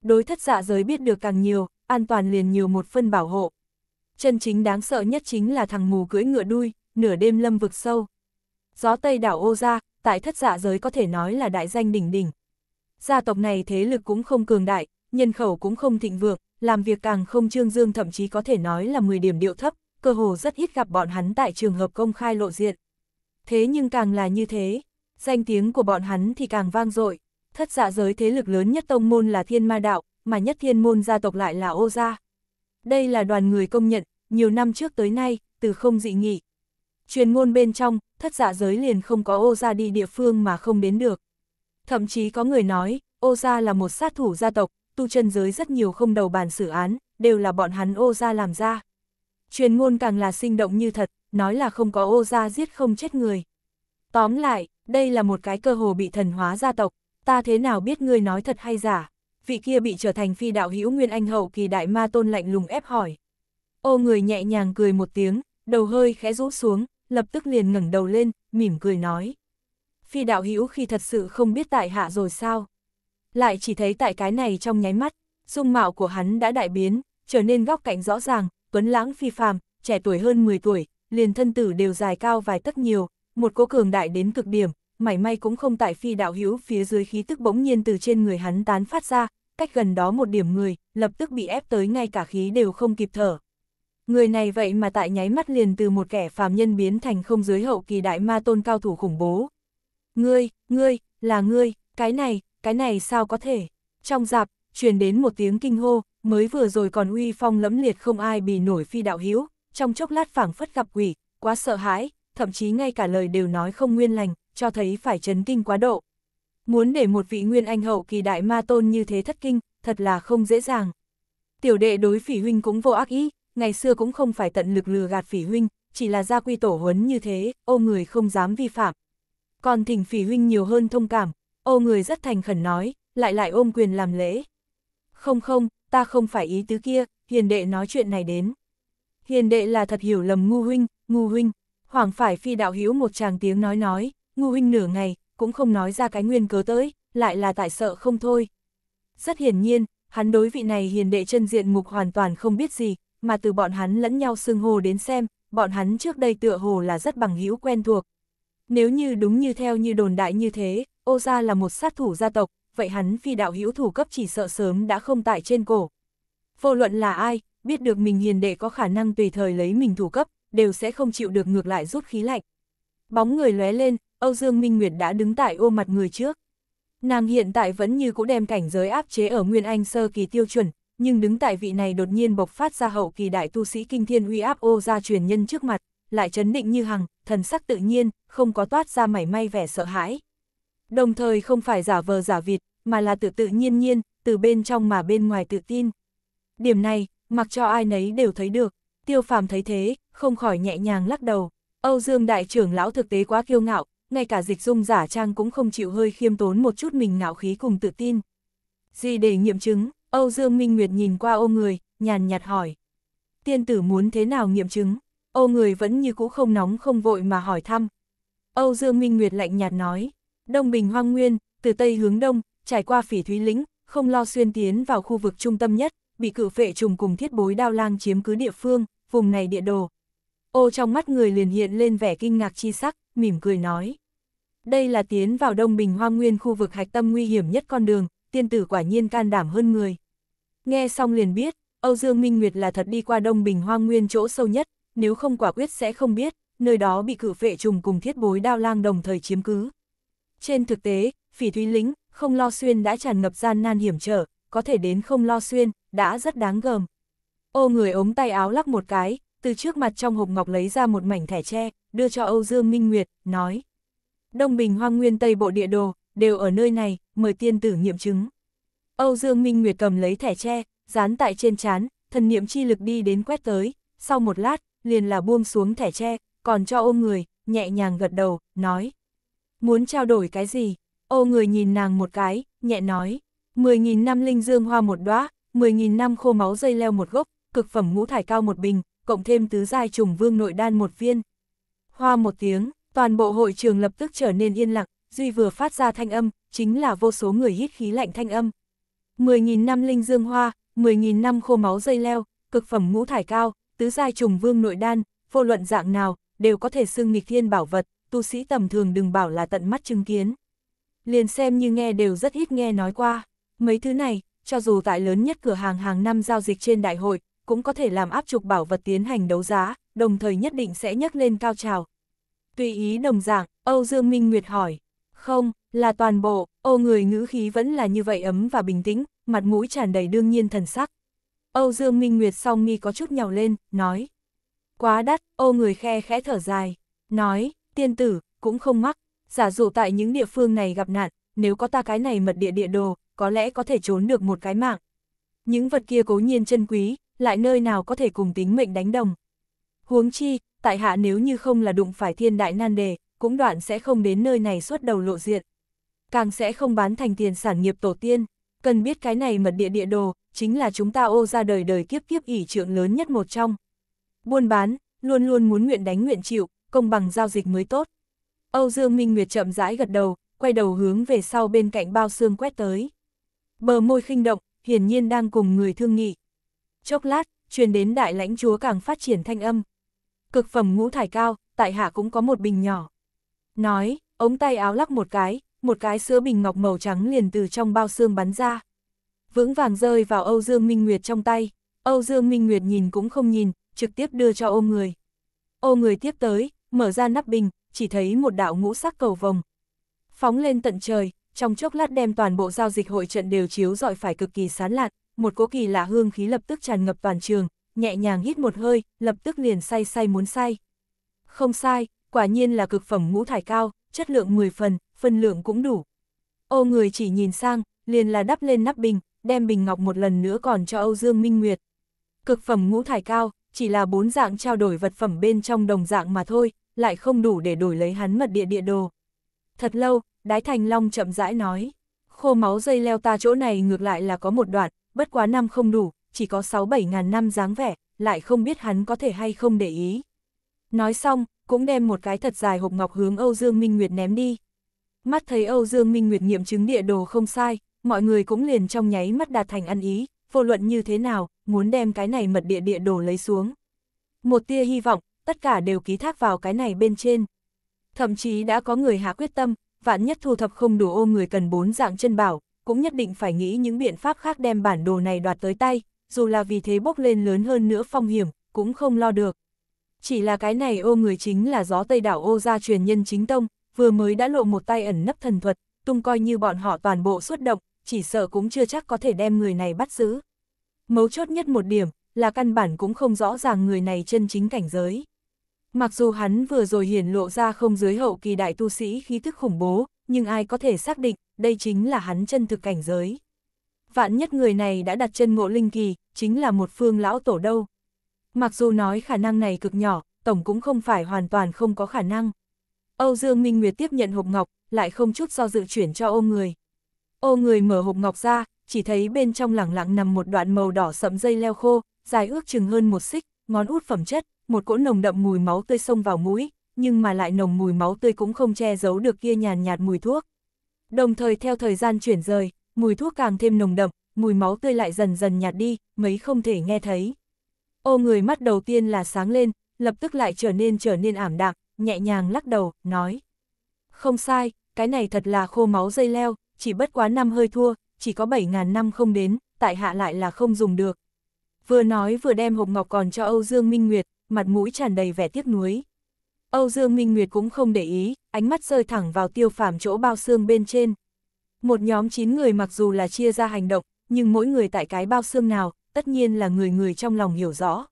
Đối thất dạ giới biết được càng nhiều, an toàn liền nhiều một phân bảo hộ. Chân chính đáng sợ nhất chính là thằng mù cưỡi ngựa đuôi, nửa đêm lâm vực sâu. Gió Tây đảo ô ra, tại thất dạ giới có thể nói là đại danh đỉnh đỉnh. Gia tộc này thế lực cũng không cường đại, nhân khẩu cũng không thịnh vượng, làm việc càng không trương dương thậm chí có thể nói là 10 điểm điệu thấp, cơ hồ rất ít gặp bọn hắn tại trường hợp công khai lộ diện. Thế nhưng càng là như thế, danh tiếng của bọn hắn thì càng vang dội. Thất dạ giới thế lực lớn nhất tông môn là thiên ma đạo, mà nhất thiên môn gia tộc lại là ô gia. Đây là đoàn người công nhận, nhiều năm trước tới nay, từ không dị nghị. Truyền ngôn bên trong, thất dạ giới liền không có ô gia đi địa phương mà không đến được. Thậm chí có người nói, ô gia là một sát thủ gia tộc, tu chân giới rất nhiều không đầu bàn xử án, đều là bọn hắn ô gia làm ra. Truyền ngôn càng là sinh động như thật, nói là không có ô gia giết không chết người. Tóm lại, đây là một cái cơ hồ bị thần hóa gia tộc, ta thế nào biết ngươi nói thật hay giả? Vị kia bị trở thành phi đạo hữu nguyên anh hậu kỳ đại ma tôn lạnh lùng ép hỏi. Ô người nhẹ nhàng cười một tiếng, đầu hơi khẽ rũ xuống, lập tức liền ngẩng đầu lên, mỉm cười nói. Phi đạo hữu khi thật sự không biết tại hạ rồi sao? Lại chỉ thấy tại cái này trong nháy mắt, dung mạo của hắn đã đại biến, trở nên góc cạnh rõ ràng, tuấn lãng phi phàm, trẻ tuổi hơn 10 tuổi, liền thân tử đều dài cao vài tấc nhiều, một cố cường đại đến cực điểm, mảy may cũng không tại phi đạo hữu phía dưới khí tức bỗng nhiên từ trên người hắn tán phát ra, cách gần đó một điểm người, lập tức bị ép tới ngay cả khí đều không kịp thở, Người này vậy mà tại nháy mắt liền từ một kẻ phàm nhân biến thành không giới hậu kỳ đại ma tôn cao thủ khủng bố. Ngươi, ngươi, là ngươi, cái này, cái này sao có thể? Trong dạp, truyền đến một tiếng kinh hô, mới vừa rồi còn uy phong lẫm liệt không ai bì nổi phi đạo hiếu, trong chốc lát phảng phất gặp quỷ, quá sợ hãi, thậm chí ngay cả lời đều nói không nguyên lành, cho thấy phải chấn kinh quá độ. Muốn để một vị nguyên anh hậu kỳ đại ma tôn như thế thất kinh, thật là không dễ dàng. Tiểu đệ đối phỉ huynh cũng vô ác ý, ngày xưa cũng không phải tận lực lừa gạt phỉ huynh, chỉ là gia quy tổ huấn như thế, ô người không dám vi phạm. Còn thỉnh phỉ huynh nhiều hơn thông cảm, ô người rất thành khẩn nói, lại lại ôm quyền làm lễ. Không không, ta không phải ý tứ kia, hiền đệ nói chuyện này đến. Hiền đệ là thật hiểu lầm ngu huynh, ngu huynh, hoàng phải phi đạo hiếu một chàng tiếng nói nói, ngu huynh nửa ngày, cũng không nói ra cái nguyên cớ tới, lại là tại sợ không thôi. Rất hiển nhiên, hắn đối vị này hiền đệ chân diện mục hoàn toàn không biết gì, mà từ bọn hắn lẫn nhau xưng hồ đến xem, bọn hắn trước đây tựa hồ là rất bằng hữu quen thuộc. Nếu như đúng như theo như đồn đại như thế, ô gia là một sát thủ gia tộc, vậy hắn phi đạo hữu thủ cấp chỉ sợ sớm đã không tại trên cổ. Vô luận là ai, biết được mình hiền đệ có khả năng tùy thời lấy mình thủ cấp, đều sẽ không chịu được ngược lại rút khí lạnh. Bóng người lóe lên, Âu Dương Minh Nguyệt đã đứng tại ô mặt người trước. Nàng hiện tại vẫn như cũ đem cảnh giới áp chế ở Nguyên Anh sơ kỳ tiêu chuẩn, nhưng đứng tại vị này đột nhiên bộc phát ra hậu kỳ đại tu sĩ kinh thiên uy áp ô ra truyền nhân trước mặt, lại chấn định như hằng, thần sắc tự nhiên, không có toát ra mảy may vẻ sợ hãi. Đồng thời không phải giả vờ giả vịt, mà là tự tự nhiên nhiên, từ bên trong mà bên ngoài tự tin. Điểm này, mặc cho ai nấy đều thấy được, tiêu phàm thấy thế, không khỏi nhẹ nhàng lắc đầu. Âu Dương đại trưởng lão thực tế quá kiêu ngạo, ngay cả dịch dung giả trang cũng không chịu hơi khiêm tốn một chút mình ngạo khí cùng tự tin. Gì để nghiệm chứng, Âu Dương Minh Nguyệt nhìn qua ô người, nhàn nhạt hỏi. Tiên tử muốn thế nào nghiệm chứng? Ô người vẫn như cũ không nóng không vội mà hỏi thăm. Âu Dương Minh Nguyệt lạnh nhạt nói. Đông Bình Hoang Nguyên, từ Tây hướng Đông, trải qua phỉ thúy lĩnh, không lo xuyên tiến vào khu vực trung tâm nhất, bị cử phệ trùng cùng thiết bối đao lang chiếm cứ địa phương, vùng này địa đồ. Ô trong mắt người liền hiện lên vẻ kinh ngạc chi sắc, mỉm cười nói. Đây là tiến vào Đông Bình Hoang Nguyên khu vực hạch tâm nguy hiểm nhất con đường, tiên tử quả nhiên can đảm hơn người. Nghe xong liền biết, Âu Dương Minh Nguyệt là thật đi qua Đông Bình Hoang Nguyên chỗ sâu nhất, nếu không quả quyết sẽ không biết, nơi đó bị cử vệ trùng cùng thiết bối đao lang đồng thời chiếm cứ. Trên thực tế, phỉ thúy lính, không lo xuyên đã tràn ngập gian nan hiểm trở, có thể đến không lo xuyên, đã rất đáng gờm. Ô người ống tay áo lắc một cái, từ trước mặt trong hộp ngọc lấy ra một mảnh thẻ tre, đưa cho Âu Dương Minh Nguyệt, nói. Đông Bình Hoang Nguyên Tây Bộ địa đồ, đều ở nơi này, mời tiên tử nghiệm chứng. Âu Dương Minh Nguyệt cầm lấy thẻ tre, dán tại trên chán, thần niệm chi lực đi đến quét tới, sau một lát, liền là buông xuống thẻ tre, còn cho ô người, nhẹ nhàng gật đầu, nói. Muốn trao đổi cái gì? Ô người nhìn nàng một cái, nhẹ nói. 10.000 năm linh dương hoa một đóa 10.000 năm khô máu dây leo một gốc, cực phẩm ngũ thải cao một bình, cộng thêm tứ giai trùng vương nội đan một viên. Hoa một tiếng, toàn bộ hội trường lập tức trở nên yên lặng, Duy vừa phát ra thanh âm, chính là vô số người hít khí lạnh thanh âm. 10.000 năm linh dương hoa, 10.000 năm khô máu dây leo, cực phẩm ngũ thải cao, tứ giai trùng vương nội đan, vô luận dạng nào, đều có thể xưng nghịch thiên bảo vật, tu sĩ tầm thường đừng bảo là tận mắt chứng kiến. Liền xem như nghe đều rất ít nghe nói qua, mấy thứ này, cho dù tại lớn nhất cửa hàng hàng năm giao dịch trên đại hội, cũng có thể làm áp trục bảo vật tiến hành đấu giá, đồng thời nhất định sẽ nhấc lên cao trào. Tùy ý đồng dạng, Âu Dương Minh Nguyệt hỏi. Không, là toàn bộ, ô người ngữ khí vẫn là như vậy ấm và bình tĩnh, mặt mũi tràn đầy đương nhiên thần sắc. Âu Dương Minh Nguyệt song mi có chút nhào lên, nói. Quá đắt, ô người khe khẽ thở dài, nói, tiên tử, cũng không mắc, giả dụ tại những địa phương này gặp nạn, nếu có ta cái này mật địa địa đồ, có lẽ có thể trốn được một cái mạng. Những vật kia cố nhiên chân quý, lại nơi nào có thể cùng tính mệnh đánh đồng. Huống chi, tại hạ nếu như không là đụng phải thiên đại nan đề, cũng đoạn sẽ không đến nơi này xuất đầu lộ diện. Càng sẽ không bán thành tiền sản nghiệp tổ tiên, cần biết cái này mật địa địa đồ, chính là chúng ta ô ra đời đời kiếp kiếp ỷ trượng lớn nhất một trong. Buôn bán, luôn luôn muốn nguyện đánh nguyện chịu, công bằng giao dịch mới tốt. Âu Dương Minh Nguyệt chậm rãi gật đầu, quay đầu hướng về sau bên cạnh bao xương quét tới. Bờ môi khinh động, hiển nhiên đang cùng người thương nghị. Chốc lát, truyền đến đại lãnh chúa càng phát triển thanh âm. Cực phẩm ngũ thải cao, tại hạ cũng có một bình nhỏ. Nói, ống tay áo lắc một cái, một cái sữa bình ngọc màu trắng liền từ trong bao xương bắn ra. Vững vàng rơi vào Âu Dương Minh Nguyệt trong tay, Âu Dương Minh Nguyệt nhìn cũng không nhìn, trực tiếp đưa cho ô người. Ô người tiếp tới, mở ra nắp bình, chỉ thấy một đạo ngũ sắc cầu vồng. Phóng lên tận trời, trong chốc lát đem toàn bộ giao dịch hội trận đều chiếu dọi phải cực kỳ sán lạn, một cố kỳ lạ hương khí lập tức tràn ngập toàn trường, nhẹ nhàng hít một hơi, lập tức liền say say muốn say. Không sai, quả nhiên là cực phẩm ngũ thải cao, chất lượng 10 phần, phân lượng cũng đủ. Ô người chỉ nhìn sang, liền là đắp lên nắp bình, đem bình ngọc một lần nữa còn cho Âu Dương Minh Nguyệt. Cực phẩm ngũ thải cao, chỉ là bốn dạng trao đổi vật phẩm bên trong đồng dạng mà thôi, lại không đủ để đổi lấy hắn mật địa địa đồ. Thật lâu, Đái Thành Long chậm rãi nói, khô máu dây leo ta chỗ này ngược lại là có một đoạn, bất quá năm không đủ, chỉ có 6-7 ngàn năm dáng vẻ, lại không biết hắn có thể hay không để ý. Nói xong, cũng đem một cái thật dài hộp ngọc hướng Âu Dương Minh Nguyệt ném đi. Mắt thấy Âu Dương Minh Nguyệt nghiệm chứng địa đồ không sai, mọi người cũng liền trong nháy mắt đạt thành ăn ý, vô luận như thế nào, muốn đem cái này mật địa địa đồ lấy xuống. Một tia hy vọng, tất cả đều ký thác vào cái này bên trên. Thậm chí đã có người hạ quyết tâm, vạn nhất thu thập không đủ ô người cần bốn dạng chân bảo, cũng nhất định phải nghĩ những biện pháp khác đem bản đồ này đoạt tới tay, dù là vì thế bốc lên lớn hơn nữa phong hiểm, cũng không lo được. Chỉ là cái này ô người chính là gió Tây đảo ô gia truyền nhân chính tông, vừa mới đã lộ một tay ẩn nấp thần thuật, tung coi như bọn họ toàn bộ xuất động, chỉ sợ cũng chưa chắc có thể đem người này bắt giữ. Mấu chốt nhất một điểm, là căn bản cũng không rõ ràng người này chân chính cảnh giới. Mặc dù hắn vừa rồi hiển lộ ra không dưới hậu kỳ đại tu sĩ khí thức khủng bố, nhưng ai có thể xác định, đây chính là hắn chân thực cảnh giới. Vạn nhất người này đã đặt chân ngộ linh kỳ, chính là một phương lão tổ đâu. Mặc dù nói khả năng này cực nhỏ, Tổng cũng không phải hoàn toàn không có khả năng. Âu Dương Minh Nguyệt tiếp nhận hộp ngọc, lại không chút do dự chuyển cho ô người. Ô người mở hộp ngọc ra, chỉ thấy bên trong lẳng lặng nằm một đoạn màu đỏ sậm dây leo khô, dài ước chừng hơn một xích, ngón út phẩm chất, một cỗ nồng đậm mùi máu tươi xông vào mũi, nhưng mà lại nồng mùi máu tươi cũng không che giấu được kia nhàn nhạt mùi thuốc. Đồng thời theo thời gian chuyển rời, mùi thuốc càng thêm nồng đậm, mùi máu tươi lại dần dần nhạt đi, mấy không thể nghe thấy. Ô người mắt đầu tiên là sáng lên, lập tức lại trở nên trở nên ảm đạm, nhẹ nhàng lắc đầu, nói. Không sai, cái này thật là khô máu dây leo, chỉ bất quá năm hơi thua, chỉ có 7.000 năm không đến, tại hạ lại là không dùng được. Vừa nói vừa đem hộp ngọc còn cho Âu Dương Minh Nguyệt, mặt mũi tràn đầy vẻ tiếc nuối. Âu Dương Minh Nguyệt cũng không để ý, ánh mắt rơi thẳng vào tiêu phàm chỗ bao xương bên trên. Một nhóm 9 người mặc dù là chia ra hành động, nhưng mỗi người tại cái bao xương nào, tất nhiên là người người trong lòng hiểu rõ.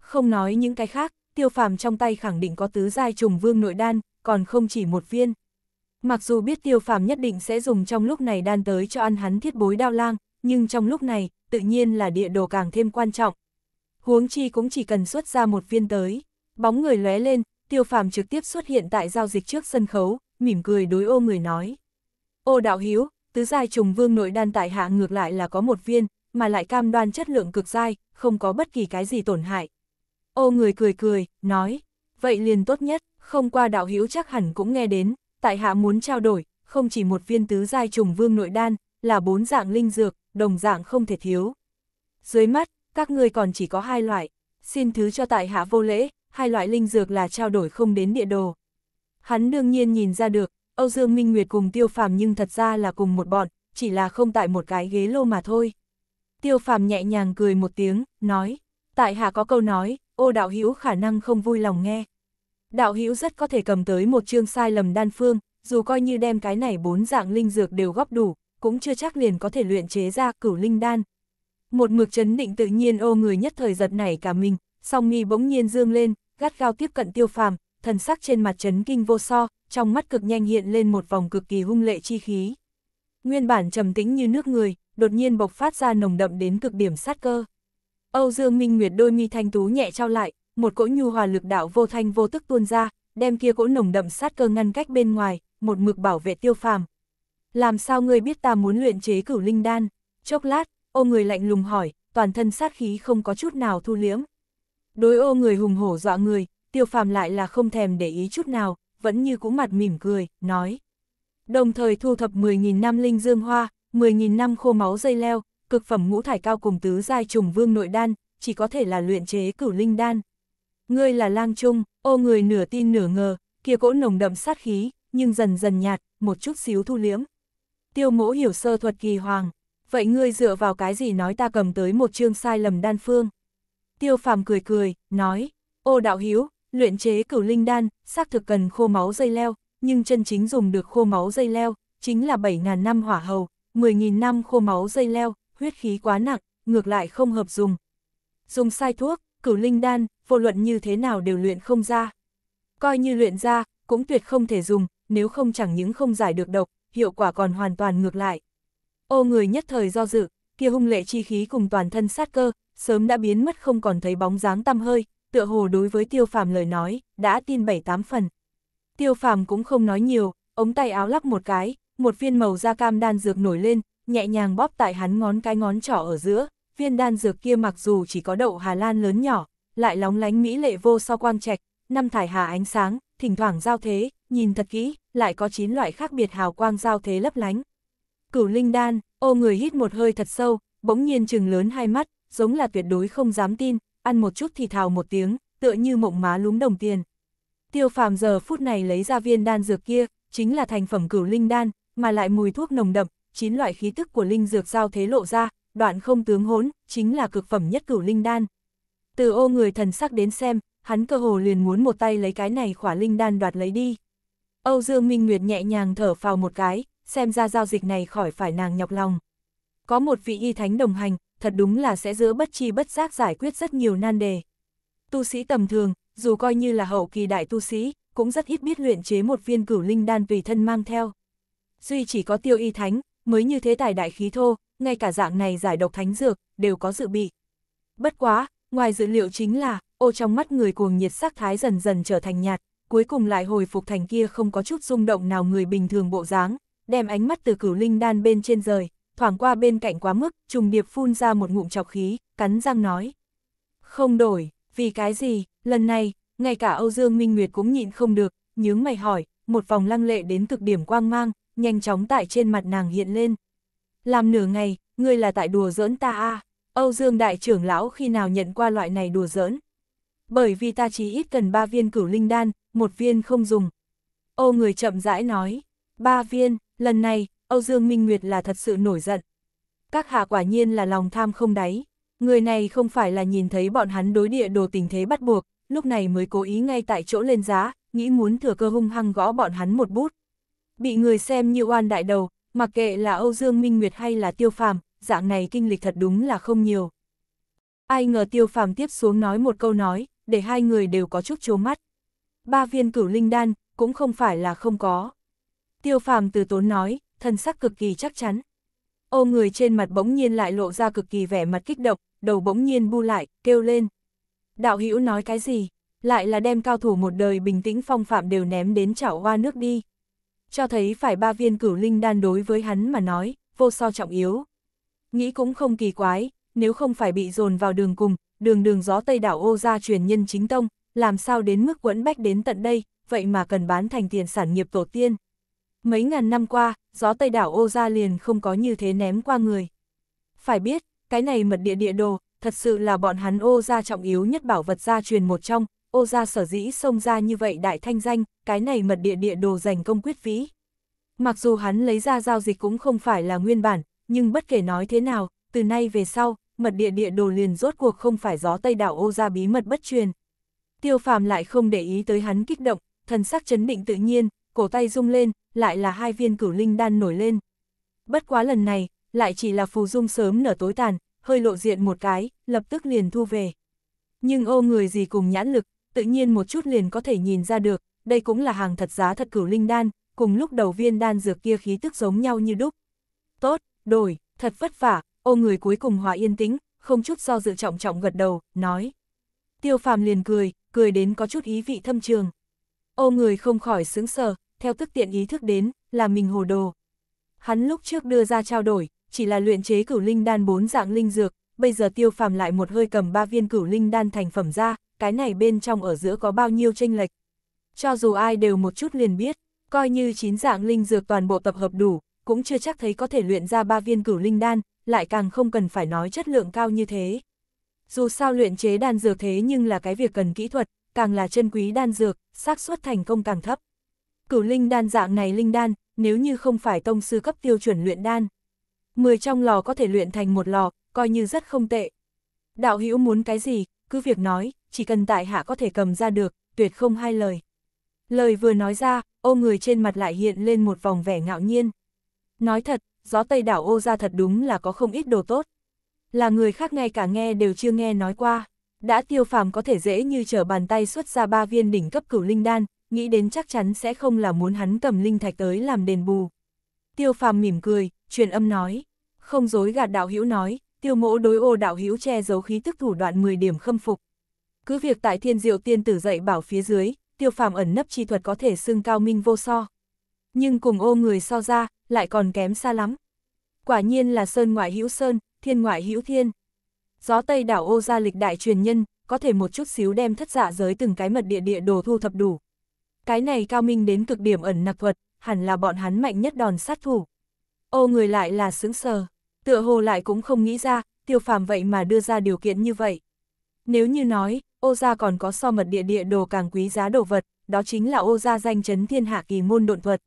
Không nói những cái khác, tiêu phàm trong tay khẳng định có tứ giai trùng vương nội đan, còn không chỉ một viên. Mặc dù biết tiêu phàm nhất định sẽ dùng trong lúc này đan tới cho ăn hắn thiết bối đao lang, nhưng trong lúc này, tự nhiên là địa đồ càng thêm quan trọng. Huống chi cũng chỉ cần xuất ra một viên tới, bóng người lóe lên, tiêu phàm trực tiếp xuất hiện tại giao dịch trước sân khấu, mỉm cười đối ô người nói. Ô đạo hiếu, tứ giai trùng vương nội đan tại hạ ngược lại là có một viên, mà lại cam đoan chất lượng cực dai, không có bất kỳ cái gì tổn hại. Ô người cười cười, nói, vậy liền tốt nhất, không qua đạo hữu chắc hẳn cũng nghe đến, tại hạ muốn trao đổi, không chỉ một viên tứ giai trùng vương nội đan, là bốn dạng linh dược, đồng dạng không thể thiếu. Dưới mắt, các ngươi còn chỉ có hai loại, xin thứ cho tại hạ vô lễ, hai loại linh dược là trao đổi không đến địa đồ. Hắn đương nhiên nhìn ra được, Âu Dương Minh Nguyệt cùng Tiêu Phàm nhưng thật ra là cùng một bọn, chỉ là không tại một cái ghế lô mà thôi. Tiêu phàm nhẹ nhàng cười một tiếng, nói, tại hạ có câu nói, ô đạo hữu khả năng không vui lòng nghe. Đạo hữu rất có thể cầm tới một chương sai lầm đan phương, dù coi như đem cái này bốn dạng linh dược đều góp đủ, cũng chưa chắc liền có thể luyện chế ra cửu linh đan. Một mực chấn định tự nhiên ô người nhất thời giật nảy cả mình, song nghi bỗng nhiên dương lên, gắt gao tiếp cận tiêu phàm, thần sắc trên mặt chấn kinh vô so, trong mắt cực nhanh hiện lên một vòng cực kỳ hung lệ chi khí. Nguyên bản trầm tĩnh như nước người, đột nhiên bộc phát ra nồng đậm đến cực điểm sát cơ. Âu Dương Minh Nguyệt đôi mi thanh tú nhẹ trao lại, một cỗ nhu hòa lực đạo vô thanh vô tức tuôn ra, đem kia cỗ nồng đậm sát cơ ngăn cách bên ngoài, một mực bảo vệ tiêu phàm. Làm sao ngươi biết ta muốn luyện chế cửu linh đan? Chốc lát, ô người lạnh lùng hỏi, toàn thân sát khí không có chút nào thu liễm. Đối ô người hùng hổ dọa người, tiêu phàm lại là không thèm để ý chút nào, vẫn như cũ mặt mỉm cười, nói. Đồng thời thu thập 10.000 năm linh dương hoa, 10.000 năm khô máu dây leo, cực phẩm ngũ thải cao cùng tứ giai trùng vương nội đan, chỉ có thể là luyện chế cửu linh đan. Ngươi là lang trung, ô người nửa tin nửa ngờ, kia cỗ nồng đậm sát khí, nhưng dần dần nhạt, một chút xíu thu liễm. Tiêu mỗ hiểu sơ thuật kỳ hoàng, vậy ngươi dựa vào cái gì nói ta cầm tới một chương sai lầm đan phương. Tiêu phàm cười cười, nói, ô đạo hiếu, luyện chế cửu linh đan, xác thực cần khô máu dây leo, nhưng chân chính dùng được khô máu dây leo, chính là 7.000 năm hỏa hầu, 10.000 năm khô máu dây leo, huyết khí quá nặng, ngược lại không hợp dùng. Dùng sai thuốc, cửu linh đan, vô luận như thế nào đều luyện không ra. Coi như luyện ra, cũng tuyệt không thể dùng, nếu không chẳng những không giải được độc, hiệu quả còn hoàn toàn ngược lại. Ô người nhất thời do dự, kia hung lệ chi khí cùng toàn thân sát cơ, sớm đã biến mất không còn thấy bóng dáng tăm hơi, tựa hồ đối với tiêu phàm lời nói, đã tin bảy tám phần. Tiêu phàm cũng không nói nhiều, ống tay áo lắp một cái, một viên màu da cam đan dược nổi lên, nhẹ nhàng bóp tại hắn ngón cái ngón trỏ ở giữa, viên đan dược kia mặc dù chỉ có đậu Hà Lan lớn nhỏ, lại lóng lánh mỹ lệ vô so quang trạch, năm thải hà ánh sáng, thỉnh thoảng giao thế, nhìn thật kỹ, lại có 9 loại khác biệt hào quang giao thế lấp lánh. Cửu linh đan, ô người hít một hơi thật sâu, bỗng nhiên trừng lớn hai mắt, giống là tuyệt đối không dám tin, ăn một chút thì thào một tiếng, tựa như mộng má lúm đồng tiền. Tiêu phàm giờ phút này lấy ra viên đan dược kia, chính là thành phẩm cửu linh đan, mà lại mùi thuốc nồng đậm, chín loại khí tức của linh dược giao thế lộ ra, đoạn không tướng hỗn, chính là cực phẩm nhất cửu linh đan. Từ ô người thần sắc đến xem, hắn cơ hồ liền muốn một tay lấy cái này khỏa linh đan đoạt lấy đi. Âu Dương Minh Nguyệt nhẹ nhàng thở phào một cái, xem ra giao dịch này khỏi phải nàng nhọc lòng. Có một vị y thánh đồng hành, thật đúng là sẽ giữa bất chi bất giác giải quyết rất nhiều nan đề. Tu sĩ tầm thường, dù coi như là hậu kỳ đại tu sĩ, cũng rất ít biết luyện chế một viên cửu linh đan tùy thân mang theo duy chỉ có tiêu y thánh, mới như thế tài đại khí thô, ngay cả dạng này giải độc thánh dược, đều có dự bị. Bất quá, ngoài dữ liệu chính là, ô trong mắt người cuồng nhiệt sắc thái dần dần trở thành nhạt, cuối cùng lại hồi phục thành kia không có chút rung động nào người bình thường bộ dáng, đem ánh mắt từ cửu linh đan bên trên rời, thoảng qua bên cạnh quá mức, trùng điệp phun ra một ngụm chọc khí, cắn răng nói. Không đổi, vì cái gì, lần này, ngay cả Âu Dương Minh Nguyệt cũng nhịn không được, nhướng mày hỏi, một vòng lăng lệ đến cực điểm quang mang, nhanh chóng tại trên mặt nàng hiện lên. Làm nửa ngày, ngươi là tại đùa giỡn ta a à? Âu Dương Đại trưởng lão khi nào nhận qua loại này đùa giỡn. Bởi vì ta chỉ ít cần ba viên cửu linh đan, một viên không dùng. ô người chậm rãi nói, ba viên, lần này, Âu Dương Minh Nguyệt là thật sự nổi giận. Các hạ quả nhiên là lòng tham không đáy, người này không phải là nhìn thấy bọn hắn đối địa đồ tình thế bắt buộc, lúc này mới cố ý ngay tại chỗ lên giá, nghĩ muốn thừa cơ hung hăng gõ bọn hắn một bút. Bị người xem như oan đại đầu, mặc kệ là Âu Dương Minh Nguyệt hay là Tiêu Phàm, dạng này kinh lịch thật đúng là không nhiều. Ai ngờ Tiêu Phàm tiếp xuống nói một câu nói, để hai người đều có chút chố mắt. Ba viên cửu linh đan, cũng không phải là không có. Tiêu Phàm từ tốn nói, thân sắc cực kỳ chắc chắn. Ô người trên mặt bỗng nhiên lại lộ ra cực kỳ vẻ mặt kích động, đầu bỗng nhiên bu lại, kêu lên. Đạo hữu nói cái gì? Lại là đem cao thủ một đời bình tĩnh phong phạm đều ném đến chảo hoa nước đi cho thấy phải ba viên cửu linh đan đối với hắn mà nói, vô so trọng yếu. Nghĩ cũng không kỳ quái, nếu không phải bị dồn vào đường cùng, đường đường gió Tây đảo ô ra truyền nhân chính tông, làm sao đến mức quẫn bách đến tận đây, vậy mà cần bán thành tiền sản nghiệp tổ tiên. Mấy ngàn năm qua, gió Tây đảo ô ra liền không có như thế ném qua người. Phải biết, cái này mật địa địa đồ, thật sự là bọn hắn ô ra trọng yếu nhất bảo vật gia truyền một trong, ô gia sở dĩ xông ra như vậy đại thanh danh, cái này mật địa địa đồ giành công quyết vĩ. Mặc dù hắn lấy ra giao dịch cũng không phải là nguyên bản, nhưng bất kể nói thế nào, từ nay về sau, mật địa địa đồ liền rốt cuộc không phải gió Tây đảo ô gia bí mật bất truyền. Tiêu phàm lại không để ý tới hắn kích động, thần sắc chấn định tự nhiên, cổ tay rung lên, lại là hai viên cửu linh đan nổi lên. Bất quá lần này, lại chỉ là phù dung sớm nở tối tàn, hơi lộ diện một cái, lập tức liền thu về. Nhưng ô người gì cùng nhãn lực, tự nhiên một chút liền có thể nhìn ra được, đây cũng là hàng thật giá thật cửu linh đan, cùng lúc đầu viên đan dược kia khí tức giống nhau như đúc. Tốt, đổi, thật vất vả, ô người cuối cùng hòa yên tĩnh, không chút do dự trọng trọng gật đầu, nói. Tiêu phàm liền cười, cười đến có chút ý vị thâm trường. Ô người không khỏi sướng sờ, theo tức tiện ý thức đến, là mình hồ đồ. Hắn lúc trước đưa ra trao đổi, chỉ là luyện chế cửu linh đan bốn dạng linh dược, bây giờ tiêu phàm lại một hơi cầm ba viên cửu linh đan thành phẩm ra, cái này bên trong ở giữa có bao nhiêu tranh lệch. Cho dù ai đều một chút liền biết, coi như chín dạng linh dược toàn bộ tập hợp đủ, cũng chưa chắc thấy có thể luyện ra ba viên cửu linh đan, lại càng không cần phải nói chất lượng cao như thế. Dù sao luyện chế đan dược thế nhưng là cái việc cần kỹ thuật, càng là chân quý đan dược, xác suất thành công càng thấp. Cửu linh đan dạng này linh đan, nếu như không phải tông sư cấp tiêu chuẩn luyện đan. Mười trong lò có thể luyện thành một lò, coi như rất không tệ. Đạo hữu muốn cái gì, cứ việc nói, chỉ cần tại hạ có thể cầm ra được, tuyệt không hai lời. Lời vừa nói ra, ô người trên mặt lại hiện lên một vòng vẻ ngạo nhiên. Nói thật, gió Tây đảo ô ra thật đúng là có không ít đồ tốt. Là người khác ngay cả nghe đều chưa nghe nói qua. Đã tiêu phàm có thể dễ như trở bàn tay xuất ra ba viên đỉnh cấp cửu linh đan, nghĩ đến chắc chắn sẽ không là muốn hắn cầm linh thạch tới làm đền bù. Tiêu phàm mỉm cười, truyền âm nói, không dối gạt đạo hữu nói, tiêu mỗ đối ô đạo hữu che giấu khí tức thủ đoạn 10 điểm khâm phục. Cứ việc tại thiên diệu tiên tử dạy bảo phía dưới, tiêu phàm ẩn nấp chi thuật có thể xưng cao minh vô so. Nhưng cùng ô người so ra, lại còn kém xa lắm. Quả nhiên là sơn ngoại hữu sơn, thiên ngoại hữu thiên. Gió Tây đảo ô gia lịch đại truyền nhân, có thể một chút xíu đem thất dạ giới từng cái mật địa địa đồ thu thập đủ. Cái này cao minh đến cực điểm ẩn nặc thuật, hẳn là bọn hắn mạnh nhất đòn sát thủ. Ô người lại là sướng sờ, tựa hồ lại cũng không nghĩ ra, tiêu phàm vậy mà đưa ra điều kiện như vậy. Nếu như nói, ô gia còn có so mật địa địa đồ càng quý giá đồ vật, đó chính là ô gia danh chấn thiên hạ kỳ môn độn thuật.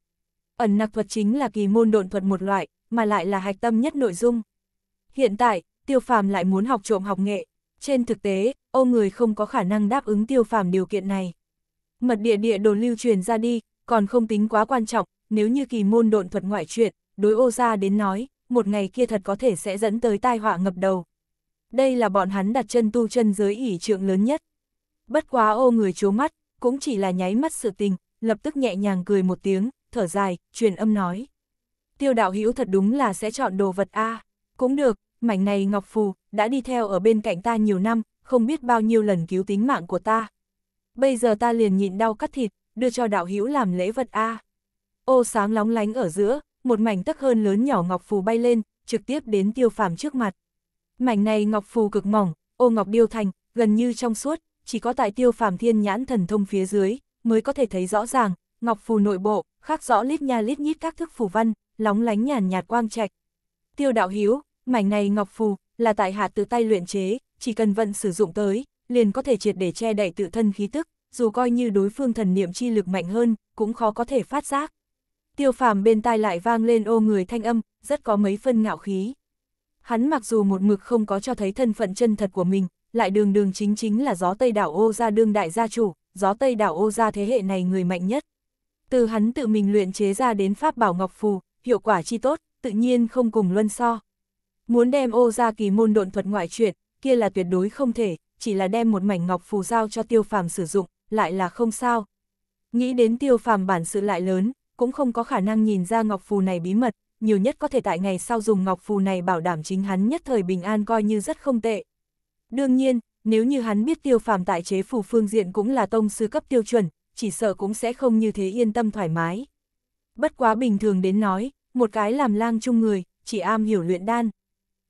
Ẩn nặc thuật chính là kỳ môn độn thuật một loại, mà lại là hạch tâm nhất nội dung. Hiện tại, tiêu phàm lại muốn học trộm học nghệ. Trên thực tế, ô người không có khả năng đáp ứng tiêu phàm điều kiện này. Mật địa địa đồ lưu truyền ra đi, còn không tính quá quan trọng, nếu như kỳ môn độn thuật ngoại truyện, đối ô gia đến nói, một ngày kia thật có thể sẽ dẫn tới tai họa ngập đầu, đây là bọn hắn đặt chân tu chân giới ỉ trượng lớn nhất. Bất quá ô người chố mắt, cũng chỉ là nháy mắt sự tình, lập tức nhẹ nhàng cười một tiếng, thở dài, truyền âm nói. Tiêu đạo hữu thật đúng là sẽ chọn đồ vật A. Cũng được, mảnh này Ngọc Phù, đã đi theo ở bên cạnh ta nhiều năm, không biết bao nhiêu lần cứu tính mạng của ta. Bây giờ ta liền nhịn đau cắt thịt, đưa cho đạo hữu làm lễ vật A. Ô sáng lóng lánh ở giữa, một mảnh tấc hơn lớn nhỏ Ngọc Phù bay lên, trực tiếp đến tiêu phàm trước mặt. Mảnh này ngọc phù cực mỏng, ô ngọc điêu thành, gần như trong suốt, chỉ có tại tiêu phàm thiên nhãn thần thông phía dưới, mới có thể thấy rõ ràng, ngọc phù nội bộ, khắc rõ lít nha lít nhít các thức phù văn, lóng lánh nhàn nhạt quang trạch. Tiêu đạo hiếu, mảnh này ngọc phù, là tại hạt tự tay luyện chế, chỉ cần vận sử dụng tới, liền có thể triệt để che đậy tự thân khí tức, dù coi như đối phương thần niệm chi lực mạnh hơn, cũng khó có thể phát giác. Tiêu phàm bên tai lại vang lên ô người thanh âm, rất có mấy phân ngạo khí. Hắn mặc dù một mực không có cho thấy thân phận chân thật của mình, lại đường đường chính chính là gió Tây đảo ô gia đương đại gia chủ, gió Tây đảo ô gia thế hệ này người mạnh nhất. Từ hắn tự mình luyện chế ra đến pháp bảo ngọc phù, hiệu quả chi tốt, tự nhiên không cùng luân so. Muốn đem ô gia kỳ môn độn thuật ngoại truyện, kia là tuyệt đối không thể, chỉ là đem một mảnh ngọc phù giao cho tiêu phàm sử dụng, lại là không sao. Nghĩ đến tiêu phàm bản sự lại lớn, cũng không có khả năng nhìn ra ngọc phù này bí mật, nhiều nhất có thể tại ngày sau dùng ngọc phù này bảo đảm chính hắn nhất thời bình an coi như rất không tệ. Đương nhiên, nếu như hắn biết tiêu phàm tại chế phù phương diện cũng là tông sư cấp tiêu chuẩn, chỉ sợ cũng sẽ không như thế yên tâm thoải mái. Bất quá bình thường đến nói, một cái làm lang chung người, chỉ am hiểu luyện đan.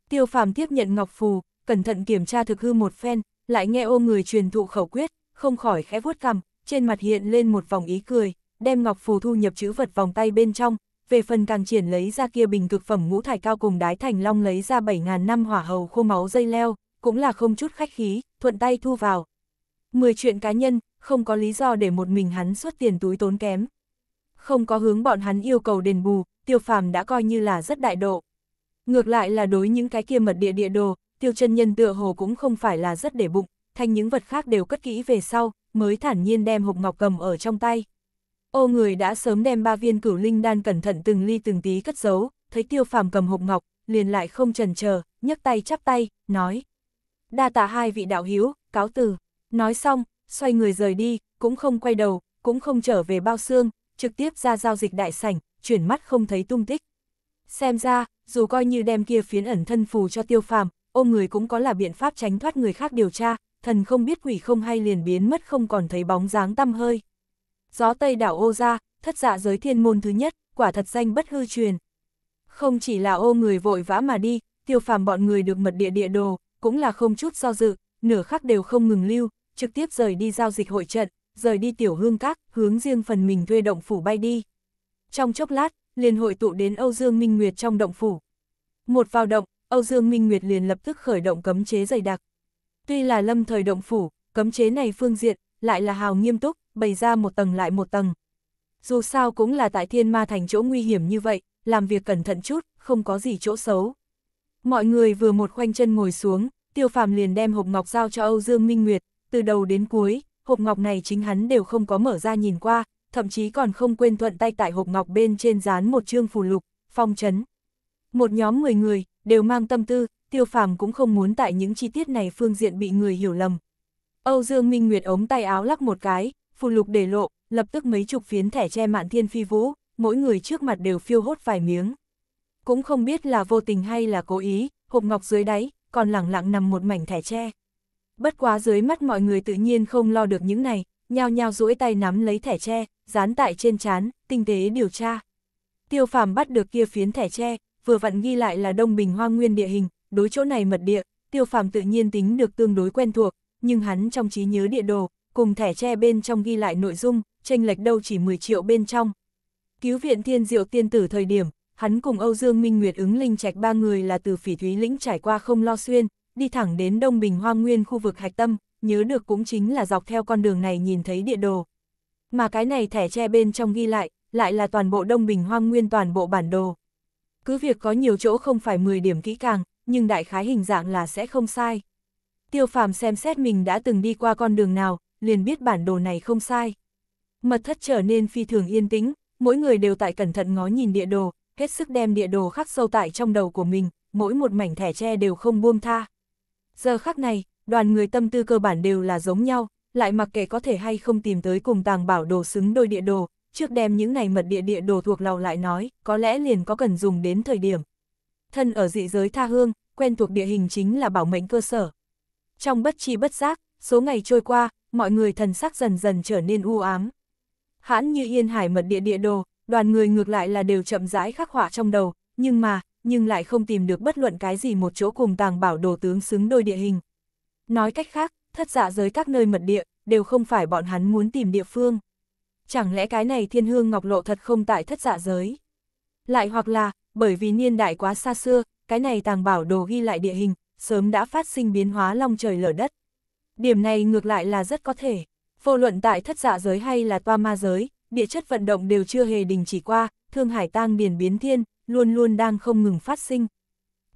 Tiêu phàm tiếp nhận ngọc phù, cẩn thận kiểm tra thực hư một phen, lại nghe ô người truyền thụ khẩu quyết, không khỏi khẽ vuốt cằm, trên mặt hiện lên một vòng ý cười, đem ngọc phù thu nhập chữ vật vòng tay bên trong, về phần càng triển lấy ra kia bình cực phẩm ngũ thải cao cùng đái thành long lấy ra 7.000 năm hỏa hầu khô máu dây leo, cũng là không chút khách khí, thuận tay thu vào. mười chuyện cá nhân, không có lý do để một mình hắn xuất tiền túi tốn kém. Không có hướng bọn hắn yêu cầu đền bù, tiêu phàm đã coi như là rất đại độ. Ngược lại là đối những cái kia mật địa địa đồ, tiêu chân nhân tựa hồ cũng không phải là rất để bụng, thành những vật khác đều cất kỹ về sau, mới thản nhiên đem hộp ngọc cầm ở trong tay. Ô người đã sớm đem ba viên cửu linh đan cẩn thận từng ly từng tí cất giấu, thấy tiêu phàm cầm hộp ngọc, liền lại không trần chờ, nhấc tay chắp tay, nói. Đa tạ hai vị đạo hiếu, cáo từ. Nói xong, xoay người rời đi, cũng không quay đầu, cũng không trở về bao xương, trực tiếp ra giao dịch đại sảnh, chuyển mắt không thấy tung tích. Xem ra, dù coi như đem kia phiến ẩn thân phù cho tiêu phàm, ôm người cũng có là biện pháp tránh thoát người khác điều tra, thần không biết quỷ không hay liền biến mất không còn thấy bóng dáng tăm hơi gió Tây đảo ô ra, thất dạ giới thiên môn thứ nhất, quả thật danh bất hư truyền. Không chỉ là ô người vội vã mà đi, tiêu phàm bọn người được mật địa địa đồ, cũng là không chút do dự, nửa khắc đều không ngừng lưu, trực tiếp rời đi giao dịch hội trận, rời đi tiểu hương các, hướng riêng phần mình thuê động phủ bay đi. Trong chốc lát, liền hội tụ đến Âu Dương Minh Nguyệt trong động phủ. Một vào động, Âu Dương Minh Nguyệt liền lập tức khởi động cấm chế dày đặc. Tuy là lâm thời động phủ, cấm chế này phương diện, lại là hào nghiêm túc, bày ra một tầng lại một tầng. Dù sao cũng là tại thiên ma thành chỗ nguy hiểm như vậy, làm việc cẩn thận chút, không có gì chỗ xấu. Mọi người vừa một khoanh chân ngồi xuống, tiêu phàm liền đem hộp ngọc giao cho Âu Dương Minh Nguyệt, từ đầu đến cuối, hộp ngọc này chính hắn đều không có mở ra nhìn qua, thậm chí còn không quên thuận tay tại hộp ngọc bên trên dán một chương phù lục, phong trấn. Một nhóm 10 người, đều mang tâm tư, tiêu phàm cũng không muốn tại những chi tiết này phương diện bị người hiểu lầm. Âu Dương Minh Nguyệt ống tay áo lắc một cái, phù lục để lộ, lập tức mấy chục phiến thẻ che mạn thiên phi vũ, mỗi người trước mặt đều phiêu hốt vài miếng. Cũng không biết là vô tình hay là cố ý, hộp ngọc dưới đáy, còn lẳng lặng nằm một mảnh thẻ tre. Bất quá dưới mắt mọi người tự nhiên không lo được những này, nhao nhao duỗi tay nắm lấy thẻ tre, dán tại trên chán, tinh tế điều tra. Tiêu phàm bắt được kia phiến thẻ tre, vừa vặn ghi lại là Đông Bình Hoang Nguyên địa hình, đối chỗ này mật địa, Tiêu phàm tự nhiên tính được tương đối quen thuộc, nhưng hắn trong trí nhớ địa đồ, cùng thẻ tre bên trong ghi lại nội dung, tranh lệch đâu chỉ 10 triệu bên trong. Cứu viện thiên diệu tiên tử thời điểm, hắn cùng Âu Dương Minh Nguyệt ứng linh trạch ba người là từ phỉ thúy lĩnh trải qua không lo xuyên, đi thẳng đến Đông Bình hoa Nguyên khu vực hạch tâm, nhớ được cũng chính là dọc theo con đường này nhìn thấy địa đồ. Mà cái này thẻ tre bên trong ghi lại, lại là toàn bộ Đông Bình hoa Nguyên toàn bộ bản đồ. Cứ việc có nhiều chỗ không phải 10 điểm kỹ càng, nhưng đại khái hình dạng là sẽ không sai. Tiêu phàm xem xét mình đã từng đi qua con đường nào, liền biết bản đồ này không sai. Mật thất trở nên phi thường yên tĩnh, mỗi người đều tại cẩn thận ngó nhìn địa đồ, hết sức đem địa đồ khắc sâu tại trong đầu của mình, mỗi một mảnh thẻ tre đều không buông tha. Giờ khắc này, đoàn người tâm tư cơ bản đều là giống nhau, lại mặc kệ có thể hay không tìm tới cùng tàng bảo đồ xứng đôi địa đồ, trước đem những này mật địa địa đồ thuộc lầu lại nói, có lẽ liền có cần dùng đến thời điểm. Thân ở dị giới tha hương, quen thuộc địa hình chính là bảo mệnh cơ sở. Trong bất chi bất giác, số ngày trôi qua, mọi người thần sắc dần dần trở nên u ám. Hãn như yên hải mật địa địa đồ, đoàn người ngược lại là đều chậm rãi khắc họa trong đầu, nhưng mà, nhưng lại không tìm được bất luận cái gì một chỗ cùng tàng bảo đồ tướng xứng đôi địa hình. Nói cách khác, thất dạ giới các nơi mật địa, đều không phải bọn hắn muốn tìm địa phương. Chẳng lẽ cái này thiên hương ngọc lộ thật không tại thất dạ giới? Lại hoặc là, bởi vì niên đại quá xa xưa, cái này tàng bảo đồ ghi lại địa hình, sớm đã phát sinh biến hóa long trời lở đất. Điểm này ngược lại là rất có thể. Vô luận tại thất dạ giới hay là toa ma giới, địa chất vận động đều chưa hề đình chỉ qua, thương hải tang biển biến thiên, luôn luôn đang không ngừng phát sinh.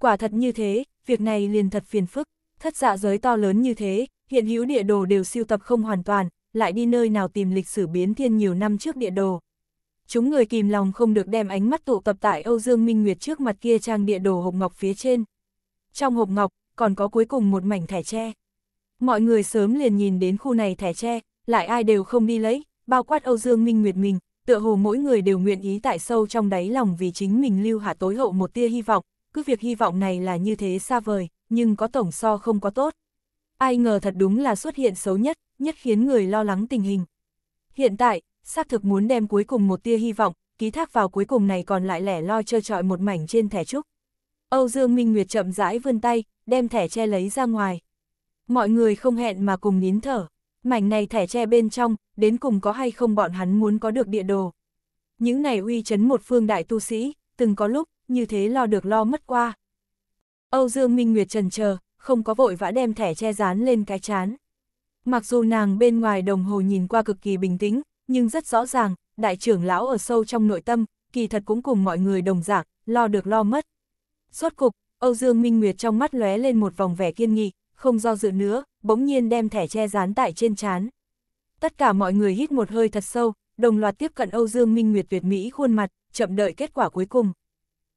Quả thật như thế, việc này liền thật phiền phức, thất dạ giới to lớn như thế, hiện hữu địa đồ đều siêu tập không hoàn toàn, lại đi nơi nào tìm lịch sử biến thiên nhiều năm trước địa đồ. Chúng người kìm lòng không được đem ánh mắt tụ tập tại Âu Dương Minh Nguyệt trước mặt kia trang địa đồ hộp ngọc phía trên. Trong hộp ngọc, còn có cuối cùng một mảnh thẻ tre. Mọi người sớm liền nhìn đến khu này thẻ tre, lại ai đều không đi lấy, bao quát Âu Dương Minh Nguyệt mình, tựa hồ mỗi người đều nguyện ý tại sâu trong đáy lòng vì chính mình lưu hạ tối hậu một tia hy vọng, cứ việc hy vọng này là như thế xa vời, nhưng có tổng so không có tốt. Ai ngờ thật đúng là xuất hiện xấu nhất, nhất khiến người lo lắng tình hình. Hiện tại, xác thực muốn đem cuối cùng một tia hy vọng, ký thác vào cuối cùng này còn lại lẻ lo trơ trọi một mảnh trên thẻ trúc. Âu Dương Minh Nguyệt chậm rãi vươn tay, đem thẻ che lấy ra ngoài, Mọi người không hẹn mà cùng nín thở. Mảnh này thẻ tre bên trong, đến cùng có hay không bọn hắn muốn có được địa đồ. Những này uy chấn một phương đại tu sĩ, từng có lúc, như thế lo được lo mất qua. Âu Dương Minh Nguyệt trần chờ, không có vội vã đem thẻ che dán lên cái chán. Mặc dù nàng bên ngoài đồng hồ nhìn qua cực kỳ bình tĩnh, nhưng rất rõ ràng, đại trưởng lão ở sâu trong nội tâm, kỳ thật cũng cùng mọi người đồng dạng, lo được lo mất. Suốt cục, Âu Dương Minh Nguyệt trong mắt lóe lên một vòng vẻ kiên nghị, không do dự nữa, bỗng nhiên đem thẻ che dán tại trên chán. Tất cả mọi người hít một hơi thật sâu, đồng loạt tiếp cận Âu Dương Minh Nguyệt tuyệt mỹ khuôn mặt, chậm đợi kết quả cuối cùng.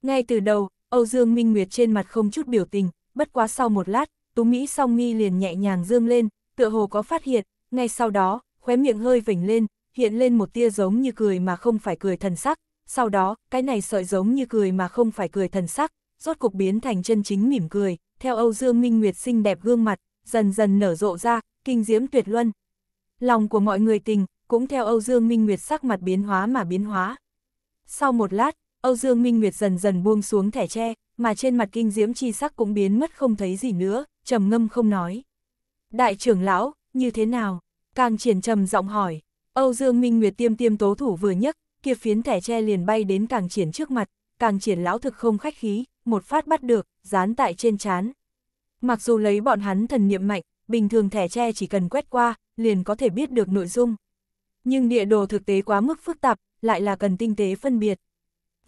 Ngay từ đầu, Âu Dương Minh Nguyệt trên mặt không chút biểu tình, bất quá sau một lát, Tú Mỹ song nghi liền nhẹ nhàng dương lên, tựa hồ có phát hiện, ngay sau đó, khóe miệng hơi vỉnh lên, hiện lên một tia giống như cười mà không phải cười thần sắc, sau đó, cái này sợi giống như cười mà không phải cười thần sắc, rốt cục biến thành chân chính mỉm cười, theo Âu Dương Minh Nguyệt xinh đẹp gương mặt, dần dần nở rộ ra, kinh diễm tuyệt luân. Lòng của mọi người tình, cũng theo Âu Dương Minh Nguyệt sắc mặt biến hóa mà biến hóa. Sau một lát, Âu Dương Minh Nguyệt dần dần buông xuống thẻ tre, mà trên mặt kinh diễm chi sắc cũng biến mất không thấy gì nữa, trầm ngâm không nói. Đại trưởng lão, như thế nào? Càng triển trầm giọng hỏi. Âu Dương Minh Nguyệt tiêm tiêm tố thủ vừa nhất, kia phiến thẻ tre liền bay đến càng triển trước mặt, càng triển lão thực không khách khí, một phát bắt được, dán tại trên chán. Mặc dù lấy bọn hắn thần niệm mạnh, bình thường thẻ tre chỉ cần quét qua, liền có thể biết được nội dung. Nhưng địa đồ thực tế quá mức phức tạp, lại là cần tinh tế phân biệt.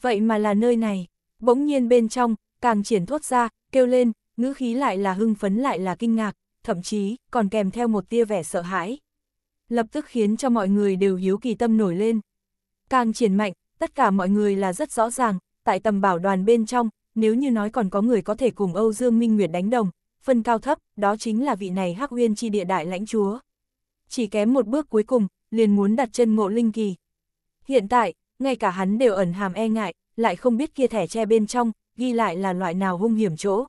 Vậy mà là nơi này, bỗng nhiên bên trong, càng triển thuốc ra, kêu lên, ngữ khí lại là hưng phấn lại là kinh ngạc, thậm chí còn kèm theo một tia vẻ sợ hãi. Lập tức khiến cho mọi người đều hiếu kỳ tâm nổi lên. Càng triển mạnh, tất cả mọi người là rất rõ ràng, tại tầm bảo đoàn bên trong, nếu như nói còn có người có thể cùng Âu Dương Minh Nguyệt đánh đồng, phân cao thấp, đó chính là vị này Hắc Uyên chi địa đại lãnh chúa. Chỉ kém một bước cuối cùng, liền muốn đặt chân ngộ linh kỳ. Hiện tại, ngay cả hắn đều ẩn hàm e ngại, lại không biết kia thẻ che bên trong, ghi lại là loại nào hung hiểm chỗ.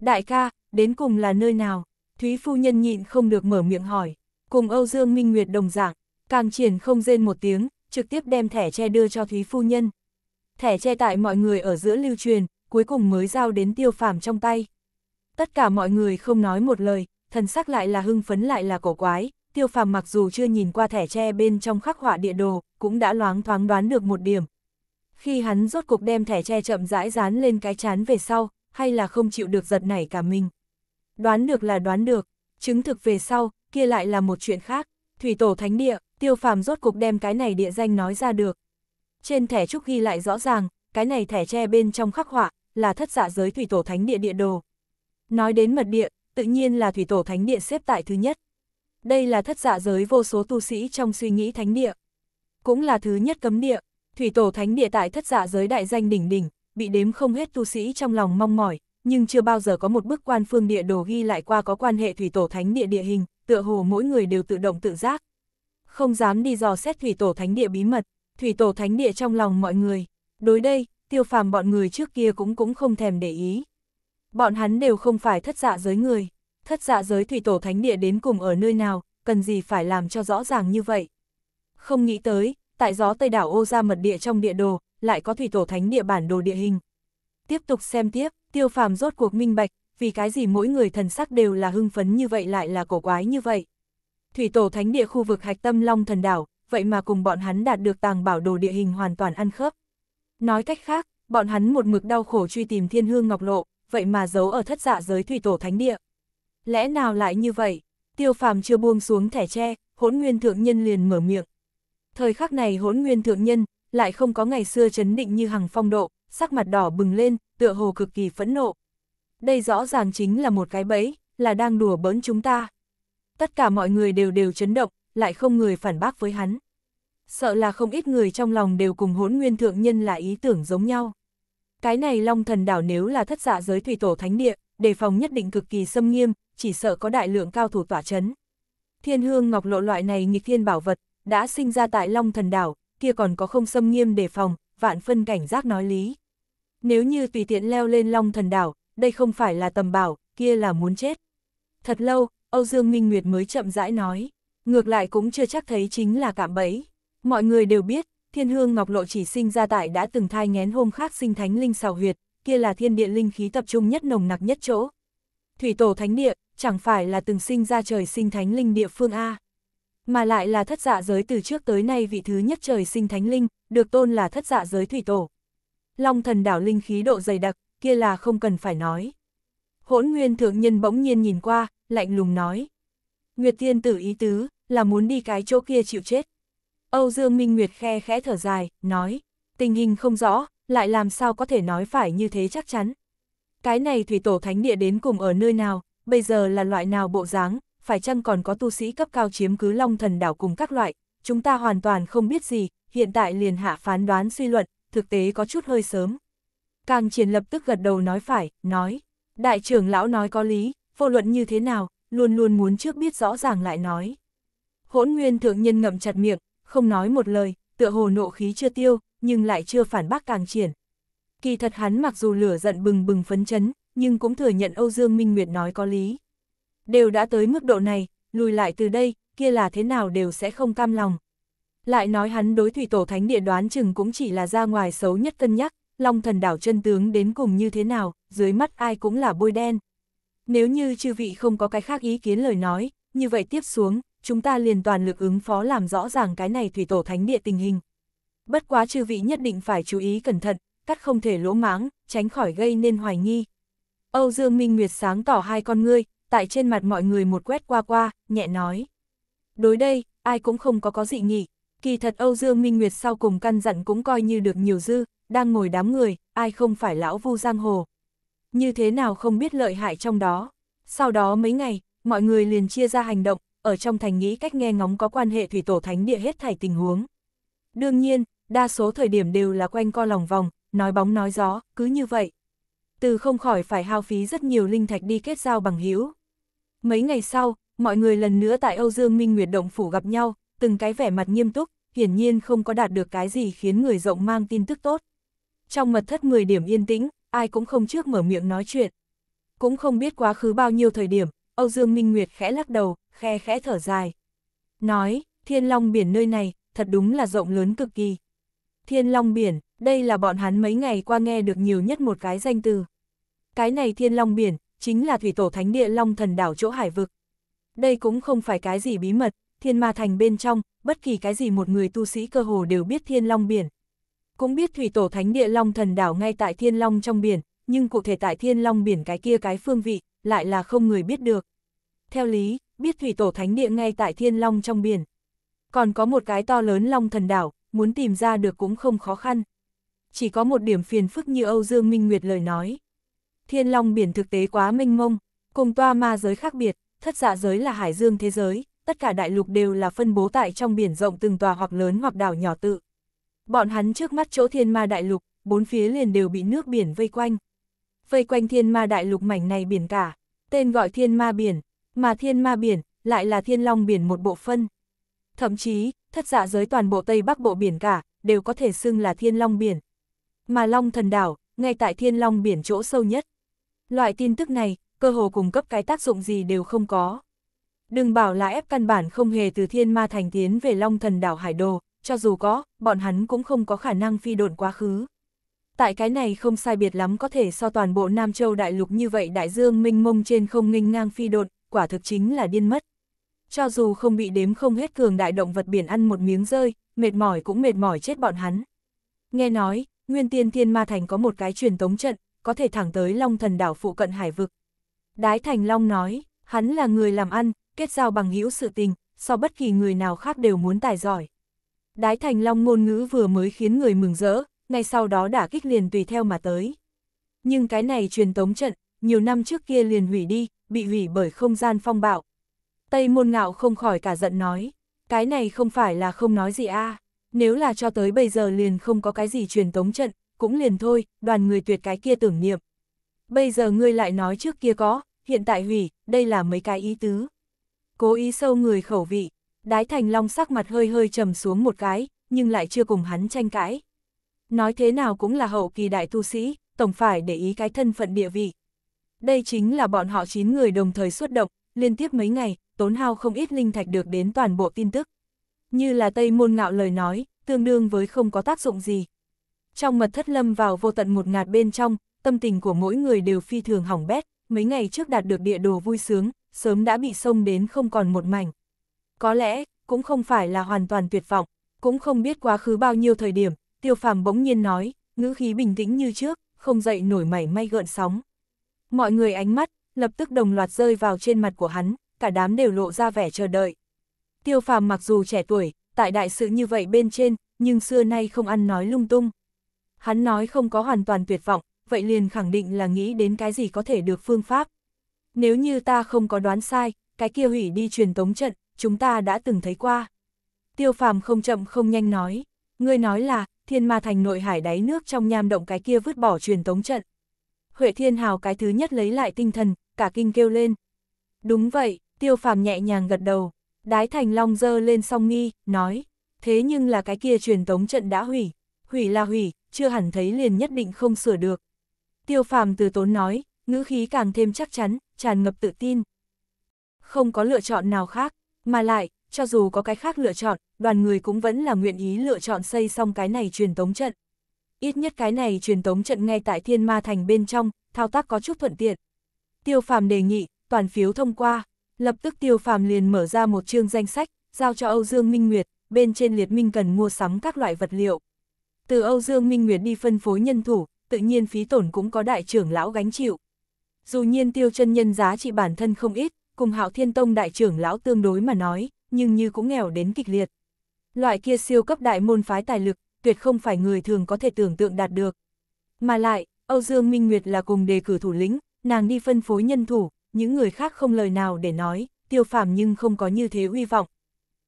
Đại ca, đến cùng là nơi nào? Thúy phu nhân nhịn không được mở miệng hỏi, cùng Âu Dương Minh Nguyệt đồng dạng, càng triển không rên một tiếng, trực tiếp đem thẻ che đưa cho Thúy phu nhân. Thẻ che tại mọi người ở giữa lưu truyền, cuối cùng mới giao đến tiêu phàm trong tay. Tất cả mọi người không nói một lời, thần sắc lại là hưng phấn lại là cổ quái, tiêu phàm mặc dù chưa nhìn qua thẻ tre bên trong khắc họa địa đồ, cũng đã loáng thoáng đoán được một điểm. Khi hắn rốt cục đem thẻ tre chậm rãi dán lên cái chán về sau, hay là không chịu được giật nảy cả mình. Đoán được là đoán được, chứng thực về sau, kia lại là một chuyện khác. Thủy tổ thánh địa, tiêu phàm rốt cục đem cái này địa danh nói ra được. Trên thẻ trúc ghi lại rõ ràng, cái này thẻ tre bên trong khắc họa, là thất dạ giới thủy tổ thánh địa địa đồ. Nói đến mật địa, tự nhiên là thủy tổ thánh địa xếp tại thứ nhất. Đây là thất dạ giới vô số tu sĩ trong suy nghĩ thánh địa. Cũng là thứ nhất cấm địa, thủy tổ thánh địa tại thất dạ giới đại danh đỉnh đỉnh, bị đếm không hết tu sĩ trong lòng mong mỏi, nhưng chưa bao giờ có một bức quan phương địa đồ ghi lại qua có quan hệ thủy tổ thánh địa địa hình, tựa hồ mỗi người đều tự động tự giác. Không dám đi dò xét thủy tổ thánh địa bí mật, thủy tổ thánh địa trong lòng mọi người. Đối đây, tiêu phàm bọn người trước kia cũng cũng không thèm để ý. Bọn hắn đều không phải thất dạ giới người, thất dạ giới thủy tổ thánh địa đến cùng ở nơi nào, cần gì phải làm cho rõ ràng như vậy. Không nghĩ tới, tại gió Tây đảo ô ra mật địa trong địa đồ, lại có thủy tổ thánh địa bản đồ địa hình. Tiếp tục xem tiếp, tiêu phàm rốt cuộc minh bạch, vì cái gì mỗi người thần sắc đều là hưng phấn như vậy lại là cổ quái như vậy. Thủy tổ thánh địa khu vực hạch tâm long thần đảo, vậy mà cùng bọn hắn đạt được tàng bảo đồ địa hình hoàn toàn ăn khớp. Nói cách khác, bọn hắn một mực đau khổ truy tìm thiên hương ngọc lộ, vậy mà giấu ở thất dạ giới thủy tổ thánh địa. Lẽ nào lại như vậy? Tiêu phàm chưa buông xuống thẻ tre, hỗn nguyên thượng nhân liền mở miệng. Thời khắc này hỗn nguyên thượng nhân, lại không có ngày xưa chấn định như hằng phong độ, sắc mặt đỏ bừng lên, tựa hồ cực kỳ phẫn nộ. Đây rõ ràng chính là một cái bẫy, là đang đùa bỡn chúng ta. Tất cả mọi người đều đều chấn động, lại không người phản bác với hắn sợ là không ít người trong lòng đều cùng hỗn nguyên thượng nhân là ý tưởng giống nhau. Cái này long thần đảo nếu là thất dạ giới thủy tổ thánh địa, đề phòng nhất định cực kỳ xâm nghiêm, chỉ sợ có đại lượng cao thủ tỏa chấn. Thiên hương ngọc lộ loại này nghịch thiên bảo vật, đã sinh ra tại long thần đảo, kia còn có không xâm nghiêm đề phòng, vạn phân cảnh giác nói lý. Nếu như tùy tiện leo lên long thần đảo, đây không phải là tầm bảo, kia là muốn chết. Thật lâu, Âu Dương Minh Nguyệt mới chậm rãi nói, ngược lại cũng chưa chắc thấy chính là cạm bẫy. Mọi người đều biết, thiên hương ngọc lộ chỉ sinh ra tại đã từng thai ngén hôm khác sinh thánh linh xào huyệt, kia là thiên địa linh khí tập trung nhất nồng nặc nhất chỗ. Thủy tổ thánh địa, chẳng phải là từng sinh ra trời sinh thánh linh địa phương A. Mà lại là thất dạ giới từ trước tới nay vị thứ nhất trời sinh thánh linh, được tôn là thất dạ giới thủy tổ. Long thần đảo linh khí độ dày đặc, kia là không cần phải nói. Hỗn nguyên thượng nhân bỗng nhiên nhìn qua, lạnh lùng nói. Nguyệt tiên tử ý tứ, là muốn đi cái chỗ kia chịu chết. Âu Dương Minh Nguyệt khe khẽ thở dài, nói, tình hình không rõ, lại làm sao có thể nói phải như thế chắc chắn. Cái này thủy tổ thánh địa đến cùng ở nơi nào, bây giờ là loại nào bộ dáng, phải chăng còn có tu sĩ cấp cao chiếm cứ long thần đảo cùng các loại, chúng ta hoàn toàn không biết gì, hiện tại liền hạ phán đoán suy luận, thực tế có chút hơi sớm. Càng triển lập tức gật đầu nói phải, nói, đại trưởng lão nói có lý, vô luận như thế nào, luôn luôn muốn trước biết rõ ràng lại nói. Hỗn nguyên thượng nhân ngậm chặt miệng, không nói một lời, tựa hồ nộ khí chưa tiêu, nhưng lại chưa phản bác càng triển. Kỳ thật hắn mặc dù lửa giận bừng bừng phấn chấn, nhưng cũng thừa nhận Âu Dương Minh Nguyệt nói có lý. Đều đã tới mức độ này, lùi lại từ đây, kia là thế nào đều sẽ không cam lòng. Lại nói hắn đối thủy tổ thánh địa đoán chừng cũng chỉ là ra ngoài xấu nhất cân nhắc, long thần đảo chân tướng đến cùng như thế nào, dưới mắt ai cũng là bôi đen. Nếu như chư vị không có cái khác ý kiến lời nói, như vậy tiếp xuống, chúng ta liền toàn lực ứng phó làm rõ ràng cái này thủy tổ thánh địa tình hình. Bất quá chư vị nhất định phải chú ý cẩn thận, cắt không thể lỗ máng, tránh khỏi gây nên hoài nghi. Âu Dương Minh Nguyệt sáng tỏ hai con ngươi, tại trên mặt mọi người một quét qua qua, nhẹ nói. Đối đây, ai cũng không có có dị nghị. Kỳ thật Âu Dương Minh Nguyệt sau cùng căn dặn cũng coi như được nhiều dư, đang ngồi đám người, ai không phải lão vu giang hồ. Như thế nào không biết lợi hại trong đó. Sau đó mấy ngày, mọi người liền chia ra hành động, ở trong thành nghĩ cách nghe ngóng có quan hệ thủy tổ thánh địa hết thảy tình huống. Đương nhiên, đa số thời điểm đều là quanh co lòng vòng, nói bóng nói gió, cứ như vậy. Từ không khỏi phải hao phí rất nhiều linh thạch đi kết giao bằng hữu. Mấy ngày sau, mọi người lần nữa tại Âu Dương Minh Nguyệt Động Phủ gặp nhau, từng cái vẻ mặt nghiêm túc, hiển nhiên không có đạt được cái gì khiến người rộng mang tin tức tốt. Trong mật thất 10 điểm yên tĩnh, ai cũng không trước mở miệng nói chuyện. Cũng không biết quá khứ bao nhiêu thời điểm, Âu Dương Minh Nguyệt khẽ lắc đầu, khe khẽ thở dài. Nói, thiên long biển nơi này, thật đúng là rộng lớn cực kỳ. Thiên long biển, đây là bọn hắn mấy ngày qua nghe được nhiều nhất một cái danh từ. Cái này thiên long biển, chính là thủy tổ thánh địa long thần đảo chỗ hải vực. Đây cũng không phải cái gì bí mật, thiên ma thành bên trong, bất kỳ cái gì một người tu sĩ cơ hồ đều biết thiên long biển. Cũng biết thủy tổ thánh địa long thần đảo ngay tại thiên long trong biển, nhưng cụ thể tại thiên long biển cái kia cái phương vị, lại là không người biết được theo lý, biết thủy tổ thánh địa ngay tại thiên long trong biển. Còn có một cái to lớn long thần đảo, muốn tìm ra được cũng không khó khăn. Chỉ có một điểm phiền phức như Âu Dương Minh Nguyệt lời nói. Thiên long biển thực tế quá mênh mông, cùng toa ma giới khác biệt, thất dạ giới là hải dương thế giới, tất cả đại lục đều là phân bố tại trong biển rộng từng tòa hoặc lớn hoặc đảo nhỏ tự. Bọn hắn trước mắt chỗ thiên ma đại lục, bốn phía liền đều bị nước biển vây quanh. Vây quanh thiên ma đại lục mảnh này biển cả, tên gọi thiên ma biển, mà thiên ma biển lại là thiên long biển một bộ phân. Thậm chí, thất dạ giới toàn bộ Tây Bắc bộ biển cả, đều có thể xưng là thiên long biển. Mà long thần đảo, ngay tại thiên long biển chỗ sâu nhất. Loại tin tức này, cơ hồ cung cấp cái tác dụng gì đều không có. Đừng bảo là ép căn bản không hề từ thiên ma thành tiến về long thần đảo Hải Đồ, cho dù có, bọn hắn cũng không có khả năng phi độn quá khứ. Tại cái này không sai biệt lắm có thể so toàn bộ Nam Châu Đại Lục như vậy đại dương minh mông trên không nghênh ngang phi độn, quả thực chính là điên mất. Cho dù không bị đếm không hết cường đại động vật biển ăn một miếng rơi, mệt mỏi cũng mệt mỏi chết bọn hắn. Nghe nói, Nguyên Tiên Thiên Ma Thành có một cái truyền tống trận, có thể thẳng tới Long Thần đảo phụ cận hải vực. Đái Thành Long nói, hắn là người làm ăn, kết giao bằng hữu sự tình, so bất kỳ người nào khác đều muốn tài giỏi. Đái Thành Long ngôn ngữ vừa mới khiến người mừng rỡ, ngay sau đó đả kích liền tùy theo mà tới. Nhưng cái này truyền tống trận, nhiều năm trước kia liền hủy đi, bị hủy bởi không gian phong bạo. Tây môn ngạo không khỏi cả giận nói, cái này không phải là không nói gì a nếu là cho tới bây giờ liền không có cái gì truyền tống trận, cũng liền thôi, đoàn người tuyệt cái kia tưởng niệm. Bây giờ ngươi lại nói trước kia có, hiện tại hủy, đây là mấy cái ý tứ. Cố ý sâu người khẩu vị, đái thành long sắc mặt hơi hơi trầm xuống một cái, nhưng lại chưa cùng hắn tranh cãi. Nói thế nào cũng là hậu kỳ đại tu sĩ, tổng phải để ý cái thân phận địa vị. Đây chính là bọn họ 9 người đồng thời xuất động, liên tiếp mấy ngày, tốn hao không ít linh thạch được đến toàn bộ tin tức. Như là Tây Môn Ngạo lời nói, tương đương với không có tác dụng gì. Trong mật thất lâm vào vô tận một ngạt bên trong, tâm tình của mỗi người đều phi thường hỏng bét, mấy ngày trước đạt được địa đồ vui sướng, sớm đã bị sông đến không còn một mảnh. Có lẽ, cũng không phải là hoàn toàn tuyệt vọng, cũng không biết quá khứ bao nhiêu thời điểm, tiêu phàm bỗng nhiên nói, ngữ khí bình tĩnh như trước, không dậy nổi mảy may gợn sóng. Mọi người ánh mắt, lập tức đồng loạt rơi vào trên mặt của hắn, cả đám đều lộ ra vẻ chờ đợi. Tiêu phàm mặc dù trẻ tuổi, tại đại sự như vậy bên trên, nhưng xưa nay không ăn nói lung tung. Hắn nói không có hoàn toàn tuyệt vọng, vậy liền khẳng định là nghĩ đến cái gì có thể được phương pháp. Nếu như ta không có đoán sai, cái kia hủy đi truyền tống trận, chúng ta đã từng thấy qua. Tiêu phàm không chậm không nhanh nói, ngươi nói là, thiên ma thành nội hải đáy nước trong nham động cái kia vứt bỏ truyền tống trận. Huệ Thiên Hào cái thứ nhất lấy lại tinh thần, cả kinh kêu lên. Đúng vậy, tiêu phàm nhẹ nhàng gật đầu, đái thành long dơ lên song nghi, nói, thế nhưng là cái kia truyền tống trận đã hủy, hủy là hủy, chưa hẳn thấy liền nhất định không sửa được. Tiêu phàm từ tốn nói, ngữ khí càng thêm chắc chắn, tràn ngập tự tin. Không có lựa chọn nào khác, mà lại, cho dù có cái khác lựa chọn, đoàn người cũng vẫn là nguyện ý lựa chọn xây xong cái này truyền tống trận ít nhất cái này truyền tống trận ngay tại thiên ma thành bên trong, thao tác có chút thuận tiện. Tiêu phàm đề nghị, toàn phiếu thông qua, lập tức tiêu phàm liền mở ra một chương danh sách, giao cho Âu Dương Minh Nguyệt, bên trên liệt minh cần mua sắm các loại vật liệu. Từ Âu Dương Minh Nguyệt đi phân phối nhân thủ, tự nhiên phí tổn cũng có đại trưởng lão gánh chịu. Dù nhiên tiêu chân nhân giá trị bản thân không ít, cùng hạo thiên tông đại trưởng lão tương đối mà nói, nhưng như cũng nghèo đến kịch liệt. Loại kia siêu cấp đại môn phái tài lực, tuyệt không phải người thường có thể tưởng tượng đạt được. Mà lại, Âu Dương Minh Nguyệt là cùng đề cử thủ lĩnh, nàng đi phân phối nhân thủ, những người khác không lời nào để nói, tiêu phàm nhưng không có như thế uy vọng.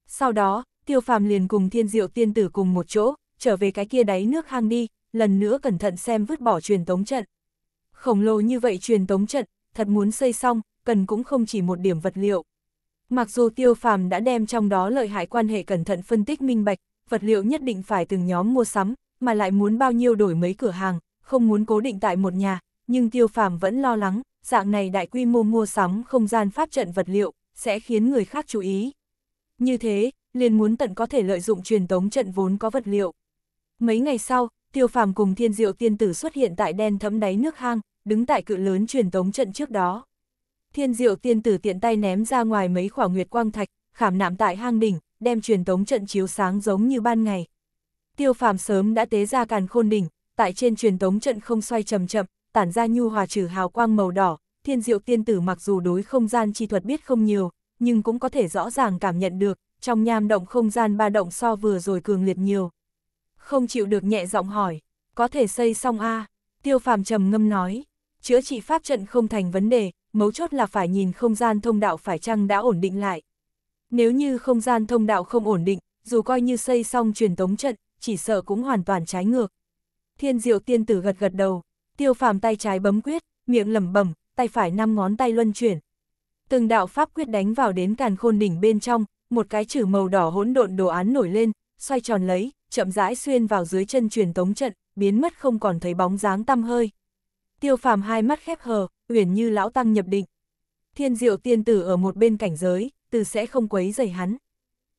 Sau đó, tiêu phàm liền cùng thiên diệu tiên tử cùng một chỗ, trở về cái kia đáy nước hang đi, lần nữa cẩn thận xem vứt bỏ truyền tống trận. Khổng lồ như vậy truyền tống trận, thật muốn xây xong, cần cũng không chỉ một điểm vật liệu. Mặc dù tiêu phàm đã đem trong đó lợi hại quan hệ cẩn thận phân tích minh bạch, vật liệu nhất định phải từng nhóm mua sắm, mà lại muốn bao nhiêu đổi mấy cửa hàng, không muốn cố định tại một nhà, nhưng tiêu phàm vẫn lo lắng, dạng này đại quy mô mua sắm không gian pháp trận vật liệu, sẽ khiến người khác chú ý. Như thế, liền muốn tận có thể lợi dụng truyền tống trận vốn có vật liệu. Mấy ngày sau, tiêu phàm cùng thiên diệu tiên tử xuất hiện tại đen thấm đáy nước hang, đứng tại cự lớn truyền tống trận trước đó. Thiên diệu tiên tử tiện tay ném ra ngoài mấy khỏa nguyệt quang thạch, khảm nạm tại hang đỉnh, đem truyền tống trận chiếu sáng giống như ban ngày. Tiêu phàm sớm đã tế ra càn khôn đỉnh, tại trên truyền tống trận không xoay chậm chậm, tản ra nhu hòa trừ hào quang màu đỏ, thiên diệu tiên tử mặc dù đối không gian chi thuật biết không nhiều, nhưng cũng có thể rõ ràng cảm nhận được, trong nham động không gian ba động so vừa rồi cường liệt nhiều. Không chịu được nhẹ giọng hỏi, có thể xây xong a tiêu phàm trầm ngâm nói, chữa trị pháp trận không thành vấn đề, mấu chốt là phải nhìn không gian thông đạo phải chăng đã ổn định lại. Nếu như không gian thông đạo không ổn định, dù coi như xây xong truyền tống trận, chỉ sợ cũng hoàn toàn trái ngược. Thiên diệu tiên tử gật gật đầu, tiêu phàm tay trái bấm quyết, miệng lẩm bẩm, tay phải năm ngón tay luân chuyển. Từng đạo pháp quyết đánh vào đến càn khôn đỉnh bên trong, một cái chữ màu đỏ hỗn độn đồ án nổi lên, xoay tròn lấy, chậm rãi xuyên vào dưới chân truyền tống trận, biến mất không còn thấy bóng dáng tăm hơi. Tiêu phàm hai mắt khép hờ, uyển như lão tăng nhập định. Thiên diệu tiên tử ở một bên cảnh giới, từ sẽ không quấy dày hắn.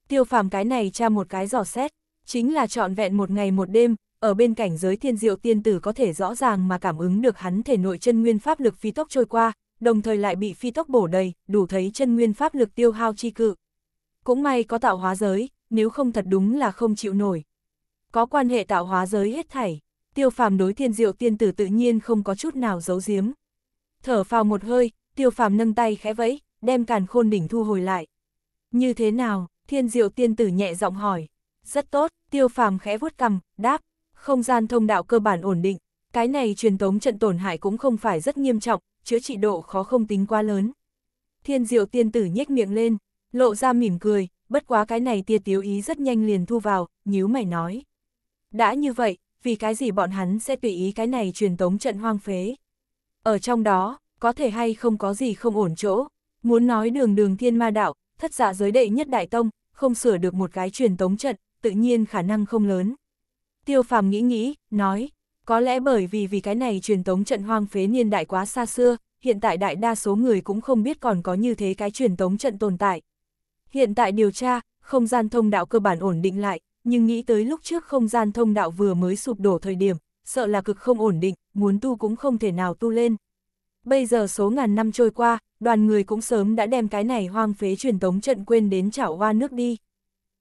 Tiêu phàm cái này tra một cái dò xét, chính là trọn vẹn một ngày một đêm, ở bên cảnh giới thiên diệu tiên tử có thể rõ ràng mà cảm ứng được hắn thể nội chân nguyên pháp lực phi tốc trôi qua, đồng thời lại bị phi tốc bổ đầy, đủ thấy chân nguyên pháp lực tiêu hao chi cự. Cũng may có tạo hóa giới, nếu không thật đúng là không chịu nổi. Có quan hệ tạo hóa giới hết thảy, tiêu phàm đối thiên diệu tiên tử tự nhiên không có chút nào giấu giếm. Thở phào một hơi, tiêu phàm nâng tay khẽ vẫy, đem càn khôn đỉnh thu hồi lại. Như thế nào, thiên diệu tiên tử nhẹ giọng hỏi. Rất tốt, tiêu phàm khẽ vuốt cầm, đáp, không gian thông đạo cơ bản ổn định, cái này truyền tống trận tổn hại cũng không phải rất nghiêm trọng, chữa trị độ khó không tính quá lớn. Thiên diệu tiên tử nhếch miệng lên, lộ ra mỉm cười, bất quá cái này tia tiếu ý rất nhanh liền thu vào, nhíu mày nói. Đã như vậy, vì cái gì bọn hắn sẽ tùy ý cái này truyền tống trận hoang phế? Ở trong đó, có thể hay không có gì không ổn chỗ, Muốn nói đường đường thiên ma đạo, thất giả giới đệ nhất đại tông, không sửa được một cái truyền tống trận, tự nhiên khả năng không lớn. Tiêu phàm nghĩ nghĩ, nói, có lẽ bởi vì vì cái này truyền tống trận hoang phế niên đại quá xa xưa, hiện tại đại đa số người cũng không biết còn có như thế cái truyền tống trận tồn tại. Hiện tại điều tra, không gian thông đạo cơ bản ổn định lại, nhưng nghĩ tới lúc trước không gian thông đạo vừa mới sụp đổ thời điểm, sợ là cực không ổn định, muốn tu cũng không thể nào tu lên. Bây giờ số ngàn năm trôi qua, đoàn người cũng sớm đã đem cái này hoang phế truyền tống trận quên đến chảo hoa nước đi.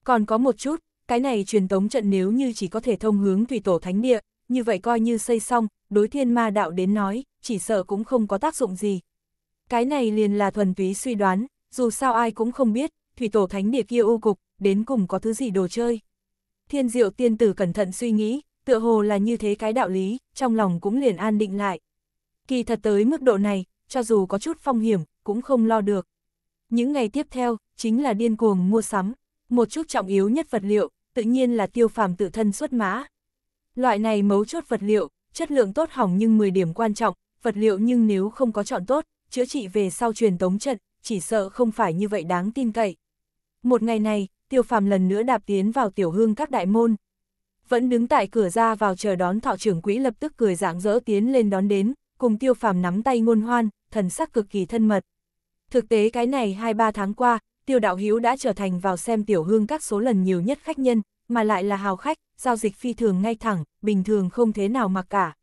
Còn có một chút, cái này truyền tống trận nếu như chỉ có thể thông hướng thủy tổ thánh địa, như vậy coi như xây xong, đối thiên ma đạo đến nói, chỉ sợ cũng không có tác dụng gì. Cái này liền là thuần túy suy đoán, dù sao ai cũng không biết, thủy tổ thánh địa kia u cục, đến cùng có thứ gì đồ chơi. Thiên diệu tiên tử cẩn thận suy nghĩ, tựa hồ là như thế cái đạo lý, trong lòng cũng liền an định lại. Kỳ thật tới mức độ này, cho dù có chút phong hiểm, cũng không lo được. Những ngày tiếp theo, chính là điên cuồng mua sắm, một chút trọng yếu nhất vật liệu, tự nhiên là tiêu phàm tự thân xuất mã. Loại này mấu chốt vật liệu, chất lượng tốt hỏng nhưng 10 điểm quan trọng, vật liệu nhưng nếu không có chọn tốt, chữa trị về sau truyền tống trận, chỉ sợ không phải như vậy đáng tin cậy. Một ngày này, tiêu phàm lần nữa đạp tiến vào tiểu hương các đại môn. Vẫn đứng tại cửa ra vào chờ đón thọ trưởng quỹ lập tức cười rạng rỡ tiến lên đón đến, cùng tiêu phàm nắm tay ngôn hoan, thần sắc cực kỳ thân mật. Thực tế cái này 2-3 tháng qua, tiêu đạo hiếu đã trở thành vào xem tiểu hương các số lần nhiều nhất khách nhân, mà lại là hào khách, giao dịch phi thường ngay thẳng, bình thường không thế nào mặc cả.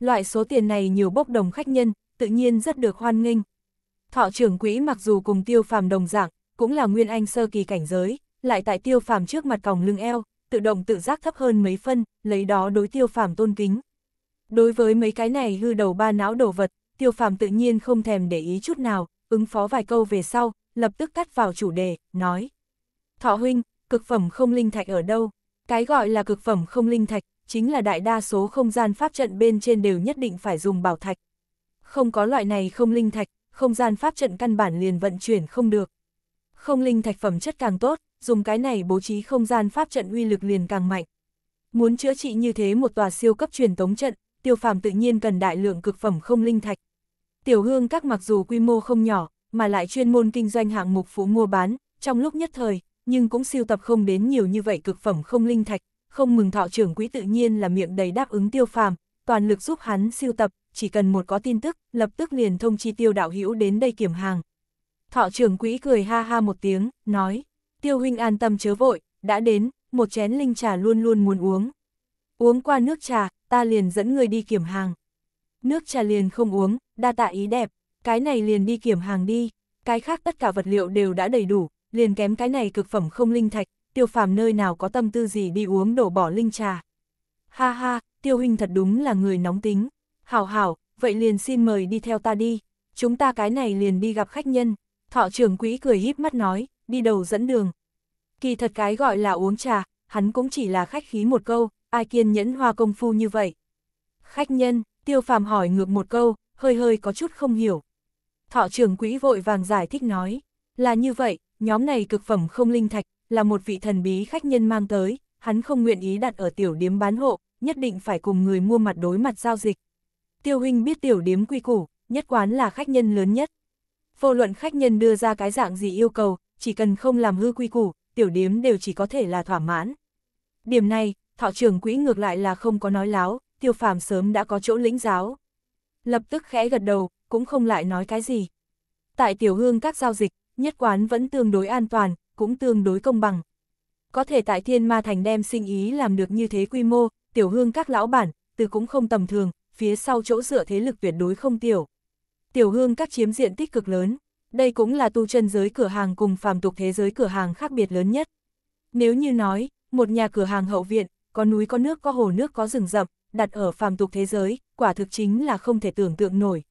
Loại số tiền này nhiều bốc đồng khách nhân, tự nhiên rất được hoan nghênh. Thọ trưởng quỹ mặc dù cùng tiêu phàm đồng dạng, cũng là nguyên anh sơ kỳ cảnh giới, lại tại tiêu phàm trước mặt còng lưng eo, tự động tự giác thấp hơn mấy phân, lấy đó đối tiêu phàm tôn kính. Đối với mấy cái này hư đầu ba não đổ vật, tiêu phàm tự nhiên không thèm để ý chút nào, ứng phó vài câu về sau, lập tức cắt vào chủ đề, nói. Thọ huynh, cực phẩm không linh thạch ở đâu? Cái gọi là cực phẩm không linh thạch, chính là đại đa số không gian pháp trận bên trên đều nhất định phải dùng bảo thạch. Không có loại này không linh thạch, không gian pháp trận căn bản liền vận chuyển không được. Không linh thạch phẩm chất càng tốt, dùng cái này bố trí không gian pháp trận uy lực liền càng mạnh. Muốn chữa trị như thế một tòa siêu cấp truyền tống trận, tiêu phàm tự nhiên cần đại lượng cực phẩm không linh thạch. Tiểu hương các mặc dù quy mô không nhỏ, mà lại chuyên môn kinh doanh hạng mục phú mua bán, trong lúc nhất thời, nhưng cũng siêu tập không đến nhiều như vậy cực phẩm không linh thạch, không mừng thọ trưởng quỹ tự nhiên là miệng đầy đáp ứng tiêu phàm, toàn lực giúp hắn siêu tập, chỉ cần một có tin tức, lập tức liền thông chi tiêu đạo hữu đến đây kiểm hàng. Thọ trưởng quỹ cười ha ha một tiếng, nói, tiêu huynh an tâm chớ vội, đã đến, một chén linh trà luôn luôn muốn uống. Uống qua nước trà, ta liền dẫn người đi kiểm hàng. Nước trà liền không uống, đa tạ ý đẹp, cái này liền đi kiểm hàng đi, cái khác tất cả vật liệu đều đã đầy đủ, liền kém cái này cực phẩm không linh thạch, tiêu phàm nơi nào có tâm tư gì đi uống đổ bỏ linh trà. Ha ha, tiêu huynh thật đúng là người nóng tính. Hảo hảo, vậy liền xin mời đi theo ta đi, chúng ta cái này liền đi gặp khách nhân. Thọ trưởng quỹ cười híp mắt nói, đi đầu dẫn đường. Kỳ thật cái gọi là uống trà, hắn cũng chỉ là khách khí một câu, ai kiên nhẫn hoa công phu như vậy? Khách nhân, tiêu phàm hỏi ngược một câu, hơi hơi có chút không hiểu. Thọ trưởng quỹ vội vàng giải thích nói, là như vậy, nhóm này cực phẩm không linh thạch, là một vị thần bí khách nhân mang tới, hắn không nguyện ý đặt ở tiểu điếm bán hộ, nhất định phải cùng người mua mặt đối mặt giao dịch. Tiêu huynh biết tiểu điếm quy củ, nhất quán là khách nhân lớn nhất. Vô luận khách nhân đưa ra cái dạng gì yêu cầu, chỉ cần không làm hư quy củ, tiểu điếm đều chỉ có thể là thỏa mãn. Điểm này, thọ trưởng quỹ ngược lại là không có nói láo, tiêu phàm sớm đã có chỗ lĩnh giáo. Lập tức khẽ gật đầu, cũng không lại nói cái gì. Tại tiểu hương các giao dịch, nhất quán vẫn tương đối an toàn, cũng tương đối công bằng. Có thể tại thiên ma thành đem sinh ý làm được như thế quy mô, tiểu hương các lão bản, từ cũng không tầm thường, phía sau chỗ dựa thế lực tuyệt đối không tiểu. Tiểu hương các chiếm diện tích cực lớn, đây cũng là tu chân giới cửa hàng cùng phàm tục thế giới cửa hàng khác biệt lớn nhất. Nếu như nói, một nhà cửa hàng hậu viện, có núi có nước có hồ nước có rừng rậm, đặt ở phàm tục thế giới, quả thực chính là không thể tưởng tượng nổi.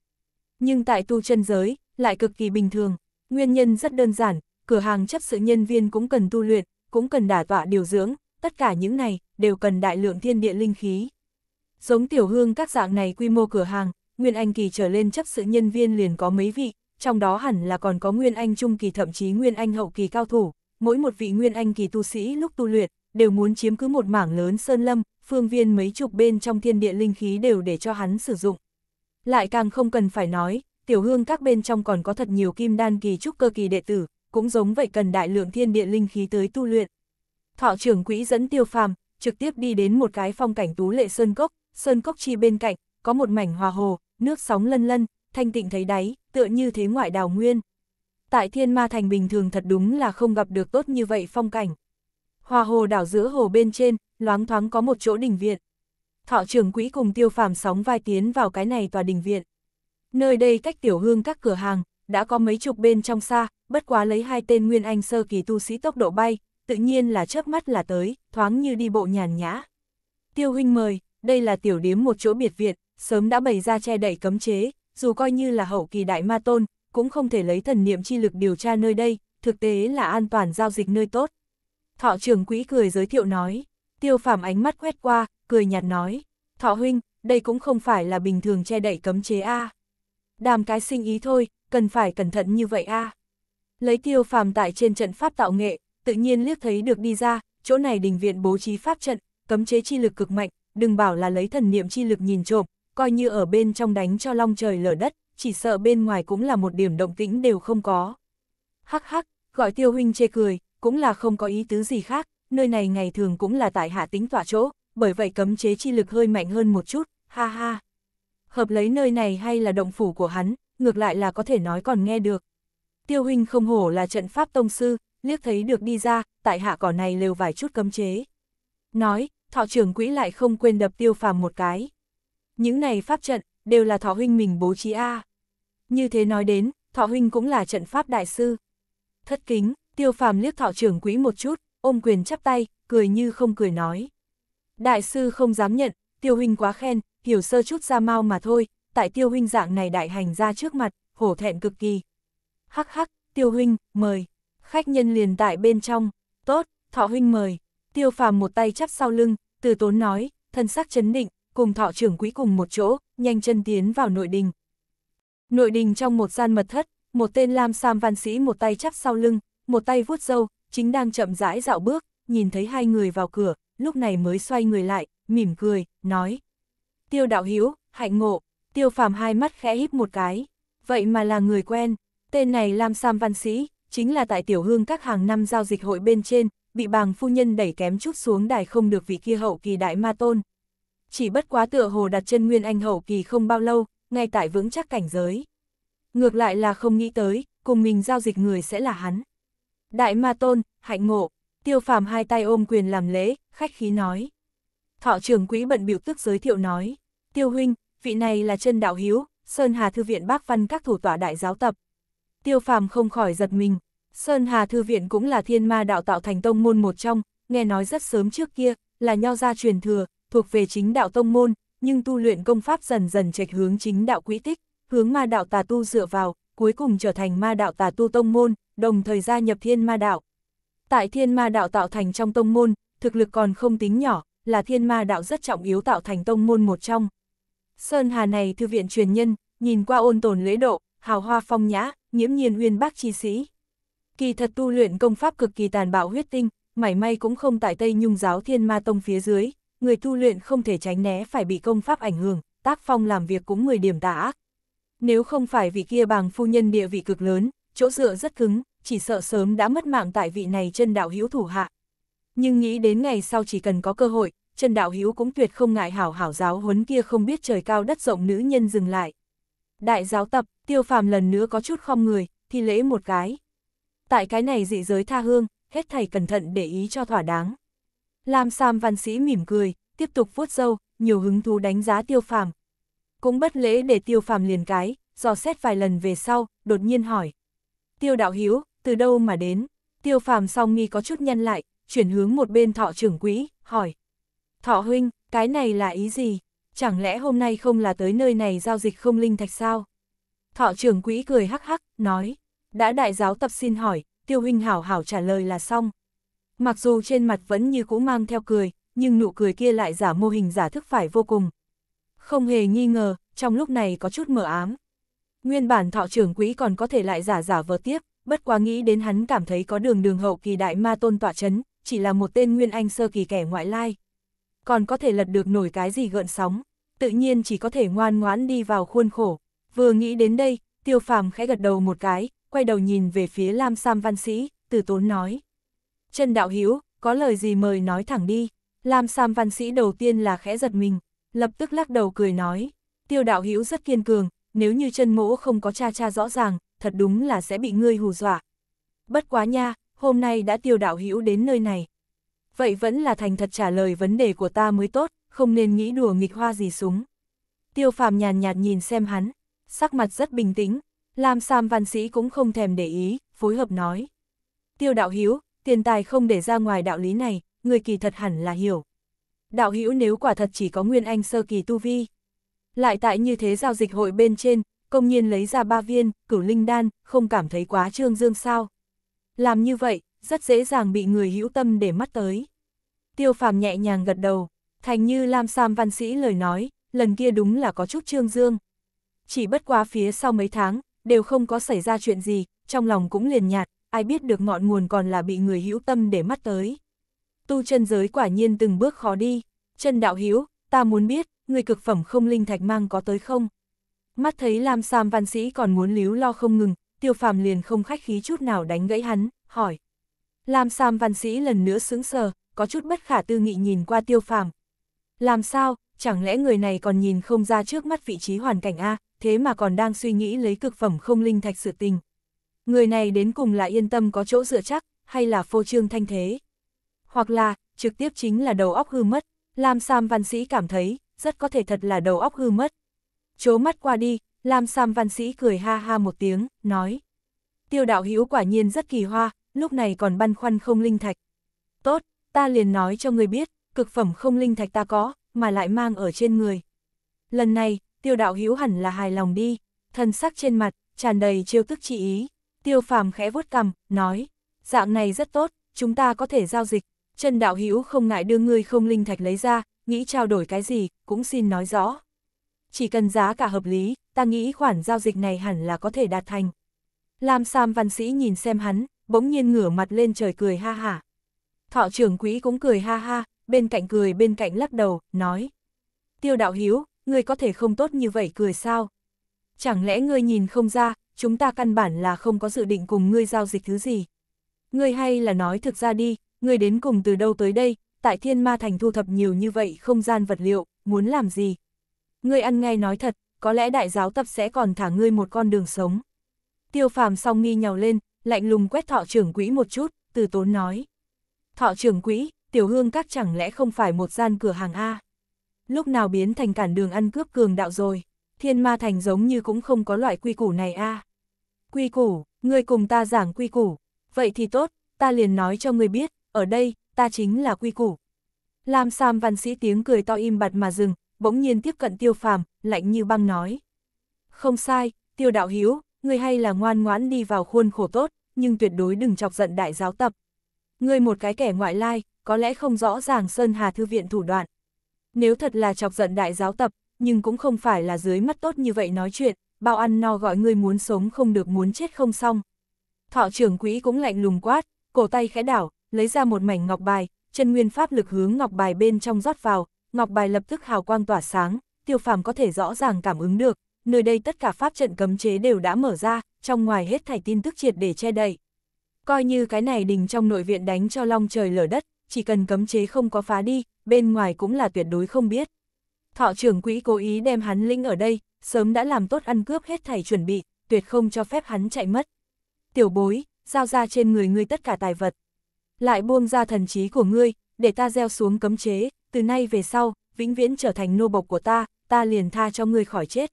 Nhưng tại tu chân giới, lại cực kỳ bình thường, nguyên nhân rất đơn giản, cửa hàng chấp sự nhân viên cũng cần tu luyện, cũng cần đả tọa điều dưỡng, tất cả những này đều cần đại lượng thiên địa linh khí. Giống tiểu hương các dạng này quy mô cửa hàng, Nguyên Anh kỳ trở lên chấp sự nhân viên liền có mấy vị, trong đó hẳn là còn có Nguyên Anh trung kỳ thậm chí Nguyên Anh hậu kỳ cao thủ, mỗi một vị Nguyên Anh kỳ tu sĩ lúc tu luyện đều muốn chiếm cứ một mảng lớn sơn lâm, phương viên mấy chục bên trong thiên địa linh khí đều để cho hắn sử dụng. Lại càng không cần phải nói, tiểu hương các bên trong còn có thật nhiều kim đan kỳ trúc cơ kỳ đệ tử, cũng giống vậy cần đại lượng thiên địa linh khí tới tu luyện. Thọ trưởng quỹ dẫn tiêu phàm, trực tiếp đi đến một cái phong cảnh tú lệ sơn cốc, sơn cốc chi bên cạnh, có một mảnh hòa hồ, nước sóng lân lân, thanh tịnh thấy đáy, tựa như thế ngoại đào nguyên. Tại thiên ma thành bình thường thật đúng là không gặp được tốt như vậy phong cảnh. Hòa hồ đảo giữa hồ bên trên, loáng thoáng có một chỗ đình viện. Thọ trưởng quỹ cùng tiêu phàm sóng vai tiến vào cái này tòa đình viện. Nơi đây cách tiểu hương các cửa hàng, đã có mấy chục bên trong xa, bất quá lấy hai tên nguyên anh sơ kỳ tu sĩ tốc độ bay, tự nhiên là chớp mắt là tới, thoáng như đi bộ nhàn nhã. Tiêu huynh mời, đây là tiểu điếm một chỗ biệt viện, sớm đã bày ra che đậy cấm chế, dù coi như là hậu kỳ đại ma tôn, cũng không thể lấy thần niệm chi lực điều tra nơi đây, thực tế là an toàn giao dịch nơi tốt. Thọ trưởng quỹ cười giới thiệu nói, tiêu phàm ánh mắt quét qua, cười nhạt nói, thọ huynh, đây cũng không phải là bình thường che đậy cấm chế a. À. Đàm cái sinh ý thôi, cần phải cẩn thận như vậy a. Lấy tiêu phàm tại trên trận pháp tạo nghệ, tự nhiên liếc thấy được đi ra, chỗ này đình viện bố trí pháp trận, cấm chế chi lực cực mạnh, đừng bảo là lấy thần niệm chi lực nhìn trộm, coi như ở bên trong đánh cho long trời lở đất, chỉ sợ bên ngoài cũng là một điểm động tĩnh đều không có. Hắc hắc, gọi tiêu huynh chê cười, cũng là không có ý tứ gì khác, nơi này ngày thường cũng là tại hạ tính tỏa chỗ, bởi vậy cấm chế chi lực hơi mạnh hơn một chút, ha ha. Hợp lấy nơi này hay là động phủ của hắn, ngược lại là có thể nói còn nghe được. Tiêu huynh không hổ là trận pháp tông sư, liếc thấy được đi ra, tại hạ cỏ này lều vài chút cấm chế. Nói, thọ trưởng quỹ lại không quên đập tiêu phàm một cái. Những này pháp trận, đều là thọ huynh mình bố trí A. Như thế nói đến, thọ huynh cũng là trận pháp đại sư. Thất kính, Tiêu phàm liếc thọ trưởng quỹ một chút, ôm quyền chắp tay, cười như không cười nói. Đại sư không dám nhận, tiêu huynh quá khen, hiểu sơ chút ra mau mà thôi, tại tiêu huynh dạng này đại hành ra trước mặt, hổ thẹn cực kỳ. Hắc hắc, tiêu huynh, mời. Khách nhân liền tại bên trong, tốt, thọ huynh mời. Tiêu phàm một tay chắp sau lưng, từ tốn nói, thân sắc chấn định, cùng thọ trưởng quỹ cùng một chỗ, nhanh chân tiến vào nội đình. Nội đình trong một gian mật thất, một tên lam sam văn sĩ một tay chắp sau lưng, một tay vuốt râu, chính đang chậm rãi dạo bước, nhìn thấy hai người vào cửa, lúc này mới xoay người lại, mỉm cười, nói. Tiêu đạo Hiếu, hạnh ngộ, tiêu phàm hai mắt khẽ híp một cái, vậy mà là người quen, tên này Lam Sam Văn Sĩ, chính là tại tiểu hương các hàng năm giao dịch hội bên trên, bị bàng phu nhân đẩy kém chút xuống đài không được vị kia hậu kỳ đại ma tôn. Chỉ bất quá tựa hồ đặt chân nguyên anh hậu kỳ không bao lâu, ngay tại vững chắc cảnh giới. Ngược lại là không nghĩ tới, cùng mình giao dịch người sẽ là hắn. Đại ma tôn, hạnh ngộ, tiêu phàm hai tay ôm quyền làm lễ, khách khí nói. Thọ trưởng quỹ bận biểu tức giới thiệu nói, tiêu huynh, vị này là chân đạo hiếu, Sơn Hà Thư viện bác văn các thủ tọa đại giáo tập. Tiêu phàm không khỏi giật mình, Sơn Hà Thư viện cũng là thiên ma đạo tạo thành tông môn một trong, nghe nói rất sớm trước kia, là nho gia truyền thừa, thuộc về chính đạo tông môn, nhưng tu luyện công pháp dần dần trạch hướng chính đạo quỹ tích, hướng ma đạo tà tu dựa vào, cuối cùng trở thành ma đạo tà tu tông môn, đồng thời gia nhập thiên ma đạo. Tại thiên ma đạo tạo thành trong tông môn, thực lực còn không tính nhỏ, là thiên ma đạo rất trọng yếu tạo thành tông môn một trong. Sơn Hà này thư viện truyền nhân, nhìn qua ôn tồn lễ độ, hào hoa phong nhã, nhiễm nhiên uyên bác chi sĩ. Kỳ thật tu luyện công pháp cực kỳ tàn bạo huyết tinh, mảy may cũng không tại Tây Nhung giáo Thiên Ma Tông phía dưới, người tu luyện không thể tránh né phải bị công pháp ảnh hưởng, tác phong làm việc cũng người điểm tà ác, nếu không phải vị kia bàng phu nhân địa vị cực lớn, chỗ dựa rất cứng, chỉ sợ sớm đã mất mạng tại vị này chân đạo hữu thủ hạ. Nhưng nghĩ đến ngày sau chỉ cần có cơ hội, chân đạo hữu cũng tuyệt không ngại hảo hảo giáo huấn kia không biết trời cao đất rộng nữ nhân dừng lại. Đại giáo tập, tiêu phàm lần nữa có chút không người, thi lễ một cái. Tại cái này dị giới tha hương, hết thầy cẩn thận để ý cho thỏa đáng. Lam Sam văn sĩ mỉm cười, tiếp tục vuốt dâu, nhiều hứng thú đánh giá tiêu phàm, cũng bất lễ để tiêu phàm liền cái, dò xét vài lần về sau, đột nhiên hỏi. Tiêu đạo hiếu, từ đâu mà đến? Tiêu phàm song nghi có chút nhân lại, chuyển hướng một bên thọ trưởng quỹ, hỏi. Thọ huynh, cái này là ý gì? Chẳng lẽ hôm nay không là tới nơi này giao dịch không linh thạch sao? Thọ trưởng quỹ cười hắc hắc, nói. Đã đại giáo tập xin hỏi, tiêu huynh hảo hảo trả lời là xong. Mặc dù trên mặt vẫn như cũ mang theo cười, nhưng nụ cười kia lại giả mô hình giả thức phải vô cùng, không hề nghi ngờ, trong lúc này có chút mở ám. Nguyên bản thọ trưởng quỹ còn có thể lại giả giả vờ tiếp, bất quá nghĩ đến hắn cảm thấy có đường đường hậu kỳ đại ma tôn tỏa chấn, chỉ là một tên nguyên anh sơ kỳ kẻ ngoại lai. Còn có thể lật được nổi cái gì gợn sóng, tự nhiên chỉ có thể ngoan ngoãn đi vào khuôn khổ. Vừa nghĩ đến đây, tiêu phàm khẽ gật đầu một cái, quay đầu nhìn về phía Lam Sam Văn Sĩ, từ tốn nói. Trần Đạo Hiếu, có lời gì mời nói thẳng đi. Lam Sam Văn Sĩ đầu tiên là khẽ giật mình, lập tức lắc đầu cười nói, tiêu đạo hữu rất kiên cường, nếu như chân mỗ không có cha cha rõ ràng, thật đúng là sẽ bị ngươi hù dọa. Bất quá nha, hôm nay đã tiêu đạo hữu đến nơi này. Vậy vẫn là thành thật trả lời vấn đề của ta mới tốt, không nên nghĩ đùa nghịch hoa gì súng. Tiêu phàm nhàn nhạt nhìn xem hắn, sắc mặt rất bình tĩnh, làm Sam văn sĩ cũng không thèm để ý, phối hợp nói. Tiêu đạo hữu, tiền tài không để ra ngoài đạo lý này, người kỳ thật hẳn là hiểu đạo hữu nếu quả thật chỉ có nguyên anh sơ kỳ tu vi. Lại tại như thế giao dịch hội bên trên, công nhiên lấy ra ba viên, cửu linh đan, không cảm thấy quá trương dương sao. Làm như vậy, rất dễ dàng bị người hữu tâm để mắt tới. Tiêu phàm nhẹ nhàng gật đầu, thành như Lam Sam văn sĩ lời nói, lần kia đúng là có chút trương dương. Chỉ bất quá phía sau mấy tháng, đều không có xảy ra chuyện gì, trong lòng cũng liền nhạt, ai biết được ngọn nguồn còn là bị người hữu tâm để mắt tới tu chân giới quả nhiên từng bước khó đi. Chân đạo hiếu, ta muốn biết, người cực phẩm không linh thạch mang có tới không? Mắt thấy Lam Sam văn sĩ còn muốn líu lo không ngừng, tiêu phàm liền không khách khí chút nào đánh gãy hắn, hỏi. Lam Sam văn sĩ lần nữa sững sờ, có chút bất khả tư nghị nhìn qua tiêu phàm. Làm sao, chẳng lẽ người này còn nhìn không ra trước mắt vị trí hoàn cảnh A, thế mà còn đang suy nghĩ lấy cực phẩm không linh thạch sự tình. Người này đến cùng là yên tâm có chỗ dựa chắc, hay là phô trương thanh thế hoặc là, trực tiếp chính là đầu óc hư mất, Lam Sam Văn Sĩ cảm thấy, rất có thể thật là đầu óc hư mất. Chố mắt qua đi, Lam Sam Văn Sĩ cười ha ha một tiếng, nói. Tiêu đạo hữu quả nhiên rất kỳ hoa, lúc này còn băn khoăn không linh thạch. Tốt, ta liền nói cho người biết, cực phẩm không linh thạch ta có, mà lại mang ở trên người. Lần này, tiêu đạo hữu hẳn là hài lòng đi, thân sắc trên mặt, tràn đầy chiêu tức trị ý. Tiêu phàm khẽ vuốt cằm, nói, dạng này rất tốt, chúng ta có thể giao dịch, Trần Đạo Hữu không ngại đưa ngươi không linh thạch lấy ra, nghĩ trao đổi cái gì, cũng xin nói rõ. Chỉ cần giá cả hợp lý, ta nghĩ khoản giao dịch này hẳn là có thể đạt thành. Lam Sam văn sĩ nhìn xem hắn, bỗng nhiên ngửa mặt lên trời cười ha hả. Thọ trưởng quỹ cũng cười ha ha, bên cạnh cười bên cạnh lắc đầu, nói. Tiêu đạo hiếu, ngươi có thể không tốt như vậy cười sao? Chẳng lẽ ngươi nhìn không ra, chúng ta căn bản là không có dự định cùng ngươi giao dịch thứ gì? Ngươi hay là nói thực ra đi, người đến cùng từ đâu tới đây, tại thiên ma thành thu thập nhiều như vậy không gian vật liệu, muốn làm gì? Ngươi ăn ngay nói thật, có lẽ đại giáo tập sẽ còn thả ngươi một con đường sống. Tiêu phàm song nghi nhào lên, lạnh lùng quét thọ trưởng quỹ một chút, từ tốn nói. Thọ trưởng quỹ, tiểu hương các chẳng lẽ không phải một gian cửa hàng A? Lúc nào biến thành cản đường ăn cướp cường đạo rồi, thiên ma thành giống như cũng không có loại quy củ này A. Quy củ, ngươi cùng ta giảng quy củ, vậy thì tốt, ta liền nói cho ngươi biết, ở đây, ta chính là quy củ. Lam Sam văn sĩ tiếng cười to im bặt mà dừng, bỗng nhiên tiếp cận tiêu phàm, lạnh như băng nói. Không sai, tiêu đạo hiếu, người hay là ngoan ngoãn đi vào khuôn khổ tốt, nhưng tuyệt đối đừng chọc giận đại giáo tập. Người một cái kẻ ngoại lai, có lẽ không rõ ràng Sơn Hà Thư Viện thủ đoạn. Nếu thật là chọc giận đại giáo tập, nhưng cũng không phải là dưới mắt tốt như vậy nói chuyện, bao ăn no gọi người muốn sống không được muốn chết không xong. Thọ trưởng quỹ cũng lạnh lùng quát, cổ tay khẽ đảo, lấy ra một mảnh ngọc bài, chân nguyên pháp lực hướng ngọc bài bên trong rót vào, ngọc bài lập tức hào quang tỏa sáng, tiêu phàm có thể rõ ràng cảm ứng được, nơi đây tất cả pháp trận cấm chế đều đã mở ra, trong ngoài hết thảy tin tức triệt để che đậy. Coi như cái này đình trong nội viện đánh cho long trời lở đất, chỉ cần cấm chế không có phá đi, bên ngoài cũng là tuyệt đối không biết. Thọ trưởng quỹ cố ý đem hắn linh ở đây, sớm đã làm tốt ăn cướp hết thảy chuẩn bị, tuyệt không cho phép hắn chạy mất. Tiểu bối, giao ra trên người ngươi tất cả tài vật lại buông ra thần trí của ngươi, để ta gieo xuống cấm chế, từ nay về sau, vĩnh viễn trở thành nô bộc của ta, ta liền tha cho ngươi khỏi chết.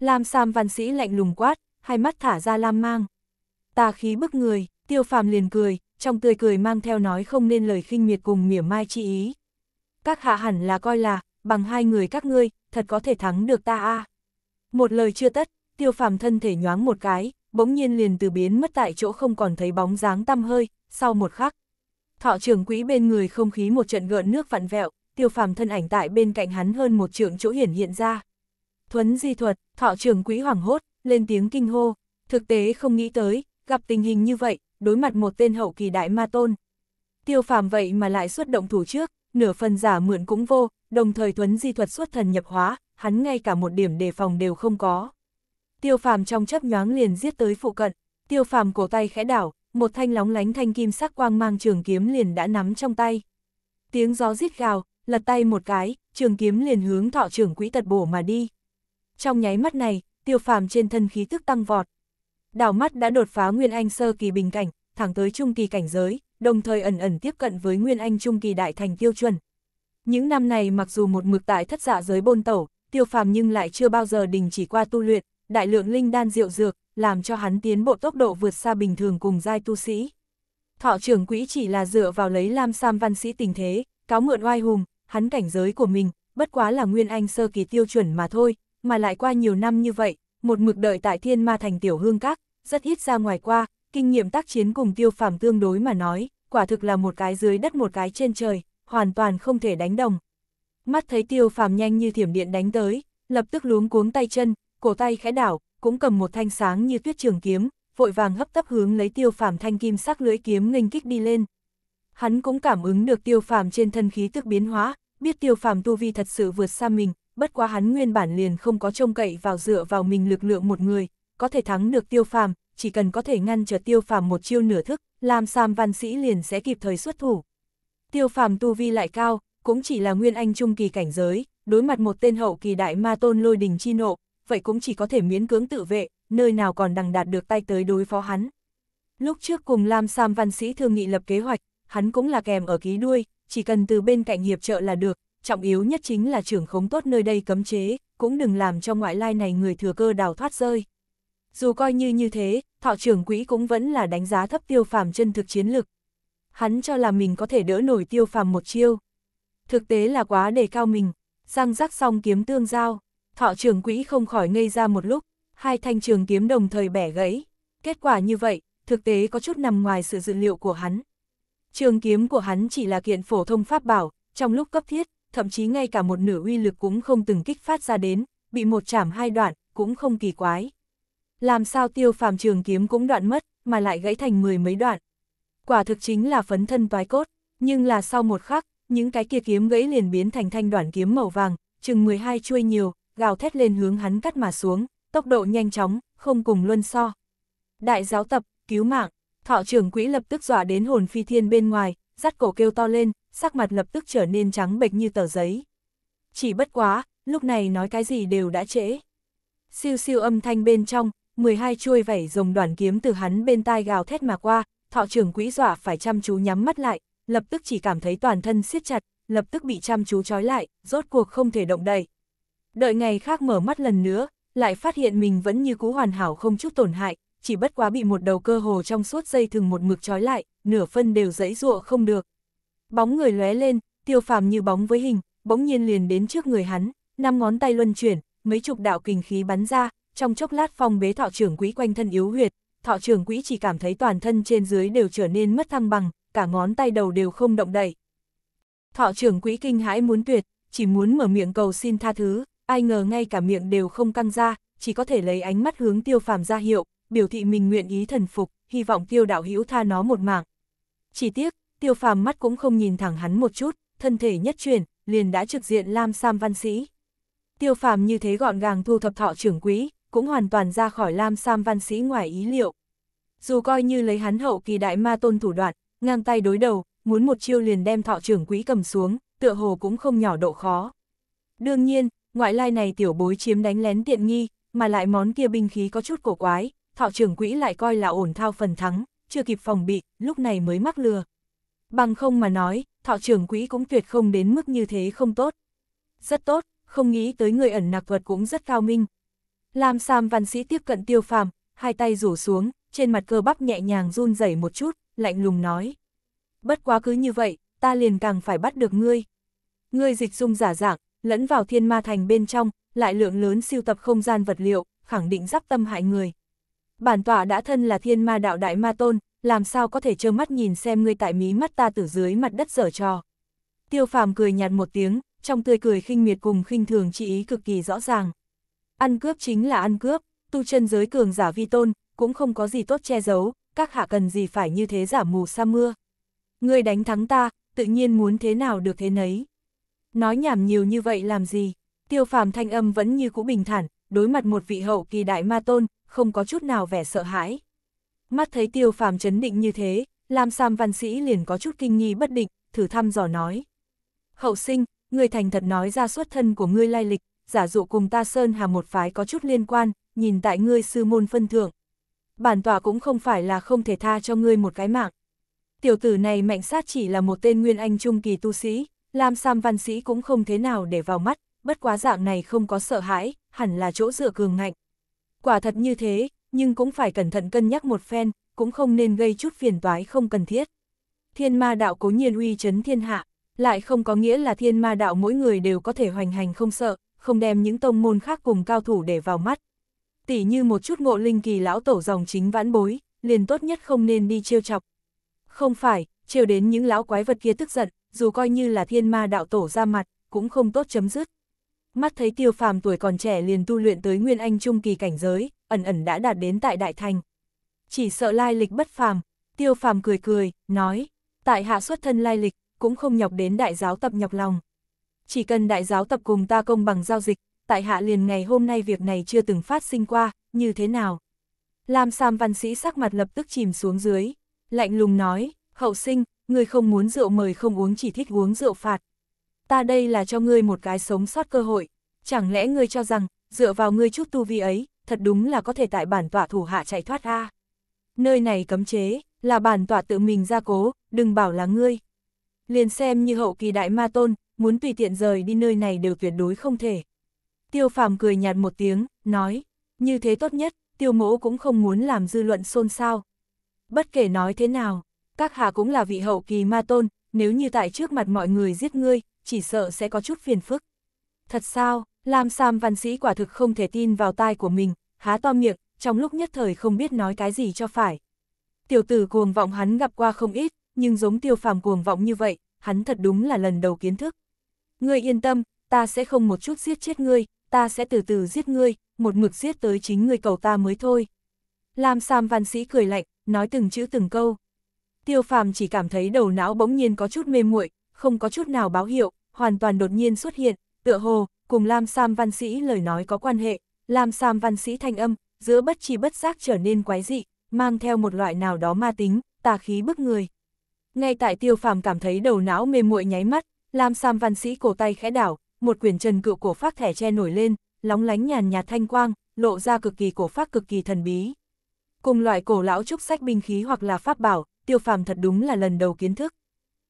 Lam Sam văn sĩ lạnh lùng quát, hai mắt thả ra lam mang. Ta khí bức người, tiêu phàm liền cười, trong tươi cười mang theo nói không nên lời khinh miệt cùng mỉa mai chi ý. Các hạ hẳn là coi là, bằng hai người các ngươi, thật có thể thắng được ta a Một lời chưa tất, tiêu phàm thân thể nhoáng một cái, bỗng nhiên liền từ biến mất tại chỗ không còn thấy bóng dáng tăm hơi, sau một khắc. Thọ trưởng quỹ bên người không khí một trận gợn nước vặn vẹo, tiêu phàm thân ảnh tại bên cạnh hắn hơn một trượng chỗ hiển hiện ra. Thuấn di thuật, thọ trưởng quỹ hoảng hốt, lên tiếng kinh hô, thực tế không nghĩ tới, gặp tình hình như vậy, đối mặt một tên hậu kỳ đại ma tôn. Tiêu phàm vậy mà lại xuất động thủ trước, nửa phần giả mượn cũng vô, đồng thời thuấn di thuật xuất thần nhập hóa, hắn ngay cả một điểm đề phòng đều không có. Tiêu phàm trong chấp nhoáng liền giết tới phụ cận, tiêu phàm cổ tay khẽ đảo, một thanh lóng lánh thanh kim sắc quang mang trường kiếm liền đã nắm trong tay. Tiếng gió rít gào, lật tay một cái, trường kiếm liền hướng thọ trưởng quỹ tật bổ mà đi. Trong nháy mắt này, tiêu phàm trên thân khí tức tăng vọt. Đảo mắt đã đột phá Nguyên Anh sơ kỳ bình cảnh, thẳng tới trung kỳ cảnh giới, đồng thời ẩn ẩn tiếp cận với Nguyên Anh trung kỳ đại thành tiêu chuẩn. Những năm này mặc dù một mực tại thất dạ giới bôn tẩu, tiêu phàm nhưng lại chưa bao giờ đình chỉ qua tu luyện, đại lượng linh đan rượu dược, làm cho hắn tiến bộ tốc độ vượt xa bình thường cùng giai tu sĩ. Thọ trưởng quỹ chỉ là dựa vào lấy Lam Sam văn sĩ tình thế, cáo mượn oai hùng, hắn cảnh giới của mình, bất quá là nguyên anh sơ kỳ tiêu chuẩn mà thôi, mà lại qua nhiều năm như vậy, một mực đợi tại thiên ma thành tiểu hương các, rất ít ra ngoài qua, kinh nghiệm tác chiến cùng tiêu phàm tương đối mà nói, quả thực là một cái dưới đất một cái trên trời, hoàn toàn không thể đánh đồng. Mắt thấy tiêu phàm nhanh như thiểm điện đánh tới, lập tức luống cuống tay chân, cổ tay khẽ đảo, cũng cầm một thanh sáng như tuyết trường kiếm, vội vàng hấp tấp hướng lấy tiêu phàm thanh kim sắc lưỡi kiếm nghênh kích đi lên. Hắn cũng cảm ứng được tiêu phàm trên thân khí tức biến hóa, biết tiêu phàm tu vi thật sự vượt xa mình, bất quá hắn nguyên bản liền không có trông cậy vào dựa vào mình lực lượng một người, có thể thắng được tiêu phàm, chỉ cần có thể ngăn trở tiêu phàm một chiêu nửa thức, làm Sam Văn Sĩ liền sẽ kịp thời xuất thủ. Tiêu phàm tu vi lại cao, cũng chỉ là nguyên anh trung kỳ cảnh giới, đối mặt một tên hậu kỳ đại ma tôn lôi đình chi nộ, vậy cũng chỉ có thể miễn cưỡng tự vệ, nơi nào còn đằng đạt được tay tới đối phó hắn. Lúc trước cùng Lam Sam văn sĩ thương nghị lập kế hoạch, hắn cũng là kèm ở ký đuôi, chỉ cần từ bên cạnh hiệp trợ là được, trọng yếu nhất chính là trưởng khống tốt nơi đây cấm chế, cũng đừng làm cho ngoại lai này người thừa cơ đào thoát rơi. Dù coi như như thế, thọ trưởng quỹ cũng vẫn là đánh giá thấp tiêu phàm chân thực chiến lực. Hắn cho là mình có thể đỡ nổi tiêu phàm một chiêu. Thực tế là quá đề cao mình, răng rắc xong kiếm tương giao. Thọ trường quỹ không khỏi ngây ra một lúc, hai thanh trường kiếm đồng thời bẻ gãy. Kết quả như vậy, thực tế có chút nằm ngoài sự dự liệu của hắn. Trường kiếm của hắn chỉ là kiện phổ thông pháp bảo, trong lúc cấp thiết, thậm chí ngay cả một nửa uy lực cũng không từng kích phát ra đến, bị một chảm hai đoạn, cũng không kỳ quái. Làm sao tiêu phàm trường kiếm cũng đoạn mất, mà lại gãy thành mười mấy đoạn. Quả thực chính là phấn thân toái cốt, nhưng là sau một khắc, những cái kia kiếm gãy liền biến thành thanh đoạn kiếm màu vàng, chừng 12 chuôi nhiều, gào thét lên hướng hắn cắt mà xuống, tốc độ nhanh chóng, không cùng luân so. Đại giáo tập, cứu mạng, thọ trưởng quỹ lập tức dọa đến hồn phi thiên bên ngoài, dắt cổ kêu to lên, sắc mặt lập tức trở nên trắng bệch như tờ giấy. Chỉ bất quá, lúc này nói cái gì đều đã trễ. Siêu siêu âm thanh bên trong, 12 chuôi vảy rồng đoàn kiếm từ hắn bên tai gào thét mà qua, thọ trưởng quỹ dọa phải chăm chú nhắm mắt lại, lập tức chỉ cảm thấy toàn thân siết chặt, lập tức bị chăm chú trói lại, rốt cuộc không thể động đậy. Đợi ngày khác mở mắt lần nữa, lại phát hiện mình vẫn như cũ hoàn hảo không chút tổn hại, chỉ bất quá bị một đầu cơ hồ trong suốt dây thừng một mực trói lại, nửa phân đều dẫy dụa không được. Bóng người lóe lên, tiêu phàm như bóng với hình, bỗng nhiên liền đến trước người hắn, năm ngón tay luân chuyển, mấy chục đạo kình khí bắn ra, trong chốc lát phong bế thọ trưởng quỹ quanh thân yếu huyệt, thọ trưởng quỹ chỉ cảm thấy toàn thân trên dưới đều trở nên mất thăng bằng, cả ngón tay đầu đều không động đậy. Thọ trưởng quỹ kinh hãi muốn tuyệt, chỉ muốn mở miệng cầu xin tha thứ, ai ngờ ngay cả miệng đều không căng ra, chỉ có thể lấy ánh mắt hướng tiêu phàm ra hiệu, biểu thị mình nguyện ý thần phục, hy vọng tiêu đạo hữu tha nó một mạng. Chỉ tiếc, tiêu phàm mắt cũng không nhìn thẳng hắn một chút, thân thể nhất chuyển, liền đã trực diện Lam Sam Văn Sĩ. Tiêu phàm như thế gọn gàng thu thập thọ trưởng quý, cũng hoàn toàn ra khỏi Lam Sam Văn Sĩ ngoài ý liệu. Dù coi như lấy hắn hậu kỳ đại ma tôn thủ đoạn, ngang tay đối đầu, muốn một chiêu liền đem thọ trưởng quý cầm xuống, tựa hồ cũng không nhỏ độ khó. Đương nhiên, ngoại lai này tiểu bối chiếm đánh lén tiện nghi, mà lại món kia binh khí có chút cổ quái, thọ trưởng quỹ lại coi là ổn thao phần thắng, chưa kịp phòng bị, lúc này mới mắc lừa. Bằng không mà nói, thọ trưởng quỹ cũng tuyệt không đến mức như thế không tốt. Rất tốt, không nghĩ tới người ẩn nạc vật cũng rất cao minh. Lam Sam văn sĩ tiếp cận tiêu phàm, hai tay rủ xuống, trên mặt cơ bắp nhẹ nhàng run rẩy một chút, lạnh lùng nói. Bất quá cứ như vậy, ta liền càng phải bắt được ngươi. Ngươi dịch dung giả dạng, lẫn vào thiên ma thành bên trong, lại lượng lớn siêu tập không gian vật liệu, khẳng định giáp tâm hại người. Bản tọa đã thân là thiên ma đạo đại ma tôn, làm sao có thể trơ mắt nhìn xem ngươi tại mí mắt ta từ dưới mặt đất dở trò. Tiêu phàm cười nhạt một tiếng, trong tươi cười khinh miệt cùng khinh thường chỉ ý cực kỳ rõ ràng. Ăn cướp chính là ăn cướp, tu chân giới cường giả vi tôn, cũng không có gì tốt che giấu, các hạ cần gì phải như thế giả mù sa mưa. Ngươi đánh thắng ta, tự nhiên muốn thế nào được thế nấy. Nói nhảm nhiều như vậy làm gì? Tiêu phàm thanh âm vẫn như cũ bình thản, đối mặt một vị hậu kỳ đại ma tôn, không có chút nào vẻ sợ hãi. Mắt thấy tiêu phàm chấn định như thế, Lam Sam văn sĩ liền có chút kinh nghi bất định, thử thăm dò nói. Hậu sinh, người thành thật nói ra xuất thân của ngươi lai lịch, giả dụ cùng ta Sơn Hà một phái có chút liên quan, nhìn tại ngươi sư môn phân thượng. Bản tọa cũng không phải là không thể tha cho ngươi một cái mạng. Tiểu tử này mạnh sát chỉ là một tên nguyên anh trung kỳ tu sĩ, Lam Sam văn sĩ cũng không thế nào để vào mắt, bất quá dạng này không có sợ hãi, hẳn là chỗ dựa cường ngạnh. Quả thật như thế, nhưng cũng phải cẩn thận cân nhắc một phen, cũng không nên gây chút phiền toái không cần thiết. Thiên ma đạo cố nhiên uy chấn thiên hạ, lại không có nghĩa là thiên ma đạo mỗi người đều có thể hoành hành không sợ, không đem những tông môn khác cùng cao thủ để vào mắt. Tỷ như một chút ngộ linh kỳ lão tổ dòng chính vãn bối, liền tốt nhất không nên đi trêu chọc. Không phải, trêu đến những lão quái vật kia tức giận, dù coi như là thiên ma đạo tổ ra mặt, cũng không tốt chấm dứt. Mắt thấy tiêu phàm tuổi còn trẻ liền tu luyện tới nguyên anh trung kỳ cảnh giới, ẩn ẩn đã đạt đến tại đại thành. Chỉ sợ lai lịch bất phàm, tiêu phàm cười cười, nói, tại hạ xuất thân lai lịch, cũng không nhọc đến đại giáo tập nhọc lòng. Chỉ cần đại giáo tập cùng ta công bằng giao dịch, tại hạ liền ngày hôm nay việc này chưa từng phát sinh qua, như thế nào? Lam Sam văn sĩ sắc mặt lập tức chìm xuống dưới, lạnh lùng nói, hậu sinh, ngươi không muốn rượu mời không uống chỉ thích uống rượu phạt. Ta đây là cho ngươi một cái sống sót cơ hội, chẳng lẽ ngươi cho rằng, dựa vào ngươi chút tu vi ấy, thật đúng là có thể tại bản tọa thủ hạ chạy thoát a. Nơi này cấm chế, là bản tọa tự mình ra cố, đừng bảo là ngươi. Liền xem như hậu kỳ đại ma tôn, muốn tùy tiện rời đi nơi này đều tuyệt đối không thể. Tiêu phàm cười nhạt một tiếng, nói, như thế tốt nhất, tiêu mỗ cũng không muốn làm dư luận xôn xao. Bất kể nói thế nào, các hạ cũng là vị hậu kỳ ma tôn, nếu như tại trước mặt mọi người giết ngươi, chỉ sợ sẽ có chút phiền phức. Thật sao, Lam Sam văn sĩ quả thực không thể tin vào tai của mình, há to miệng, trong lúc nhất thời không biết nói cái gì cho phải. Tiểu tử cuồng vọng hắn gặp qua không ít, nhưng giống tiêu phàm cuồng vọng như vậy, hắn thật đúng là lần đầu kiến thức. Ngươi yên tâm, ta sẽ không một chút giết chết ngươi, ta sẽ từ từ giết ngươi, một mực giết tới chính ngươi cầu ta mới thôi. Lam Sam văn sĩ cười lạnh, nói từng chữ từng câu. Tiêu phàm chỉ cảm thấy đầu não bỗng nhiên có chút mê muội, không có chút nào báo hiệu, hoàn toàn đột nhiên xuất hiện, tựa hồ, cùng Lam Sam Văn Sĩ lời nói có quan hệ, Lam Sam Văn Sĩ thanh âm, giữa bất chi bất giác trở nên quái dị, mang theo một loại nào đó ma tính, tà khí bức người. Ngay tại tiêu phàm cảm thấy đầu não mê muội nháy mắt, Lam Sam Văn Sĩ cổ tay khẽ đảo, một quyển trần cựu cổ phát thẻ che nổi lên, lóng lánh nhàn nhạt thanh quang, lộ ra cực kỳ cổ phát cực kỳ thần bí. Cùng loại cổ lão trúc sách binh khí hoặc là pháp bảo, tiêu phàm thật đúng là lần đầu kiến thức.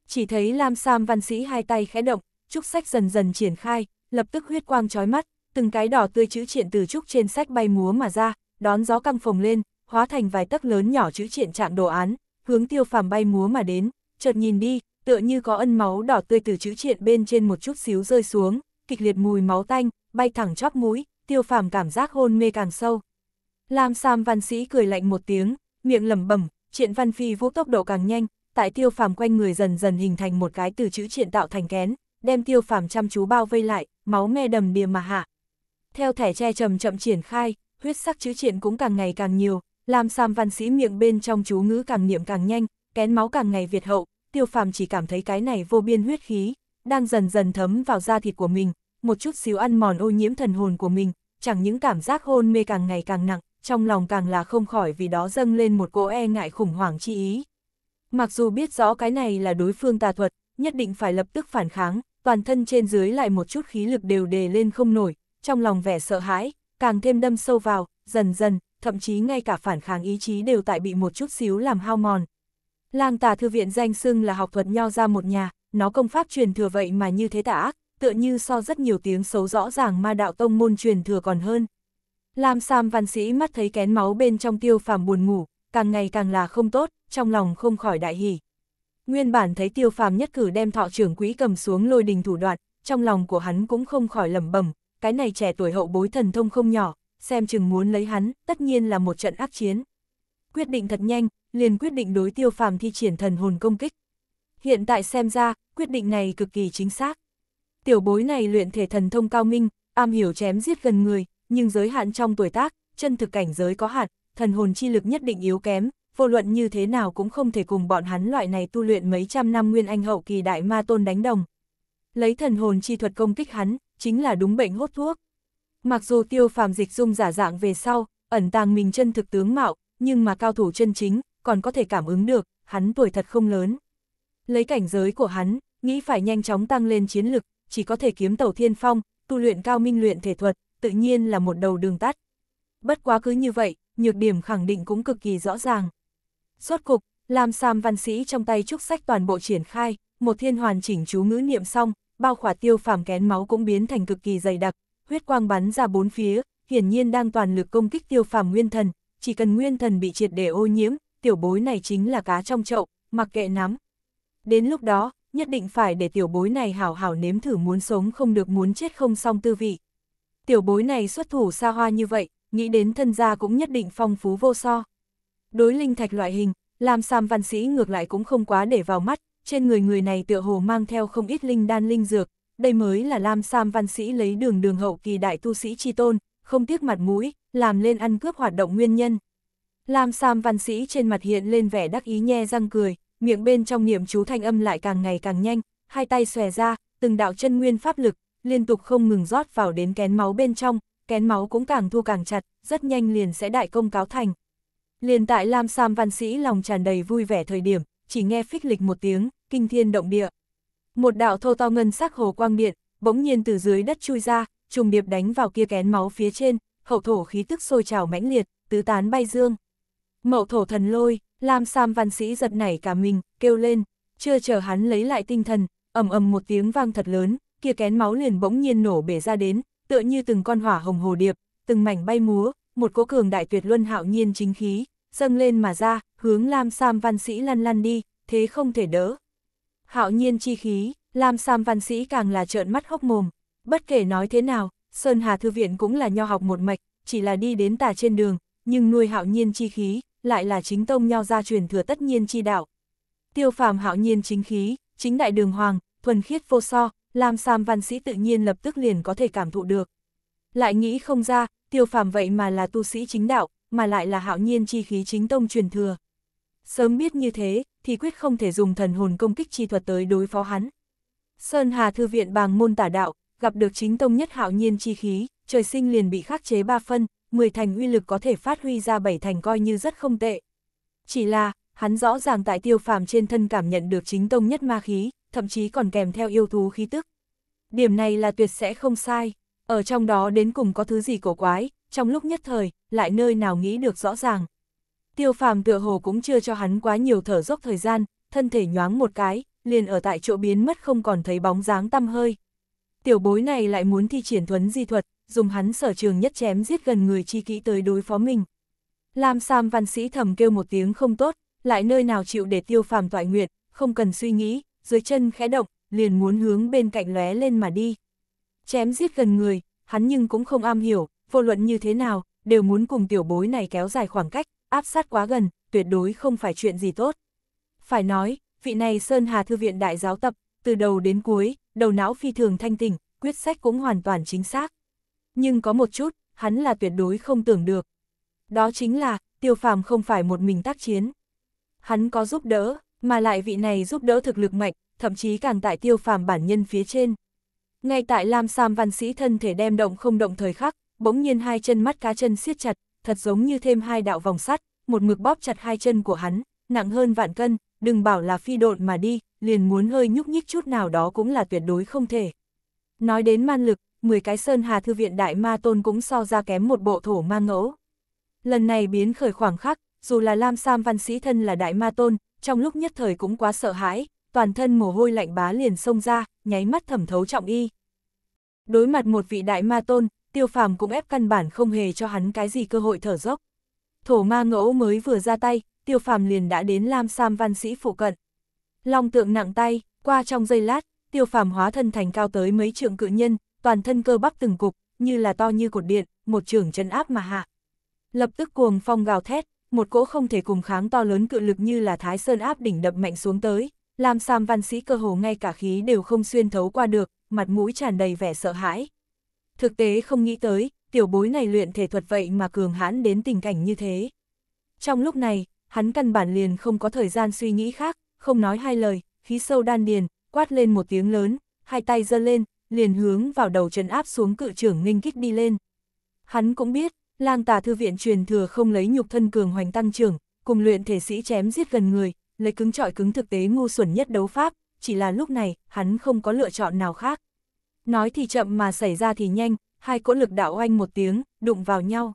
Chỉ thấy Lam Sam văn sĩ hai tay khẽ động, trúc sách dần dần triển khai, lập tức huyết quang trói mắt, từng cái đỏ tươi chữ triện từ trúc trên sách bay múa mà ra, đón gió căng phồng lên, hóa thành vài tấc lớn nhỏ chữ triện trạng đồ án, hướng tiêu phàm bay múa mà đến, chợt nhìn đi, tựa như có ân máu đỏ tươi từ chữ triện bên trên một chút xíu rơi xuống, kịch liệt mùi máu tanh, bay thẳng chóp mũi, tiêu phàm cảm giác hôn mê càng sâu. Lam Sam văn sĩ cười lạnh một tiếng, miệng lẩm bẩm, Triện Văn Phi vũ tốc độ càng nhanh, tại tiêu phàm quanh người dần dần hình thành một cái từ chữ triện tạo thành kén, đem tiêu phàm chăm chú bao vây lại, máu me đầm đìa mà hạ. Theo thẻ che chậm chậm triển khai, huyết sắc chữ triện cũng càng ngày càng nhiều, làm Sam văn sĩ miệng bên trong chú ngữ càng niệm càng nhanh, kén máu càng ngày việt hậu, tiêu phàm chỉ cảm thấy cái này vô biên huyết khí, đang dần dần thấm vào da thịt của mình, một chút xíu ăn mòn ô nhiễm thần hồn của mình, chẳng những cảm giác hôn mê càng ngày càng nặng, trong lòng càng là không khỏi vì đó dâng lên một cỗ e ngại khủng hoảng chi ý. Mặc dù biết rõ cái này là đối phương tà thuật, nhất định phải lập tức phản kháng, toàn thân trên dưới lại một chút khí lực đều đề lên không nổi, trong lòng vẻ sợ hãi, càng thêm đâm sâu vào, dần dần, thậm chí ngay cả phản kháng ý chí đều tại bị một chút xíu làm hao mòn. Lang tà thư viện danh xưng là học thuật nho ra một nhà, nó công pháp truyền thừa vậy mà như thế tả ác, tựa như so rất nhiều tiếng xấu rõ ràng ma đạo tông môn truyền thừa còn hơn. Lam Sam văn sĩ mắt thấy kén máu bên trong tiêu phàm buồn ngủ, càng ngày càng là không tốt, trong lòng không khỏi đại hỉ. Nguyên bản thấy tiêu phàm nhất cử đem thọ trưởng quỹ cầm xuống lôi đình thủ đoạn, trong lòng của hắn cũng không khỏi lẩm bẩm cái này trẻ tuổi hậu bối thần thông không nhỏ, xem chừng muốn lấy hắn, tất nhiên là một trận ác chiến. Quyết định thật nhanh, liền quyết định đối tiêu phàm thi triển thần hồn công kích. Hiện tại xem ra, quyết định này cực kỳ chính xác. Tiểu bối này luyện thể thần thông cao minh, am hiểu chém giết gần người, nhưng giới hạn trong tuổi tác, chân thực cảnh giới có hạn, thần hồn chi lực nhất định yếu kém, vô luận như thế nào cũng không thể cùng bọn hắn loại này tu luyện mấy trăm năm nguyên anh hậu kỳ đại ma tôn đánh đồng. Lấy thần hồn chi thuật công kích hắn, chính là đúng bệnh hốt thuốc. Mặc dù tiêu phàm dịch dung giả dạng về sau, ẩn tàng mình chân thực tướng mạo, nhưng mà cao thủ chân chính, còn có thể cảm ứng được, hắn tuổi thật không lớn. Lấy cảnh giới của hắn, nghĩ phải nhanh chóng tăng lên chiến lực, chỉ có thể kiếm tàu thiên phong, tu luyện cao minh luyện thể thuật, tự nhiên là một đầu đường tắt. Bất quá cứ như vậy, nhược điểm khẳng định cũng cực kỳ rõ ràng. Rốt cục, Lam Sam văn sĩ trong tay trúc sách toàn bộ triển khai, một thiên hoàn chỉnh chú ngữ niệm xong, bao khỏa tiêu phàm kén máu cũng biến thành cực kỳ dày đặc, huyết quang bắn ra bốn phía, hiển nhiên đang toàn lực công kích tiêu phàm nguyên thần, chỉ cần nguyên thần bị triệt để ô nhiễm, tiểu bối này chính là cá trong chậu, mặc kệ nắm. Đến lúc đó, nhất định phải để tiểu bối này hảo hảo nếm thử muốn sống không được muốn chết không xong tư vị tiểu bối này xuất thủ xa hoa như vậy, nghĩ đến thân gia cũng nhất định phong phú vô so. Đối linh thạch loại hình, làm Sam Văn Sĩ ngược lại cũng không quá để vào mắt, trên người người này tựa hồ mang theo không ít linh đan linh dược, đây mới là Lam Sam Văn Sĩ lấy đường đường hậu kỳ đại tu sĩ chi tôn, không tiếc mặt mũi, làm lên ăn cướp hoạt động nguyên nhân. Lam Sam Văn Sĩ trên mặt hiện lên vẻ đắc ý nhe răng cười, miệng bên trong niệm chú thanh âm lại càng ngày càng nhanh, hai tay xòe ra, từng đạo chân nguyên pháp lực liên tục không ngừng rót vào đến kén máu bên trong, kén máu cũng càng thu càng chặt, rất nhanh liền sẽ đại công cáo thành. Liền tại Lam Sam văn sĩ lòng tràn đầy vui vẻ thời điểm, chỉ nghe phích lịch một tiếng, kinh thiên động địa. Một đạo thô to ngân sắc hồ quang điện, bỗng nhiên từ dưới đất chui ra, trùng điệp đánh vào kia kén máu phía trên, hậu thổ khí tức sôi trào mãnh liệt, tứ tán bay dương. Mậu thổ thần lôi, Lam Sam văn sĩ giật nảy cả mình, kêu lên, chưa chờ hắn lấy lại tinh thần, ầm ầm một tiếng vang thật lớn, kia kén máu liền bỗng nhiên nổ bể ra đến, tựa như từng con hỏa hồng hồ điệp, từng mảnh bay múa, một cỗ cường đại tuyệt luân hạo nhiên chính khí, dâng lên mà ra, hướng Lam Sam Văn Sĩ lăn lăn đi, thế không thể đỡ. Hạo nhiên chi khí, Lam Sam Văn Sĩ càng là trợn mắt hốc mồm, bất kể nói thế nào, Sơn Hà Thư Viện cũng là nho học một mạch, chỉ là đi đến tà trên đường, nhưng nuôi hạo nhiên chi khí, lại là chính tông nho gia truyền thừa tất nhiên chi đạo. Tiêu phàm hạo nhiên chính khí, chính đại đường hoàng, thuần khiết vô so, Lam Sam văn sĩ tự nhiên lập tức liền có thể cảm thụ được. Lại nghĩ không ra, tiêu phàm vậy mà là tu sĩ chính đạo, mà lại là hạo nhiên chi khí chính tông truyền thừa. Sớm biết như thế, thì quyết không thể dùng thần hồn công kích chi thuật tới đối phó hắn. Sơn Hà Thư viện bàng môn tả đạo, gặp được chính tông nhất hạo nhiên chi khí, trời sinh liền bị khắc chế ba phân, 10 thành uy lực có thể phát huy ra 7 thành coi như rất không tệ. Chỉ là, hắn rõ ràng tại tiêu phàm trên thân cảm nhận được chính tông nhất ma khí, thậm chí còn kèm theo yêu thú khí tức. Điểm này là tuyệt sẽ không sai, ở trong đó đến cùng có thứ gì cổ quái, trong lúc nhất thời, lại nơi nào nghĩ được rõ ràng. Tiêu phàm tựa hồ cũng chưa cho hắn quá nhiều thở dốc thời gian, thân thể nhoáng một cái, liền ở tại chỗ biến mất không còn thấy bóng dáng tăm hơi. Tiểu bối này lại muốn thi triển thuấn di thuật, dùng hắn sở trường nhất chém giết gần người chi kỹ tới đối phó mình. Lam Sam văn sĩ thầm kêu một tiếng không tốt, lại nơi nào chịu để tiêu phàm toại nguyện, không cần suy nghĩ, dưới chân khẽ động, liền muốn hướng bên cạnh lóe lên mà đi. Chém giết gần người, hắn nhưng cũng không am hiểu, vô luận như thế nào, đều muốn cùng tiểu bối này kéo dài khoảng cách, áp sát quá gần, tuyệt đối không phải chuyện gì tốt. Phải nói, vị này Sơn Hà Thư viện đại giáo tập, từ đầu đến cuối, đầu não phi thường thanh tỉnh, quyết sách cũng hoàn toàn chính xác. Nhưng có một chút, hắn là tuyệt đối không tưởng được. Đó chính là, tiêu phàm không phải một mình tác chiến. Hắn có giúp đỡ, mà lại vị này giúp đỡ thực lực mạnh, thậm chí càng tại tiêu phàm bản nhân phía trên. Ngay tại Lam Sam văn sĩ thân thể đem động không động thời khắc, bỗng nhiên hai chân mắt cá chân siết chặt, thật giống như thêm hai đạo vòng sắt, một mực bóp chặt hai chân của hắn, nặng hơn vạn cân, đừng bảo là phi độn mà đi, liền muốn hơi nhúc nhích chút nào đó cũng là tuyệt đối không thể. Nói đến man lực, 10 cái sơn hà thư viện đại ma tôn cũng so ra kém một bộ thổ ma ngẫu. Lần này biến khởi khoảng khắc, dù là Lam Sam văn sĩ thân là đại ma tôn, trong lúc nhất thời cũng quá sợ hãi, toàn thân mồ hôi lạnh bá liền xông ra, nháy mắt thẩm thấu trọng y. Đối mặt một vị đại ma tôn, tiêu phàm cũng ép căn bản không hề cho hắn cái gì cơ hội thở dốc. Thổ ma ngẫu mới vừa ra tay, tiêu phàm liền đã đến Lam Sam văn sĩ phụ cận. Long tượng nặng tay, qua trong giây lát, tiêu phàm hóa thân thành cao tới mấy trượng cự nhân, toàn thân cơ bắp từng cục, như là to như cột điện, một trường chân áp mà hạ. Lập tức cuồng phong gào thét, một cỗ không thể cùng kháng to lớn cự lực như là Thái Sơn áp đỉnh đập mạnh xuống tới, làm Sam Văn Sĩ cơ hồ ngay cả khí đều không xuyên thấu qua được, mặt mũi tràn đầy vẻ sợ hãi. Thực tế không nghĩ tới, tiểu bối này luyện thể thuật vậy mà cường hãn đến tình cảnh như thế. Trong lúc này, hắn căn bản liền không có thời gian suy nghĩ khác, không nói hai lời, khí sâu đan điền, quát lên một tiếng lớn, hai tay giơ lên, liền hướng vào đầu trấn áp xuống cự trưởng nghênh kích đi lên. Hắn cũng biết, lang tà thư viện truyền thừa không lấy nhục thân cường hoành tăng trưởng, cùng luyện thể sĩ chém giết gần người, lấy cứng trọi cứng thực tế ngu xuẩn nhất đấu pháp, chỉ là lúc này, hắn không có lựa chọn nào khác. Nói thì chậm mà xảy ra thì nhanh, hai cỗ lực đạo oanh một tiếng, đụng vào nhau.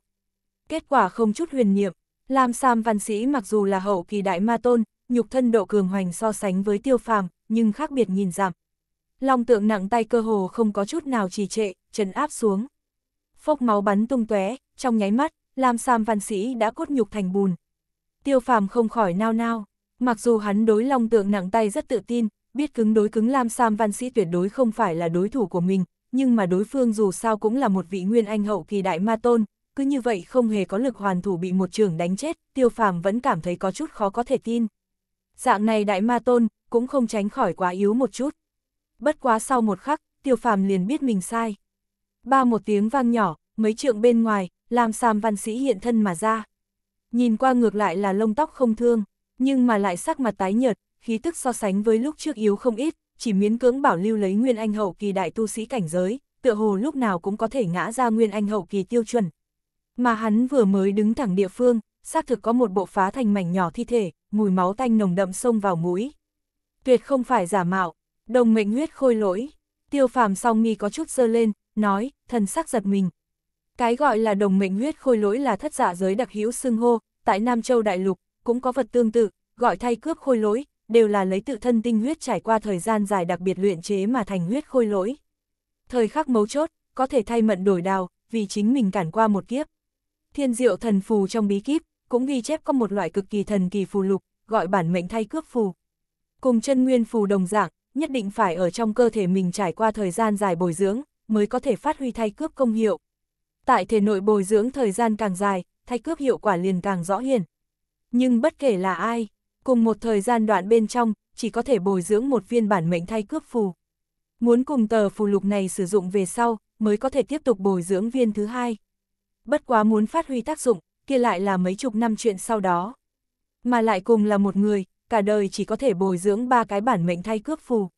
Kết quả không chút huyền niệm, Lam Sam văn sĩ mặc dù là hậu kỳ đại ma tôn, nhục thân độ cường hoành so sánh với tiêu phàm, nhưng khác biệt nhìn giảm. Long tượng nặng tay cơ hồ không có chút nào trì trệ, trần áp xuống phốc máu bắn tung tóe, trong nháy mắt, Lam Sam văn sĩ đã cốt nhục thành bùn. Tiêu phàm không khỏi nao nao, mặc dù hắn đối long tượng nặng tay rất tự tin, biết cứng đối cứng Lam Sam văn sĩ tuyệt đối không phải là đối thủ của mình, nhưng mà đối phương dù sao cũng là một vị nguyên anh hậu kỳ đại ma tôn, cứ như vậy không hề có lực hoàn thủ bị một trường đánh chết, tiêu phàm vẫn cảm thấy có chút khó có thể tin. Dạng này đại ma tôn, cũng không tránh khỏi quá yếu một chút. Bất quá sau một khắc, tiêu phàm liền biết mình sai, Ba một tiếng vang nhỏ, mấy trượng bên ngoài, làm Sam văn sĩ hiện thân mà ra. Nhìn qua ngược lại là lông tóc không thương, nhưng mà lại sắc mặt tái nhợt, khí tức so sánh với lúc trước yếu không ít, chỉ miễn cưỡng bảo lưu lấy nguyên anh hậu kỳ đại tu sĩ cảnh giới, tựa hồ lúc nào cũng có thể ngã ra nguyên anh hậu kỳ tiêu chuẩn. Mà hắn vừa mới đứng thẳng địa phương, xác thực có một bộ phá thành mảnh nhỏ thi thể, mùi máu tanh nồng đậm xông vào mũi. Tuyệt không phải giả mạo, đồng mệnh huyết khôi lỗi. Tiêu phàm song mi có chút dơ lên, nói, thần sắc giật mình. Cái gọi là đồng mệnh huyết khôi lỗi là thất giả dạ giới đặc hữu xưng hô, tại Nam Châu Đại Lục, cũng có vật tương tự, gọi thay cướp khôi lỗi, đều là lấy tự thân tinh huyết trải qua thời gian dài đặc biệt luyện chế mà thành huyết khôi lỗi. Thời khắc mấu chốt, có thể thay mận đổi đào, vì chính mình cản qua một kiếp. Thiên diệu thần phù trong bí kíp, cũng ghi chép có một loại cực kỳ thần kỳ phù lục, gọi bản mệnh thay cướp phù. Cùng chân nguyên phù đồng dạng, nhất định phải ở trong cơ thể mình trải qua thời gian dài bồi dưỡng, mới có thể phát huy thay cướp công hiệu. Tại thể nội bồi dưỡng thời gian càng dài, thay cướp hiệu quả liền càng rõ hiển. Nhưng bất kể là ai, cùng một thời gian đoạn bên trong, chỉ có thể bồi dưỡng một viên bản mệnh thay cướp phù. Muốn cùng tờ phù lục này sử dụng về sau, mới có thể tiếp tục bồi dưỡng viên thứ hai. Bất quá muốn phát huy tác dụng, kia lại là mấy chục năm chuyện sau đó. Mà lại cùng là một người, cả đời chỉ có thể bồi dưỡng ba cái bản mệnh thay cướp phù.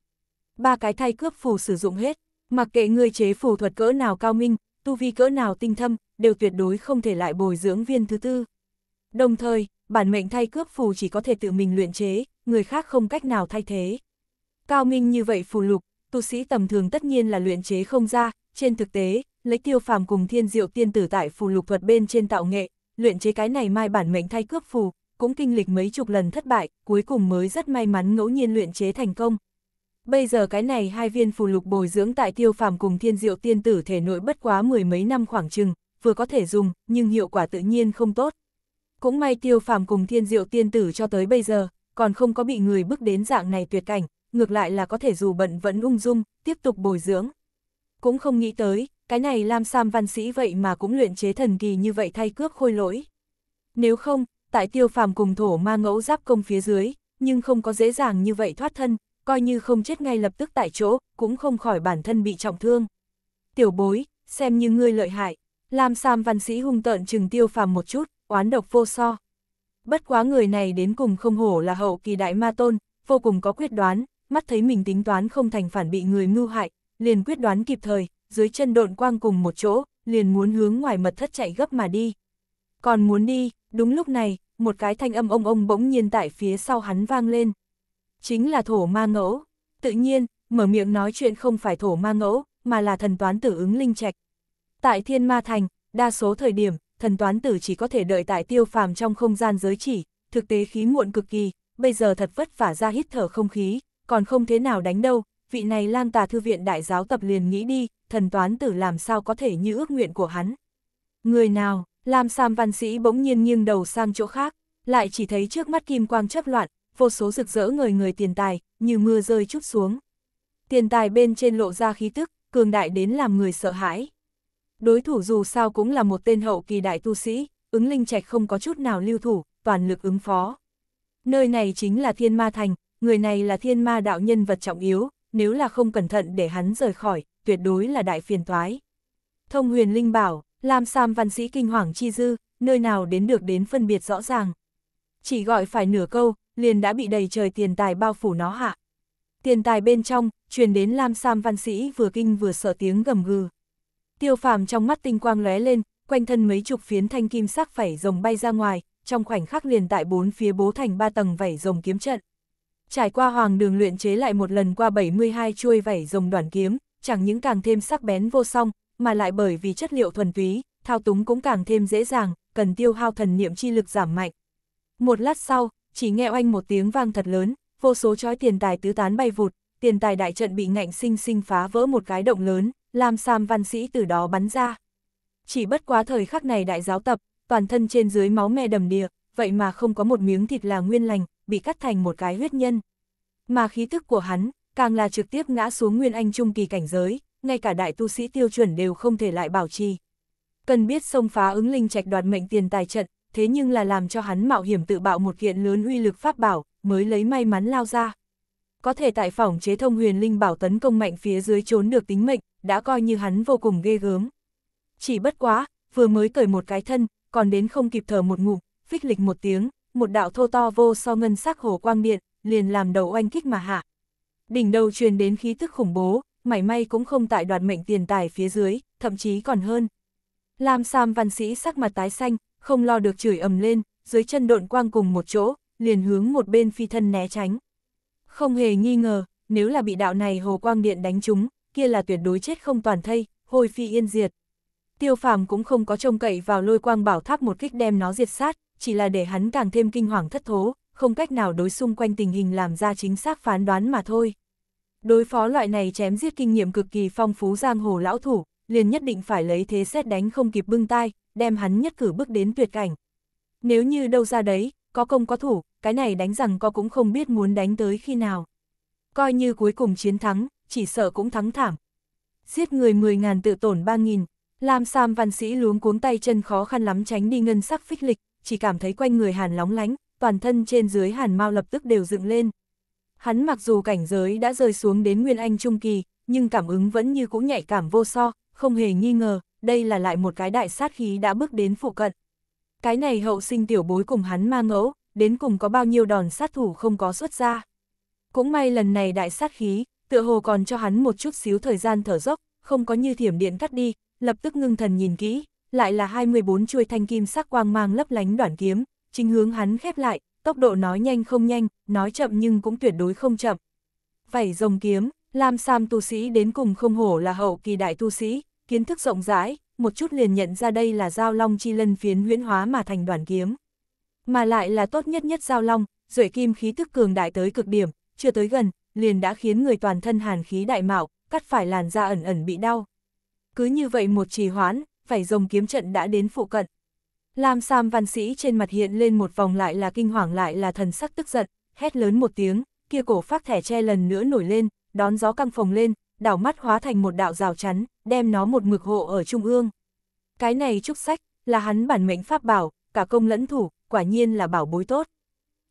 Ba cái thay cướp phù sử dụng hết, Mặc kệ người chế phù thuật cỡ nào cao minh, tu vi cỡ nào tinh thâm, đều tuyệt đối không thể lại bồi dưỡng viên thứ tư. Đồng thời, bản mệnh thay cướp phù chỉ có thể tự mình luyện chế, người khác không cách nào thay thế. Cao minh như vậy phù lục, tu sĩ tầm thường tất nhiên là luyện chế không ra, trên thực tế, lấy tiêu phàm cùng thiên diệu tiên tử tại phù lục thuật bên trên tạo nghệ, luyện chế cái này mai bản mệnh thay cướp phù, cũng kinh lịch mấy chục lần thất bại, cuối cùng mới rất may mắn ngẫu nhiên luyện chế thành công, Bây giờ cái này hai viên phù lục bồi dưỡng tại tiêu phàm cùng thiên diệu tiên tử thể nội bất quá mười mấy năm khoảng chừng, vừa có thể dùng, nhưng hiệu quả tự nhiên không tốt. Cũng may tiêu phàm cùng thiên diệu tiên tử cho tới bây giờ, còn không có bị người bước đến dạng này tuyệt cảnh, ngược lại là có thể dù bận vẫn ung dung, tiếp tục bồi dưỡng. Cũng không nghĩ tới, cái này Lam Sam văn sĩ vậy mà cũng luyện chế thần kỳ như vậy thay cướp khôi lỗi. Nếu không, tại tiêu phàm cùng thổ ma ngẫu giáp công phía dưới, nhưng không có dễ dàng như vậy thoát thân, coi như không chết ngay lập tức tại chỗ, cũng không khỏi bản thân bị trọng thương. Tiểu bối, xem như ngươi lợi hại, làm Sam văn sĩ hung tợn trừng tiêu phàm một chút, oán độc vô so. Bất quá người này đến cùng không hổ là hậu kỳ đại ma tôn, vô cùng có quyết đoán, mắt thấy mình tính toán không thành phản bị người mưu hại, liền quyết đoán kịp thời, dưới chân độn quang cùng một chỗ, liền muốn hướng ngoài mật thất chạy gấp mà đi. Còn muốn đi, đúng lúc này, một cái thanh âm ông ông bỗng nhiên tại phía sau hắn vang lên chính là thổ ma ngẫu. Tự nhiên, mở miệng nói chuyện không phải thổ ma ngẫu, mà là thần toán tử ứng linh trạch. Tại thiên ma thành, đa số thời điểm, thần toán tử chỉ có thể đợi tại tiêu phàm trong không gian giới chỉ, thực tế khí muộn cực kỳ, bây giờ thật vất vả ra hít thở không khí, còn không thế nào đánh đâu, vị này lang tà thư viện đại giáo tập liền nghĩ đi, thần toán tử làm sao có thể như ước nguyện của hắn. Người nào, Lam Sam văn sĩ bỗng nhiên nghiêng đầu sang chỗ khác, lại chỉ thấy trước mắt kim quang chấp loạn, vô số rực rỡ người người tiền tài, như mưa rơi chút xuống. Tiền tài bên trên lộ ra khí tức, cường đại đến làm người sợ hãi. Đối thủ dù sao cũng là một tên hậu kỳ đại tu sĩ, ứng linh trạch không có chút nào lưu thủ, toàn lực ứng phó. Nơi này chính là thiên ma thành, người này là thiên ma đạo nhân vật trọng yếu, nếu là không cẩn thận để hắn rời khỏi, tuyệt đối là đại phiền toái. Thông huyền linh bảo, làm Sam văn sĩ kinh hoàng chi dư, nơi nào đến được đến phân biệt rõ ràng. Chỉ gọi phải nửa câu, liền đã bị đầy trời tiền tài bao phủ nó hạ. Tiền tài bên trong, truyền đến Lam Sam văn sĩ vừa kinh vừa sợ tiếng gầm gừ. Tiêu phàm trong mắt tinh quang lóe lên, quanh thân mấy chục phiến thanh kim sắc phẩy rồng bay ra ngoài, trong khoảnh khắc liền tại bốn phía bố thành ba tầng vảy rồng kiếm trận. Trải qua hoàng đường luyện chế lại một lần qua 72 chuôi vảy rồng đoàn kiếm, chẳng những càng thêm sắc bén vô song, mà lại bởi vì chất liệu thuần túy, thao túng cũng càng thêm dễ dàng, cần tiêu hao thần niệm chi lực giảm mạnh. Một lát sau, chỉ nghe oanh một tiếng vang thật lớn, vô số chói tiền tài tứ tán bay vụt, tiền tài đại trận bị ngạnh sinh sinh phá vỡ một cái động lớn, làm Sam văn sĩ từ đó bắn ra. Chỉ bất quá thời khắc này đại giáo tập, toàn thân trên dưới máu me đầm đìa, vậy mà không có một miếng thịt là nguyên lành, bị cắt thành một cái huyết nhân. Mà khí tức của hắn, càng là trực tiếp ngã xuống nguyên anh trung kỳ cảnh giới, ngay cả đại tu sĩ tiêu chuẩn đều không thể lại bảo trì. Cần biết xông phá ứng linh trạch đoạt mệnh tiền tài trận, thế nhưng là làm cho hắn mạo hiểm tự bạo một kiện lớn uy lực pháp bảo, mới lấy may mắn lao ra. Có thể tại phòng chế thông huyền linh bảo tấn công mạnh phía dưới trốn được tính mệnh, đã coi như hắn vô cùng ghê gớm. Chỉ bất quá, vừa mới cởi một cái thân, còn đến không kịp thở một ngụm, phích lịch một tiếng, một đạo thô to vô so ngân sắc hồ quang điện, liền làm đầu oanh kích mà hạ. Đỉnh đầu truyền đến khí tức khủng bố, mảy may cũng không tại đoạt mệnh tiền tài phía dưới, thậm chí còn hơn. làm Sam văn sĩ sắc mặt tái xanh, không lo được chửi ầm lên, dưới chân độn quang cùng một chỗ, liền hướng một bên phi thân né tránh. Không hề nghi ngờ, nếu là bị đạo này hồ quang điện đánh trúng, kia là tuyệt đối chết không toàn thây, hồi phi yên diệt. Tiêu phàm cũng không có trông cậy vào lôi quang bảo tháp một kích đem nó diệt sát, chỉ là để hắn càng thêm kinh hoàng thất thố, không cách nào đối xung quanh tình hình làm ra chính xác phán đoán mà thôi. Đối phó loại này chém giết kinh nghiệm cực kỳ phong phú giang hồ lão thủ, liền nhất định phải lấy thế xét đánh không kịp bưng tai, đem hắn nhất cử bước đến tuyệt cảnh. Nếu như đâu ra đấy, có công có thủ, cái này đánh rằng có cũng không biết muốn đánh tới khi nào. Coi như cuối cùng chiến thắng, chỉ sợ cũng thắng thảm. Giết người 10.000 tự tổn 3.000, lam Sam văn sĩ luống cuống tay chân khó khăn lắm tránh đi ngân sắc phích lịch, chỉ cảm thấy quanh người hàn lóng lánh, toàn thân trên dưới hàn mau lập tức đều dựng lên. Hắn mặc dù cảnh giới đã rơi xuống đến Nguyên Anh Trung Kỳ, nhưng cảm ứng vẫn như cũng nhạy cảm vô so, không hề nghi ngờ, đây là lại một cái đại sát khí đã bước đến phụ cận. Cái này hậu sinh tiểu bối cùng hắn ma ngẫu, đến cùng có bao nhiêu đòn sát thủ không có xuất ra. Cũng may lần này đại sát khí, tựa hồ còn cho hắn một chút xíu thời gian thở dốc, không có như thiểm điện cắt đi, lập tức ngưng thần nhìn kỹ, lại là 24 chuôi thanh kim sắc quang mang lấp lánh đoạn kiếm, chính hướng hắn khép lại, tốc độ nói nhanh không nhanh, nói chậm nhưng cũng tuyệt đối không chậm. Vảy rồng kiếm, Lam Sam tu sĩ đến cùng không hổ là hậu kỳ đại tu sĩ, kiến thức rộng rãi, một chút liền nhận ra đây là giao long chi lân phiến huyễn hóa mà thành đoàn kiếm. Mà lại là tốt nhất nhất giao long, rưỡi kim khí tức cường đại tới cực điểm, chưa tới gần, liền đã khiến người toàn thân hàn khí đại mạo, cắt phải làn da ẩn ẩn bị đau. Cứ như vậy một trì hoãn, phải rồng kiếm trận đã đến phụ cận. Lam Sam văn sĩ trên mặt hiện lên một vòng lại là kinh hoàng lại là thần sắc tức giận, hét lớn một tiếng, kia cổ phát thẻ che lần nữa nổi lên, đón gió căng phồng lên, đảo mắt hóa thành một đạo rào chắn, đem nó một mực hộ ở trung ương. Cái này trúc sách, là hắn bản mệnh pháp bảo, cả công lẫn thủ, quả nhiên là bảo bối tốt.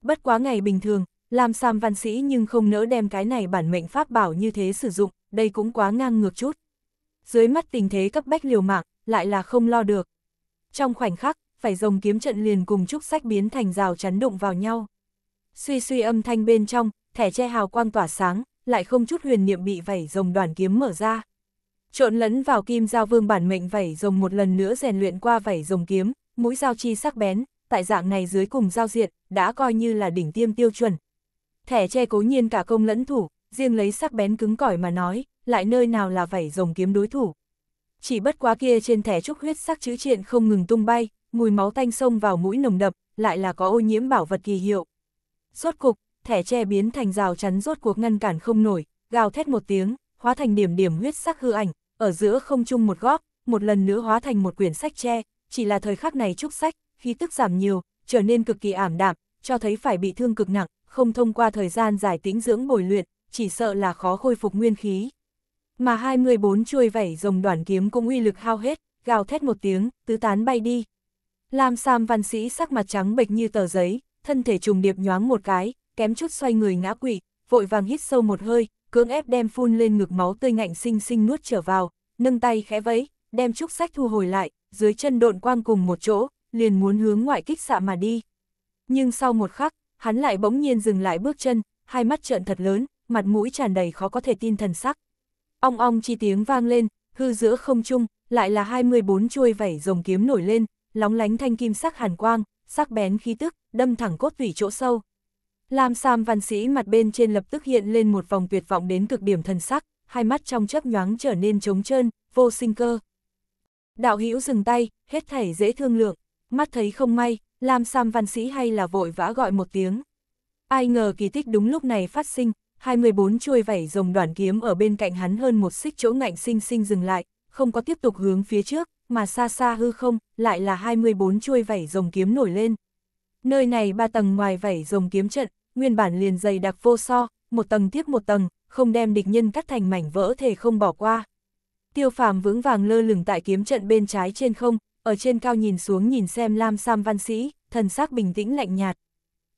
Bất quá ngày bình thường, làm Sam văn sĩ nhưng không nỡ đem cái này bản mệnh pháp bảo như thế sử dụng, đây cũng quá ngang ngược chút. Dưới mắt tình thế cấp bách liều mạng, lại là không lo được. Trong khoảnh khắc, phải rồng kiếm trận liền cùng trúc sách biến thành rào chắn đụng vào nhau. Suy suy âm thanh bên trong, thẻ che hào quang tỏa sáng, lại không chút huyền niệm bị vảy rồng đoàn kiếm mở ra. Trộn lẫn vào kim giao vương bản mệnh vảy rồng một lần nữa rèn luyện qua vảy rồng kiếm, mũi dao chi sắc bén, tại dạng này dưới cùng giao diện, đã coi như là đỉnh tiêm tiêu chuẩn. Thẻ che cố nhiên cả công lẫn thủ, riêng lấy sắc bén cứng cỏi mà nói, lại nơi nào là vảy rồng kiếm đối thủ. Chỉ bất quá kia trên thẻ trúc huyết sắc chữ triện không ngừng tung bay, mùi máu tanh sông vào mũi nồng đập, lại là có ô nhiễm bảo vật kỳ hiệu. Rốt cục, thẻ che biến thành rào chắn rốt cuộc ngăn cản không nổi, gào thét một tiếng, hóa thành điểm điểm huyết sắc hư ảnh, ở giữa không chung một góc một lần nữa hóa thành một quyển sách tre, chỉ là thời khắc này trúc sách, khí tức giảm nhiều, trở nên cực kỳ ảm đạm, cho thấy phải bị thương cực nặng, không thông qua thời gian giải tĩnh dưỡng bồi luyện, chỉ sợ là khó khôi phục nguyên khí. Mà 24 chuôi vảy rồng đoàn kiếm cũng uy lực hao hết, gào thét một tiếng, tứ tán bay đi. Lam Sam văn sĩ sắc mặt trắng bệch như tờ giấy, thân thể trùng điệp nhoáng một cái, kém chút xoay người ngã quỵ, vội vàng hít sâu một hơi, cưỡng ép đem phun lên ngực máu tươi ngạnh sinh sinh nuốt trở vào, nâng tay khẽ vẫy, đem trúc sách thu hồi lại, dưới chân độn quang cùng một chỗ, liền muốn hướng ngoại kích xạ mà đi. Nhưng sau một khắc, hắn lại bỗng nhiên dừng lại bước chân, hai mắt trợn thật lớn, mặt mũi tràn đầy khó có thể tin thần sắc. Ong ong chi tiếng vang lên, hư giữa không trung, lại là 24 chuôi vảy rồng kiếm nổi lên, lóng lánh thanh kim sắc hàn quang, sắc bén khí tức, đâm thẳng cốt tủy chỗ sâu. Lam Sam văn sĩ mặt bên trên lập tức hiện lên một vòng tuyệt vọng đến cực điểm thần sắc, hai mắt trong chớp nhoáng trở nên trống trơn, vô sinh cơ. Đạo hữu dừng tay, hết thảy dễ thương lượng, mắt thấy không may, Lam Sam văn sĩ hay là vội vã gọi một tiếng. Ai ngờ kỳ tích đúng lúc này phát sinh, 24 chuôi vảy rồng đoàn kiếm ở bên cạnh hắn hơn một xích chỗ ngạnh sinh sinh dừng lại, không có tiếp tục hướng phía trước, mà xa xa hư không, lại là 24 chuôi vảy rồng kiếm nổi lên. Nơi này ba tầng ngoài vảy rồng kiếm trận, nguyên bản liền dày đặc vô so, một tầng tiếp một tầng, không đem địch nhân cắt thành mảnh vỡ thể không bỏ qua. Tiêu phàm vững vàng lơ lửng tại kiếm trận bên trái trên không, ở trên cao nhìn xuống nhìn xem Lam Sam văn sĩ, thần sắc bình tĩnh lạnh nhạt.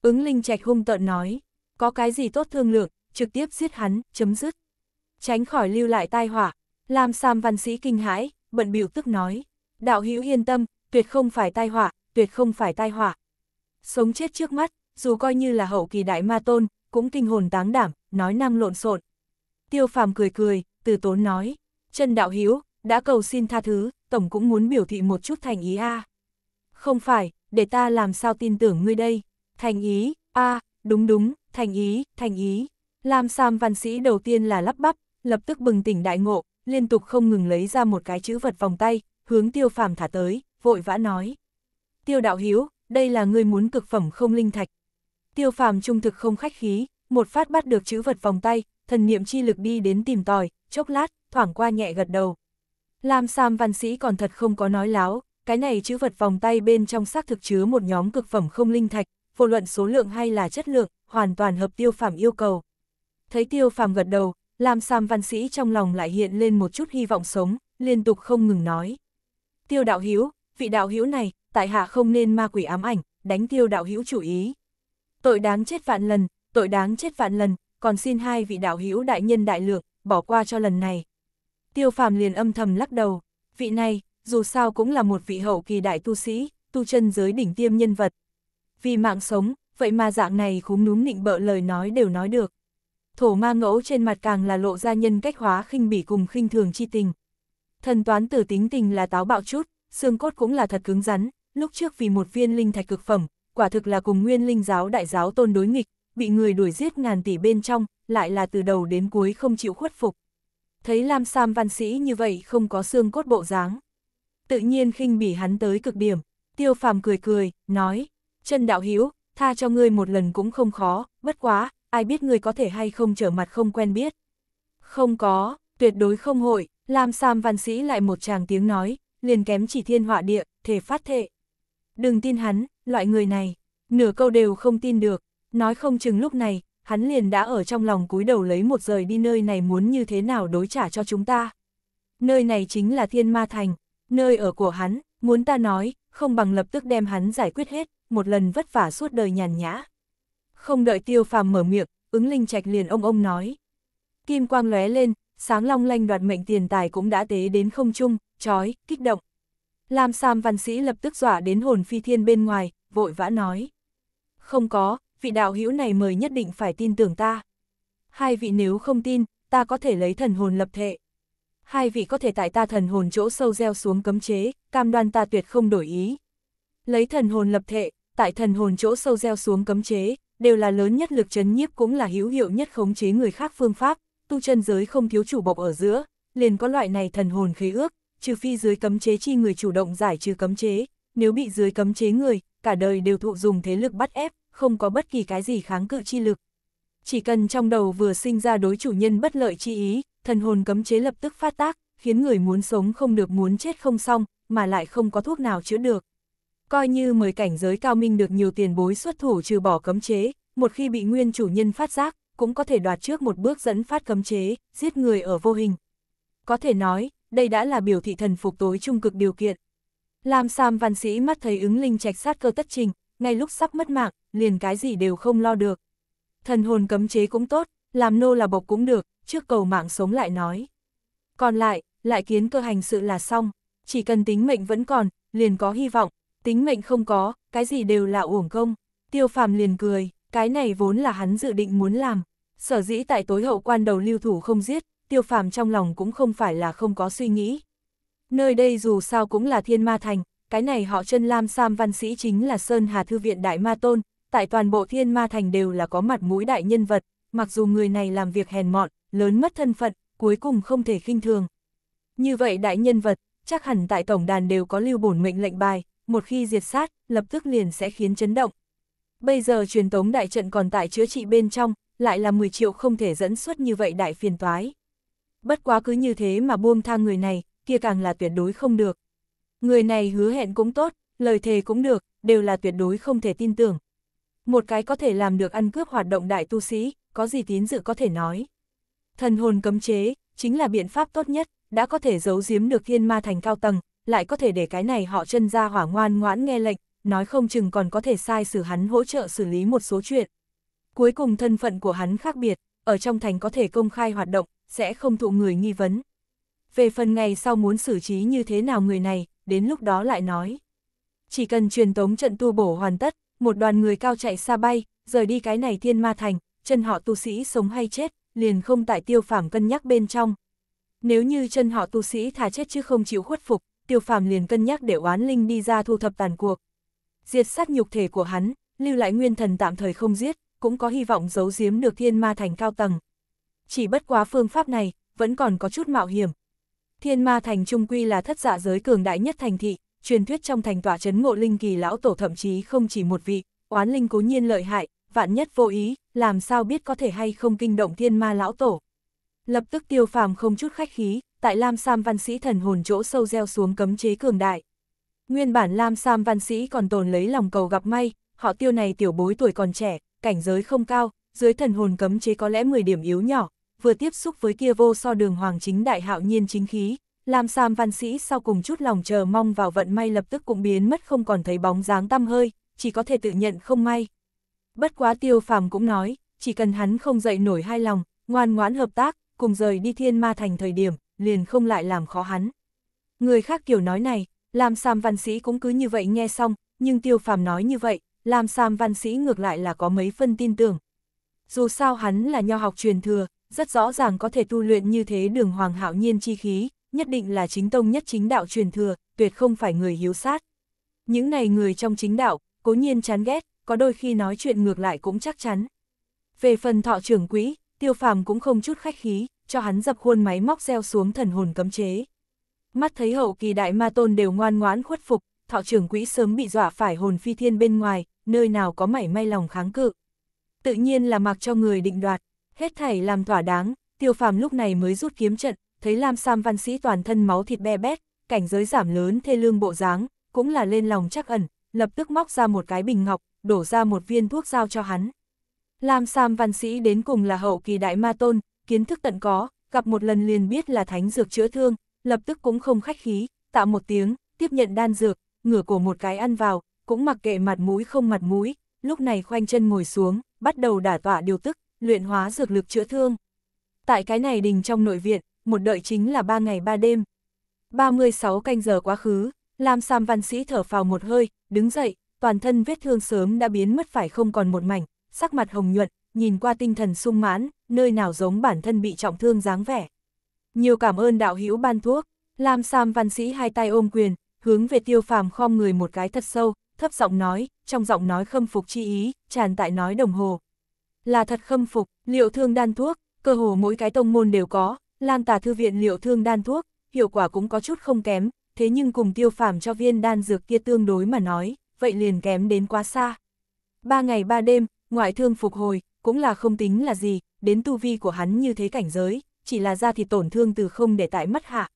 Ứng linh trạch hung tợn nói, có cái gì tốt thương lượng, trực tiếp giết hắn, chấm dứt. Tránh khỏi lưu lại tai họa, Lam Sam văn sĩ kinh hãi, bận biểu tức nói, đạo hữu yên tâm, tuyệt không phải tai họa, tuyệt không phải tai họa. Sống chết trước mắt, dù coi như là hậu kỳ đại ma tôn, cũng kinh hồn táng đảm, nói năng lộn xộn. Tiêu phàm cười cười, từ tốn nói, chân đạo hiếu, đã cầu xin tha thứ, tổng cũng muốn biểu thị một chút thành ý a. Không phải, để ta làm sao tin tưởng ngươi đây, thành ý, a, đúng đúng, thành ý, thành ý. Lam Sam văn sĩ đầu tiên là lắp bắp, lập tức bừng tỉnh đại ngộ, liên tục không ngừng lấy ra một cái chữ vật vòng tay, hướng tiêu phàm thả tới, vội vã nói. Tiêu đạo hiếu, đây là ngươi muốn cực phẩm không linh thạch, Tiêu phàm trung thực không khách khí, một phát bắt được chữ vật vòng tay, thần niệm chi lực đi đến tìm tòi, chốc lát, thoảng qua nhẹ gật đầu. Lam Sam văn sĩ còn thật không có nói láo, cái này chữ vật vòng tay bên trong xác thực chứa một nhóm cực phẩm không linh thạch, vô luận số lượng hay là chất lượng, hoàn toàn hợp tiêu phàm yêu cầu. Thấy tiêu phàm gật đầu, Lam Sam văn sĩ trong lòng lại hiện lên một chút hy vọng sống, liên tục không ngừng nói. Tiêu đạo Hiếu, vị đạo Hiếu này, tại hạ không nên ma quỷ ám ảnh, đánh tiêu đạo Hiếu chủ ý tội đáng chết vạn lần, tội đáng chết vạn lần, còn xin hai vị đạo hữu đại nhân đại lượng, bỏ qua cho lần này. Tiêu phàm liền âm thầm lắc đầu, vị này, dù sao cũng là một vị hậu kỳ đại tu sĩ, tu chân giới đỉnh tiêm nhân vật. Vì mạng sống, vậy mà dạng này khúm núm nịnh bợ lời nói đều nói được. Thổ ma ngẫu trên mặt càng là lộ ra nhân cách hóa khinh bỉ cùng khinh thường chi tình. Thần toán tử tính tình là táo bạo chút, xương cốt cũng là thật cứng rắn, lúc trước vì một viên linh thạch cực phẩm, quả thực là cùng nguyên linh giáo đại giáo tôn đối nghịch, bị người đuổi giết ngàn tỷ bên trong, lại là từ đầu đến cuối không chịu khuất phục. Thấy Lam Sam văn sĩ như vậy không có xương cốt bộ dáng. Tự nhiên khinh bỉ hắn tới cực điểm, tiêu phàm cười cười, nói, chân đạo hiếu, tha cho ngươi một lần cũng không khó, bất quá, ai biết ngươi có thể hay không trở mặt không quen biết. Không có, tuyệt đối không hội, Lam Sam văn sĩ lại một chàng tiếng nói, liền kém chỉ thiên họa địa, thể phát thệ. Đừng tin hắn, loại người này, nửa câu đều không tin được, nói không chừng lúc này, hắn liền đã ở trong lòng cúi đầu lấy một rời đi nơi này muốn như thế nào đối trả cho chúng ta. Nơi này chính là thiên ma thành, nơi ở của hắn, muốn ta nói, không bằng lập tức đem hắn giải quyết hết, một lần vất vả suốt đời nhàn nhã. Không đợi tiêu phàm mở miệng, ứng linh trạch liền ông ông nói. Kim quang lóe lên, sáng long lanh đoạt mệnh tiền tài cũng đã tế đến không chung, chói, kích động. Lam Sam văn sĩ lập tức dọa đến hồn phi thiên bên ngoài, vội vã nói. Không có, vị đạo hữu này mời nhất định phải tin tưởng ta. Hai vị nếu không tin, ta có thể lấy thần hồn lập thệ. Hai vị có thể tại ta thần hồn chỗ sâu gieo xuống cấm chế, cam đoan ta tuyệt không đổi ý. Lấy thần hồn lập thệ, tại thần hồn chỗ sâu gieo xuống cấm chế, đều là lớn nhất lực chấn nhiếp cũng là hữu hiệu nhất khống chế người khác phương pháp, tu chân giới không thiếu chủ bộc ở giữa, liền có loại này thần hồn khí ước, trừ phi dưới cấm chế chi người chủ động giải trừ cấm chế, nếu bị dưới cấm chế người, cả đời đều thụ dùng thế lực bắt ép, không có bất kỳ cái gì kháng cự chi lực. Chỉ cần trong đầu vừa sinh ra đối chủ nhân bất lợi chi ý, thần hồn cấm chế lập tức phát tác, khiến người muốn sống không được muốn chết không xong, mà lại không có thuốc nào chữa được. Coi như mời cảnh giới cao minh được nhiều tiền bối xuất thủ trừ bỏ cấm chế, một khi bị nguyên chủ nhân phát giác, cũng có thể đoạt trước một bước dẫn phát cấm chế, giết người ở vô hình. Có thể nói, đây đã là biểu thị thần phục tối trung cực điều kiện. Lam Sam văn sĩ mắt thấy ứng linh trạch sát cơ tất trình, ngay lúc sắp mất mạng, liền cái gì đều không lo được. Thần hồn cấm chế cũng tốt, làm nô là bộc cũng được, trước cầu mạng sống lại nói. Còn lại, lại kiến cơ hành sự là xong, chỉ cần tính mệnh vẫn còn, liền có hy vọng, tính mệnh không có, cái gì đều là uổng công. Tiêu phàm liền cười, cái này vốn là hắn dự định muốn làm, sở dĩ tại tối hậu quan đầu lưu thủ không giết, tiêu phàm trong lòng cũng không phải là không có suy nghĩ. Nơi đây dù sao cũng là thiên ma thành, cái này họ chân lam sam văn sĩ chính là Sơn Hà Thư viện Đại Ma Tôn, tại toàn bộ thiên ma thành đều là có mặt mũi đại nhân vật, mặc dù người này làm việc hèn mọn, lớn mất thân phận, cuối cùng không thể khinh thường. Như vậy đại nhân vật, chắc hẳn tại tổng đàn đều có lưu bổn mệnh lệnh bài, một khi diệt sát, lập tức liền sẽ khiến chấn động. Bây giờ truyền tống đại trận còn tại chữa trị bên trong, lại là 10 triệu không thể dẫn xuất như vậy đại phiền toái bất quá cứ như thế mà buông tha người này, kia càng là tuyệt đối không được. Người này hứa hẹn cũng tốt, lời thề cũng được, đều là tuyệt đối không thể tin tưởng. Một cái có thể làm được ăn cướp hoạt động đại tu sĩ, có gì tín dự có thể nói. Thần hồn cấm chế, chính là biện pháp tốt nhất, đã có thể giấu giếm được thiên ma thành cao tầng, lại có thể để cái này họ chân ra hỏa ngoan ngoãn nghe lệnh, nói không chừng còn có thể sai xử hắn hỗ trợ xử lý một số chuyện. Cuối cùng thân phận của hắn khác biệt, ở trong thành có thể công khai hoạt động, sẽ không thụ người nghi vấn. Về phần ngày sau muốn xử trí như thế nào người này, đến lúc đó lại nói. Chỉ cần truyền tống trận tu bổ hoàn tất, một đoàn người cao chạy xa bay, rời đi cái này thiên ma thành, chân họ tu sĩ sống hay chết, liền không tại tiêu phàm cân nhắc bên trong. Nếu như chân họ tu sĩ thà chết chứ không chịu khuất phục, tiêu phàm liền cân nhắc để oán linh đi ra thu thập tàn cuộc. Diệt sát nhục thể của hắn, lưu lại nguyên thần tạm thời không giết, cũng có hy vọng giấu giếm được thiên ma thành cao tầng, chỉ bất quá phương pháp này, vẫn còn có chút mạo hiểm. Thiên ma thành trung quy là thất dạ giới cường đại nhất thành thị, truyền thuyết trong thành tỏa chấn ngộ linh kỳ lão tổ thậm chí không chỉ một vị, oán linh cố nhiên lợi hại, vạn nhất vô ý, làm sao biết có thể hay không kinh động thiên ma lão tổ. Lập tức tiêu phàm không chút khách khí, tại Lam Sam văn sĩ thần hồn chỗ sâu gieo xuống cấm chế cường đại. Nguyên bản Lam Sam văn sĩ còn tồn lấy lòng cầu gặp may, họ tiêu này tiểu bối tuổi còn trẻ, cảnh giới không cao, dưới thần hồn cấm chế có lẽ 10 điểm yếu nhỏ, vừa tiếp xúc với kia vô so đường hoàng chính đại hạo nhiên chính khí, làm Sam Văn Sĩ sau cùng chút lòng chờ mong vào vận may lập tức cũng biến mất không còn thấy bóng dáng tăm hơi, chỉ có thể tự nhận không may. Bất quá tiêu phàm cũng nói, chỉ cần hắn không dậy nổi hai lòng, ngoan ngoãn hợp tác, cùng rời đi thiên ma thành thời điểm, liền không lại làm khó hắn. Người khác kiểu nói này, làm Sam Văn Sĩ cũng cứ như vậy nghe xong, nhưng tiêu phàm nói như vậy, làm Sam Văn Sĩ ngược lại là có mấy phân tin tưởng, dù sao hắn là nho học truyền thừa, rất rõ ràng có thể tu luyện như thế đường hoàng hạo nhiên chi khí, nhất định là chính tông nhất chính đạo truyền thừa, tuyệt không phải người hiếu sát. Những này người trong chính đạo, cố nhiên chán ghét, có đôi khi nói chuyện ngược lại cũng chắc chắn. Về phần thọ trưởng quỹ, tiêu phàm cũng không chút khách khí, cho hắn dập khuôn máy móc gieo xuống thần hồn cấm chế. Mắt thấy hậu kỳ đại ma tôn đều ngoan ngoãn khuất phục, thọ trưởng quỹ sớm bị dọa phải hồn phi thiên bên ngoài, nơi nào có mảy may lòng kháng cự tự nhiên là mặc cho người định đoạt, hết thảy làm thỏa đáng, tiêu phàm lúc này mới rút kiếm trận, thấy Lam Sam văn sĩ toàn thân máu thịt be bét, cảnh giới giảm lớn thê lương bộ dáng, cũng là lên lòng chắc ẩn, lập tức móc ra một cái bình ngọc, đổ ra một viên thuốc giao cho hắn. Lam Sam văn sĩ đến cùng là hậu kỳ đại ma tôn, kiến thức tận có, gặp một lần liền biết là thánh dược chữa thương, lập tức cũng không khách khí, tạo một tiếng, tiếp nhận đan dược, ngửa cổ một cái ăn vào, cũng mặc kệ mặt mũi không mặt mũi, lúc này khoanh chân ngồi xuống, bắt đầu đả tọa điều tức, luyện hóa dược lực chữa thương. Tại cái này đình trong nội viện, một đợi chính là ba ngày ba đêm. 36 canh giờ quá khứ, Lam Sam văn sĩ thở phào một hơi, đứng dậy, toàn thân vết thương sớm đã biến mất phải không còn một mảnh, sắc mặt hồng nhuận, nhìn qua tinh thần sung mãn, nơi nào giống bản thân bị trọng thương dáng vẻ. Nhiều cảm ơn đạo hữu ban thuốc, Lam Sam văn sĩ hai tay ôm quyền, hướng về tiêu phàm khom người một cái thật sâu, thấp giọng nói, trong giọng nói khâm phục chi ý, tràn tại nói đồng hồ. Là thật khâm phục, liệu thương đan thuốc, cơ hồ mỗi cái tông môn đều có, lang tà thư viện liệu thương đan thuốc, hiệu quả cũng có chút không kém, thế nhưng cùng tiêu phàm cho viên đan dược kia tương đối mà nói, vậy liền kém đến quá xa. Ba ngày ba đêm, ngoại thương phục hồi, cũng là không tính là gì, đến tu vi của hắn như thế cảnh giới, chỉ là ra thì tổn thương từ không để tại mắt hạ.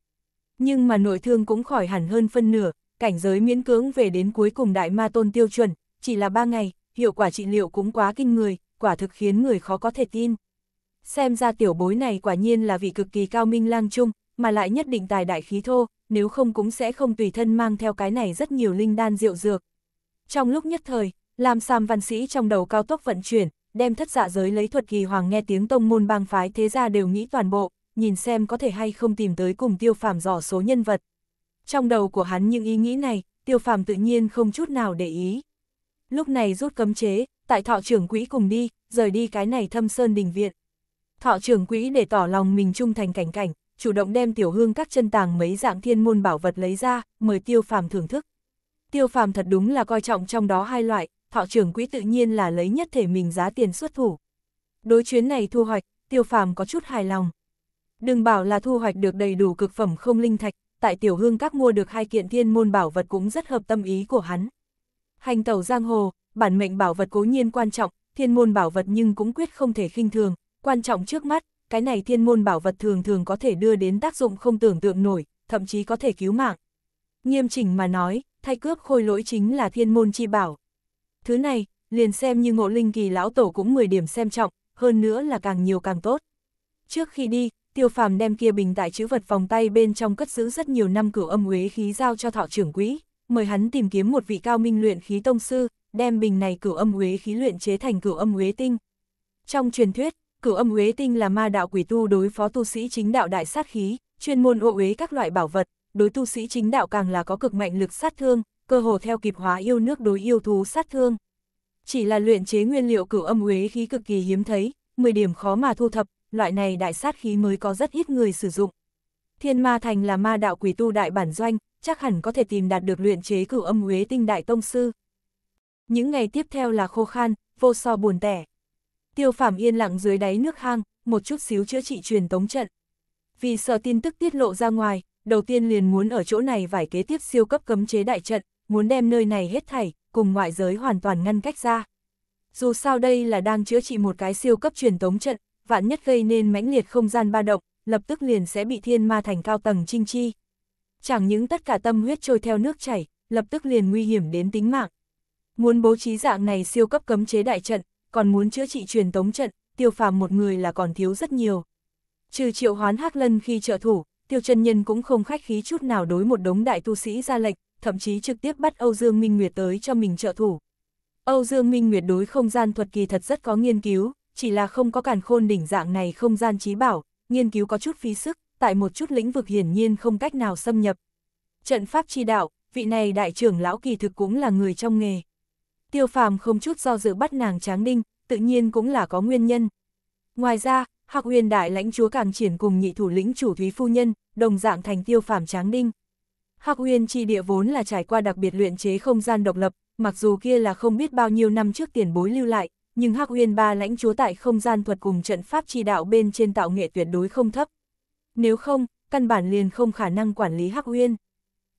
Nhưng mà nội thương cũng khỏi hẳn hơn phân nửa, cảnh giới miễn cưỡng về đến cuối cùng đại ma tôn tiêu chuẩn, chỉ là 3 ngày, hiệu quả trị liệu cũng quá kinh người, quả thực khiến người khó có thể tin. Xem ra tiểu bối này quả nhiên là vị cực kỳ cao minh lang trung, mà lại nhất định tài đại khí thô, nếu không cũng sẽ không tùy thân mang theo cái này rất nhiều linh đan rượu dược. Trong lúc nhất thời, Lam Sam văn sĩ trong đầu cao tốc vận chuyển, đem thất dạ giới lấy thuật kỳ hoàng nghe tiếng tông môn bang phái thế gia đều nghĩ toàn bộ, nhìn xem có thể hay không tìm tới cùng tiêu phàm dò số nhân vật. Trong đầu của hắn những ý nghĩ này, tiêu phàm tự nhiên không chút nào để ý. Lúc này rút cấm chế, tại thọ trưởng quỹ cùng đi, rời đi cái này thâm sơn đình viện. Thọ trưởng quỹ để tỏ lòng mình trung thành cảnh cảnh, chủ động đem tiểu hương các chân tàng mấy dạng thiên môn bảo vật lấy ra, mời tiêu phàm thưởng thức. Tiêu phàm thật đúng là coi trọng trong đó hai loại, thọ trưởng quỹ tự nhiên là lấy nhất thể mình giá tiền xuất thủ. Đối chuyến này thu hoạch, tiêu phàm có chút hài lòng. Đừng bảo là thu hoạch được đầy đủ cực phẩm không linh thạch, tại tiểu hương các mua được hai kiện thiên môn bảo vật cũng rất hợp tâm ý của hắn. Hành tẩu giang hồ, bản mệnh bảo vật cố nhiên quan trọng, thiên môn bảo vật nhưng cũng quyết không thể khinh thường, quan trọng trước mắt, cái này thiên môn bảo vật thường thường có thể đưa đến tác dụng không tưởng tượng nổi, thậm chí có thể cứu mạng. Nghiêm chỉnh mà nói, thay cướp khôi lỗi chính là thiên môn chi bảo. Thứ này, liền xem như ngộ linh kỳ lão tổ cũng 10 điểm xem trọng, hơn nữa là càng nhiều càng tốt. Trước khi đi, tiêu phàm đem kia bình tại chữ vật vòng tay bên trong cất giữ rất nhiều năm cửu âm uế khí giao cho thọ trưởng quỹ, mời hắn tìm kiếm một vị cao minh luyện khí tông sư, đem bình này cửu âm uế khí luyện chế thành cửu âm uế tinh. Trong truyền thuyết, cửu âm uế tinh là ma đạo quỷ tu đối phó tu sĩ chính đạo đại sát khí, chuyên môn ô uế các loại bảo vật, đối tu sĩ chính đạo càng là có cực mạnh lực sát thương, cơ hồ theo kịp hóa yêu nước đối yêu thú sát thương. Chỉ là luyện chế nguyên liệu cửu âm uế khí cực kỳ hiếm thấy, 10 điểm khó mà thu thập, loại này đại sát khí mới có rất ít người sử dụng. Thiên Ma Thành là ma đạo quỷ tu đại bản doanh, chắc hẳn có thể tìm đạt được luyện chế cửu âm huế tinh đại tông sư. Những ngày tiếp theo là khô khan, vô so buồn tẻ. Tiêu Phàm yên lặng dưới đáy nước hang, một chút xíu chữa trị truyền tống trận. Vì sợ tin tức tiết lộ ra ngoài, đầu tiên liền muốn ở chỗ này vải kế tiếp siêu cấp cấm chế đại trận, muốn đem nơi này hết thảy, cùng ngoại giới hoàn toàn ngăn cách ra. Dù sao đây là đang chữa trị một cái siêu cấp truyền tống trận, vạn nhất gây nên mãnh liệt không gian ba động, lập tức liền sẽ bị thiên ma thành cao tầng chinh chi. Chẳng những tất cả tâm huyết trôi theo nước chảy, lập tức liền nguy hiểm đến tính mạng. Muốn bố trí dạng này siêu cấp cấm chế đại trận, còn muốn chữa trị truyền tống trận, tiêu phàm một người là còn thiếu rất nhiều. Trừ triệu hoán hắc lân khi trợ thủ, tiêu chân nhân cũng không khách khí chút nào đối một đống đại tu sĩ ra lệch, thậm chí trực tiếp bắt Âu Dương Minh Nguyệt tới cho mình trợ thủ. Âu Dương Minh Nguyệt đối không gian thuật kỳ thật rất có nghiên cứu, chỉ là không có càn khôn đỉnh dạng này không gian trí bảo, nghiên cứu có chút phí sức, tại một chút lĩnh vực hiển nhiên không cách nào xâm nhập. Trận pháp chi đạo, vị này đại trưởng lão kỳ thực cũng là người trong nghề. Tiêu phàm không chút do dự bắt nàng tráng đinh, tự nhiên cũng là có nguyên nhân. Ngoài ra, học huyền đại lãnh chúa càng triển cùng nhị thủ lĩnh chủ thúy phu nhân, đồng dạng thành tiêu phàm tráng đinh. học huyền chi địa vốn là trải qua đặc biệt luyện chế không gian độc lập, mặc dù kia là không biết bao nhiêu năm trước tiền bối lưu lại, nhưng Hắc Uyên Ba lãnh chúa tại không gian thuật cùng trận pháp chi đạo bên trên tạo nghệ tuyệt đối không thấp. Nếu không, căn bản liền không khả năng quản lý Hắc Uyên.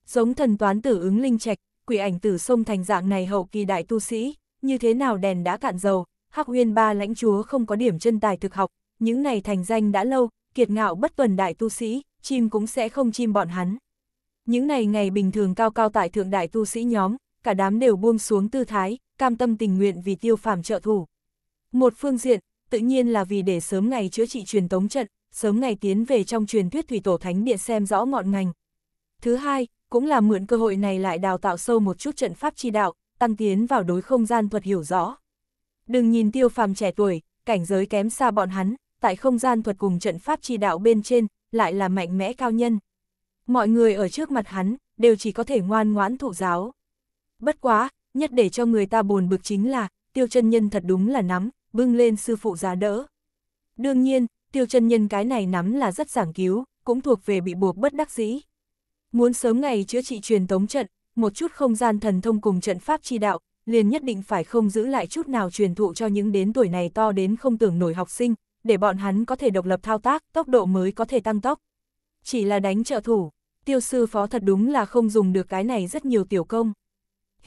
Giống thần toán tử ứng linh trạch, quỷ ảnh tử sông thành dạng này hậu kỳ đại tu sĩ, như thế nào đèn đã cạn dầu, Hắc Uyên Ba lãnh chúa không có điểm chân tài thực học, những này thành danh đã lâu, kiệt ngạo bất tuần đại tu sĩ, chim cũng sẽ không chim bọn hắn. Những này ngày bình thường cao cao tại thượng đại tu sĩ nhóm, cả đám đều buông xuống tư thái, cam tâm tình nguyện vì tiêu phàm trợ thủ. Một phương diện, tự nhiên là vì để sớm ngày chữa trị truyền tống trận, sớm ngày tiến về trong truyền thuyết thủy tổ thánh địa xem rõ ngọn ngành. Thứ hai, cũng là mượn cơ hội này lại đào tạo sâu một chút trận pháp chi đạo, tăng tiến vào đối không gian thuật hiểu rõ. Đừng nhìn tiêu phàm trẻ tuổi, cảnh giới kém xa bọn hắn, tại không gian thuật cùng trận pháp chi đạo bên trên, lại là mạnh mẽ cao nhân. Mọi người ở trước mặt hắn, đều chỉ có thể ngoan ngoãn thụ giáo. Bất quá, nhất để cho người ta buồn bực chính là, tiêu chân nhân thật đúng là nắm, bưng lên sư phụ giá đỡ. Đương nhiên, tiêu chân nhân cái này nắm là rất giảng cứu, cũng thuộc về bị buộc bất đắc dĩ. Muốn sớm ngày chữa trị truyền tống trận, một chút không gian thần thông cùng trận pháp chi đạo, liền nhất định phải không giữ lại chút nào truyền thụ cho những đến tuổi này to đến không tưởng nổi học sinh, để bọn hắn có thể độc lập thao tác, tốc độ mới có thể tăng tốc. Chỉ là đánh trợ thủ, tiêu sư phó thật đúng là không dùng được cái này rất nhiều tiểu công.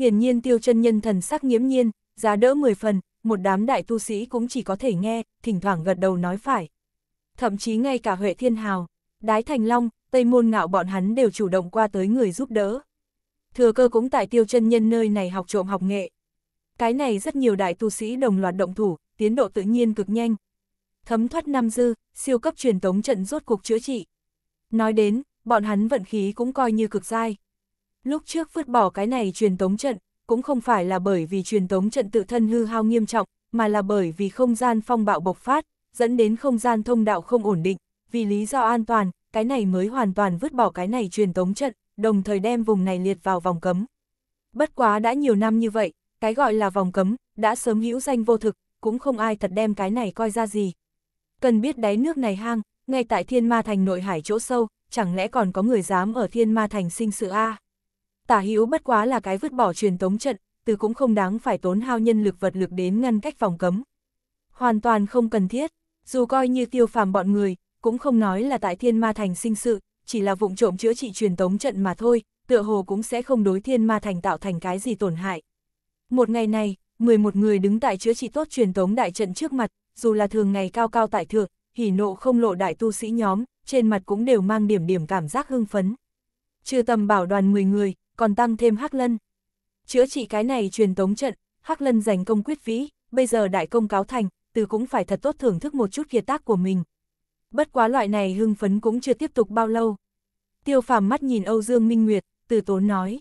Hiển nhiên tiêu chân nhân thần sắc nghiễm nhiên, giá đỡ 10 phần, một đám đại tu sĩ cũng chỉ có thể nghe, thỉnh thoảng gật đầu nói phải. Thậm chí ngay cả Huệ Thiên Hào, Đái Thành Long, Tây Môn Ngạo bọn hắn đều chủ động qua tới người giúp đỡ. Thừa cơ cũng tại tiêu chân nhân nơi này học trộm học nghệ. Cái này rất nhiều đại tu sĩ đồng loạt động thủ, tiến độ tự nhiên cực nhanh. Thấm thoát năm dư, siêu cấp truyền tống trận rốt cuộc chữa trị. Nói đến, bọn hắn vận khí cũng coi như cực dai. Lúc trước vứt bỏ cái này truyền tống trận, cũng không phải là bởi vì truyền tống trận tự thân hư hao nghiêm trọng, mà là bởi vì không gian phong bạo bộc phát, dẫn đến không gian thông đạo không ổn định, vì lý do an toàn, cái này mới hoàn toàn vứt bỏ cái này truyền tống trận, đồng thời đem vùng này liệt vào vòng cấm. Bất quá đã nhiều năm như vậy, cái gọi là vòng cấm, đã sớm hữu danh vô thực, cũng không ai thật đem cái này coi ra gì. Cần biết đáy nước này hang, ngay tại thiên ma thành nội hải chỗ sâu, chẳng lẽ còn có người dám ở thiên ma thành sinh sự a à? tả hữu bất quá là cái vứt bỏ truyền tống trận, từ cũng không đáng phải tốn hao nhân lực vật lực đến ngăn cách phòng cấm. Hoàn toàn không cần thiết, dù coi như tiêu phàm bọn người, cũng không nói là tại thiên ma thành sinh sự, chỉ là vụng trộm chữa trị truyền tống trận mà thôi, tựa hồ cũng sẽ không đối thiên ma thành tạo thành cái gì tổn hại. Một ngày này, 11 người đứng tại chữa trị tốt truyền tống đại trận trước mặt, dù là thường ngày cao cao tại thượng, hỉ nộ không lộ đại tu sĩ nhóm, trên mặt cũng đều mang điểm điểm cảm giác hưng phấn. Trừ tầm bảo đoàn 10 người, còn tăng thêm Hắc Lân. Chữa trị cái này truyền tống trận, Hắc Lân giành công quyết vĩ, bây giờ đại công cáo thành, từ cũng phải thật tốt thưởng thức một chút kiệt tác của mình. Bất quá loại này hưng phấn cũng chưa tiếp tục bao lâu. Tiêu phàm mắt nhìn Âu Dương Minh Nguyệt, từ tốn nói.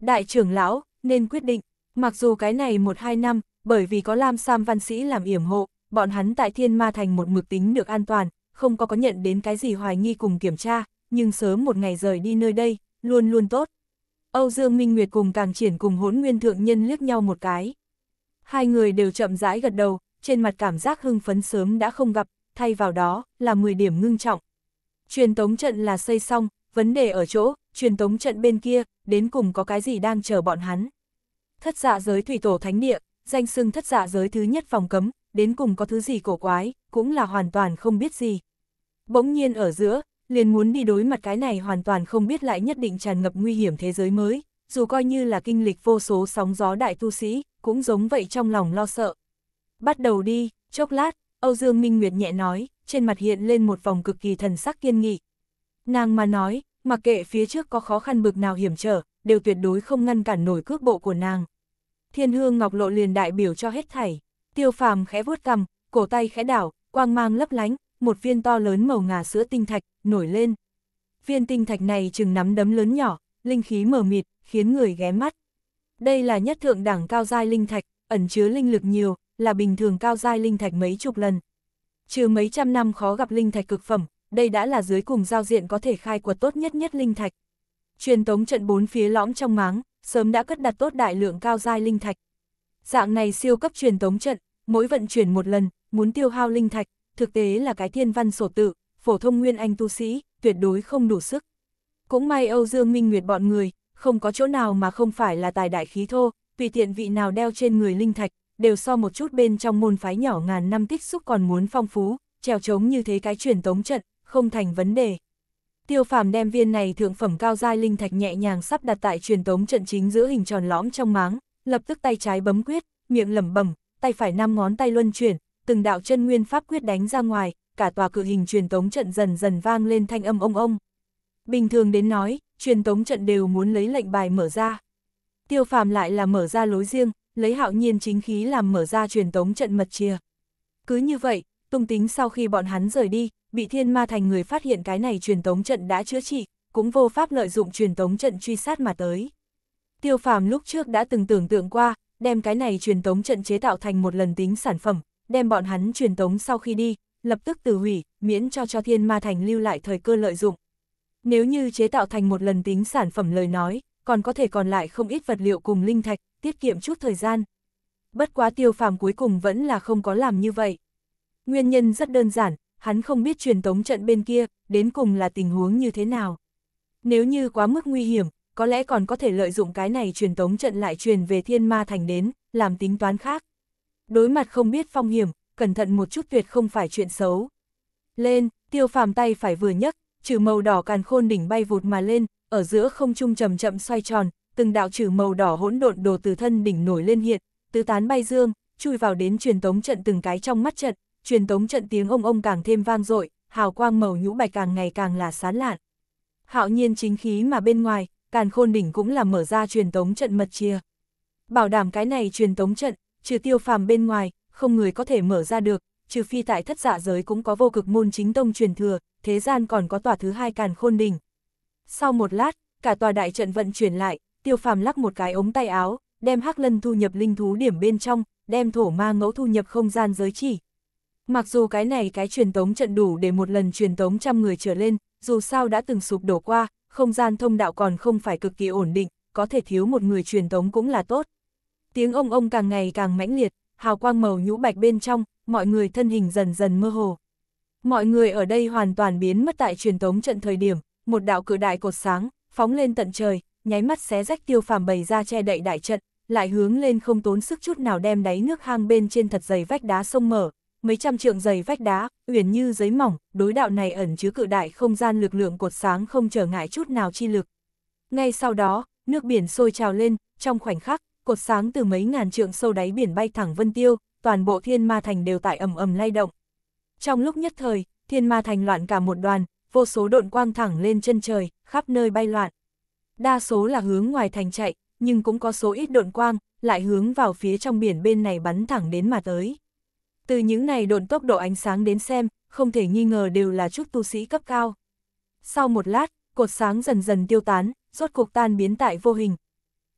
Đại trưởng lão, nên quyết định, mặc dù cái này một hai năm, bởi vì có Lam Sam Văn Sĩ làm yểm hộ, bọn hắn tại Thiên Ma Thành một mực tính được an toàn, không có có nhận đến cái gì hoài nghi cùng kiểm tra, nhưng sớm một ngày rời đi nơi đây, luôn luôn tốt, Âu Dương Minh Nguyệt cùng Càng Triển cùng hỗn nguyên thượng nhân liếc nhau một cái. Hai người đều chậm rãi gật đầu, trên mặt cảm giác hưng phấn sớm đã không gặp, thay vào đó là 10 điểm ngưng trọng. Truyền tống trận là xây xong, vấn đề ở chỗ, truyền tống trận bên kia, đến cùng có cái gì đang chờ bọn hắn. Thất dạ giới thủy tổ thánh địa, danh xưng thất dạ giới thứ nhất phòng cấm, đến cùng có thứ gì cổ quái, cũng là hoàn toàn không biết gì. Bỗng nhiên ở giữa, liền muốn đi đối mặt cái này hoàn toàn không biết lại nhất định tràn ngập nguy hiểm thế giới mới, dù coi như là kinh lịch vô số sóng gió đại tu sĩ, cũng giống vậy trong lòng lo sợ. Bắt đầu đi, chốc lát, Âu Dương Minh Nguyệt nhẹ nói, trên mặt hiện lên một vòng cực kỳ thần sắc kiên nghị. Nàng mà nói, mặc kệ phía trước có khó khăn bực nào hiểm trở, đều tuyệt đối không ngăn cản nổi cước bộ của nàng. Thiên hương ngọc lộ liền đại biểu cho hết thảy, tiêu phàm khẽ vuốt cầm, cổ tay khẽ đảo, quang mang lấp lánh, một viên to lớn màu ngà sữa tinh thạch, nổi lên. Viên tinh thạch này chừng nắm đấm lớn nhỏ, linh khí mờ mịt, khiến người ghé mắt. Đây là nhất thượng đẳng cao giai linh thạch, ẩn chứa linh lực nhiều, là bình thường cao giai linh thạch mấy chục lần. Trừ mấy trăm năm khó gặp linh thạch cực phẩm, đây đã là dưới cùng giao diện có thể khai quật tốt nhất nhất linh thạch. Truyền tống trận bốn phía lõm trong máng, sớm đã cất đặt tốt đại lượng cao giai linh thạch. Dạng này siêu cấp truyền tống trận, mỗi vận chuyển một lần, muốn tiêu hao linh thạch, thực tế là cái thiên văn sổ tự, phổ thông nguyên anh tu sĩ, tuyệt đối không đủ sức. Cũng may Âu Dương Minh Nguyệt bọn người, không có chỗ nào mà không phải là tài đại khí thô, tùy tiện vị nào đeo trên người linh thạch, đều so một chút bên trong môn phái nhỏ ngàn năm tích xúc còn muốn phong phú, trèo trống như thế cái truyền tống trận, không thành vấn đề. Tiêu phàm đem viên này thượng phẩm cao giai linh thạch nhẹ nhàng sắp đặt tại truyền tống trận chính giữa hình tròn lõm trong máng, lập tức tay trái bấm quyết, miệng lẩm bẩm, tay phải năm ngón tay luân chuyển, từng đạo chân nguyên pháp quyết đánh ra ngoài, cả tòa cự hình truyền tống trận dần dần vang lên thanh âm ông ông. Bình thường đến nói, truyền tống trận đều muốn lấy lệnh bài mở ra. Tiêu phàm lại là mở ra lối riêng, lấy hạo nhiên chính khí làm mở ra truyền tống trận mật chia. Cứ như vậy, tung tính sau khi bọn hắn rời đi, bị thiên ma thành người phát hiện cái này truyền tống trận đã chữa trị, cũng vô pháp lợi dụng truyền tống trận truy sát mà tới. Tiêu phàm lúc trước đã từng tưởng tượng qua, đem cái này truyền tống trận chế tạo thành một lần tính sản phẩm, đem bọn hắn truyền tống sau khi đi, lập tức từ hủy, miễn cho cho thiên ma thành lưu lại thời cơ lợi dụng. Nếu như chế tạo thành một lần tính sản phẩm lời nói, còn có thể còn lại không ít vật liệu cùng linh thạch, tiết kiệm chút thời gian. Bất quá tiêu phàm cuối cùng vẫn là không có làm như vậy. Nguyên nhân rất đơn giản, hắn không biết truyền tống trận bên kia, đến cùng là tình huống như thế nào. Nếu như quá mức nguy hiểm, có lẽ còn có thể lợi dụng cái này truyền tống trận lại truyền về thiên ma thành đến, làm tính toán khác đối mặt không biết phong hiểm, cẩn thận một chút tuyệt không phải chuyện xấu. Lên, tiêu phàm tay phải vừa nhấc, trừ màu đỏ càn khôn đỉnh bay vụt mà lên, ở giữa không trung chậm chậm xoay tròn, từng đạo trừ màu đỏ hỗn độn đồ từ thân đỉnh nổi lên hiện, tứ tán bay dương, chui vào đến truyền tống trận từng cái trong mắt trận, truyền tống trận tiếng ông ông càng thêm vang dội, hào quang màu nhũ bạch càng ngày càng là sán lạn. Hạo nhiên chính khí mà bên ngoài, càn khôn đỉnh cũng là mở ra truyền tống trận mật chia. Bảo đảm cái này truyền tống trận trừ tiêu phàm bên ngoài, không người có thể mở ra được, trừ phi tại thất dạ giới cũng có vô cực môn chính tông truyền thừa, thế gian còn có tòa thứ hai càn khôn đỉnh. Sau một lát, cả tòa đại trận vận chuyển lại, tiêu phàm lắc một cái ống tay áo, đem hắc lân thu nhập linh thú điểm bên trong, đem thổ ma ngẫu thu nhập không gian giới chỉ. Mặc dù cái này cái truyền tống trận đủ để một lần truyền tống trăm người trở lên, dù sao đã từng sụp đổ qua, không gian thông đạo còn không phải cực kỳ ổn định, có thể thiếu một người truyền tống cũng là tốt. Tiếng ông ông càng ngày càng mãnh liệt, hào quang màu nhũ bạch bên trong, mọi người thân hình dần dần mơ hồ. Mọi người ở đây hoàn toàn biến mất tại truyền tống trận thời điểm, một đạo cự đại cột sáng, phóng lên tận trời, nháy mắt xé rách tiêu phàm bày ra che đậy đại trận, lại hướng lên không tốn sức chút nào đem đáy nước hang bên trên thật dày vách đá sông mở, mấy trăm trượng dày vách đá, uyển như giấy mỏng, đối đạo này ẩn chứa cự đại không gian lực lượng cột sáng không trở ngại chút nào chi lực. Ngay sau đó, nước biển sôi trào lên, trong khoảnh khắc, cột sáng từ mấy ngàn trượng sâu đáy biển bay thẳng Vân Tiêu, toàn bộ thiên ma thành đều tại ầm ầm lay động. Trong lúc nhất thời, thiên ma thành loạn cả một đoàn, vô số độn quang thẳng lên chân trời, khắp nơi bay loạn. Đa số là hướng ngoài thành chạy, nhưng cũng có số ít độn quang, lại hướng vào phía trong biển bên này bắn thẳng đến mà tới. Từ những này độn tốc độ ánh sáng đến xem, không thể nghi ngờ đều là chút tu sĩ cấp cao. Sau một lát, cột sáng dần dần tiêu tán, rốt cuộc tan biến tại vô hình,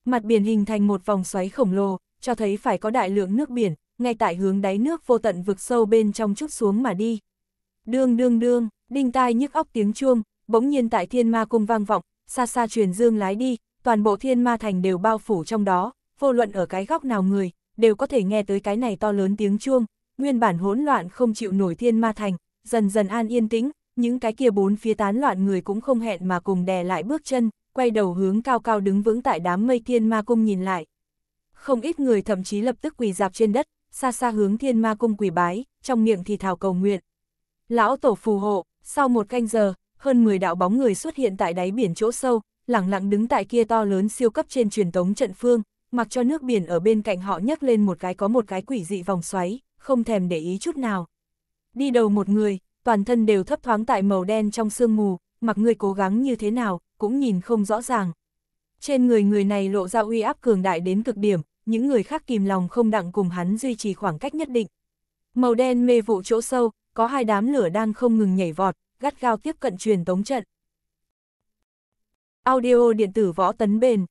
mặt biển hình thành một vòng xoáy khổng lồ, cho thấy phải có đại lượng nước biển, ngay tại hướng đáy nước vô tận vực sâu bên trong chút xuống mà đi. Đương đương đương, đinh tai nhức óc tiếng chuông, bỗng nhiên tại thiên ma cung vang vọng, xa xa truyền dương lái đi, toàn bộ thiên ma thành đều bao phủ trong đó, vô luận ở cái góc nào người, đều có thể nghe tới cái này to lớn tiếng chuông, nguyên bản hỗn loạn không chịu nổi thiên ma thành, dần dần an yên tĩnh, những cái kia bốn phía tán loạn người cũng không hẹn mà cùng đè lại bước chân, quay đầu hướng cao cao đứng vững tại đám mây thiên ma cung nhìn lại. Không ít người thậm chí lập tức quỳ dạp trên đất, xa xa hướng thiên ma cung quỳ bái, trong miệng thì thảo cầu nguyện. Lão tổ phù hộ, sau một canh giờ, hơn 10 đạo bóng người xuất hiện tại đáy biển chỗ sâu, lẳng lặng đứng tại kia to lớn siêu cấp trên truyền tống trận phương, mặc cho nước biển ở bên cạnh họ nhấc lên một cái có một cái quỷ dị vòng xoáy, không thèm để ý chút nào. Đi đầu một người, toàn thân đều thấp thoáng tại màu đen trong sương mù, mặc người cố gắng như thế nào, cũng nhìn không rõ ràng. Trên người người này lộ ra uy áp cường đại đến cực điểm, những người khác kìm lòng không đặng cùng hắn duy trì khoảng cách nhất định. Màu đen mê vụ chỗ sâu, có hai đám lửa đang không ngừng nhảy vọt, gắt gao tiếp cận truyền tống trận. Audio điện tử võ tấn bền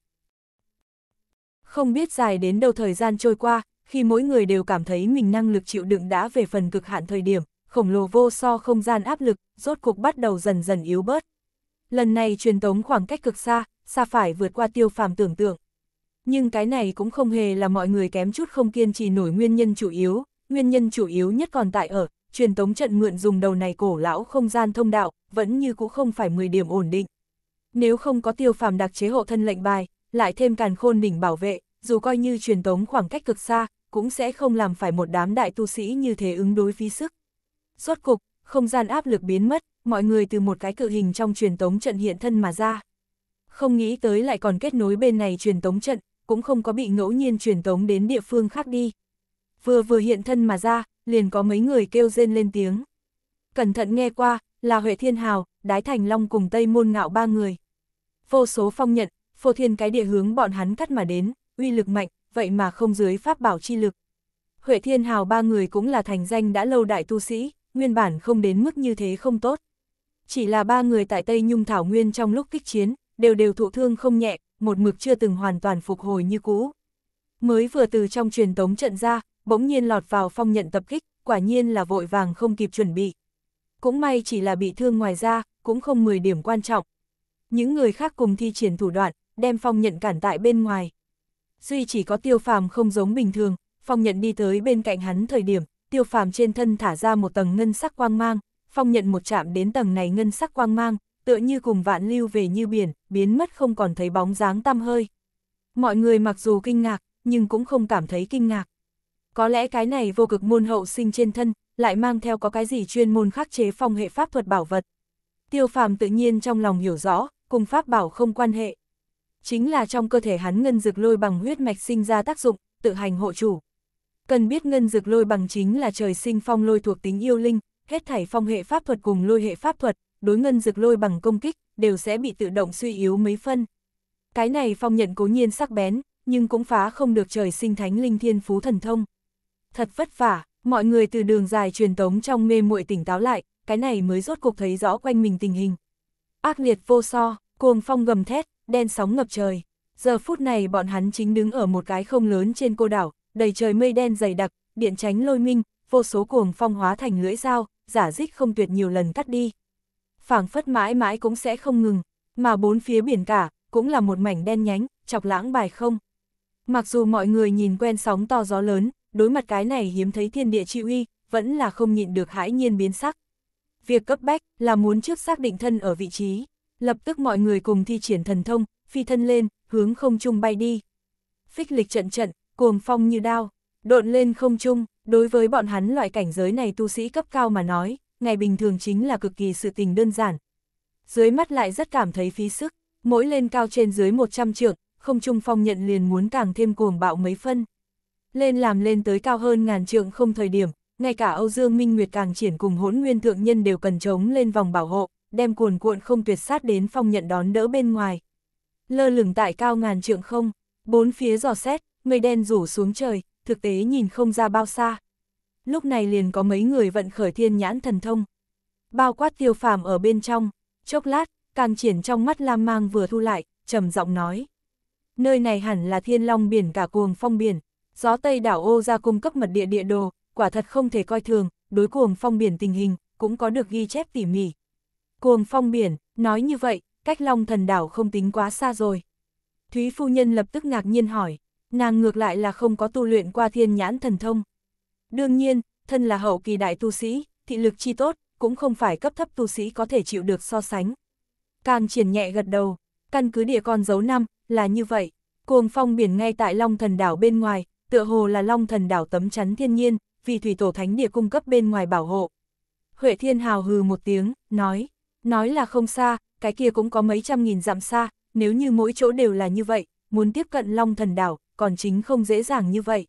Không biết dài đến đâu thời gian trôi qua, khi mỗi người đều cảm thấy mình năng lực chịu đựng đã về phần cực hạn thời điểm, khổng lồ vô so không gian áp lực, rốt cuộc bắt đầu dần dần yếu bớt. Lần này truyền tống khoảng cách cực xa, xa phải vượt qua tiêu phàm tưởng tượng. Nhưng cái này cũng không hề là mọi người kém chút không kiên trì nổi nguyên nhân chủ yếu, nguyên nhân chủ yếu nhất còn tại ở, truyền tống trận mượn dùng đầu này cổ lão không gian thông đạo, vẫn như cũ không phải 10 điểm ổn định. Nếu không có tiêu phàm đặc chế hộ thân lệnh bài, lại thêm càn khôn đỉnh bảo vệ, dù coi như truyền tống khoảng cách cực xa, cũng sẽ không làm phải một đám đại tu sĩ như thế ứng đối phí sức. Rốt cục, không gian áp lực biến mất, mọi người từ một cái cự hình trong truyền tống trận hiện thân mà ra. Không nghĩ tới lại còn kết nối bên này truyền tống trận, cũng không có bị ngẫu nhiên truyền tống đến địa phương khác đi. Vừa vừa hiện thân mà ra, liền có mấy người kêu rên lên tiếng. Cẩn thận nghe qua, là Huệ Thiên Hào, Đái Thành Long cùng Tây Môn Ngạo ba người. Vô số phong nhận, phô thiên cái địa hướng bọn hắn cắt mà đến, uy lực mạnh, vậy mà không dưới pháp bảo chi lực. Huệ Thiên Hào ba người cũng là thành danh đã lâu đại tu sĩ, nguyên bản không đến mức như thế không tốt chỉ là ba người tại Tây Nhung Thảo Nguyên trong lúc kích chiến, đều đều thụ thương không nhẹ, một mực chưa từng hoàn toàn phục hồi như cũ. Mới vừa từ trong truyền tống trận ra, bỗng nhiên lọt vào phong nhận tập kích, quả nhiên là vội vàng không kịp chuẩn bị. Cũng may chỉ là bị thương ngoài ra, cũng không 10 điểm quan trọng. Những người khác cùng thi triển thủ đoạn, đem phong nhận cản tại bên ngoài. Duy chỉ có tiêu phàm không giống bình thường, phong nhận đi tới bên cạnh hắn thời điểm, tiêu phàm trên thân thả ra một tầng ngân sắc quang mang, phong nhận một chạm đến tầng này ngân sắc quang mang, tựa như cùng vạn lưu về như biển, biến mất không còn thấy bóng dáng tăm hơi. Mọi người mặc dù kinh ngạc, nhưng cũng không cảm thấy kinh ngạc. Có lẽ cái này vô cực môn hậu sinh trên thân, lại mang theo có cái gì chuyên môn khắc chế phong hệ pháp thuật bảo vật. Tiêu phàm tự nhiên trong lòng hiểu rõ, cùng pháp bảo không quan hệ. Chính là trong cơ thể hắn ngân dược lôi bằng huyết mạch sinh ra tác dụng, tự hành hộ chủ. Cần biết ngân dược lôi bằng chính là trời sinh phong lôi thuộc tính yêu linh, hết thảy phong hệ pháp thuật cùng lôi hệ pháp thuật, đối ngân dược lôi bằng công kích, đều sẽ bị tự động suy yếu mấy phân. Cái này phong nhận cố nhiên sắc bén, nhưng cũng phá không được trời sinh thánh linh thiên phú thần thông. Thật vất vả, mọi người từ đường dài truyền tống trong mê muội tỉnh táo lại, cái này mới rốt cuộc thấy rõ quanh mình tình hình. Ác liệt vô so, cuồng phong gầm thét, đen sóng ngập trời. Giờ phút này bọn hắn chính đứng ở một cái không lớn trên cô đảo, đầy trời mây đen dày đặc, điện tránh lôi minh, vô số cuồng phong hóa thành lưỡi dao, giả dích không tuyệt nhiều lần cắt đi. phảng phất mãi mãi cũng sẽ không ngừng, mà bốn phía biển cả, cũng là một mảnh đen nhánh, chọc lãng bài không. Mặc dù mọi người nhìn quen sóng to gió lớn, đối mặt cái này hiếm thấy thiên địa chịu uy, vẫn là không nhịn được hãi nhiên biến sắc. Việc cấp bách là muốn trước xác định thân ở vị trí, lập tức mọi người cùng thi triển thần thông, phi thân lên, hướng không trung bay đi. Phích lịch trận trận, cuồng phong như đao, độn lên không trung, Đối với bọn hắn loại cảnh giới này tu sĩ cấp cao mà nói, ngày bình thường chính là cực kỳ sự tình đơn giản. Dưới mắt lại rất cảm thấy phí sức, mỗi lên cao trên dưới 100 trượng, không trung phong nhận liền muốn càng thêm cuồng bạo mấy phân. Lên làm lên tới cao hơn ngàn trượng không thời điểm, ngay cả Âu Dương Minh Nguyệt càng triển cùng hỗn nguyên thượng nhân đều cần chống lên vòng bảo hộ, đem cuồn cuộn không tuyệt sát đến phong nhận đón đỡ bên ngoài. Lơ lửng tại cao ngàn trượng không, bốn phía giò xét, mây đen rủ xuống trời, thực tế nhìn không ra bao xa. Lúc này liền có mấy người vận khởi thiên nhãn thần thông. Bao quát tiêu phàm ở bên trong, chốc lát, càng triển trong mắt lam mang vừa thu lại, trầm giọng nói. Nơi này hẳn là thiên long biển cả cuồng phong biển, gió tây đảo ô ra cung cấp mật địa địa đồ, quả thật không thể coi thường, đối cuồng phong biển tình hình, cũng có được ghi chép tỉ mỉ. Cuồng phong biển, nói như vậy, cách long thần đảo không tính quá xa rồi. Thúy phu nhân lập tức ngạc nhiên hỏi nàng ngược lại là không có tu luyện qua thiên nhãn thần thông. Đương nhiên, thân là hậu kỳ đại tu sĩ, thị lực chi tốt, cũng không phải cấp thấp tu sĩ có thể chịu được so sánh. Càng triển nhẹ gật đầu, căn cứ địa con dấu năm, là như vậy, cuồng phong biển ngay tại Long Thần Đảo bên ngoài, tựa hồ là Long Thần Đảo tấm chắn thiên nhiên, vì thủy tổ thánh địa cung cấp bên ngoài bảo hộ. Huệ Thiên Hào hừ một tiếng, nói, nói là không xa, cái kia cũng có mấy trăm nghìn dặm xa, nếu như mỗi chỗ đều là như vậy, muốn tiếp cận Long Thần Đảo, còn chính không dễ dàng như vậy.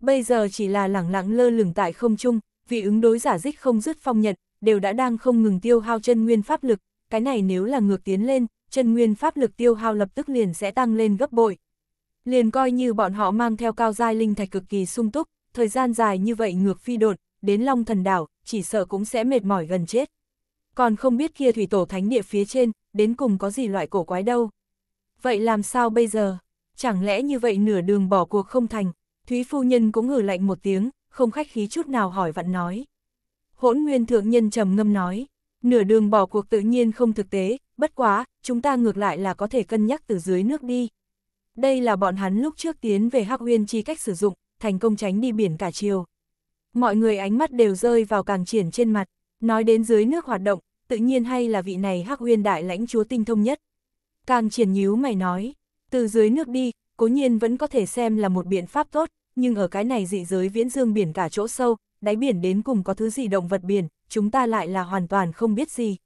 Bây giờ chỉ là lẳng lặng lơ lửng tại không trung, vì ứng đối giả dích không dứt phong nhật, đều đã đang không ngừng tiêu hao chân nguyên pháp lực, cái này nếu là ngược tiến lên, chân nguyên pháp lực tiêu hao lập tức liền sẽ tăng lên gấp bội. Liền coi như bọn họ mang theo cao giai linh thạch cực kỳ sung túc, thời gian dài như vậy ngược phi đột, đến Long Thần Đảo, chỉ sợ cũng sẽ mệt mỏi gần chết. Còn không biết kia thủy tổ thánh địa phía trên, đến cùng có gì loại cổ quái đâu. Vậy làm sao bây giờ? chẳng lẽ như vậy nửa đường bỏ cuộc không thành, Thúy Phu Nhân cũng ngử lạnh một tiếng, không khách khí chút nào hỏi vặn nói. Hỗn Nguyên Thượng Nhân trầm ngâm nói, nửa đường bỏ cuộc tự nhiên không thực tế, bất quá, chúng ta ngược lại là có thể cân nhắc từ dưới nước đi. Đây là bọn hắn lúc trước tiến về Hắc Uyên chi cách sử dụng, thành công tránh đi biển cả chiều. Mọi người ánh mắt đều rơi vào càng triển trên mặt, nói đến dưới nước hoạt động, tự nhiên hay là vị này Hắc Uyên đại lãnh chúa tinh thông nhất. Càng triển nhíu mày nói, từ dưới nước đi, cố nhiên vẫn có thể xem là một biện pháp tốt, nhưng ở cái này dị giới viễn dương biển cả chỗ sâu, đáy biển đến cùng có thứ gì động vật biển, chúng ta lại là hoàn toàn không biết gì.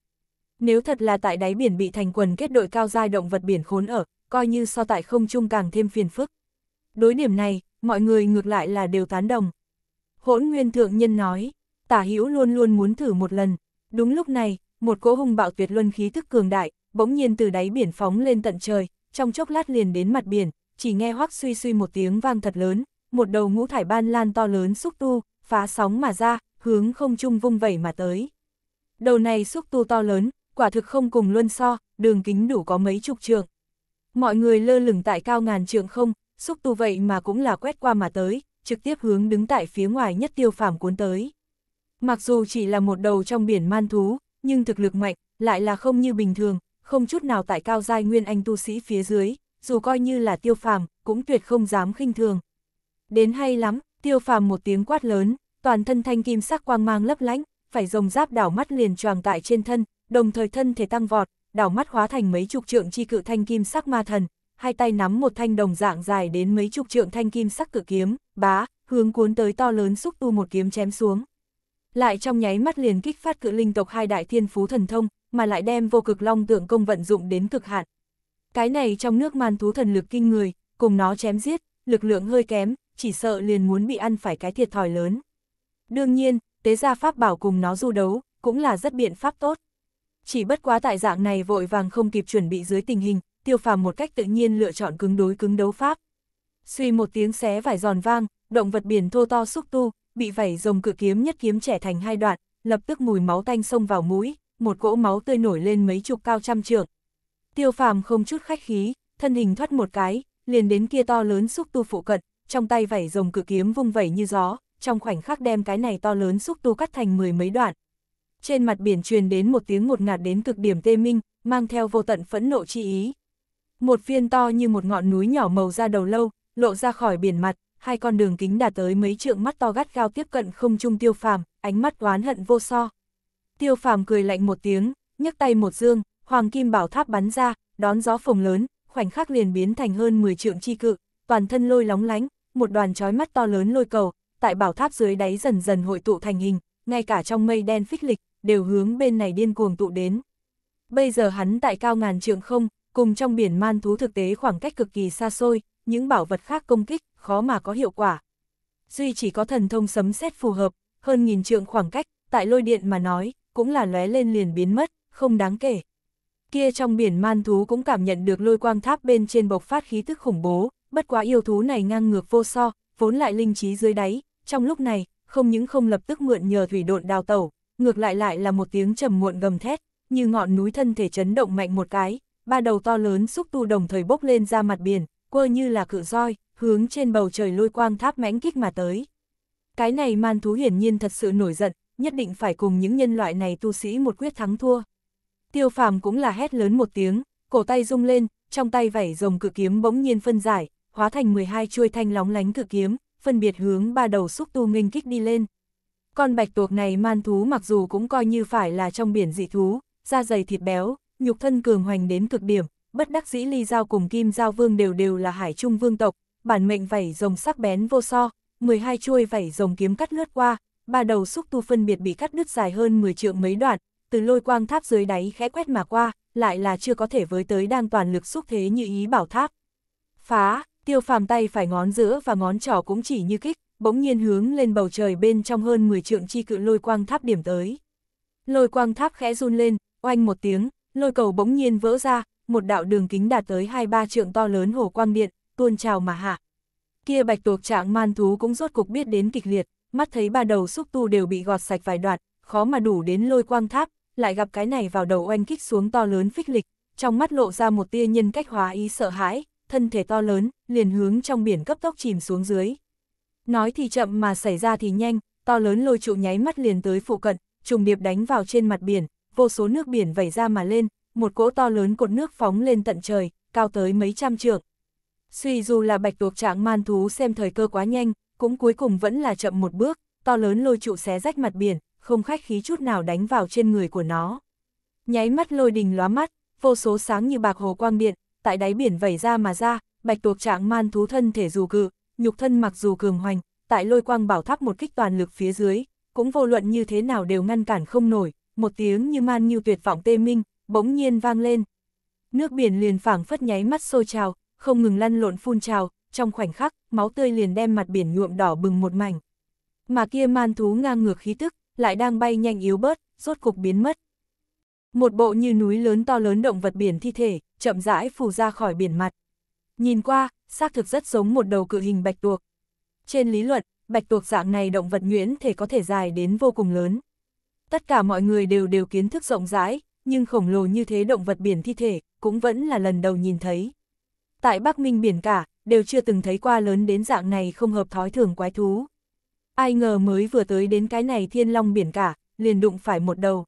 Nếu thật là tại đáy biển bị thành quần kết đội cao giai động vật biển khốn ở, coi như so tại không trung càng thêm phiền phức. Đối điểm này, mọi người ngược lại là đều tán đồng. Hỗn Nguyên Thượng Nhân nói, tả hữu luôn luôn muốn thử một lần. Đúng lúc này, một cỗ hung bạo tuyệt luân khí thức cường đại, bỗng nhiên từ đáy biển phóng lên tận trời, trong chốc lát liền đến mặt biển, chỉ nghe hoắc suy suy một tiếng vang thật lớn, một đầu ngũ thải ban lan to lớn xúc tu, phá sóng mà ra, hướng không trung vung vẩy mà tới. Đầu này xúc tu to lớn, quả thực không cùng luân so, đường kính đủ có mấy chục trượng. Mọi người lơ lửng tại cao ngàn trượng không, xúc tu vậy mà cũng là quét qua mà tới, trực tiếp hướng đứng tại phía ngoài nhất tiêu phàm cuốn tới. Mặc dù chỉ là một đầu trong biển man thú, nhưng thực lực mạnh, lại là không như bình thường, không chút nào tại cao giai nguyên anh tu sĩ phía dưới, dù coi như là tiêu phàm, cũng tuyệt không dám khinh thường. Đến hay lắm, tiêu phàm một tiếng quát lớn, toàn thân thanh kim sắc quang mang lấp lánh, phải rồng giáp đảo mắt liền tròn tại trên thân, đồng thời thân thể tăng vọt, đảo mắt hóa thành mấy chục trượng chi cự thanh kim sắc ma thần, hai tay nắm một thanh đồng dạng dài đến mấy chục trượng thanh kim sắc cự kiếm, bá, hướng cuốn tới to lớn xúc tu một kiếm chém xuống. Lại trong nháy mắt liền kích phát cự linh tộc hai đại thiên phú thần thông, mà lại đem vô cực long tượng công vận dụng đến cực hạn. Cái này trong nước man thú thần lực kinh người, cùng nó chém giết, lực lượng hơi kém, chỉ sợ liền muốn bị ăn phải cái thiệt thòi lớn. Đương nhiên, tế gia pháp bảo cùng nó du đấu, cũng là rất biện pháp tốt. Chỉ bất quá tại dạng này vội vàng không kịp chuẩn bị dưới tình hình, tiêu phàm một cách tự nhiên lựa chọn cứng đối cứng đấu pháp. Suy một tiếng xé vải giòn vang, động vật biển thô to xúc tu, bị vảy rồng cự kiếm nhất kiếm trẻ thành hai đoạn, lập tức mùi máu tanh xông vào mũi, một cỗ máu tươi nổi lên mấy chục cao trăm trượng. Tiêu phàm không chút khách khí, thân hình thoát một cái, liền đến kia to lớn xúc tu phụ cận, trong tay vảy rồng cử kiếm vung vẩy như gió, trong khoảnh khắc đem cái này to lớn xúc tu cắt thành mười mấy đoạn. Trên mặt biển truyền đến một tiếng ngột ngạt đến cực điểm tê minh, mang theo vô tận phẫn nộ chi ý. Một viên to như một ngọn núi nhỏ màu da đầu lâu, lộ ra khỏi biển mặt, hai con đường kính đã tới mấy trượng mắt to gắt gao tiếp cận không trung tiêu phàm, ánh mắt oán hận vô so, Tiêu phàm cười lạnh một tiếng, nhấc tay một dương, hoàng kim bảo tháp bắn ra, đón gió phồng lớn, khoảnh khắc liền biến thành hơn 10 trượng chi cự, toàn thân lôi lóng lánh, một đoàn chói mắt to lớn lôi cầu, tại bảo tháp dưới đáy dần dần hội tụ thành hình, ngay cả trong mây đen phích lịch, đều hướng bên này điên cuồng tụ đến. Bây giờ hắn tại cao ngàn trượng không, cùng trong biển man thú thực tế khoảng cách cực kỳ xa xôi, những bảo vật khác công kích, khó mà có hiệu quả. Duy chỉ có thần thông sấm xét phù hợp, hơn nghìn trượng khoảng cách, tại lôi điện mà nói, cũng là lóe lên liền biến mất, không đáng kể. Kia trong biển man thú cũng cảm nhận được lôi quang tháp bên trên bộc phát khí tức khủng bố, bất quá yêu thú này ngang ngược vô so, vốn lại linh trí dưới đáy, trong lúc này, không những không lập tức mượn nhờ thủy độn đào tẩu, ngược lại lại là một tiếng trầm muộn gầm thét, như ngọn núi thân thể chấn động mạnh một cái, ba đầu to lớn xúc tu đồng thời bốc lên ra mặt biển, quơ như là cự roi, hướng trên bầu trời lôi quang tháp mãnh kích mà tới. Cái này man thú hiển nhiên thật sự nổi giận, nhất định phải cùng những nhân loại này tu sĩ một quyết thắng thua. Tiêu phàm cũng là hét lớn một tiếng, cổ tay rung lên, trong tay vảy rồng cự kiếm bỗng nhiên phân giải, hóa thành 12 chuôi thanh lóng lánh cự kiếm, phân biệt hướng ba đầu xúc tu nghênh kích đi lên. Con bạch tuộc này man thú mặc dù cũng coi như phải là trong biển dị thú, da dày thịt béo, nhục thân cường hoành đến cực điểm, bất đắc dĩ ly giao cùng kim giao vương đều đều là hải trung vương tộc, bản mệnh vảy rồng sắc bén vô so, 12 chuôi vảy rồng kiếm cắt lướt qua, ba đầu xúc tu phân biệt bị cắt đứt dài hơn 10 trượng mấy đoạn, từ lôi quang tháp dưới đáy khẽ quét mà qua, lại là chưa có thể với tới đang toàn lực xúc thế như ý bảo tháp. Phá, tiêu phàm tay phải ngón giữa và ngón trỏ cũng chỉ như kích, bỗng nhiên hướng lên bầu trời bên trong hơn 10 trượng chi cự lôi quang tháp điểm tới. Lôi quang tháp khẽ run lên, oanh một tiếng, lôi cầu bỗng nhiên vỡ ra, một đạo đường kính đạt tới hai ba trượng to lớn hồ quang điện, tuôn trào mà hạ. Kia bạch tuộc trạng man thú cũng rốt cục biết đến kịch liệt, mắt thấy ba đầu xúc tu đều bị gọt sạch vài đoạn, khó mà đủ đến lôi quang tháp, lại gặp cái này vào đầu oanh kích xuống to lớn phích lịch, trong mắt lộ ra một tia nhân cách hóa ý sợ hãi, thân thể to lớn, liền hướng trong biển cấp tốc chìm xuống dưới. Nói thì chậm mà xảy ra thì nhanh, to lớn lôi trụ nháy mắt liền tới phụ cận, trùng điệp đánh vào trên mặt biển, vô số nước biển vẩy ra mà lên, một cỗ to lớn cột nước phóng lên tận trời, cao tới mấy trăm trượng. Suy dù là bạch tuộc trạng man thú xem thời cơ quá nhanh, cũng cuối cùng vẫn là chậm một bước, to lớn lôi trụ xé rách mặt biển, không khách khí chút nào đánh vào trên người của nó. Nháy mắt lôi đình lóa mắt, vô số sáng như bạc hồ quang điện, tại đáy biển vẩy ra mà ra, bạch tuộc trạng man thú thân thể dù cự, nhục thân mặc dù cường hoành, tại lôi quang bảo tháp một kích toàn lực phía dưới, cũng vô luận như thế nào đều ngăn cản không nổi, một tiếng như man như tuyệt vọng tê minh, bỗng nhiên vang lên. Nước biển liền phảng phất nháy mắt sôi trào, không ngừng lăn lộn phun trào, trong khoảnh khắc, máu tươi liền đem mặt biển nhuộm đỏ bừng một mảnh. Mà kia man thú ngang ngược khí tức, lại đang bay nhanh yếu bớt, rốt cục biến mất. Một bộ như núi lớn to lớn động vật biển thi thể, chậm rãi phù ra khỏi biển mặt. Nhìn qua, xác thực rất giống một đầu cự hình bạch tuộc. Trên lý luận, bạch tuộc dạng này động vật nguyễn thể có thể dài đến vô cùng lớn. Tất cả mọi người đều đều kiến thức rộng rãi, nhưng khổng lồ như thế động vật biển thi thể, cũng vẫn là lần đầu nhìn thấy tại Bắc Minh biển cả, đều chưa từng thấy qua lớn đến dạng này không hợp thói thường quái thú. Ai ngờ mới vừa tới đến cái này thiên long biển cả, liền đụng phải một đầu.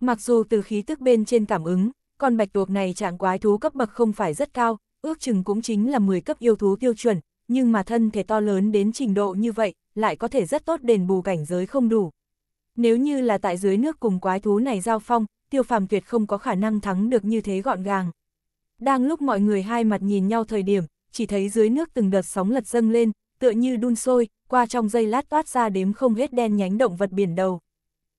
Mặc dù từ khí tức bên trên cảm ứng, con bạch tuộc này trạng quái thú cấp bậc không phải rất cao, ước chừng cũng chính là 10 cấp yêu thú tiêu chuẩn, nhưng mà thân thể to lớn đến trình độ như vậy, lại có thể rất tốt đền bù cảnh giới không đủ. Nếu như là tại dưới nước cùng quái thú này giao phong, tiêu phàm tuyệt không có khả năng thắng được như thế gọn gàng. Đang lúc mọi người hai mặt nhìn nhau thời điểm, chỉ thấy dưới nước từng đợt sóng lật dâng lên, tựa như đun sôi, qua trong dây lát toát ra đếm không hết đen nhánh động vật biển đầu.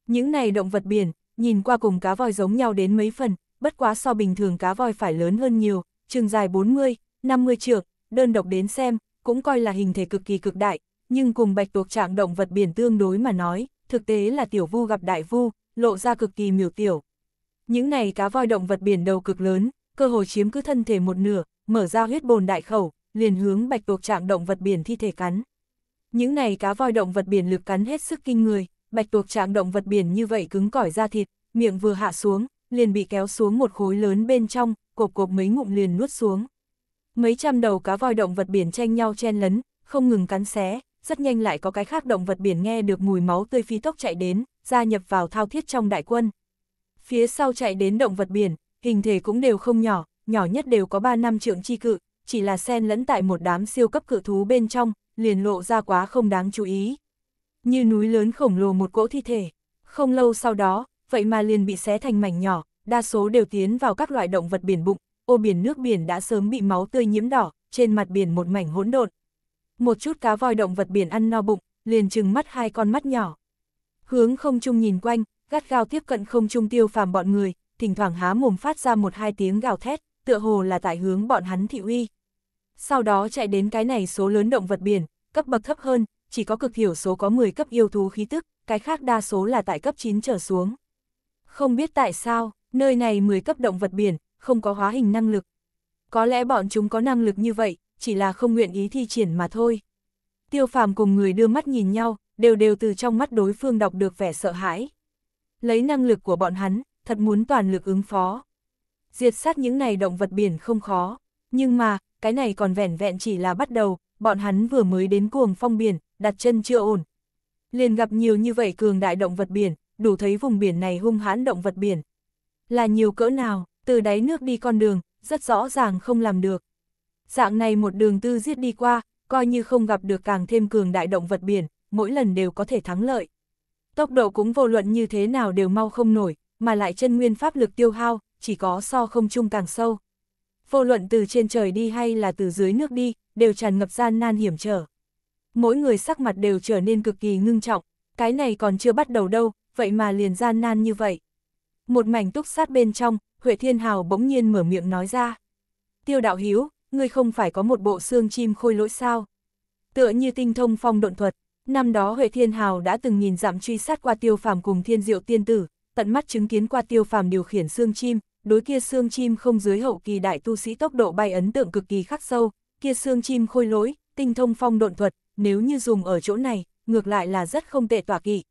Những này động vật biển, nhìn qua cùng cá voi giống nhau đến mấy phần, bất quá so bình thường cá voi phải lớn hơn nhiều, chừng dài 40, 50 trượng, đơn độc đến xem, cũng coi là hình thể cực kỳ cực đại, nhưng cùng bạch tuộc trạng động vật biển tương đối mà nói, thực tế là tiểu vu gặp đại vu, lộ ra cực kỳ miểu tiểu. Những này cá voi động vật biển đầu cực lớn, cơ hồ chiếm cứ thân thể một nửa, mở ra huyết bồn đại khẩu, liền hướng bạch tuộc trạng động vật biển thi thể cắn. Những này cá voi động vật biển lực cắn hết sức kinh người, bạch tuộc trạng động vật biển như vậy cứng cỏi ra thịt, miệng vừa hạ xuống, liền bị kéo xuống một khối lớn bên trong, cộp cộp mấy ngụm liền nuốt xuống. Mấy trăm đầu cá voi động vật biển tranh nhau chen lấn, không ngừng cắn xé, rất nhanh lại có cái khác động vật biển nghe được mùi máu tươi phi tốc chạy đến, gia nhập vào thao thiết trong đại quân. Phía sau chạy đến động vật biển, hình thể cũng đều không nhỏ, nhỏ nhất đều có 3 năm trượng chi cự, chỉ là sen lẫn tại một đám siêu cấp cự thú bên trong, liền lộ ra quá không đáng chú ý. Như núi lớn khổng lồ một cỗ thi thể, không lâu sau đó, vậy mà liền bị xé thành mảnh nhỏ, đa số đều tiến vào các loại động vật biển bụng, ô biển nước biển đã sớm bị máu tươi nhiễm đỏ, trên mặt biển một mảnh hỗn độn. Một chút cá voi động vật biển ăn no bụng, liền trừng mắt hai con mắt nhỏ. Hướng không trung nhìn quanh, gắt gao tiếp cận không trung tiêu phàm bọn người, thỉnh thoảng há mồm phát ra một hai tiếng gào thét, tựa hồ là tại hướng bọn hắn thị uy. Sau đó chạy đến cái này số lớn động vật biển, cấp bậc thấp hơn, chỉ có cực thiểu số có 10 cấp yêu thú khí tức, cái khác đa số là tại cấp 9 trở xuống. Không biết tại sao, nơi này 10 cấp động vật biển, không có hóa hình năng lực. Có lẽ bọn chúng có năng lực như vậy, chỉ là không nguyện ý thi triển mà thôi. Tiêu phàm cùng người đưa mắt nhìn nhau, đều đều từ trong mắt đối phương đọc được vẻ sợ hãi. Lấy năng lực của bọn hắn, thật muốn toàn lực ứng phó. Diệt sát những này động vật biển không khó, nhưng mà, cái này còn vẻn vẹn chỉ là bắt đầu, bọn hắn vừa mới đến cuồng phong biển, đặt chân chưa ổn. Liền gặp nhiều như vậy cường đại động vật biển, đủ thấy vùng biển này hung hãn động vật biển. Là nhiều cỡ nào, từ đáy nước đi con đường, rất rõ ràng không làm được. Dạng này một đường tư giết đi qua, coi như không gặp được càng thêm cường đại động vật biển, mỗi lần đều có thể thắng lợi. Tốc độ cũng vô luận như thế nào đều mau không nổi, mà lại chân nguyên pháp lực tiêu hao, chỉ có so không chung càng sâu. Vô luận từ trên trời đi hay là từ dưới nước đi, đều tràn ngập gian nan hiểm trở. Mỗi người sắc mặt đều trở nên cực kỳ ngưng trọng, cái này còn chưa bắt đầu đâu, vậy mà liền gian nan như vậy. Một mảnh túc sát bên trong, Huệ Thiên Hào bỗng nhiên mở miệng nói ra. Tiêu đạo hiếu, ngươi không phải có một bộ xương chim khôi lỗi sao? Tựa như tinh thông phong độn thuật, năm đó Huệ Thiên Hào đã từng nhìn dặm truy sát qua tiêu phàm cùng thiên diệu tiên tử, tận mắt chứng kiến qua tiêu phàm điều khiển xương chim, đối kia xương chim không dưới hậu kỳ đại tu sĩ tốc độ bay ấn tượng cực kỳ khắc sâu, kia xương chim khôi lỗi, tinh thông phong độn thuật, nếu như dùng ở chỗ này, ngược lại là rất không tệ tỏa kỵ.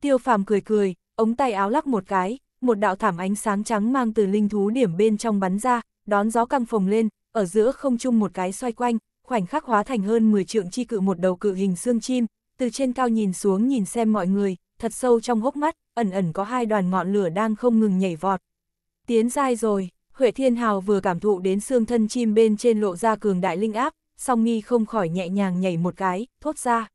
Tiêu phàm cười cười, ống tay áo lắc một cái, một đạo thảm ánh sáng trắng mang từ linh thú điểm bên trong bắn ra, đón gió căng phồng lên, ở giữa không chung một cái xoay quanh, khoảnh khắc hóa thành hơn 10 trượng chi cự một đầu cự hình xương chim, từ trên cao nhìn xuống nhìn xem mọi người, thật sâu trong hốc mắt, ẩn ẩn có hai đoàn ngọn lửa đang không ngừng nhảy vọt. Tiến sai rồi, Huệ Thiên Hào vừa cảm thụ đến xương thân chim bên trên lộ ra cường đại linh áp, song nghi không khỏi nhẹ nhàng nhảy một cái, thốt ra.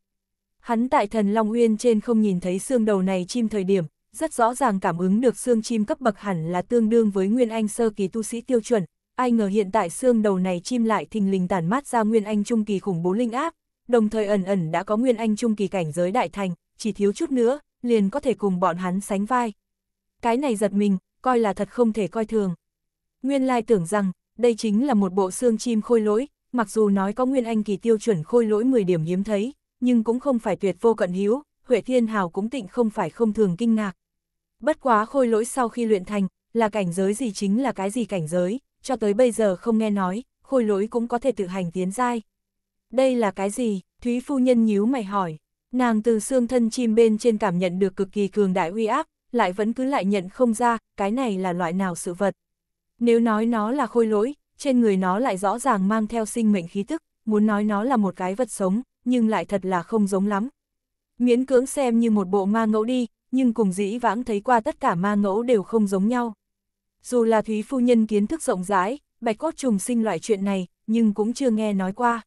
Hắn tại thần Long Uyên trên không nhìn thấy xương đầu này chim thời điểm, rất rõ ràng cảm ứng được xương chim cấp bậc hẳn là tương đương với Nguyên Anh sơ kỳ tu sĩ tiêu chuẩn, ai ngờ hiện tại xương đầu này chim lại thình lình tản mát ra Nguyên Anh trung kỳ khủng bố linh áp, đồng thời ẩn ẩn đã có Nguyên Anh trung kỳ cảnh giới đại thành, chỉ thiếu chút nữa, liền có thể cùng bọn hắn sánh vai. Cái này giật mình, coi là thật không thể coi thường. Nguyên lai tưởng rằng, đây chính là một bộ xương chim khôi lỗi, mặc dù nói có nguyên anh kỳ tiêu chuẩn khôi lỗi 10 điểm hiếm thấy, nhưng cũng không phải tuyệt vô cận hiếu, Huệ Thiên Hào cũng tịnh không phải không thường kinh ngạc. Bất quá khôi lỗi sau khi luyện thành, là cảnh giới gì chính là cái gì cảnh giới, cho tới bây giờ không nghe nói, khôi lỗi cũng có thể tự hành tiến giai. Đây là cái gì? Thúy phu nhân nhíu mày hỏi. Nàng từ xương thân chim bên trên cảm nhận được cực kỳ cường đại uy áp, lại vẫn cứ lại nhận không ra, cái này là loại nào sự vật. Nếu nói nó là khôi lỗi, trên người nó lại rõ ràng mang theo sinh mệnh khí tức, muốn nói nó là một cái vật sống, nhưng lại thật là không giống lắm. Miễn cưỡng xem như một bộ ma ngẫu đi, nhưng cùng dĩ vãng thấy qua tất cả ma ngẫu đều không giống nhau. Dù là Thúy Phu Nhân kiến thức rộng rãi, bạch cốt trùng sinh loại chuyện này, nhưng cũng chưa nghe nói qua.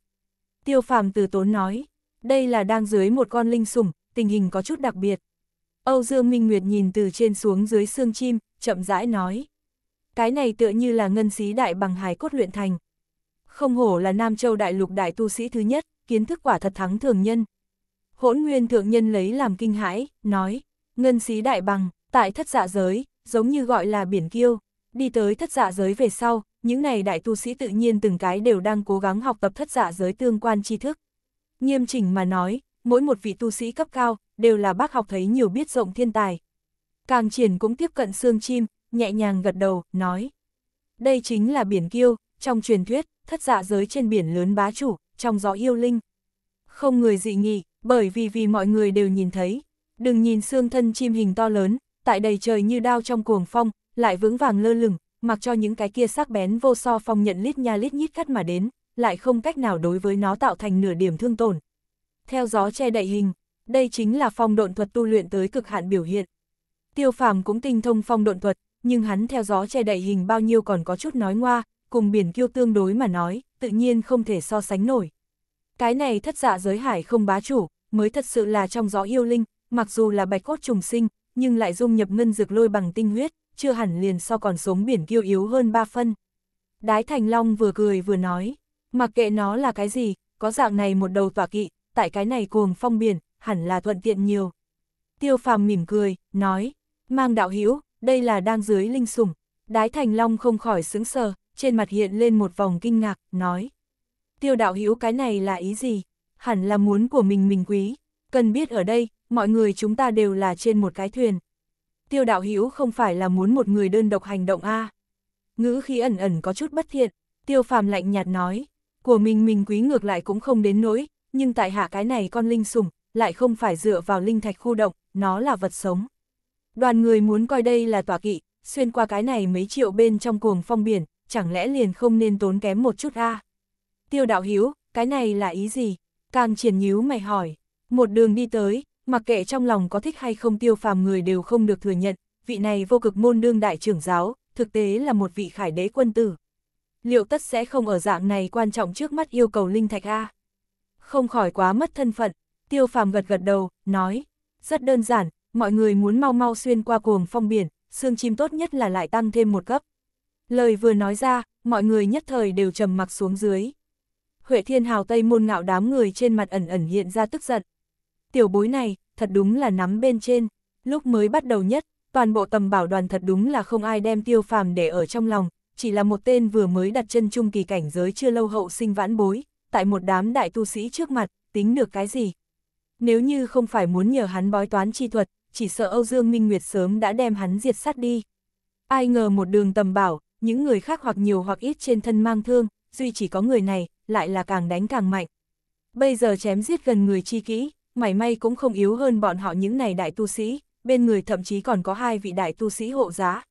Tiêu phàm từ tốn nói đây là đang dưới một con linh sủng, tình hình có chút đặc biệt. Âu Dương Minh Nguyệt nhìn từ trên xuống dưới xương chim, chậm rãi nói. Cái này tựa như là ngân sĩ đại bằng hải cốt luyện thành. Không hổ là Nam Châu đại lục đại tu sĩ thứ nhất, kiến thức quả thật thắng thường nhân. Hỗn nguyên thượng nhân lấy làm kinh hãi, nói, ngân sĩ đại bằng, tại thất dạ giới, giống như gọi là biển kiêu. Đi tới thất dạ giới về sau, những này đại tu sĩ tự nhiên từng cái đều đang cố gắng học tập thất dạ giới tương quan tri thức. Nghiêm chỉnh mà nói, mỗi một vị tu sĩ cấp cao, đều là bác học thấy nhiều biết rộng thiên tài. Càng triển cũng tiếp cận xương chim, nhẹ nhàng gật đầu, nói. Đây chính là biển kiêu, trong truyền thuyết, thất dạ giới trên biển lớn bá chủ, trong gió yêu linh. Không người dị nghị, bởi vì vì mọi người đều nhìn thấy. Đừng nhìn xương thân chim hình to lớn, tại đầy trời như đao trong cuồng phong, lại vững vàng lơ lửng, mặc cho những cái kia sắc bén vô so phong nhận lít nha lít nhít cắt mà đến, lại không cách nào đối với nó tạo thành nửa điểm thương tổn. Theo gió che đậy hình, đây chính là phong độn thuật tu luyện tới cực hạn biểu hiện. Tiêu phàm cũng tinh thông phong độn thuật, nhưng hắn theo gió che đậy hình bao nhiêu còn có chút nói ngoa, cùng biển kiêu tương đối mà nói, tự nhiên không thể so sánh nổi. Cái này thất dạ giới hải không bá chủ, mới thật sự là trong gió yêu linh, mặc dù là bạch cốt trùng sinh, nhưng lại dung nhập ngân dược lôi bằng tinh huyết, chưa hẳn liền so còn sống biển kiêu yếu hơn ba phân. Đái Thành Long vừa cười vừa nói. Mặc kệ nó là cái gì, có dạng này một đầu tỏa kỵ, tại cái này cuồng phong biển, hẳn là thuận tiện nhiều. Tiêu phàm mỉm cười, nói, mang đạo hữu đây là đang dưới linh sủng. Đái thành long không khỏi sững sờ, trên mặt hiện lên một vòng kinh ngạc, nói. Tiêu đạo hữu cái này là ý gì? Hẳn là muốn của mình mình quý. Cần biết ở đây, mọi người chúng ta đều là trên một cái thuyền. Tiêu đạo hữu không phải là muốn một người đơn độc hành động a à. Ngữ khí ẩn ẩn có chút bất thiện, tiêu phàm lạnh nhạt nói, của mình mình quý ngược lại cũng không đến nỗi, nhưng tại hạ cái này con linh sủng, lại không phải dựa vào linh thạch khu động, nó là vật sống. Đoàn người muốn coi đây là tòa kỵ, xuyên qua cái này mấy triệu bên trong cuồng phong biển, chẳng lẽ liền không nên tốn kém một chút a Tiêu đạo hiếu, cái này là ý gì? Càng triển nhíu mày hỏi, một đường đi tới, mặc kệ trong lòng có thích hay không tiêu phàm người đều không được thừa nhận, vị này vô cực môn đương đại trưởng giáo, thực tế là một vị khải đế quân tử liệu tất sẽ không ở dạng này quan trọng trước mắt yêu cầu linh thạch A. Không khỏi quá mất thân phận, tiêu phàm gật gật đầu, nói, rất đơn giản, mọi người muốn mau mau xuyên qua cuồng phong biển, xương chim tốt nhất là lại tăng thêm một cấp. Lời vừa nói ra, mọi người nhất thời đều trầm mặc xuống dưới. Huệ Thiên Hào Tây môn ngạo đám người trên mặt ẩn ẩn hiện ra tức giận. Tiểu bối này, thật đúng là nắm bên trên, lúc mới bắt đầu nhất, toàn bộ tầm bảo đoàn thật đúng là không ai đem tiêu phàm để ở trong lòng, chỉ là một tên vừa mới đặt chân trung kỳ cảnh giới chưa lâu hậu sinh vãn bối, tại một đám đại tu sĩ trước mặt, tính được cái gì. Nếu như không phải muốn nhờ hắn bói toán chi thuật, chỉ sợ Âu Dương Minh Nguyệt sớm đã đem hắn diệt sát đi. Ai ngờ một đường tầm bảo, những người khác hoặc nhiều hoặc ít trên thân mang thương, duy chỉ có người này, lại là càng đánh càng mạnh. Bây giờ chém giết gần người chi kỹ, mảy may cũng không yếu hơn bọn họ những này đại tu sĩ, bên người thậm chí còn có hai vị đại tu sĩ hộ giá,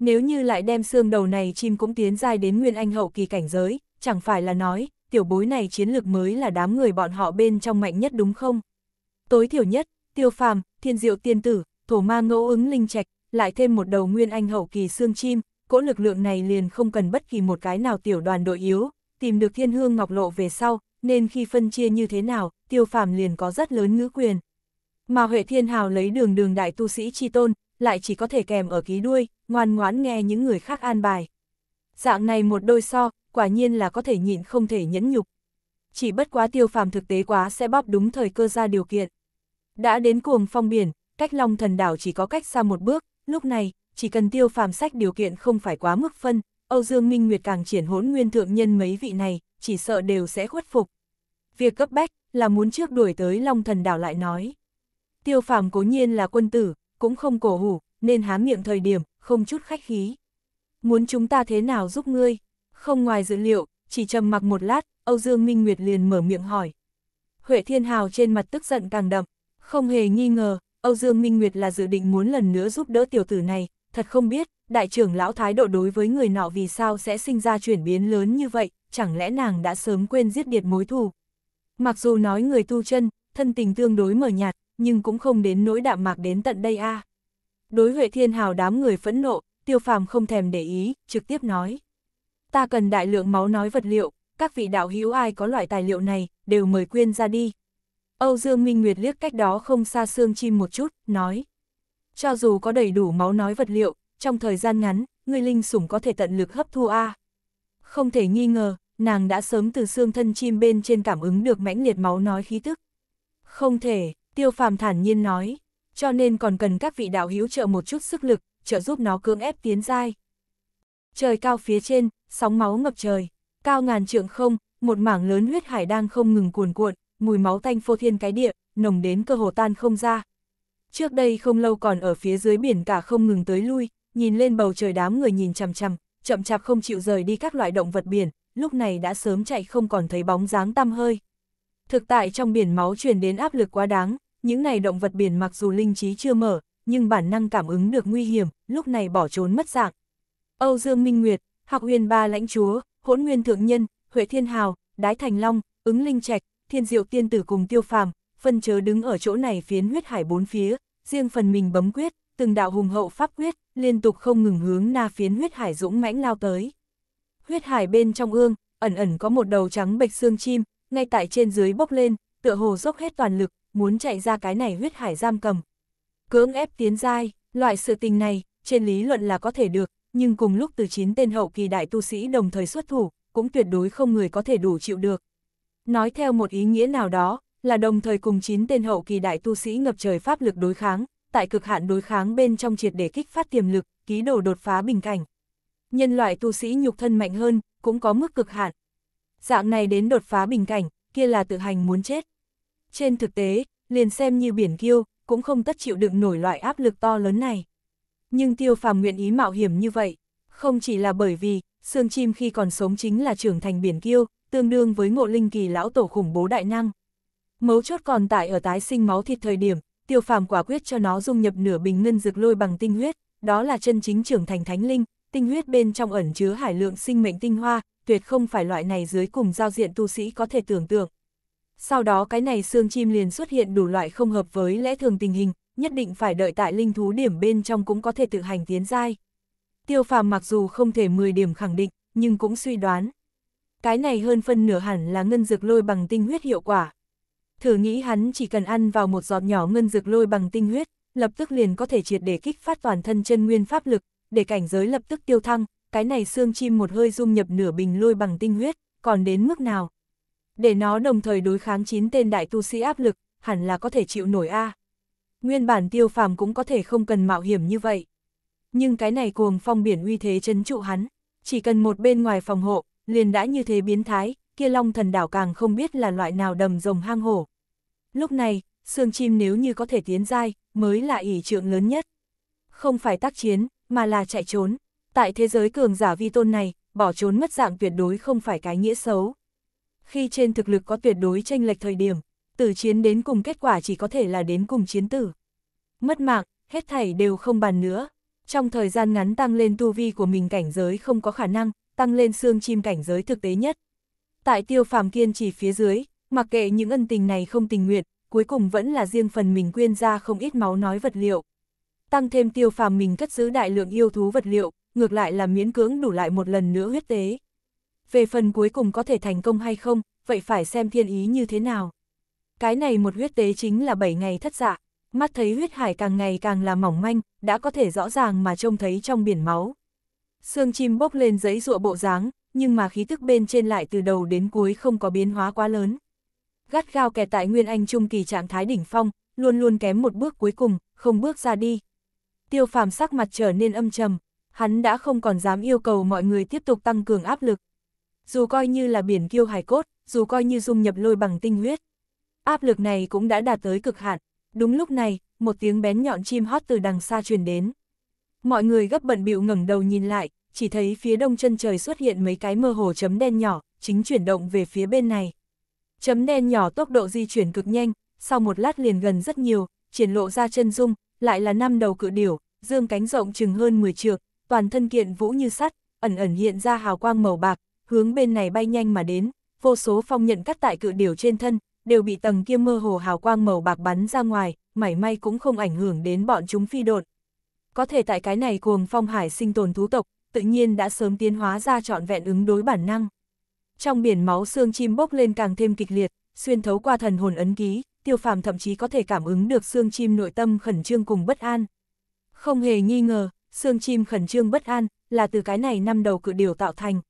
nếu như lại đem xương đầu này chim cũng tiến dài đến nguyên anh hậu kỳ cảnh giới, chẳng phải là nói, tiểu bối này chiến lược mới là đám người bọn họ bên trong mạnh nhất đúng không? Tối thiểu nhất, tiêu phàm, thiên diệu tiên tử, thổ ma ngẫu ứng linh trạch, lại thêm một đầu nguyên anh hậu kỳ xương chim, cỗ lực lượng này liền không cần bất kỳ một cái nào tiểu đoàn đội yếu, tìm được thiên hương ngọc lộ về sau, nên khi phân chia như thế nào, tiêu phàm liền có rất lớn ngữ quyền. Mà Huệ Thiên Hào lấy đường đường đại tu sĩ chi tôn, lại chỉ có thể kèm ở ký đuôi, ngoan ngoãn nghe những người khác an bài. Dạng này một đôi so, quả nhiên là có thể nhịn không thể nhẫn nhục. Chỉ bất quá tiêu phàm thực tế quá sẽ bóp đúng thời cơ ra điều kiện. Đã đến cuồng phong biển, cách long thần đảo chỉ có cách xa một bước, lúc này, chỉ cần tiêu phàm sách điều kiện không phải quá mức phân, Âu Dương Minh Nguyệt càng triển hỗn nguyên thượng nhân mấy vị này, chỉ sợ đều sẽ khuất phục. Việc cấp bách là muốn trước đuổi tới long thần đảo lại nói. Tiêu phàm cố nhiên là quân tử, cũng không cổ hủ, nên há miệng thời điểm, không chút khách khí. Muốn chúng ta thế nào giúp ngươi? Không ngoài dữ liệu, chỉ trầm mặc một lát, Âu Dương Minh Nguyệt liền mở miệng hỏi. Huệ Thiên Hào trên mặt tức giận càng đậm, không hề nghi ngờ, Âu Dương Minh Nguyệt là dự định muốn lần nữa giúp đỡ tiểu tử này, thật không biết, đại trưởng lão thái độ đối với người nọ vì sao sẽ sinh ra chuyển biến lớn như vậy, chẳng lẽ nàng đã sớm quên giết điệt mối thù. Mặc dù nói người tu chân, thân tình tương đối mở nhạt, nhưng cũng không đến nỗi đạm mạc đến tận đây a. À. Đối Huệ Thiên Hào đám người phẫn nộ, Tiêu Phàm không thèm để ý, trực tiếp nói: "Ta cần đại lượng máu nói vật liệu, các vị đạo hữu ai có loại tài liệu này, đều mời quyên ra đi." Âu Dương Minh Nguyệt liếc cách đó không xa xương chim một chút, nói: "Cho dù có đầy đủ máu nói vật liệu, trong thời gian ngắn, người linh sủng có thể tận lực hấp thu a." À. Không thể nghi ngờ, nàng đã sớm từ xương thân chim bên trên cảm ứng được mãnh liệt máu nói khí tức. Không thể, Tiêu phàm thản nhiên nói, cho nên còn cần các vị đạo hữu trợ một chút sức lực, trợ giúp nó cưỡng ép tiến dai. Trời cao phía trên, sóng máu ngập trời, cao ngàn trượng không, một mảng lớn huyết hải đang không ngừng cuồn cuộn, mùi máu tanh phô thiên cái địa, nồng đến cơ hồ tan không ra. Trước đây không lâu còn ở phía dưới biển cả không ngừng tới lui, nhìn lên bầu trời đám người nhìn chằm chằm, chậm chạp không chịu rời đi các loại động vật biển, lúc này đã sớm chạy không còn thấy bóng dáng tăm hơi. Thực tại trong biển máu truyền đến áp lực quá đáng, những này động vật biển mặc dù linh trí chưa mở, nhưng bản năng cảm ứng được nguy hiểm, lúc này bỏ trốn mất dạng. Âu Dương Minh Nguyệt, Hạc Huyền Ba Lãnh Chúa, Hỗn Nguyên Thượng Nhân, Huệ Thiên Hào, Đái Thành Long, Ứng Linh Trạch, Thiên Diệu Tiên Tử cùng Tiêu Phàm, phân chớ đứng ở chỗ này phiến huyết hải bốn phía, riêng phần mình bấm quyết, từng đạo hùng hậu pháp quyết, liên tục không ngừng hướng na phiến huyết hải dũng mãnh lao tới. Huyết hải bên trong ương, ẩn ẩn có một đầu trắng bạch xương chim, ngay tại trên dưới bốc lên, tựa hồ dốc hết toàn lực, muốn chạy ra cái này huyết hải giam cầm. Cưỡng ép tiến giai, loại sự tình này, trên lý luận là có thể được, nhưng cùng lúc từ 9 tên hậu kỳ đại tu sĩ đồng thời xuất thủ, cũng tuyệt đối không người có thể đủ chịu được. Nói theo một ý nghĩa nào đó, là đồng thời cùng 9 tên hậu kỳ đại tu sĩ ngập trời pháp lực đối kháng, tại cực hạn đối kháng bên trong triệt để kích phát tiềm lực, ký đồ đột phá bình cảnh. Nhân loại tu sĩ nhục thân mạnh hơn, cũng có mức cực hạn, dạng này đến đột phá bình cảnh, kia là tự hành muốn chết. Trên thực tế, liền xem như biển kiêu, cũng không tất chịu đựng nổi loại áp lực to lớn này. Nhưng tiêu phàm nguyện ý mạo hiểm như vậy, không chỉ là bởi vì, xương chim khi còn sống chính là trưởng thành biển kiêu, tương đương với ngộ linh kỳ lão tổ khủng bố đại năng. Mấu chốt còn tại ở tái sinh máu thịt thời điểm, tiêu phàm quả quyết cho nó dung nhập nửa bình ngân dược lôi bằng tinh huyết, đó là chân chính trưởng thành thánh linh, tinh huyết bên trong ẩn chứa hải lượng sinh mệnh tinh hoa, tuyệt không phải loại này dưới cùng giao diện tu sĩ có thể tưởng tượng. Sau đó cái này xương chim liền xuất hiện đủ loại không hợp với lẽ thường tình hình, nhất định phải đợi tại linh thú điểm bên trong cũng có thể tự hành tiến giai. Tiêu phàm mặc dù không thể 10 điểm khẳng định, nhưng cũng suy đoán. Cái này hơn phân nửa hẳn là ngân dược lôi bằng tinh huyết hiệu quả. Thử nghĩ hắn chỉ cần ăn vào một giọt nhỏ ngân dược lôi bằng tinh huyết, lập tức liền có thể triệt để kích phát toàn thân chân nguyên pháp lực, để cảnh giới lập tức tiêu thăng, cái này xương chim một hơi dung nhập nửa bình lôi bằng tinh huyết, còn đến mức nào? Để nó đồng thời đối kháng chín tên đại tu sĩ áp lực, hẳn là có thể chịu nổi a. Nguyên bản tiêu phàm cũng có thể không cần mạo hiểm như vậy. Nhưng cái này cuồng phong biển uy thế chấn trụ hắn, chỉ cần một bên ngoài phòng hộ, liền đã như thế biến thái, kia long thần đảo càng không biết là loại nào đầm rồng hang hổ. Lúc này, xương chim nếu như có thể tiến dai, mới là ỷ trượng lớn nhất. Không phải tác chiến, mà là chạy trốn tại thế giới cường giả vi tôn này, bỏ trốn mất dạng tuyệt đối không phải cái nghĩa xấu. Khi trên thực lực có tuyệt đối tranh lệch thời điểm, tử chiến đến cùng kết quả chỉ có thể là đến cùng chiến tử. Mất mạng, hết thảy đều không bàn nữa. Trong thời gian ngắn tăng lên tu vi của mình cảnh giới không có khả năng, tăng lên xương chim cảnh giới thực tế nhất. Tại tiêu phàm kiên chỉ phía dưới, mặc kệ những ân tình này không tình nguyện, cuối cùng vẫn là riêng phần mình quyên ra không ít máu nói vật liệu. Tăng thêm tiêu phàm mình cất giữ đại lượng yêu thú vật liệu, ngược lại là miễn cưỡng đủ lại một lần nữa huyết tế. Về phần cuối cùng có thể thành công hay không, vậy phải xem thiên ý như thế nào. Cái này một huyết tế chính là 7 ngày thất dạ, mắt thấy huyết hải càng ngày càng là mỏng manh, đã có thể rõ ràng mà trông thấy trong biển máu. Sương chim bốc lên giấy rụa bộ dáng, nhưng mà khí tức bên trên lại từ đầu đến cuối không có biến hóa quá lớn. Gắt gao kẹt tại Nguyên Anh Trung kỳ trạng thái đỉnh phong, luôn luôn kém một bước cuối cùng, không bước ra đi. Tiêu phàm sắc mặt trở nên âm trầm, hắn đã không còn dám yêu cầu mọi người tiếp tục tăng cường áp lực. Dù coi như là biển kiêu hải cốt, dù coi như dung nhập lôi bằng tinh huyết. Áp lực này cũng đã đạt tới cực hạn. Đúng lúc này, một tiếng bén nhọn chim hót từ đằng xa truyền đến. Mọi người gấp bận bịu ngẩng đầu nhìn lại, chỉ thấy phía đông chân trời xuất hiện mấy cái mơ hồ chấm đen nhỏ, chính chuyển động về phía bên này. Chấm đen nhỏ tốc độ di chuyển cực nhanh, sau một lát liền gần rất nhiều, triển lộ ra chân dung, lại là năm đầu cự điểu, dương cánh rộng chừng hơn 10 trượng, toàn thân kiện vũ như sắt, ẩn ẩn hiện ra hào quang màu bạc, hướng bên này bay nhanh mà đến, vô số phong nhận cắt tại cự điều trên thân, đều bị tầng kia mơ hồ hào quang màu bạc bắn ra ngoài, mảy may cũng không ảnh hưởng đến bọn chúng phi độn. Có thể tại cái này cuồng phong hải sinh tồn thú tộc, tự nhiên đã sớm tiến hóa ra trọn vẹn ứng đối bản năng. Trong biển máu xương chim bốc lên càng thêm kịch liệt, xuyên thấu qua thần hồn ấn ký, tiêu phàm thậm chí có thể cảm ứng được xương chim nội tâm khẩn trương cùng bất an. Không hề nghi ngờ, xương chim khẩn trương bất an, là từ cái này năm đầu cự điều tạo thành.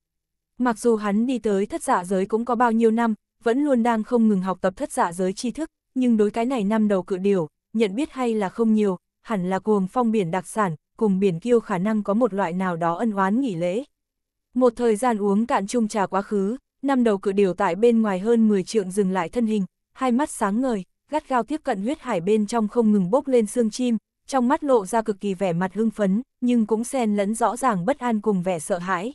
Mặc dù hắn đi tới thất giả dạ giới cũng có bao nhiêu năm, vẫn luôn đang không ngừng học tập thất giả dạ giới tri thức, nhưng đối cái này năm đầu cự điều, nhận biết hay là không nhiều, hẳn là cuồng phong biển đặc sản, cùng biển kiêu khả năng có một loại nào đó ân oán nghỉ lễ. Một thời gian uống cạn chung trà quá khứ, năm đầu cự điều tại bên ngoài hơn 10 trượng dừng lại thân hình, hai mắt sáng ngời, gắt gao tiếp cận huyết hải bên trong không ngừng bốc lên xương chim, trong mắt lộ ra cực kỳ vẻ mặt hưng phấn, nhưng cũng xen lẫn rõ ràng bất an cùng vẻ sợ hãi.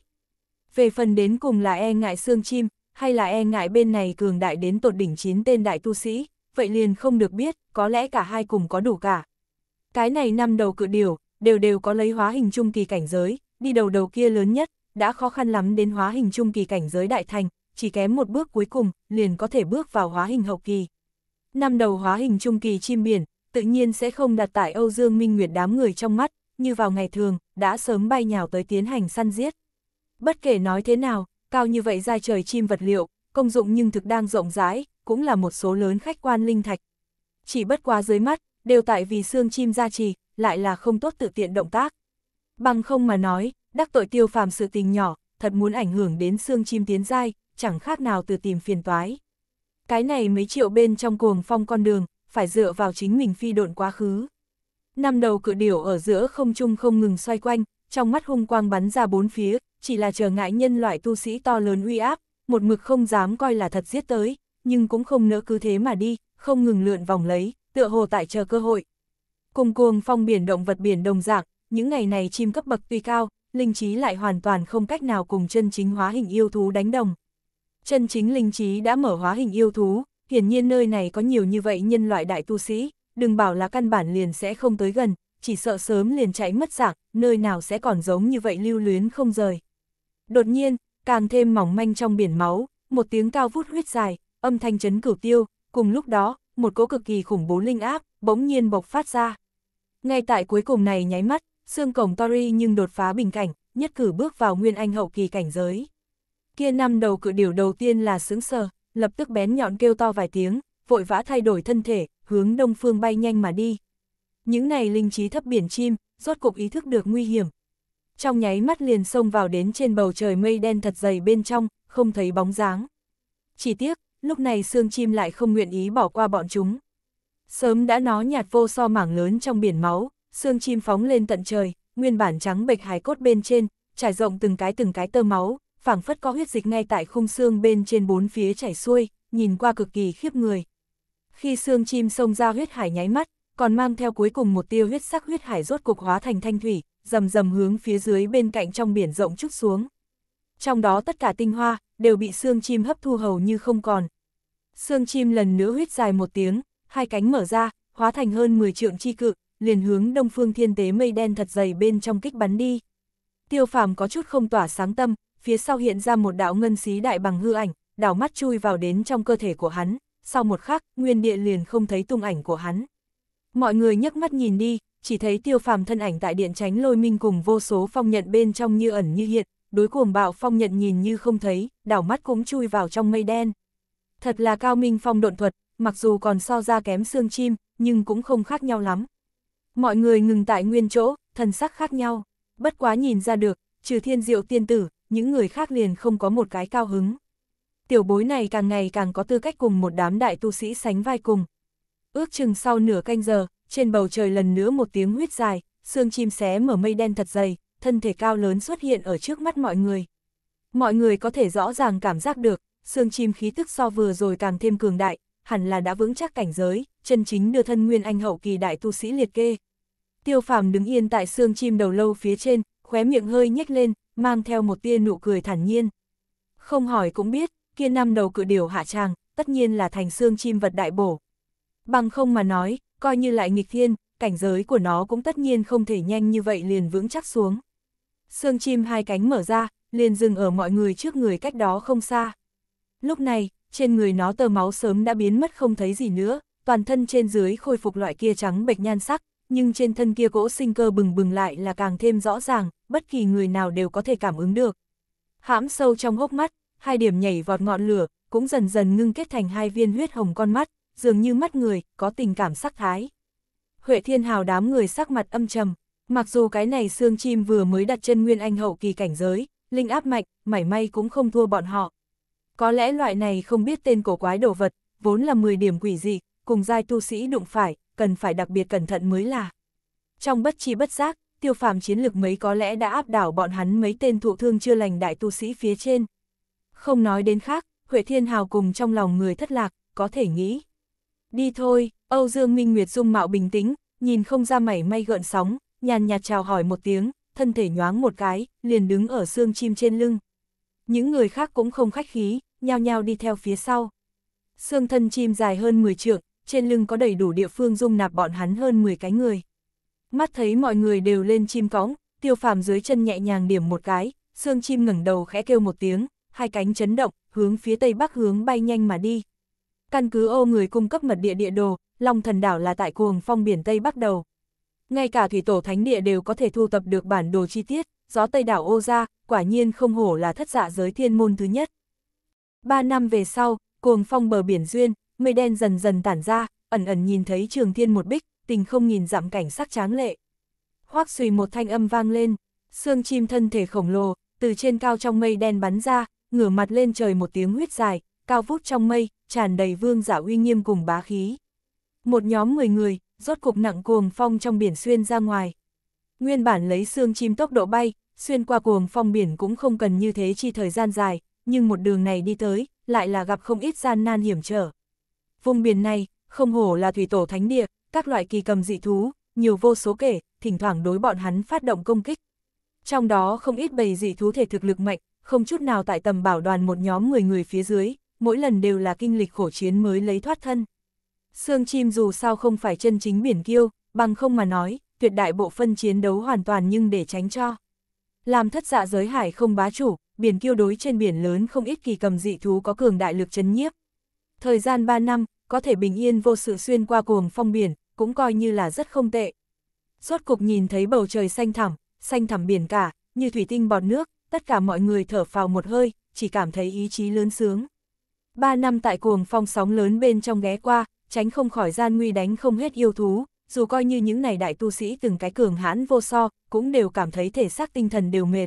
Về phần đến cùng là e ngại xương chim, hay là e ngại bên này cường đại đến tột đỉnh chín tên đại tu sĩ, vậy liền không được biết, có lẽ cả hai cùng có đủ cả. Cái này năm đầu cự điều, đều đều có lấy hóa hình trung kỳ cảnh giới, đi đầu đầu kia lớn nhất, đã khó khăn lắm đến hóa hình trung kỳ cảnh giới đại thành, chỉ kém một bước cuối cùng, liền có thể bước vào hóa hình hậu kỳ. Năm đầu hóa hình trung kỳ chim biển, tự nhiên sẽ không đặt tại Âu Dương Minh Nguyệt đám người trong mắt, như vào ngày thường, đã sớm bay nhào tới tiến hành săn giết. Bất kể nói thế nào, cao như vậy ra trời chim vật liệu, công dụng nhưng thực đang rộng rãi, cũng là một số lớn khách quan linh thạch. Chỉ bất quá dưới mắt, đều tại vì xương chim gia trì, lại là không tốt tự tiện động tác. Bằng không mà nói, đắc tội tiêu phàm sự tình nhỏ, thật muốn ảnh hưởng đến xương chim tiến dai, chẳng khác nào từ tìm phiền toái. Cái này mấy triệu bên trong cuồng phong con đường, phải dựa vào chính mình phi độn quá khứ. Năm đầu cự điểu ở giữa không trung không ngừng xoay quanh, trong mắt hung quang bắn ra bốn phía, chỉ là trở ngại nhân loại tu sĩ to lớn uy áp, một mực không dám coi là thật giết tới, nhưng cũng không nỡ cứ thế mà đi, không ngừng lượn vòng lấy, tựa hồ tại chờ cơ hội. Cùng cuồng phong biển động vật biển đồng dạng, những ngày này chim cấp bậc tuy cao, linh trí lại hoàn toàn không cách nào cùng chân chính hóa hình yêu thú đánh đồng. Chân chính linh trí đã mở hóa hình yêu thú, hiển nhiên nơi này có nhiều như vậy nhân loại đại tu sĩ, đừng bảo là căn bản liền sẽ không tới gần, chỉ sợ sớm liền chạy mất dạng, nơi nào sẽ còn giống như vậy lưu luyến không rời. Đột nhiên, càng thêm mỏng manh trong biển máu, một tiếng cao vút huyết dài, âm thanh chấn cửu tiêu, cùng lúc đó, một cỗ cực kỳ khủng bố linh áp, bỗng nhiên bộc phát ra. Ngay tại cuối cùng này nháy mắt, xương cổng Tori nhưng đột phá bình cảnh, nhất cử bước vào nguyên anh hậu kỳ cảnh giới. Kia năm đầu cự điều đầu tiên là sướng sờ, lập tức bén nhọn kêu to vài tiếng, vội vã thay đổi thân thể, hướng đông phương bay nhanh mà đi. Những này linh trí thấp biển chim, rốt cục ý thức được nguy hiểm. Trong nháy mắt liền xông vào đến trên bầu trời mây đen thật dày bên trong, không thấy bóng dáng. Chỉ tiếc, lúc này xương chim lại không nguyện ý bỏ qua bọn chúng. Sớm đã nó nhạt vô so mảng lớn trong biển máu, xương chim phóng lên tận trời, nguyên bản trắng bệch hài cốt bên trên, trải rộng từng cái từng cái tơ máu, phảng phất có huyết dịch ngay tại khung xương bên trên bốn phía chảy xuôi, nhìn qua cực kỳ khiếp người. Khi xương chim xông ra huyết hải nháy mắt, còn mang theo cuối cùng một tiêu huyết sắc huyết hải rốt cục hóa thành thanh thủy, rầm rầm hướng phía dưới bên cạnh trong biển rộng chút xuống. Trong đó tất cả tinh hoa đều bị xương chim hấp thu hầu như không còn. Xương chim lần nữa huyết dài một tiếng, hai cánh mở ra, hóa thành hơn 10 trượng chi cự, liền hướng đông phương thiên tế mây đen thật dày bên trong kích bắn đi. Tiêu phàm có chút không tỏa sáng tâm, phía sau hiện ra một đạo ngân xí đại bằng hư ảnh, đảo mắt chui vào đến trong cơ thể của hắn, sau một khắc, nguyên địa liền không thấy tung ảnh của hắn. Mọi người nhấc mắt nhìn đi, chỉ thấy tiêu phàm thân ảnh tại điện tránh lôi minh cùng vô số phong nhận bên trong như ẩn như hiện, đối cuồng bạo phong nhận nhìn như không thấy, đảo mắt cũng chui vào trong mây đen. Thật là cao minh phong độn thuật, mặc dù còn so ra kém xương chim, nhưng cũng không khác nhau lắm. Mọi người ngừng tại nguyên chỗ, thần sắc khác nhau, bất quá nhìn ra được, trừ thiên diệu tiên tử, những người khác liền không có một cái cao hứng. Tiểu bối này càng ngày càng có tư cách cùng một đám đại tu sĩ sánh vai cùng. Ước chừng sau nửa canh giờ, trên bầu trời lần nữa một tiếng huyết dài, xương chim xé mở mây đen thật dày, thân thể cao lớn xuất hiện ở trước mắt mọi người. Mọi người có thể rõ ràng cảm giác được, xương chim khí tức so vừa rồi càng thêm cường đại, hẳn là đã vững chắc cảnh giới, chân chính đưa thân nguyên anh hậu kỳ đại tu sĩ liệt kê. Tiêu phàm đứng yên tại xương chim đầu lâu phía trên, khóe miệng hơi nhếch lên, mang theo một tia nụ cười thản nhiên. Không hỏi cũng biết, kia năm đầu cự điều hạ tràng, tất nhiên là thành xương chim vật đại bổ. Bằng không mà nói, coi như lại nghịch thiên, cảnh giới của nó cũng tất nhiên không thể nhanh như vậy liền vững chắc xuống. Xương chim hai cánh mở ra, liền dừng ở mọi người trước người cách đó không xa. Lúc này, trên người nó tờ máu sớm đã biến mất không thấy gì nữa, toàn thân trên dưới khôi phục loại kia trắng bệch nhan sắc, nhưng trên thân kia gỗ sinh cơ bừng bừng lại là càng thêm rõ ràng, bất kỳ người nào đều có thể cảm ứng được. Hãm sâu trong hốc mắt, hai điểm nhảy vọt ngọn lửa, cũng dần dần ngưng kết thành hai viên huyết hồng con mắt, dường như mắt người, có tình cảm sắc thái. Huệ Thiên Hào đám người sắc mặt âm trầm, mặc dù cái này xương chim vừa mới đặt chân nguyên anh hậu kỳ cảnh giới, linh áp mạnh, mảy may cũng không thua bọn họ. Có lẽ loại này không biết tên cổ quái đồ vật, vốn là 10 điểm quỷ dị, cùng giai tu sĩ đụng phải, cần phải đặc biệt cẩn thận mới là. Trong bất chi bất giác, tiêu phàm chiến lực mấy có lẽ đã áp đảo bọn hắn mấy tên thụ thương chưa lành đại tu sĩ phía trên. Không nói đến khác, Huệ Thiên Hào cùng trong lòng người thất lạc, có thể nghĩ. Đi thôi, Âu Dương Minh Nguyệt dung mạo bình tĩnh, nhìn không ra mảy may gợn sóng, nhàn nhạt chào hỏi một tiếng, thân thể nhoáng một cái, liền đứng ở xương chim trên lưng. Những người khác cũng không khách khí, nhao nhao đi theo phía sau. Xương thân chim dài hơn 10 trượng, trên lưng có đầy đủ địa phương dung nạp bọn hắn hơn 10 cái người. Mắt thấy mọi người đều lên chim cõng, tiêu phàm dưới chân nhẹ nhàng điểm một cái, xương chim ngẩng đầu khẽ kêu một tiếng, hai cánh chấn động, hướng phía tây bắc hướng bay nhanh mà đi. Căn cứ ô người cung cấp mật địa địa đồ, Long Thần Đảo là tại cuồng phong biển Tây Bắc đầu. Ngay cả thủy tổ thánh địa đều có thể thu tập được bản đồ chi tiết, gió Tây Đảo ô ra, quả nhiên không hổ là thất dạ giới thiên môn thứ nhất. Ba năm về sau, cuồng phong bờ biển Duyên, mây đen dần dần tản ra, ẩn ẩn nhìn thấy trường thiên một bích, tình không nhìn giảm cảnh sắc tráng lệ. Hoác xùy một thanh âm vang lên, xương chim thân thể khổng lồ, từ trên cao trong mây đen bắn ra, ngửa mặt lên trời một tiếng huyết dài, cao vút trong mây, tràn đầy vương giả uy nghiêm cùng bá khí. Một nhóm 10 người, rốt cục nặng cuồng phong trong biển xuyên ra ngoài. Nguyên bản lấy xương chim tốc độ bay, xuyên qua cuồng phong biển cũng không cần như thế chi thời gian dài, nhưng một đường này đi tới, lại là gặp không ít gian nan hiểm trở. Vùng biển này, không hổ là thủy tổ thánh địa, các loại kỳ cầm dị thú, nhiều vô số kể, thỉnh thoảng đối bọn hắn phát động công kích. Trong đó không ít bầy dị thú thể thực lực mạnh, không chút nào tại tầm bảo đoàn một nhóm người người phía dưới, mỗi lần đều là kinh lịch khổ chiến mới lấy thoát thân. Sương chim dù sao không phải chân chính biển kiêu, bằng không mà nói, tuyệt đại bộ phân chiến đấu hoàn toàn nhưng để tránh cho. Làm thất dạ giới hải không bá chủ, biển kiêu đối trên biển lớn không ít kỳ cầm dị thú có cường đại lực chấn nhiếp. Thời gian 3 năm, có thể bình yên vô sự xuyên qua cuồng phong biển, cũng coi như là rất không tệ. Rốt cục nhìn thấy bầu trời xanh thẳm, xanh thẳm biển cả, như thủy tinh bọt nước, tất cả mọi người thở phào một hơi, chỉ cảm thấy ý chí lớn sướng. Ba năm tại cuồng phong sóng lớn bên trong ghé qua, tránh không khỏi gian nguy đánh không hết yêu thú, dù coi như những này đại tu sĩ từng cái cường hãn vô so, cũng đều cảm thấy thể xác tinh thần đều mệt.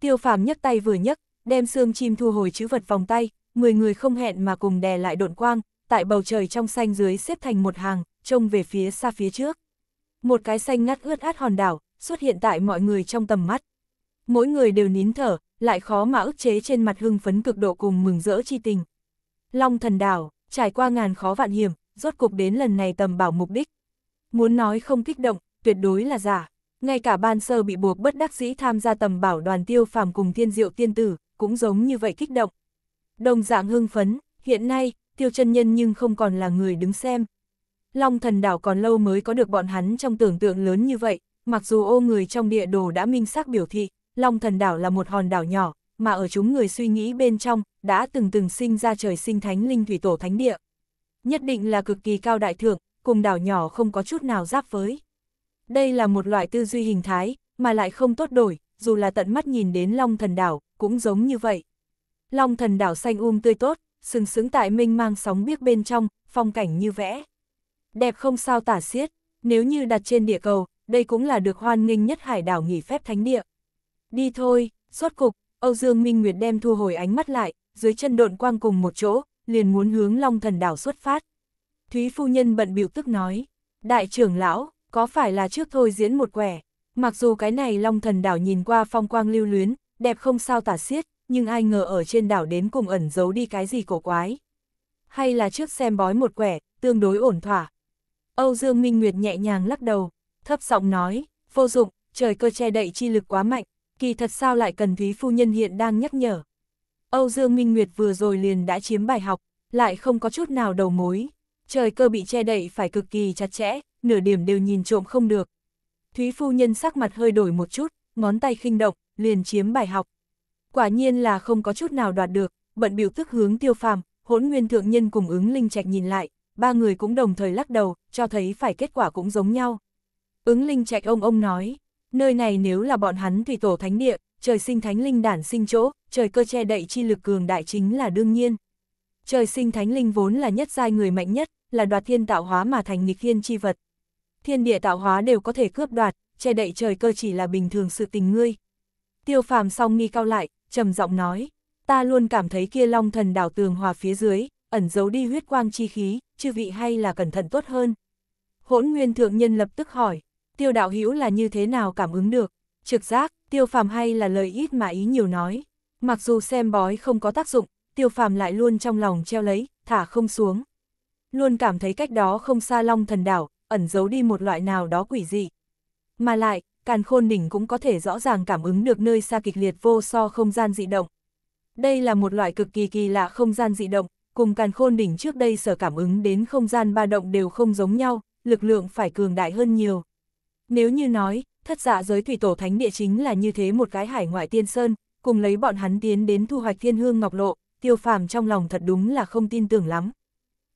Tiêu phàm nhấc tay vừa nhấc, đem xương chim thu hồi chữ vật vòng tay, 10 người không hẹn mà cùng đè lại độn quang, tại bầu trời trong xanh dưới xếp thành một hàng, trông về phía xa phía trước. Một cái xanh ngắt ướt át hòn đảo, xuất hiện tại mọi người trong tầm mắt. Mỗi người đều nín thở, lại khó mà ức chế trên mặt hưng phấn cực độ cùng mừng rỡ chi tình. Long thần đảo, trải qua ngàn khó vạn hiểm, rốt cục đến lần này tầm bảo mục đích. Muốn nói không kích động, tuyệt đối là giả. Ngay cả ban sơ bị buộc bất đắc dĩ tham gia tầm bảo đoàn tiêu phàm cùng thiên diệu tiên tử, cũng giống như vậy kích động. Đồng dạng hưng phấn, hiện nay, tiêu chân nhân nhưng không còn là người đứng xem. Long thần đảo còn lâu mới có được bọn hắn trong tưởng tượng lớn như vậy, mặc dù ô người trong địa đồ đã minh xác biểu thị, Long thần đảo là một hòn đảo nhỏ, mà ở chúng người suy nghĩ bên trong, đã từng từng sinh ra trời sinh thánh linh thủy tổ thánh địa. Nhất định là cực kỳ cao đại thượng, cùng đảo nhỏ không có chút nào giáp với. Đây là một loại tư duy hình thái, mà lại không tốt đổi, dù là tận mắt nhìn đến Long thần đảo, cũng giống như vậy. Long thần đảo xanh um tươi tốt, sừng sững tại minh mang sóng biếc bên trong, phong cảnh như vẽ. Đẹp không sao tả xiết, nếu như đặt trên địa cầu, đây cũng là được hoan nghênh nhất hải đảo nghỉ phép thánh địa. Đi thôi, suốt cục, Âu Dương Minh Nguyệt đem thu hồi ánh mắt lại, dưới chân độn quang cùng một chỗ, liền muốn hướng Long Thần đảo xuất phát. Thúy phu nhân bận biểu tức nói, đại trưởng lão, có phải là trước thôi diễn một quẻ, mặc dù cái này Long Thần đảo nhìn qua phong quang lưu luyến, đẹp không sao tả xiết, nhưng ai ngờ ở trên đảo đến cùng ẩn giấu đi cái gì cổ quái. Hay là trước xem bói một quẻ, tương đối ổn thỏa. Âu Dương Minh Nguyệt nhẹ nhàng lắc đầu, thấp giọng nói, vô dụng, trời cơ che đậy chi lực quá mạnh, kỳ thật sao lại cần Thúy Phu Nhân hiện đang nhắc nhở. Âu Dương Minh Nguyệt vừa rồi liền đã chiếm bài học, lại không có chút nào đầu mối. Trời cơ bị che đậy phải cực kỳ chặt chẽ, nửa điểm đều nhìn trộm không được. Thúy Phu Nhân sắc mặt hơi đổi một chút, ngón tay khinh động, liền chiếm bài học, Quả nhiên là không có chút nào đoạt được, bận biểu tức hướng tiêu phàm, hỗn nguyên thượng nhân cùng ứng linh trạch nhìn lại, ba người cũng đồng thời lắc đầu, cho thấy phải kết quả cũng giống nhau. Ứng linh trạch ông ông nói, nơi này nếu là bọn hắn thủy tổ thánh địa, trời sinh thánh linh đản sinh chỗ, trời cơ che đậy chi lực cường đại chính là đương nhiên. Trời sinh thánh linh vốn là nhất giai người mạnh nhất, là đoạt thiên tạo hóa mà thành nghịch thiên chi vật. Thiên địa tạo hóa đều có thể cướp đoạt, che đậy trời cơ chỉ là bình thường sự tình ngươi. Tiêu phàm song nghi cao lại, trầm giọng nói, ta luôn cảm thấy kia long thần đảo tường hòa phía dưới, ẩn giấu đi huyết quang chi khí, chư vị hay là cẩn thận tốt hơn. Hỗn nguyên thượng nhân lập tức hỏi, tiêu đạo hữu là như thế nào cảm ứng được, trực giác, tiêu phàm hay là lời ít mà ý nhiều nói. Mặc dù xem bói không có tác dụng, tiêu phàm lại luôn trong lòng treo lấy, thả không xuống. Luôn cảm thấy cách đó không xa long thần đảo, ẩn giấu đi một loại nào đó quỷ dị. Mà lại, càn khôn đỉnh cũng có thể rõ ràng cảm ứng được nơi xa kịch liệt vô so không gian dị động. Đây là một loại cực kỳ kỳ lạ không gian dị động, cùng càn khôn đỉnh trước đây sở cảm ứng đến không gian ba động đều không giống nhau, lực lượng phải cường đại hơn nhiều. Nếu như nói, thất dạ giới thủy tổ thánh địa chính là như thế một cái hải ngoại tiên sơn, cùng lấy bọn hắn tiến đến thu hoạch thiên hương ngọc lộ, tiêu phàm trong lòng thật đúng là không tin tưởng lắm.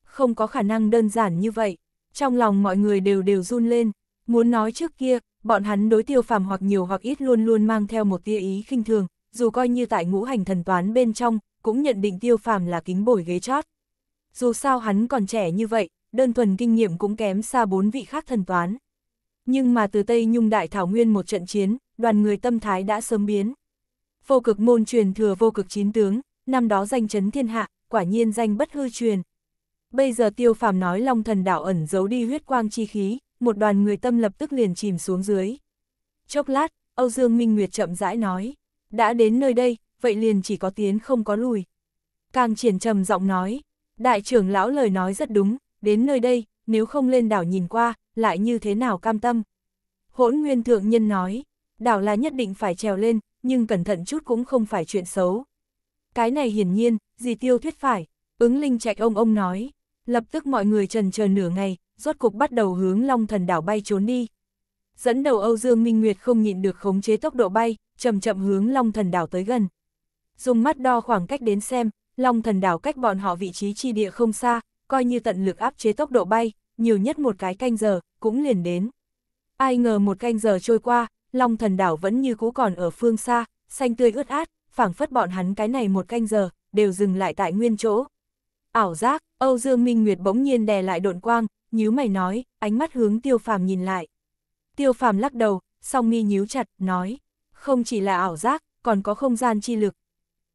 Không có khả năng đơn giản như vậy, trong lòng mọi người đều đều run lên, muốn nói trước kia, bọn hắn đối tiêu phàm hoặc nhiều hoặc ít luôn luôn mang theo một tia ý khinh thường, dù coi như tại ngũ hành thần toán bên trong, cũng nhận định tiêu phàm là kính bồi ghế chót. Dù sao hắn còn trẻ như vậy, đơn thuần kinh nghiệm cũng kém xa bốn vị khác thần toán. Nhưng mà từ Tây Nhung Đại Thảo Nguyên một trận chiến, đoàn người tâm thái đã sớm biến. Vô cực môn truyền thừa vô cực chín tướng, năm đó danh chấn thiên hạ, quả nhiên danh bất hư truyền. Bây giờ tiêu phàm nói long thần đảo ẩn giấu đi huyết quang chi khí, một đoàn người tâm lập tức liền chìm xuống dưới. Chốc lát, Âu Dương Minh Nguyệt chậm rãi nói, đã đến nơi đây, vậy liền chỉ có tiến không có lùi. Càng triển trầm giọng nói, đại trưởng lão lời nói rất đúng, đến nơi đây, nếu không lên đảo nhìn qua, lại như thế nào cam tâm. Hỗn Nguyên Thượng Nhân nói, đảo là nhất định phải trèo lên, nhưng cẩn thận chút cũng không phải chuyện xấu. Cái này hiển nhiên, gì tiêu thuyết phải, ứng linh chạy ông ông nói, lập tức mọi người trần chờ nửa ngày, rốt cục bắt đầu hướng Long Thần đảo bay trốn đi. Dẫn đầu Âu Dương Minh Nguyệt không nhịn được khống chế tốc độ bay, chậm chậm hướng Long Thần đảo tới gần. Dùng mắt đo khoảng cách đến xem, Long Thần đảo cách bọn họ vị trí chi địa không xa, coi như tận lực áp chế tốc độ bay, nhiều nhất một cái canh giờ, cũng liền đến. Ai ngờ một canh giờ trôi qua, Long Thần đảo vẫn như cũ còn ở phương xa, xanh tươi ướt át, phảng phất bọn hắn cái này một canh giờ, đều dừng lại tại nguyên chỗ. Ảo giác, Âu Dương Minh Nguyệt bỗng nhiên đè lại độn quang, nhíu mày nói, ánh mắt hướng tiêu phàm nhìn lại. Tiêu phàm lắc đầu, song mi nhíu chặt, nói, không chỉ là ảo giác, còn có không gian chi lực.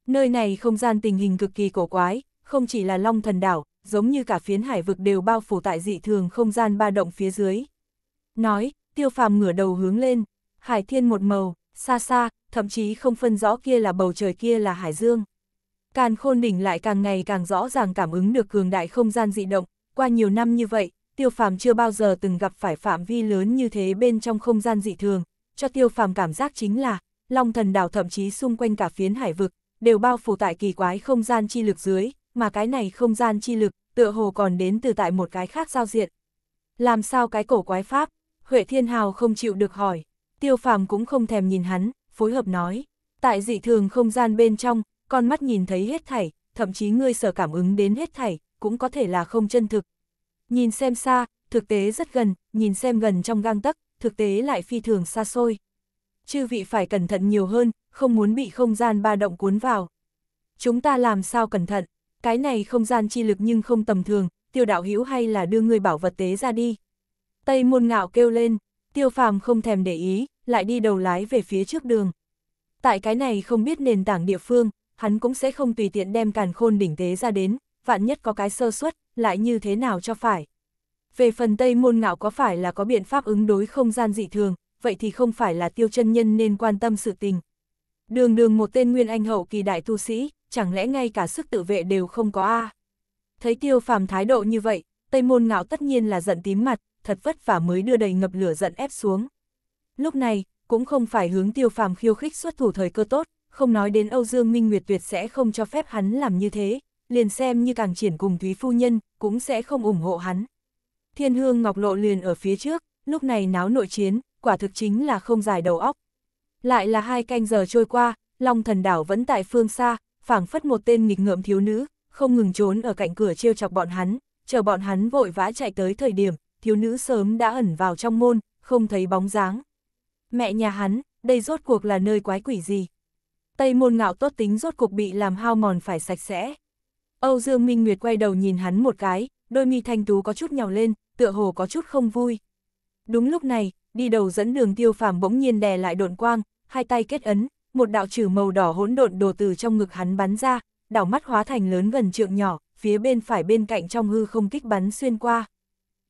Nơi này không gian tình hình cực kỳ cổ quái, không chỉ là long thần đảo, giống như cả phiến hải vực đều bao phủ tại dị thường không gian ba động phía dưới. Nói, tiêu phàm ngửa đầu hướng lên, hải thiên một màu, xa xa, thậm chí không phân rõ kia là bầu trời kia là hải dương. Càn khôn đỉnh lại càng ngày càng rõ ràng cảm ứng được cường đại không gian dị động, qua nhiều năm như vậy, tiêu phàm chưa bao giờ từng gặp phải phạm vi lớn như thế bên trong không gian dị thường, cho tiêu phàm cảm giác chính là, long thần đảo thậm chí xung quanh cả phiến hải vực, đều bao phủ tại kỳ quái không gian chi lực dưới, mà cái này không gian chi lực, tựa hồ còn đến từ tại một cái khác giao diện. Làm sao cái cổ quái pháp? Huệ Thiên Hào không chịu được hỏi, tiêu phàm cũng không thèm nhìn hắn, phối hợp nói. Tại dị thường không gian bên trong, con mắt nhìn thấy hết thảy, thậm chí ngươi sở cảm ứng đến hết thảy, cũng có thể là không chân thực, Nhìn xem xa, thực tế rất gần, nhìn xem gần trong gang tấc, thực tế lại phi thường xa xôi. Chư vị phải cẩn thận nhiều hơn, không muốn bị không gian ba động cuốn vào. Chúng ta làm sao cẩn thận, cái này không gian chi lực nhưng không tầm thường, tiêu đạo hữu hay là đưa người bảo vật tế ra đi. Tây môn ngạo kêu lên, tiêu phàm không thèm để ý, lại đi đầu lái về phía trước đường. Tại cái này không biết nền tảng địa phương, hắn cũng sẽ không tùy tiện đem càn khôn đỉnh tế ra đến, vạn nhất có cái sơ suất, lại như thế nào cho phải. Về phần Tây Môn Ngạo có phải là có biện pháp ứng đối không gian dị thường, vậy thì không phải là tiêu chân nhân nên quan tâm sự tình. Đường đường một tên nguyên anh hậu kỳ đại tu sĩ, chẳng lẽ ngay cả sức tự vệ đều không có a Thấy tiêu phàm thái độ như vậy, Tây Môn Ngạo tất nhiên là giận tím mặt, thật vất vả mới đưa đầy ngập lửa giận ép xuống. Lúc này, cũng không phải hướng tiêu phàm khiêu khích xuất thủ thời cơ tốt, không nói đến Âu Dương Minh Nguyệt tuyệt sẽ không cho phép hắn làm như thế, liền xem như càng triển cùng Thúy Phu Nhân, cũng sẽ không ủng hộ hắn. Thiên hương ngọc lộ liền ở phía trước, lúc này náo nội chiến, quả thực chính là không dài đầu óc. Lại là hai canh giờ trôi qua, Long thần đảo vẫn tại phương xa, phảng phất một tên nghịch ngợm thiếu nữ, không ngừng trốn ở cạnh cửa trêu chọc bọn hắn, chờ bọn hắn vội vã chạy tới thời điểm, thiếu nữ sớm đã ẩn vào trong môn, không thấy bóng dáng. Mẹ nhà hắn, đây rốt cuộc là nơi quái quỷ gì? Tây môn ngạo tốt tính rốt cuộc bị làm hao mòn phải sạch sẽ. Âu Dương Minh Nguyệt quay đầu nhìn hắn một cái, đôi mi thanh tú có chút nhào lên, tựa hồ có chút không vui. Đúng lúc này, đi đầu dẫn đường tiêu phàm bỗng nhiên đè lại độn quang, hai tay kết ấn, một đạo trừ màu đỏ hỗn độn đồ từ trong ngực hắn bắn ra, đảo mắt hóa thành lớn gần trượng nhỏ, phía bên phải bên cạnh trong hư không kích bắn xuyên qua.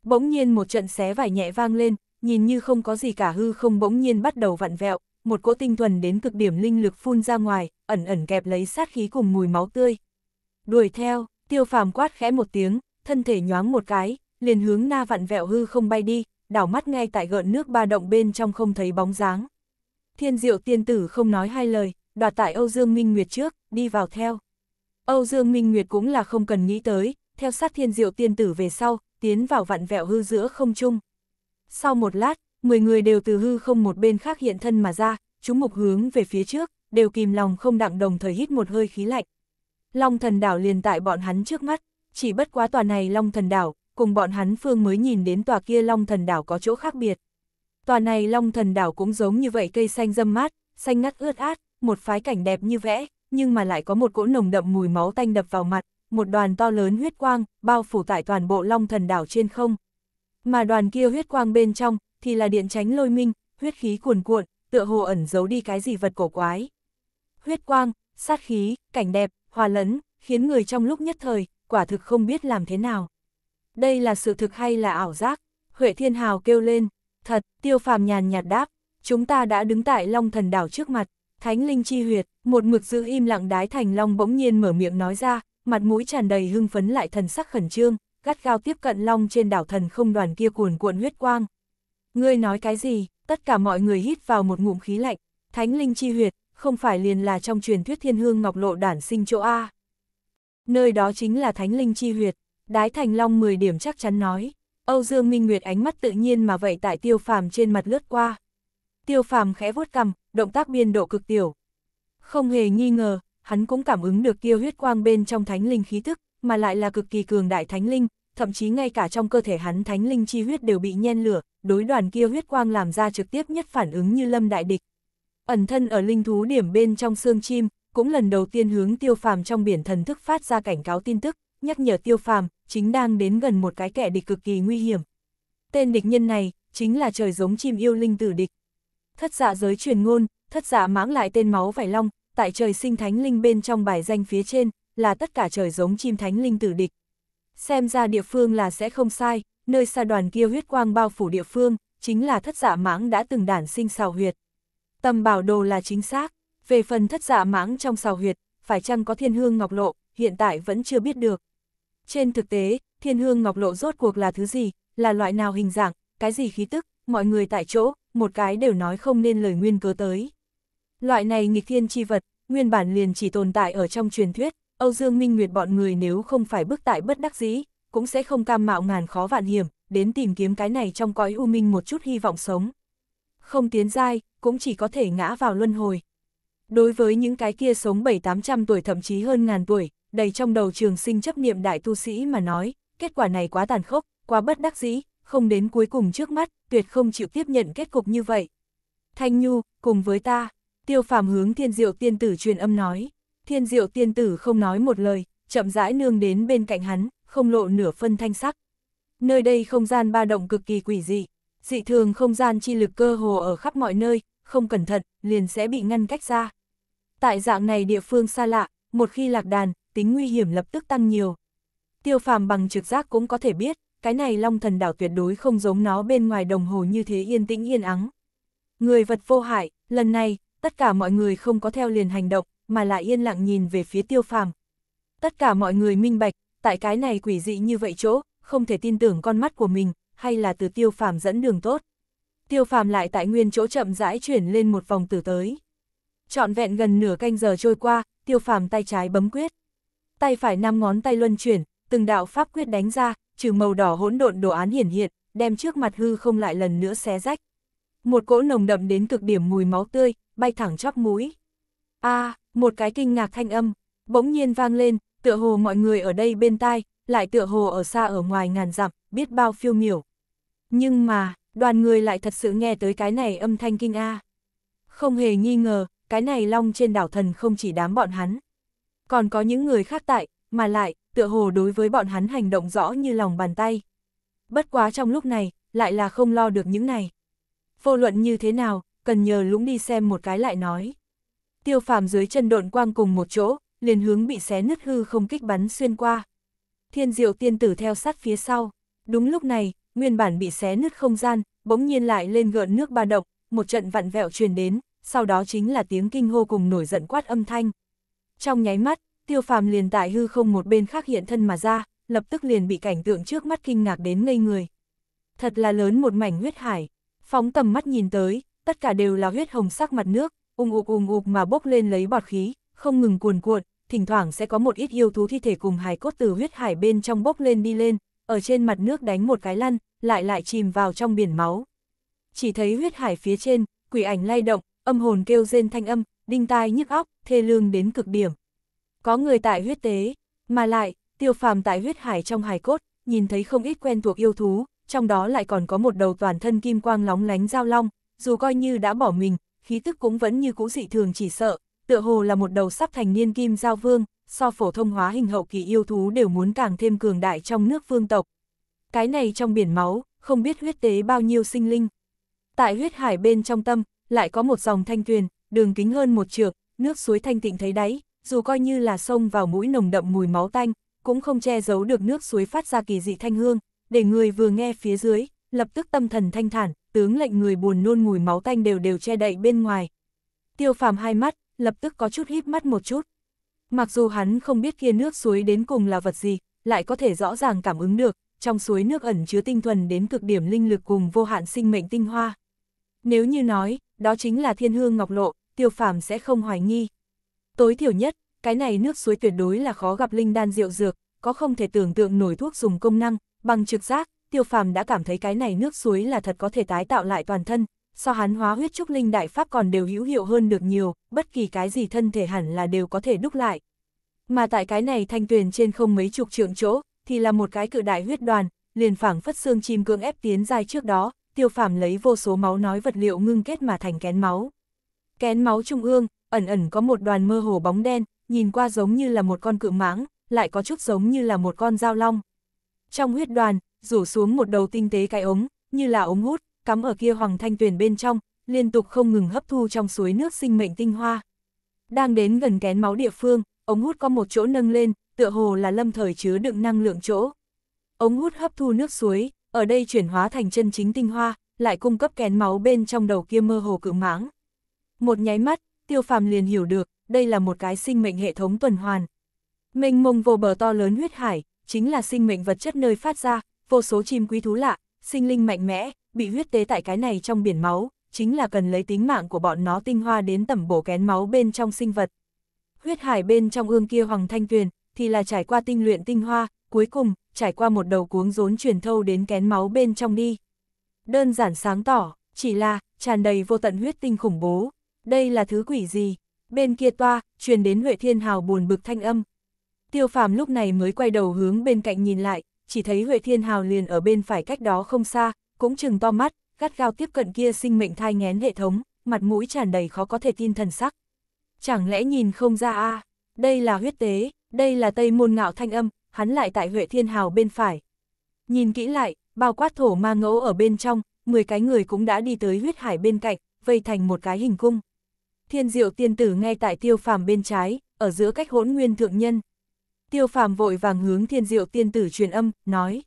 Bỗng nhiên một trận xé vải nhẹ vang lên, nhìn như không có gì cả hư không bỗng nhiên bắt đầu vặn vẹo, một cỗ tinh thuần đến cực điểm linh lực phun ra ngoài, ẩn ẩn kẹp lấy sát khí cùng mùi máu tươi đuổi theo, tiêu phàm quát khẽ một tiếng, thân thể nhoáng một cái, liền hướng na vặn vẹo hư không bay đi, đảo mắt ngay tại gợn nước ba động bên trong không thấy bóng dáng. Thiên diệu tiên tử không nói hai lời, đoạt tại Âu Dương Minh Nguyệt trước, đi vào theo. Âu Dương Minh Nguyệt cũng là không cần nghĩ tới, theo sát thiên diệu tiên tử về sau, tiến vào vặn vẹo hư giữa không trung. Sau một lát, 10 người đều từ hư không một bên khác hiện thân mà ra, chúng mục hướng về phía trước, đều kìm lòng không đặng đồng thời hít một hơi khí lạnh. Long thần đảo liền tại bọn hắn trước mắt, chỉ bất quá tòa này long thần đảo, cùng bọn hắn phương mới nhìn đến tòa kia long thần đảo có chỗ khác biệt. Tòa này long thần đảo cũng giống như vậy cây xanh dâm mát, xanh ngắt ướt át, một phái cảnh đẹp như vẽ, nhưng mà lại có một cỗ nồng đậm mùi máu tanh đập vào mặt, một đoàn to lớn huyết quang, bao phủ tại toàn bộ long thần đảo trên không. Mà đoàn kia huyết quang bên trong, thì là điện tránh lôi minh, huyết khí cuồn cuộn, tựa hồ ẩn giấu đi cái gì vật cổ quái. Huyết quang, sát khí, cảnh đẹp, hòa lẫn, khiến người trong lúc nhất thời, quả thực không biết làm thế nào. Đây là sự thực hay là ảo giác? Huệ Thiên Hào kêu lên, thật, tiêu phàm nhàn nhạt đáp, chúng ta đã đứng tại Long Thần Đảo trước mặt, Thánh Linh Chi Huyệt, một mực giữ im lặng đái thành Long bỗng nhiên mở miệng nói ra, mặt mũi tràn đầy hưng phấn lại thần sắc khẩn trương, gắt gao tiếp cận Long trên đảo thần không đoàn kia cuồn cuộn huyết quang. Ngươi nói cái gì? Tất cả mọi người hít vào một ngụm khí lạnh, Thánh Linh Chi Huyệt, không phải liền là trong truyền thuyết thiên hương ngọc lộ đản sinh chỗ A. Nơi đó chính là thánh linh chi huyệt, đái thành long 10 điểm chắc chắn nói, Âu Dương Minh Nguyệt ánh mắt tự nhiên mà vậy tại tiêu phàm trên mặt lướt qua. Tiêu phàm khẽ vuốt cằm, động tác biên độ cực tiểu. Không hề nghi ngờ, hắn cũng cảm ứng được kia huyết quang bên trong thánh linh khí tức, mà lại là cực kỳ cường đại thánh linh, thậm chí ngay cả trong cơ thể hắn thánh linh chi huyết đều bị nhen lửa, đối đoàn kia huyết quang làm ra trực tiếp nhất phản ứng như lâm đại địch, Ẩn thân ở linh thú điểm bên trong xương chim, cũng lần đầu tiên hướng tiêu phàm trong biển thần thức phát ra cảnh cáo tin tức, nhắc nhở tiêu phàm, chính đang đến gần một cái kẻ địch cực kỳ nguy hiểm. Tên địch nhân này, chính là trời giống chim yêu linh tử địch. Thất dạ giới truyền ngôn, thất dạ mãng lại tên máu vải long, tại trời sinh thánh linh bên trong bài danh phía trên, là tất cả trời giống chim thánh linh tử địch. Xem ra địa phương là sẽ không sai, nơi xa đoàn kia huyết quang bao phủ địa phương, chính là thất dạ mãng đã từng đản sinh xào huyệt. Tầm bảo đồ là chính xác, về phần thất dạ mãng trong sào huyệt, phải chăng có thiên hương ngọc lộ, hiện tại vẫn chưa biết được. Trên thực tế, thiên hương ngọc lộ rốt cuộc là thứ gì, là loại nào hình dạng, cái gì khí tức, mọi người tại chỗ, một cái đều nói không nên lời nguyên cớ tới. Loại này nghịch thiên chi vật, nguyên bản liền chỉ tồn tại ở trong truyền thuyết, Âu Dương Minh Nguyệt bọn người nếu không phải bức tại bất đắc dĩ, cũng sẽ không cam mạo ngàn khó vạn hiểm, đến tìm kiếm cái này trong cõi u minh một chút hy vọng sống không tiến dai, cũng chỉ có thể ngã vào luân hồi. Đối với những cái kia sống 7-800 tuổi thậm chí hơn ngàn tuổi, đầy trong đầu trường sinh chấp niệm đại tu sĩ mà nói, kết quả này quá tàn khốc, quá bất đắc dĩ, không đến cuối cùng trước mắt, tuyệt không chịu tiếp nhận kết cục như vậy. Thanh Nhu, cùng với ta, tiêu phàm hướng thiên diệu tiên tử truyền âm nói, thiên diệu tiên tử không nói một lời, chậm rãi nương đến bên cạnh hắn, không lộ nửa phân thanh sắc. Nơi đây không gian ba động cực kỳ quỷ dị, dị thường không gian chi lực cơ hồ ở khắp mọi nơi, không cẩn thận, liền sẽ bị ngăn cách ra. Tại dạng này địa phương xa lạ, một khi lạc đàn, tính nguy hiểm lập tức tăng nhiều. Tiêu phàm bằng trực giác cũng có thể biết, cái này long thần đảo tuyệt đối không giống nó bên ngoài đồng hồ như thế yên tĩnh yên ắng. Người vật vô hại, lần này, tất cả mọi người không có theo liền hành động, mà lại yên lặng nhìn về phía tiêu phàm. Tất cả mọi người minh bạch, tại cái này quỷ dị như vậy chỗ, không thể tin tưởng con mắt của mình, hay là từ tiêu phàm dẫn đường tốt. Tiêu phàm lại tại nguyên chỗ chậm rãi chuyển lên một vòng tử tới. trọn vẹn gần nửa canh giờ trôi qua, tiêu phàm tay trái bấm quyết. Tay phải năm ngón tay luân chuyển, từng đạo pháp quyết đánh ra, trừ màu đỏ hỗn độn đồ án hiển hiện, đem trước mặt hư không lại lần nữa xé rách. Một cỗ nồng đậm đến cực điểm mùi máu tươi, bay thẳng chóp mũi. a một cái kinh ngạc thanh âm, bỗng nhiên vang lên, tựa hồ mọi người ở đây bên tai, lại tựa hồ ở xa ở ngoài ngàn dặm, biết bao phiêu miểu. Nhưng mà, đoàn người lại thật sự nghe tới cái này âm thanh kinh a. Không hề nghi ngờ, cái này long trên đảo thần không chỉ đám bọn hắn. Còn có những người khác tại, mà lại, tựa hồ đối với bọn hắn hành động rõ như lòng bàn tay. Bất quá trong lúc này, lại là không lo được những này. Vô luận như thế nào, cần nhờ lũng đi xem một cái lại nói. Tiêu phàm dưới chân độn quang cùng một chỗ, liền hướng bị xé nứt hư không kích bắn xuyên qua. Thiên diệu tiên tử theo sát phía sau. Đúng lúc này, nguyên bản bị xé nứt không gian, bỗng nhiên lại lên gợn nước ba động, một trận vặn vẹo truyền đến, sau đó chính là tiếng kinh hô cùng nổi giận quát âm thanh. Trong nháy mắt, tiêu phàm liền tại hư không một bên khác hiện thân mà ra, lập tức liền bị cảnh tượng trước mắt kinh ngạc đến ngây người. Thật là lớn một mảnh huyết hải, phóng tầm mắt nhìn tới, tất cả đều là huyết hồng sắc mặt nước, ung ụp ung ụp mà bốc lên lấy bọt khí, không ngừng cuồn cuộn, thỉnh thoảng sẽ có một ít yêu thú thi thể cùng hài cốt từ huyết hải bên trong bốc lên đi lên, ở trên mặt nước đánh một cái lăn, lại lại chìm vào trong biển máu. Chỉ thấy huyết hải phía trên, quỷ ảnh lay động, âm hồn kêu rên thanh âm, đinh tai nhức óc, thê lương đến cực điểm. Có người tại huyết tế, mà lại, tiêu phàm tại huyết hải trong hải cốt, nhìn thấy không ít quen thuộc yêu thú, trong đó lại còn có một đầu toàn thân kim quang lóng lánh giao long, dù coi như đã bỏ mình, khí tức cũng vẫn như cũ dị thường chỉ sợ, tựa hồ là một đầu sắp thành niên kim giao vương, so phổ thông hóa hình hậu kỳ yêu thú đều muốn càng thêm cường đại trong nước vương tộc. Cái này trong biển máu, không biết huyết tế bao nhiêu sinh linh. Tại huyết hải bên trong tâm, lại có một dòng thanh thuyền đường kính hơn một trượng, nước suối thanh tịnh thấy đáy, dù coi như là sông vào mũi nồng đậm mùi máu tanh, cũng không che giấu được nước suối phát ra kỳ dị thanh hương, để người vừa nghe phía dưới, lập tức tâm thần thanh thản, tướng lệnh người buồn nôn mùi máu tanh đều đều che đậy bên ngoài. Tiêu phàm hai mắt, lập tức có chút híp mắt một chút. Mặc dù hắn không biết kia nước suối đến cùng là vật gì, lại có thể rõ ràng cảm ứng được, trong suối nước ẩn chứa tinh thuần đến cực điểm linh lực cùng vô hạn sinh mệnh tinh hoa. Nếu như nói, đó chính là thiên hương ngọc lộ, tiêu phàm sẽ không hoài nghi. Tối thiểu nhất, cái này nước suối tuyệt đối là khó gặp linh đan rượu dược, có không thể tưởng tượng nổi thuốc dùng công năng, bằng trực giác, tiêu phàm đã cảm thấy cái này nước suối là thật có thể tái tạo lại toàn thân, so hắn hóa huyết trúc linh đại pháp còn đều hữu hiệu hơn được nhiều, bất kỳ cái gì thân thể hẳn là đều có thể đúc lại. Mà tại cái này thanh tuyền trên không mấy chục trượng chỗ, thì là một cái cự đại huyết đoàn, liền phảng phất xương chim cương ép tiến dài trước đó, tiêu phàm lấy vô số máu nói vật liệu ngưng kết mà thành kén máu. Kén máu trung ương, ẩn ẩn có một đoàn mơ hồ bóng đen, nhìn qua giống như là một con cự mãng, lại có chút giống như là một con dao long. Trong huyết đoàn, rủ xuống một đầu tinh tế cái ống, như là ống hút, cắm ở kia hoàng thanh tuyền bên trong, liên tục không ngừng hấp thu trong suối nước sinh mệnh tinh hoa. Đang đến gần kén máu địa phương, ống hút có một chỗ nâng lên, tựa hồ là lâm thời chứa đựng năng lượng chỗ. Ống hút hấp thu nước suối, ở đây chuyển hóa thành chân chính tinh hoa, lại cung cấp kén máu bên trong đầu kia mơ hồ cự mãng. Một nháy mắt, tiêu phàm liền hiểu được, đây là một cái sinh mệnh hệ thống tuần hoàn. mình mông vô bờ to lớn huyết hải, chính là sinh mệnh vật chất nơi phát ra, vô số chim quý thú lạ, sinh linh mạnh mẽ, bị huyết tế tại cái này trong biển máu, chính là cần lấy tính mạng của bọn nó tinh hoa đến tẩm bổ kén máu bên trong sinh vật. Huyết hải bên trong ương kia Hoàng Thanh Tuyền, thì là trải qua tinh luyện tinh hoa, cuối cùng, trải qua một đầu cuống rốn truyền thâu đến kén máu bên trong đi. Đơn giản sáng tỏ, chỉ là, tràn đầy vô tận huyết tinh khủng bố. Đây là thứ quỷ gì? Bên kia toa, truyền đến Huệ Thiên Hào buồn bực thanh âm. Tiêu phàm lúc này mới quay đầu hướng bên cạnh nhìn lại, chỉ thấy Huệ Thiên Hào liền ở bên phải cách đó không xa, cũng chừng to mắt, gắt gao tiếp cận kia sinh mệnh thai ngén hệ thống, mặt mũi tràn đầy khó có thể tin thần sắc. Chẳng lẽ nhìn không ra a đây là huyết tế, đây là tây môn ngạo thanh âm, hắn lại tại Huệ Thiên Hào bên phải. Nhìn kỹ lại, bao quát thổ ma ngẫu ở bên trong, 10 cái người cũng đã đi tới huyết hải bên cạnh, vây thành một cái hình cung. Thiên diệu tiên tử ngay tại tiêu phàm bên trái, ở giữa cách hỗn nguyên thượng nhân. Tiêu phàm vội vàng hướng thiên diệu tiên tử truyền âm, nói.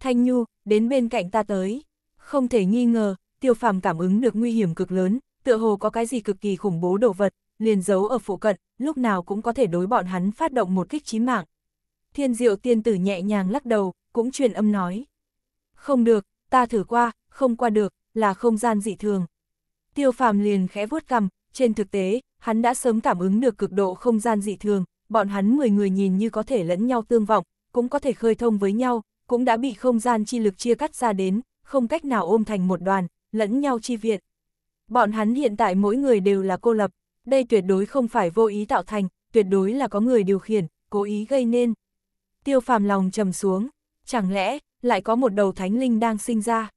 Thanh Nhu, đến bên cạnh ta tới. Không thể nghi ngờ, tiêu phàm cảm ứng được nguy hiểm cực lớn, tựa hồ có cái gì cực kỳ khủng bố đồ vật, liền giấu ở phụ cận, lúc nào cũng có thể đối bọn hắn phát động một kích chí mạng. Thiên diệu tiên tử nhẹ nhàng lắc đầu, cũng truyền âm nói. Không được, ta thử qua, không qua được, là không gian dị thường. Tiêu phàm liền khẽ vuốt cầm, trên thực tế, hắn đã sớm cảm ứng được cực độ không gian dị thường, bọn hắn 10 người nhìn như có thể lẫn nhau tương vọng, cũng có thể khơi thông với nhau, cũng đã bị không gian chi lực chia cắt ra đến, không cách nào ôm thành một đoàn, lẫn nhau chi viện. Bọn hắn hiện tại mỗi người đều là cô lập, đây tuyệt đối không phải vô ý tạo thành, tuyệt đối là có người điều khiển, cố ý gây nên. Tiêu phàm lòng trầm xuống, chẳng lẽ lại có một đầu thánh linh đang sinh ra.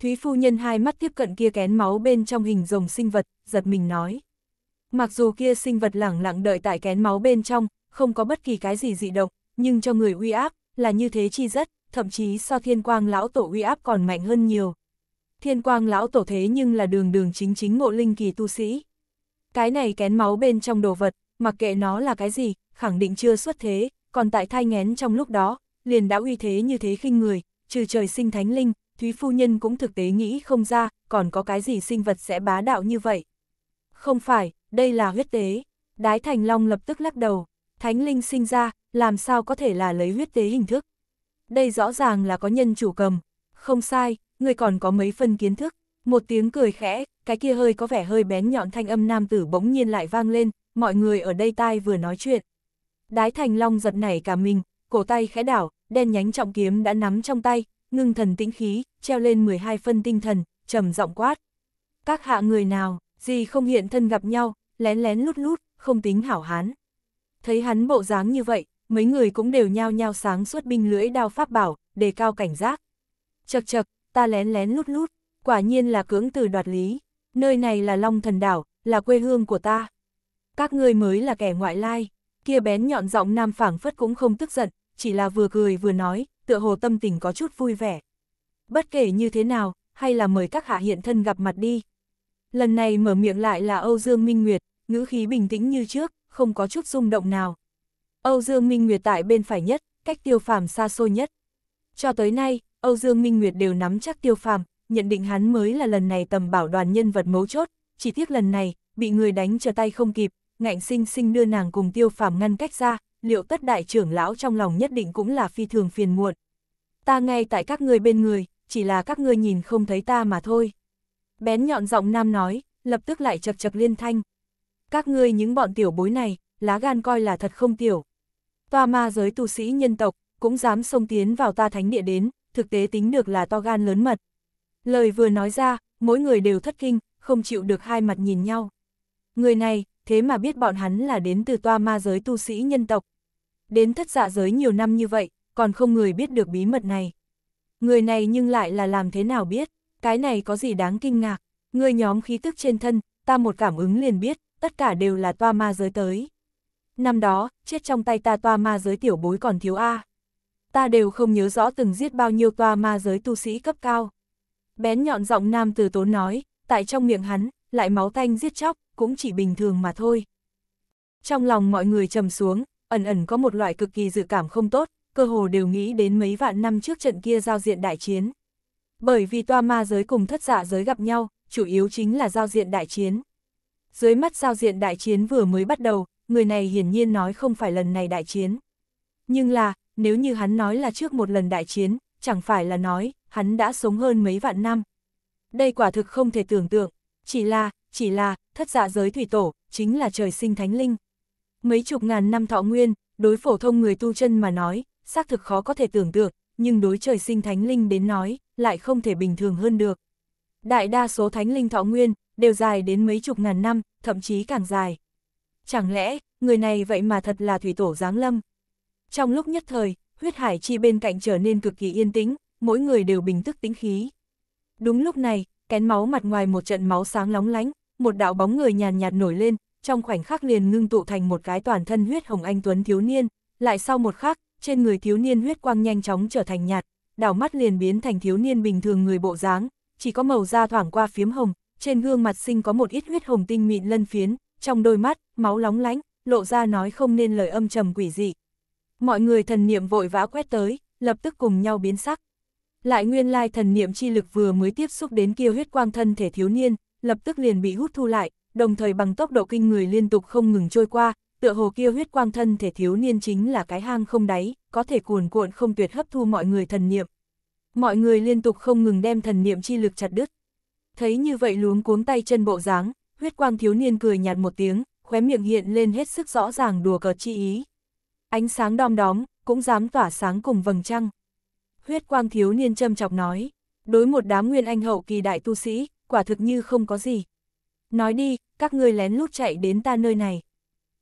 Thúy phu nhân hai mắt tiếp cận kia kén máu bên trong hình rồng sinh vật, giật mình nói. Mặc dù kia sinh vật lẳng lặng đợi tại kén máu bên trong, không có bất kỳ cái gì dị động, nhưng cho người uy áp, là như thế chi rất, thậm chí so thiên quang lão tổ uy áp còn mạnh hơn nhiều. Thiên quang lão tổ thế nhưng là đường đường chính chính ngộ linh kỳ tu sĩ. Cái này kén máu bên trong đồ vật, mặc kệ nó là cái gì, khẳng định chưa xuất thế, còn tại thai ngén trong lúc đó, liền đã uy thế như thế khinh người, trừ trời sinh thánh linh, Thúy Phu Nhân cũng thực tế nghĩ không ra, còn có cái gì sinh vật sẽ bá đạo như vậy. Không phải, đây là huyết tế. Đái Thành Long lập tức lắc đầu, thánh linh sinh ra, làm sao có thể là lấy huyết tế hình thức đây rõ ràng là có nhân chủ cầm. Không sai, người còn có mấy phần kiến thức. Một tiếng cười khẽ, cái kia hơi có vẻ hơi bén nhọn thanh âm nam tử bỗng nhiên lại vang lên, mọi người ở đây tai vừa nói chuyện. Đái thành long giật nảy cả mình, cổ tay khẽ đảo, đen nhánh trọng kiếm đã nắm trong tay, ngưng thần tĩnh khí, treo lên 12 phân tinh thần, trầm giọng quát. Các hạ người nào, gì không hiện thân gặp nhau, lén lén lút lút, không tính hảo hán. Thấy hắn bộ dáng như vậy, mấy người cũng đều nhao nhao sáng suốt binh lưỡi đao pháp bảo, đề cao cảnh giác. Chật chật, ta lén lén lút lút, quả nhiên là cưỡng từ đoạt lý, nơi này là Long Thần Đảo, là quê hương của ta. Các ngươi mới là kẻ ngoại lai, kia bén nhọn giọng nam phảng phất cũng không tức giận, chỉ là vừa cười vừa nói, tựa hồ tâm tình có chút vui vẻ. Bất kể như thế nào, hay là mời các hạ hiện thân gặp mặt đi. Lần này mở miệng lại là Âu Dương Minh Nguyệt, ngữ khí bình tĩnh như trước, không có chút rung động nào. Âu Dương Minh Nguyệt tại bên phải nhất, cách tiêu phàm xa xôi nhất. Cho tới nay, Âu Dương Minh Nguyệt đều nắm chắc tiêu phàm, nhận định hắn mới là lần này tầm bảo đoàn nhân vật mấu chốt, chỉ tiếc lần này, bị người đánh trở tay không kịp, ngạnh sinh sinh đưa nàng cùng tiêu phàm ngăn cách ra, liệu tất đại trưởng lão trong lòng nhất định cũng là phi thường phiền muộn. Ta ngay tại các ngươi bên người, chỉ là các ngươi nhìn không thấy ta mà thôi. Bén nhọn giọng nam nói, lập tức lại chật chật liên thanh. Các ngươi những bọn tiểu bối này, lá gan coi là thật không tiểu. Toa ma giới tu sĩ nhân tộc, cũng dám xông tiến vào ta thánh địa đến, thực tế tính được là to gan lớn mật. Lời vừa nói ra, mỗi người đều thất kinh, không chịu được hai mặt nhìn nhau. Người này, thế mà biết bọn hắn là đến từ toa ma giới tu sĩ nhân tộc. Đến thất dạ giới nhiều năm như vậy, còn không người biết được bí mật này. Người này nhưng lại là làm thế nào biết, cái này có gì đáng kinh ngạc. Người nhóm khí tức trên thân, ta một cảm ứng liền biết, tất cả đều là toa ma giới tới năm đó, chết trong tay ta toa ma giới tiểu bối còn thiếu A. Ta đều không nhớ rõ từng giết bao nhiêu toa ma giới tu sĩ cấp cao. Bén nhọn giọng nam từ tốn nói, tại trong miệng hắn, lại máu tanh giết chóc, cũng chỉ bình thường mà thôi. Trong lòng mọi người trầm xuống, ẩn ẩn có một loại cực kỳ dự cảm không tốt, cơ hồ đều nghĩ đến mấy vạn năm trước trận kia giao diện đại chiến. Bởi vì toa ma giới cùng thất dạ giới gặp nhau, chủ yếu chính là giao diện đại chiến. Dưới mắt giao diện đại chiến vừa mới bắt đầu, người này hiển nhiên nói không phải lần này đại chiến. Nhưng là, nếu như hắn nói là trước một lần đại chiến, chẳng phải là nói, hắn đã sống hơn mấy vạn năm. Đây quả thực không thể tưởng tượng, chỉ là, chỉ là, thất dạ giới thủy tổ, chính là trời sinh thánh linh. Mấy chục ngàn năm thọ nguyên, đối phổ thông người tu chân mà nói, xác thực khó có thể tưởng tượng, nhưng đối trời sinh thánh linh đến nói, lại không thể bình thường hơn được. Đại đa số thánh linh thọ nguyên, đều dài đến mấy chục ngàn năm, thậm chí càng dài. Chẳng lẽ, người này vậy mà thật là thủy tổ giáng lâm? Trong lúc nhất thời, huyết hải chi bên cạnh trở nên cực kỳ yên tĩnh, mỗi người đều bình tức tĩnh khí. Đúng lúc này, kén máu mặt ngoài một trận máu sáng lóng lánh, một đạo bóng người nhàn nhạt nổi lên, trong khoảnh khắc liền ngưng tụ thành một cái toàn thân huyết hồng anh tuấn thiếu niên, lại sau một khắc, trên người thiếu niên huyết quang nhanh chóng trở thành nhạt, đảo mắt liền biến thành thiếu niên bình thường người bộ dáng, chỉ có màu da thoảng qua phiếm hồng, trên gương mặt sinh có một ít huyết hồng tinh mịn lân phiến, trong đôi mắt, máu lóng lánh, lộ ra nói không nên lời âm trầm quỷ dị. Mọi người thần niệm vội vã quét tới, lập tức cùng nhau biến sắc. Lại nguyên lai thần niệm chi lực vừa mới tiếp xúc đến kia huyết quang thân thể thiếu niên, lập tức liền bị hút thu lại, đồng thời bằng tốc độ kinh người liên tục không ngừng trôi qua, tựa hồ kia huyết quang thân thể thiếu niên chính là cái hang không đáy, có thể cuồn cuộn không tuyệt hấp thu mọi người thần niệm. Mọi người liên tục không ngừng đem thần niệm chi lực chặt đứt. Thấy như vậy luống cuống tay chân bộ dáng, Huyết quang thiếu niên cười nhạt một tiếng, khóe miệng hiện lên hết sức rõ ràng đùa cợt chi ý. Ánh sáng đom đóm, cũng dám tỏa sáng cùng vầng trăng. Huyết quang thiếu niên châm chọc nói, đối một đám nguyên anh hậu kỳ đại tu sĩ, quả thực như không có gì. Nói đi, các ngươi lén lút chạy đến ta nơi này.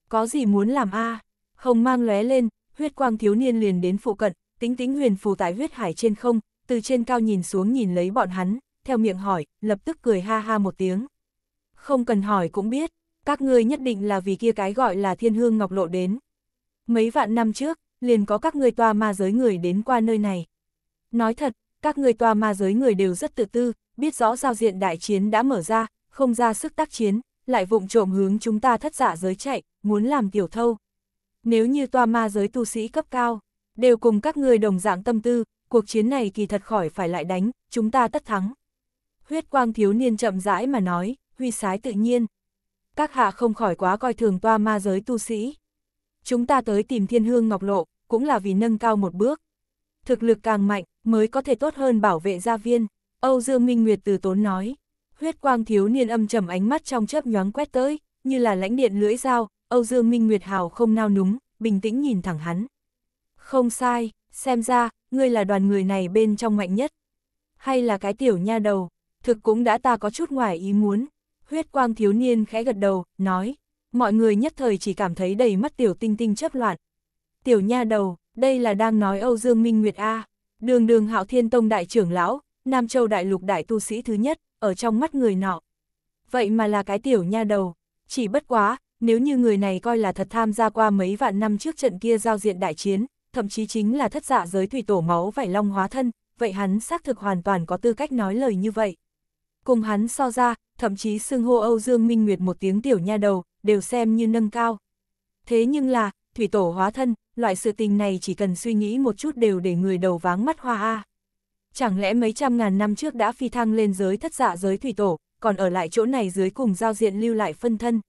Có gì muốn làm a? À? Hồng mang lóe lên, huyết quang thiếu niên liền đến phụ cận, tính tính huyền phù tại huyết hải trên không, từ trên cao nhìn xuống nhìn lấy bọn hắn, theo miệng hỏi, lập tức cười ha ha một tiếng. Không cần hỏi cũng biết, các ngươi nhất định là vì kia cái gọi là thiên hương ngọc lộ đến. Mấy vạn năm trước, liền có các ngươi toa ma giới người đến qua nơi này. Nói thật, các ngươi toa ma giới người đều rất tự tư, biết rõ giao diện đại chiến đã mở ra, không ra sức tác chiến, lại vụng trộm hướng chúng ta thất giả dạ giới chạy, muốn làm tiểu thâu. Nếu như toa ma giới tu sĩ cấp cao, đều cùng các ngươi đồng dạng tâm tư, cuộc chiến này kỳ thật khỏi phải lại đánh, chúng ta tất thắng. Huyết quang thiếu niên chậm rãi mà nói, huy sái tự nhiên. Các hạ không khỏi quá coi thường toa ma giới tu sĩ. Chúng ta tới tìm thiên hương ngọc lộ, cũng là vì nâng cao một bước. Thực lực càng mạnh, mới có thể tốt hơn bảo vệ gia viên, Âu Dương Minh Nguyệt từ tốn nói. Huyết quang thiếu niên âm trầm ánh mắt trong chớp nhoáng quét tới, như là lãnh điện lưỡi dao, Âu Dương Minh Nguyệt hào không nao núng, bình tĩnh nhìn thẳng hắn. Không sai, xem ra, ngươi là đoàn người này bên trong mạnh nhất. Hay là cái tiểu nha đầu, thực cũng đã ta có chút ngoài ý muốn, Huyết quang thiếu niên khẽ gật đầu, nói, mọi người nhất thời chỉ cảm thấy đầy mắt tiểu tinh tinh chấp loạn. Tiểu nha đầu, đây là đang nói Âu Dương Minh Nguyệt A, đường đường hạo thiên tông đại trưởng lão, Nam Châu đại lục đại tu sĩ thứ nhất, ở trong mắt người nọ. Vậy mà là cái tiểu nha đầu, chỉ bất quá, nếu như người này coi là thật tham gia qua mấy vạn năm trước trận kia giao diện đại chiến, thậm chí chính là thất giả dạ giới thủy tổ máu vải long hóa thân, vậy hắn xác thực hoàn toàn có tư cách nói lời như vậy cùng hắn so ra, thậm chí xưng hô Âu Dương Minh Nguyệt một tiếng tiểu nha đầu, đều xem như nâng cao. Thế nhưng là, thủy tổ hóa thân, loại sự tình này chỉ cần suy nghĩ một chút đều để người đầu váng mắt hoa a. Chẳng lẽ mấy trăm ngàn năm trước đã phi thăng lên giới thất dạ giới thủy tổ, còn ở lại chỗ này dưới cùng giao diện lưu lại phân thân.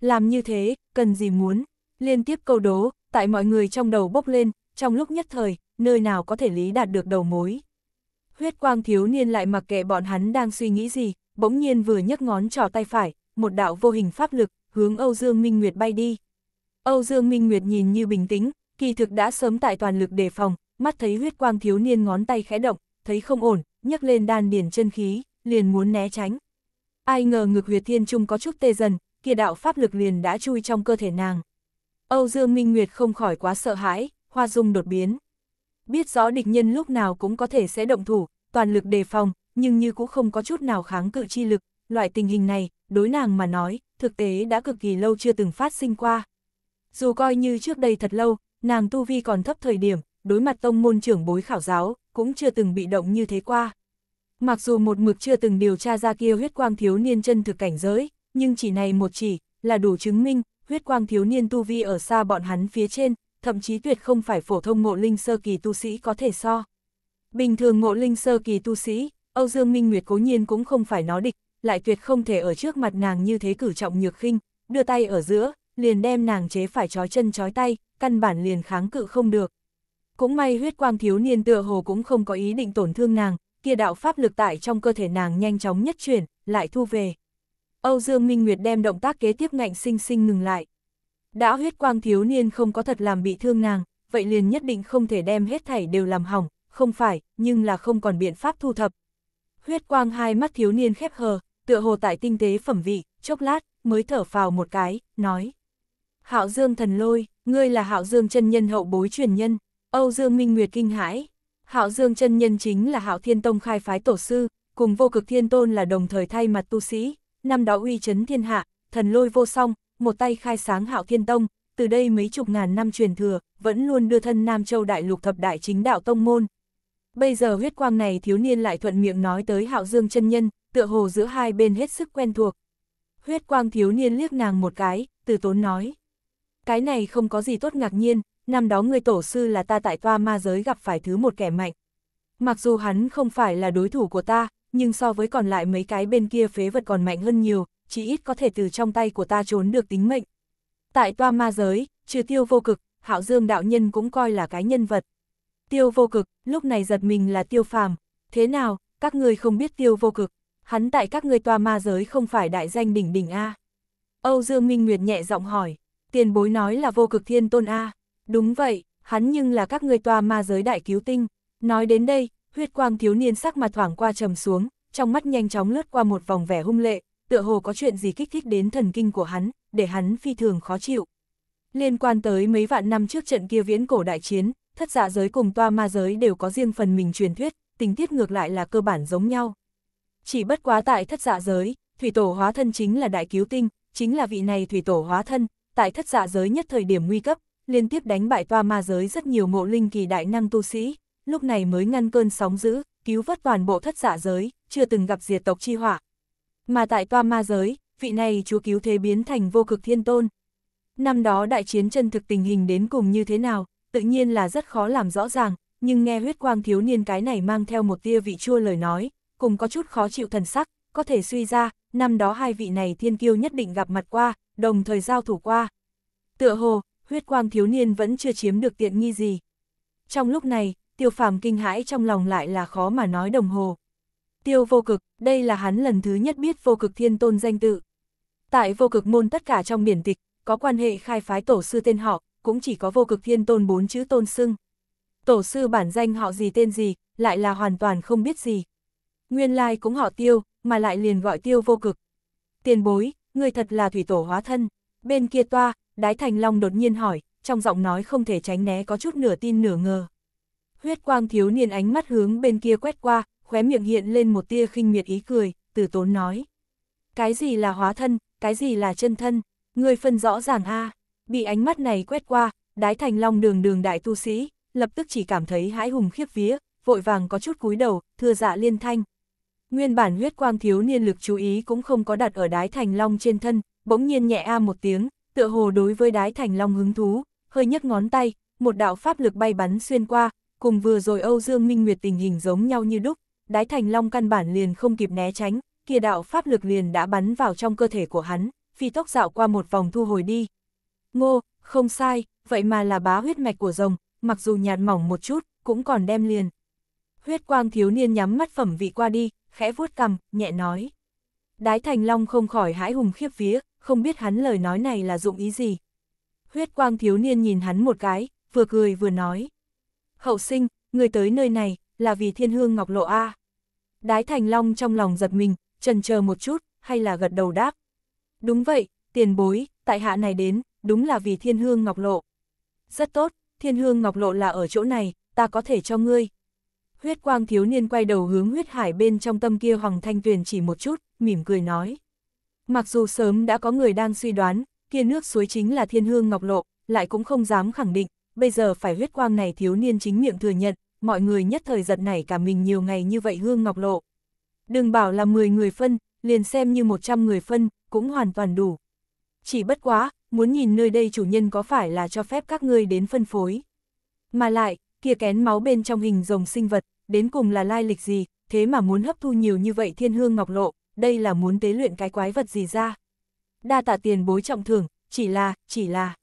Làm như thế, cần gì muốn, liên tiếp câu đố, tại mọi người trong đầu bốc lên, trong lúc nhất thời, nơi nào có thể lý đạt được đầu mối. Huyết quang thiếu niên lại mặc kệ bọn hắn đang suy nghĩ gì, bỗng nhiên vừa nhấc ngón trỏ tay phải, một đạo vô hình pháp lực, hướng Âu Dương Minh Nguyệt bay đi. Âu Dương Minh Nguyệt nhìn như bình tĩnh, kỳ thực đã sớm tại toàn lực đề phòng, mắt thấy huyết quang thiếu niên ngón tay khẽ động, thấy không ổn, nhấc lên đan điển chân khí, liền muốn né tránh. Ai ngờ ngực huyệt thiên trung có chút tê dần, kia đạo pháp lực liền đã chui trong cơ thể nàng. Âu Dương Minh Nguyệt không khỏi quá sợ hãi, hoa dung đột biến biết rõ địch nhân lúc nào cũng có thể sẽ động thủ, toàn lực đề phòng, nhưng như cũng không có chút nào kháng cự chi lực, loại tình hình này, đối nàng mà nói, thực tế đã cực kỳ lâu chưa từng phát sinh qua. Dù coi như trước đây thật lâu, nàng tu vi còn thấp thời điểm, đối mặt tông môn trưởng bối khảo giáo, cũng chưa từng bị động như thế qua. Mặc dù một mực chưa từng điều tra ra kia huyết quang thiếu niên chân thực cảnh giới, nhưng chỉ này một chỉ, là đủ chứng minh, huyết quang thiếu niên tu vi ở xa bọn hắn phía trên, thậm chí tuyệt không phải phổ thông ngộ linh sơ kỳ tu sĩ có thể so. Bình thường ngộ linh sơ kỳ tu sĩ, Âu Dương Minh Nguyệt cố nhiên cũng không phải nó địch, lại tuyệt không thể ở trước mặt nàng như thế cử trọng nhược khinh, đưa tay ở giữa, liền đem nàng chế phải chói chân chói tay, căn bản liền kháng cự không được. Cũng may huyết quang thiếu niên tựa hồ cũng không có ý định tổn thương nàng, kia đạo pháp lực tại trong cơ thể nàng nhanh chóng nhất chuyển, lại thu về. Âu Dương Minh Nguyệt đem động tác kế tiếp ngạnh sinh sinh ngừng lại. Đã huyết quang thiếu niên không có thật làm bị thương nàng, vậy liền nhất định không thể đem hết thảy đều làm hỏng, không phải, nhưng là không còn biện pháp thu thập. Huyết quang hai mắt thiếu niên khép hờ, tựa hồ tại tinh tế phẩm vị, chốc lát, mới thở phào một cái, nói. Hạo Dương thần lôi, ngươi là Hạo Dương chân nhân hậu bối truyền nhân, Âu Dương Minh Nguyệt kinh hãi. Hạo Dương chân nhân chính là Hạo Thiên Tông khai phái tổ sư, cùng vô cực thiên tôn là đồng thời thay mặt tu sĩ, năm đó uy chấn thiên hạ, thần lôi vô song, một tay khai sáng hạo thiên tông, từ đây mấy chục ngàn năm truyền thừa, vẫn luôn đưa thân Nam Châu Đại Lục thập đại chính đạo tông môn. Bây giờ huyết quang này thiếu niên lại thuận miệng nói tới hạo dương chân nhân, tựa hồ giữa hai bên hết sức quen thuộc. Huyết quang thiếu niên liếc nàng một cái, từ tốn nói. Cái này không có gì tốt ngạc nhiên, năm đó người tổ sư là ta tại toa ma giới gặp phải thứ một kẻ mạnh. Mặc dù hắn không phải là đối thủ của ta, nhưng so với còn lại mấy cái bên kia phế vật còn mạnh hơn nhiều, chỉ ít có thể từ trong tay của ta trốn được tính mệnh. Tại toa ma giới, trừ tiêu vô cực, hạo dương đạo nhân cũng coi là cái nhân vật. Tiêu vô cực, lúc này giật mình là tiêu phàm, thế nào, các người không biết tiêu vô cực, hắn tại các người toa ma giới không phải đại danh đỉnh đỉnh A. Âu Dương Minh Nguyệt nhẹ giọng hỏi, tiền bối nói là vô cực thiên tôn A, đúng vậy, hắn nhưng là các người toa ma giới đại cứu tinh, nói đến đây, huyết quang thiếu niên sắc mà thoảng qua trầm xuống, trong mắt nhanh chóng lướt qua một vòng vẻ hung lệ, tựa hồ có chuyện gì kích thích đến thần kinh của hắn, để hắn phi thường khó chịu. Liên quan tới mấy vạn năm trước trận kia viễn cổ đại chiến, thất dạ giới cùng toa ma giới đều có riêng phần mình truyền thuyết, tình tiết ngược lại là cơ bản giống nhau. Chỉ bất quá tại thất dạ giới, thủy tổ hóa thân chính là đại cứu tinh, chính là vị này thủy tổ hóa thân, tại thất dạ giới nhất thời điểm nguy cấp, liên tiếp đánh bại toa ma giới rất nhiều ngộ linh kỳ đại năng tu sĩ, lúc này mới ngăn cơn sóng dữ, cứu vớt toàn bộ thất dạ giới, chưa từng gặp diệt tộc chi hỏa, mà tại toa ma giới, vị này chúa cứu thế biến thành vô cực thiên tôn. Năm đó đại chiến chân thực tình hình đến cùng như thế nào, tự nhiên là rất khó làm rõ ràng, nhưng nghe huyết quang thiếu niên cái này mang theo một tia vị chua lời nói, cùng có chút khó chịu thần sắc, có thể suy ra, năm đó hai vị này thiên kiêu nhất định gặp mặt qua, đồng thời giao thủ qua. Tựa hồ, huyết quang thiếu niên vẫn chưa chiếm được tiện nghi gì. Trong lúc này, tiêu phàm kinh hãi trong lòng lại là khó mà nói đồng hồ, tiêu vô cực, đây là hắn lần thứ nhất biết vô cực thiên tôn danh tự. Tại vô cực môn tất cả trong biển tịch, có quan hệ khai phái tổ sư tên họ, cũng chỉ có vô cực thiên tôn bốn chữ tôn xưng. Tổ sư bản danh họ gì tên gì, lại là hoàn toàn không biết gì. Nguyên lai cũng họ tiêu, mà lại liền gọi tiêu vô cực. Tiền bối, người thật là thủy tổ hóa thân. Bên kia toa, đái thành long đột nhiên hỏi, trong giọng nói không thể tránh né có chút nửa tin nửa ngờ. Huyết quang thiếu niên ánh mắt hướng bên kia quét qua, khóe miệng hiện lên một tia khinh miệt ý cười, từ tốn nói. Cái gì là hóa thân, cái gì là chân thân, người phân rõ ràng a bị ánh mắt này quét qua, đái thành long đường đường đại tu sĩ, lập tức chỉ cảm thấy hãi hùng khiếp vía, vội vàng có chút cúi đầu, thưa dạ liên thanh. Nguyên bản huyết quang thiếu niên lực chú ý cũng không có đặt ở đái thành long trên thân, bỗng nhiên nhẹ a một tiếng, tựa hồ đối với đái thành long hứng thú, hơi nhấc ngón tay, một đạo pháp lực bay bắn xuyên qua, cùng vừa rồi Âu Dương Minh Nguyệt tình hình giống nhau như đúc, đái thành long căn bản liền không kịp né tránh, kia đạo pháp lực liền đã bắn vào trong cơ thể của hắn, phi tốc dạo qua một vòng thu hồi đi. Ngô, không sai, vậy mà là bá huyết mạch của rồng, mặc dù nhạt mỏng một chút, cũng còn đem liền. Huyết quang thiếu niên nhắm mắt phẩm vị qua đi, khẽ vuốt cằm, nhẹ nói. Đái thành long không khỏi hãi hùng khiếp vía, không biết hắn lời nói này là dụng ý gì. Huyết quang thiếu niên nhìn hắn một cái, vừa cười vừa nói. Hậu sinh, người tới nơi này, là vì thiên hương ngọc lộ A. Đái Thành Long trong lòng giật mình, trần chờ một chút, hay là gật đầu đáp. Đúng vậy, tiền bối, tại hạ này đến, đúng là vì thiên hương ngọc lộ. Rất tốt, thiên hương ngọc lộ là ở chỗ này, ta có thể cho ngươi. Huyết quang thiếu niên quay đầu hướng huyết hải bên trong tâm kia Hoàng Thanh Tuyền chỉ một chút, mỉm cười nói. Mặc dù sớm đã có người đang suy đoán, kia nước suối chính là thiên hương ngọc lộ, lại cũng không dám khẳng định, bây giờ phải huyết quang này thiếu niên chính miệng thừa nhận, mọi người nhất thời giật nảy cả mình nhiều ngày như vậy hương ngọc lộ. Đừng bảo là 10 người phân, liền xem như 100 người phân, cũng hoàn toàn đủ. Chỉ bất quá, muốn nhìn nơi đây chủ nhân có phải là cho phép các ngươi đến phân phối. Mà lại, kia kén máu bên trong hình rồng sinh vật, đến cùng là lai lịch gì, thế mà muốn hấp thu nhiều như vậy thiên hương ngọc lộ, đây là muốn tế luyện cái quái vật gì ra. Đa tạ tiền bối trọng thưởng, chỉ là, chỉ là.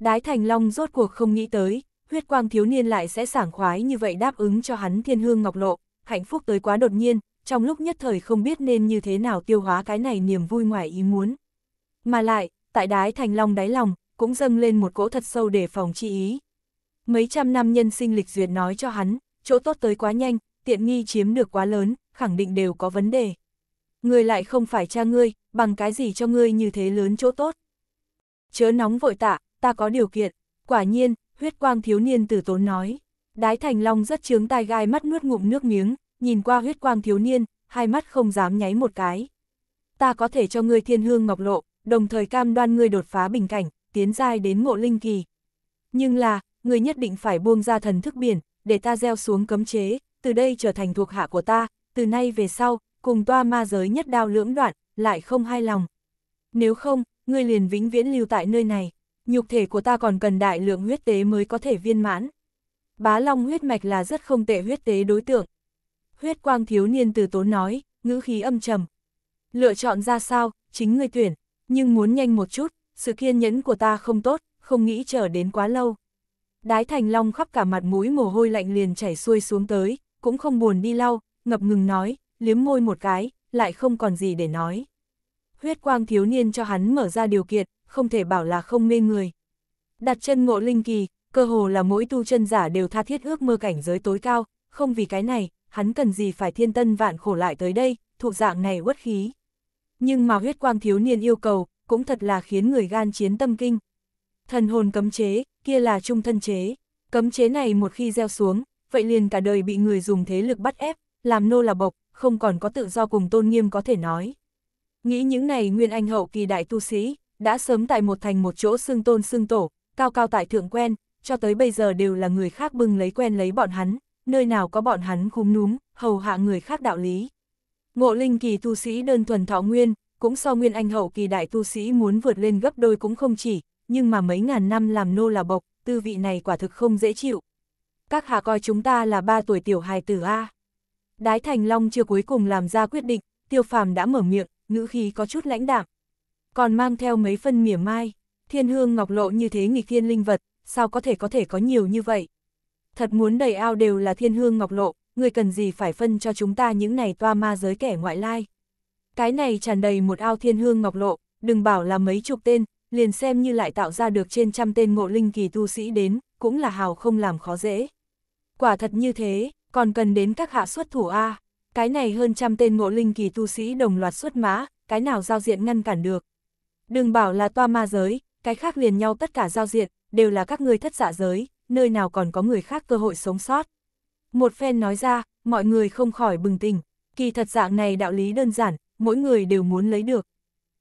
Đái Thành Long rốt cuộc không nghĩ tới, huyết quang thiếu niên lại sẽ sảng khoái như vậy đáp ứng cho hắn thiên hương ngọc lộ, hạnh phúc tới quá đột nhiên, trong lúc nhất thời không biết nên như thế nào tiêu hóa cái này niềm vui ngoài ý muốn. Mà lại, tại đái thành long đáy lòng, cũng dâng lên một cỗ thật sâu để phòng chi ý. Mấy trăm năm nhân sinh lịch duyệt nói cho hắn, chỗ tốt tới quá nhanh, tiện nghi chiếm được quá lớn, khẳng định đều có vấn đề. Người lại không phải cha ngươi, bằng cái gì cho ngươi như thế lớn chỗ tốt. Chớ nóng vội tạ, ta có điều kiện. Quả nhiên, huyết quang thiếu niên tử tốn nói. Đái thành long rất chướng tai gai mắt nuốt ngụm nước miếng, nhìn qua huyết quang thiếu niên, hai mắt không dám nháy một cái. Ta có thể cho ngươi thiên hương ngọc lộ, đồng thời cam đoan ngươi đột phá bình cảnh, tiến giai đến ngộ linh kỳ. Nhưng là, ngươi nhất định phải buông ra thần thức biển, để ta gieo xuống cấm chế, từ đây trở thành thuộc hạ của ta, từ nay về sau, cùng toa ma giới nhất đao lưỡng đoạn, lại không hai lòng. Nếu không, ngươi liền vĩnh viễn lưu tại nơi này nhục thể của ta còn cần đại lượng huyết tế mới có thể viên mãn. Bá Long huyết mạch là rất không tệ huyết tế đối tượng. Huyết quang thiếu niên từ tốn nói, ngữ khí âm trầm. Lựa chọn ra sao, chính người tuyển, nhưng muốn nhanh một chút, sự kiên nhẫn của ta không tốt, không nghĩ chờ đến quá lâu. Đái thành long khắp cả mặt mũi mồ hôi lạnh liền chảy xuôi xuống tới, cũng không buồn đi lau, ngập ngừng nói, liếm môi một cái, lại không còn gì để nói. Huyết quang thiếu niên cho hắn mở ra điều kiện, không thể bảo là không mê người. Đặt chân ngộ linh kỳ, cơ hồ là mỗi tu chân giả đều tha thiết ước mơ cảnh giới tối cao, không vì cái này, hắn cần gì phải thiên tân vạn khổ lại tới đây, thuộc dạng này uất khí. Nhưng mà huyết quang thiếu niên yêu cầu, cũng thật là khiến người gan chiến tâm kinh. Thần hồn cấm chế, kia là trung thân chế, cấm chế này một khi gieo xuống, vậy liền cả đời bị người dùng thế lực bắt ép, làm nô là bộc, không còn có tự do cùng tôn nghiêm có thể nói. Nghĩ những này nguyên anh hậu kỳ đại tu sĩ, đã sớm tại một thành một chỗ xương tôn xương tổ, cao cao tại thượng quen, cho tới bây giờ đều là người khác bưng lấy quen lấy bọn hắn, nơi nào có bọn hắn khúm núm, hầu hạ người khác đạo lý. Ngộ linh kỳ tu sĩ đơn thuần thọ nguyên, cũng so nguyên anh hậu kỳ đại tu sĩ muốn vượt lên gấp đôi cũng không chỉ, nhưng mà mấy ngàn năm làm nô là bộc, tư vị này quả thực không dễ chịu. Các hạ coi chúng ta là ba tuổi tiểu hài tử A. Đái Thành Long chưa cuối cùng làm ra quyết định, tiêu phàm đã mở miệng, ngữ khí có chút lãnh đạm còn mang theo mấy phân mỉa mai, thiên hương ngọc lộ như thế nghịch thiên linh vật, sao có thể có thể có nhiều như vậy. Thật muốn đầy ao đều là thiên hương ngọc lộ, người cần gì phải phân cho chúng ta những này toa ma giới kẻ ngoại lai. Cái này tràn đầy một ao thiên hương ngọc lộ, đừng bảo là mấy chục tên, liền xem như lại tạo ra được trên trăm tên ngộ linh kỳ tu sĩ đến, cũng là hào không làm khó dễ. Quả thật như thế, còn cần đến các hạ xuất thủ A, cái này hơn trăm tên ngộ linh kỳ tu sĩ đồng loạt xuất mã, cái nào giao diện ngăn cản được. Đừng bảo là toa ma giới, cái khác liền nhau tất cả giao diện, đều là các người thất giả giới, nơi nào còn có người khác cơ hội sống sót. Một phen nói ra, mọi người không khỏi bừng tỉnh, kỳ thật dạng này đạo lý đơn giản, mỗi người đều muốn lấy được.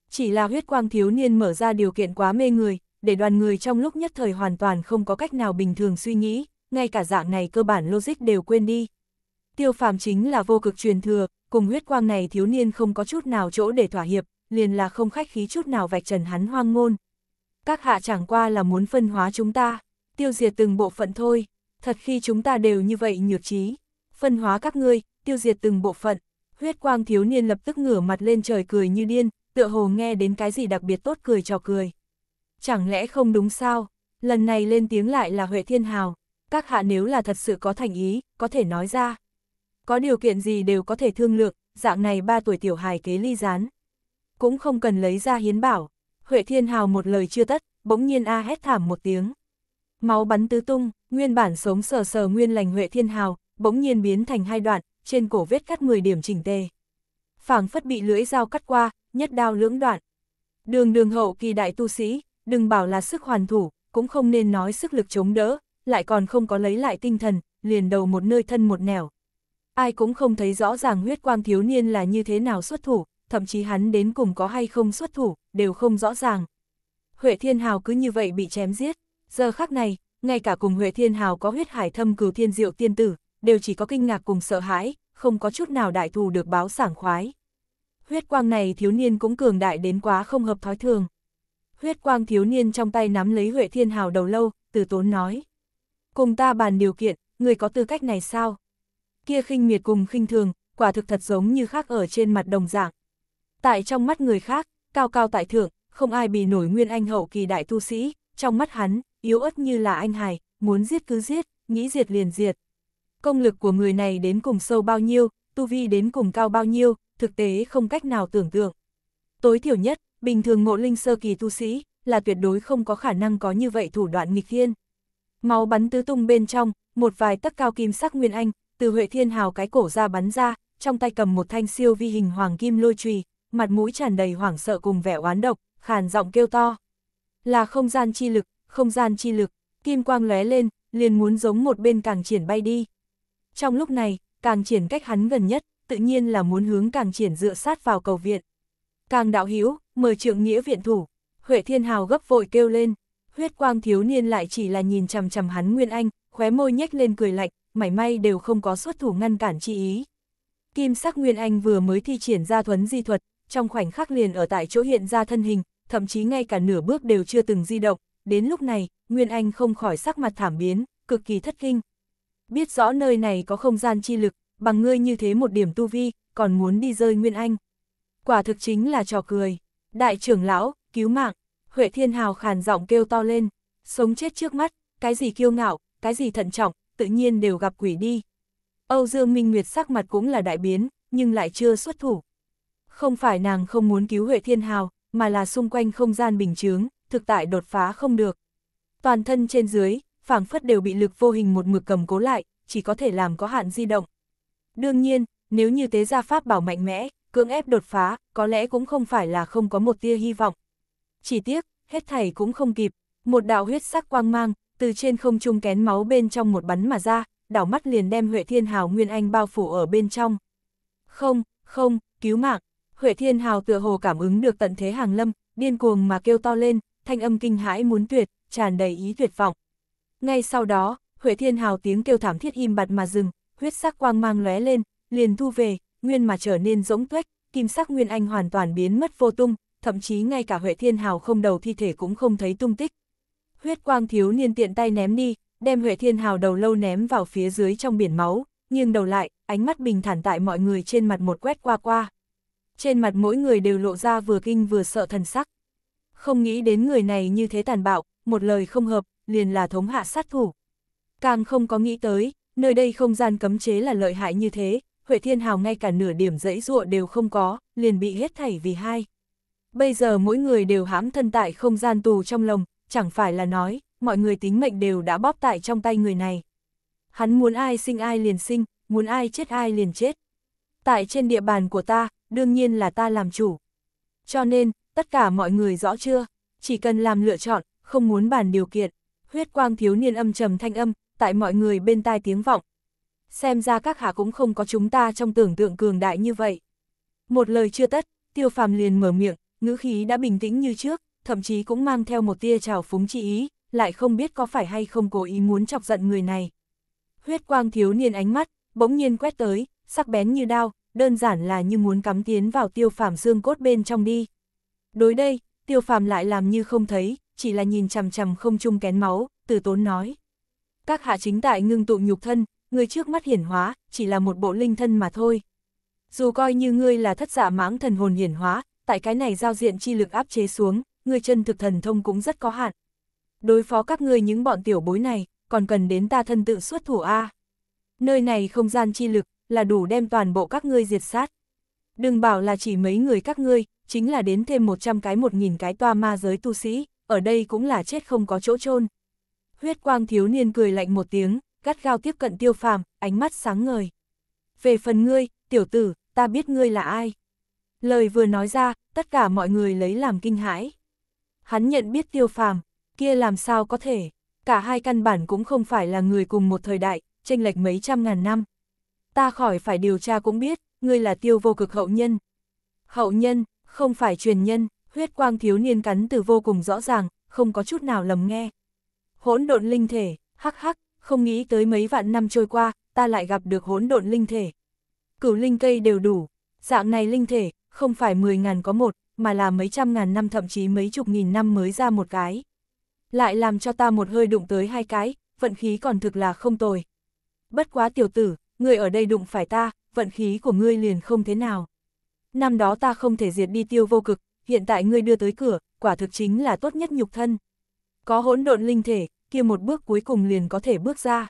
Chỉ là huyết quang thiếu niên mở ra điều kiện quá mê người, để đoàn người trong lúc nhất thời hoàn toàn không có cách nào bình thường suy nghĩ, ngay cả dạng này cơ bản logic đều quên đi. Tiêu phàm chính là vô cực truyền thừa, cùng huyết quang này thiếu niên không có chút nào chỗ để thỏa hiệp, liền là không khách khí chút nào vạch trần hắn hoang ngôn. Các hạ chẳng qua là muốn phân hóa chúng ta, tiêu diệt từng bộ phận thôi, thật khi chúng ta đều như vậy nhược trí. Phân hóa các ngươi, tiêu diệt từng bộ phận, huyết quang thiếu niên lập tức ngửa mặt lên trời cười như điên, tựa hồ nghe đến cái gì đặc biệt tốt cười trò cười. Chẳng lẽ không đúng sao, lần này lên tiếng lại là Huệ Thiên Hào, các hạ nếu là thật sự có thành ý, có thể nói ra. Có điều kiện gì đều có thể thương lượng, dạng này ba tuổi tiểu hài kế ly gián cũng không cần lấy ra hiến bảo. Huệ Thiên Hào một lời chưa tất, bỗng nhiên a hét thảm một tiếng. Máu bắn tứ tung, nguyên bản sống sờ sờ nguyên lành Huệ Thiên Hào, bỗng nhiên biến thành hai đoạn, trên cổ vết cắt 10 điểm chỉnh tề. Phảng phất bị lưỡi dao cắt qua, nhất đao lưỡng đoạn. Đường đường hậu kỳ đại tu sĩ, đừng bảo là sức hoàn thủ, cũng không nên nói sức lực chống đỡ, lại còn không có lấy lại tinh thần, liền đầu một nơi thân một nẻo. Ai cũng không thấy rõ ràng huyết quang thiếu niên là như thế nào xuất thủ, thậm chí hắn đến cùng có hay không xuất thủ, đều không rõ ràng. Huệ Thiên Hào cứ như vậy bị chém giết, giờ khắc này, ngay cả cùng Huệ Thiên Hào có huyết hải thâm cửu thiên diệu tiên tử, đều chỉ có kinh ngạc cùng sợ hãi, không có chút nào đại thù được báo sảng khoái. Huyết quang này thiếu niên cũng cường đại đến quá không hợp thói thường. Huyết quang thiếu niên trong tay nắm lấy Huệ Thiên Hào đầu lâu, từ tốn nói. Cùng ta bàn điều kiện, người có tư cách này sao? Kia khinh miệt cùng khinh thường, quả thực thật giống như khác ở trên mặt đồng dạng. Tại trong mắt người khác, cao cao tại thượng, không ai bì nổi nguyên anh hậu kỳ đại tu sĩ, trong mắt hắn, yếu ớt như là anh hài, muốn giết cứ giết, nghĩ diệt liền diệt. Công lực của người này đến cùng sâu bao nhiêu, tu vi đến cùng cao bao nhiêu, thực tế không cách nào tưởng tượng. Tối thiểu nhất, bình thường ngộ linh sơ kỳ tu sĩ, là tuyệt đối không có khả năng có như vậy thủ đoạn nghịch thiên. Máu bắn tứ tung bên trong, một vài tấc cao kim sắc nguyên anh, từ Huệ Thiên Hào cái cổ ra bắn ra, trong tay cầm một thanh siêu vi hình hoàng kim lôi chùy, mặt mũi tràn đầy hoảng sợ cùng vẻ oán độc, khàn giọng kêu to. Là không gian chi lực, không gian chi lực, kim quang lóe lên, liền muốn giống một bên càng triển bay đi. Trong lúc này, càng triển cách hắn gần nhất, tự nhiên là muốn hướng càng triển dựa sát vào cầu viện. Càng đạo hữu mời trượng nghĩa viện thủ, Huệ Thiên Hào gấp vội kêu lên, huyết quang thiếu niên lại chỉ là nhìn chằm chằm hắn Nguyên Anh, khóe môi nhếch lên cười lạnh, mảy may đều không có xuất thủ ngăn cản chi ý. Kim sắc Nguyên Anh vừa mới thi triển ra thuấn di thuật, trong khoảnh khắc liền ở tại chỗ hiện ra thân hình, thậm chí ngay cả nửa bước đều chưa từng di động, đến lúc này, Nguyên Anh không khỏi sắc mặt thảm biến, cực kỳ thất kinh. Biết rõ nơi này có không gian chi lực, bằng ngươi như thế một điểm tu vi, còn muốn đi rơi Nguyên Anh. Quả thực chính là trò cười. Đại trưởng lão, cứu mạng, Huệ Thiên Hào khàn giọng kêu to lên, sống chết trước mắt, cái gì kiêu ngạo, cái gì thận trọng, tự nhiên đều gặp quỷ đi. Âu Dương Minh Nguyệt sắc mặt cũng là đại biến, nhưng lại chưa xuất thủ. Không phải nàng không muốn cứu Huệ Thiên Hào, mà là xung quanh không gian bình chướng, thực tại đột phá không được. Toàn thân trên dưới, phảng phất đều bị lực vô hình một mực cầm cố lại, chỉ có thể làm có hạn di động. Đương nhiên, nếu như tế gia pháp bảo mạnh mẽ, cưỡng ép đột phá, có lẽ cũng không phải là không có một tia hy vọng. Chỉ tiếc, hết thảy cũng không kịp, một đạo huyết sắc quang mang, từ trên không trung kén máu bên trong một bắn mà ra, đảo mắt liền đem Huệ Thiên Hào Nguyên Anh bao phủ ở bên trong. Không, không, cứu mạng. Huệ Thiên Hào tựa hồ cảm ứng được tận thế hàng lâm, điên cuồng mà kêu to lên, thanh âm kinh hãi muốn tuyệt, tràn đầy ý tuyệt vọng. Ngay sau đó, Huệ Thiên Hào tiếng kêu thảm thiết im bặt mà dừng, huyết sắc quang mang lóe lên, liền thu về, nguyên mà trở nên rỗng tuếch, kim sắc nguyên anh hoàn toàn biến mất vô tung, thậm chí ngay cả Huệ Thiên Hào không đầu thi thể cũng không thấy tung tích. Huyết quang thiếu niên tiện tay ném đi, đem Huệ Thiên Hào đầu lâu ném vào phía dưới trong biển máu, nghiêng đầu lại, ánh mắt bình thản tại mọi người trên mặt một quét qua qua trên mặt mỗi người đều lộ ra vừa kinh vừa sợ thần sắc. Không nghĩ đến người này như thế tàn bạo, một lời không hợp, liền là thống hạ sát thủ. Càng không có nghĩ tới, nơi đây không gian cấm chế là lợi hại như thế, Huệ Thiên Hào ngay cả nửa điểm dẫy dụa đều không có, liền bị hết thảy vì hai. Bây giờ mỗi người đều hãm thân tại không gian tù trong lòng, chẳng phải là nói, mọi người tính mệnh đều đã bóp tại trong tay người này. Hắn muốn ai sinh ai liền sinh, muốn ai chết ai liền chết. Tại trên địa bàn của ta, đương nhiên là ta làm chủ. Cho nên, tất cả mọi người rõ chưa? Chỉ cần làm lựa chọn, không muốn bàn điều kiện. Huyết quang thiếu niên âm trầm thanh âm, tại mọi người bên tai tiếng vọng. Xem ra các hạ cũng không có chúng ta trong tưởng tượng cường đại như vậy. Một lời chưa tất, tiêu phàm liền mở miệng, ngữ khí đã bình tĩnh như trước, thậm chí cũng mang theo một tia trào phúng chi ý, lại không biết có phải hay không cố ý muốn chọc giận người này. Huyết quang thiếu niên ánh mắt, bỗng nhiên quét tới, sắc bén như đao, đơn giản là như muốn cắm tiến vào tiêu phàm xương cốt bên trong đi. Đối đây, tiêu phàm lại làm như không thấy, chỉ là nhìn chằm chằm không chung kén máu, từ tốn nói. Các hạ chính tại ngưng tụ nhục thân, người trước mắt hiển hóa, chỉ là một bộ linh thân mà thôi. Dù coi như ngươi là thất giả dạ mãng thần hồn hiển hóa, tại cái này giao diện chi lực áp chế xuống, ngươi chân thực thần thông cũng rất có hạn. Đối phó các ngươi những bọn tiểu bối này, còn cần đến ta thân tự xuất thủ A. Nơi này không gian chi lực, là đủ đem toàn bộ các ngươi diệt sát. Đừng bảo là chỉ mấy người các ngươi, chính là đến thêm 100 cái 1.000 cái toa ma giới tu sĩ, ở đây cũng là chết không có chỗ chôn Huyết quang thiếu niên cười lạnh một tiếng, gắt gao tiếp cận tiêu phàm, ánh mắt sáng ngời. Về phần ngươi, tiểu tử, ta biết ngươi là ai. Lời vừa nói ra, tất cả mọi người lấy làm kinh hãi. Hắn nhận biết tiêu phàm, kia làm sao có thể, cả hai căn bản cũng không phải là người cùng một thời đại, tranh lệch mấy trăm ngàn năm ta khỏi phải điều tra cũng biết, ngươi là tiêu vô cực hậu nhân. Hậu nhân, không phải truyền nhân, huyết quang thiếu niên cắn từ vô cùng rõ ràng, không có chút nào lầm nghe. Hỗn độn linh thể, hắc hắc, không nghĩ tới mấy vạn năm trôi qua, ta lại gặp được hỗn độn linh thể. Cửu linh cây đều đủ, dạng này linh thể, không phải 10.000 có một, mà là mấy trăm ngàn năm thậm chí mấy chục nghìn năm mới ra một cái. Lại làm cho ta một hơi đụng tới hai cái, vận khí còn thực là không tồi. Bất quá tiểu tử, người ở đây đụng phải ta, vận khí của ngươi liền không thế nào. Năm đó ta không thể diệt đi tiêu vô cực, hiện tại ngươi đưa tới cửa, quả thực chính là tốt nhất nhục thân. Có hỗn độn linh thể, kia một bước cuối cùng liền có thể bước ra.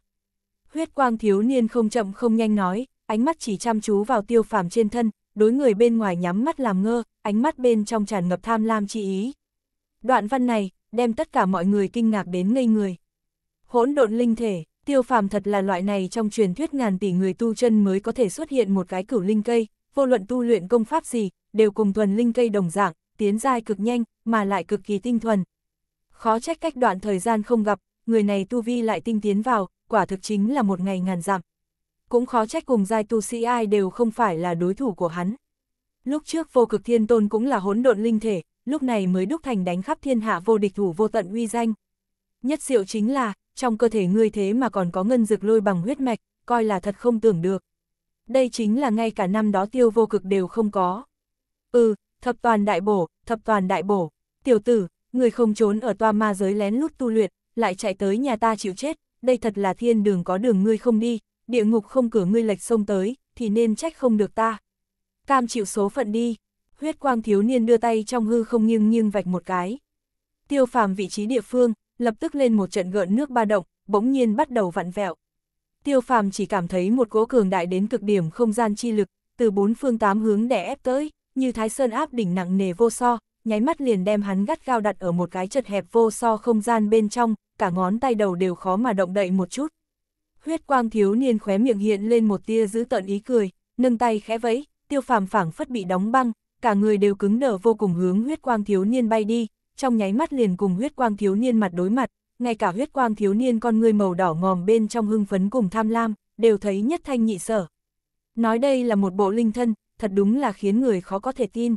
Huyết quang thiếu niên không chậm không nhanh nói, ánh mắt chỉ chăm chú vào tiêu phàm trên thân, đối người bên ngoài nhắm mắt làm ngơ, ánh mắt bên trong tràn ngập tham lam chi ý. Đoạn văn này, đem tất cả mọi người kinh ngạc đến ngây người. Hỗn độn linh thể, tiêu phàm thật là loại này trong truyền thuyết ngàn tỷ người tu chân mới có thể xuất hiện một cái cửu linh cây, vô luận tu luyện công pháp gì, đều cùng thuần linh cây đồng dạng, tiến giai cực nhanh, mà lại cực kỳ tinh thuần. Khó trách cách đoạn thời gian không gặp, người này tu vi lại tinh tiến vào, quả thực chính là một ngày ngàn dặm. Cũng khó trách cùng giai tu sĩ ai đều không phải là đối thủ của hắn. Lúc trước vô cực thiên tôn cũng là hỗn độn linh thể, lúc này mới đúc thành đánh khắp thiên hạ vô địch thủ vô tận uy danh. Nhất diệu chính là, trong cơ thể ngươi thế mà còn có ngân dược lôi bằng huyết mạch, coi là thật không tưởng được. Đây chính là ngay cả năm đó tiêu vô cực đều không có. Ừ, thập toàn đại bổ, thập toàn đại bổ, tiểu tử, người không trốn ở toa ma giới lén lút tu luyện, lại chạy tới nhà ta chịu chết, đây thật là thiên đường có đường ngươi không đi, địa ngục không cửa ngươi lệch sông tới, thì nên trách không được ta. Cam chịu số phận đi, huyết quang thiếu niên đưa tay trong hư không nghiêng nghiêng vạch một cái. Tiêu phàm vị trí địa phương, lập tức lên một trận gợn nước ba động, bỗng nhiên bắt đầu vặn vẹo. Tiêu phàm chỉ cảm thấy một cỗ cường đại đến cực điểm không gian chi lực, từ bốn phương tám hướng đè ép tới, như thái sơn áp đỉnh nặng nề vô so, nháy mắt liền đem hắn gắt gao đặt ở một cái chật hẹp vô so không gian bên trong, cả ngón tay đầu đều khó mà động đậy một chút. Huyết quang thiếu niên khóe miệng hiện lên một tia giữ tợn ý cười, nâng tay khẽ vẫy, tiêu phàm phảng phất bị đóng băng, cả người đều cứng đờ vô cùng hướng huyết quang thiếu niên bay đi, trong nháy mắt liền cùng huyết quang thiếu niên mặt đối mặt, ngay cả huyết quang thiếu niên con người màu đỏ ngòm bên trong hưng phấn cùng tham lam, đều thấy nhất thanh nhị sở. Nói đây là một bộ linh thân, thật đúng là khiến người khó có thể tin.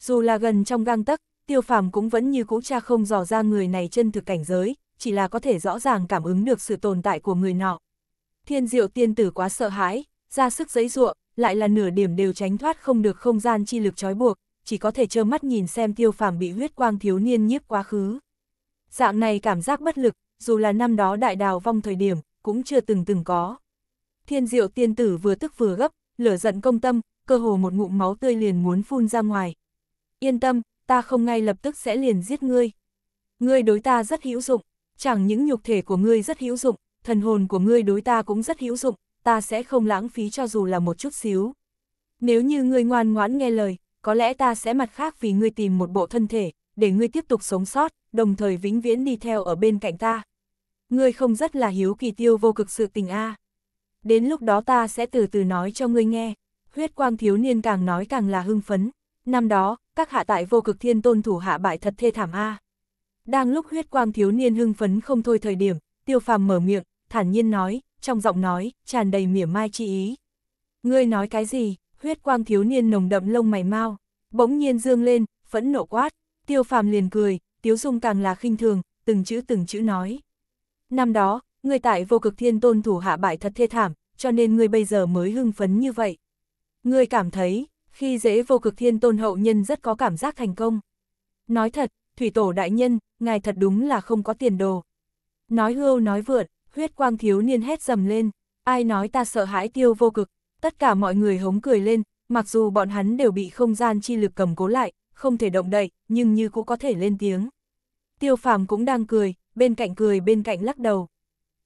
Dù là gần trong gang tấc, tiêu phàm cũng vẫn như cũ cha không dò ra người này chân thực cảnh giới, chỉ là có thể rõ ràng cảm ứng được sự tồn tại của người nọ. Thiên diệu tiên tử quá sợ hãi, ra sức giấy ruộng, lại là nửa điểm đều tránh thoát không được không gian chi lực trói buộc, chỉ có thể trơ mắt nhìn xem tiêu phàm bị huyết quang thiếu niên nhiếp quá khứ. Dạng này cảm giác bất lực, dù là năm đó đại đào vong thời điểm, cũng chưa từng từng có. Thiên diệu tiên tử vừa tức vừa gấp, lửa giận công tâm, cơ hồ một ngụm máu tươi liền muốn phun ra ngoài. Yên tâm, ta không ngay lập tức sẽ liền giết ngươi. Ngươi đối ta rất hữu dụng, chẳng những nhục thể của ngươi rất hữu dụng, thần hồn của ngươi đối ta cũng rất hữu dụng, ta sẽ không lãng phí cho dù là một chút xíu. Nếu như ngươi ngoan ngoãn nghe lời, có lẽ ta sẽ mặt khác vì ngươi tìm một bộ thân thể, để ngươi tiếp tục sống sót, đồng thời vĩnh viễn đi theo ở bên cạnh ta. Ngươi không rất là hiếu kỳ tiêu vô cực sự tình a. Đến lúc đó ta sẽ từ từ nói cho ngươi nghe. Huyết quang thiếu niên càng nói càng là hưng phấn. Năm đó, các hạ tại vô cực thiên tôn thủ hạ bại thật thê thảm a. Đang lúc huyết quang thiếu niên hưng phấn không thôi thời điểm, tiêu phàm mở miệng, thản nhiên nói, trong giọng nói, tràn đầy mỉa mai chi ý. Ngươi nói cái gì? huyết quang thiếu niên nồng đậm lông mày mau, bỗng nhiên dương lên, phẫn nộ quát, tiêu phàm liền cười, tiếu dung càng là khinh thường, từng chữ từng chữ nói. Năm đó, người tại vô cực thiên tôn thủ hạ bại thật thê thảm, cho nên người bây giờ mới hưng phấn như vậy. Người cảm thấy, khi dễ vô cực thiên tôn hậu nhân rất có cảm giác thành công. Nói thật, thủy tổ đại nhân, ngài thật đúng là không có tiền đồ. Nói hưu nói vượt, huyết quang thiếu niên hét dầm lên, ai nói ta sợ hãi tiêu vô cực, tất cả mọi người hống cười lên, mặc dù bọn hắn đều bị không gian chi lực cầm cố lại, không thể động đậy, nhưng như cũng có thể lên tiếng. Tiêu phàm cũng đang cười, bên cạnh cười bên cạnh lắc đầu.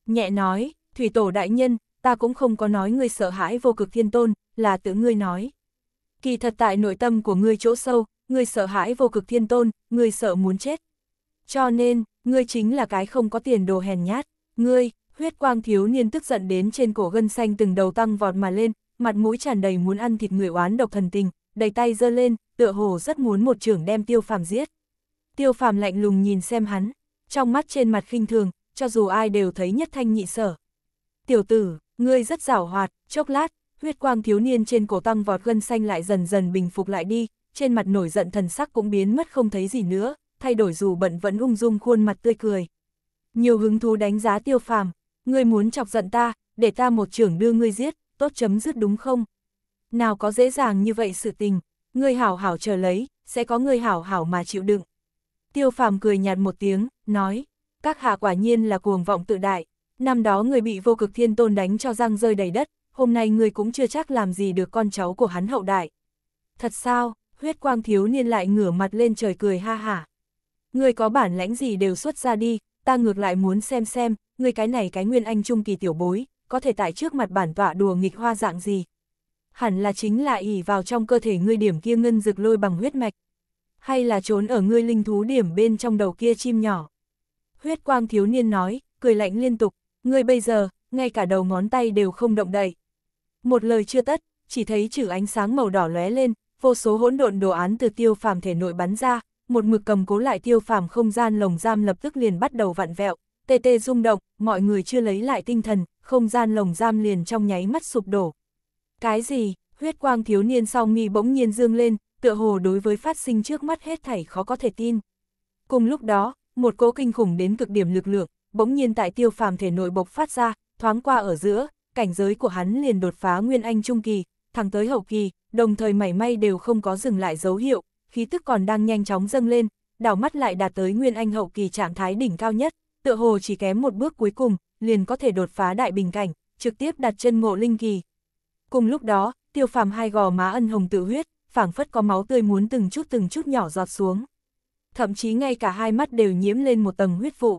Nhẹ nói, thủy tổ đại nhân, ta cũng không có nói ngươi sợ hãi vô cực thiên tôn, là tự ngươi nói. Kỳ thật tại nội tâm của ngươi chỗ sâu, ngươi sợ hãi vô cực thiên tôn, ngươi sợ muốn chết. Cho nên, ngươi chính là cái không có tiền đồ hèn nhát, ngươi, huyết quang thiếu niên tức giận đến trên cổ gân xanh từng đầu tăng vọt mà lên, mặt mũi tràn đầy muốn ăn thịt người oán độc thần tình, đầy tay giơ lên, tựa hồ rất muốn một trưởng đem tiêu phàm giết. Tiêu phàm lạnh lùng nhìn xem hắn, trong mắt trên mặt khinh thường, cho dù ai đều thấy nhất thanh nhị sở. Tiểu tử, ngươi rất rảo hoạt, chốc lát, huyết quang thiếu niên trên cổ tăng vọt gân xanh lại dần dần bình phục lại đi, trên mặt nổi giận thần sắc cũng biến mất không thấy gì nữa, thay đổi dù bận vẫn ung dung khuôn mặt tươi cười. Nhiều hứng thú đánh giá tiêu phàm, ngươi muốn chọc giận ta, để ta một trưởng đưa ngươi giết, tốt chấm dứt đúng không? Nào có dễ dàng như vậy sự tình, người hảo hảo chờ lấy, sẽ có người hảo hảo mà chịu đựng. Tiêu phàm cười nhạt một tiếng, nói, các hạ quả nhiên là cuồng vọng tự đại, năm đó người bị vô cực thiên tôn đánh cho răng rơi đầy đất, hôm nay người cũng chưa chắc làm gì được con cháu của hắn hậu đại. Thật sao, huyết quang thiếu niên lại ngửa mặt lên trời cười ha hả. Người có bản lãnh gì đều xuất ra đi, ta ngược lại muốn xem xem, người cái này cái nguyên anh trung kỳ tiểu bối, có thể tại trước mặt bản tọa đùa nghịch hoa dạng gì. Hẳn là chính là ỉ vào trong cơ thể ngươi điểm kia ngân rực lôi bằng huyết mạch. Hay là trốn ở ngươi linh thú điểm bên trong đầu kia chim nhỏ. Huyết quang thiếu niên nói, cười lạnh liên tục, ngươi bây giờ, ngay cả đầu ngón tay đều không động đậy. Một lời chưa tất, chỉ thấy chữ ánh sáng màu đỏ lóe lên, vô số hỗn độn đồ án từ tiêu phàm thể nội bắn ra, một mực cầm cố lại tiêu phàm không gian lồng giam lập tức liền bắt đầu vặn vẹo, tê tê rung động, mọi người chưa lấy lại tinh thần, không gian lồng giam liền trong nháy mắt sụp đổ. Cái gì, huyết quang thiếu niên song nghi bỗng nhiên dương lên, tựa hồ đối với phát sinh trước mắt hết thảy khó có thể tin. Cùng lúc đó, một cỗ kinh khủng đến cực điểm lực lượng, bỗng nhiên tại tiêu phàm thể nội bộc phát ra, thoáng qua ở giữa, cảnh giới của hắn liền đột phá nguyên anh trung kỳ, thẳng tới hậu kỳ, đồng thời mảy may đều không có dừng lại dấu hiệu, khí tức còn đang nhanh chóng dâng lên, đảo mắt lại đạt tới nguyên anh hậu kỳ trạng thái đỉnh cao nhất, tựa hồ chỉ kém một bước cuối cùng, liền có thể đột phá đại bình cảnh, trực tiếp đặt chân ngộ linh kỳ. Cùng lúc đó, tiêu phàm hai gò má ân hồng tự huyết, phảng phất có máu tươi muốn từng chút từng chút nhỏ giọt xuống. Thậm chí ngay cả hai mắt đều nhiễm lên một tầng huyết vụ.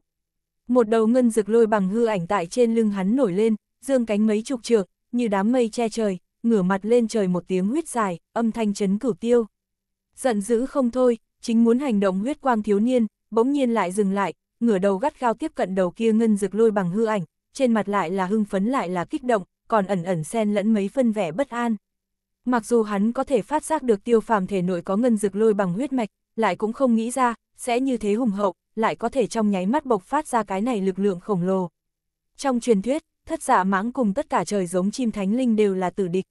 Một đầu ngân rực lôi bằng hư ảnh tại trên lưng hắn nổi lên, dương cánh mấy chục trượng, như đám mây che trời, ngửa mặt lên trời một tiếng huyết dài, âm thanh chấn cửu tiêu. Giận dữ không thôi, chính muốn hành động huyết quang thiếu niên, bỗng nhiên lại dừng lại, ngửa đầu gắt gao tiếp cận đầu kia ngân rực lôi bằng hư ảnh, trên mặt lại là hưng phấn lại là kích động, còn ẩn ẩn xen lẫn mấy phân vẻ bất an. Mặc dù hắn có thể phát giác được tiêu phàm thể nội có ngân rực lôi bằng huyết mạch, lại cũng không nghĩ ra, sẽ như thế hùng hậu, lại có thể trong nháy mắt bộc phát ra cái này lực lượng khổng lồ. Trong truyền thuyết, thất dạ mãng cùng tất cả trời giống chim thánh linh đều là tử địch.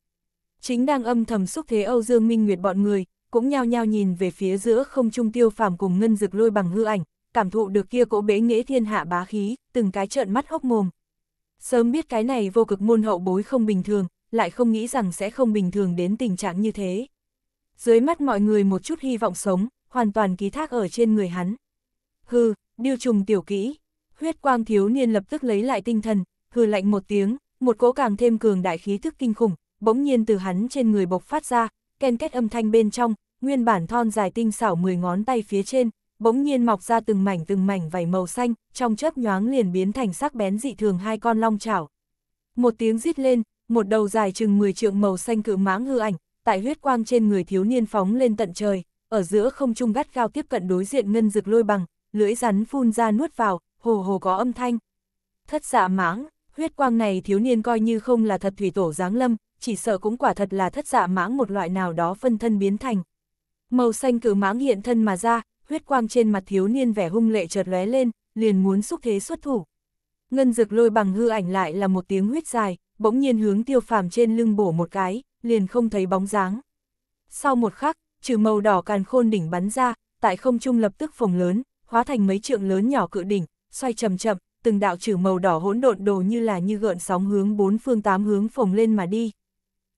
Chính đang âm thầm xúc thế Âu Dương Minh Nguyệt bọn người, cũng nhao nhao nhìn về phía giữa không trung tiêu phàm cùng ngân dực lôi bằng hư ảnh, cảm thụ được kia cỗ bế nghĩa thiên hạ bá khí, từng cái trợn mắt hốc mồm. Sớm biết cái này vô cực môn hậu bối không bình thường, lại không nghĩ rằng sẽ không bình thường đến tình trạng như thế. Dưới mắt mọi người một chút hy vọng sống, hoàn toàn ký thác ở trên người hắn. Hừ, điêu trùng tiểu kỹ, huyết quang thiếu niên lập tức lấy lại tinh thần, hừ lạnh một tiếng, một cỗ càng thêm cường đại khí thức kinh khủng, bỗng nhiên từ hắn trên người bộc phát ra, ken kết âm thanh bên trong, nguyên bản thon dài tinh xảo 10 ngón tay phía trên, bỗng nhiên mọc ra từng mảnh từng mảnh vảy màu xanh, trong chớp nhoáng liền biến thành sắc bén dị thường hai con long chảo. Một tiếng rít lên, một đầu dài chừng 10 trượng màu xanh cự mãng hư ảnh, tại huyết quang trên người thiếu niên phóng lên tận trời, ở giữa không trung gắt gao tiếp cận đối diện ngân rực lôi bằng, lưỡi rắn phun ra nuốt vào, hồ hồ có âm thanh. Thất dạ mãng, huyết quang này thiếu niên coi như không là thật thủy tổ giáng lâm, chỉ sợ cũng quả thật là thất dạ mãng một loại nào đó phân thân biến thành. Màu xanh cử mãng hiện thân mà ra, huyết quang trên mặt thiếu niên vẻ hung lệ chợt lóe lên, liền muốn xúc thế xuất thủ. Ngân dược lôi bằng hư ảnh lại là một tiếng huyết dài, bỗng nhiên hướng tiêu phàm trên lưng bổ một cái, liền không thấy bóng dáng. Sau một khắc, trừ màu đỏ càn khôn đỉnh bắn ra, tại không trung lập tức phồng lớn, hóa thành mấy trượng lớn nhỏ cự đỉnh, xoay chậm chậm, từng đạo trừ màu đỏ hỗn độn đồ như là như gợn sóng hướng bốn phương tám hướng phồng lên mà đi.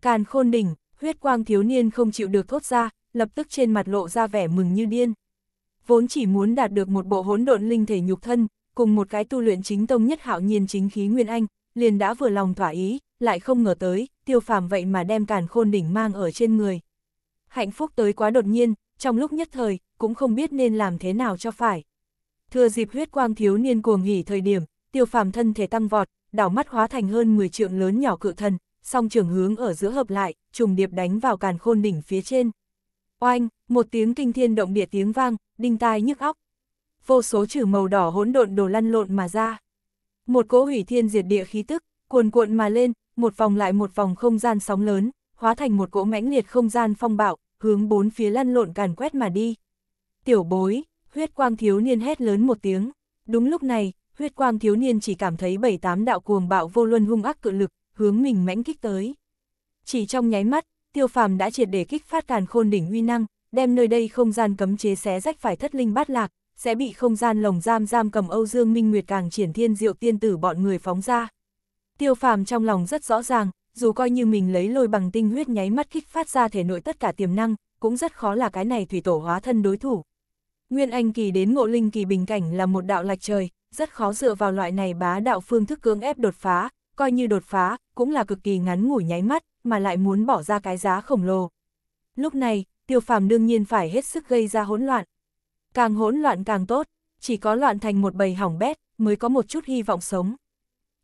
Càn khôn đỉnh, huyết quang thiếu niên không chịu được thốt ra, lập tức trên mặt lộ ra vẻ mừng như điên vốn chỉ muốn đạt được một bộ hỗn độn linh thể nhục thân, cùng một cái tu luyện chính tông nhất hạo nhiên chính khí nguyên anh, liền đã vừa lòng thỏa ý, lại không ngờ tới, tiêu phàm vậy mà đem càn khôn đỉnh mang ở trên người. Hạnh phúc tới quá đột nhiên, trong lúc nhất thời, cũng không biết nên làm thế nào cho phải. Thừa dịp huyết quang thiếu niên cuồng hỉ thời điểm, tiêu phàm thân thể tăng vọt, đảo mắt hóa thành hơn 10 trượng lớn nhỏ cự thần, song trường hướng ở giữa hợp lại, trùng điệp đánh vào càn khôn đỉnh phía trên. Oanh, một tiếng kinh thiên động địa tiếng vang, đinh tai nhức óc. Vô số chữ màu đỏ hỗn độn đồ lăn lộn mà ra. Một cỗ hủy thiên diệt địa khí tức, cuồn cuộn mà lên, một vòng lại một vòng không gian sóng lớn, hóa thành một cỗ mãnh liệt không gian phong bạo, hướng bốn phía lăn lộn càn quét mà đi. Tiểu bối, huyết quang thiếu niên hét lớn một tiếng. Đúng lúc này, huyết quang thiếu niên chỉ cảm thấy bảy tám đạo cuồng bạo vô luân hung ác cự lực, hướng mình mãnh kích tới. Chỉ trong nháy mắt, tiêu phàm đã triệt để kích phát càn khôn đỉnh uy năng, đem nơi đây không gian cấm chế xé rách phải thất linh bát lạc, sẽ bị không gian lồng giam giam cầm Âu Dương Minh Nguyệt càng triển thiên diệu tiên tử bọn người phóng ra. Tiêu phàm trong lòng rất rõ ràng, dù coi như mình lấy lôi bằng tinh huyết nháy mắt kích phát ra thể nội tất cả tiềm năng, cũng rất khó là cái này thủy tổ hóa thân đối thủ. Nguyên Anh kỳ đến ngộ linh kỳ bình cảnh là một đạo lạch trời, rất khó dựa vào loại này bá đạo phương thức cưỡng ép đột phá, coi như đột phá, cũng là cực kỳ ngắn ngủi nháy mắt, mà lại muốn bỏ ra cái giá khổng lồ. Lúc này, tiêu phàm đương nhiên phải hết sức gây ra hỗn loạn. Càng hỗn loạn càng tốt, chỉ có loạn thành một bầy hỏng bét mới có một chút hy vọng sống.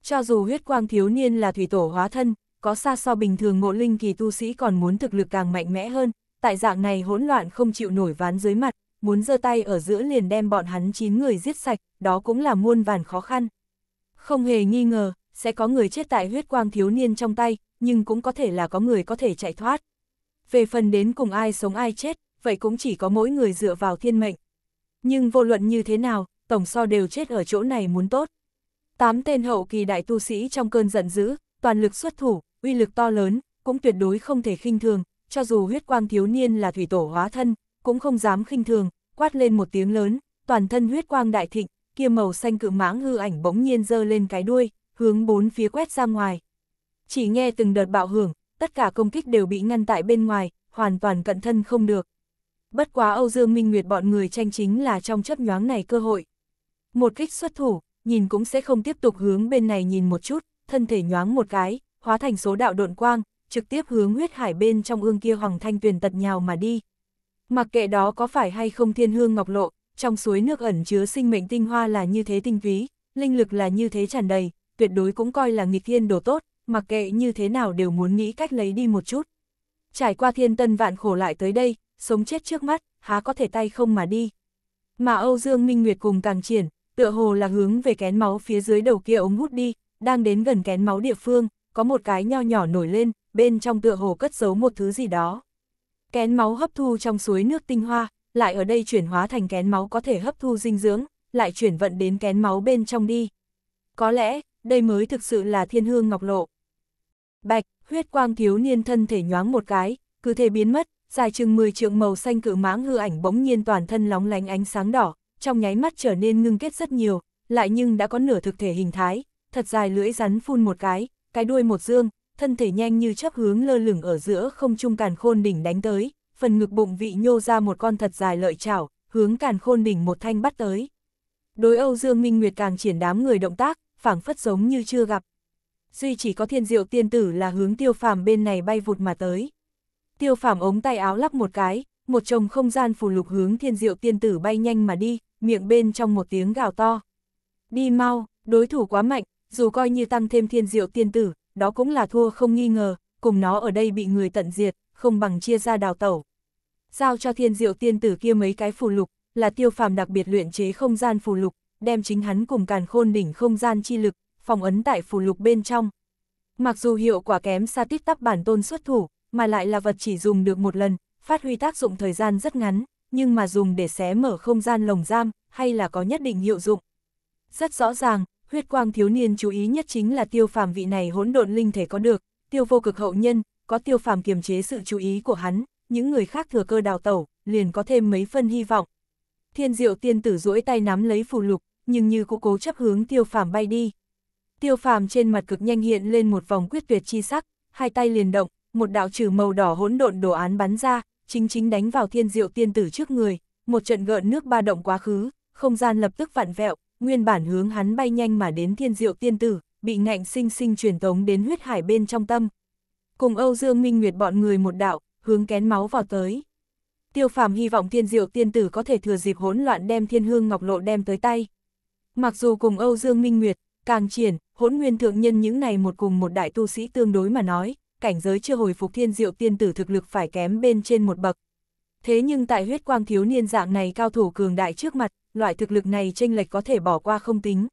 Cho dù huyết quang thiếu niên là thủy tổ hóa thân, có xa so bình thường ngộ linh kỳ tu sĩ còn muốn thực lực càng mạnh mẽ hơn, tại dạng này hỗn loạn không chịu nổi ván dưới mặt, muốn giơ tay ở giữa liền đem bọn hắn 9 người giết sạch, đó cũng là muôn vàn khó khăn. Không hề nghi ngờ, sẽ có người chết tại huyết quang thiếu niên trong tay, nhưng cũng có thể là có người có thể chạy thoát. Về phần đến cùng ai sống ai chết, vậy cũng chỉ có mỗi người dựa vào thiên mệnh. Nhưng vô luận như thế nào, tổng so đều chết ở chỗ này muốn tốt. Tám tên hậu kỳ đại tu sĩ trong cơn giận dữ, toàn lực xuất thủ, uy lực to lớn, cũng tuyệt đối không thể khinh thường, cho dù huyết quang thiếu niên là thủy tổ hóa thân, cũng không dám khinh thường, quát lên một tiếng lớn, toàn thân huyết quang đại thịnh, kia màu xanh cự mãng hư ảnh bỗng nhiên dơ lên cái đuôi, hướng bốn phía quét ra ngoài. Chỉ nghe từng đợt bạo hưởng, tất cả công kích đều bị ngăn tại bên ngoài, hoàn toàn cận thân không được. Bất quá Âu Dương Minh Nguyệt bọn người tranh chính là trong chấp nhoáng này cơ hội. Một kích xuất thủ, nhìn cũng sẽ không tiếp tục hướng bên này nhìn một chút, thân thể nhoáng một cái, hóa thành số đạo độn quang, trực tiếp hướng huyết hải bên trong ương kia hoàng thanh tuyền tật nhào mà đi. Mặc kệ đó có phải hay không thiên hương ngọc lộ, trong suối nước ẩn chứa sinh mệnh tinh hoa là như thế tinh túy, linh lực là như thế tràn đầy, tuyệt đối cũng coi là nghịch thiên đồ tốt, mặc kệ như thế nào đều muốn nghĩ cách lấy đi một chút. Trải qua thiên tân vạn khổ lại tới đây, sống chết trước mắt, há có thể tay không mà đi. Mà Âu Dương Minh Nguyệt cùng càng triển, tựa hồ là hướng về kén máu phía dưới đầu kia ống hút đi, đang đến gần kén máu địa phương, có một cái nho nhỏ nổi lên, bên trong tựa hồ cất giấu một thứ gì đó. Kén máu hấp thu trong suối nước tinh hoa, lại ở đây chuyển hóa thành kén máu có thể hấp thu dinh dưỡng, lại chuyển vận đến kén máu bên trong đi. Có lẽ, đây mới thực sự là thiên hương ngọc lộ. Bạch, huyết quang thiếu niên thân thể nhoáng một cái, cứ thể biến mất, dài chừng 10 trượng màu xanh cự mãng hư ảnh bỗng nhiên toàn thân lóng lánh ánh sáng đỏ, trong nháy mắt trở nên ngưng kết rất nhiều, lại nhưng đã có nửa thực thể hình thái, thật dài lưỡi rắn phun một cái, cái đuôi một dương, thân thể nhanh như chớp hướng lơ lửng ở giữa không trung càn khôn đỉnh đánh tới, phần ngực bụng vị nhô ra một con thật dài lợi chảo, hướng càn khôn đỉnh một thanh bắt tới. Đối Âu Dương Minh Nguyệt càng triển đám người động tác, phảng phất giống như chưa gặp. Duy chỉ có thiên diệu tiên tử là hướng tiêu phàm bên này bay vụt mà tới. Tiêu phàm ống tay áo lắc một cái, một chồng không gian phù lục hướng thiên diệu tiên tử bay nhanh mà đi, miệng bên trong một tiếng gào to. Đi mau, đối thủ quá mạnh, dù coi như tăng thêm thiên diệu tiên tử, đó cũng là thua không nghi ngờ, cùng nó ở đây bị người tận diệt, không bằng chia ra đào tẩu. Giao cho thiên diệu tiên tử kia mấy cái phù lục, là tiêu phàm đặc biệt luyện chế không gian phù lục, đem chính hắn cùng càn khôn đỉnh không gian chi lực, phòng ấn tại phù lục bên trong. Mặc dù hiệu quả kém xa tít tắp bản tôn xuất thủ, mà lại là vật chỉ dùng được một lần, phát huy tác dụng thời gian rất ngắn, nhưng mà dùng để xé mở không gian lồng giam, hay là có nhất định hiệu dụng. Rất rõ ràng, huyết quang thiếu niên chú ý nhất chính là tiêu phàm vị này hỗn độn linh thể có được, tiêu vô cực hậu nhân, có tiêu phàm kiềm chế sự chú ý của hắn, những người khác thừa cơ đào tẩu, liền có thêm mấy phân hy vọng. Thiên diệu tiên tử duỗi tay nắm lấy phù lục, nhưng như cũng cố chấp hướng tiêu phàm bay đi. Tiêu phàm trên mặt cực nhanh hiện lên một vòng quyết tuyệt chi sắc, hai tay liền động, một đạo trừ màu đỏ hỗn độn đồ án bắn ra, chính chính đánh vào thiên diệu tiên tử trước người, một trận gợn nước ba động quá khứ, không gian lập tức vặn vẹo, nguyên bản hướng hắn bay nhanh mà đến thiên diệu tiên tử, bị ngạnh sinh sinh truyền tống đến huyết hải bên trong tâm. Cùng Âu Dương Minh Nguyệt bọn người một đạo, hướng kén máu vào tới. Tiêu phàm hy vọng thiên diệu tiên tử có thể thừa dịp hỗn loạn đem thiên hương ngọc lộ đem tới tay. Mặc dù cùng Âu Dương Minh Nguyệt, càng triển, hỗn nguyên thượng nhân những này một cùng một đại tu sĩ tương đối mà nói, cảnh giới chưa hồi phục thiên diệu tiên tử thực lực phải kém bên trên một bậc. Thế nhưng tại huyết quang thiếu niên dạng này cao thủ cường đại trước mặt, loại thực lực này tranh lệch có thể bỏ qua không tính.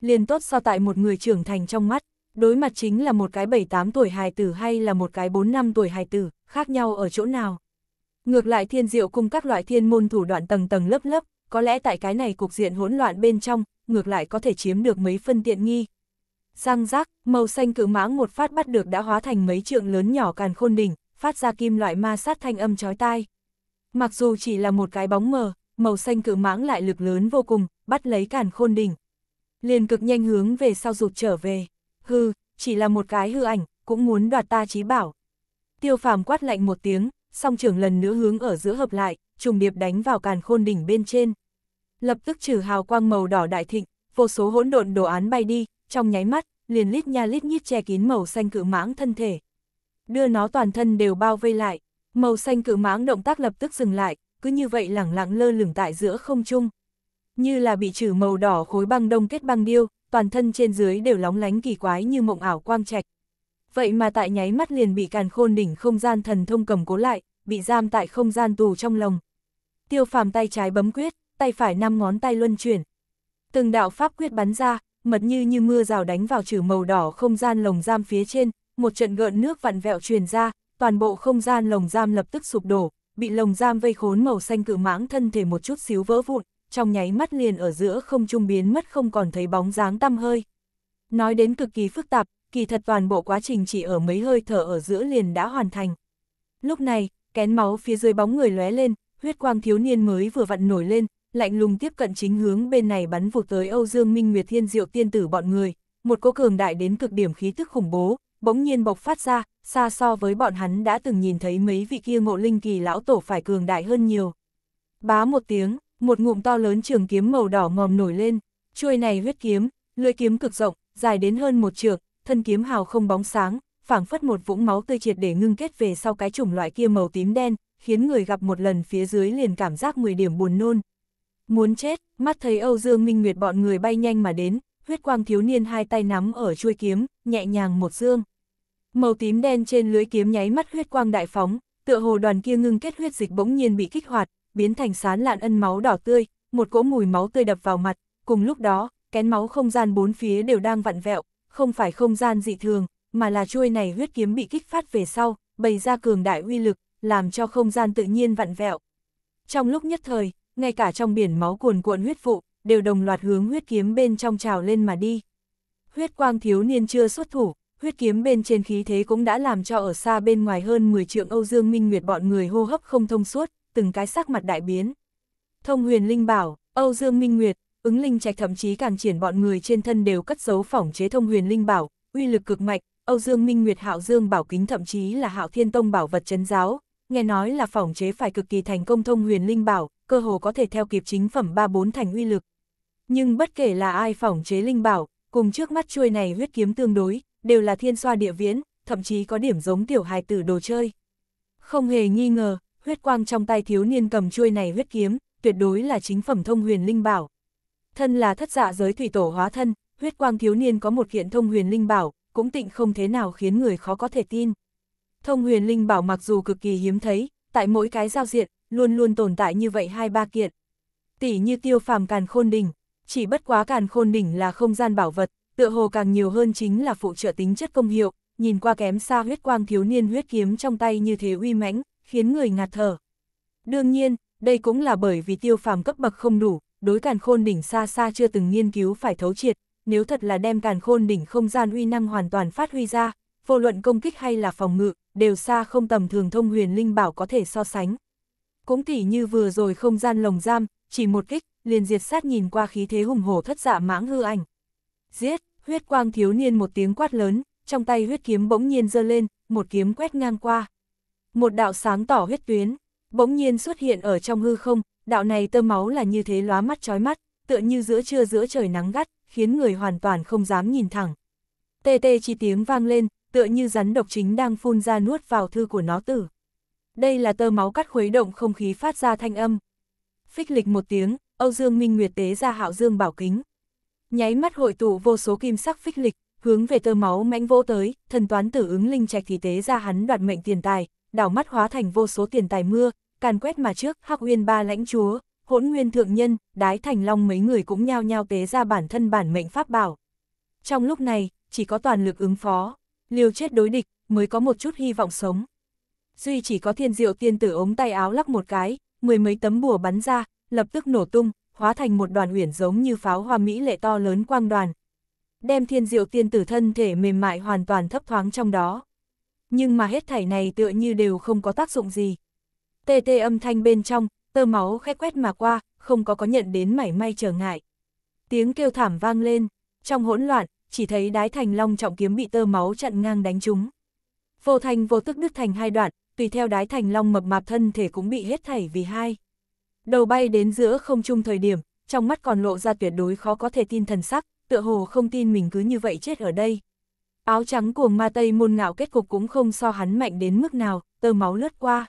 Liên tốt so tại một người trưởng thành trong mắt, đối mặt chính là một cái 7-8 tuổi hài tử hay là một cái 4-5 tuổi hài tử, khác nhau ở chỗ nào. Ngược lại thiên diệu cung các loại thiên môn thủ đoạn tầng tầng lớp lớp, có lẽ tại cái này cục diện hỗn loạn bên trong, ngược lại có thể chiếm được mấy phân tiện nghi. Răng rác, màu xanh cự mãng một phát bắt được đã hóa thành mấy trượng lớn nhỏ càn khôn đỉnh, phát ra kim loại ma sát thanh âm chói tai. Mặc dù chỉ là một cái bóng mờ, màu xanh cự mãng lại lực lớn vô cùng, bắt lấy càn khôn đỉnh. Liền cực nhanh hướng về sau rụt trở về. Hư, chỉ là một cái hư ảnh, cũng muốn đoạt ta trí bảo. Tiêu phàm quát lạnh một tiếng, song trưởng lần nữa hướng ở giữa hợp lại, trùng điệp đánh vào càn khôn đỉnh bên trên. Lập tức trừ hào quang màu đỏ đại thịnh, vô số hỗn độn đồ án bay đi, trong nháy mắt, liền lít nha lít nhít che kín màu xanh cự mãng thân thể. Đưa nó toàn thân đều bao vây lại, màu xanh cự mãng động tác lập tức dừng lại, cứ như vậy lẳng lặng lơ lửng tại giữa không trung. Như là bị trừ màu đỏ khối băng đông kết băng điêu, toàn thân trên dưới đều lóng lánh kỳ quái như mộng ảo quang trạch vậy mà tại nháy mắt liền bị càn khôn đỉnh không gian thần thông cầm cố lại, bị giam tại không gian tù trong lòng. Tiêu phàm tay trái bấm quyết, tay phải năm ngón tay luân chuyển. Từng đạo pháp quyết bắn ra, mật như như mưa rào đánh vào chữ màu đỏ không gian lồng giam phía trên, một trận gợn nước vặn vẹo truyền ra, toàn bộ không gian lồng giam lập tức sụp đổ, bị lồng giam vây khốn màu xanh cự mãng thân thể một chút xíu vỡ vụn, trong nháy mắt liền ở giữa không trung biến mất không còn thấy bóng dáng tăm hơi. Nói đến cực kỳ phức tạp, kỳ thật toàn bộ quá trình chỉ ở mấy hơi thở ở giữa liền đã hoàn thành. Lúc này, kén máu phía dưới bóng người lóe lên, huyết quang thiếu niên mới vừa vặn nổi lên, lạnh lùng tiếp cận chính hướng bên này bắn vụt tới Âu Dương Minh Nguyệt Thiên Diệu tiên tử bọn người, một cỗ cường đại đến cực điểm khí tức khủng bố, bỗng nhiên bộc phát ra, xa so với bọn hắn đã từng nhìn thấy mấy vị kia ngộ linh kỳ lão tổ phải cường đại hơn nhiều. Bá một tiếng, một ngụm to lớn trường kiếm màu đỏ ngòm nổi lên, chuôi này huyết kiếm, lưỡi kiếm cực rộng, dài đến hơn một trượng, thân kiếm hào không bóng sáng, phảng phất một vũng máu tươi triệt để ngưng kết về sau cái chủng loại kia màu tím đen, khiến người gặp một lần phía dưới liền cảm giác 10 điểm buồn nôn. Muốn chết, mắt thấy Âu Dương Minh Nguyệt bọn người bay nhanh mà đến, huyết quang thiếu niên hai tay nắm ở chuôi kiếm, nhẹ nhàng một dương. Màu tím đen trên lưới kiếm nháy mắt huyết quang đại phóng, tựa hồ đoàn kia ngưng kết huyết dịch bỗng nhiên bị kích hoạt, biến thành sán lạn ân máu đỏ tươi, một cỗ mùi máu tươi đập vào mặt, cùng lúc đó, kén máu không gian bốn phía đều đang vặn vẹo, không phải không gian dị thường, mà là chuôi này huyết kiếm bị kích phát về sau, bày ra cường đại uy lực, làm cho không gian tự nhiên vặn vẹo. Trong lúc nhất thời, ngay cả trong biển máu cuồn cuộn huyết vụ, đều đồng loạt hướng huyết kiếm bên trong trào lên mà đi. Huyết quang thiếu niên chưa xuất thủ, huyết kiếm bên trên khí thế cũng đã làm cho ở xa bên ngoài hơn 10 trượng Âu Dương Minh Nguyệt bọn người hô hấp không thông suốt, từng cái sắc mặt đại biến. Thông huyền linh bảo, Âu Dương Minh Nguyệt, ứng linh trạch thậm chí càng triển bọn người trên thân đều cất giấu phỏng chế thông huyền linh bảo, uy lực cực mạnh, Âu Dương Minh Nguyệt Hạo Dương bảo kính thậm chí là Hạo Thiên Tông bảo vật chấn giáo, nghe nói là phỏng chế phải cực kỳ thành công thông huyền linh bảo, cơ hồ có thể theo kịp chính phẩm ba bốn thành uy lực. Nhưng bất kể là ai phỏng chế linh bảo, cùng trước mắt chuôi này huyết kiếm tương đối, đều là thiên xoa địa viễn, thậm chí có điểm giống tiểu hài tử đồ chơi. Không hề nghi ngờ, huyết quang trong tay thiếu niên cầm chuôi này huyết kiếm, tuyệt đối là chính phẩm thông huyền linh bảo. Thân là thất dạ giới thủy tổ hóa thân, huyết quang thiếu niên có một kiện thông huyền linh bảo, cũng tịnh không thế nào khiến người khó có thể tin. Thông huyền linh bảo mặc dù cực kỳ hiếm thấy, tại mỗi cái giao diện, luôn luôn tồn tại như vậy hai ba kiện. Tỷ như tiêu phàm càn khôn đỉnh, chỉ bất quá càn khôn đỉnh là không gian bảo vật, tựa hồ càng nhiều hơn chính là phụ trợ tính chất công hiệu, nhìn qua kém xa huyết quang thiếu niên huyết kiếm trong tay như thế uy mãnh, khiến người ngạt thở. Đương nhiên, đây cũng là bởi vì tiêu phàm cấp bậc không đủ, đối càn khôn đỉnh xa xa chưa từng nghiên cứu phải thấu triệt, nếu thật là đem càn khôn đỉnh không gian uy năng hoàn toàn phát huy ra, vô luận công kích hay là phòng ngự, đều xa không tầm thường thông huyền linh bảo có thể so sánh. Cũng tỉ như vừa rồi không gian lồng giam, chỉ một kích, liền diệt sát nhìn qua khí thế hùng hổ thất dạ mãng hư ảnh. Giết, huyết quang thiếu niên một tiếng quát lớn, trong tay huyết kiếm bỗng nhiên giơ lên, một kiếm quét ngang qua. Một đạo sáng tỏ huyết tuyến, bỗng nhiên xuất hiện ở trong hư không, đạo này tơ máu là như thế lóa mắt chói mắt, tựa như giữa trưa giữa trời nắng gắt, khiến người hoàn toàn không dám nhìn thẳng. Tê tê chi tiếng vang lên, tựa như rắn độc chính đang phun ra nuốt vào thư của nó tử. Đây là tơ máu cắt khuấy động không khí phát ra thanh âm. Phích lịch một tiếng, Âu Dương Minh Nguyệt tế ra hạo dương bảo kính. Nháy mắt hội tụ vô số kim sắc phích lịch, hướng về tơ máu mãnh vỗ tới, thần toán tử ứng linh trạch thì tế ra hắn đoạt mệnh tiền tài, đảo mắt hóa thành vô số tiền tài mưa, càn quét mà trước, Hắc Uyên ba lãnh chúa, hỗn nguyên thượng nhân, đái thành long mấy người cũng nhao nhao tế ra bản thân bản mệnh pháp bảo. Trong lúc này, chỉ có toàn lực ứng phó, liều chết đối địch, mới có một chút hy vọng sống. Duy chỉ có thiên diệu tiên tử ống tay áo lắc một cái, mười mấy tấm bùa bắn ra, lập tức nổ tung, hóa thành một đoàn uyển giống như pháo hoa mỹ lệ to lớn quang đoàn. Đem thiên diệu tiên tử thân thể mềm mại hoàn toàn thấp thoáng trong đó. Nhưng mà hết thảy này tựa như đều không có tác dụng gì tê tê âm thanh bên trong, tơ máu khẽ quét mà qua, không có có nhận đến mảy may trở ngại. Tiếng kêu thảm vang lên, trong hỗn loạn, chỉ thấy đái thành long trọng kiếm bị tơ máu chặn ngang đánh trúng. Vô thành vô tức đứt thành hai đoạn, tùy theo đái thành long mập mạp thân thể cũng bị hết thảy vì hai. Đầu bay đến giữa không trung thời điểm, trong mắt còn lộ ra tuyệt đối khó có thể tin thần sắc, tựa hồ không tin mình cứ như vậy chết ở đây. Áo trắng của ma tây môn ngạo kết cục cũng không so hắn mạnh đến mức nào, tơ máu lướt qua.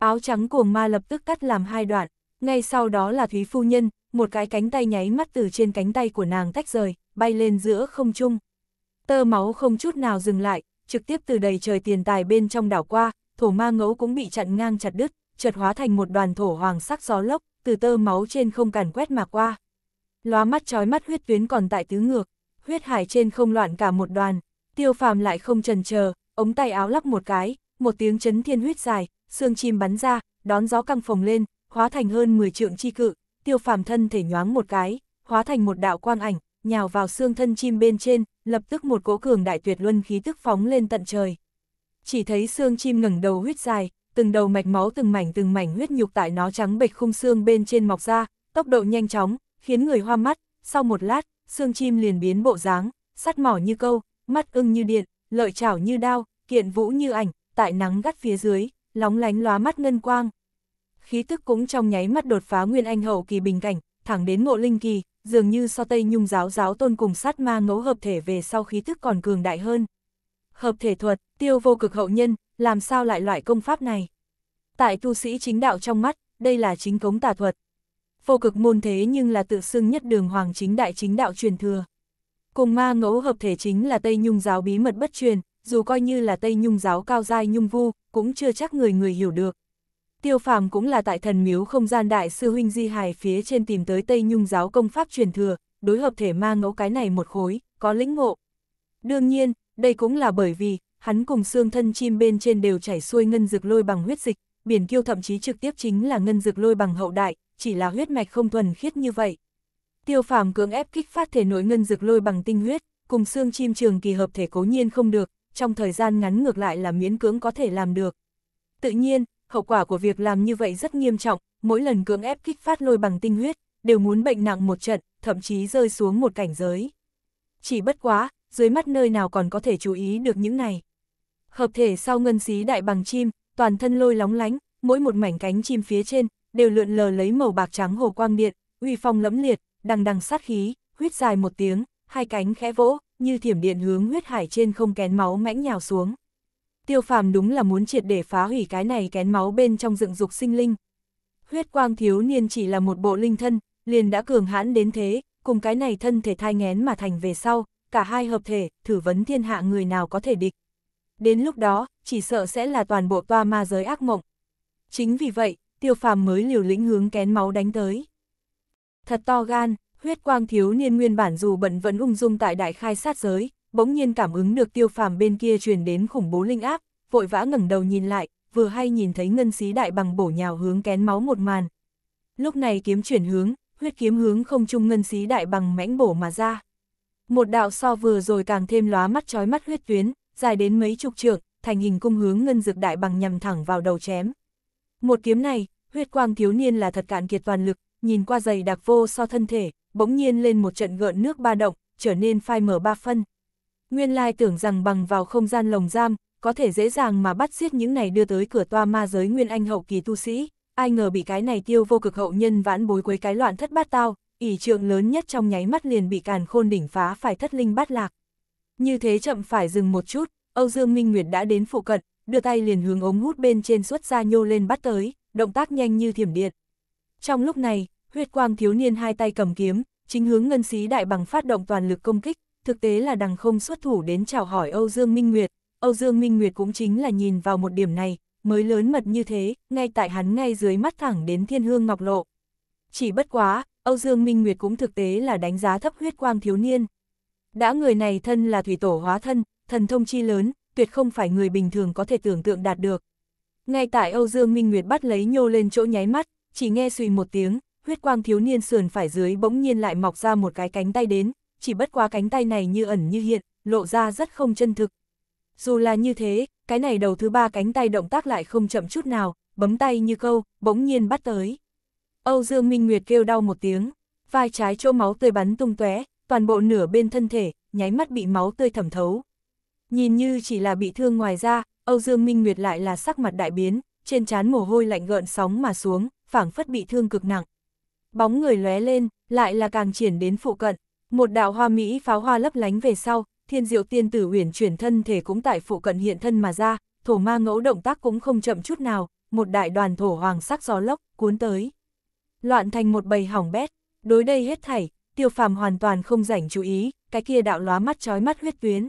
Áo trắng cuồng ma lập tức cắt làm hai đoạn, ngay sau đó là Thúy Phu Nhân, một cái cánh tay nháy mắt từ trên cánh tay của nàng tách rời, bay lên giữa không trung. Tơ máu không chút nào dừng lại, trực tiếp từ đầy trời tiền tài bên trong đảo qua, thổ ma ngẫu cũng bị chặn ngang chặt đứt, chợt hóa thành một đoàn thổ hoàng sắc gió lốc, từ tơ máu trên không cản quét mà qua. Lóa mắt trói mắt huyết tuyến còn tại tứ ngược, huyết hải trên không loạn cả một đoàn, tiêu phàm lại không trần chờ, ống tay áo lắp một cái, một tiếng chấn thiên huyết dài, xương chim bắn ra, đón gió căng phồng lên, hóa thành hơn 10 trượng chi cự, tiêu phàm thân thể nhoáng một cái, hóa thành một đạo quang ảnh, nhào vào xương thân chim bên trên, lập tức một cỗ cường đại tuyệt luân khí tức phóng lên tận trời. Chỉ thấy xương chim ngẩng đầu huyết dài, từng đầu mạch máu từng mảnh từng mảnh huyết nhục tại nó trắng bệch khung xương bên trên mọc ra, tốc độ nhanh chóng, khiến người hoa mắt, sau một lát, xương chim liền biến bộ dáng, sắt mỏ như câu, mắt ưng như điện, lợi chảo như đao, kiện vũ như ảnh, tại nắng gắt phía dưới, lóng lánh lóa mắt ngân quang. Khí tức cũng trong nháy mắt đột phá nguyên anh hậu kỳ bình cảnh, thẳng đến ngộ linh kỳ, dường như so tây nhung giáo giáo tôn cùng sát ma ngấu hợp thể về sau khí tức còn cường đại hơn. Hợp thể thuật, tiêu vô cực hậu nhân, làm sao lại loại công pháp này? Tại tu sĩ chính đạo trong mắt, đây là chính cống tà thuật. Vô cực môn thế nhưng là tự xưng nhất đường hoàng chính đại chính đạo truyền thừa. Cùng ma ngẫu hợp thể chính là Tây Nhung giáo bí mật bất truyền, dù coi như là Tây Nhung giáo cao giai Nhung Vu, cũng chưa chắc người người hiểu được. Tiêu phàm cũng là tại thần miếu không gian đại sư huynh Di hài phía trên tìm tới Tây Nhung giáo công pháp truyền thừa, đối hợp thể ma ngẫu cái này một khối, có lĩnh ngộ. Đương nhiên, đây cũng là bởi vì, hắn cùng xương thân chim bên trên đều chảy xuôi ngân dược lôi bằng huyết dịch, biển kiêu thậm chí trực tiếp chính là ngân dược lôi bằng hậu đại, chỉ là huyết mạch không thuần khiết như vậy. Tiêu phàm cưỡng ép kích phát thể nội ngân dược lôi bằng tinh huyết, cùng xương chim trường kỳ hợp thể cố nhiên không được, trong thời gian ngắn ngược lại là miễn cưỡng có thể làm được. Tự nhiên, hậu quả của việc làm như vậy rất nghiêm trọng, mỗi lần cưỡng ép kích phát lôi bằng tinh huyết, đều muốn bệnh nặng một trận, thậm chí rơi xuống một cảnh giới. Chỉ bất quá, dưới mắt nơi nào còn có thể chú ý được những này. Hợp thể sau ngân xí đại bằng chim, toàn thân lôi lóng lánh, mỗi một mảnh cánh chim phía trên, đều lượn lờ lấy màu bạc trắng hồ quang điện, uy phong lẫm liệt, đằng đằng sát khí, huyết dài một tiếng, hai cánh khẽ vỗ, như thiểm điện hướng huyết hải trên không kén máu mãnh nhào xuống. Tiêu phàm đúng là muốn triệt để phá hủy cái này kén máu bên trong dựng dục sinh linh. Huyết quang thiếu niên chỉ là một bộ linh thân, liền đã cường hãn đến thế, cùng cái này thân thể thai ngén mà thành về sau, cả hai hợp thể, thử vấn thiên hạ người nào có thể địch. Đến lúc đó, chỉ sợ sẽ là toàn bộ toa ma giới ác mộng. Chính vì vậy, tiêu phàm mới liều lĩnh hướng kén máu đánh tới. Thật to gan, huyết quang thiếu niên nguyên bản dù bận vẫn ung dung tại đại khai sát giới, bỗng nhiên cảm ứng được tiêu phàm bên kia truyền đến khủng bố linh áp, vội vã ngẩng đầu nhìn lại, vừa hay nhìn thấy ngân xí đại bằng bổ nhào hướng kén máu một màn. Lúc này kiếm chuyển hướng, huyết kiếm hướng không trung ngân xí đại bằng mãnh bổ mà ra. Một đạo so vừa rồi càng thêm lóa mắt chói mắt huyết tuyến, dài đến mấy chục trượng, thành hình cung hướng ngân dược đại bằng nhằm thẳng vào đầu chém. Một kiếm này, huyết quang thiếu niên là thật cạn kiệt toàn lực, nhìn qua dày đặc vô so thân thể, bỗng nhiên lên một trận gợn nước ba động, trở nên phai mở ba phân. Nguyên lai tưởng rằng bằng vào không gian lồng giam, có thể dễ dàng mà bắt giết những này đưa tới cửa toa ma giới nguyên anh hậu kỳ tu sĩ, ai ngờ bị cái này tiêu vô cực hậu nhân vãn bối quấy cái loạn thất bát tao, ỷ trượng lớn nhất trong nháy mắt liền bị càn khôn đỉnh phá phải thất linh bát lạc. Như thế chậm phải dừng một chút, Âu Dương Minh Nguyệt đã đến phụ cận, đưa tay liền hướng ống hút bên trên xuất ra nhô lên bắt tới, động tác nhanh như thiểm điện. Trong lúc này, huyết quang thiếu niên hai tay cầm kiếm, chính hướng ngân sĩ đại bằng phát động toàn lực công kích, thực tế là đằng không xuất thủ đến chào hỏi Âu Dương Minh Nguyệt. Âu Dương Minh Nguyệt cũng chính là nhìn vào một điểm này, mới lớn mật như thế, ngay tại hắn ngay dưới mắt thẳng đến thiên hương ngọc lộ. Chỉ bất quá, Âu Dương Minh Nguyệt cũng thực tế là đánh giá thấp huyết quang thiếu niên. Đã người này thân là thủy tổ hóa thân, thần thông chi lớn, tuyệt không phải người bình thường có thể tưởng tượng đạt được. Ngay tại Âu Dương Minh Nguyệt bắt lấy nhô lên chỗ nháy mắt, chỉ nghe suy một tiếng, huyết quang thiếu niên sườn phải dưới bỗng nhiên lại mọc ra một cái cánh tay đến, chỉ bất quá cánh tay này như ẩn như hiện, lộ ra rất không chân thực. Dù là như thế, cái này đầu thứ ba cánh tay động tác lại không chậm chút nào, bấm tay như câu, bỗng nhiên bắt tới. Âu Dương Minh Nguyệt kêu đau một tiếng, vai trái chỗ máu tươi bắn tung tóe, toàn bộ nửa bên thân thể, nháy mắt bị máu tươi thẩm thấu. Nhìn như chỉ là bị thương ngoài ra, Âu Dương Minh Nguyệt lại là sắc mặt đại biến, trên trán mồ hôi lạnh gợn sóng mà xuống, phảng phất bị thương cực nặng bóng người lóe lên, lại là càng triển đến phụ cận. Một đạo hoa mỹ pháo hoa lấp lánh về sau, thiên diệu tiên tử uyển chuyển thân thể cũng tại phụ cận hiện thân mà ra, thổ ma ngẫu động tác cũng không chậm chút nào, một đại đoàn thổ hoàng sắc gió lốc cuốn tới. Loạn thành một bầy hỏng bét, đối đây hết thảy, tiêu phàm hoàn toàn không rảnh chú ý, cái kia đạo lóa mắt chói mắt huyết tuyến.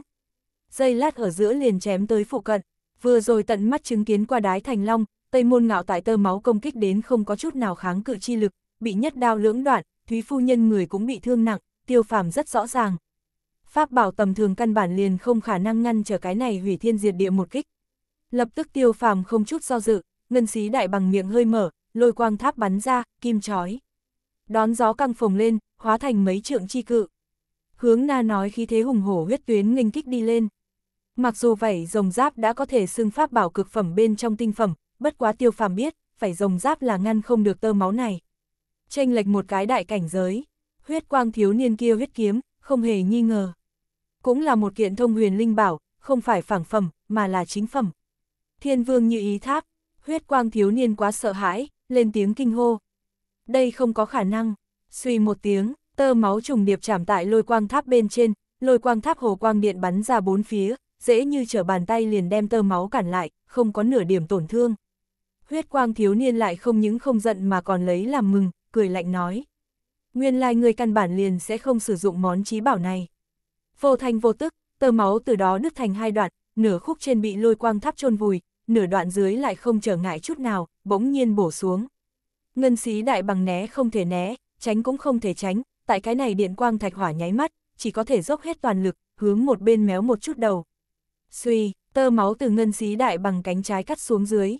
Dây lát ở giữa liền chém tới phụ cận, vừa rồi tận mắt chứng kiến qua đái thành long, tây môn ngạo tại tơ máu công kích đến không có chút nào kháng cự chi lực, bị nhất đao lưỡng đoạn, Thúy phu nhân người cũng bị thương nặng, tiêu phàm rất rõ ràng. Pháp bảo tầm thường căn bản liền không khả năng ngăn trở cái này hủy thiên diệt địa một kích. Lập tức tiêu phàm không chút do dự, ngân xí đại bằng miệng hơi mở, lôi quang tháp bắn ra, kim chói. Đón gió căng phồng lên, hóa thành mấy trượng chi cự. Hướng na nói khí thế hùng hổ huyết tuyến nghênh kích đi lên. Mặc dù vậy rồng giáp đã có thể xưng pháp bảo cực phẩm bên trong tinh phẩm, bất quá tiêu phàm biết, phải rồng giáp là ngăn không được tơ máu này chênh lệch một cái đại cảnh giới. Huyết quang thiếu niên kia huyết kiếm, không hề nghi ngờ. Cũng là một kiện thông huyền linh bảo, không phải phảng phẩm, mà là chính phẩm. Thiên vương như ý tháp, huyết quang thiếu niên quá sợ hãi, lên tiếng kinh hô. Đây không có khả năng, suy một tiếng, tơ máu trùng điệp chạm tại lôi quang tháp bên trên, lôi quang tháp hồ quang điện bắn ra bốn phía, dễ như trở bàn tay liền đem tơ máu cản lại, không có nửa điểm tổn thương. Huyết quang thiếu niên lại không những không giận mà còn lấy làm mừng, cười lạnh nói. Nguyên lai người căn bản liền sẽ không sử dụng món trí bảo này. Vô thành vô tức, tơ máu từ đó nứt thành hai đoạn, nửa khúc trên bị lôi quang tháp chôn vùi, nửa đoạn dưới lại không trở ngại chút nào, bỗng nhiên bổ xuống. Ngân xí đại bằng né không thể né, tránh cũng không thể tránh, tại cái này điện quang thạch hỏa nháy mắt, chỉ có thể dốc hết toàn lực, hướng một bên méo một chút đầu. Suy, tơ máu từ ngân xí đại bằng cánh trái cắt xuống dưới.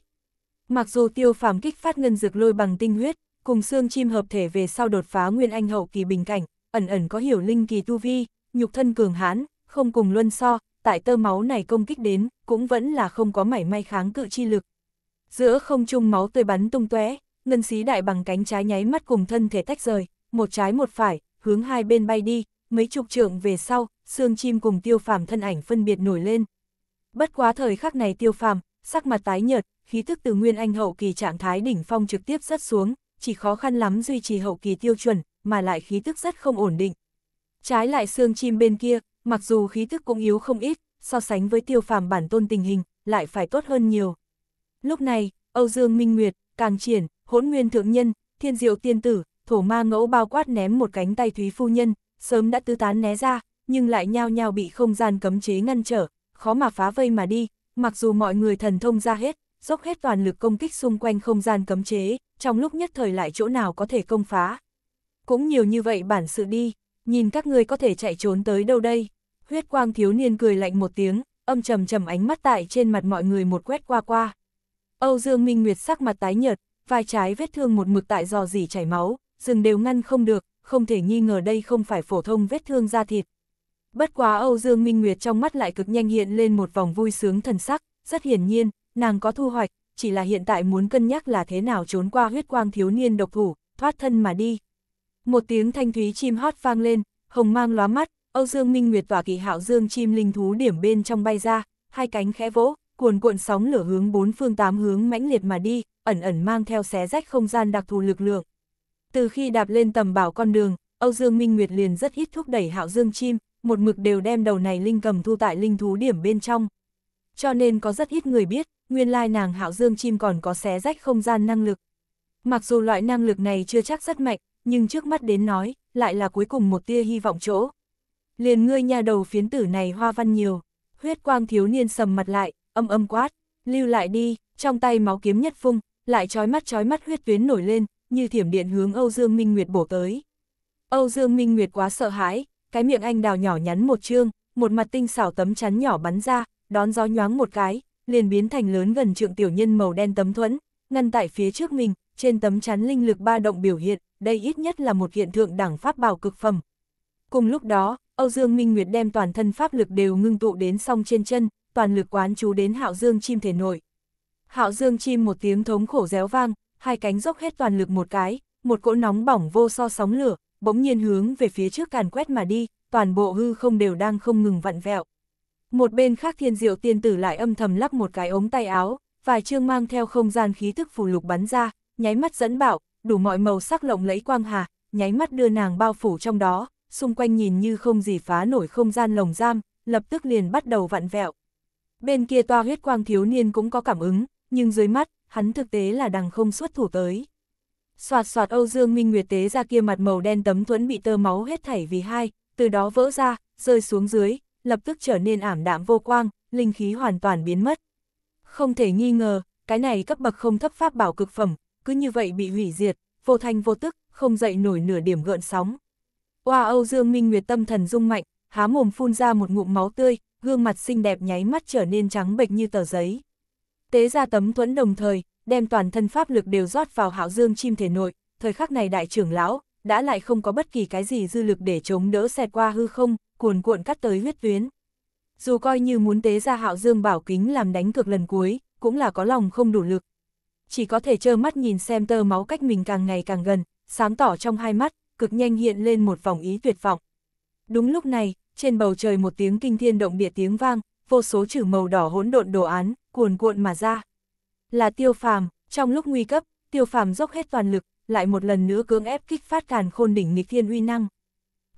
Mặc dù tiêu phàm kích phát ngân dược lôi bằng tinh huyết, cùng xương chim hợp thể về sau đột phá nguyên anh hậu kỳ bình cảnh, ẩn ẩn có hiểu linh kỳ tu vi, nhục thân cường hãn, không cùng luân so, tại tơ máu này công kích đến, cũng vẫn là không có mảy may kháng cự chi lực. Giữa không trung máu tươi bắn tung tóe, ngân xí đại bằng cánh trái nháy mắt cùng thân thể tách rời, một trái một phải, hướng hai bên bay đi, mấy chục trượng về sau, xương chim cùng tiêu phàm thân ảnh phân biệt nổi lên. Bất quá thời khắc này tiêu phàm, sắc mặt tái nhợt, khí thức từ nguyên anh hậu kỳ trạng thái đỉnh phong trực tiếp rớt xuống, chỉ khó khăn lắm duy trì hậu kỳ tiêu chuẩn, mà lại khí tức rất không ổn định. Trái lại xương chim bên kia, mặc dù khí tức cũng yếu không ít, so sánh với tiêu phàm bản tôn tình hình, lại phải tốt hơn nhiều. Lúc này, Âu Dương Minh Nguyệt, Càng Triển, Hỗn Nguyên Thượng Nhân, Thiên Diệu Tiên Tử, Thổ Ma Ngẫu bao quát ném một cánh tay Thúy Phu Nhân, sớm đã tứ tán né ra, nhưng lại nhao nhao bị không gian cấm chế ngăn trở, khó mà phá vây mà đi, mặc dù mọi người thần thông ra hết, dốc hết toàn lực công kích xung quanh không gian cấm chế, trong lúc nhất thời lại chỗ nào có thể công phá. Cũng nhiều như vậy bản sự đi, nhìn các người có thể chạy trốn tới đâu đây. Huyết quang thiếu niên cười lạnh một tiếng, âm trầm trầm ánh mắt tại trên mặt mọi người một quét qua qua. Âu Dương Minh Nguyệt sắc mặt tái nhợt, vai trái vết thương một mực tại dò dỉ chảy máu, rừng đều ngăn không được, không thể nghi ngờ đây không phải phổ thông vết thương da thịt. Bất quá Âu Dương Minh Nguyệt trong mắt lại cực nhanh hiện lên một vòng vui sướng thần sắc, rất hiển nhiên, nàng có thu hoạch, chỉ là hiện tại muốn cân nhắc là thế nào trốn qua huyết quang thiếu niên độc thủ, thoát thân mà đi. Một tiếng thanh thúy chim hót vang lên, hồng mang lóa mắt, Âu Dương Minh Nguyệt và kỳ hạo dương chim linh thú điểm bên trong bay ra, hai cánh khẽ vỗ, cuồn cuộn sóng lửa hướng bốn phương tám hướng mãnh liệt mà đi, ẩn ẩn mang theo xé rách không gian đặc thù lực lượng. Từ khi đạp lên tầm bảo con đường, Âu Dương Minh Nguyệt liền rất ít thúc đẩy hạo dương chim, một mực đều đem đầu này linh cầm thu tại linh thú điểm bên trong. Cho nên có rất ít người biết, nguyên lai nàng hạo dương chim còn có xé rách không gian năng lực. Mặc dù loại năng lực này chưa chắc rất mạnh, nhưng trước mắt đến nói, lại là cuối cùng một tia hy vọng chỗ. Liền ngươi nhà đầu phiến tử này hoa văn nhiều, huyết quang thiếu niên sầm mặt lại, âm âm quát, lưu lại đi, trong tay máu kiếm nhất phung, lại trói mắt trói mắt huyết tuyến nổi lên, như thiểm điện hướng Âu Dương Minh Nguyệt bổ tới. Âu Dương Minh Nguyệt quá sợ hãi, cái miệng anh đào nhỏ nhắn một chương, một mặt tinh xảo tấm chắn nhỏ bắn ra, đón gió nhoáng một cái, liền biến thành lớn gần trượng tiểu nhân màu đen tấm thuẫn, ngăn tại phía trước mình, trên tấm chắn linh lực ba động biểu hiện, đây ít nhất là một hiện tượng đẳng pháp bảo cực phẩm. Cùng lúc đó, Âu Dương Minh Nguyệt đem toàn thân pháp lực đều ngưng tụ đến song trên chân, toàn lực quán chú đến Hạo Dương chim thể nội. Hạo Dương chim một tiếng thống khổ réo vang, hai cánh dốc hết toàn lực một cái, một cỗ nóng bỏng vô so sóng lửa, bỗng nhiên hướng về phía trước càn quét mà đi, toàn bộ hư không đều đang không ngừng vặn vẹo. Một bên khác thiên diệu tiên tử lại âm thầm lắp một cái ống tay áo, vài chương mang theo không gian khí thức phù lục bắn ra, nháy mắt dẫn bạo, đủ mọi màu sắc lộng lẫy quang hà, nháy mắt đưa nàng bao phủ trong đó, xung quanh nhìn như không gì phá nổi không gian lồng giam, lập tức liền bắt đầu vặn vẹo. Bên kia toa huyết quang thiếu niên cũng có cảm ứng, nhưng dưới mắt, hắn thực tế là đằng không xuất thủ tới. Soạt soạt Âu Dương Minh Nguyệt tế ra kia mặt màu đen tấm thuẫn bị tơ máu hết thảy vì hai, từ đó vỡ ra, rơi xuống dưới, lập tức trở nên ảm đạm vô quang, linh khí hoàn toàn biến mất. Không thể nghi ngờ, cái này cấp bậc không thấp pháp bảo cực phẩm, cứ như vậy bị hủy diệt, vô thanh vô tức, không dậy nổi nửa điểm gợn sóng. Oa Âu Dương Minh Nguyệt tâm thần rung mạnh, há mồm phun ra một ngụm máu tươi, gương mặt xinh đẹp nháy mắt trở nên trắng bệch như tờ giấy. Tế ra tấm thuẫn đồng thời, đem toàn thân pháp lực đều rót vào Hạo Dương chim thể nội, thời khắc này đại trưởng lão đã lại không có bất kỳ cái gì dư lực để chống đỡ xẹt qua hư không, cuồn cuộn cắt tới huyết tuyến. Dù coi như muốn tế ra hạo dương bảo kính làm đánh cực lần cuối, cũng là có lòng không đủ lực. Chỉ có thể trơ mắt nhìn xem tơ máu cách mình càng ngày càng gần, sáng tỏ trong hai mắt, cực nhanh hiện lên một vòng ý tuyệt vọng. Đúng lúc này, trên bầu trời một tiếng kinh thiên động địa tiếng vang, vô số chữ màu đỏ hỗn độn đồ án, cuồn cuộn mà ra. Là tiêu phàm, trong lúc nguy cấp, tiêu phàm dốc hết toàn lực, lại một lần nữa cưỡng ép kích phát càn khôn đỉnh nghịch thiên uy năng.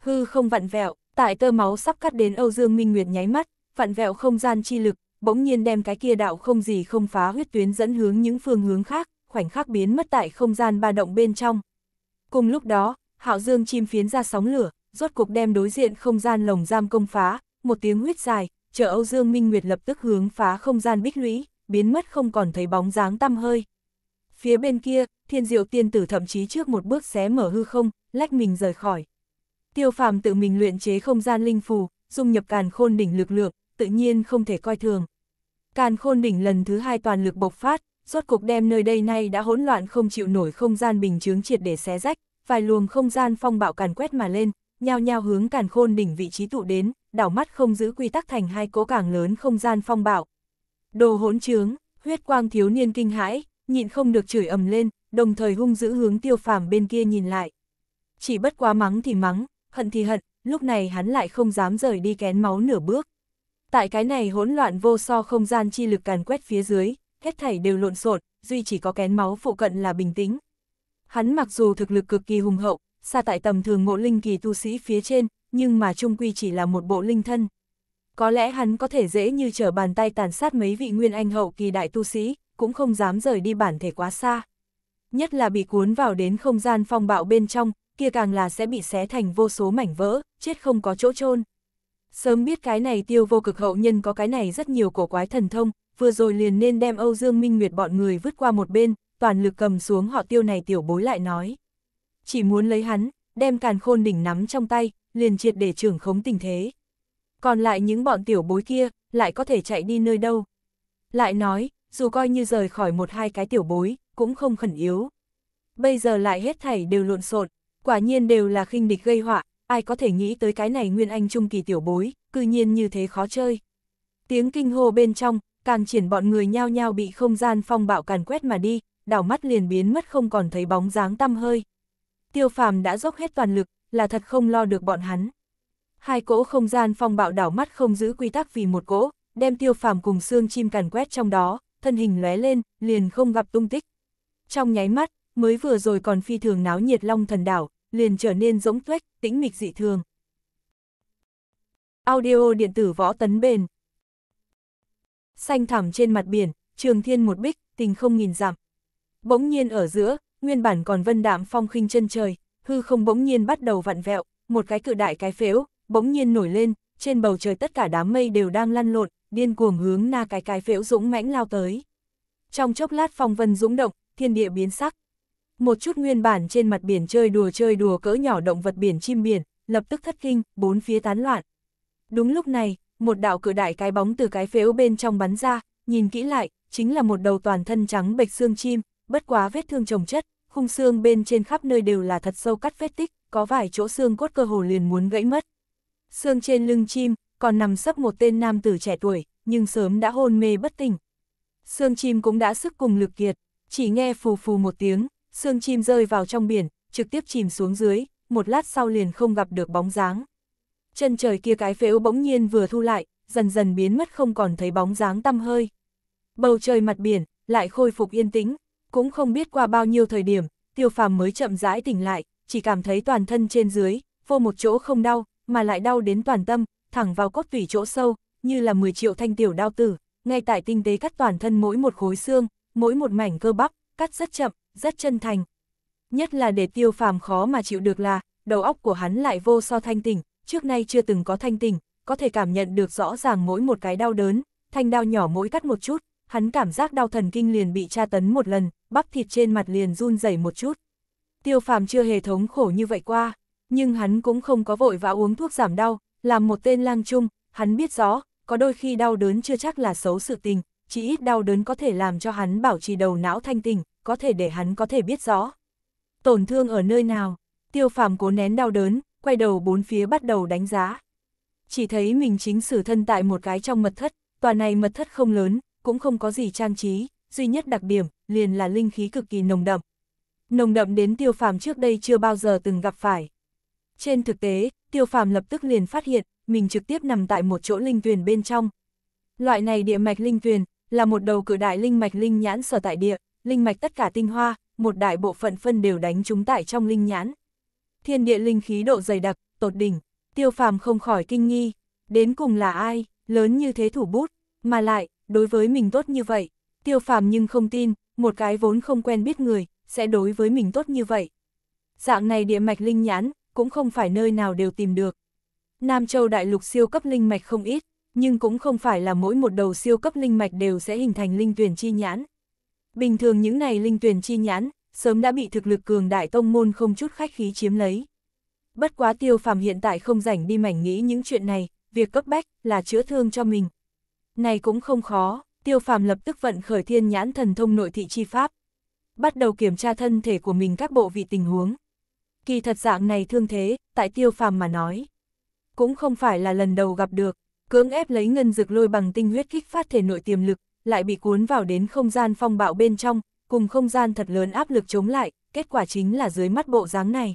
Hư không vặn vẹo, Tại tơ máu sắp cắt đến Âu Dương Minh Nguyệt nháy mắt, vặn vẹo không gian chi lực, bỗng nhiên đem cái kia đạo không gì không phá huyết tuyến dẫn hướng những phương hướng khác, khoảnh khắc biến mất tại không gian ba động bên trong. Cùng lúc đó, Hạo Dương chim phiến ra sóng lửa, rốt cục đem đối diện không gian lồng giam công phá, một tiếng huyết dài, chờ Âu Dương Minh Nguyệt lập tức hướng phá không gian bích lũy, biến mất không còn thấy bóng dáng tăm hơi. Phía bên kia, Thiên Diệu Tiên Tử thậm chí trước một bước xé mở hư không, lách mình rời khỏi. Tiêu phàm tự mình luyện chế không gian linh phù, dung nhập càn khôn đỉnh lực lượng, tự nhiên không thể coi thường. Càn khôn đỉnh lần thứ hai toàn lực bộc phát, rốt cục đem nơi đây nay đã hỗn loạn không chịu nổi không gian bình chướng triệt để xé rách, vài luồng không gian phong bạo càn quét mà lên, nhao nhao hướng càn khôn đỉnh vị trí tụ đến, đảo mắt không giữ quy tắc thành hai cố càng lớn không gian phong bạo. Đồ hỗn trướng, huyết quang thiếu niên kinh hãi, nhịn không được chửi ầm lên, đồng thời hung dữ hướng tiêu phàm bên kia nhìn lại. Chỉ bất quá mắng thì mắng, hận thì hận, lúc này hắn lại không dám rời đi kén máu nửa bước. Tại cái này hỗn loạn vô so không gian chi lực càn quét phía dưới, hết thảy đều lộn xộn, duy chỉ có kén máu phụ cận là bình tĩnh. Hắn mặc dù thực lực cực kỳ hùng hậu, xa tại tầm thường ngộ linh kỳ tu sĩ phía trên, nhưng mà trung quy chỉ là một bộ linh thân. Có lẽ hắn có thể dễ như trở bàn tay tàn sát mấy vị nguyên anh hậu kỳ đại tu sĩ, cũng không dám rời đi bản thể quá xa. Nhất là bị cuốn vào đến không gian phong bạo bên trong, kia càng là sẽ bị xé thành vô số mảnh vỡ, chết không có chỗ chôn Sớm biết cái này tiêu vô cực hậu nhân có cái này rất nhiều cổ quái thần thông, vừa rồi liền nên đem Âu Dương Minh Nguyệt bọn người vứt qua một bên, toàn lực cầm xuống họ tiêu này tiểu bối lại nói. Chỉ muốn lấy hắn, đem càn khôn đỉnh nắm trong tay, liền triệt để trưởng khống tình thế. Còn lại những bọn tiểu bối kia, lại có thể chạy đi nơi đâu. Lại nói, dù coi như rời khỏi một hai cái tiểu bối, cũng không khẩn yếu. Bây giờ lại hết thảy đều lộn xộn, Quả nhiên đều là khinh địch gây họa, ai có thể nghĩ tới cái này Nguyên Anh trung kỳ tiểu bối, cư nhiên như thế khó chơi. Tiếng kinh hô bên trong, càng triển bọn người nhao nhao bị không gian phong bạo càn quét mà đi, đảo mắt liền biến mất không còn thấy bóng dáng tăm hơi. Tiêu phàm đã dốc hết toàn lực, là thật không lo được bọn hắn. Hai cỗ không gian phong bạo đảo mắt không giữ quy tắc vì một cỗ, đem tiêu phàm cùng xương chim càn quét trong đó, thân hình lóe lên, liền không gặp tung tích. Trong nháy mắt, mới vừa rồi còn phi thường náo nhiệt long thần đảo, liền trở nên rỗng tuếch, tĩnh mịch dị thường. Audio điện tử võ tấn bền. Xanh thẳm trên mặt biển, trường thiên một bích, tình không nghìn dặm. Bỗng nhiên ở giữa, nguyên bản còn vân đạm phong khinh chân trời, hư không bỗng nhiên bắt đầu vặn vẹo, một cái cự đại cái phếu, bỗng nhiên nổi lên, trên bầu trời tất cả đám mây đều đang lăn lộn, điên cuồng hướng na cái cái phếu dũng mãnh lao tới. Trong chốc lát phong vân dũng động, thiên địa biến sắc một chút nguyên bản trên mặt biển chơi đùa chơi đùa cỡ nhỏ động vật biển chim biển, lập tức thất kinh, bốn phía tán loạn. Đúng lúc này, một đạo cự đại cái bóng từ cái phếu bên trong bắn ra, nhìn kỹ lại, chính là một đầu toàn thân trắng bệch xương chim, bất quá vết thương chồng chất, khung xương bên trên khắp nơi đều là thật sâu cắt vết tích, có vài chỗ xương cốt cơ hồ liền muốn gãy mất. Xương trên lưng chim, còn nằm sấp một tên nam tử trẻ tuổi, nhưng sớm đã hôn mê bất tỉnh. Xương chim cũng đã sức cùng lực kiệt, chỉ nghe phù phù một tiếng, Sương chim rơi vào trong biển, trực tiếp chìm xuống dưới, một lát sau liền không gặp được bóng dáng. Chân trời kia cái phễu bỗng nhiên vừa thu lại, dần dần biến mất không còn thấy bóng dáng tăm hơi. Bầu trời mặt biển lại khôi phục yên tĩnh, cũng không biết qua bao nhiêu thời điểm, Tiêu Phàm mới chậm rãi tỉnh lại, chỉ cảm thấy toàn thân trên dưới vô một chỗ không đau, mà lại đau đến toàn tâm, thẳng vào cốt tủy chỗ sâu, như là 10 triệu thanh tiểu đao tử, ngay tại tinh tế cắt toàn thân mỗi một khối xương, mỗi một mảnh cơ bắp, cắt rất chậm, rất chân thành. Nhất là để tiêu phàm khó mà chịu được là, đầu óc của hắn lại vô so thanh tỉnh, trước nay chưa từng có thanh tỉnh, có thể cảm nhận được rõ ràng mỗi một cái đau đớn, thanh đau nhỏ mỗi cắt một chút, hắn cảm giác đau thần kinh liền bị tra tấn một lần, bắp thịt trên mặt liền run rẩy một chút. Tiêu phàm chưa hề thống khổ như vậy qua, nhưng hắn cũng không có vội vã uống thuốc giảm đau, làm một tên lang chung, hắn biết rõ, có đôi khi đau đớn chưa chắc là xấu sự tình, chỉ ít đau đớn có thể làm cho hắn bảo trì đầu não thanh tỉnh có thể để hắn có thể biết rõ. Tổn thương ở nơi nào, tiêu phàm cố nén đau đớn, quay đầu bốn phía bắt đầu đánh giá. Chỉ thấy mình chính xử thân tại một cái trong mật thất, tòa này mật thất không lớn, cũng không có gì trang trí, duy nhất đặc điểm liền là linh khí cực kỳ nồng đậm. Nồng đậm đến tiêu phàm trước đây chưa bao giờ từng gặp phải. Trên thực tế, tiêu phàm lập tức liền phát hiện, mình trực tiếp nằm tại một chỗ linh tuyền bên trong. Loại này địa mạch linh tuyền, là một đầu cử đại linh mạch linh nhãn sở tại địa, linh mạch tất cả tinh hoa, một đại bộ phận phân đều đánh chúng tại trong linh nhãn. Thiên địa linh khí độ dày đặc, tột đỉnh, tiêu phàm không khỏi kinh nghi, đến cùng là ai, lớn như thế thủ bút, mà lại, đối với mình tốt như vậy, tiêu phàm nhưng không tin, một cái vốn không quen biết người, sẽ đối với mình tốt như vậy. Dạng này địa mạch linh nhãn, cũng không phải nơi nào đều tìm được. Nam Châu đại lục siêu cấp linh mạch không ít, nhưng cũng không phải là mỗi một đầu siêu cấp linh mạch đều sẽ hình thành linh tuyển chi nhãn. Bình thường những này linh tuyển chi nhãn, sớm đã bị thực lực cường đại tông môn không chút khách khí chiếm lấy. Bất quá tiêu phàm hiện tại không rảnh đi mảnh nghĩ những chuyện này, việc cấp bách là chữa thương cho mình. Này cũng không khó, tiêu phàm lập tức vận khởi thiên nhãn thần thông nội thị chi pháp. Bắt đầu kiểm tra thân thể của mình các bộ vị tình huống. Kỳ thật dạng này thương thế, tại tiêu phàm mà nói. Cũng không phải là lần đầu gặp được, cưỡng ép lấy ngân dược lôi bằng tinh huyết kích phát thể nội tiềm lực, lại bị cuốn vào đến không gian phong bạo bên trong, cùng không gian thật lớn áp lực chống lại, kết quả chính là dưới mắt bộ dáng này.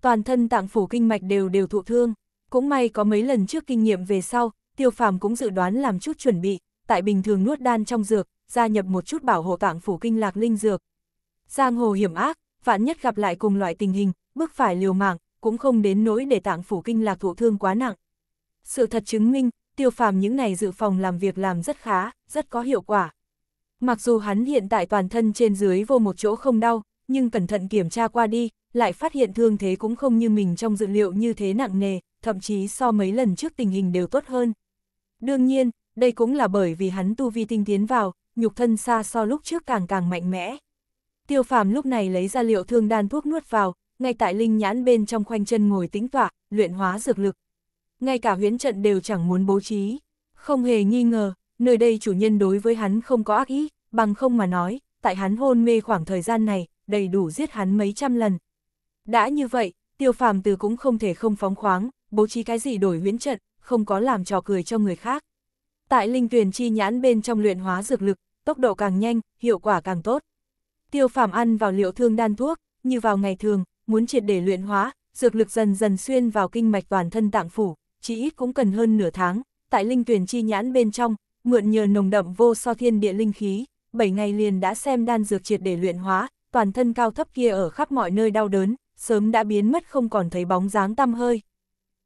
Toàn thân tạng phủ kinh mạch đều đều thụ thương, cũng may có mấy lần trước kinh nghiệm về sau, tiêu phàm cũng dự đoán làm chút chuẩn bị, tại bình thường nuốt đan trong dược, gia nhập một chút bảo hộ tạng phủ kinh lạc linh dược. Giang hồ hiểm ác, vạn nhất gặp lại cùng loại tình hình, bước phải liều mạng, cũng không đến nỗi để tạng phủ kinh lạc thụ thương quá nặng. Sự thật chứng minh, tiêu phàm những này dự phòng làm việc làm rất khá, rất có hiệu quả. Mặc dù hắn hiện tại toàn thân trên dưới vô một chỗ không đau, nhưng cẩn thận kiểm tra qua đi, lại phát hiện thương thế cũng không như mình trong dự liệu như thế nặng nề, thậm chí so mấy lần trước tình hình đều tốt hơn. Đương nhiên, đây cũng là bởi vì hắn tu vi tinh tiến vào, nhục thân xa so lúc trước càng càng mạnh mẽ. Tiêu phàm lúc này lấy ra liệu thương đan thuốc nuốt vào, ngay tại linh nhãn bên trong khoanh chân ngồi tĩnh tọa, luyện hóa dược lực, ngay cả huyến trận đều chẳng muốn bố trí. Không hề nghi ngờ, nơi đây chủ nhân đối với hắn không có ác ý, bằng không mà nói, tại hắn hôn mê khoảng thời gian này, đầy đủ giết hắn mấy trăm lần. Đã như vậy, tiêu phàm từ cũng không thể không phóng khoáng, bố trí cái gì đổi huyến trận, không có làm trò cười cho người khác. Tại linh tuyển chi nhãn bên trong luyện hóa dược lực, tốc độ càng nhanh, hiệu quả càng tốt. Tiêu phàm ăn vào liệu thương đan thuốc, như vào ngày thường, muốn triệt để luyện hóa, dược lực dần dần xuyên vào kinh mạch toàn thân tạng phủ, chí ít cũng cần hơn nửa tháng, tại linh tuyển chi nhãn bên trong, mượn nhờ nồng đậm vô so thiên địa linh khí, 7 ngày liền đã xem đan dược triệt để luyện hóa, toàn thân cao thấp kia ở khắp mọi nơi đau đớn, sớm đã biến mất không còn thấy bóng dáng tăm hơi.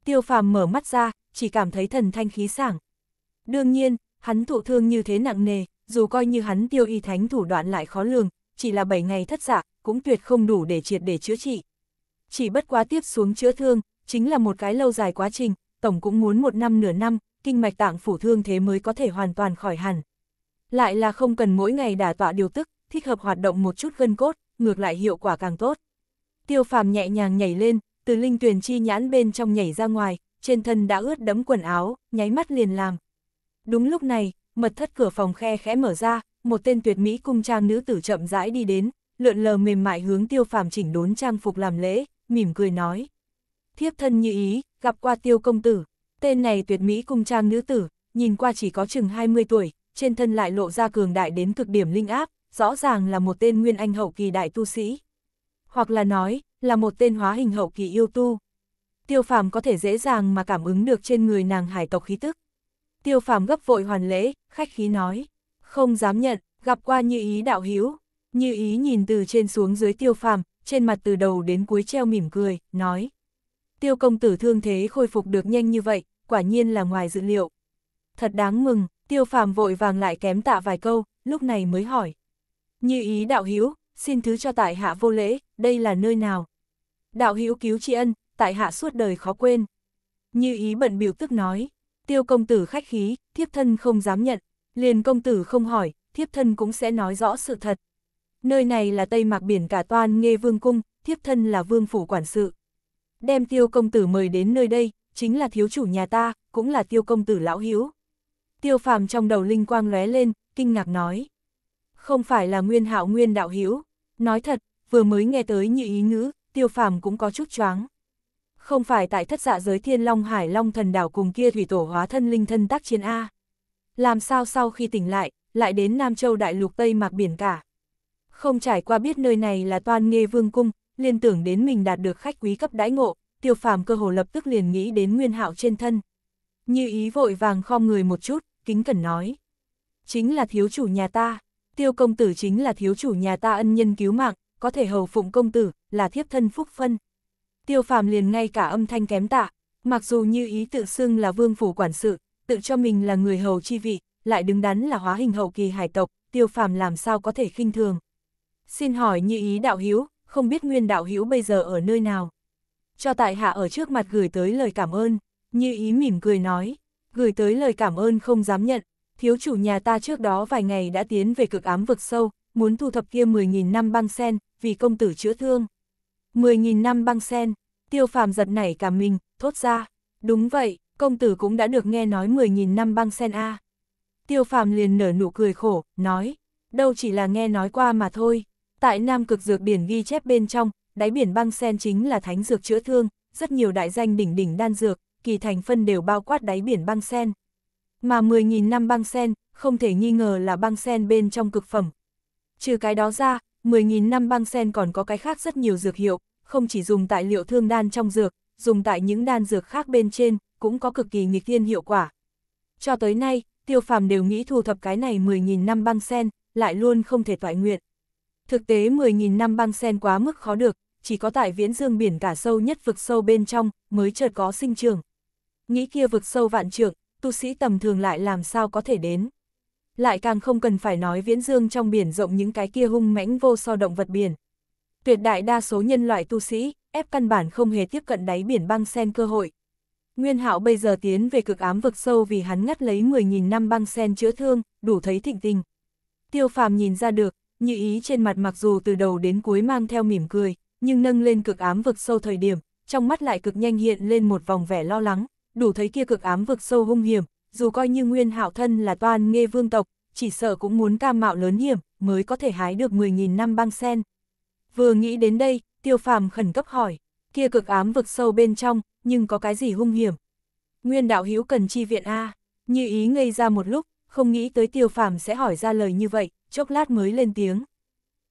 Tiêu phàm mở mắt ra, chỉ cảm thấy thần thanh khí sảng. Đương nhiên, hắn thụ thương như thế nặng nề, dù coi như hắn tiêu y thánh thủ đoạn lại khó lường, chỉ là 7 ngày thất giả, dạ, cũng tuyệt không đủ để triệt để chữa trị. Chỉ bất quá tiếp xuống chữa thương, chính là một cái lâu dài quá trình, tổng cũng muốn một năm nửa năm, kinh mạch tạng phủ thương thế mới có thể hoàn toàn khỏi hẳn. Lại là không cần mỗi ngày đả tọa điều tức, thích hợp hoạt động một chút gân cốt, ngược lại hiệu quả càng tốt. Tiêu phàm nhẹ nhàng nhảy lên, từ linh tuyển chi nhãn bên trong nhảy ra ngoài, trên thân đã ướt đẫm quần áo, nháy mắt liền làm. Đúng lúc này, mật thất cửa phòng khe khẽ mở ra, một tên tuyệt mỹ cung trang nữ tử chậm rãi đi đến, lượn lờ mềm mại hướng tiêu phàm chỉnh đốn trang phục làm lễ, mỉm cười nói thiếp thân như ý, gặp qua tiêu công tử, tên này tuyệt mỹ cung trang nữ tử, nhìn qua chỉ có chừng 20 tuổi, trên thân lại lộ ra cường đại đến cực điểm linh áp, rõ ràng là một tên nguyên anh hậu kỳ đại tu sĩ. Hoặc là nói, là một tên hóa hình hậu kỳ yêu tu. Tiêu phàm có thể dễ dàng mà cảm ứng được trên người nàng hải tộc khí tức. Tiêu phàm gấp vội hoàn lễ, khách khí nói, không dám nhận, gặp qua như ý đạo hiếu. Như ý nhìn từ trên xuống dưới tiêu phàm, trên mặt từ đầu đến cuối treo mỉm cười, nói, tiêu công tử thương thế khôi phục được nhanh như vậy, quả nhiên là ngoài dự liệu. Thật đáng mừng, tiêu phàm vội vàng lại kém tạ vài câu, lúc này mới hỏi. Như ý đạo Hiếu, xin thứ cho tại hạ vô lễ, đây là nơi nào? Đạo Hiếu cứu tri ân, tại hạ suốt đời khó quên. Như ý bận biểu tức nói, tiêu công tử khách khí, thiếp thân không dám nhận, liền công tử không hỏi, thiếp thân cũng sẽ nói rõ sự thật. Nơi này là Tây Mạc Biển cả toan nghe vương cung, thiếp thân là vương phủ quản sự đem tiêu công tử mời đến nơi đây, chính là thiếu chủ nhà ta, cũng là tiêu công tử lão hiếu. Tiêu phàm trong đầu linh quang lóe lên, kinh ngạc nói. Không phải là nguyên hạo nguyên đạo hiếu, nói thật, vừa mới nghe tới như ý ngữ, tiêu phàm cũng có chút choáng. Không phải tại thất dạ giới thiên long hải long thần đảo cùng kia thủy tổ hóa thân linh thân tác chiến A. Làm sao sau khi tỉnh lại, lại đến Nam Châu đại lục Tây mạc biển cả. Không trải qua biết nơi này là toan nghê vương cung, liên tưởng đến mình đạt được khách quý cấp đãi ngộ, tiêu phàm cơ hồ lập tức liền nghĩ đến nguyên hạo trên thân. Như ý vội vàng khom người một chút, kính cẩn nói. Chính là thiếu chủ nhà ta, tiêu công tử chính là thiếu chủ nhà ta ân nhân cứu mạng, có thể hầu phụng công tử, là thiếp thân phúc phân. Tiêu phàm liền ngay cả âm thanh kém tạ, mặc dù như ý tự xưng là vương phủ quản sự, tự cho mình là người hầu chi vị, lại đứng đắn là hóa hình hậu kỳ hải tộc, tiêu phàm làm sao có thể khinh thường. Xin hỏi như ý đạo hiếu, không biết Nguyên Đạo Hữu bây giờ ở nơi nào. Cho tại hạ ở trước mặt gửi tới lời cảm ơn, như ý mỉm cười nói, gửi tới lời cảm ơn không dám nhận, thiếu chủ nhà ta trước đó vài ngày đã tiến về cực ám vực sâu, muốn thu thập kia 10.000 năm băng sen, vì công tử chữa thương. 10.000 năm băng sen, tiêu phàm giật nảy cả mình, thốt ra, đúng vậy, công tử cũng đã được nghe nói 10.000 năm băng sen a. Tiêu phàm liền nở nụ cười khổ, nói, đâu chỉ là nghe nói qua mà thôi. Tại Nam Cực Dược biển ghi chép bên trong, đáy biển băng sen chính là thánh dược chữa thương, rất nhiều đại danh đỉnh đỉnh đan dược, kỳ thành phân đều bao quát đáy biển băng sen. Mà 10.000 năm băng sen, không thể nghi ngờ là băng sen bên trong cực phẩm. Trừ cái đó ra, 10.000 năm băng sen còn có cái khác rất nhiều dược hiệu, không chỉ dùng tại liệu thương đan trong dược, dùng tại những đan dược khác bên trên, cũng có cực kỳ nghịch thiên hiệu quả. Cho tới nay, tiêu phàm đều nghĩ thu thập cái này 10.000 năm băng sen, lại luôn không thể thoại nguyện. Thực tế 10.000 năm băng sen quá mức khó được, chỉ có tại viễn dương biển cả sâu nhất vực sâu bên trong mới chợt có sinh trường. Nghĩ kia vực sâu vạn trượng, tu sĩ tầm thường lại làm sao có thể đến. Lại càng không cần phải nói viễn dương trong biển rộng những cái kia hung mãnh vô so động vật biển. Tuyệt đại đa số nhân loại tu sĩ, ép căn bản không hề tiếp cận đáy biển băng sen cơ hội. Nguyên hạo bây giờ tiến về cực ám vực sâu vì hắn ngắt lấy 10.000 năm băng sen chữa thương, đủ thấy thịnh tình. Tiêu phàm nhìn ra được, như ý trên mặt mặc dù từ đầu đến cuối mang theo mỉm cười, nhưng nâng lên cực ám vực sâu thời điểm, trong mắt lại cực nhanh hiện lên một vòng vẻ lo lắng, đủ thấy kia cực ám vực sâu hung hiểm, dù coi như nguyên hạo thân là toan nghe vương tộc, chỉ sợ cũng muốn cam mạo lớn hiểm, mới có thể hái được 10.000 năm băng sen. Vừa nghĩ đến đây, tiêu phàm khẩn cấp hỏi, kia cực ám vực sâu bên trong, nhưng có cái gì hung hiểm? Nguyên đạo hữu cần chi viện A, như ý ngây ra một lúc, không nghĩ tới tiêu phàm sẽ hỏi ra lời như vậy, chốc lát mới lên tiếng.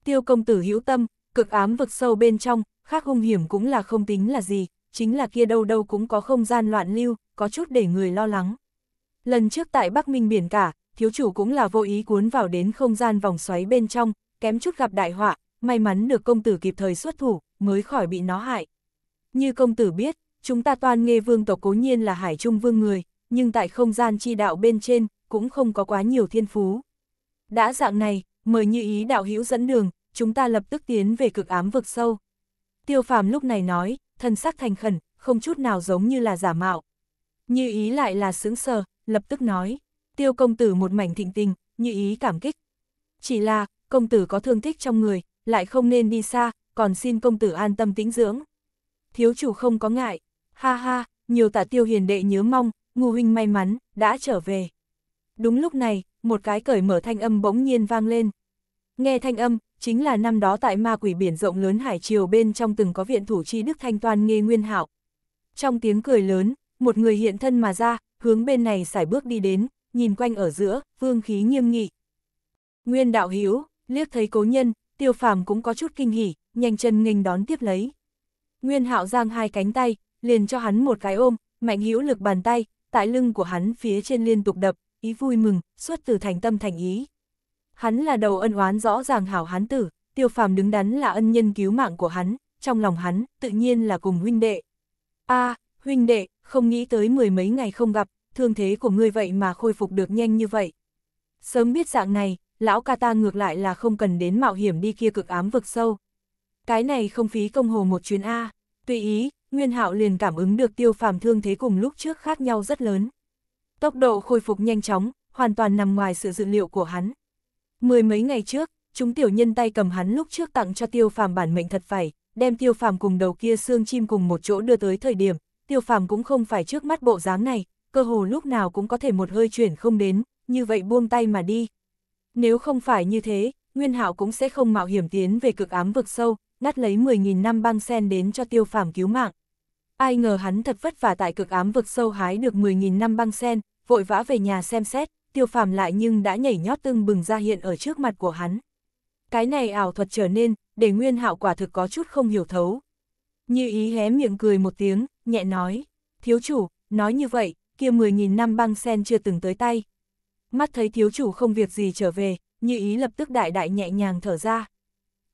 Tiêu công tử hữu tâm, cực ám vực sâu bên trong, khác hung hiểm cũng là không tính là gì, chính là kia đâu đâu cũng có không gian loạn lưu, có chút để người lo lắng. Lần trước tại Bắc Minh biển cả, thiếu chủ cũng là vô ý cuốn vào đến không gian vòng xoáy bên trong, kém chút gặp đại họa, may mắn được công tử kịp thời xuất thủ, mới khỏi bị nó hại. Như công tử biết, chúng ta toàn nghe vương tộc cố nhiên là hải trung vương người, nhưng tại không gian chi đạo bên trên, cũng không có quá nhiều thiên phú. Đã dạng này, mời như ý đạo hữu dẫn đường, chúng ta lập tức tiến về cực ám vực sâu. Tiêu phàm lúc này nói, thân sắc thành khẩn, không chút nào giống như là giả mạo. Như ý lại là sướng sờ, lập tức nói, tiêu công tử một mảnh thịnh tình, như ý cảm kích. Chỉ là, công tử có thương tích trong người, lại không nên đi xa, còn xin công tử an tâm tĩnh dưỡng. Thiếu chủ không có ngại, ha ha, nhiều tạ tiêu hiền đệ nhớ mong, ngu huynh may mắn, đã trở về. Đúng lúc này, một cái cởi mở thanh âm bỗng nhiên vang lên. Nghe thanh âm, chính là năm đó tại ma quỷ biển rộng lớn hải triều bên trong từng có viện thủ chi Đức Thanh Toàn nghe nguyên hạo. Trong tiếng cười lớn, một người hiện thân mà ra, hướng bên này xài bước đi đến, nhìn quanh ở giữa, vương khí nghiêm nghị. Nguyên đạo hiếu, liếc thấy cố nhân, tiêu phàm cũng có chút kinh hỉ, nhanh chân nghênh đón tiếp lấy. Nguyên hạo giang hai cánh tay, liền cho hắn một cái ôm, mạnh hữu lực bàn tay, tại lưng của hắn phía trên liên tục đập, ý vui mừng, xuất từ thành tâm thành ý. Hắn là đầu ân oán rõ ràng hảo hán tử, tiêu phàm đứng đắn là ân nhân cứu mạng của hắn, trong lòng hắn, tự nhiên là cùng huynh đệ. a huynh đệ, không nghĩ tới mười mấy ngày không gặp, thương thế của ngươi vậy mà khôi phục được nhanh như vậy. Sớm biết dạng này, lão ca ta ngược lại là không cần đến mạo hiểm đi kia cực ám vực sâu. Cái này không phí công hồ một chuyến A, tùy ý, Nguyên Hạo liền cảm ứng được tiêu phàm thương thế cùng lúc trước khác nhau rất lớn. Tốc độ khôi phục nhanh chóng, hoàn toàn nằm ngoài sự dự liệu của hắn. Mười mấy ngày trước, chúng tiểu nhân tay cầm hắn lúc trước tặng cho tiêu phàm bản mệnh thật phải, đem tiêu phàm cùng đầu kia xương chim cùng một chỗ đưa tới thời điểm, tiêu phàm cũng không phải trước mắt bộ dáng này, cơ hồ lúc nào cũng có thể một hơi chuyển không đến, như vậy buông tay mà đi. Nếu không phải như thế, Nguyên hạo cũng sẽ không mạo hiểm tiến về cực ám vực sâu, ngắt lấy 10.000 năm băng sen đến cho tiêu phàm cứu mạng. Ai ngờ hắn thật vất vả tại cực ám vực sâu hái được 10.000 năm băng sen, vội vã về nhà xem xét, tiêu phàm lại nhưng đã nhảy nhót tưng bừng ra hiện ở trước mặt của hắn. Cái này ảo thuật trở nên, để nguyên hạo quả thực có chút không hiểu thấu. Như ý hé miệng cười một tiếng, nhẹ nói, thiếu chủ, nói như vậy, kia 10.000 năm băng sen chưa từng tới tay. Mắt thấy thiếu chủ không việc gì trở về, như ý lập tức đại đại nhẹ nhàng thở ra.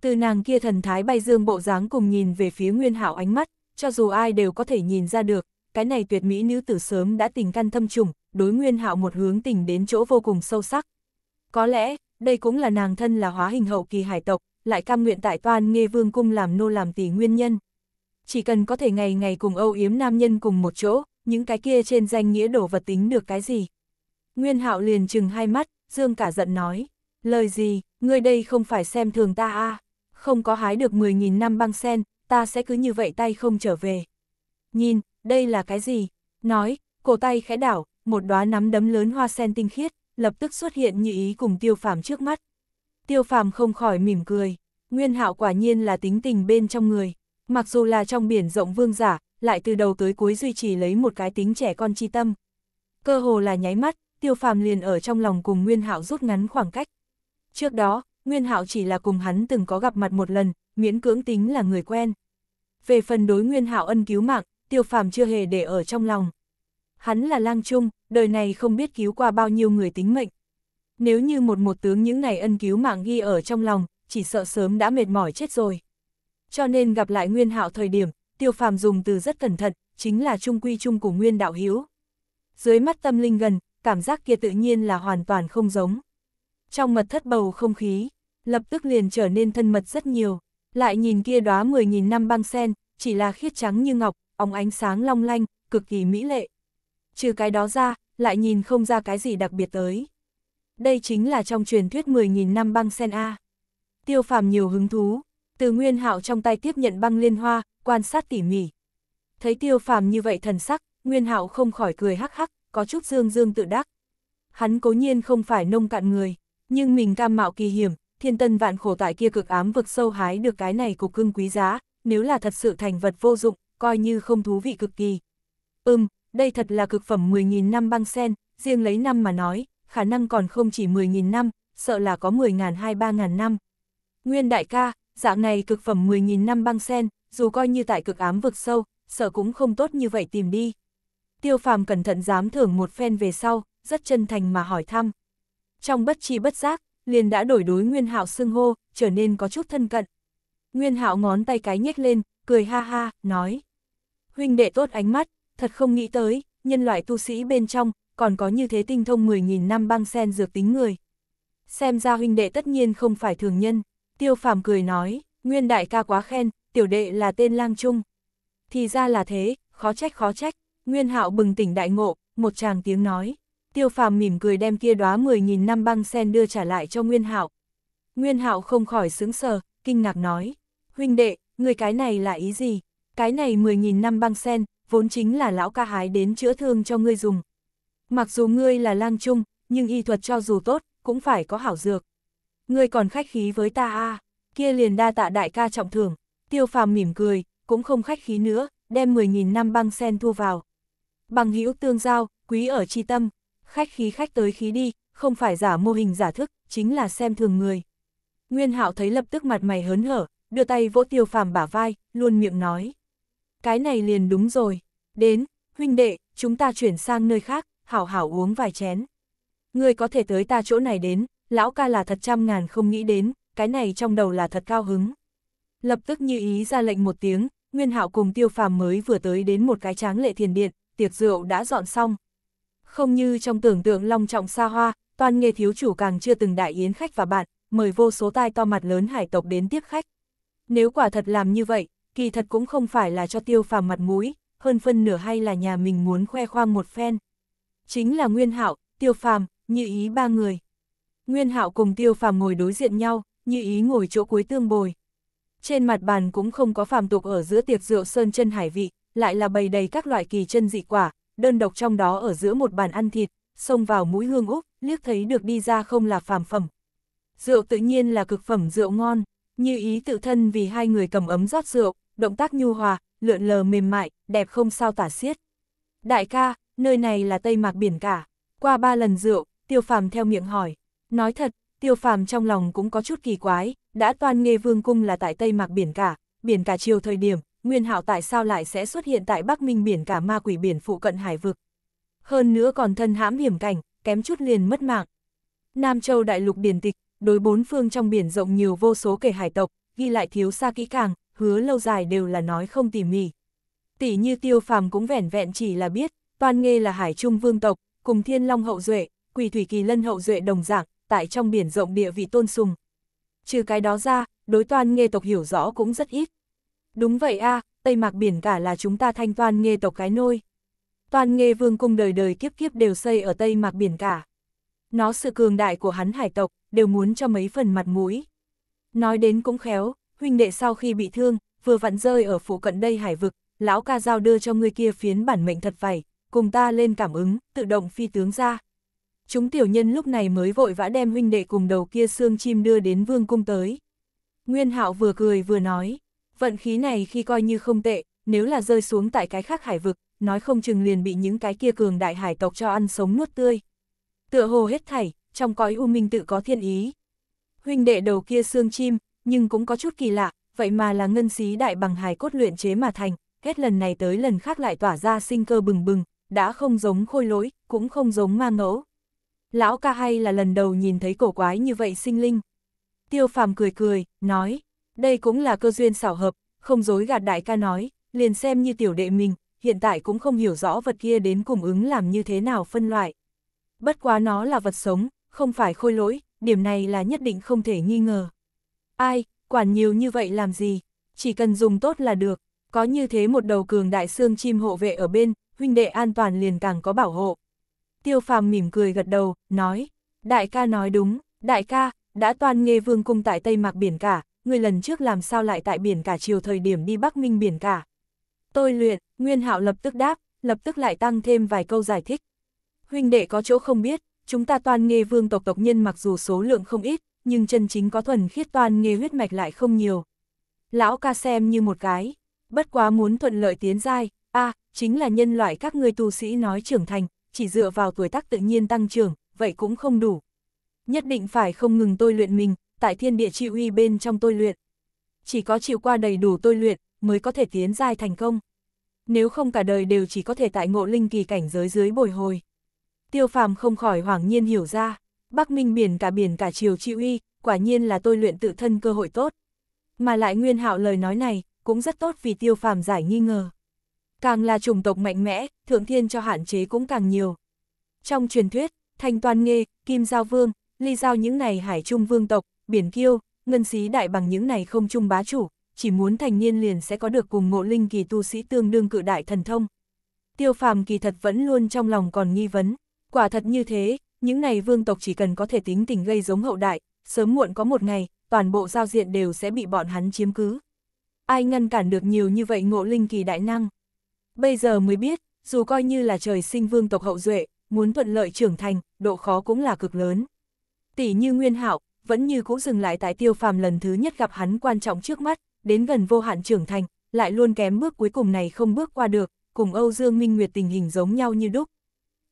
Từ nàng kia thần thái bay dương bộ dáng cùng nhìn về phía nguyên hạo ánh mắt, cho dù ai đều có thể nhìn ra được, cái này tuyệt mỹ nữ tử sớm đã tình căn thâm trùng, đối Nguyên Hạo một hướng tình đến chỗ vô cùng sâu sắc. Có lẽ, đây cũng là nàng thân là hóa hình hậu kỳ hải tộc, lại cam nguyện tại toan nghe vương cung làm nô làm tỷ nguyên nhân. Chỉ cần có thể ngày ngày cùng âu yếm nam nhân cùng một chỗ, những cái kia trên danh nghĩa đổ vật tính được cái gì. Nguyên hạo liền chừng hai mắt, dương cả giận nói, lời gì, ngươi đây không phải xem thường ta a à? không có hái được 10.000 năm băng sen, ta sẽ cứ như vậy tay không trở về. Nhìn, đây là cái gì? Nói, cổ tay khẽ đảo, một đóa nắm đấm lớn hoa sen tinh khiết, lập tức xuất hiện như ý cùng tiêu phàm trước mắt. Tiêu phàm không khỏi mỉm cười, nguyên hạo quả nhiên là tính tình bên trong người, mặc dù là trong biển rộng vương giả, lại từ đầu tới cuối duy trì lấy một cái tính trẻ con chi tâm. Cơ hồ là nháy mắt, tiêu phàm liền ở trong lòng cùng nguyên hạo rút ngắn khoảng cách. Trước đó, nguyên hạo chỉ là cùng hắn từng có gặp mặt một lần, miễn cưỡng tính là người quen. Về phần đối nguyên hạo ân cứu mạng, tiêu phàm chưa hề để ở trong lòng hắn là lang trung, đời này không biết cứu qua bao nhiêu người tính mệnh. Nếu như một một tướng những này ân cứu mạng ghi ở trong lòng, chỉ sợ sớm đã mệt mỏi chết rồi. Cho nên gặp lại Nguyên Hạo thời điểm, Tiêu Phàm dùng từ rất cẩn thận, chính là trung quy trung của Nguyên Đạo Hiếu. Dưới mắt tâm linh gần, cảm giác kia tự nhiên là hoàn toàn không giống. Trong mật thất bầu không khí, lập tức liền trở nên thân mật rất nhiều, lại nhìn kia đóa 10.000 năm băng sen, chỉ là khiết trắng như ngọc, óng ánh sáng long lanh, cực kỳ mỹ lệ trừ cái đó ra, lại nhìn không ra cái gì đặc biệt tới. Đây chính là trong truyền thuyết 10.000 năm băng sen A. Tiêu phàm nhiều hứng thú, từ nguyên hạo trong tay tiếp nhận băng liên hoa, quan sát tỉ mỉ. Thấy tiêu phàm như vậy thần sắc, nguyên hạo không khỏi cười hắc hắc, có chút dương dương tự đắc. Hắn cố nhiên không phải nông cạn người, nhưng mình cam mạo kỳ hiểm, thiên tân vạn khổ tại kia cực ám vực sâu hái được cái này cục cưng quý giá, nếu là thật sự thành vật vô dụng, coi như không thú vị cực kỳ. Ừm, đây thật là cực phẩm 10.000 năm băng sen, riêng lấy năm mà nói, khả năng còn không chỉ 10.000 năm, sợ là có 10.000 hay 3.000 năm. Nguyên đại ca, dạng này cực phẩm 10.000 năm băng sen, dù coi như tại cực ám vực sâu, sợ cũng không tốt như vậy tìm đi. Tiêu phàm cẩn thận dám thưởng một phen về sau, rất chân thành mà hỏi thăm. Trong bất chi bất giác, liền đã đổi đối Nguyên hạo xưng hô, trở nên có chút thân cận. Nguyên hạo ngón tay cái nhếch lên, cười ha ha, nói. Huynh đệ tốt ánh mắt, thật không nghĩ tới, nhân loại tu sĩ bên trong, còn có như thế tinh thông 10.000 năm băng sen dược tính người. Xem ra huynh đệ tất nhiên không phải thường nhân, tiêu phàm cười nói, nguyên đại ca quá khen, tiểu đệ là tên lang trung. Thì ra là thế, khó trách khó trách, nguyên hạo bừng tỉnh đại ngộ, một chàng tiếng nói. Tiêu phàm mỉm cười đem kia đóa 10.000 năm băng sen đưa trả lại cho nguyên hạo. Nguyên hạo không khỏi sướng sờ, kinh ngạc nói, huynh đệ, người cái này là ý gì? Cái này 10.000 năm băng sen, vốn chính là lão ca hái đến chữa thương cho ngươi dùng. Mặc dù ngươi là lang trung, nhưng y thuật cho dù tốt, cũng phải có hảo dược. Ngươi còn khách khí với ta a kia liền đa tạ đại ca trọng thưởng, tiêu phàm mỉm cười, cũng không khách khí nữa, đem 10.000 năm băng sen thu vào. Bằng hữu tương giao, quý ở chi tâm, khách khí khách tới khí đi, không phải giả mô hình giả thức, chính là xem thường người. Nguyên hạo thấy lập tức mặt mày hớn hở, đưa tay vỗ tiêu phàm bả vai, luôn miệng nói cái này liền đúng rồi. Đến, huynh đệ, chúng ta chuyển sang nơi khác, hảo hảo uống vài chén. Ngươi có thể tới ta chỗ này đến, lão ca là thật trăm ngàn không nghĩ đến, cái này trong đầu là thật cao hứng. Lập tức như ý ra lệnh một tiếng, Nguyên hạo cùng tiêu phàm mới vừa tới đến một cái tráng lệ thiền điện, tiệc rượu đã dọn xong. Không như trong tưởng tượng long trọng xa hoa, toàn nghề thiếu chủ càng chưa từng đại yến khách và bạn, mời vô số tai to mặt lớn hải tộc đến tiếp khách. Nếu quả thật làm như vậy, kỳ thật cũng không phải là cho tiêu phàm mặt mũi, hơn phân nửa hay là nhà mình muốn khoe khoang một phen. Chính là Nguyên Hạo, Tiêu Phàm, Như Ý ba người. Nguyên Hạo cùng Tiêu Phàm ngồi đối diện nhau, Như Ý ngồi chỗ cuối tương bồi. Trên mặt bàn cũng không có phàm tục ở giữa tiệc rượu sơn chân hải vị, lại là bày đầy các loại kỳ chân dị quả, đơn độc trong đó ở giữa một bàn ăn thịt, xông vào mũi hương úp, liếc thấy được đi ra không là phàm phẩm. Rượu tự nhiên là cực phẩm rượu ngon, Như Ý tự thân vì hai người cầm ấm rót rượu, động tác nhu hòa, lượn lờ mềm mại, đẹp không sao tả xiết. Đại ca, nơi này là Tây Mạc biển cả. Qua ba lần rượu, Tiêu Phàm theo miệng hỏi. Nói thật, Tiêu Phàm trong lòng cũng có chút kỳ quái, đã toàn nghe vương cung là tại Tây Mạc biển cả, biển cả chiều thời điểm, Nguyên Hạo tại sao lại sẽ xuất hiện tại Bắc Minh biển cả ma quỷ biển phụ cận hải vực. Hơn nữa còn thân hãm hiểm cảnh, kém chút liền mất mạng. Nam Châu đại lục biển tịch, đối bốn phương trong biển rộng nhiều vô số kể hải tộc, ghi lại thiếu xa kỹ càng, hứa lâu dài đều là nói không tỉ mỉ. tỷ như tiêu phàm cũng vẻn vẹn chỉ là biết, toàn nghe là hải trung vương tộc, cùng thiên long hậu duệ, quỳ thủy kỳ lân hậu duệ đồng dạng, tại trong biển rộng địa vị tôn sùng. Trừ cái đó ra, đối toàn nghe tộc hiểu rõ cũng rất ít. Đúng vậy a Tây Mạc biển cả là chúng ta thanh toàn nghe tộc cái nôi. Toàn nghe vương cung đời đời kiếp kiếp đều xây ở Tây Mạc biển cả. Nó sự cường đại của hắn hải tộc, đều muốn cho mấy phần mặt mũi. Nói đến cũng khéo, huynh đệ sau khi bị thương, vừa vặn rơi ở phủ cận đây hải vực, lão ca giao đưa cho ngươi kia phiến bản mệnh thật vậy cùng ta lên cảm ứng, tự động phi tướng ra. Chúng tiểu nhân lúc này mới vội vã đem huynh đệ cùng đầu kia xương chim đưa đến vương cung tới. Nguyên hạo vừa cười vừa nói, vận khí này khi coi như không tệ, nếu là rơi xuống tại cái khác hải vực, nói không chừng liền bị những cái kia cường đại hải tộc cho ăn sống nuốt tươi. Tựa hồ hết thảy, trong cõi u minh tự có thiên ý. Huynh đệ đầu kia xương chim, nhưng cũng có chút kỳ lạ, vậy mà là ngân xí đại bằng hài cốt luyện chế mà thành, hết lần này tới lần khác lại tỏa ra sinh cơ bừng bừng, đã không giống khôi lỗi, cũng không giống ma ngẫu. Lão ca hay là lần đầu nhìn thấy cổ quái như vậy sinh linh. Tiêu phàm cười cười, nói, đây cũng là cơ duyên xảo hợp, không dối gạt đại ca nói, liền xem như tiểu đệ mình, hiện tại cũng không hiểu rõ vật kia đến cùng ứng làm như thế nào phân loại. Bất quá nó là vật sống, không phải khôi lỗi, điểm này là nhất định không thể nghi ngờ. Ai, quản nhiều như vậy làm gì, chỉ cần dùng tốt là được, có như thế một đầu cường đại xương chim hộ vệ ở bên, huynh đệ an toàn liền càng có bảo hộ. Tiêu phàm mỉm cười gật đầu, nói, đại ca nói đúng, đại ca, đã toàn nghe vương cung tại Tây Mạc Biển Cả, người lần trước làm sao lại tại Biển Cả chiều thời điểm đi Bắc Minh Biển Cả. Tôi luyện, Nguyên hạo lập tức đáp, lập tức lại tăng thêm vài câu giải thích. Huynh đệ có chỗ không biết, chúng ta toàn nghe vương tộc tộc nhân mặc dù số lượng không ít, nhưng chân chính có thuần khiết toàn nghề huyết mạch lại không nhiều. Lão ca xem như một cái, bất quá muốn thuận lợi tiến giai, a chính là nhân loại các ngươi tu sĩ nói trưởng thành, chỉ dựa vào tuổi tác tự nhiên tăng trưởng, vậy cũng không đủ. Nhất định phải không ngừng tôi luyện mình, tại thiên địa chịu uy bên trong tôi luyện. Chỉ có chịu qua đầy đủ tôi luyện, mới có thể tiến giai thành công. Nếu không cả đời đều chỉ có thể tại ngộ linh kỳ cảnh giới dưới bồi hồi. Tiêu phàm không khỏi hoảng nhiên hiểu ra. Bắc Minh biển cả biển cả chiều chi uy, quả nhiên là tôi luyện tự thân cơ hội tốt. Mà lại Nguyên Hạo lời nói này, cũng rất tốt vì Tiêu Phàm giải nghi ngờ. Càng là chủng tộc mạnh mẽ, thượng thiên cho hạn chế cũng càng nhiều. Trong truyền thuyết, Thanh Toàn Nghê, Kim Giao Vương, Ly Giao những này hải trung vương tộc, biển kiêu, ngân xí đại bằng những này không trung bá chủ, chỉ muốn thành niên liền sẽ có được cùng ngộ linh kỳ tu sĩ tương đương cự đại thần thông. Tiêu phàm kỳ thật vẫn luôn trong lòng còn nghi vấn, quả thật như thế, những này vương tộc chỉ cần có thể tính tình gây giống hậu đại, sớm muộn có một ngày, toàn bộ giao diện đều sẽ bị bọn hắn chiếm cứ. Ai ngăn cản được nhiều như vậy ngộ linh kỳ đại năng? Bây giờ mới biết, dù coi như là trời sinh vương tộc hậu duệ, muốn thuận lợi trưởng thành, độ khó cũng là cực lớn. Tỷ như Nguyên Hạo vẫn như cũ dừng lại tại tiêu phàm lần thứ nhất gặp hắn quan trọng trước mắt, đến gần vô hạn trưởng thành, lại luôn kém bước cuối cùng này không bước qua được, cùng Âu Dương Minh Nguyệt tình hình giống nhau như đúc.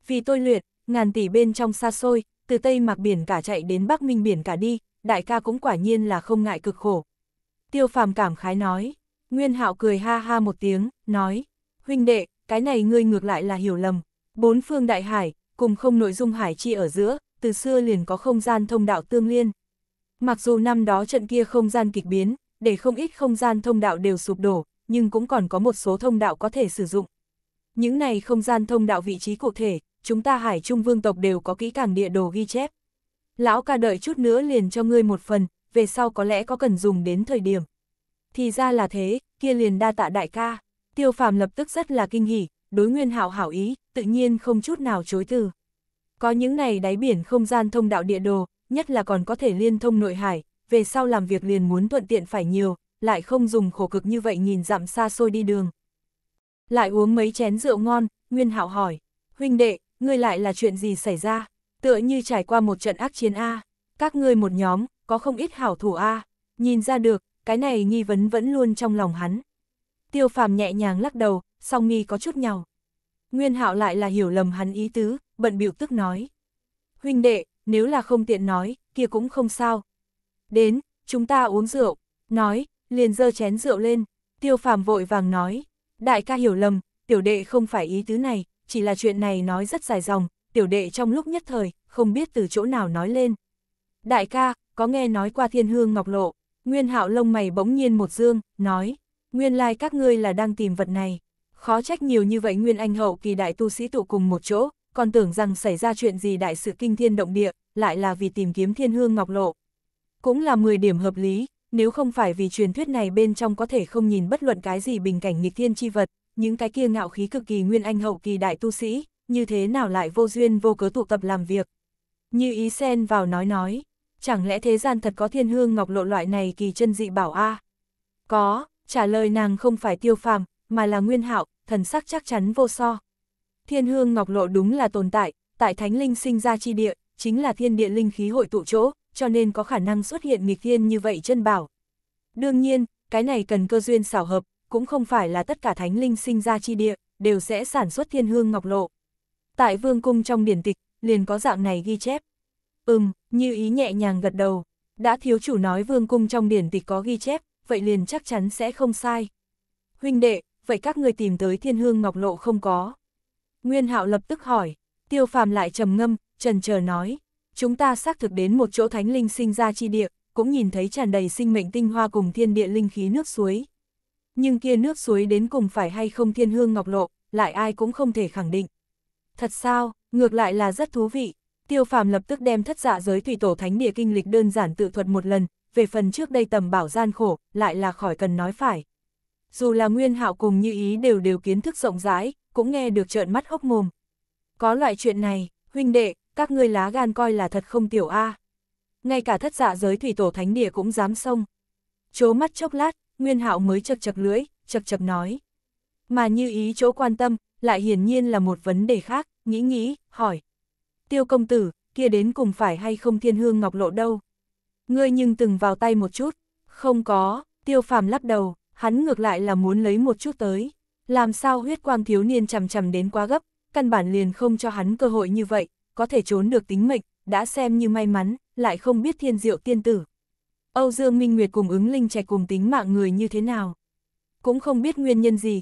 Vì tôi luyện, ngàn tỷ bên trong xa xôi, từ Tây Mạc Biển cả chạy đến Bắc Minh Biển cả đi, đại ca cũng quả nhiên là không ngại cực khổ. Tiêu phàm cảm khái nói, Nguyên hạo cười ha ha một tiếng, nói, huynh đệ, cái này ngươi ngược lại là hiểu lầm, bốn phương đại hải, cùng không nội dung hải chi ở giữa, từ xưa liền có không gian thông đạo tương liên. Mặc dù năm đó trận kia không gian kịch biến, để không ít không gian thông đạo đều sụp đổ, nhưng cũng còn có một số thông đạo có thể sử dụng. Những này không gian thông đạo vị trí cụ thể, chúng ta hải trung vương tộc đều có kỹ càng địa đồ ghi chép. Lão ca đợi chút nữa liền cho ngươi một phần, về sau có lẽ có cần dùng đến thời điểm. Thì ra là thế, kia liền đa tạ đại ca. Tiêu phàm lập tức rất là kinh hỉ, đối nguyên hảo hảo ý, tự nhiên không chút nào chối từ. Có những này đáy biển không gian thông đạo địa đồ, nhất là còn có thể liên thông nội hải, về sau làm việc liền muốn thuận tiện phải nhiều, lại không dùng khổ cực như vậy nhìn dặm xa xôi đi đường. Lại uống mấy chén rượu ngon, Nguyên hảo hỏi, huynh đệ, ngươi lại là chuyện gì xảy ra, tựa như trải qua một trận ác chiến A, các ngươi một nhóm, có không ít hảo thủ A, nhìn ra được, cái này nghi vấn vẫn luôn trong lòng hắn. Tiêu phàm nhẹ nhàng lắc đầu, song nghi có chút nhào. Nguyên hạo lại là hiểu lầm hắn ý tứ, bận biểu tức nói. Huynh đệ, nếu là không tiện nói, kia cũng không sao. Đến, chúng ta uống rượu, nói, liền dơ chén rượu lên, tiêu phàm vội vàng nói. Đại ca hiểu lầm, tiểu đệ không phải ý tứ này, chỉ là chuyện này nói rất dài dòng, tiểu đệ trong lúc nhất thời, không biết từ chỗ nào nói lên. Đại ca, có nghe nói qua thiên hương ngọc lộ, nguyên hạo lông mày bỗng nhiên một dương, nói, nguyên lai các ngươi là đang tìm vật này. Khó trách nhiều như vậy nguyên anh hậu kỳ đại tu sĩ tụ cùng một chỗ, còn tưởng rằng xảy ra chuyện gì đại sự kinh thiên động địa, lại là vì tìm kiếm thiên hương ngọc lộ. Cũng là 10 điểm hợp lý, nếu không phải vì truyền thuyết này bên trong có thể không nhìn bất luận cái gì bình cảnh nghịch thiên chi vật, những cái kia ngạo khí cực kỳ nguyên anh hậu kỳ đại tu sĩ, như thế nào lại vô duyên vô cớ tụ tập làm việc. Như ý sen vào nói nói, chẳng lẽ thế gian thật có thiên hương ngọc lộ loại này kỳ chân dị bảo a Có, trả lời nàng không phải tiêu phàm, mà là nguyên hạo, thần sắc chắc chắn vô so. Thiên hương ngọc lộ đúng là tồn tại, tại thánh linh sinh ra chi địa, chính là thiên địa linh khí hội tụ chỗ, cho nên có khả năng xuất hiện nghịch thiên như vậy chân bảo. Đương nhiên, cái này cần cơ duyên xảo hợp, cũng không phải là tất cả thánh linh sinh ra chi địa, đều sẽ sản xuất thiên hương ngọc lộ. Tại vương cung trong biển tịch, liền có dạng này ghi chép. Ừm, như ý nhẹ nhàng gật đầu, đã thiếu chủ nói vương cung trong biển tịch có ghi chép, vậy liền chắc chắn sẽ không sai. Huynh đệ, vậy các người tìm tới thiên hương ngọc lộ không có. Nguyên hạo lập tức hỏi, tiêu phàm lại trầm ngâm, trần chờ nói, chúng ta xác thực đến một chỗ thánh linh sinh ra chi địa, cũng nhìn thấy tràn đầy sinh mệnh tinh hoa cùng thiên địa linh khí nước suối, nhưng kia nước suối đến cùng phải hay không thiên hương ngọc lộ, lại ai cũng không thể khẳng định. Thật sao, ngược lại là rất thú vị. Tiêu phàm lập tức đem thất dạ giới thủy tổ thánh địa kinh lịch đơn giản tự thuật một lần, về phần trước đây tầm bảo gian khổ, lại là khỏi cần nói phải. Dù là nguyên hạo cùng như ý đều đều kiến thức rộng rãi, cũng nghe được trợn mắt hốc mồm. Có loại chuyện này, huynh đệ, các ngươi lá gan coi là thật không tiểu A. Ngay cả thất dạ giới thủy tổ thánh địa cũng dám xông. Chố mắt chốc lát, Nguyên Hạo mới chật chật lưỡi, chật chật nói. Mà như ý chỗ quan tâm, lại hiển nhiên là một vấn đề khác, nghĩ nghĩ, hỏi. Tiêu công tử, kia đến cùng phải hay không thiên hương ngọc lộ đâu? Ngươi nhưng từng vào tay một chút, không có, tiêu phàm lắc đầu, hắn ngược lại là muốn lấy một chút tới. Làm sao huyết quang thiếu niên chầm chầm đến quá gấp, căn bản liền không cho hắn cơ hội như vậy, có thể trốn được tính mệnh, đã xem như may mắn, lại không biết thiên diệu tiên tử, Âu Dương Minh Nguyệt cùng ứng linh trẻ cùng tính mạng người như thế nào. Cũng không biết nguyên nhân gì,